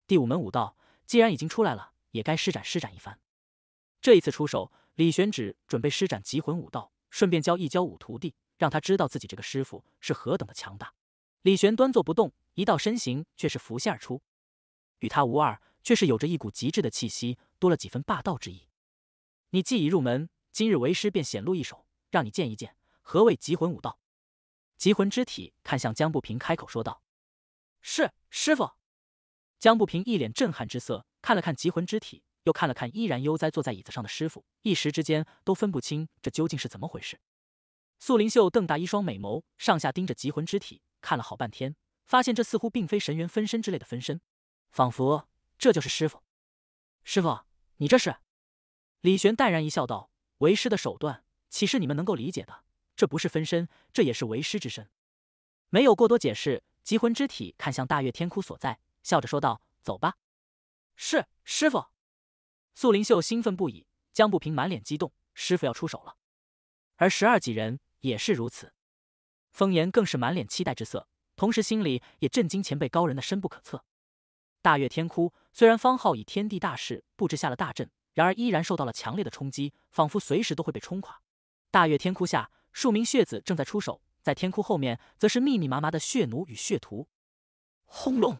第五门武道既然已经出来了，也该施展施展一番。这一次出手，李玄只准备施展极魂武道，顺便教一教武徒弟，让他知道自己这个师傅是何等的强大。李玄端坐不动，一道身形却是浮现而出，与他无二，却是有着一股极致的气息，多了几分霸道之意。你既已入门，今日为师便显露一手，让你见一见何谓极魂武道。集魂之体看向江不平，开口说道：“是师傅。”江不平一脸震撼之色，看了看集魂之体，又看了看依然悠哉坐在椅子上的师傅，一时之间都分不清这究竟是怎么回事。素灵秀瞪大一双美眸，上下盯着集魂之体看了好半天，发现这似乎并非神元分身之类的分身，仿佛这就是师傅。师傅，你这是？李玄淡然一笑，道：“为师的手段，岂是你们能够理解的？”这不是分身，这也是为师之身。没有过多解释，极魂之体看向大月天窟所在，笑着说道：“走吧。”是师傅。素灵秀兴奋不已，江不平满脸激动，师傅要出手了。而十二几人也是如此，风言更是满脸期待之色，同时心里也震惊前辈高人的深不可测。大月天窟虽然方浩以天地大势布置下了大阵，然而依然受到了强烈的冲击，仿佛随时都会被冲垮。大月天窟下。数名血子正在出手，在天窟后面，则是密密麻麻的血奴与血徒。轰隆！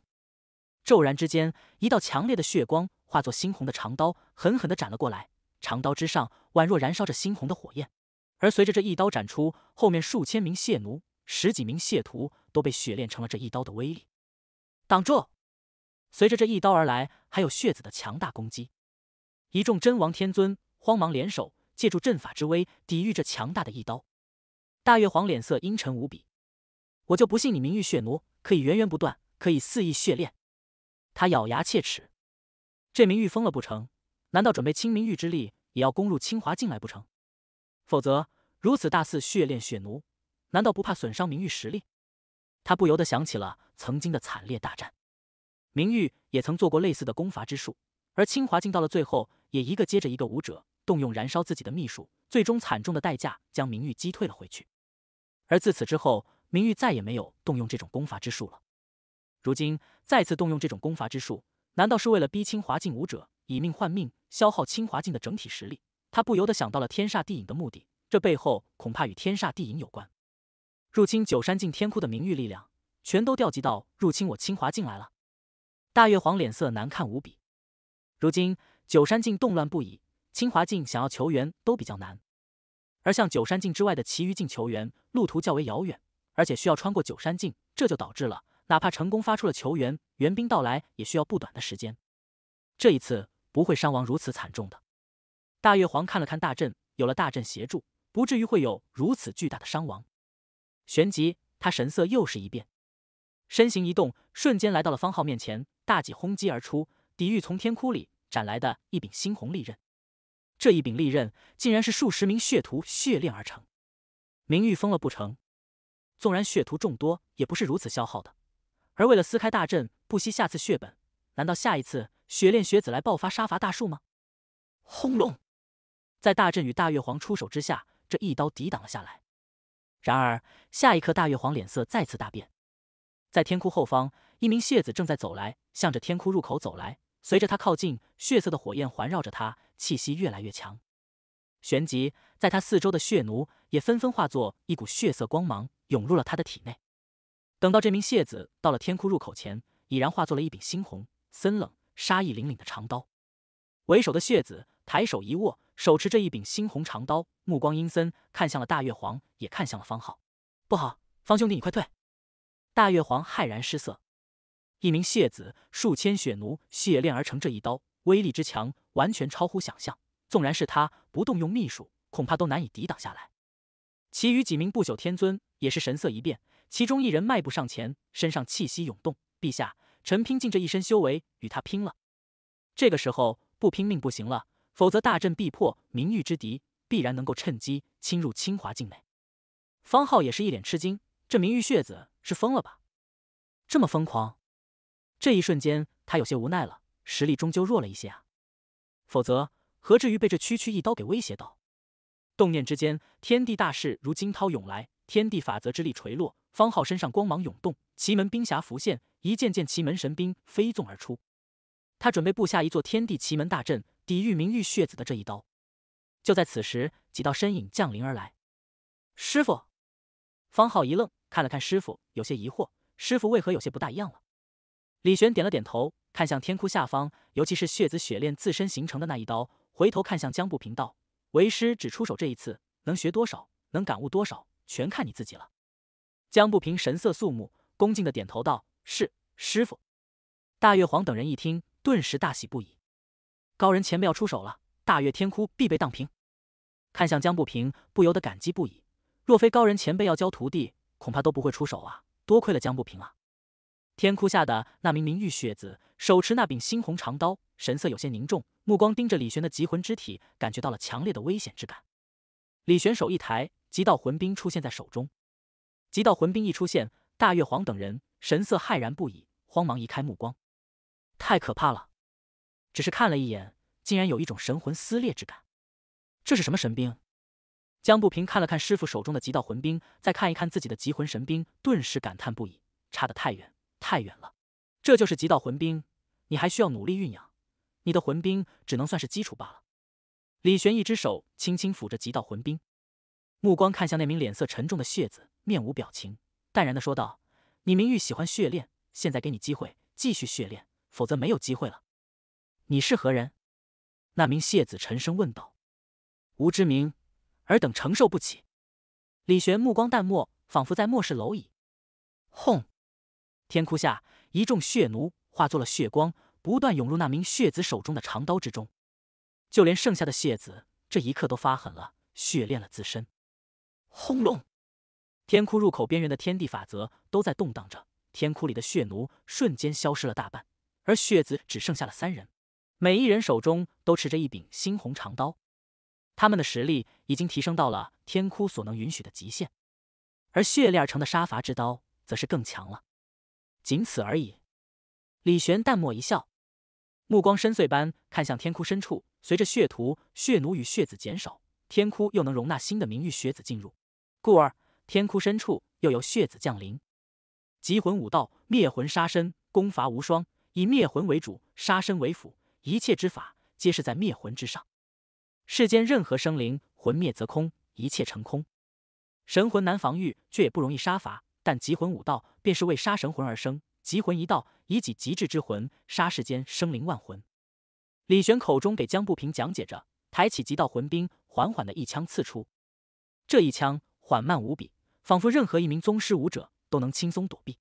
骤然之间，一道强烈的血光化作猩红的长刀，狠狠地斩了过来。长刀之上，宛若燃烧着猩红的火焰。而随着这一刀斩出，后面数千名血奴、十几名血徒都被血炼成了这一刀的威力。挡住！随着这一刀而来，还有血子的强大攻击。一众真王天尊慌忙联手，借助阵法之威，抵御着强大的一刀。大月皇脸色阴沉无比，我就不信你明玉血奴可以源源不断，可以肆意血炼。他咬牙切齿，这明玉疯了不成？难道准备倾明玉之力也要攻入清华境来不成？否则如此大肆血炼血奴，难道不怕损伤明玉实力？他不由得想起了曾经的惨烈大战，明玉也曾做过类似的攻伐之术，而清华境到了最后，也一个接着一个武者动用燃烧自己的秘术。最终惨重的代价将明玉击退了回去，而自此之后，明玉再也没有动用这种攻伐之术了。如今再次动用这种攻伐之术，难道是为了逼清华境武者以命换命，消耗清华境的整体实力？他不由得想到了天煞地影的目的，这背后恐怕与天煞地影有关。入侵九山境天窟的名誉力量，全都调集到入侵我清华境来了。大月皇脸色难看无比，如今九山境动乱不已。清华境想要求援都比较难，而像九山境之外的其余境求援，路途较为遥远，而且需要穿过九山境，这就导致了哪怕成功发出了求援，援兵到来也需要不短的时间。这一次不会伤亡如此惨重的。大月皇看了看大阵，有了大阵协助，不至于会有如此巨大的伤亡。旋即他神色又是一变，身形一动，瞬间来到了方浩面前，大戟轰击而出，抵御从天窟里斩来的一柄猩红利刃。这一柄利刃，竟然是数十名血徒血炼而成。明玉疯了不成？纵然血徒众多，也不是如此消耗的。而为了撕开大阵，不惜下次血本，难道下一次血炼血子来爆发杀伐大树吗？轰隆！在大阵与大月皇出手之下，这一刀抵挡了下来。然而下一刻，大月皇脸色再次大变。在天窟后方，一名血子正在走来，向着天窟入口走来。随着他靠近，血色的火焰环绕着他。气息越来越强，旋即在他四周的血奴也纷纷化作一股血色光芒涌入了他的体内。等到这名血子到了天窟入口前，已然化作了一柄猩红、森冷、杀意凛凛的长刀。为首的血子抬手一握，手持着一柄猩红长刀，目光阴森，看向了大月皇，也看向了方浩。不好，方兄弟，你快退！大月皇骇然失色，一名血子，数千血奴血炼而成这一刀。威力之强，完全超乎想象。纵然是他不动用秘术，恐怕都难以抵挡下来。其余几名不朽天尊也是神色一变，其中一人迈步上前，身上气息涌动：“陛下，臣拼尽这一身修为，与他拼了！这个时候不拼命不行了，否则大阵必破，明玉之敌必然能够趁机侵入清华境内。”方浩也是一脸吃惊：“这明玉血子是疯了吧？这么疯狂！”这一瞬间，他有些无奈了。实力终究弱了一些啊，否则何至于被这区区一刀给威胁到？动念之间，天地大势如惊涛涌来，天地法则之力垂落，方浩身上光芒涌动，奇门冰匣浮现，一件件奇门神兵飞纵而出。他准备布下一座天地奇门大阵，抵御明玉血子的这一刀。就在此时，几道身影降临而来。师傅，方浩一愣，看了看师傅，有些疑惑：师傅为何有些不大一样了？李玄点了点头。看向天窟下方，尤其是血子雪炼自身形成的那一刀，回头看向江不平道：“为师只出手这一次，能学多少，能感悟多少，全看你自己了。”江不平神色肃穆，恭敬的点头道：“是，师傅。”大月皇等人一听，顿时大喜不已：“高人前辈要出手了，大月天窟必被荡平！”看向江不平，不由得感激不已：“若非高人前辈要教徒弟，恐怕都不会出手啊！多亏了江不平啊！”天窟下的那名明玉血子。手持那柄猩红长刀，神色有些凝重，目光盯着李玄的极魂之体，感觉到了强烈的危险之感。李玄手一抬，极道魂兵出现在手中。极道魂兵一出现，大月皇等人神色骇然不已，慌忙移开目光。太可怕了！只是看了一眼，竟然有一种神魂撕裂之感。这是什么神兵？江不平看了看师傅手中的极道魂兵，再看一看自己的极魂神兵，顿时感叹不已：差得太远，太远了。这就是极道魂兵，你还需要努力运养。你的魂兵只能算是基础罢了。李玄一只手轻轻抚着极道魂兵，目光看向那名脸色沉重的血子，面无表情，淡然的说道：“你明玉喜欢血炼，现在给你机会继续血炼，否则没有机会了。”你是何人？那名血子沉声问道。“吴之名，尔等承受不起。”李玄目光淡漠，仿佛在漠视蝼蚁。轰！天哭下。一众血奴化作了血光，不断涌入那名血子手中的长刀之中。就连剩下的血子，这一刻都发狠了，血炼了自身。轰隆！天窟入口边缘的天地法则都在动荡着，天窟里的血奴瞬间消失了大半，而血子只剩下了三人，每一人手中都持着一柄猩红长刀。他们的实力已经提升到了天窟所能允许的极限，而血炼成的杀伐之刀，则是更强了。仅此而已。李玄淡漠一笑，目光深邃般看向天窟深处。随着血徒、血奴与血子减少，天窟又能容纳新的名誉学子进入，故而天窟深处又有血子降临。极魂武道，灭魂杀身，功伐无双，以灭魂为主，杀身为辅，一切之法皆是在灭魂之上。世间任何生灵，魂灭则空，一切成空。神魂难防御，却也不容易杀伐，但极魂武道。便是为杀神魂而生，集魂一道，以己极致之魂杀世间生灵万魂。李玄口中给江不平讲解着，抬起极道魂兵，缓缓的一枪刺出。这一枪缓慢无比，仿佛任何一名宗师武者都能轻松躲避。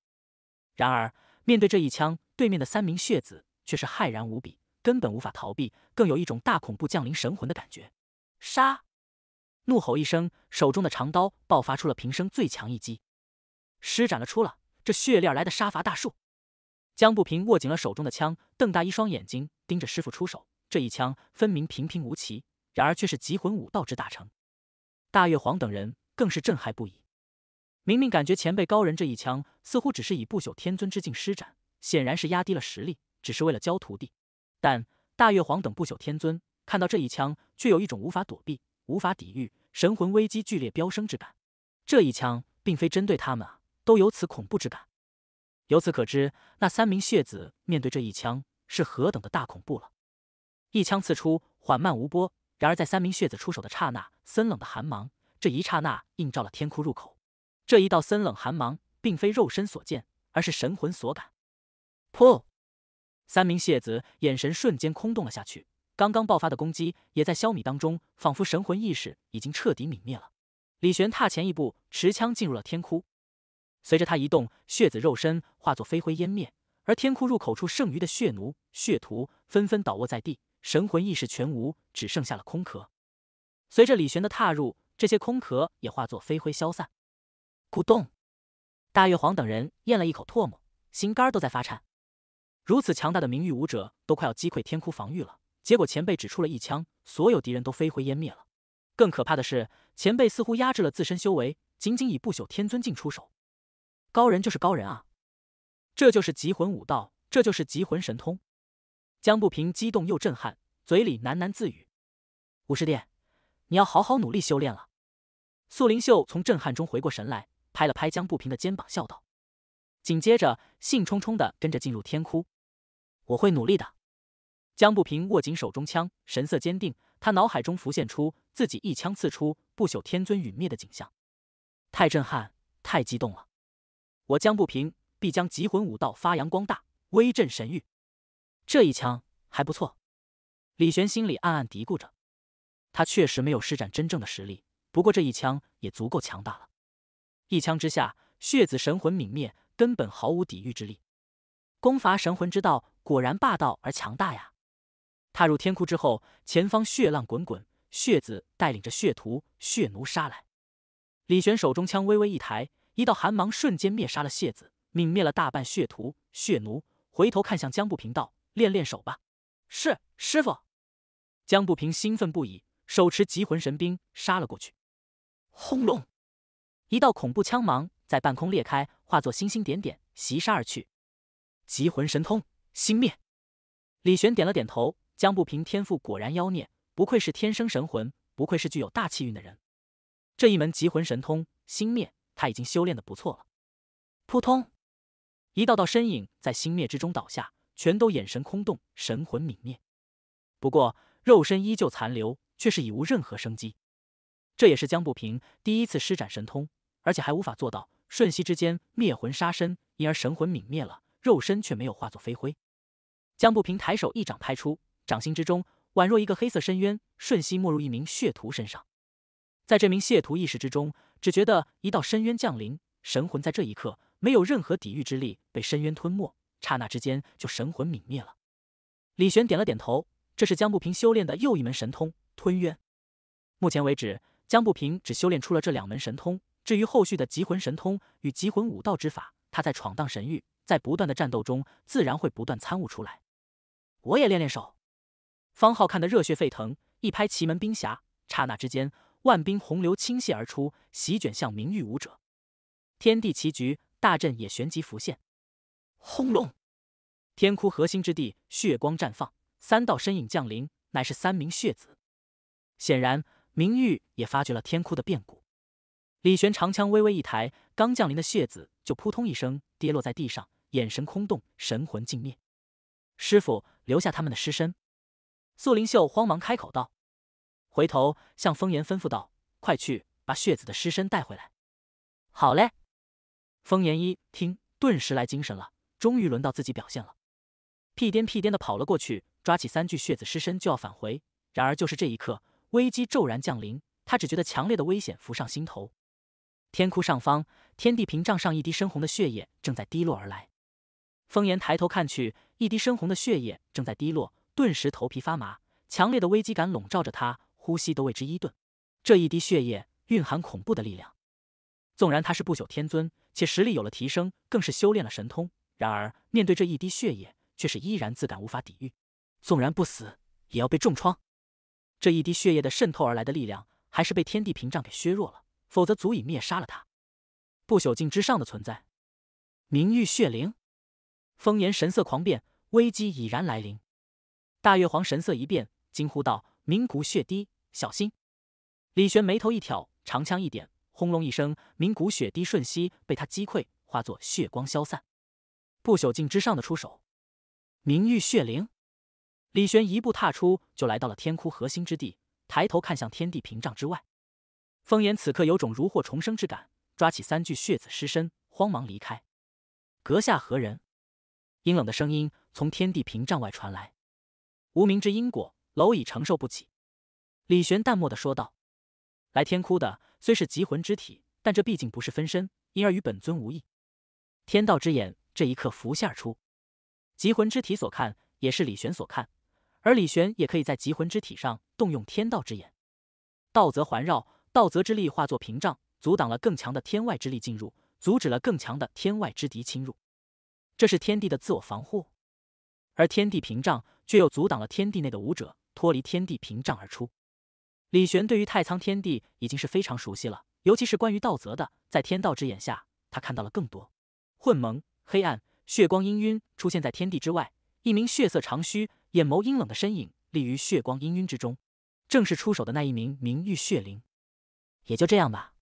然而面对这一枪，对面的三名血子却是骇然无比，根本无法逃避，更有一种大恐怖降临神魂的感觉。杀！怒吼一声，手中的长刀爆发出了平生最强一击，施展了出来。这血炼来的杀伐大术。江不平握紧了手中的枪，瞪大一双眼睛盯着师傅出手。这一枪分明平平无奇，然而却是极魂武道之大成。大月皇等人更是震撼不已，明明感觉前辈高人这一枪似乎只是以不朽天尊之境施展，显然是压低了实力，只是为了教徒弟。但大月皇等不朽天尊看到这一枪，却有一种无法躲避、无法抵御、神魂危机剧烈飙升之感。这一枪并非针对他们啊！都有此恐怖之感，由此可知，那三名血子面对这一枪是何等的大恐怖了。一枪刺出，缓慢无波；然而在三名血子出手的刹那，森冷的寒芒，这一刹那映照了天窟入口。这一道森冷寒芒，并非肉身所见，而是神魂所感。噗！三名血子眼神瞬间空洞了下去，刚刚爆发的攻击也在消弭当中，仿佛神魂意识已经彻底泯灭了。李玄踏前一步，持枪进入了天窟。随着他移动，血子肉身化作飞灰湮灭，而天窟入口处剩余的血奴、血徒纷纷倒卧在地，神魂意识全无，只剩下了空壳。随着李玄的踏入，这些空壳也化作飞灰消散。咕咚！大月皇等人咽了一口唾沫，心肝都在发颤。如此强大的名誉武者都快要击溃天窟防御了，结果前辈只出了一枪，所有敌人都飞灰湮灭了。更可怕的是，前辈似乎压制了自身修为，仅仅以不朽天尊境出手。高人就是高人啊！这就是极魂武道，这就是极魂神通。江不平激动又震撼，嘴里喃喃自语：“五师弟，你要好好努力修炼了。”素灵秀从震撼中回过神来，拍了拍江不平的肩膀，笑道：“紧接着，兴冲冲的跟着进入天窟。”“我会努力的。”江不平握紧手中枪，神色坚定。他脑海中浮现出自己一枪刺出不朽天尊陨灭的景象，太震撼，太激动了。我将不平必将极魂武道发扬光大，威震神域。这一枪还不错，李玄心里暗暗嘀咕着。他确实没有施展真正的实力，不过这一枪也足够强大了。一枪之下，血子神魂泯灭，根本毫无抵御之力。攻伐神魂之道果然霸道而强大呀！踏入天窟之后，前方血浪滚滚，血子带领着血徒、血奴杀来。李玄手中枪微微一抬。一道寒芒瞬间灭杀了谢子，泯灭了大半血徒、血奴。回头看向江不平道：“练练手吧。”“是，师傅。”江不平兴奋不已，手持极魂神兵杀了过去。轰隆！一道恐怖枪芒在半空裂开，化作星星点点袭杀而去。极魂神通，星灭。李玄点了点头。江不平天赋果然妖孽，不愧是天生神魂，不愧是具有大气运的人。这一门极魂神通，星灭。他已经修炼的不错了。扑通，一道道身影在星灭之中倒下，全都眼神空洞，神魂泯灭。不过肉身依旧残留，却是已无任何生机。这也是江不平第一次施展神通，而且还无法做到瞬息之间灭魂杀身，因而神魂泯灭了，肉身却没有化作飞灰。江不平抬手一掌拍出，掌心之中宛若一个黑色深渊，瞬息没入一名血徒身上。在这名血徒意识之中。只觉得一道深渊降临，神魂在这一刻没有任何抵御之力，被深渊吞没。刹那之间，就神魂泯灭了。李玄点了点头，这是江不平修炼的又一门神通——吞渊。目前为止，江不平只修炼出了这两门神通。至于后续的极魂神通与极魂武道之法，他在闯荡神域，在不断的战斗中，自然会不断参悟出来。我也练练手。方浩看得热血沸腾，一拍奇门冰匣，刹那之间。万兵洪流倾泻而出，席卷向明玉武者。天地棋局大阵也旋即浮现。轰隆！天窟核心之地，血光绽放，三道身影降临，乃是三名血子。显然，明玉也发觉了天窟的变故。李玄长枪微微一抬，刚降临的血子就扑通一声跌落在地上，眼神空洞，神魂尽灭。师傅留下他们的尸身。素灵秀慌忙开口道。回头向风炎吩咐道：“快去把血子的尸身带回来。”“好嘞！”风炎一听，顿时来精神了，终于轮到自己表现了，屁颠屁颠的跑了过去，抓起三具血子尸身就要返回。然而就是这一刻，危机骤然降临，他只觉得强烈的危险浮上心头。天窟上方，天地屏障上一滴深红的血液正在滴落而来。风炎抬头看去，一滴深红的血液正在滴落，顿时头皮发麻，强烈的危机感笼罩着他。呼吸都为之一顿，这一滴血液蕴含恐怖的力量，纵然他是不朽天尊，且实力有了提升，更是修炼了神通，然而面对这一滴血液，却是依然自感无法抵御，纵然不死，也要被重创。这一滴血液的渗透而来的力量，还是被天地屏障给削弱了，否则足以灭杀了他。不朽境之上的存在，名玉血灵，风言神色狂变，危机已然来临。大月皇神色一变，惊呼道：“名古血滴。”小心！李玄眉头一挑，长枪一点，轰隆一声，名古血滴瞬息被他击溃，化作血光消散。不朽境之上的出手，明玉血灵。李玄一步踏出，就来到了天窟核心之地，抬头看向天地屏障之外。风炎此刻有种如获重生之感，抓起三具血子尸身，慌忙离开。阁下何人？阴冷的声音从天地屏障外传来。无名之因果，蝼蚁承受不起。李玄淡漠的说道：“来天窟的虽是极魂之体，但这毕竟不是分身，因而与本尊无异。天道之眼这一刻浮现而出，极魂之体所看也是李玄所看，而李玄也可以在极魂之体上动用天道之眼。道则环绕，道则之力化作屏障，阻挡了更强的天外之力进入，阻止了更强的天外之敌侵入。这是天地的自我防护，而天地屏障却又阻挡了天地内的武者脱离天地屏障而出。”李玄对于太苍天地已经是非常熟悉了，尤其是关于道泽的，在天道之眼下，他看到了更多。混蒙黑暗，血光氤氲，出现在天地之外，一名血色长须、眼眸阴冷的身影立于血光氤氲之中，正是出手的那一名名玉血灵。也就这样吧，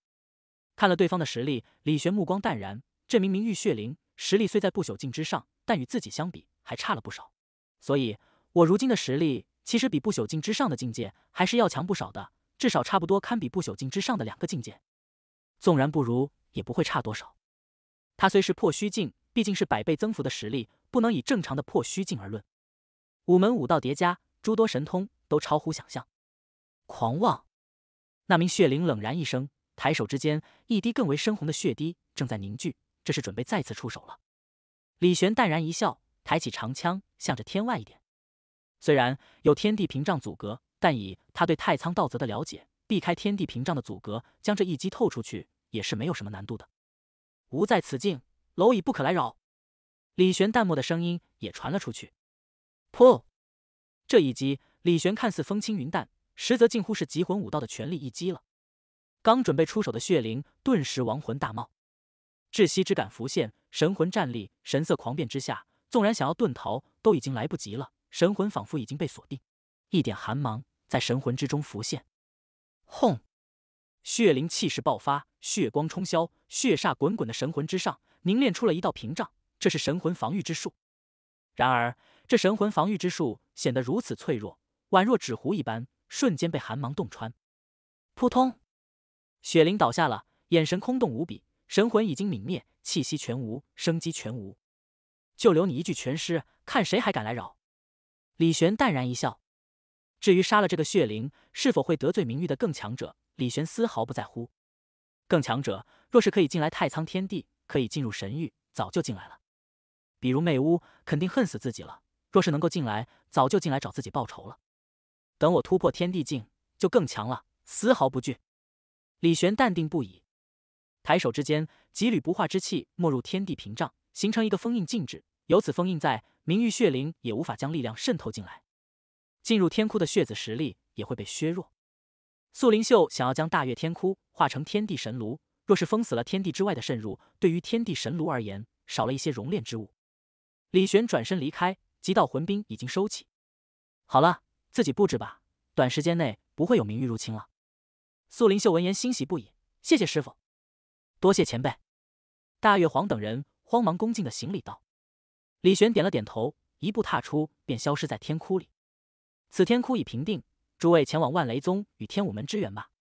看了对方的实力，李玄目光淡然。这名名玉血灵实力虽在不朽境之上，但与自己相比还差了不少，所以，我如今的实力。其实比不朽境之上的境界还是要强不少的，至少差不多堪比不朽境之上的两个境界。纵然不如，也不会差多少。他虽是破虚境，毕竟是百倍增幅的实力，不能以正常的破虚境而论。五门武道叠加，诸多神通都超乎想象。狂妄！那名血灵冷然一声，抬手之间，一滴更为深红的血滴正在凝聚，这是准备再次出手了。李玄淡然一笑，抬起长枪，向着天外一点。虽然有天地屏障阻隔，但以他对太仓道泽的了解，避开天地屏障的阻隔，将这一击透出去，也是没有什么难度的。吾在此境，蝼蚁不可来扰。李玄淡漠的声音也传了出去。噗！这一击，李玄看似风轻云淡，实则近乎是极魂武道的全力一击了。刚准备出手的血灵顿时亡魂大冒，窒息之感浮现，神魂战栗，神色狂变之下，纵然想要遁逃，都已经来不及了。神魂仿佛已经被锁定，一点寒芒在神魂之中浮现。轰！血灵气势爆发，血光冲霄，血煞滚滚的神魂之上凝练出了一道屏障，这是神魂防御之术。然而，这神魂防御之术显得如此脆弱，宛若纸糊一般，瞬间被寒芒洞穿。扑通！雪灵倒下了，眼神空洞无比，神魂已经泯灭，气息全无，生机全无。就留你一具全尸，看谁还敢来扰！李玄淡然一笑，至于杀了这个血灵是否会得罪名誉的更强者，李玄丝毫不在乎。更强者若是可以进来太苍天地，可以进入神域，早就进来了。比如媚巫肯定恨死自己了。若是能够进来，早就进来找自己报仇了。等我突破天地境，就更强了，丝毫不惧。李玄淡定不已，抬手之间，几缕不化之气没入天地屏障，形成一个封印禁制。由此封印在，明玉血灵也无法将力量渗透进来，进入天窟的血子实力也会被削弱。素灵秀想要将大月天窟化成天地神炉，若是封死了天地之外的渗入，对于天地神炉而言，少了一些熔炼之物。李玄转身离开，极道魂兵已经收起。好了，自己布置吧，短时间内不会有明玉入侵了。素灵秀闻言欣喜不已，谢谢师傅，多谢前辈。大月皇等人慌忙恭敬的行礼道。李玄点了点头，一步踏出，便消失在天窟里。此天窟已平定，诸位前往万雷宗与天武门支援吧。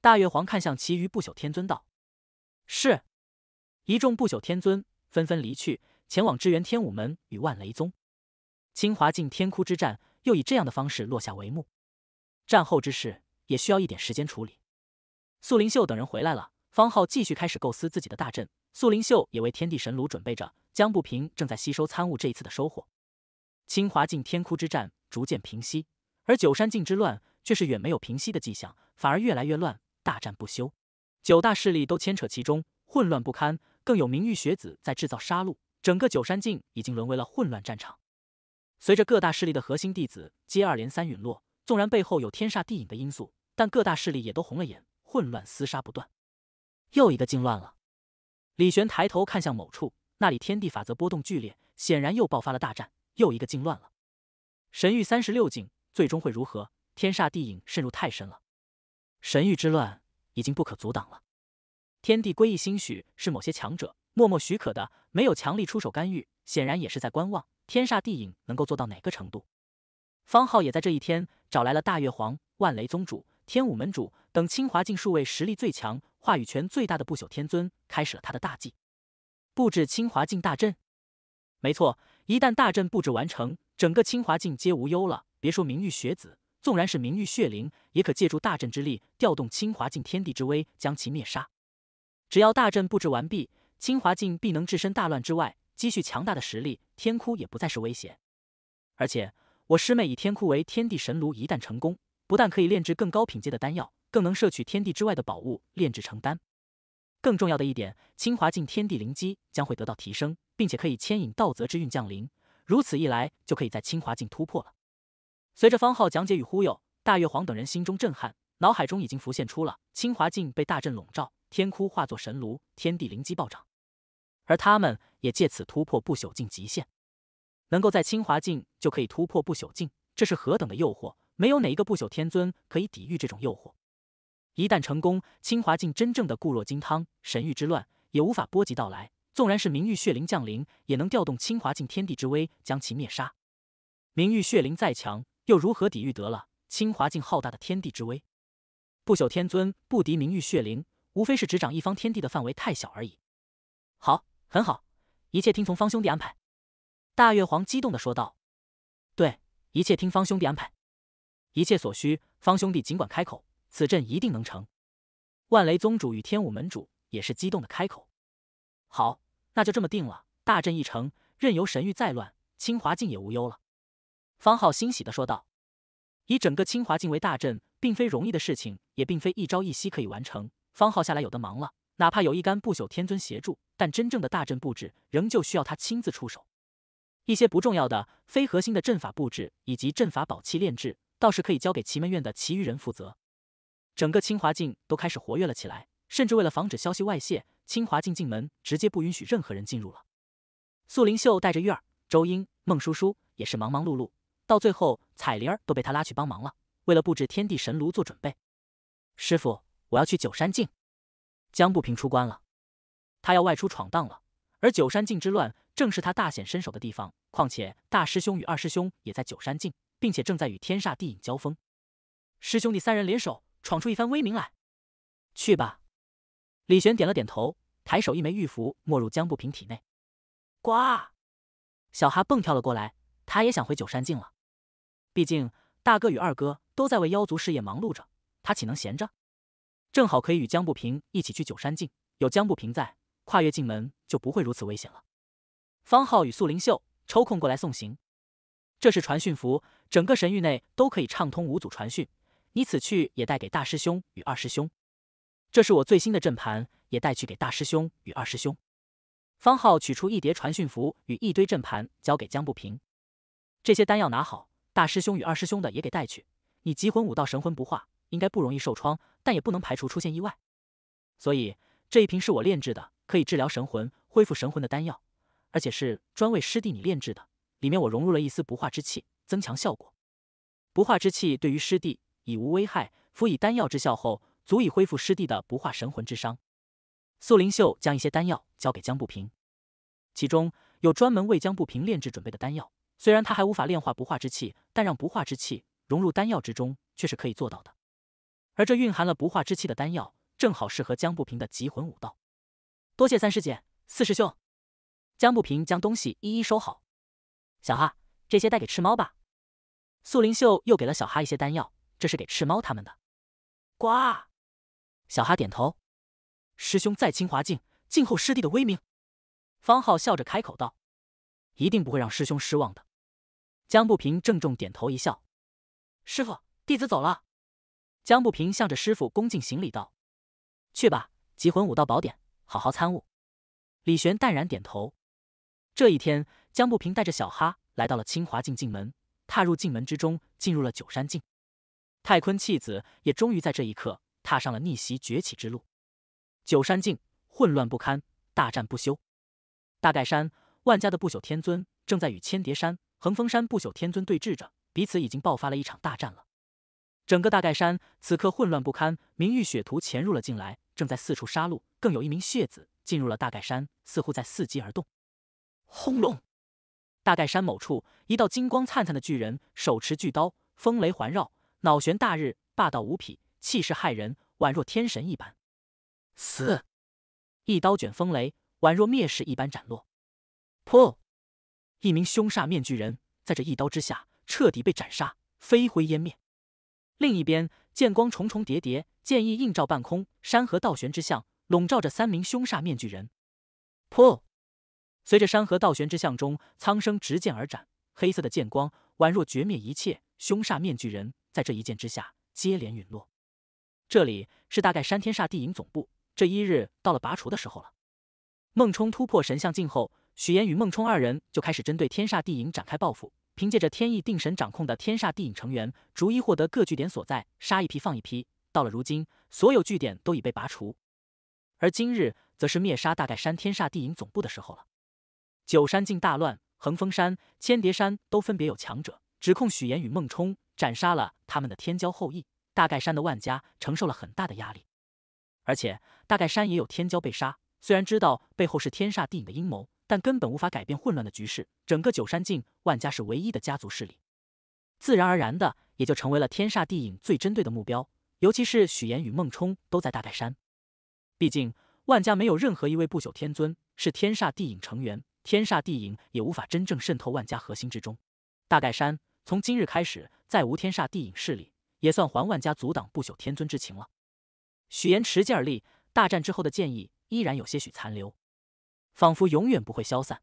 大月皇看向其余不朽天尊道：“是。”一众不朽天尊纷纷离去，前往支援天武门与万雷宗。清华境天窟之战又以这样的方式落下帷幕。战后之事也需要一点时间处理。素灵秀等人回来了，方浩继续开始构思自己的大阵。素灵秀也为天地神炉准备着，江不平正在吸收参悟这一次的收获。清华境天窟之战逐渐平息，而九山境之乱却是远没有平息的迹象，反而越来越乱，大战不休。九大势力都牵扯其中，混乱不堪。更有名誉学子在制造杀戮，整个九山境已经沦为了混乱战场。随着各大势力的核心弟子接二连三陨落，纵然背后有天煞地隐的因素，但各大势力也都红了眼，混乱厮杀不断。又一个境乱了。李玄抬头看向某处，那里天地法则波动剧烈，显然又爆发了大战，又一个境乱了。神域三十六境最终会如何？天煞地影渗入太深了，神域之乱已经不可阻挡了。天地归一，兴许是某些强者默默许可的，没有强力出手干预，显然也是在观望天煞地影能够做到哪个程度。方浩也在这一天找来了大月皇、万雷宗主、天武门主等清华境数位实力最强。话语权最大的不朽天尊开始了他的大计，布置清华境大阵。没错，一旦大阵布置完成，整个清华境皆无忧了。别说名誉学子，纵然是名誉血灵，也可借助大阵之力，调动清华境天地之威，将其灭杀。只要大阵布置完毕，清华境必能置身大乱之外，积蓄强大的实力。天窟也不再是威胁。而且，我师妹以天窟为天地神炉，一旦成功，不但可以炼制更高品阶的丹药。更能摄取天地之外的宝物炼制成丹。更重要的一点，清华境天地灵机将会得到提升，并且可以牵引道泽之运降临。如此一来，就可以在清华境突破了。随着方浩讲解与忽悠，大月皇等人心中震撼，脑海中已经浮现出了清华境被大阵笼罩，天窟化作神炉，天地灵机暴涨，而他们也借此突破不朽境极限。能够在清华境就可以突破不朽境，这是何等的诱惑！没有哪一个不朽天尊可以抵御这种诱惑。一旦成功，清华境真正的固若金汤，神域之乱也无法波及到来。纵然是明玉血灵降临，也能调动清华境天地之威，将其灭杀。明玉血灵再强，又如何抵御得了清华境浩大的天地之威？不朽天尊不敌明玉血灵，无非是执掌一方天地的范围太小而已。好，很好，一切听从方兄弟安排。大月皇激动的说道：“对，一切听方兄弟安排，一切所需，方兄弟尽管开口。”此阵一定能成，万雷宗主与天武门主也是激动的开口：“好，那就这么定了。大阵一成，任由神域再乱，清华境也无忧了。”方浩欣喜的说道：“以整个清华境为大阵，并非容易的事情，也并非一朝一夕可以完成。方浩下来有的忙了。哪怕有一干不朽天尊协助，但真正的大阵布置，仍旧需要他亲自出手。一些不重要的、非核心的阵法布置以及阵法宝器炼制，倒是可以交给奇门院的其余人负责。”整个清华境都开始活跃了起来，甚至为了防止消息外泄，清华境进门直接不允许任何人进入了。素灵秀带着玉儿、周英、孟叔叔也是忙忙碌碌，到最后彩铃儿都被他拉去帮忙了，为了布置天地神炉做准备。师傅，我要去九山境。江不平出关了，他要外出闯荡了，而九山境之乱正是他大显身手的地方。况且大师兄与二师兄也在九山境，并且正在与天煞地影交锋，师兄弟三人联手。闯出一番威名来，去吧！李玄点了点头，抬手一枚玉符没入江不平体内。呱，小哈蹦跳了过来，他也想回九山境了。毕竟大哥与二哥都在为妖族事业忙碌着，他岂能闲着？正好可以与江不平一起去九山境，有江不平在，跨越进门就不会如此危险了。方浩与素灵秀抽空过来送行，这是传讯符，整个神域内都可以畅通无阻传讯。你此去也带给大师兄与二师兄，这是我最新的阵盘，也带去给大师兄与二师兄。方浩取出一叠传讯符与一堆阵盘，交给江不平。这些丹药拿好，大师兄与二师兄的也给带去。你极魂武道神魂不化，应该不容易受创，但也不能排除出现意外。所以这一瓶是我炼制的，可以治疗神魂、恢复神魂的丹药，而且是专为师弟你炼制的，里面我融入了一丝不化之气，增强效果。不化之气对于师弟。已无危害，辅以丹药之效后，足以恢复师弟的不化神魂之伤。素灵秀将一些丹药交给江不平，其中有专门为江不平炼制准备的丹药。虽然他还无法炼化不化之气，但让不化之气融入丹药之中却是可以做到的。而这蕴含了不化之气的丹药，正好适合江不平的极魂武道。多谢三师姐、四师兄。江不平将东西一一收好。小哈，这些带给赤猫吧。素灵秀又给了小哈一些丹药。这是给赤猫他们的。呱，小哈点头。师兄在清华境，静候师弟的威名。方浩笑着开口道：“一定不会让师兄失望的。”江不平郑重点头一笑：“师傅，弟子走了。”江不平向着师傅恭敬行礼道：“去吧，集魂武道宝典，好好参悟。”李玄淡然点头。这一天，江不平带着小哈来到了清华境进门，踏入进门之中，进入了九山境。太坤弃子也终于在这一刻踏上了逆袭崛起之路。九山境混乱不堪，大战不休。大盖山万家的不朽天尊正在与千叠山、恒峰山不朽天尊对峙着，彼此已经爆发了一场大战了。整个大盖山此刻混乱不堪，明玉血徒潜入了进来，正在四处杀戮。更有一名血子进入了大盖山，似乎在伺机而动。轰隆！大盖山某处，一道金光灿灿的巨人手持巨刀，风雷环绕。脑悬大日，霸道无匹，气势骇人，宛若天神一般。死！一刀卷风雷，宛若灭世一般斩落。破！一名凶煞面具人，在这一刀之下，彻底被斩杀，飞灰湮灭。另一边，剑光重重叠叠，剑意映照半空，山河倒悬之象笼罩着三名凶煞面具人。破！随着山河倒悬之象中，苍生执剑而斩，黑色的剑光宛若绝灭一切凶煞面具人。在这一剑之下，接连陨落。这里是大概山天煞地影总部。这一日到了拔除的时候了。孟冲突破神像境后，许岩与孟冲二人就开始针对天煞地影展开报复。凭借着天意定神掌控的天煞地影成员，逐一获得各据点所在，杀一批放一批。到了如今，所有据点都已被拔除。而今日则是灭杀大概山天煞地影总部的时候了。九山境大乱，横峰山、千叠山都分别有强者指控许岩与孟冲。斩杀了他们的天骄后裔，大盖山的万家承受了很大的压力，而且大盖山也有天骄被杀。虽然知道背后是天煞地影的阴谋，但根本无法改变混乱的局势。整个九山境，万家是唯一的家族势力，自然而然的也就成为了天煞地影最针对的目标。尤其是许岩与孟冲都在大盖山，毕竟万家没有任何一位不朽天尊是天煞地影成员，天煞地影也无法真正渗透万家核心之中。大盖山从今日开始。再无天煞地影势力，也算还万家阻挡不朽天尊之情了。许岩持剑而立，大战之后的剑意依然有些许残留，仿佛永远不会消散。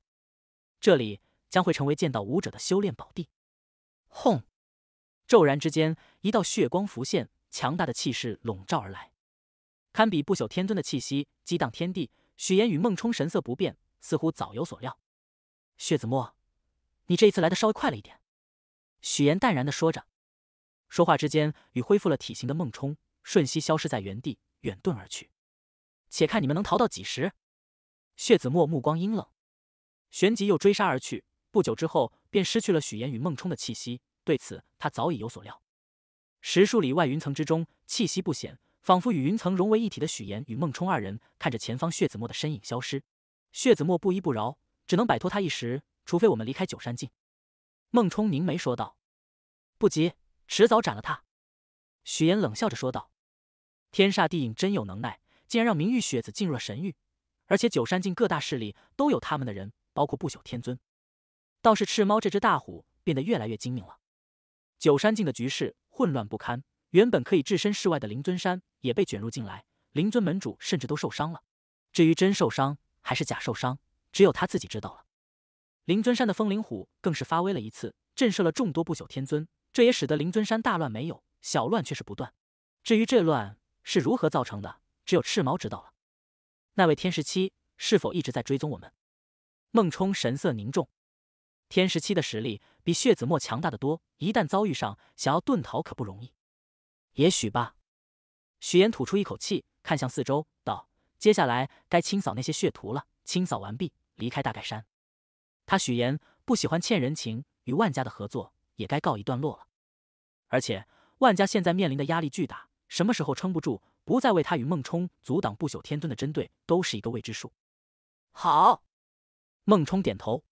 这里将会成为剑道武者的修炼宝地。轰！骤然之间，一道血光浮现，强大的气势笼罩而来，堪比不朽天尊的气息，激荡天地。许岩与孟冲神色不变，似乎早有所料。薛子墨，你这一次来的稍微快了一点。许岩淡然的说着，说话之间，与恢复了体型的孟冲瞬息消失在原地，远遁而去。且看你们能逃到几时？血子墨目光阴冷，旋即又追杀而去。不久之后，便失去了许岩与孟冲的气息。对此，他早已有所料。十数里外云层之中，气息不显，仿佛与云层融为一体。的许岩与孟冲二人看着前方血子墨的身影消失，血子墨不依不饶，只能摆脱他一时，除非我们离开九山境。孟冲凝眉说道：“不急，迟早斩了他。”许岩冷笑着说道：“天煞地影真有能耐，竟然让明玉雪子进入了神域，而且九山境各大势力都有他们的人，包括不朽天尊。倒是赤猫这只大虎变得越来越精明了。九山境的局势混乱不堪，原本可以置身事外的灵尊山也被卷入进来，灵尊门主甚至都受伤了。至于真受伤还是假受伤，只有他自己知道了。”灵尊山的风灵虎更是发威了一次，震慑了众多不朽天尊。这也使得灵尊山大乱没有，小乱却是不断。至于这乱是如何造成的，只有赤毛知道了。那位天十七是否一直在追踪我们？孟冲神色凝重。天十七的实力比血子墨强大的多，一旦遭遇上，想要遁逃可不容易。也许吧。许岩吐出一口气，看向四周，道：“接下来该清扫那些血徒了。清扫完毕，离开大盖山。”他许言不喜欢欠人情，与万家的合作也该告一段落了。而且，万家现在面临的压力巨大，什么时候撑不住，不再为他与孟冲阻挡不朽天尊的针对，都是一个未知数。好，孟冲点头，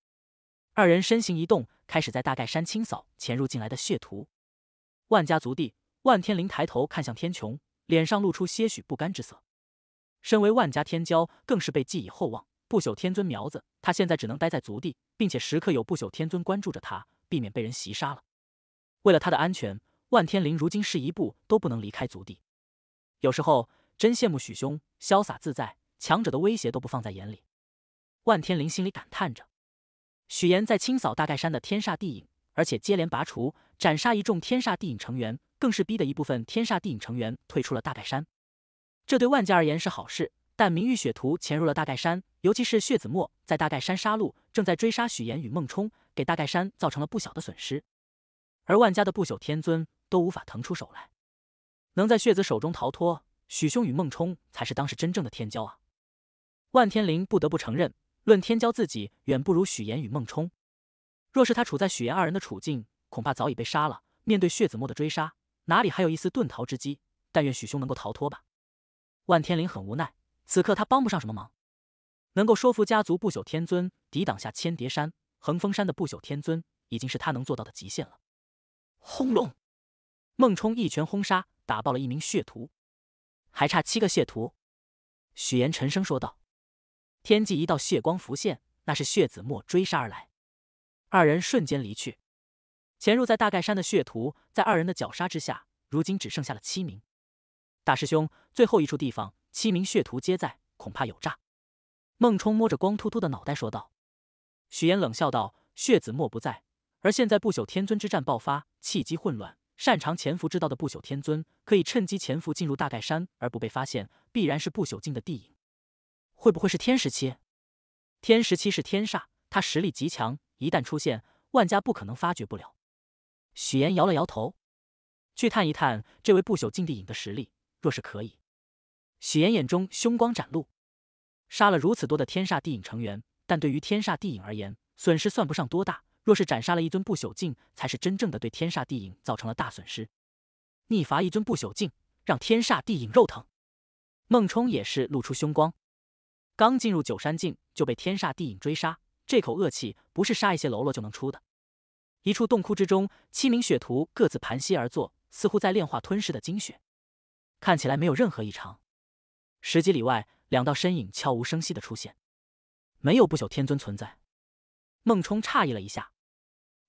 二人身形一动，开始在大盖山清扫潜入进来的血徒。万家族弟万天灵抬头看向天穹，脸上露出些许不甘之色。身为万家天骄，更是被寄以厚望。不朽天尊苗子，他现在只能待在族地，并且时刻有不朽天尊关注着他，避免被人袭杀了。为了他的安全，万天林如今是一步都不能离开族地。有时候真羡慕许兄，潇洒自在，强者的威胁都不放在眼里。万天林心里感叹着。许岩在清扫大盖山的天煞地影，而且接连拔除、斩杀一众天煞地影成员，更是逼得一部分天煞地影成员退出了大盖山。这对万家而言是好事。但明玉雪徒潜入了大盖山，尤其是血子墨在大盖山杀戮，正在追杀许岩与孟冲，给大盖山造成了不小的损失。而万家的不朽天尊都无法腾出手来，能在血子手中逃脱，许兄与孟冲才是当时真正的天骄啊！万天灵不得不承认，论天骄，自己远不如许岩与孟冲。若是他处在许岩二人的处境，恐怕早已被杀了。面对血子墨的追杀，哪里还有一丝遁逃之机？但愿许兄能够逃脱吧。万天灵很无奈。此刻他帮不上什么忙，能够说服家族不朽天尊抵挡下千叠山、横峰山的不朽天尊，已经是他能做到的极限了。轰隆！孟冲一拳轰杀，打爆了一名血徒，还差七个血徒。许岩沉声说道：“天际一道血光浮现，那是血子墨追杀而来。”二人瞬间离去，潜入在大盖山的血徒，在二人的绞杀之下，如今只剩下了七名。大师兄，最后一处地方。七名血徒皆在，恐怕有诈。”孟冲摸着光秃秃的脑袋说道。许岩冷笑道：“血子墨不在，而现在不朽天尊之战爆发，气机混乱，擅长潜伏之道的不朽天尊可以趁机潜伏进入大盖山而不被发现，必然是不朽境的地影。会不会是天十七？天十七是天煞，他实力极强，一旦出现，万家不可能发觉不了。”许岩摇了摇头，去探一探这位不朽境地影的实力，若是可以。许岩眼中凶光展露，杀了如此多的天煞地影成员，但对于天煞地影而言，损失算不上多大。若是斩杀了一尊不朽境，才是真正的对天煞地影造成了大损失。逆伐一尊不朽境，让天煞地影肉疼。孟冲也是露出凶光，刚进入九山境就被天煞地影追杀，这口恶气不是杀一些喽啰就能出的。一处洞窟之中，七名血徒各自盘膝而坐，似乎在炼化吞噬的精血，看起来没有任何异常。十几里外，两道身影悄无声息的出现。没有不朽天尊存在，孟冲诧异了一下。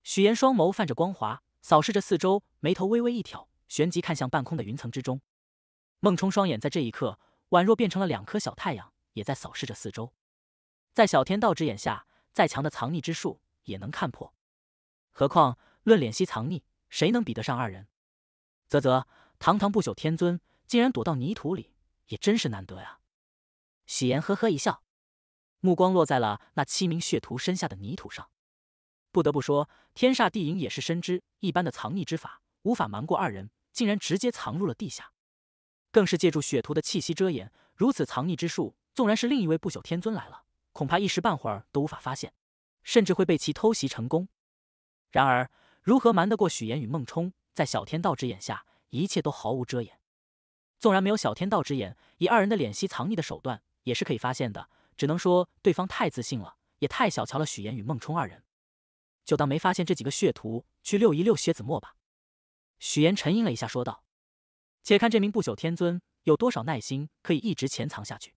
许岩双眸泛着光华，扫视着四周，眉头微微一挑，旋即看向半空的云层之中。孟冲双眼在这一刻宛若变成了两颗小太阳，也在扫视着四周。在小天道之眼下，再强的藏匿之术也能看破。何况论脸息藏匿，谁能比得上二人？啧啧，堂堂不朽天尊，竟然躲到泥土里！也真是难得呀！许岩呵呵一笑，目光落在了那七名血徒身下的泥土上。不得不说，天煞地影也是深知一般的藏匿之法无法瞒过二人，竟然直接藏入了地下，更是借助血徒的气息遮掩。如此藏匿之术，纵然是另一位不朽天尊来了，恐怕一时半会儿都无法发现，甚至会被其偷袭成功。然而，如何瞒得过许岩与孟冲？在小天道之眼下，一切都毫无遮掩。纵然没有小天道之眼，以二人的脸息藏匿的手段，也是可以发现的。只能说对方太自信了，也太小瞧了许岩与孟冲二人。就当没发现这几个血徒，去遛一遛薛子墨吧。许岩沉吟了一下，说道：“且看这名不朽天尊有多少耐心，可以一直潜藏下去。”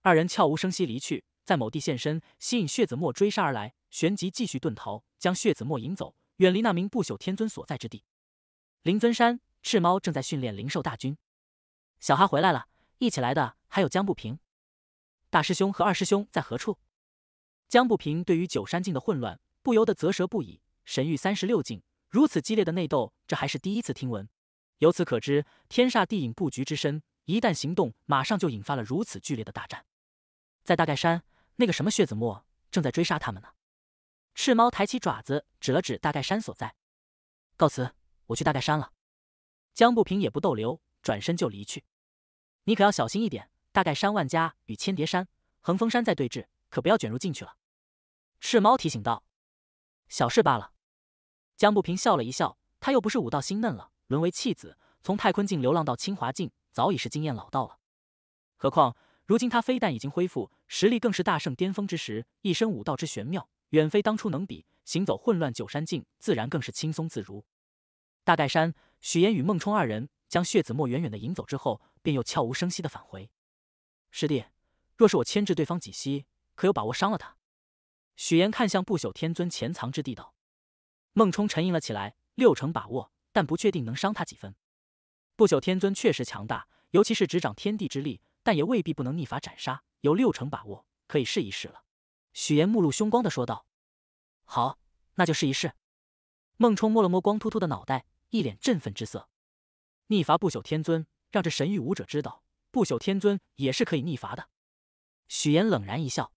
二人悄无声息离去，在某地现身，吸引薛子墨追杀而来，旋即继续遁逃，将薛子墨引走，远离那名不朽天尊所在之地。灵尊山，赤猫正在训练灵兽大军。小哈回来了，一起来的还有江不平。大师兄和二师兄在何处？江不平对于九山境的混乱不由得啧舌不已。神域三十六境如此激烈的内斗，这还是第一次听闻。由此可知，天煞地影布局之深，一旦行动，马上就引发了如此剧烈的大战。在大盖山，那个什么血子墨正在追杀他们呢。赤猫抬起爪子，指了指大盖山所在。告辞，我去大盖山了。江不平也不逗留。转身就离去，你可要小心一点。大概山万家与千叠山、横峰山在对峙，可不要卷入进去了。赤猫提醒道：“小事罢了。”江不平笑了一笑，他又不是武道心嫩了，沦为弃子，从太坤境流浪到清华境，早已是经验老道了。何况如今他非但已经恢复，实力更是大胜巅峰之时，一身武道之玄妙远非当初能比，行走混乱九山境自然更是轻松自如。大盖山，许岩与孟冲二人。将血子墨远远的引走之后，便又悄无声息的返回。师弟，若是我牵制对方几息，可有把握伤了他？许炎看向不朽天尊潜藏之地，道：“孟冲沉吟了起来，六成把握，但不确定能伤他几分。不朽天尊确实强大，尤其是执掌天地之力，但也未必不能逆法斩杀。有六成把握，可以试一试了。”许炎目露凶光的说道：“好，那就试一试。”孟冲摸了摸光秃秃的脑袋，一脸振奋之色。逆伐不朽天尊，让这神域武者知道，不朽天尊也是可以逆伐的。许岩冷然一笑：“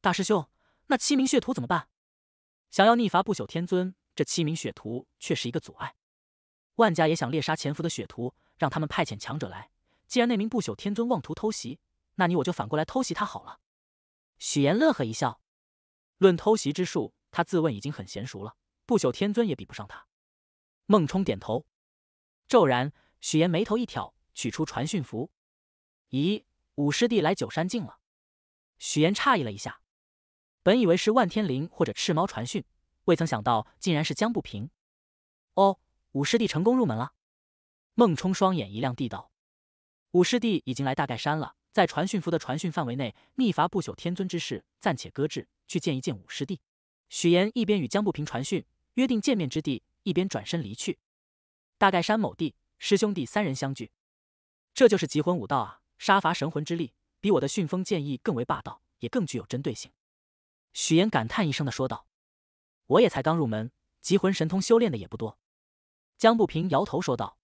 大师兄，那七名血徒怎么办？”想要逆伐不朽天尊，这七名血徒却是一个阻碍。万家也想猎杀潜伏的血徒，让他们派遣强者来。既然那名不朽天尊妄图偷袭，那你我就反过来偷袭他好了。许岩乐呵一笑：“论偷袭之术，他自问已经很娴熟了，不朽天尊也比不上他。”孟冲点头。骤然，许岩眉头一挑，取出传讯符。咦，五师弟来九山境了。许岩诧异了一下，本以为是万天灵或者赤猫传讯，未曾想到竟然是江不平。哦，五师弟成功入门了。孟冲双眼一亮，地道：“五师弟已经来大盖山了，在传讯符的传讯范围内，秘法不朽天尊之事暂且搁置，去见一见五师弟。”许岩一边与江不平传讯，约定见面之地，一边转身离去。大概山某地，师兄弟三人相聚，这就是极魂武道啊！杀伐神魂之力，比我的训风剑意更为霸道，也更具有针对性。许岩感叹一声的说道：“我也才刚入门，极魂神通修炼的也不多。”江不平摇头说道：“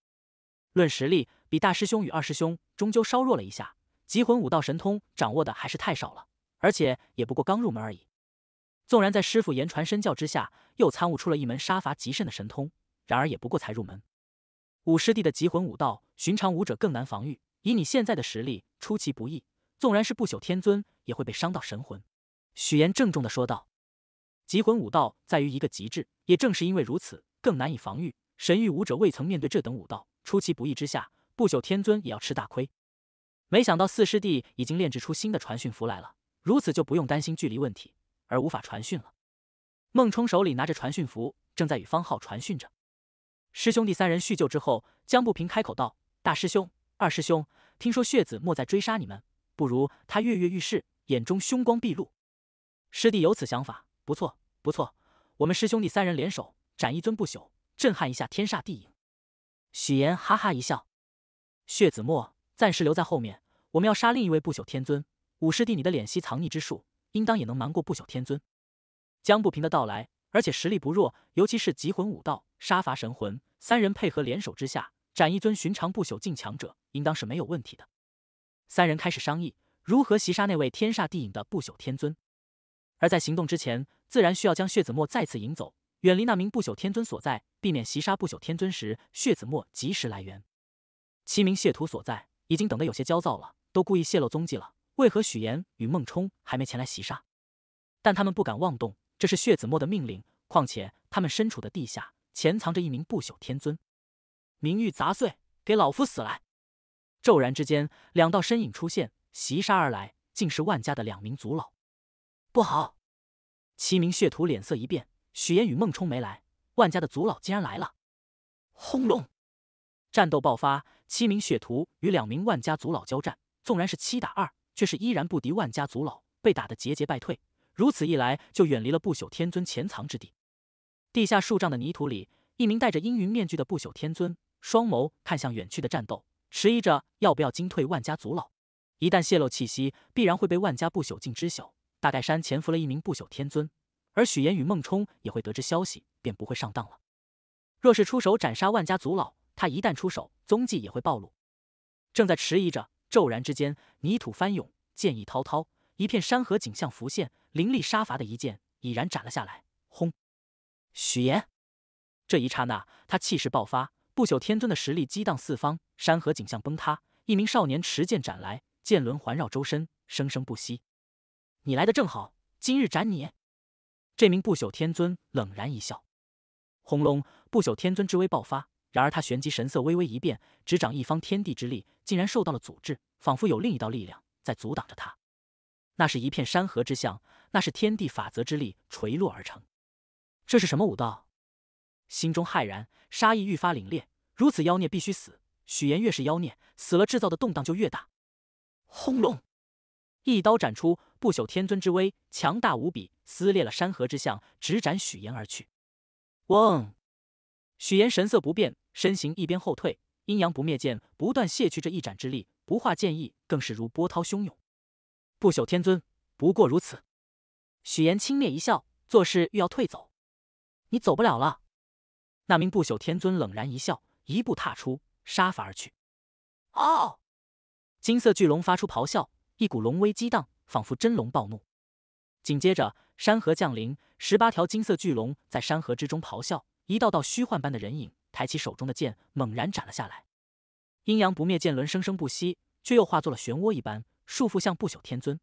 论实力，比大师兄与二师兄终究稍弱了一下。极魂武道神通掌握的还是太少了，而且也不过刚入门而已。纵然在师傅言传身教之下，又参悟出了一门杀伐极甚的神通，然而也不过才入门。”五师弟的极魂武道，寻常武者更难防御。以你现在的实力，出其不意，纵然是不朽天尊，也会被伤到神魂。”许岩郑重地说道，“极魂武道在于一个极致，也正是因为如此，更难以防御。神域武者未曾面对这等武道，出其不意之下，不朽天尊也要吃大亏。”没想到四师弟已经炼制出新的传讯符来了，如此就不用担心距离问题而无法传讯了。孟冲手里拿着传讯符，正在与方浩传讯着。师兄弟三人叙旧之后，江不平开口道：“大师兄，二师兄，听说血子墨在追杀你们，不如他跃跃欲试，眼中凶光毕露。”师弟有此想法，不错，不错。我们师兄弟三人联手，斩一尊不朽，震撼一下天煞地影。许岩哈哈一笑：“血子墨暂时留在后面，我们要杀另一位不朽天尊。五师弟，你的脸息藏匿之术，应当也能瞒过不朽天尊。”江不平的到来。而且实力不弱，尤其是极魂武道、杀伐神魂三人配合联手之下，斩一尊寻常不朽境强者应当是没有问题的。三人开始商议如何袭杀那位天煞地影的不朽天尊，而在行动之前，自然需要将血子墨再次引走，远离那名不朽天尊所在，避免袭杀不朽天尊时血子墨及时来援。七名血徒所在已经等得有些焦躁了，都故意泄露踪迹了，为何许岩与孟冲还没前来袭杀？但他们不敢妄动。这是血子墨的命令。况且他们身处的地下潜藏着一名不朽天尊，名誉砸碎，给老夫死来！骤然之间，两道身影出现，袭杀而来，竟是万家的两名族老。不好！七名血徒脸色一变，许言与孟冲没来，万家的族老竟然来了！轰隆！战斗爆发，七名血徒与两名万家族老交战，纵然是七打二，却是依然不敌万家族老，被打得节节败退。如此一来，就远离了不朽天尊潜藏之地。地下数丈的泥土里，一名戴着阴云面具的不朽天尊，双眸看向远去的战斗，迟疑着要不要惊退万家族老。一旦泄露气息，必然会被万家不朽境知晓。大概山潜伏了一名不朽天尊，而许岩与孟冲也会得知消息，便不会上当了。若是出手斩杀万家族老，他一旦出手，踪迹也会暴露。正在迟疑着，骤然之间，泥土翻涌，剑意滔滔。一片山河景象浮现，凌厉杀伐的一剑已然斩了下来。轰！许炎，这一刹那，他气势爆发，不朽天尊的实力激荡四方，山河景象崩塌。一名少年持剑斩来，剑轮环绕周身，生生不息。你来的正好，今日斩你！这名不朽天尊冷然一笑。轰隆！不朽天尊之威爆发，然而他旋即神色微微一变，执掌一方天地之力，竟然受到了阻滞，仿佛有另一道力量在阻挡着他。那是一片山河之象，那是天地法则之力垂落而成。这是什么武道？心中骇然，杀意愈发凛冽。如此妖孽必须死。许岩越是妖孽，死了制造的动荡就越大。轰隆！一刀斩出，不朽天尊之威强大无比，撕裂了山河之象，直斩许岩而去。嗡！许岩神色不变，身形一边后退，阴阳不灭剑不断卸去这一斩之力，不化剑意更是如波涛汹涌。不朽天尊，不过如此。许岩轻蔑一笑，作势欲要退走。你走不了了！那名不朽天尊冷然一笑，一步踏出，杀伐而去。哦！金色巨龙发出咆哮，一股龙威激荡，仿佛真龙暴怒。紧接着，山河降临，十八条金色巨龙在山河之中咆哮，一道道虚幻般的人影抬起手中的剑，猛然斩了下来。阴阳不灭剑轮生生不息，却又化作了漩涡一般。束缚向不朽天尊。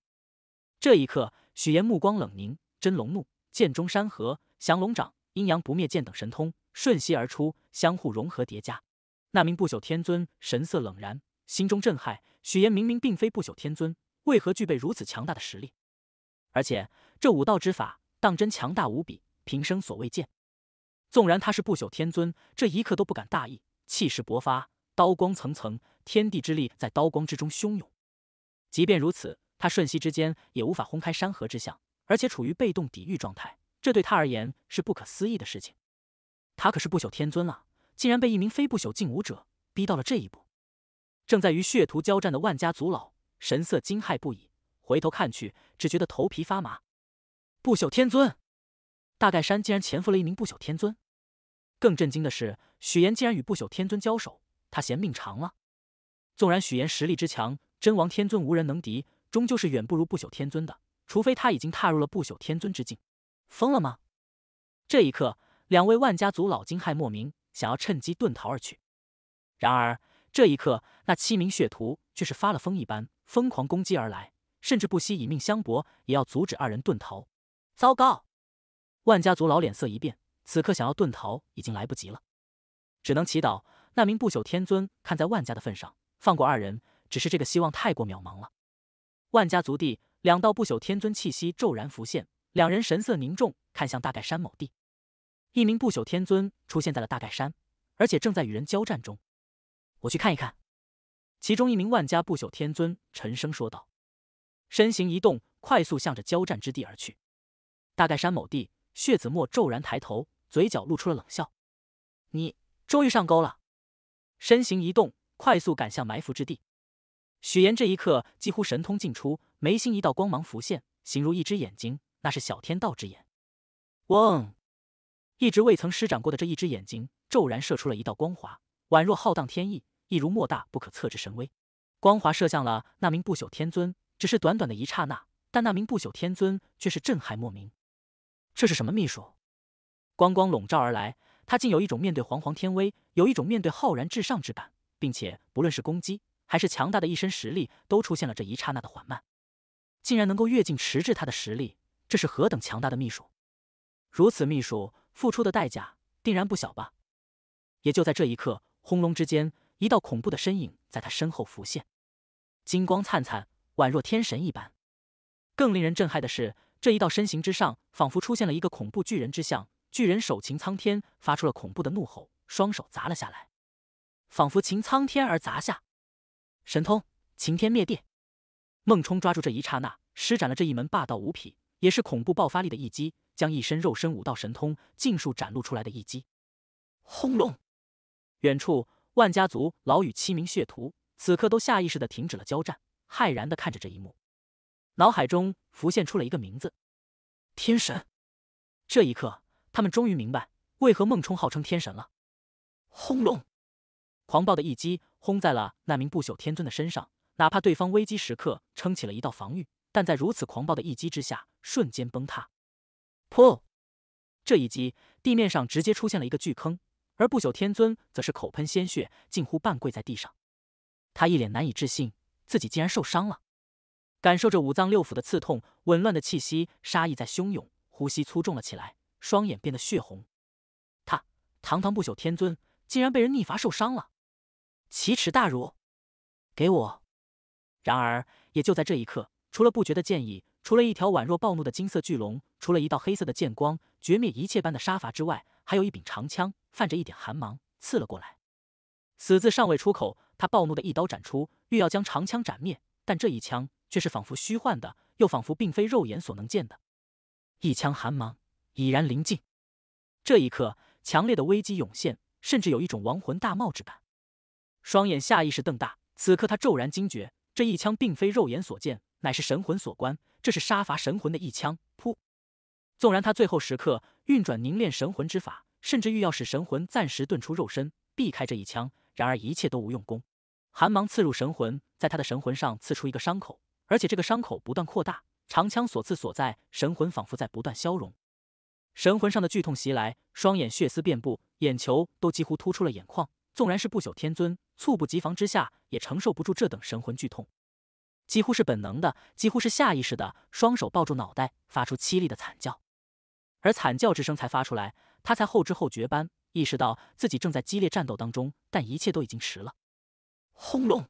这一刻，许岩目光冷凝，真龙怒、剑中山河、降龙掌、阴阳不灭剑等神通瞬息而出，相互融合叠加。那名不朽天尊神色冷然，心中震撼：许岩明明并非不朽天尊，为何具备如此强大的实力？而且这武道之法当真强大无比，平生所未见。纵然他是不朽天尊，这一刻都不敢大意，气势勃发，刀光层层，天地之力在刀光之中汹涌。即便如此，他瞬息之间也无法轰开山河之象，而且处于被动抵御状态，这对他而言是不可思议的事情。他可是不朽天尊啊，竟然被一名非不朽境武者逼到了这一步！正在与血徒交战的万家族老神色惊骇不已，回头看去，只觉得头皮发麻。不朽天尊，大盖山竟然潜伏了一名不朽天尊！更震惊的是，许岩竟然与不朽天尊交手，他嫌命长了！纵然许岩实力之强。真王天尊无人能敌，终究是远不如不朽天尊的。除非他已经踏入了不朽天尊之境。疯了吗？这一刻，两位万家族老惊骇莫名，想要趁机遁逃而去。然而，这一刻，那七名血徒却是发了疯一般，疯狂攻击而来，甚至不惜以命相搏，也要阻止二人遁逃。糟糕！万家族老脸色一变，此刻想要遁逃已经来不及了，只能祈祷那名不朽天尊看在万家的份上，放过二人。只是这个希望太过渺茫了。万家族地，两道不朽天尊气息骤然浮现，两人神色凝重，看向大盖山某地。一名不朽天尊出现在了大盖山，而且正在与人交战中。我去看一看。其中一名万家不朽天尊沉声说道，身形一动，快速向着交战之地而去。大盖山某地，血子墨骤然抬头，嘴角露出了冷笑：“你终于上钩了。”身形一动，快速赶向埋伏之地。许岩这一刻几乎神通尽出，眉心一道光芒浮现，形如一只眼睛，那是小天道之眼。嗡，一直未曾施展过的这一只眼睛骤然射出了一道光华，宛若浩荡天意，一如莫大不可测之神威。光华射向了那名不朽天尊，只是短短的一刹那，但那名不朽天尊却是震撼莫名。这是什么秘术？光光笼罩而来，他竟有一种面对煌煌天威，有一种面对浩然至上之感，并且不论是攻击。还是强大的一身实力都出现了这一刹那的缓慢，竟然能够越境迟滞他的实力，这是何等强大的秘术！如此秘术付出的代价定然不小吧？也就在这一刻，轰隆之间，一道恐怖的身影在他身后浮现，金光灿灿，宛若天神一般。更令人震撼的是，这一道身形之上仿佛出现了一个恐怖巨人之像，巨人手擎苍天，发出了恐怖的怒吼，双手砸了下来，仿佛擎苍天而砸下。神通，晴天灭地。孟冲抓住这一刹那，施展了这一门霸道无匹，也是恐怖爆发力的一击，将一身肉身武道神通尽数展露出来的一击。轰隆！远处，万家族老与七名血徒，此刻都下意识的停止了交战，骇然的看着这一幕，脑海中浮现出了一个名字——天神。这一刻，他们终于明白为何孟冲号称天神了。轰隆！狂暴的一击轰在了那名不朽天尊的身上，哪怕对方危机时刻撑起了一道防御，但在如此狂暴的一击之下，瞬间崩塌。噗！这一击，地面上直接出现了一个巨坑，而不朽天尊则是口喷鲜血，近乎半跪在地上。他一脸难以置信，自己竟然受伤了。感受着五脏六腑的刺痛，紊乱的气息，杀意在汹涌，呼吸粗重了起来，双眼变得血红。他堂堂不朽天尊，竟然被人逆伐受伤了！奇耻大辱！给我！然而，也就在这一刻，除了不绝的剑意，除了一条宛若暴怒的金色巨龙，除了一道黑色的剑光，绝灭一切般的杀伐之外，还有一柄长枪泛着一点寒芒刺了过来。死字尚未出口，他暴怒的一刀斩出，欲要将长枪斩灭，但这一枪却是仿佛虚幻的，又仿佛并非肉眼所能见的。一枪寒芒已然临近。这一刻，强烈的危机涌现，甚至有一种亡魂大冒之感。双眼下意识瞪大，此刻他骤然惊觉，这一枪并非肉眼所见，乃是神魂所观。这是杀伐神魂的一枪。噗！纵然他最后时刻运转凝练神魂之法，甚至欲要使神魂暂时遁出肉身，避开这一枪，然而一切都无用功。寒芒刺入神魂，在他的神魂上刺出一个伤口，而且这个伤口不断扩大。长枪所刺所在神魂仿佛在不断消融，神魂上的剧痛袭来，双眼血丝遍布，眼球都几乎突出了眼眶。纵然是不朽天尊。猝不及防之下，也承受不住这等神魂剧痛，几乎是本能的，几乎是下意识的，双手抱住脑袋，发出凄厉的惨叫。而惨叫之声才发出来，他才后知后觉般意识到自己正在激烈战斗当中，但一切都已经迟了。轰隆！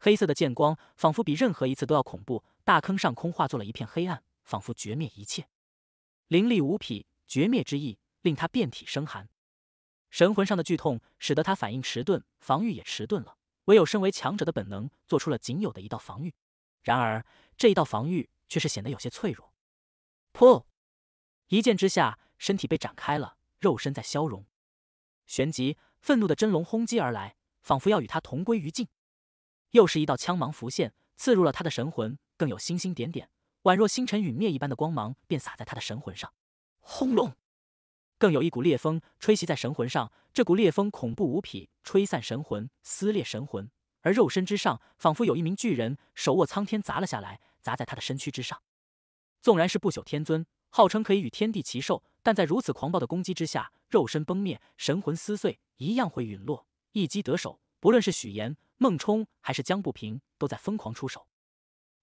黑色的剑光仿佛比任何一次都要恐怖，大坑上空化作了一片黑暗，仿佛绝灭一切，凌厉无匹，绝灭之意令他遍体生寒。神魂上的剧痛使得他反应迟钝，防御也迟钝了，唯有身为强者的本能做出了仅有的一道防御。然而这一道防御却是显得有些脆弱。噗！一剑之下，身体被斩开了，肉身在消融。旋即，愤怒的真龙轰击而来，仿佛要与他同归于尽。又是一道枪芒浮现，刺入了他的神魂，更有星星点点，宛若星辰陨灭一般的光芒便洒在他的神魂上。轰隆！更有一股烈风吹袭在神魂上，这股烈风恐怖无匹，吹散神魂，撕裂神魂；而肉身之上，仿佛有一名巨人手握苍天砸了下来，砸在他的身躯之上。纵然是不朽天尊，号称可以与天地齐寿，但在如此狂暴的攻击之下，肉身崩灭，神魂撕碎，一样会陨落。一击得手，不论是许岩、孟冲还是江不平，都在疯狂出手。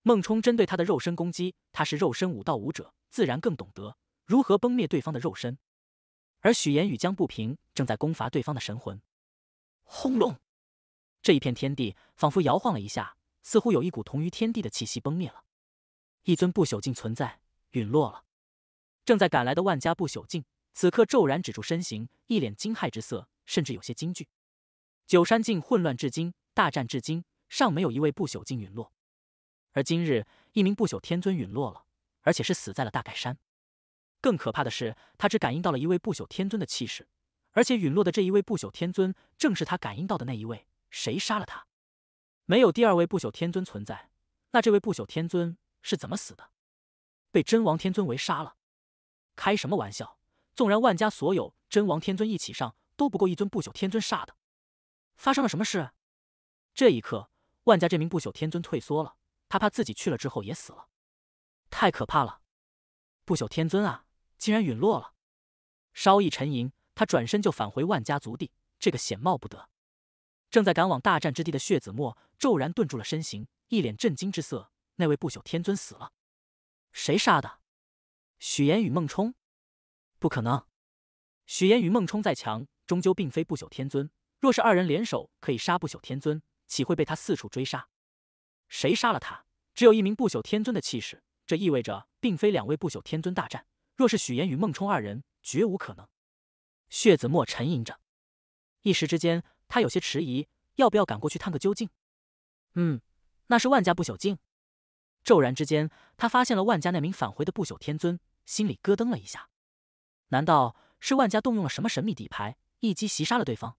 孟冲针对他的肉身攻击，他是肉身武道武者，自然更懂得如何崩灭对方的肉身。而许言与江不平正在攻伐对方的神魂。轰隆！这一片天地仿佛摇晃了一下，似乎有一股同于天地的气息崩灭了。一尊不朽境存在陨落了。正在赶来的万家不朽境，此刻骤然止住身形，一脸惊骇之色，甚至有些惊惧。九山境混乱至今，大战至今尚没有一位不朽境陨落，而今日一名不朽天尊陨落了，而且是死在了大盖山。更可怕的是，他只感应到了一位不朽天尊的气势，而且陨落的这一位不朽天尊正是他感应到的那一位。谁杀了他？没有第二位不朽天尊存在，那这位不朽天尊是怎么死的？被真王天尊围杀了？开什么玩笑！纵然万家所有真王天尊一起上，都不够一尊不朽天尊杀的。发生了什么事？这一刻，万家这名不朽天尊退缩了，他怕自己去了之后也死了。太可怕了！不朽天尊啊！竟然陨落了！稍一沉吟，他转身就返回万家族地，这个险冒不得。正在赶往大战之地的血子墨骤然顿住了身形，一脸震惊之色：“那位不朽天尊死了，谁杀的？”许岩与孟冲？不可能！许岩与孟冲再强，终究并非不朽天尊。若是二人联手可以杀不朽天尊，岂会被他四处追杀？谁杀了他？只有一名不朽天尊的气势，这意味着并非两位不朽天尊大战。若是许岩与孟冲二人，绝无可能。血子墨沉吟着，一时之间，他有些迟疑，要不要赶过去探个究竟？嗯，那是万家不朽境。骤然之间，他发现了万家那名返回的不朽天尊，心里咯噔了一下。难道是万家动用了什么神秘底牌，一击袭杀了对方？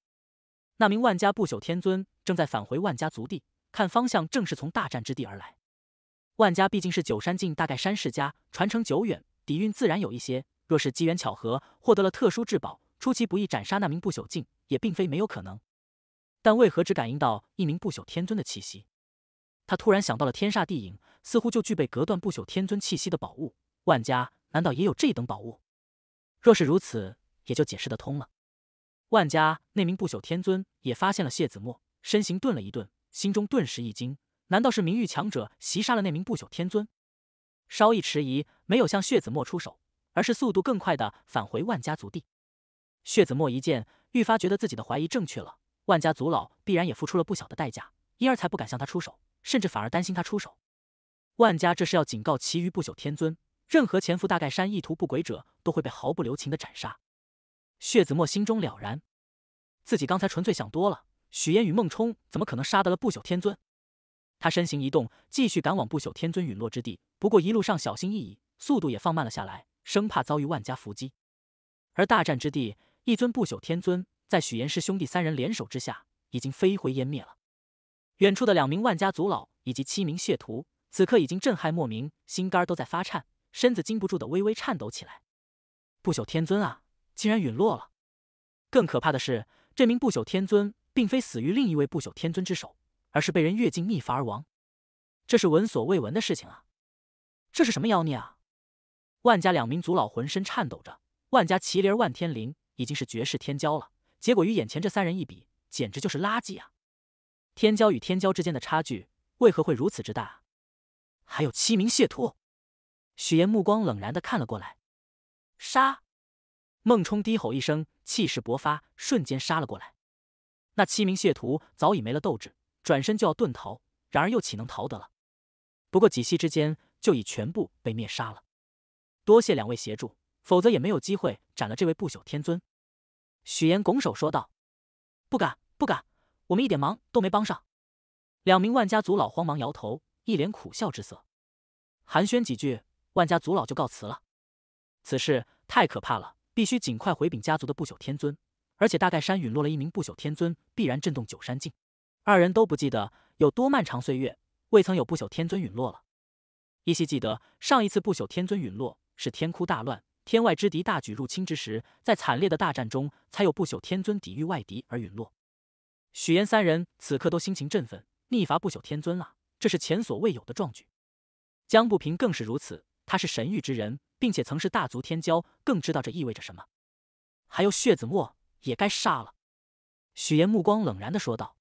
那名万家不朽天尊正在返回万家族地，看方向正是从大战之地而来。万家毕竟是九山境，大概山世家传承久远。底蕴自然有一些，若是机缘巧合获得了特殊至宝，出其不意斩杀那名不朽境，也并非没有可能。但为何只感应到一名不朽天尊的气息？他突然想到了天煞地影，似乎就具备隔断不朽天尊气息的宝物。万家难道也有这等宝物？若是如此，也就解释得通了。万家那名不朽天尊也发现了谢子墨，身形顿了一顿，心中顿时一惊：难道是名誉强者袭杀了那名不朽天尊？稍一迟疑，没有向血子墨出手，而是速度更快的返回万家族地。血子墨一见，愈发觉得自己的怀疑正确了，万家族老必然也付出了不小的代价，因而才不敢向他出手，甚至反而担心他出手。万家这是要警告其余不朽天尊，任何潜伏大盖山意图不轨者，都会被毫不留情的斩杀。血子墨心中了然，自己刚才纯粹想多了，许烟与孟冲怎么可能杀得了不朽天尊？他身形一动，继续赶往不朽天尊陨落之地。不过一路上小心翼翼，速度也放慢了下来，生怕遭遇万家伏击。而大战之地，一尊不朽天尊在许岩师兄弟三人联手之下，已经飞灰烟灭了。远处的两名万家族老以及七名血徒，此刻已经震撼莫名，心肝都在发颤，身子禁不住的微微颤抖起来。不朽天尊啊，竟然陨落了！更可怕的是，这名不朽天尊并非死于另一位不朽天尊之手。而是被人越境逆法而亡，这是闻所未闻的事情啊！这是什么妖孽啊？万家两名族老浑身颤抖着。万家麒麟万天灵已经是绝世天骄了，结果与眼前这三人一比，简直就是垃圾啊！天骄与天骄之间的差距为何会如此之大？还有七名血徒，许岩目光冷然的看了过来。杀！孟冲低吼一声，气势勃发，瞬间杀了过来。那七名血徒早已没了斗志。转身就要遁逃，然而又岂能逃得了？不过几息之间，就已全部被灭杀了。多谢两位协助，否则也没有机会斩了这位不朽天尊。许岩拱手说道：“不敢，不敢，我们一点忙都没帮上。”两名万家族老慌忙摇头，一脸苦笑之色。寒暄几句，万家族老就告辞了。此事太可怕了，必须尽快回禀家族的不朽天尊。而且，大概山陨落了一名不朽天尊，必然震动九山境。二人都不记得有多漫长岁月未曾有不朽天尊陨落了，依稀记得上一次不朽天尊陨落是天哭大乱，天外之敌大举入侵之时，在惨烈的大战中才有不朽天尊抵御外敌而陨落。许岩三人此刻都心情振奋，逆伐不朽天尊啊，这是前所未有的壮举。江不平更是如此，他是神域之人，并且曾是大族天骄，更知道这意味着什么。还有血子墨也该杀了。许岩目光冷然地说道。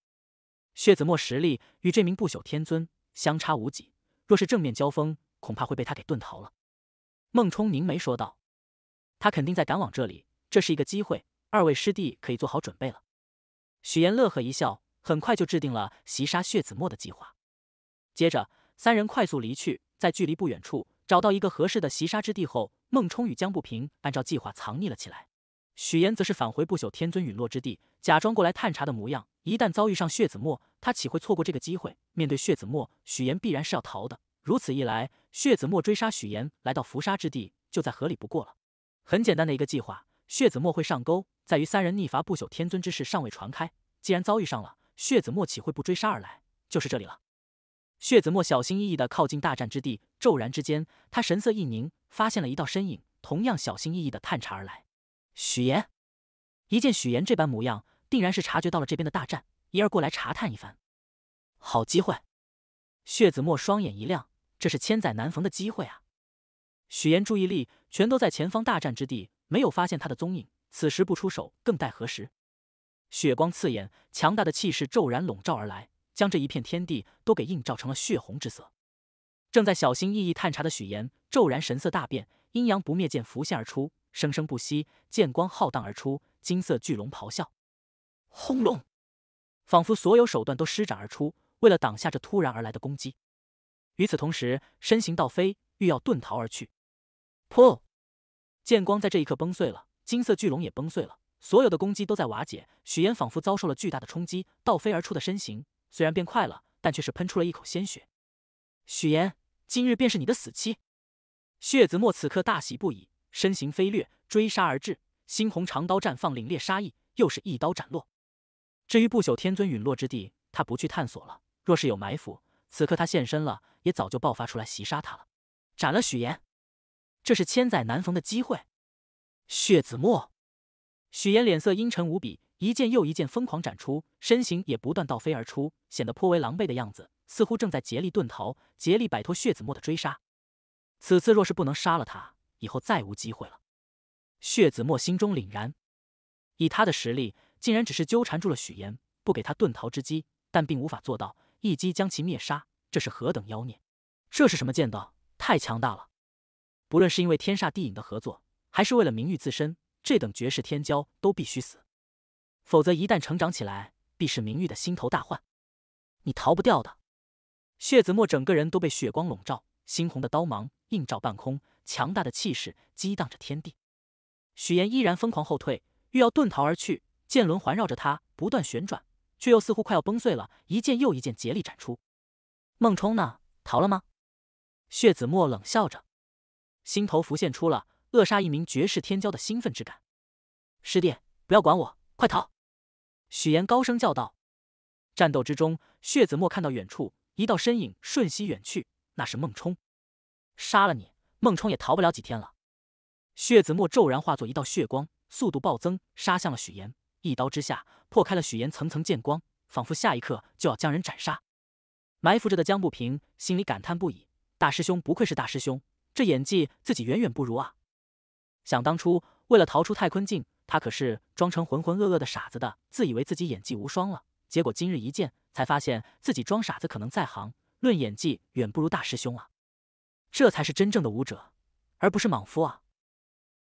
血子墨实力与这名不朽天尊相差无几，若是正面交锋，恐怕会被他给遁逃了。孟冲凝眉说道：“他肯定在赶往这里，这是一个机会，二位师弟可以做好准备了。”许岩乐呵一笑，很快就制定了袭杀血子墨的计划。接着，三人快速离去，在距离不远处找到一个合适的袭杀之地后，孟冲与江不平按照计划藏匿了起来。许岩则是返回不朽天尊陨落之地，假装过来探查的模样。一旦遭遇上血子墨，他岂会错过这个机会？面对血子墨，许岩必然是要逃的。如此一来，血子墨追杀许岩来到伏杀之地，就再合理不过了。很简单的一个计划，血子墨会上钩，在于三人逆伐不朽天尊之事尚未传开。既然遭遇上了，血子墨岂会不追杀而来？就是这里了。血子墨小心翼翼地靠近大战之地，骤然之间，他神色一凝，发现了一道身影，同样小心翼翼地探查而来。许岩，一见许岩这般模样，定然是察觉到了这边的大战，因而过来查探一番。好机会！血子墨双眼一亮，这是千载难逢的机会啊！许岩注意力全都在前方大战之地，没有发现他的踪影。此时不出手，更待何时？血光刺眼，强大的气势骤然笼罩而来，将这一片天地都给映照成了血红之色。正在小心翼翼探查的许岩，骤然神色大变，阴阳不灭剑浮现而出。生生不息，剑光浩荡而出，金色巨龙咆哮，轰隆，仿佛所有手段都施展而出，为了挡下这突然而来的攻击。与此同时，身形倒飞，欲要遁逃而去。噗，剑光在这一刻崩碎了，金色巨龙也崩碎了，所有的攻击都在瓦解。许岩仿佛遭受了巨大的冲击，倒飞而出的身形虽然变快了，但却是喷出了一口鲜血。许岩，今日便是你的死期！血子墨此刻大喜不已。身形飞掠，追杀而至，猩红长刀绽放凛冽杀意，又是一刀斩落。至于不朽天尊陨落之地，他不去探索了。若是有埋伏，此刻他现身了，也早就爆发出来袭杀他了。斩了许岩，这是千载难逢的机会。血子墨，许岩脸色阴沉无比，一剑又一剑疯狂斩出，身形也不断倒飞而出，显得颇为狼狈的样子，似乎正在竭力遁逃，竭力摆脱血子墨的追杀。此次若是不能杀了他。以后再无机会了。血子墨心中凛然，以他的实力，竟然只是纠缠住了许岩，不给他遁逃之机，但并无法做到一击将其灭杀。这是何等妖孽？这是什么剑道？太强大了！不论是因为天煞地影的合作，还是为了明玉自身，这等绝世天骄都必须死，否则一旦成长起来，必是明玉的心头大患。你逃不掉的！血子墨整个人都被血光笼罩。猩红的刀芒映照半空，强大的气势激荡着天地。许岩依然疯狂后退，欲要遁逃而去，剑轮环绕着他不断旋转，却又似乎快要崩碎了。一剑又一剑竭力斩出。孟冲呢？逃了吗？血子墨冷笑着，心头浮现出了扼杀一名绝世天骄的兴奋之感。师弟，不要管我，快逃！许岩高声叫道。战斗之中，血子墨看到远处一道身影瞬息远去。那是孟冲，杀了你，孟冲也逃不了几天了。血子墨骤然化作一道血光，速度暴增，杀向了许岩。一刀之下，破开了许岩层层剑光，仿佛下一刻就要将人斩杀。埋伏着的江不平心里感叹不已：“大师兄不愧是大师兄，这演技自己远远不如啊！”想当初为了逃出太坤境，他可是装成浑浑噩噩的傻子的，自以为自己演技无双了。结果今日一见，才发现自己装傻子可能在行。论演技，远不如大师兄啊！这才是真正的武者，而不是莽夫啊！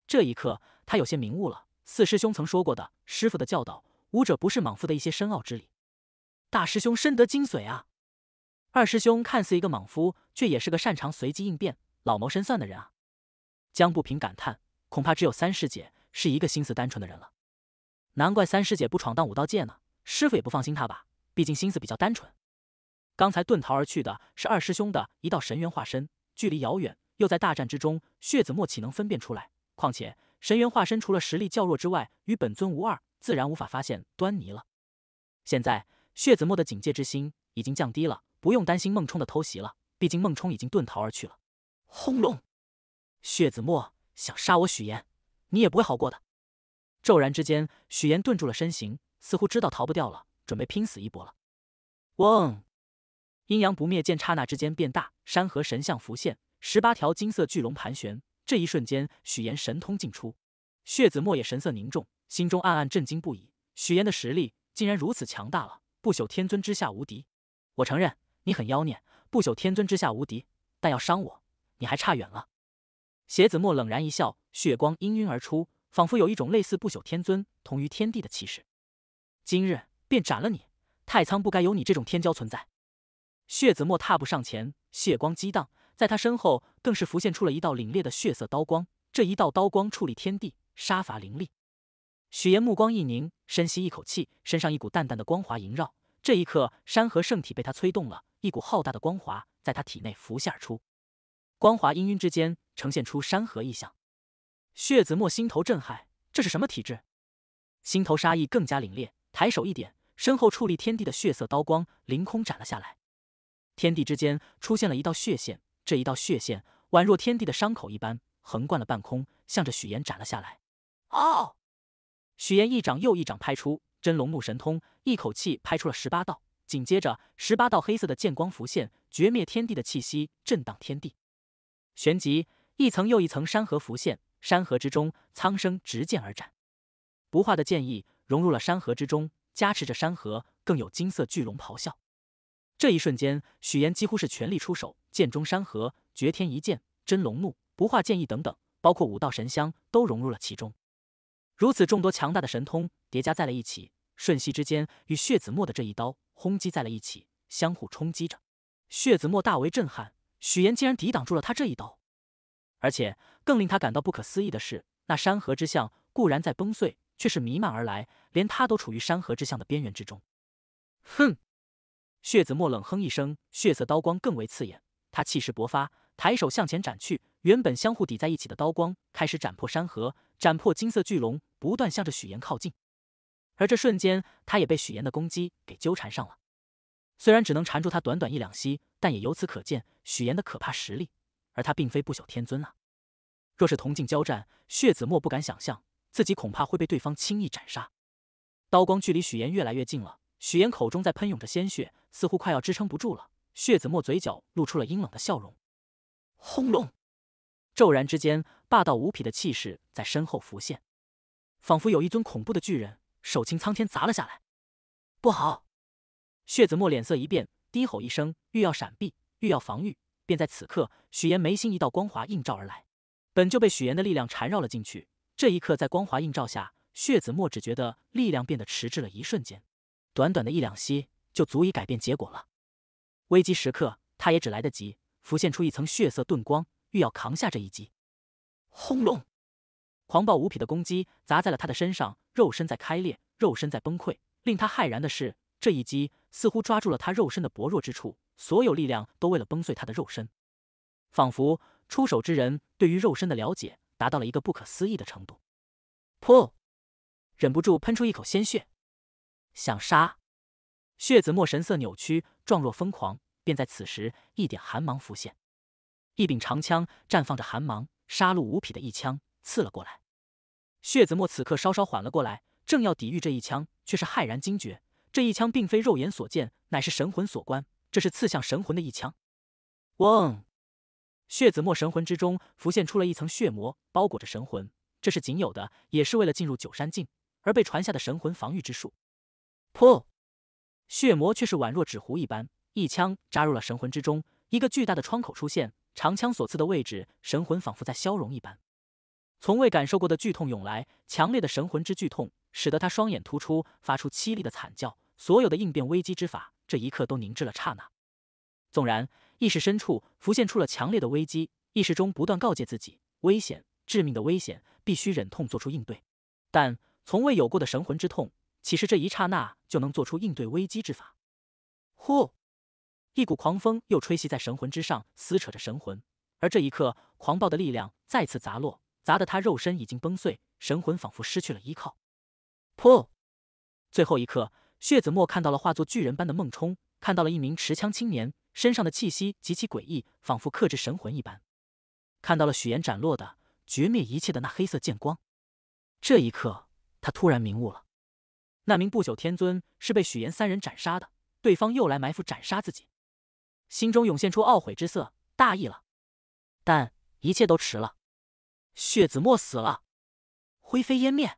这一刻，他有些明悟了。四师兄曾说过的，师傅的教导，武者不是莽夫的一些深奥之理。大师兄深得精髓啊！二师兄看似一个莽夫，却也是个擅长随机应变、老谋深算的人啊！江不平感叹，恐怕只有三师姐是一个心思单纯的人了。难怪三师姐不闯荡武道界呢，师傅也不放心她吧？毕竟心思比较单纯。刚才遁逃而去的是二师兄的一道神元化身，距离遥远，又在大战之中，血子墨岂能分辨出来？况且神元化身除了实力较弱之外，与本尊无二，自然无法发现端倪了。现在血子墨的警戒之心已经降低了，不用担心孟冲的偷袭了。毕竟孟冲已经遁逃而去了。轰隆！血子墨想杀我许岩，你也不会好过的。骤然之间，许岩顿住了身形，似乎知道逃不掉了，准备拼死一搏了。嗡。阴阳不灭剑刹那之间变大，山河神像浮现，十八条金色巨龙盘旋。这一瞬间，许岩神通尽出。血子墨也神色凝重，心中暗暗震惊不已。许岩的实力竟然如此强大了，不朽天尊之下无敌。我承认你很妖孽，不朽天尊之下无敌，但要伤我，你还差远了。血子墨冷然一笑，血光氤氲而出，仿佛有一种类似不朽天尊同于天地的气势。今日便斩了你！太仓不该有你这种天骄存在。血子墨踏步上前，血光激荡，在他身后更是浮现出了一道凛冽的血色刀光。这一道刀光矗立天地，杀伐凌厉。许岩目光一凝，深吸一口气，身上一股淡淡的光华萦绕。这一刻，山河圣体被他催动了，一股浩大的光华在他体内浮现而出。光华氤氲之间，呈现出山河意象。血子墨心头震撼，这是什么体质？心头杀意更加凛冽，抬手一点，身后矗立天地的血色刀光凌空斩了下来。天地之间出现了一道血线，这一道血线宛若天地的伤口一般，横贯了半空，向着许岩斩了下来。哦！许岩一掌又一掌拍出真龙怒神通，一口气拍出了十八道，紧接着十八道黑色的剑光浮现，绝灭天地的气息震荡天地。旋即，一层又一层山河浮现，山河之中苍生执剑而斩，不化的剑意融入了山河之中，加持着山河，更有金色巨龙咆哮。这一瞬间，许岩几乎是全力出手，剑中山河绝天一剑、真龙怒、不化剑意等等，包括五道神香都融入了其中。如此众多强大的神通叠加在了一起，瞬息之间与血子墨的这一刀轰击在了一起，相互冲击着。血子墨大为震撼，许岩竟然抵挡住了他这一刀，而且更令他感到不可思议的是，那山河之象固然在崩碎，却是弥漫而来，连他都处于山河之象的边缘之中。哼！血子墨冷哼一声，血色刀光更为刺眼。他气势勃发，抬手向前斩去。原本相互抵在一起的刀光开始斩破山河，斩破金色巨龙，不断向着许岩靠近。而这瞬间，他也被许岩的攻击给纠缠上了。虽然只能缠住他短短一两息，但也由此可见许岩的可怕实力。而他并非不朽天尊啊！若是同境交战，血子墨不敢想象自己恐怕会被对方轻易斩杀。刀光距离许岩越来越近了。许岩口中在喷涌着鲜血，似乎快要支撑不住了。血子墨嘴角露出了阴冷的笑容。轰隆！骤然之间，霸道无匹的气势在身后浮现，仿佛有一尊恐怖的巨人手擎苍天砸了下来。不好！血子墨脸色一变，低吼一声，欲要闪避，欲要防御，便在此刻，许岩眉心一道光华映照而来。本就被许岩的力量缠绕了进去，这一刻在光华映照下，血子墨只觉得力量变得迟滞了一瞬间。短短的一两息，就足以改变结果了。危机时刻，他也只来得及浮现出一层血色盾光，欲要扛下这一击。轰隆！狂暴无匹的攻击砸在了他的身上，肉身在开裂，肉身在崩溃。令他骇然的是，这一击似乎抓住了他肉身的薄弱之处，所有力量都为了崩碎他的肉身。仿佛出手之人对于肉身的了解达到了一个不可思议的程度。噗！忍不住喷出一口鲜血。想杀？血子墨神色扭曲，状若疯狂。便在此时，一点寒芒浮现，一柄长枪绽放着寒芒，杀戮无匹的一枪刺了过来。血子墨此刻稍稍缓了过来，正要抵御这一枪，却是骇然惊觉，这一枪并非肉眼所见，乃是神魂所观，这是刺向神魂的一枪。嗡！血子墨神魂之中浮现出了一层血膜，包裹着神魂，这是仅有的，也是为了进入九山境而被传下的神魂防御之术。噗！血魔却是宛若纸糊一般，一枪扎入了神魂之中，一个巨大的窗口出现，长枪所刺的位置，神魂仿佛在消融一般，从未感受过的剧痛涌来，强烈的神魂之剧痛使得他双眼突出，发出凄厉的惨叫，所有的应变危机之法这一刻都凝滞了刹那，纵然意识深处浮现出了强烈的危机，意识中不断告诫自己，危险，致命的危险，必须忍痛做出应对，但从未有过的神魂之痛，岂是这一刹那？就能做出应对危机之法。呼，一股狂风又吹袭在神魂之上，撕扯着神魂。而这一刻，狂暴的力量再次砸落，砸得他肉身已经崩碎，神魂仿佛失去了依靠。噗，最后一刻，血子墨看到了化作巨人般的孟冲，看到了一名持枪青年，身上的气息极其诡异，仿佛克制神魂一般。看到了许岩斩落的绝灭一切的那黑色剑光。这一刻，他突然明悟了。那名不朽天尊是被许岩三人斩杀的，对方又来埋伏斩杀自己，心中涌现出懊悔之色，大意了，但一切都迟了，血子墨死了，灰飞烟灭。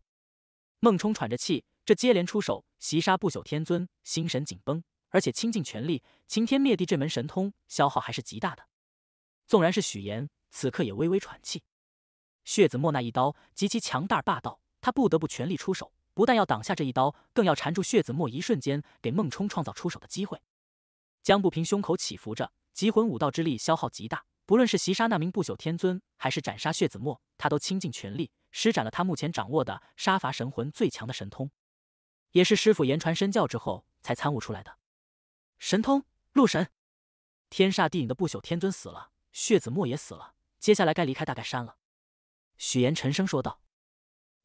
孟冲喘着气，这接连出手袭杀不朽天尊，心神紧绷，而且倾尽全力，擎天灭地这门神通消耗还是极大的。纵然是许岩，此刻也微微喘气。血子墨那一刀极其强大霸道，他不得不全力出手。不但要挡下这一刀，更要缠住血子墨，一瞬间给孟冲创造出手的机会。江不平胸口起伏着，集魂武道之力消耗极大。不论是袭杀那名不朽天尊，还是斩杀血子墨，他都倾尽全力，施展了他目前掌握的杀伐神魂最强的神通，也是师傅言传身教之后才参悟出来的神通。陆神，天煞地影的不朽天尊死了，血子墨也死了，接下来该离开大盖山了。许岩沉声说道：“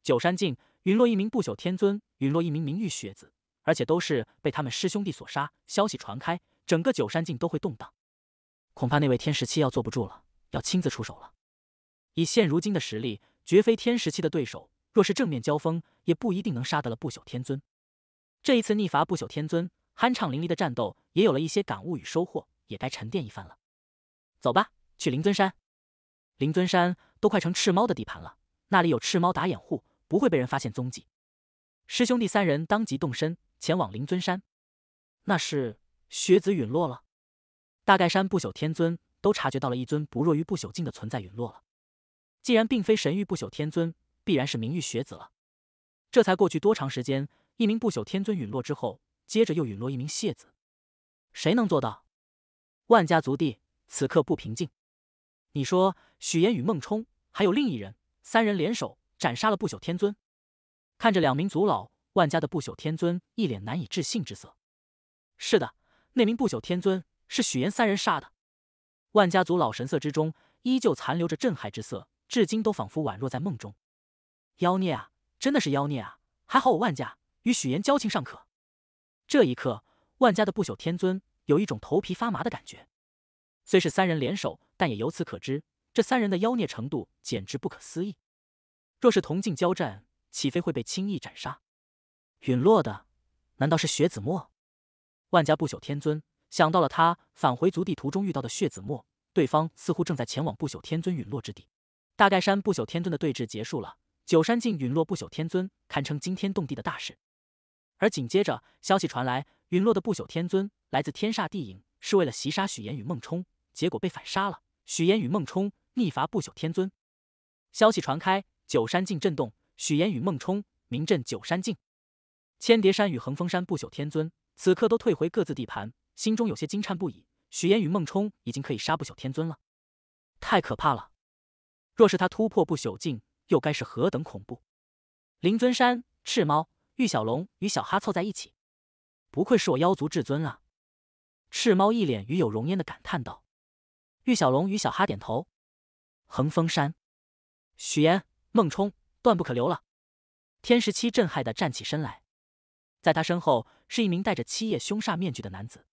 九山境。”陨落一名不朽天尊，陨落一名名誉血子，而且都是被他们师兄弟所杀。消息传开，整个九山境都会动荡，恐怕那位天十七要坐不住了，要亲自出手了。以现如今的实力，绝非天十七的对手。若是正面交锋，也不一定能杀得了不朽天尊。这一次逆伐不朽天尊，酣畅淋漓的战斗，也有了一些感悟与收获，也该沉淀一番了。走吧，去灵尊山。灵尊山都快成赤猫的地盘了，那里有赤猫打掩护。不会被人发现踪迹。师兄弟三人当即动身，前往灵尊山。那是学子陨落了。大概山不朽天尊都察觉到了一尊不弱于不朽境的存在陨落了。既然并非神域不朽天尊，必然是名誉学子了。这才过去多长时间？一名不朽天尊陨落之后，接着又陨落一名谢子。谁能做到？万家族地此刻不平静。你说，许岩与孟冲还有另一人，三人联手？斩杀了不朽天尊，看着两名族老，万家的不朽天尊一脸难以置信之色。是的，那名不朽天尊是许岩三人杀的。万家族老神色之中依旧残留着震撼之色，至今都仿佛宛若在梦中。妖孽啊，真的是妖孽啊！还好我万家与许岩交情尚可。这一刻，万家的不朽天尊有一种头皮发麻的感觉。虽是三人联手，但也由此可知，这三人的妖孽程度简直不可思议。若是同境交战，岂非会被轻易斩杀？陨落的难道是血子墨？万家不朽天尊想到了他返回族地途中遇到的血子墨，对方似乎正在前往不朽天尊陨落之地。大盖山不朽天尊的对峙结束了，九山境陨落不朽天尊堪称惊天动地的大事。而紧接着，消息传来，陨落的不朽天尊来自天煞地影，是为了袭杀许岩与孟冲，结果被反杀了。许岩与孟冲逆伐不朽天尊，消息传开。九山境震动，许岩与孟冲名震九山境。千叠山与恒峰山不朽天尊此刻都退回各自地盘，心中有些惊颤不已。许岩与孟冲已经可以杀不朽天尊了，太可怕了！若是他突破不朽境，又该是何等恐怖？灵尊山，赤猫、玉小龙与小哈凑在一起，不愧是我妖族至尊啊！赤猫一脸与有荣焉的感叹道。玉小龙与小哈点头。恒峰山，许岩，孟冲断不可留了！天十七震撼的站起身来，在他身后是一名戴着七叶凶煞面具的男子。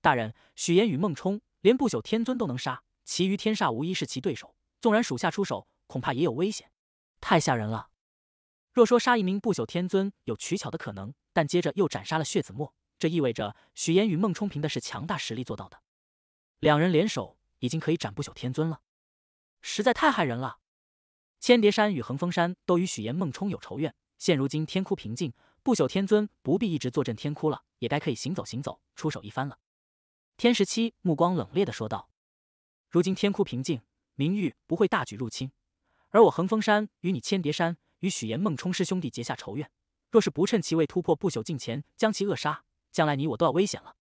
大人，许岩与孟冲连不朽天尊都能杀，其余天煞无一是其对手，纵然属下出手，恐怕也有危险。太吓人了！若说杀一名不朽天尊有取巧的可能，但接着又斩杀了血子墨，这意味着许岩与孟冲凭的是强大实力做到的。两人联手已经可以斩不朽天尊了，实在太害人了！千叠山与恒峰山都与许岩孟冲有仇怨。现如今天窟平静，不朽天尊不必一直坐镇天窟了，也该可以行走、行走、出手一番了。天十七目光冷冽的说道：“如今天窟平静，明玉不会大举入侵，而我恒峰山与你千叠山与许岩孟冲师兄弟结下仇怨，若是不趁其未突破不朽境前将其扼杀，将来你我都要危险了。”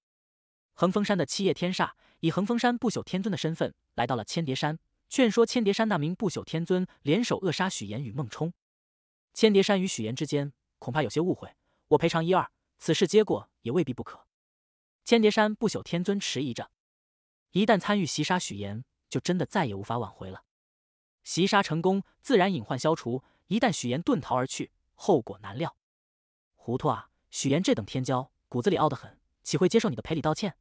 恒峰山的七叶天煞以恒峰山不朽天尊的身份来到了千叠山。劝说千叠山那名不朽天尊联手扼杀许岩与孟冲。千叠山与许岩之间恐怕有些误会，我赔偿一二，此事接过也未必不可。千叠山不朽天尊迟疑着，一旦参与袭杀许岩，就真的再也无法挽回了。袭杀成功，自然隐患消除；一旦许岩遁逃而去，后果难料。糊涂啊！许岩这等天骄，骨子里傲得很，岂会接受你的赔礼道歉？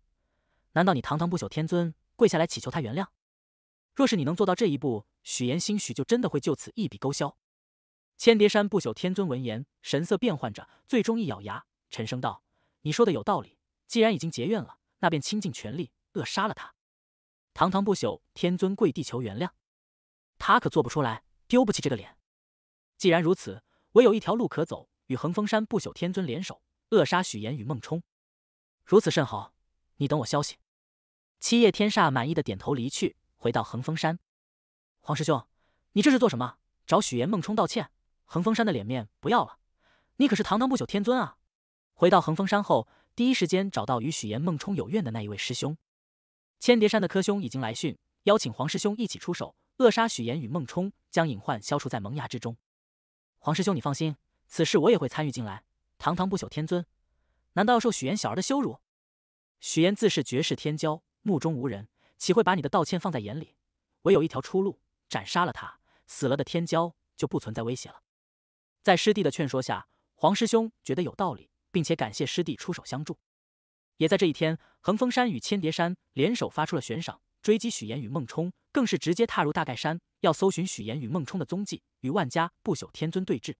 难道你堂堂不朽天尊跪下来祈求他原谅？若是你能做到这一步，许岩兴许就真的会就此一笔勾销。千叠山不朽天尊闻言，神色变幻着，最终一咬牙，沉声道：“你说的有道理，既然已经结怨了，那便倾尽全力扼杀了他。堂堂不朽天尊跪地求原谅，他可做不出来，丢不起这个脸。既然如此，唯有一条路可走，与恒峰山不朽天尊联手扼杀许岩与孟冲。如此甚好，你等我消息。”七叶天煞满意的点头离去。回到恒峰山，黄师兄，你这是做什么？找许岩、孟冲道歉？恒峰山的脸面不要了？你可是堂堂不朽天尊啊！回到恒峰山后，第一时间找到与许岩、孟冲有怨的那一位师兄。千叠山的柯兄已经来讯，邀请黄师兄一起出手，扼杀许岩与孟冲，将隐患消除在萌芽之中。黄师兄，你放心，此事我也会参与进来。堂堂不朽天尊，难道要受许岩小儿的羞辱？许岩自是绝世天骄，目中无人。岂会把你的道歉放在眼里？唯有一条出路，斩杀了他，死了的天骄就不存在威胁了。在师弟的劝说下，黄师兄觉得有道理，并且感谢师弟出手相助。也在这一天，恒峰山与千叠山联手发出了悬赏，追击许岩与孟冲，更是直接踏入大盖山，要搜寻许岩与孟冲的踪迹，与万家不朽天尊对峙。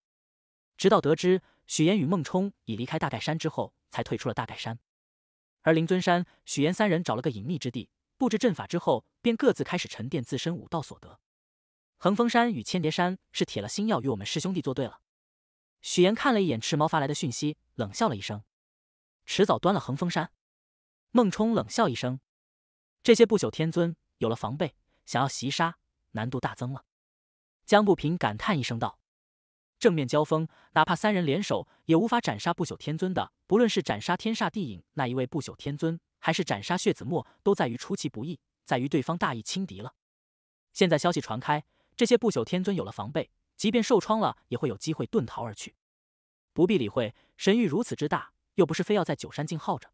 直到得知许岩与孟冲已离开大盖山之后，才退出了大盖山。而灵尊山，许岩三人找了个隐秘之地。布置阵法之后，便各自开始沉淀自身武道所得。横峰山与千叠山是铁了心要与我们师兄弟作对了。许岩看了一眼赤毛发来的讯息，冷笑了一声：“迟早端了横峰山。”孟冲冷笑一声：“这些不朽天尊有了防备，想要袭杀难度大增了。”江不平感叹一声道：“正面交锋，哪怕三人联手，也无法斩杀不朽天尊的。不论是斩杀天煞地影那一位不朽天尊。”还是斩杀血子墨，都在于出其不意，在于对方大意轻敌了。现在消息传开，这些不朽天尊有了防备，即便受创了，也会有机会遁逃而去。不必理会，神域如此之大，又不是非要在九山境耗着。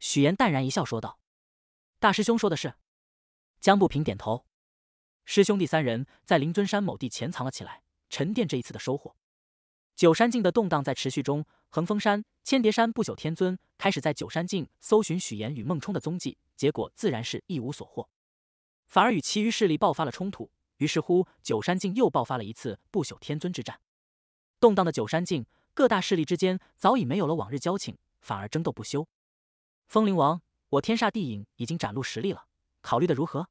许言淡然一笑，说道：“大师兄说的是。”江不平点头。师兄弟三人在灵尊山某地潜藏了起来，沉淀这一次的收获。九山境的动荡在持续中。恒峰山、千叠山，不朽天尊开始在九山境搜寻许岩与孟冲的踪迹，结果自然是一无所获，反而与其余势力爆发了冲突。于是乎，九山境又爆发了一次不朽天尊之战。动荡的九山境，各大势力之间早已没有了往日交情，反而争斗不休。风灵王，我天煞地影已经展露实力了，考虑的如何？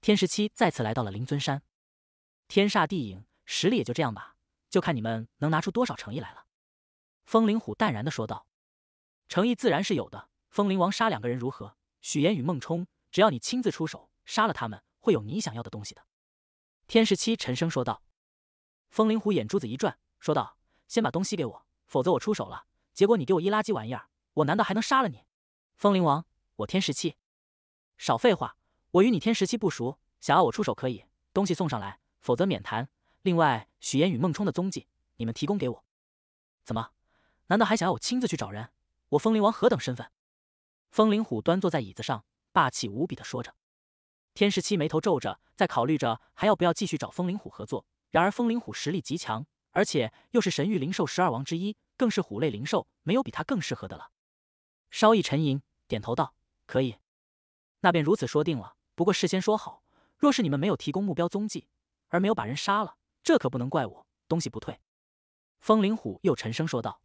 天十七再次来到了灵尊山。天煞地影实力也就这样吧，就看你们能拿出多少诚意来了。风灵虎淡然的说道：“诚意自然是有的。风灵王杀两个人如何？许炎与孟冲，只要你亲自出手杀了他们，会有你想要的东西的。”天十七沉声说道。风灵虎眼珠子一转，说道：“先把东西给我，否则我出手了，结果你给我一垃圾玩意儿，我难道还能杀了你？”风灵王，我天十七，少废话，我与你天十七不熟，想要我出手可以，东西送上来，否则免谈。另外，许炎与孟冲的踪迹，你们提供给我。怎么？难道还想要我亲自去找人？我风灵王何等身份？风灵虎端坐在椅子上，霸气无比的说着。天十七眉头皱着，在考虑着还要不要继续找风灵虎合作。然而风灵虎实力极强，而且又是神域灵兽十二王之一，更是虎类灵兽，没有比他更适合的了。稍一沉吟，点头道：“可以，那便如此说定了。不过事先说好，若是你们没有提供目标踪迹，而没有把人杀了，这可不能怪我，东西不退。”风灵虎又沉声说道。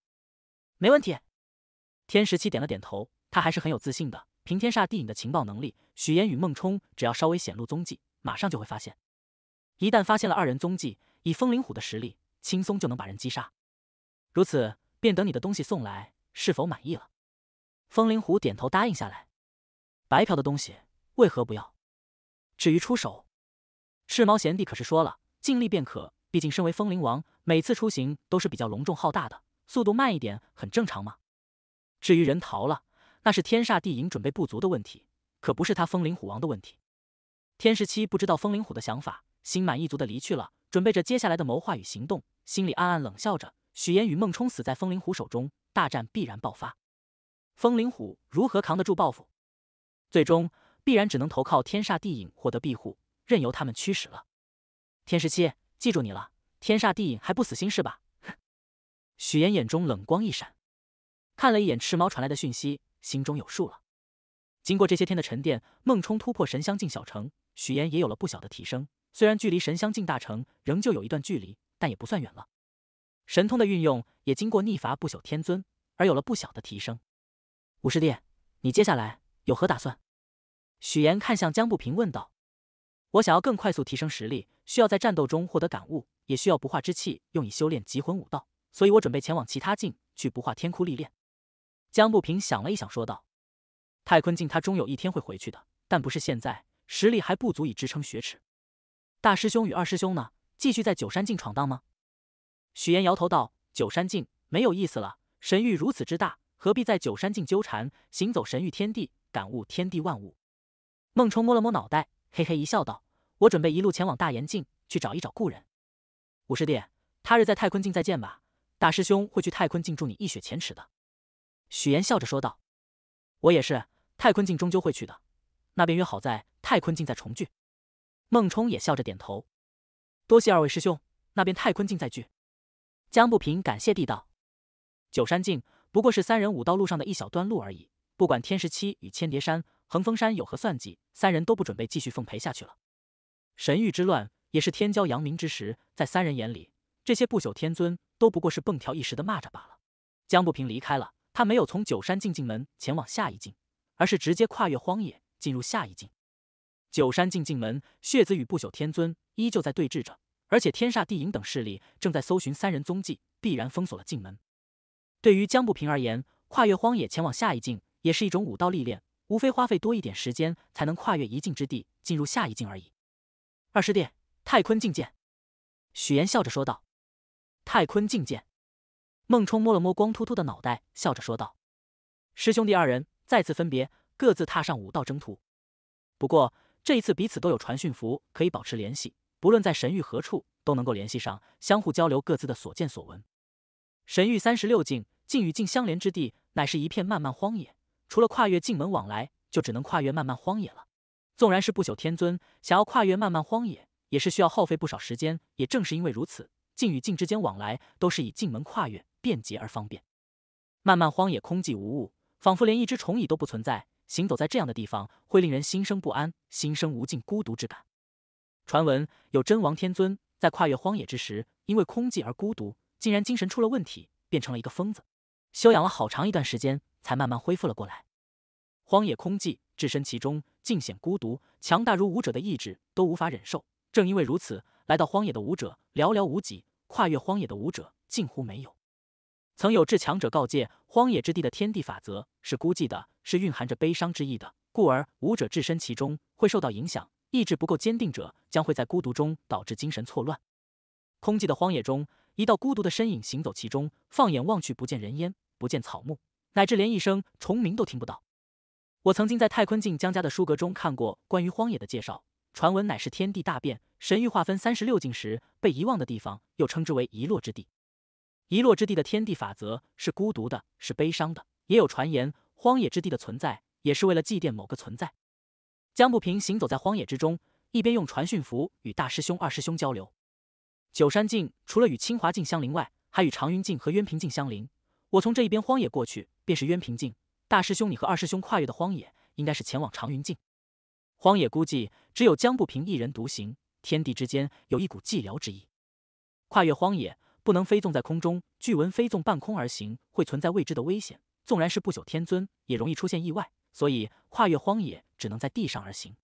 没问题，天十七点了点头，他还是很有自信的。凭天煞地影的情报能力，许岩与孟冲只要稍微显露踪迹，马上就会发现。一旦发现了二人踪迹，以风灵虎的实力，轻松就能把人击杀。如此，便等你的东西送来，是否满意了？风灵虎点头答应下来。白嫖的东西为何不要？至于出手，赤毛贤弟可是说了，尽力便可。毕竟身为风灵王，每次出行都是比较隆重浩大的。速度慢一点很正常吗？至于人逃了，那是天煞地影准备不足的问题，可不是他风灵虎王的问题。天十七不知道风灵虎的想法，心满意足的离去了，准备着接下来的谋划与行动，心里暗暗冷笑着。许岩与孟冲死在风灵虎手中，大战必然爆发，风灵虎如何扛得住报复？最终必然只能投靠天煞地影获得庇护，任由他们驱使了。天十七，记住你了。天煞地影还不死心是吧？许岩眼中冷光一闪，看了一眼赤毛传来的讯息，心中有数了。经过这些天的沉淀，孟冲突破神香境小城，许岩也有了不小的提升。虽然距离神香境大成仍旧有一段距离，但也不算远了。神通的运用也经过逆伐不朽天尊，而有了不小的提升。五师弟，你接下来有何打算？许岩看向江不平问道：“我想要更快速提升实力，需要在战斗中获得感悟，也需要不化之气用以修炼极魂武道。”所以，我准备前往其他境去不化天窟历练。江不平想了一想，说道：“太坤境，他终有一天会回去的，但不是现在，实力还不足以支撑雪耻。大师兄与二师兄呢？继续在九山境闯荡吗？许岩摇头道：“九山境没有意思了，神域如此之大，何必在九山境纠缠？行走神域天地，感悟天地万物。”孟冲摸了摸脑袋，嘿嘿一笑，道：“我准备一路前往大炎境，去找一找故人。”五师弟，他日在太坤境再见吧。大师兄会去太坤境助你一雪前耻的，许岩笑着说道：“我也是，太坤境终究会去的。那便约好在太坤境再重聚。”孟冲也笑着点头：“多谢二位师兄，那便太坤境再聚。”江不平感谢地道：“九山境不过是三人武道路上的一小段路而已。不管天十七与千叠山、横峰山有何算计，三人都不准备继续奉陪下去了。神域之乱也是天骄扬名之时，在三人眼里，这些不朽天尊。”都不过是蹦跳一时的蚂蚱罢了。江不平离开了，他没有从九山境门前往下一境，而是直接跨越荒野进入下一境。九山境门，血子与不朽天尊依旧在对峙着，而且天煞地影等势力正在搜寻三人踪迹，必然封锁了进门。对于江不平而言，跨越荒野前往下一境也是一种武道历练，无非花费多一点时间才能跨越一境之地进入下一境而已。二师弟，太坤觐见。许岩笑着说道。太坤境界，孟冲摸了摸光秃秃的脑袋，笑着说道：“师兄弟二人再次分别，各自踏上武道征途。不过这一次，彼此都有传讯符，可以保持联系。不论在神域何处，都能够联系上，相互交流各自的所见所闻。”神域三十六境，境与境相连之地，乃是一片漫漫荒野。除了跨越境门往来，就只能跨越漫漫荒野了。纵然是不朽天尊，想要跨越漫漫荒野，也是需要耗费不少时间。也正是因为如此。境与境之间往来都是以进门跨越便捷而方便。漫漫荒野空寂无物，仿佛连一只虫蚁都不存在。行走在这样的地方，会令人心生不安，心生无尽孤独之感。传闻有真王天尊在跨越荒野之时，因为空寂而孤独，竟然精神出了问题，变成了一个疯子。修养了好长一段时间，才慢慢恢复了过来。荒野空寂，置身其中，尽显孤独。强大如武者的意志都无法忍受。正因为如此，来到荒野的武者寥寥无几。跨越荒野的武者近乎没有。曾有至强者告诫：荒野之地的天地法则是孤寂的，是蕴含着悲伤之意的，故而武者置身其中会受到影响。意志不够坚定者将会在孤独中导致精神错乱。空寂的荒野中，一道孤独的身影行走其中。放眼望去，不见人烟，不见草木，乃至连一声虫鸣都听不到。我曾经在太坤境江家的书阁中看过关于荒野的介绍，传闻乃是天地大变。神域划分三十六境时，被遗忘的地方又称之为遗落之地。遗落之地的天地法则是孤独的，是悲伤的。也有传言，荒野之地的存在也是为了祭奠某个存在。江不平行走在荒野之中，一边用传讯符与大师兄、二师兄交流。九山境除了与清华境相邻外，还与长云境和渊平境相邻。我从这一边荒野过去，便是渊平境。大师兄，你和二师兄跨越的荒野，应该是前往长云境。荒野估计只有江不平一人独行。天地之间有一股寂寥之意。跨越荒野不能飞纵在空中，巨闻飞纵半空而行会存在未知的危险，纵然是不朽天尊也容易出现意外。所以跨越荒野只能在地上而行。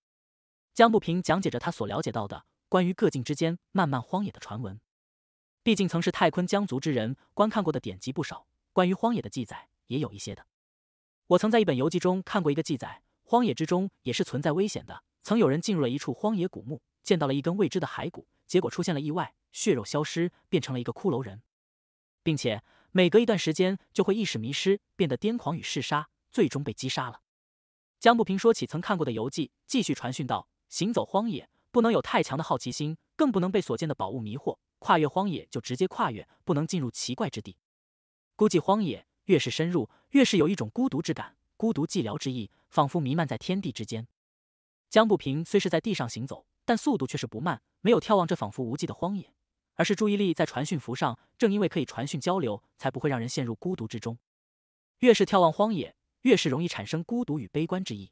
江不平讲解着他所了解到的关于各境之间漫漫荒野的传闻。毕竟曾是太坤江族之人，观看过的典籍不少，关于荒野的记载也有一些的。我曾在一本游记中看过一个记载，荒野之中也是存在危险的。曾有人进入了一处荒野古墓。见到了一根未知的骸骨，结果出现了意外，血肉消失，变成了一个骷髅人，并且每隔一段时间就会意识迷失，变得癫狂与嗜杀，最终被击杀了。江不平说起曾看过的游记，继续传讯道：“行走荒野，不能有太强的好奇心，更不能被所见的宝物迷惑。跨越荒野就直接跨越，不能进入奇怪之地。估计荒野越是深入，越是有一种孤独之感，孤独寂寥之意，仿佛弥漫在天地之间。”江不平虽是在地上行走。但速度却是不慢，没有眺望这仿佛无际的荒野，而是注意力在传讯符上。正因为可以传讯交流，才不会让人陷入孤独之中。越是眺望荒野，越是容易产生孤独与悲观之意。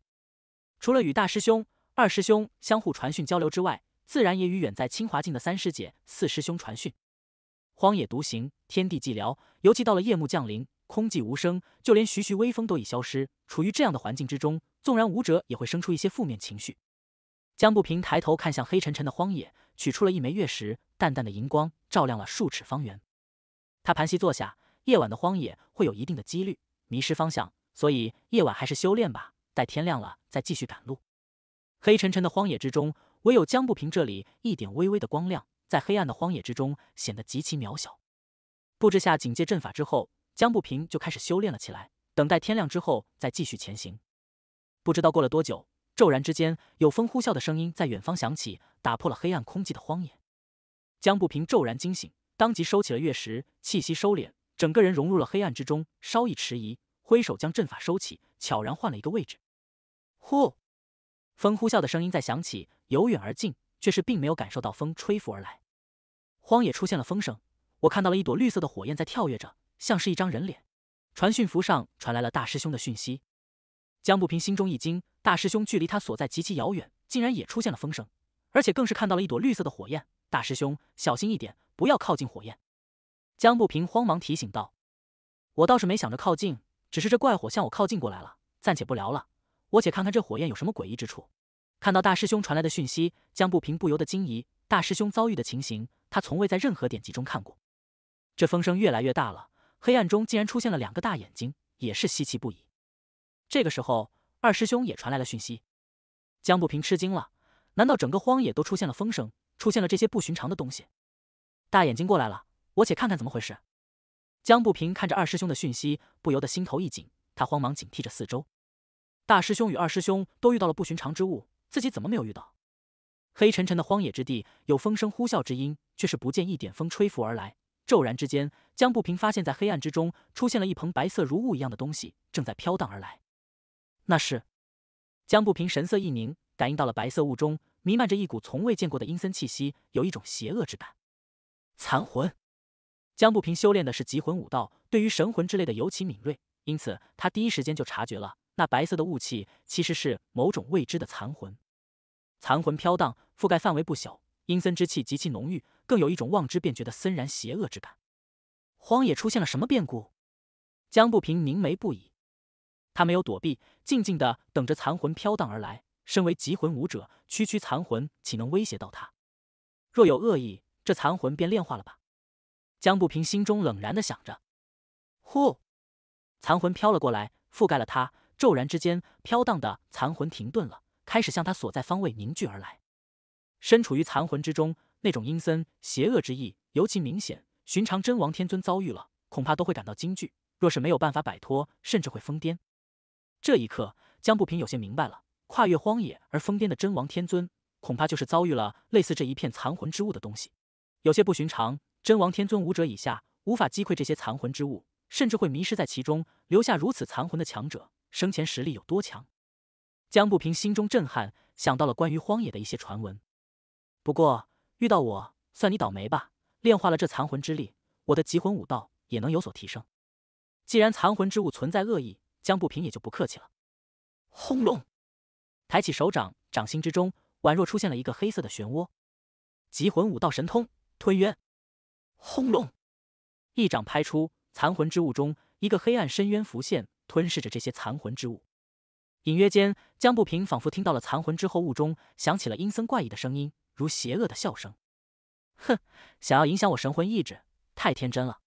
除了与大师兄、二师兄相互传讯交流之外，自然也与远在清华境的三师姐、四师兄传讯。荒野独行，天地寂寥，尤其到了夜幕降临，空寂无声，就连徐徐微风都已消失。处于这样的环境之中，纵然舞者也会生出一些负面情绪。江不平抬头看向黑沉沉的荒野，取出了一枚月石，淡淡的荧光照亮了数尺方圆。他盘膝坐下，夜晚的荒野会有一定的几率迷失方向，所以夜晚还是修炼吧，待天亮了再继续赶路。黑沉沉的荒野之中，唯有江不平这里一点微微的光亮，在黑暗的荒野之中显得极其渺小。布置下警戒阵法之后，江不平就开始修炼了起来，等待天亮之后再继续前行。不知道过了多久。骤然之间，有风呼啸的声音在远方响起，打破了黑暗空寂的荒野。江不平骤然惊醒，当即收起了月石，气息收敛，整个人融入了黑暗之中。稍一迟疑，挥手将阵法收起，悄然换了一个位置。呼，风呼啸的声音在响起，由远而近，却是并没有感受到风吹拂而来。荒野出现了风声，我看到了一朵绿色的火焰在跳跃着，像是一张人脸。传讯符上传来了大师兄的讯息。江不平心中一惊，大师兄距离他所在极其遥远，竟然也出现了风声，而且更是看到了一朵绿色的火焰。大师兄，小心一点，不要靠近火焰。江不平慌忙提醒道：“我倒是没想着靠近，只是这怪火向我靠近过来了，暂且不聊了，我且看看这火焰有什么诡异之处。”看到大师兄传来的讯息，江不平不由得惊疑：大师兄遭遇的情形，他从未在任何典籍中看过。这风声越来越大了，黑暗中竟然出现了两个大眼睛，也是稀奇不已。这个时候，二师兄也传来了讯息，江不平吃惊了，难道整个荒野都出现了风声，出现了这些不寻常的东西？大眼睛过来了，我且看看怎么回事。江不平看着二师兄的讯息，不由得心头一紧，他慌忙警惕着四周。大师兄与二师兄都遇到了不寻常之物，自己怎么没有遇到？黑沉沉的荒野之地，有风声呼啸之音，却是不见一点风吹拂而来。骤然之间，江不平发现在黑暗之中出现了一蓬白色如雾一样的东西，正在飘荡而来。那是，江不平神色一凝，感应到了白色雾中弥漫着一股从未见过的阴森气息，有一种邪恶之感。残魂，江不平修炼的是极魂武道，对于神魂之类的尤其敏锐，因此他第一时间就察觉了那白色的雾气其实是某种未知的残魂。残魂飘荡，覆盖范围不小，阴森之气极其浓郁，更有一种望之便觉得森然邪恶之感。荒野出现了什么变故？江不平凝眉不已。他没有躲避，静静的等着残魂飘荡而来。身为极魂武者，区区残魂岂能威胁到他？若有恶意，这残魂便炼化了吧。江不平心中冷然的想着。呼，残魂飘了过来，覆盖了他。骤然之间，飘荡的残魂停顿了，开始向他所在方位凝聚而来。身处于残魂之中，那种阴森邪恶之意尤其明显。寻常真王天尊遭遇了，恐怕都会感到惊惧。若是没有办法摆脱，甚至会疯癫。这一刻，江不平有些明白了，跨越荒野而疯癫的真王天尊，恐怕就是遭遇了类似这一片残魂之物的东西，有些不寻常。真王天尊武者以下无法击溃这些残魂之物，甚至会迷失在其中。留下如此残魂的强者，生前实力有多强？江不平心中震撼，想到了关于荒野的一些传闻。不过遇到我，算你倒霉吧！炼化了这残魂之力，我的极魂武道也能有所提升。既然残魂之物存在恶意。江不平也就不客气了。轰隆！抬起手掌，掌心之中宛若出现了一个黑色的漩涡。极魂武道神通，吞渊！轰隆！一掌拍出，残魂之物中一个黑暗深渊浮现，吞噬着这些残魂之物。隐约间，江不平仿佛听到了残魂之后物中响起了阴森怪异的声音，如邪恶的笑声。哼，想要影响我神魂意志，太天真了。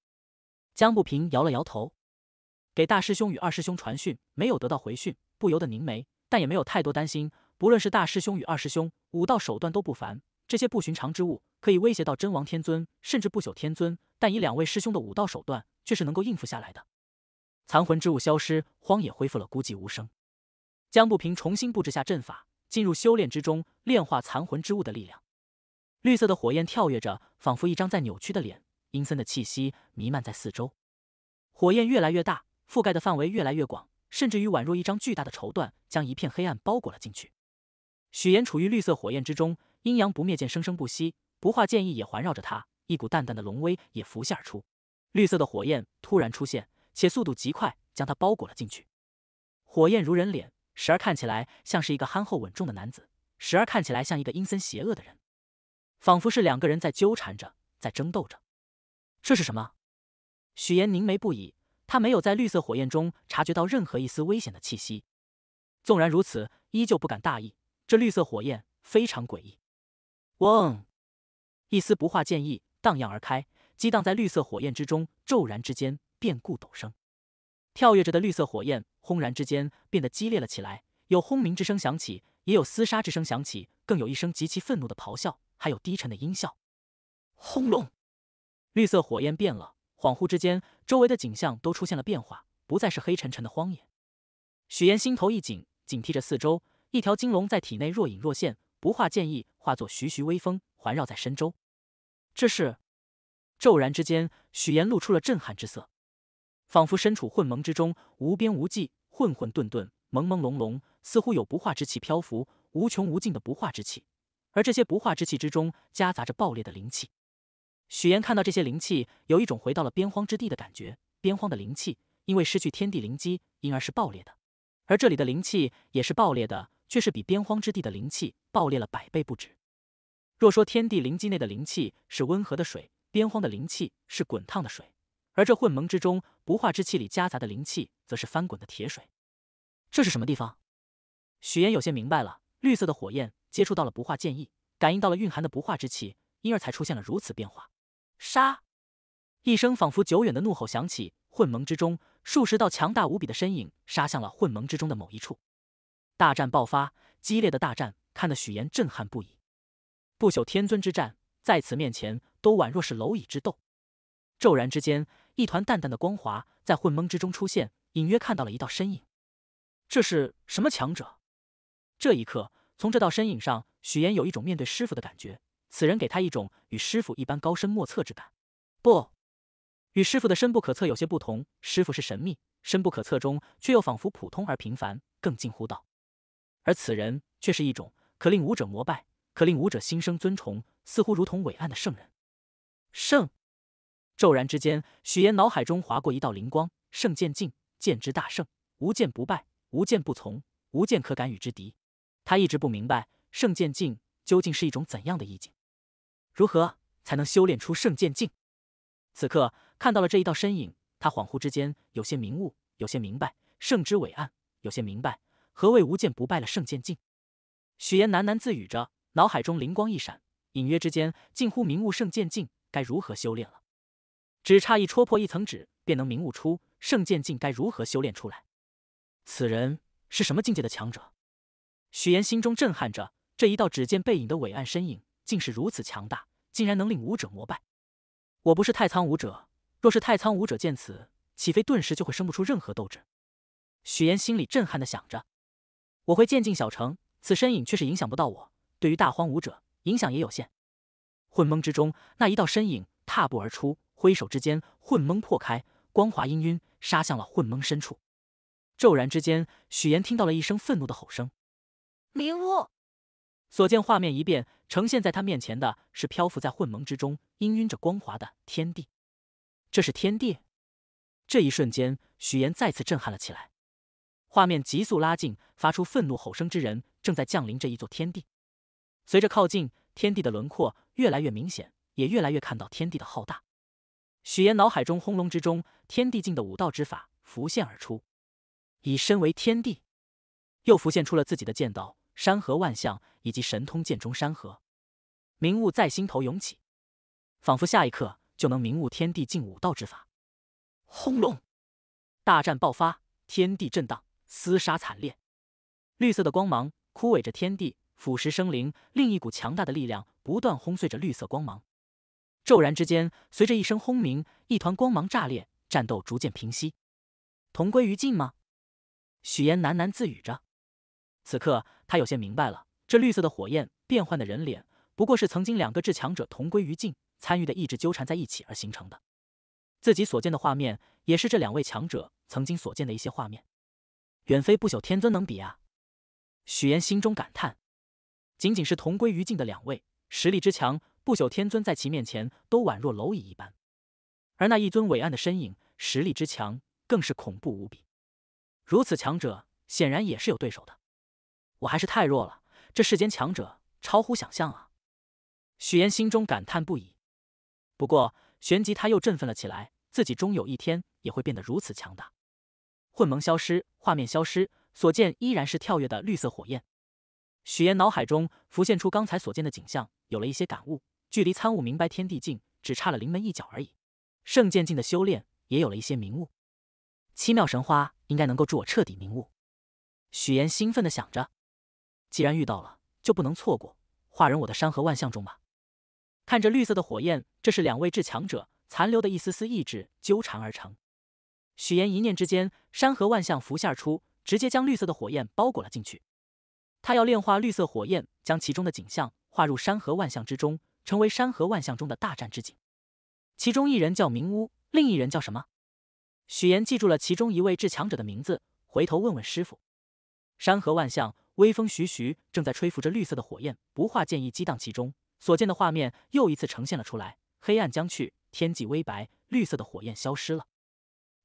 江不平摇了摇头。给大师兄与二师兄传讯，没有得到回讯，不由得凝眉，但也没有太多担心。不论是大师兄与二师兄，武道手段都不凡，这些不寻常之物可以威胁到真王天尊，甚至不朽天尊，但以两位师兄的武道手段，却是能够应付下来的。残魂之物消失，荒野恢复了孤寂无声。江不平重新布置下阵法，进入修炼之中，炼化残魂之物的力量。绿色的火焰跳跃着，仿佛一张在扭曲的脸，阴森的气息弥漫在四周。火焰越来越大。覆盖的范围越来越广，甚至于宛若一张巨大的绸缎，将一片黑暗包裹了进去。许岩处于绿色火焰之中，阴阳不灭剑生生不息，不化剑意也环绕着他，一股淡淡的龙威也浮现而出。绿色的火焰突然出现，且速度极快，将他包裹了进去。火焰如人脸，时而看起来像是一个憨厚稳重的男子，时而看起来像一个阴森邪恶的人，仿佛是两个人在纠缠着，在争斗着。这是什么？许岩凝眉不已。他没有在绿色火焰中察觉到任何一丝危险的气息，纵然如此，依旧不敢大意。这绿色火焰非常诡异。嗡，一丝不化剑意荡漾而开，激荡在绿色火焰之中。骤然之间，变故陡生。跳跃着的绿色火焰轰然之间变得激烈了起来，有轰鸣之声响起，也有厮杀之声响起，更有一声极其愤怒的咆哮，还有低沉的音效。轰隆，绿色火焰变了。恍惚之间，周围的景象都出现了变化，不再是黑沉沉的荒野。许岩心头一紧，警惕着四周。一条金龙在体内若隐若现，不化剑意化作徐徐微风，环绕在身周。这是骤然之间，许岩露出了震撼之色，仿佛身处混蒙之中，无边无际，混混沌沌，朦朦胧胧，似乎有不化之气漂浮，无穷无尽的不化之气，而这些不化之气之中夹杂着爆裂的灵气。许岩看到这些灵气，有一种回到了边荒之地的感觉。边荒的灵气因为失去天地灵机，因而是爆裂的，而这里的灵气也是爆裂的，却是比边荒之地的灵气爆裂了百倍不止。若说天地灵机内的灵气是温和的水，边荒的灵气是滚烫的水，而这混蒙之中不化之气里夹杂的灵气，则是翻滚的铁水。这是什么地方？许岩有些明白了，绿色的火焰接触到了不化剑意，感应到了蕴含的不化之气，因而才出现了如此变化。杀！一声仿佛久远的怒吼响起，混蒙之中，数十道强大无比的身影杀向了混蒙之中的某一处。大战爆发，激烈的大战看得许岩震撼不已。不朽天尊之战在此面前，都宛若是蝼蚁之斗。骤然之间，一团淡淡的光华在混蒙之中出现，隐约看到了一道身影。这是什么强者？这一刻，从这道身影上，许岩有一种面对师傅的感觉。此人给他一种与师傅一般高深莫测之感，不，与师傅的深不可测有些不同。师傅是神秘、深不可测中却又仿佛普通而平凡，更近乎道；而此人却是一种可令武者膜拜、可令武者心生尊崇，似乎如同伟岸的圣人。圣！骤然之间，许岩脑海中划过一道灵光：圣剑境，剑之大圣，无剑不败，无剑不从，无剑可敢与之敌。他一直不明白，圣剑境究竟是一种怎样的意境。如何才能修炼出圣剑境？此刻看到了这一道身影，他恍惚之间有些明悟，有些明白圣之伟岸，有些明白何谓无剑不败了。圣剑境，许岩喃喃自语着，脑海中灵光一闪，隐约之间近乎明悟圣剑境该如何修炼了。只差一戳破一层纸，便能明悟出圣剑境该如何修炼出来。此人是什么境界的强者？许岩心中震撼着这一道只见背影的伟岸身影。竟是如此强大，竟然能令武者膜拜！我不是太仓武者，若是太仓武者见此，岂非顿时就会生不出任何斗志？许岩心里震撼的想着。我会渐进小城，此身影却是影响不到我，对于大荒武者影响也有限。混蒙之中，那一道身影踏步而出，挥手之间，混蒙破开，光华氤氲，杀向了混蒙深处。骤然之间，许岩听到了一声愤怒的吼声：“迷雾！”所见画面一变，呈现在他面前的是漂浮在混蒙之中、氤氲着光华的天地。这是天地！这一瞬间，许岩再次震撼了起来。画面急速拉近，发出愤怒吼声之人正在降临这一座天地。随着靠近，天地的轮廓越来越明显，也越来越看到天地的浩大。许岩脑海中轰隆之中，天地境的武道之法浮现而出，以身为天地，又浮现出了自己的剑道——山河万象。以及神通剑中山河，明悟在心头涌起，仿佛下一刻就能明悟天地尽武道之法。轰隆！大战爆发，天地震荡，厮杀惨烈。绿色的光芒枯萎着天地，腐蚀生灵。另一股强大的力量不断轰碎着绿色光芒。骤然之间，随着一声轰鸣，一团光芒炸裂，战斗逐渐平息。同归于尽吗？许岩喃喃自语着。此刻他有些明白了。这绿色的火焰变幻的人脸，不过是曾经两个至强者同归于尽参与的意志纠缠在一起而形成的。自己所见的画面，也是这两位强者曾经所见的一些画面，远非不朽天尊能比啊！许岩心中感叹。仅仅是同归于尽的两位，实力之强，不朽天尊在其面前都宛若蝼蚁一般。而那一尊伟岸的身影，实力之强，更是恐怖无比。如此强者，显然也是有对手的。我还是太弱了。这世间强者超乎想象啊！许岩心中感叹不已。不过，旋即他又振奋了起来，自己终有一天也会变得如此强大。混蒙消失，画面消失，所见依然是跳跃的绿色火焰。许岩脑海中浮现出刚才所见的景象，有了一些感悟。距离参悟明白天地境，只差了临门一脚而已。圣剑境的修炼也有了一些明悟。七妙神花应该能够助我彻底明悟。许岩兴奋地想着。既然遇到了，就不能错过。画人我的山河万象中吧。看着绿色的火焰，这是两位至强者残留的一丝丝意志纠缠而成。许岩一念之间，山河万象浮现而出，直接将绿色的火焰包裹了进去。他要炼化绿色火焰，将其中的景象化入山河万象之中，成为山河万象中的大战之景。其中一人叫明屋，另一人叫什么？许岩记住了其中一位至强者的名字，回头问问师傅。山河万象。微风徐徐，正在吹拂着绿色的火焰，不化剑意激荡其中，所见的画面又一次呈现了出来。黑暗将去，天际微白，绿色的火焰消失了。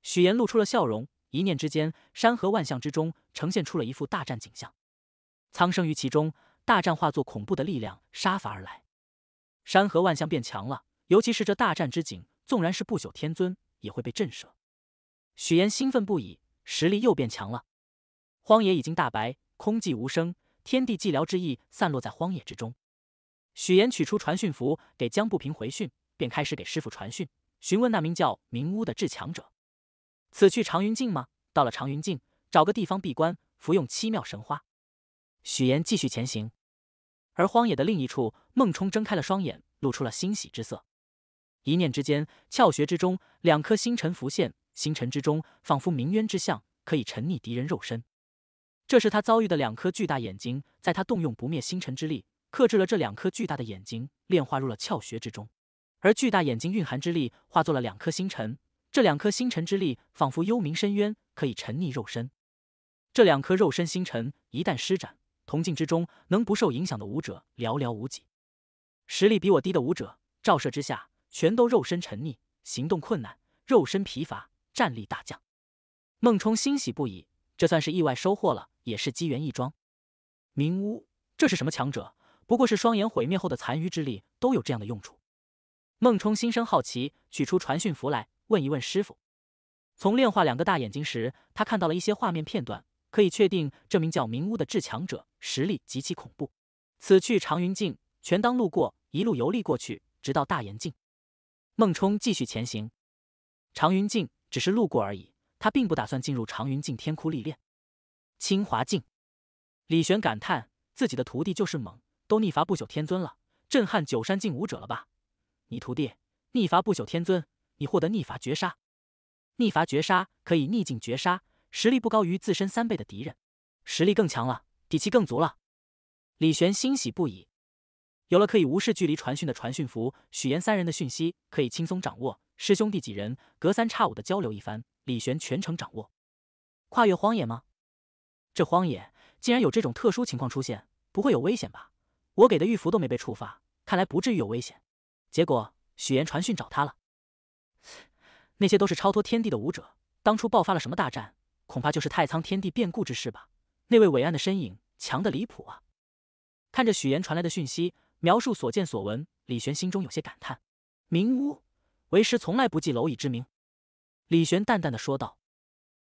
许岩露出了笑容，一念之间，山河万象之中呈现出了一幅大战景象，苍生于其中，大战化作恐怖的力量杀伐而来，山河万象变强了，尤其是这大战之景，纵然是不朽天尊也会被震慑。许岩兴奋不已，实力又变强了，荒野已经大白。空寂无声，天地寂寥之意散落在荒野之中。许岩取出传讯符给江不平回讯，便开始给师傅传讯，询问那名叫明屋的至强者：“此去长云境吗？到了长云境，找个地方闭关，服用七妙神花。”许岩继续前行，而荒野的另一处，孟冲睁开了双眼，露出了欣喜之色。一念之间，窍穴之中两颗星辰浮现，星辰之中仿佛冥渊之象，可以沉溺敌人肉身。这是他遭遇的两颗巨大眼睛，在他动用不灭星辰之力，克制了这两颗巨大的眼睛，炼化入了窍穴之中。而巨大眼睛蕴含之力，化作了两颗星辰。这两颗星辰之力，仿佛幽冥深渊，可以沉溺肉身。这两颗肉身星辰一旦施展，铜镜之中能不受影响的武者寥寥无几。实力比我低的武者，照射之下，全都肉身沉溺，行动困难，肉身疲乏，战力大降。孟冲欣喜不已，这算是意外收获了。也是机缘一桩。明屋，这是什么强者？不过是双眼毁灭后的残余之力都有这样的用处。孟冲心生好奇，取出传讯符来问一问师傅。从炼化两个大眼睛时，他看到了一些画面片段，可以确定这名叫明屋的至强者实力极其恐怖。此去长云境，全当路过，一路游历过去，直到大炎境。孟冲继续前行。长云境只是路过而已，他并不打算进入长云境天窟历练。清华境，李玄感叹自己的徒弟就是猛，都逆伐不朽天尊了，震撼九山境武者了吧？你徒弟逆伐不朽天尊，你获得逆伐绝杀，逆伐绝杀可以逆境绝杀，实力不高于自身三倍的敌人，实力更强了，底气更足了。李玄欣喜不已，有了可以无视距离传讯的传讯符，许岩三人的讯息可以轻松掌握。师兄弟几人隔三差五的交流一番，李玄全程掌握。跨越荒野吗？这荒野竟然有这种特殊情况出现，不会有危险吧？我给的玉符都没被触发，看来不至于有危险。结果许岩传讯找他了，那些都是超脱天地的武者，当初爆发了什么大战？恐怕就是太仓天地变故之事吧？那位伟岸的身影强的离谱啊！看着许岩传来的讯息，描述所见所闻，李玄心中有些感叹。明屋，为师从来不记蝼蚁之名。李玄淡淡的说道。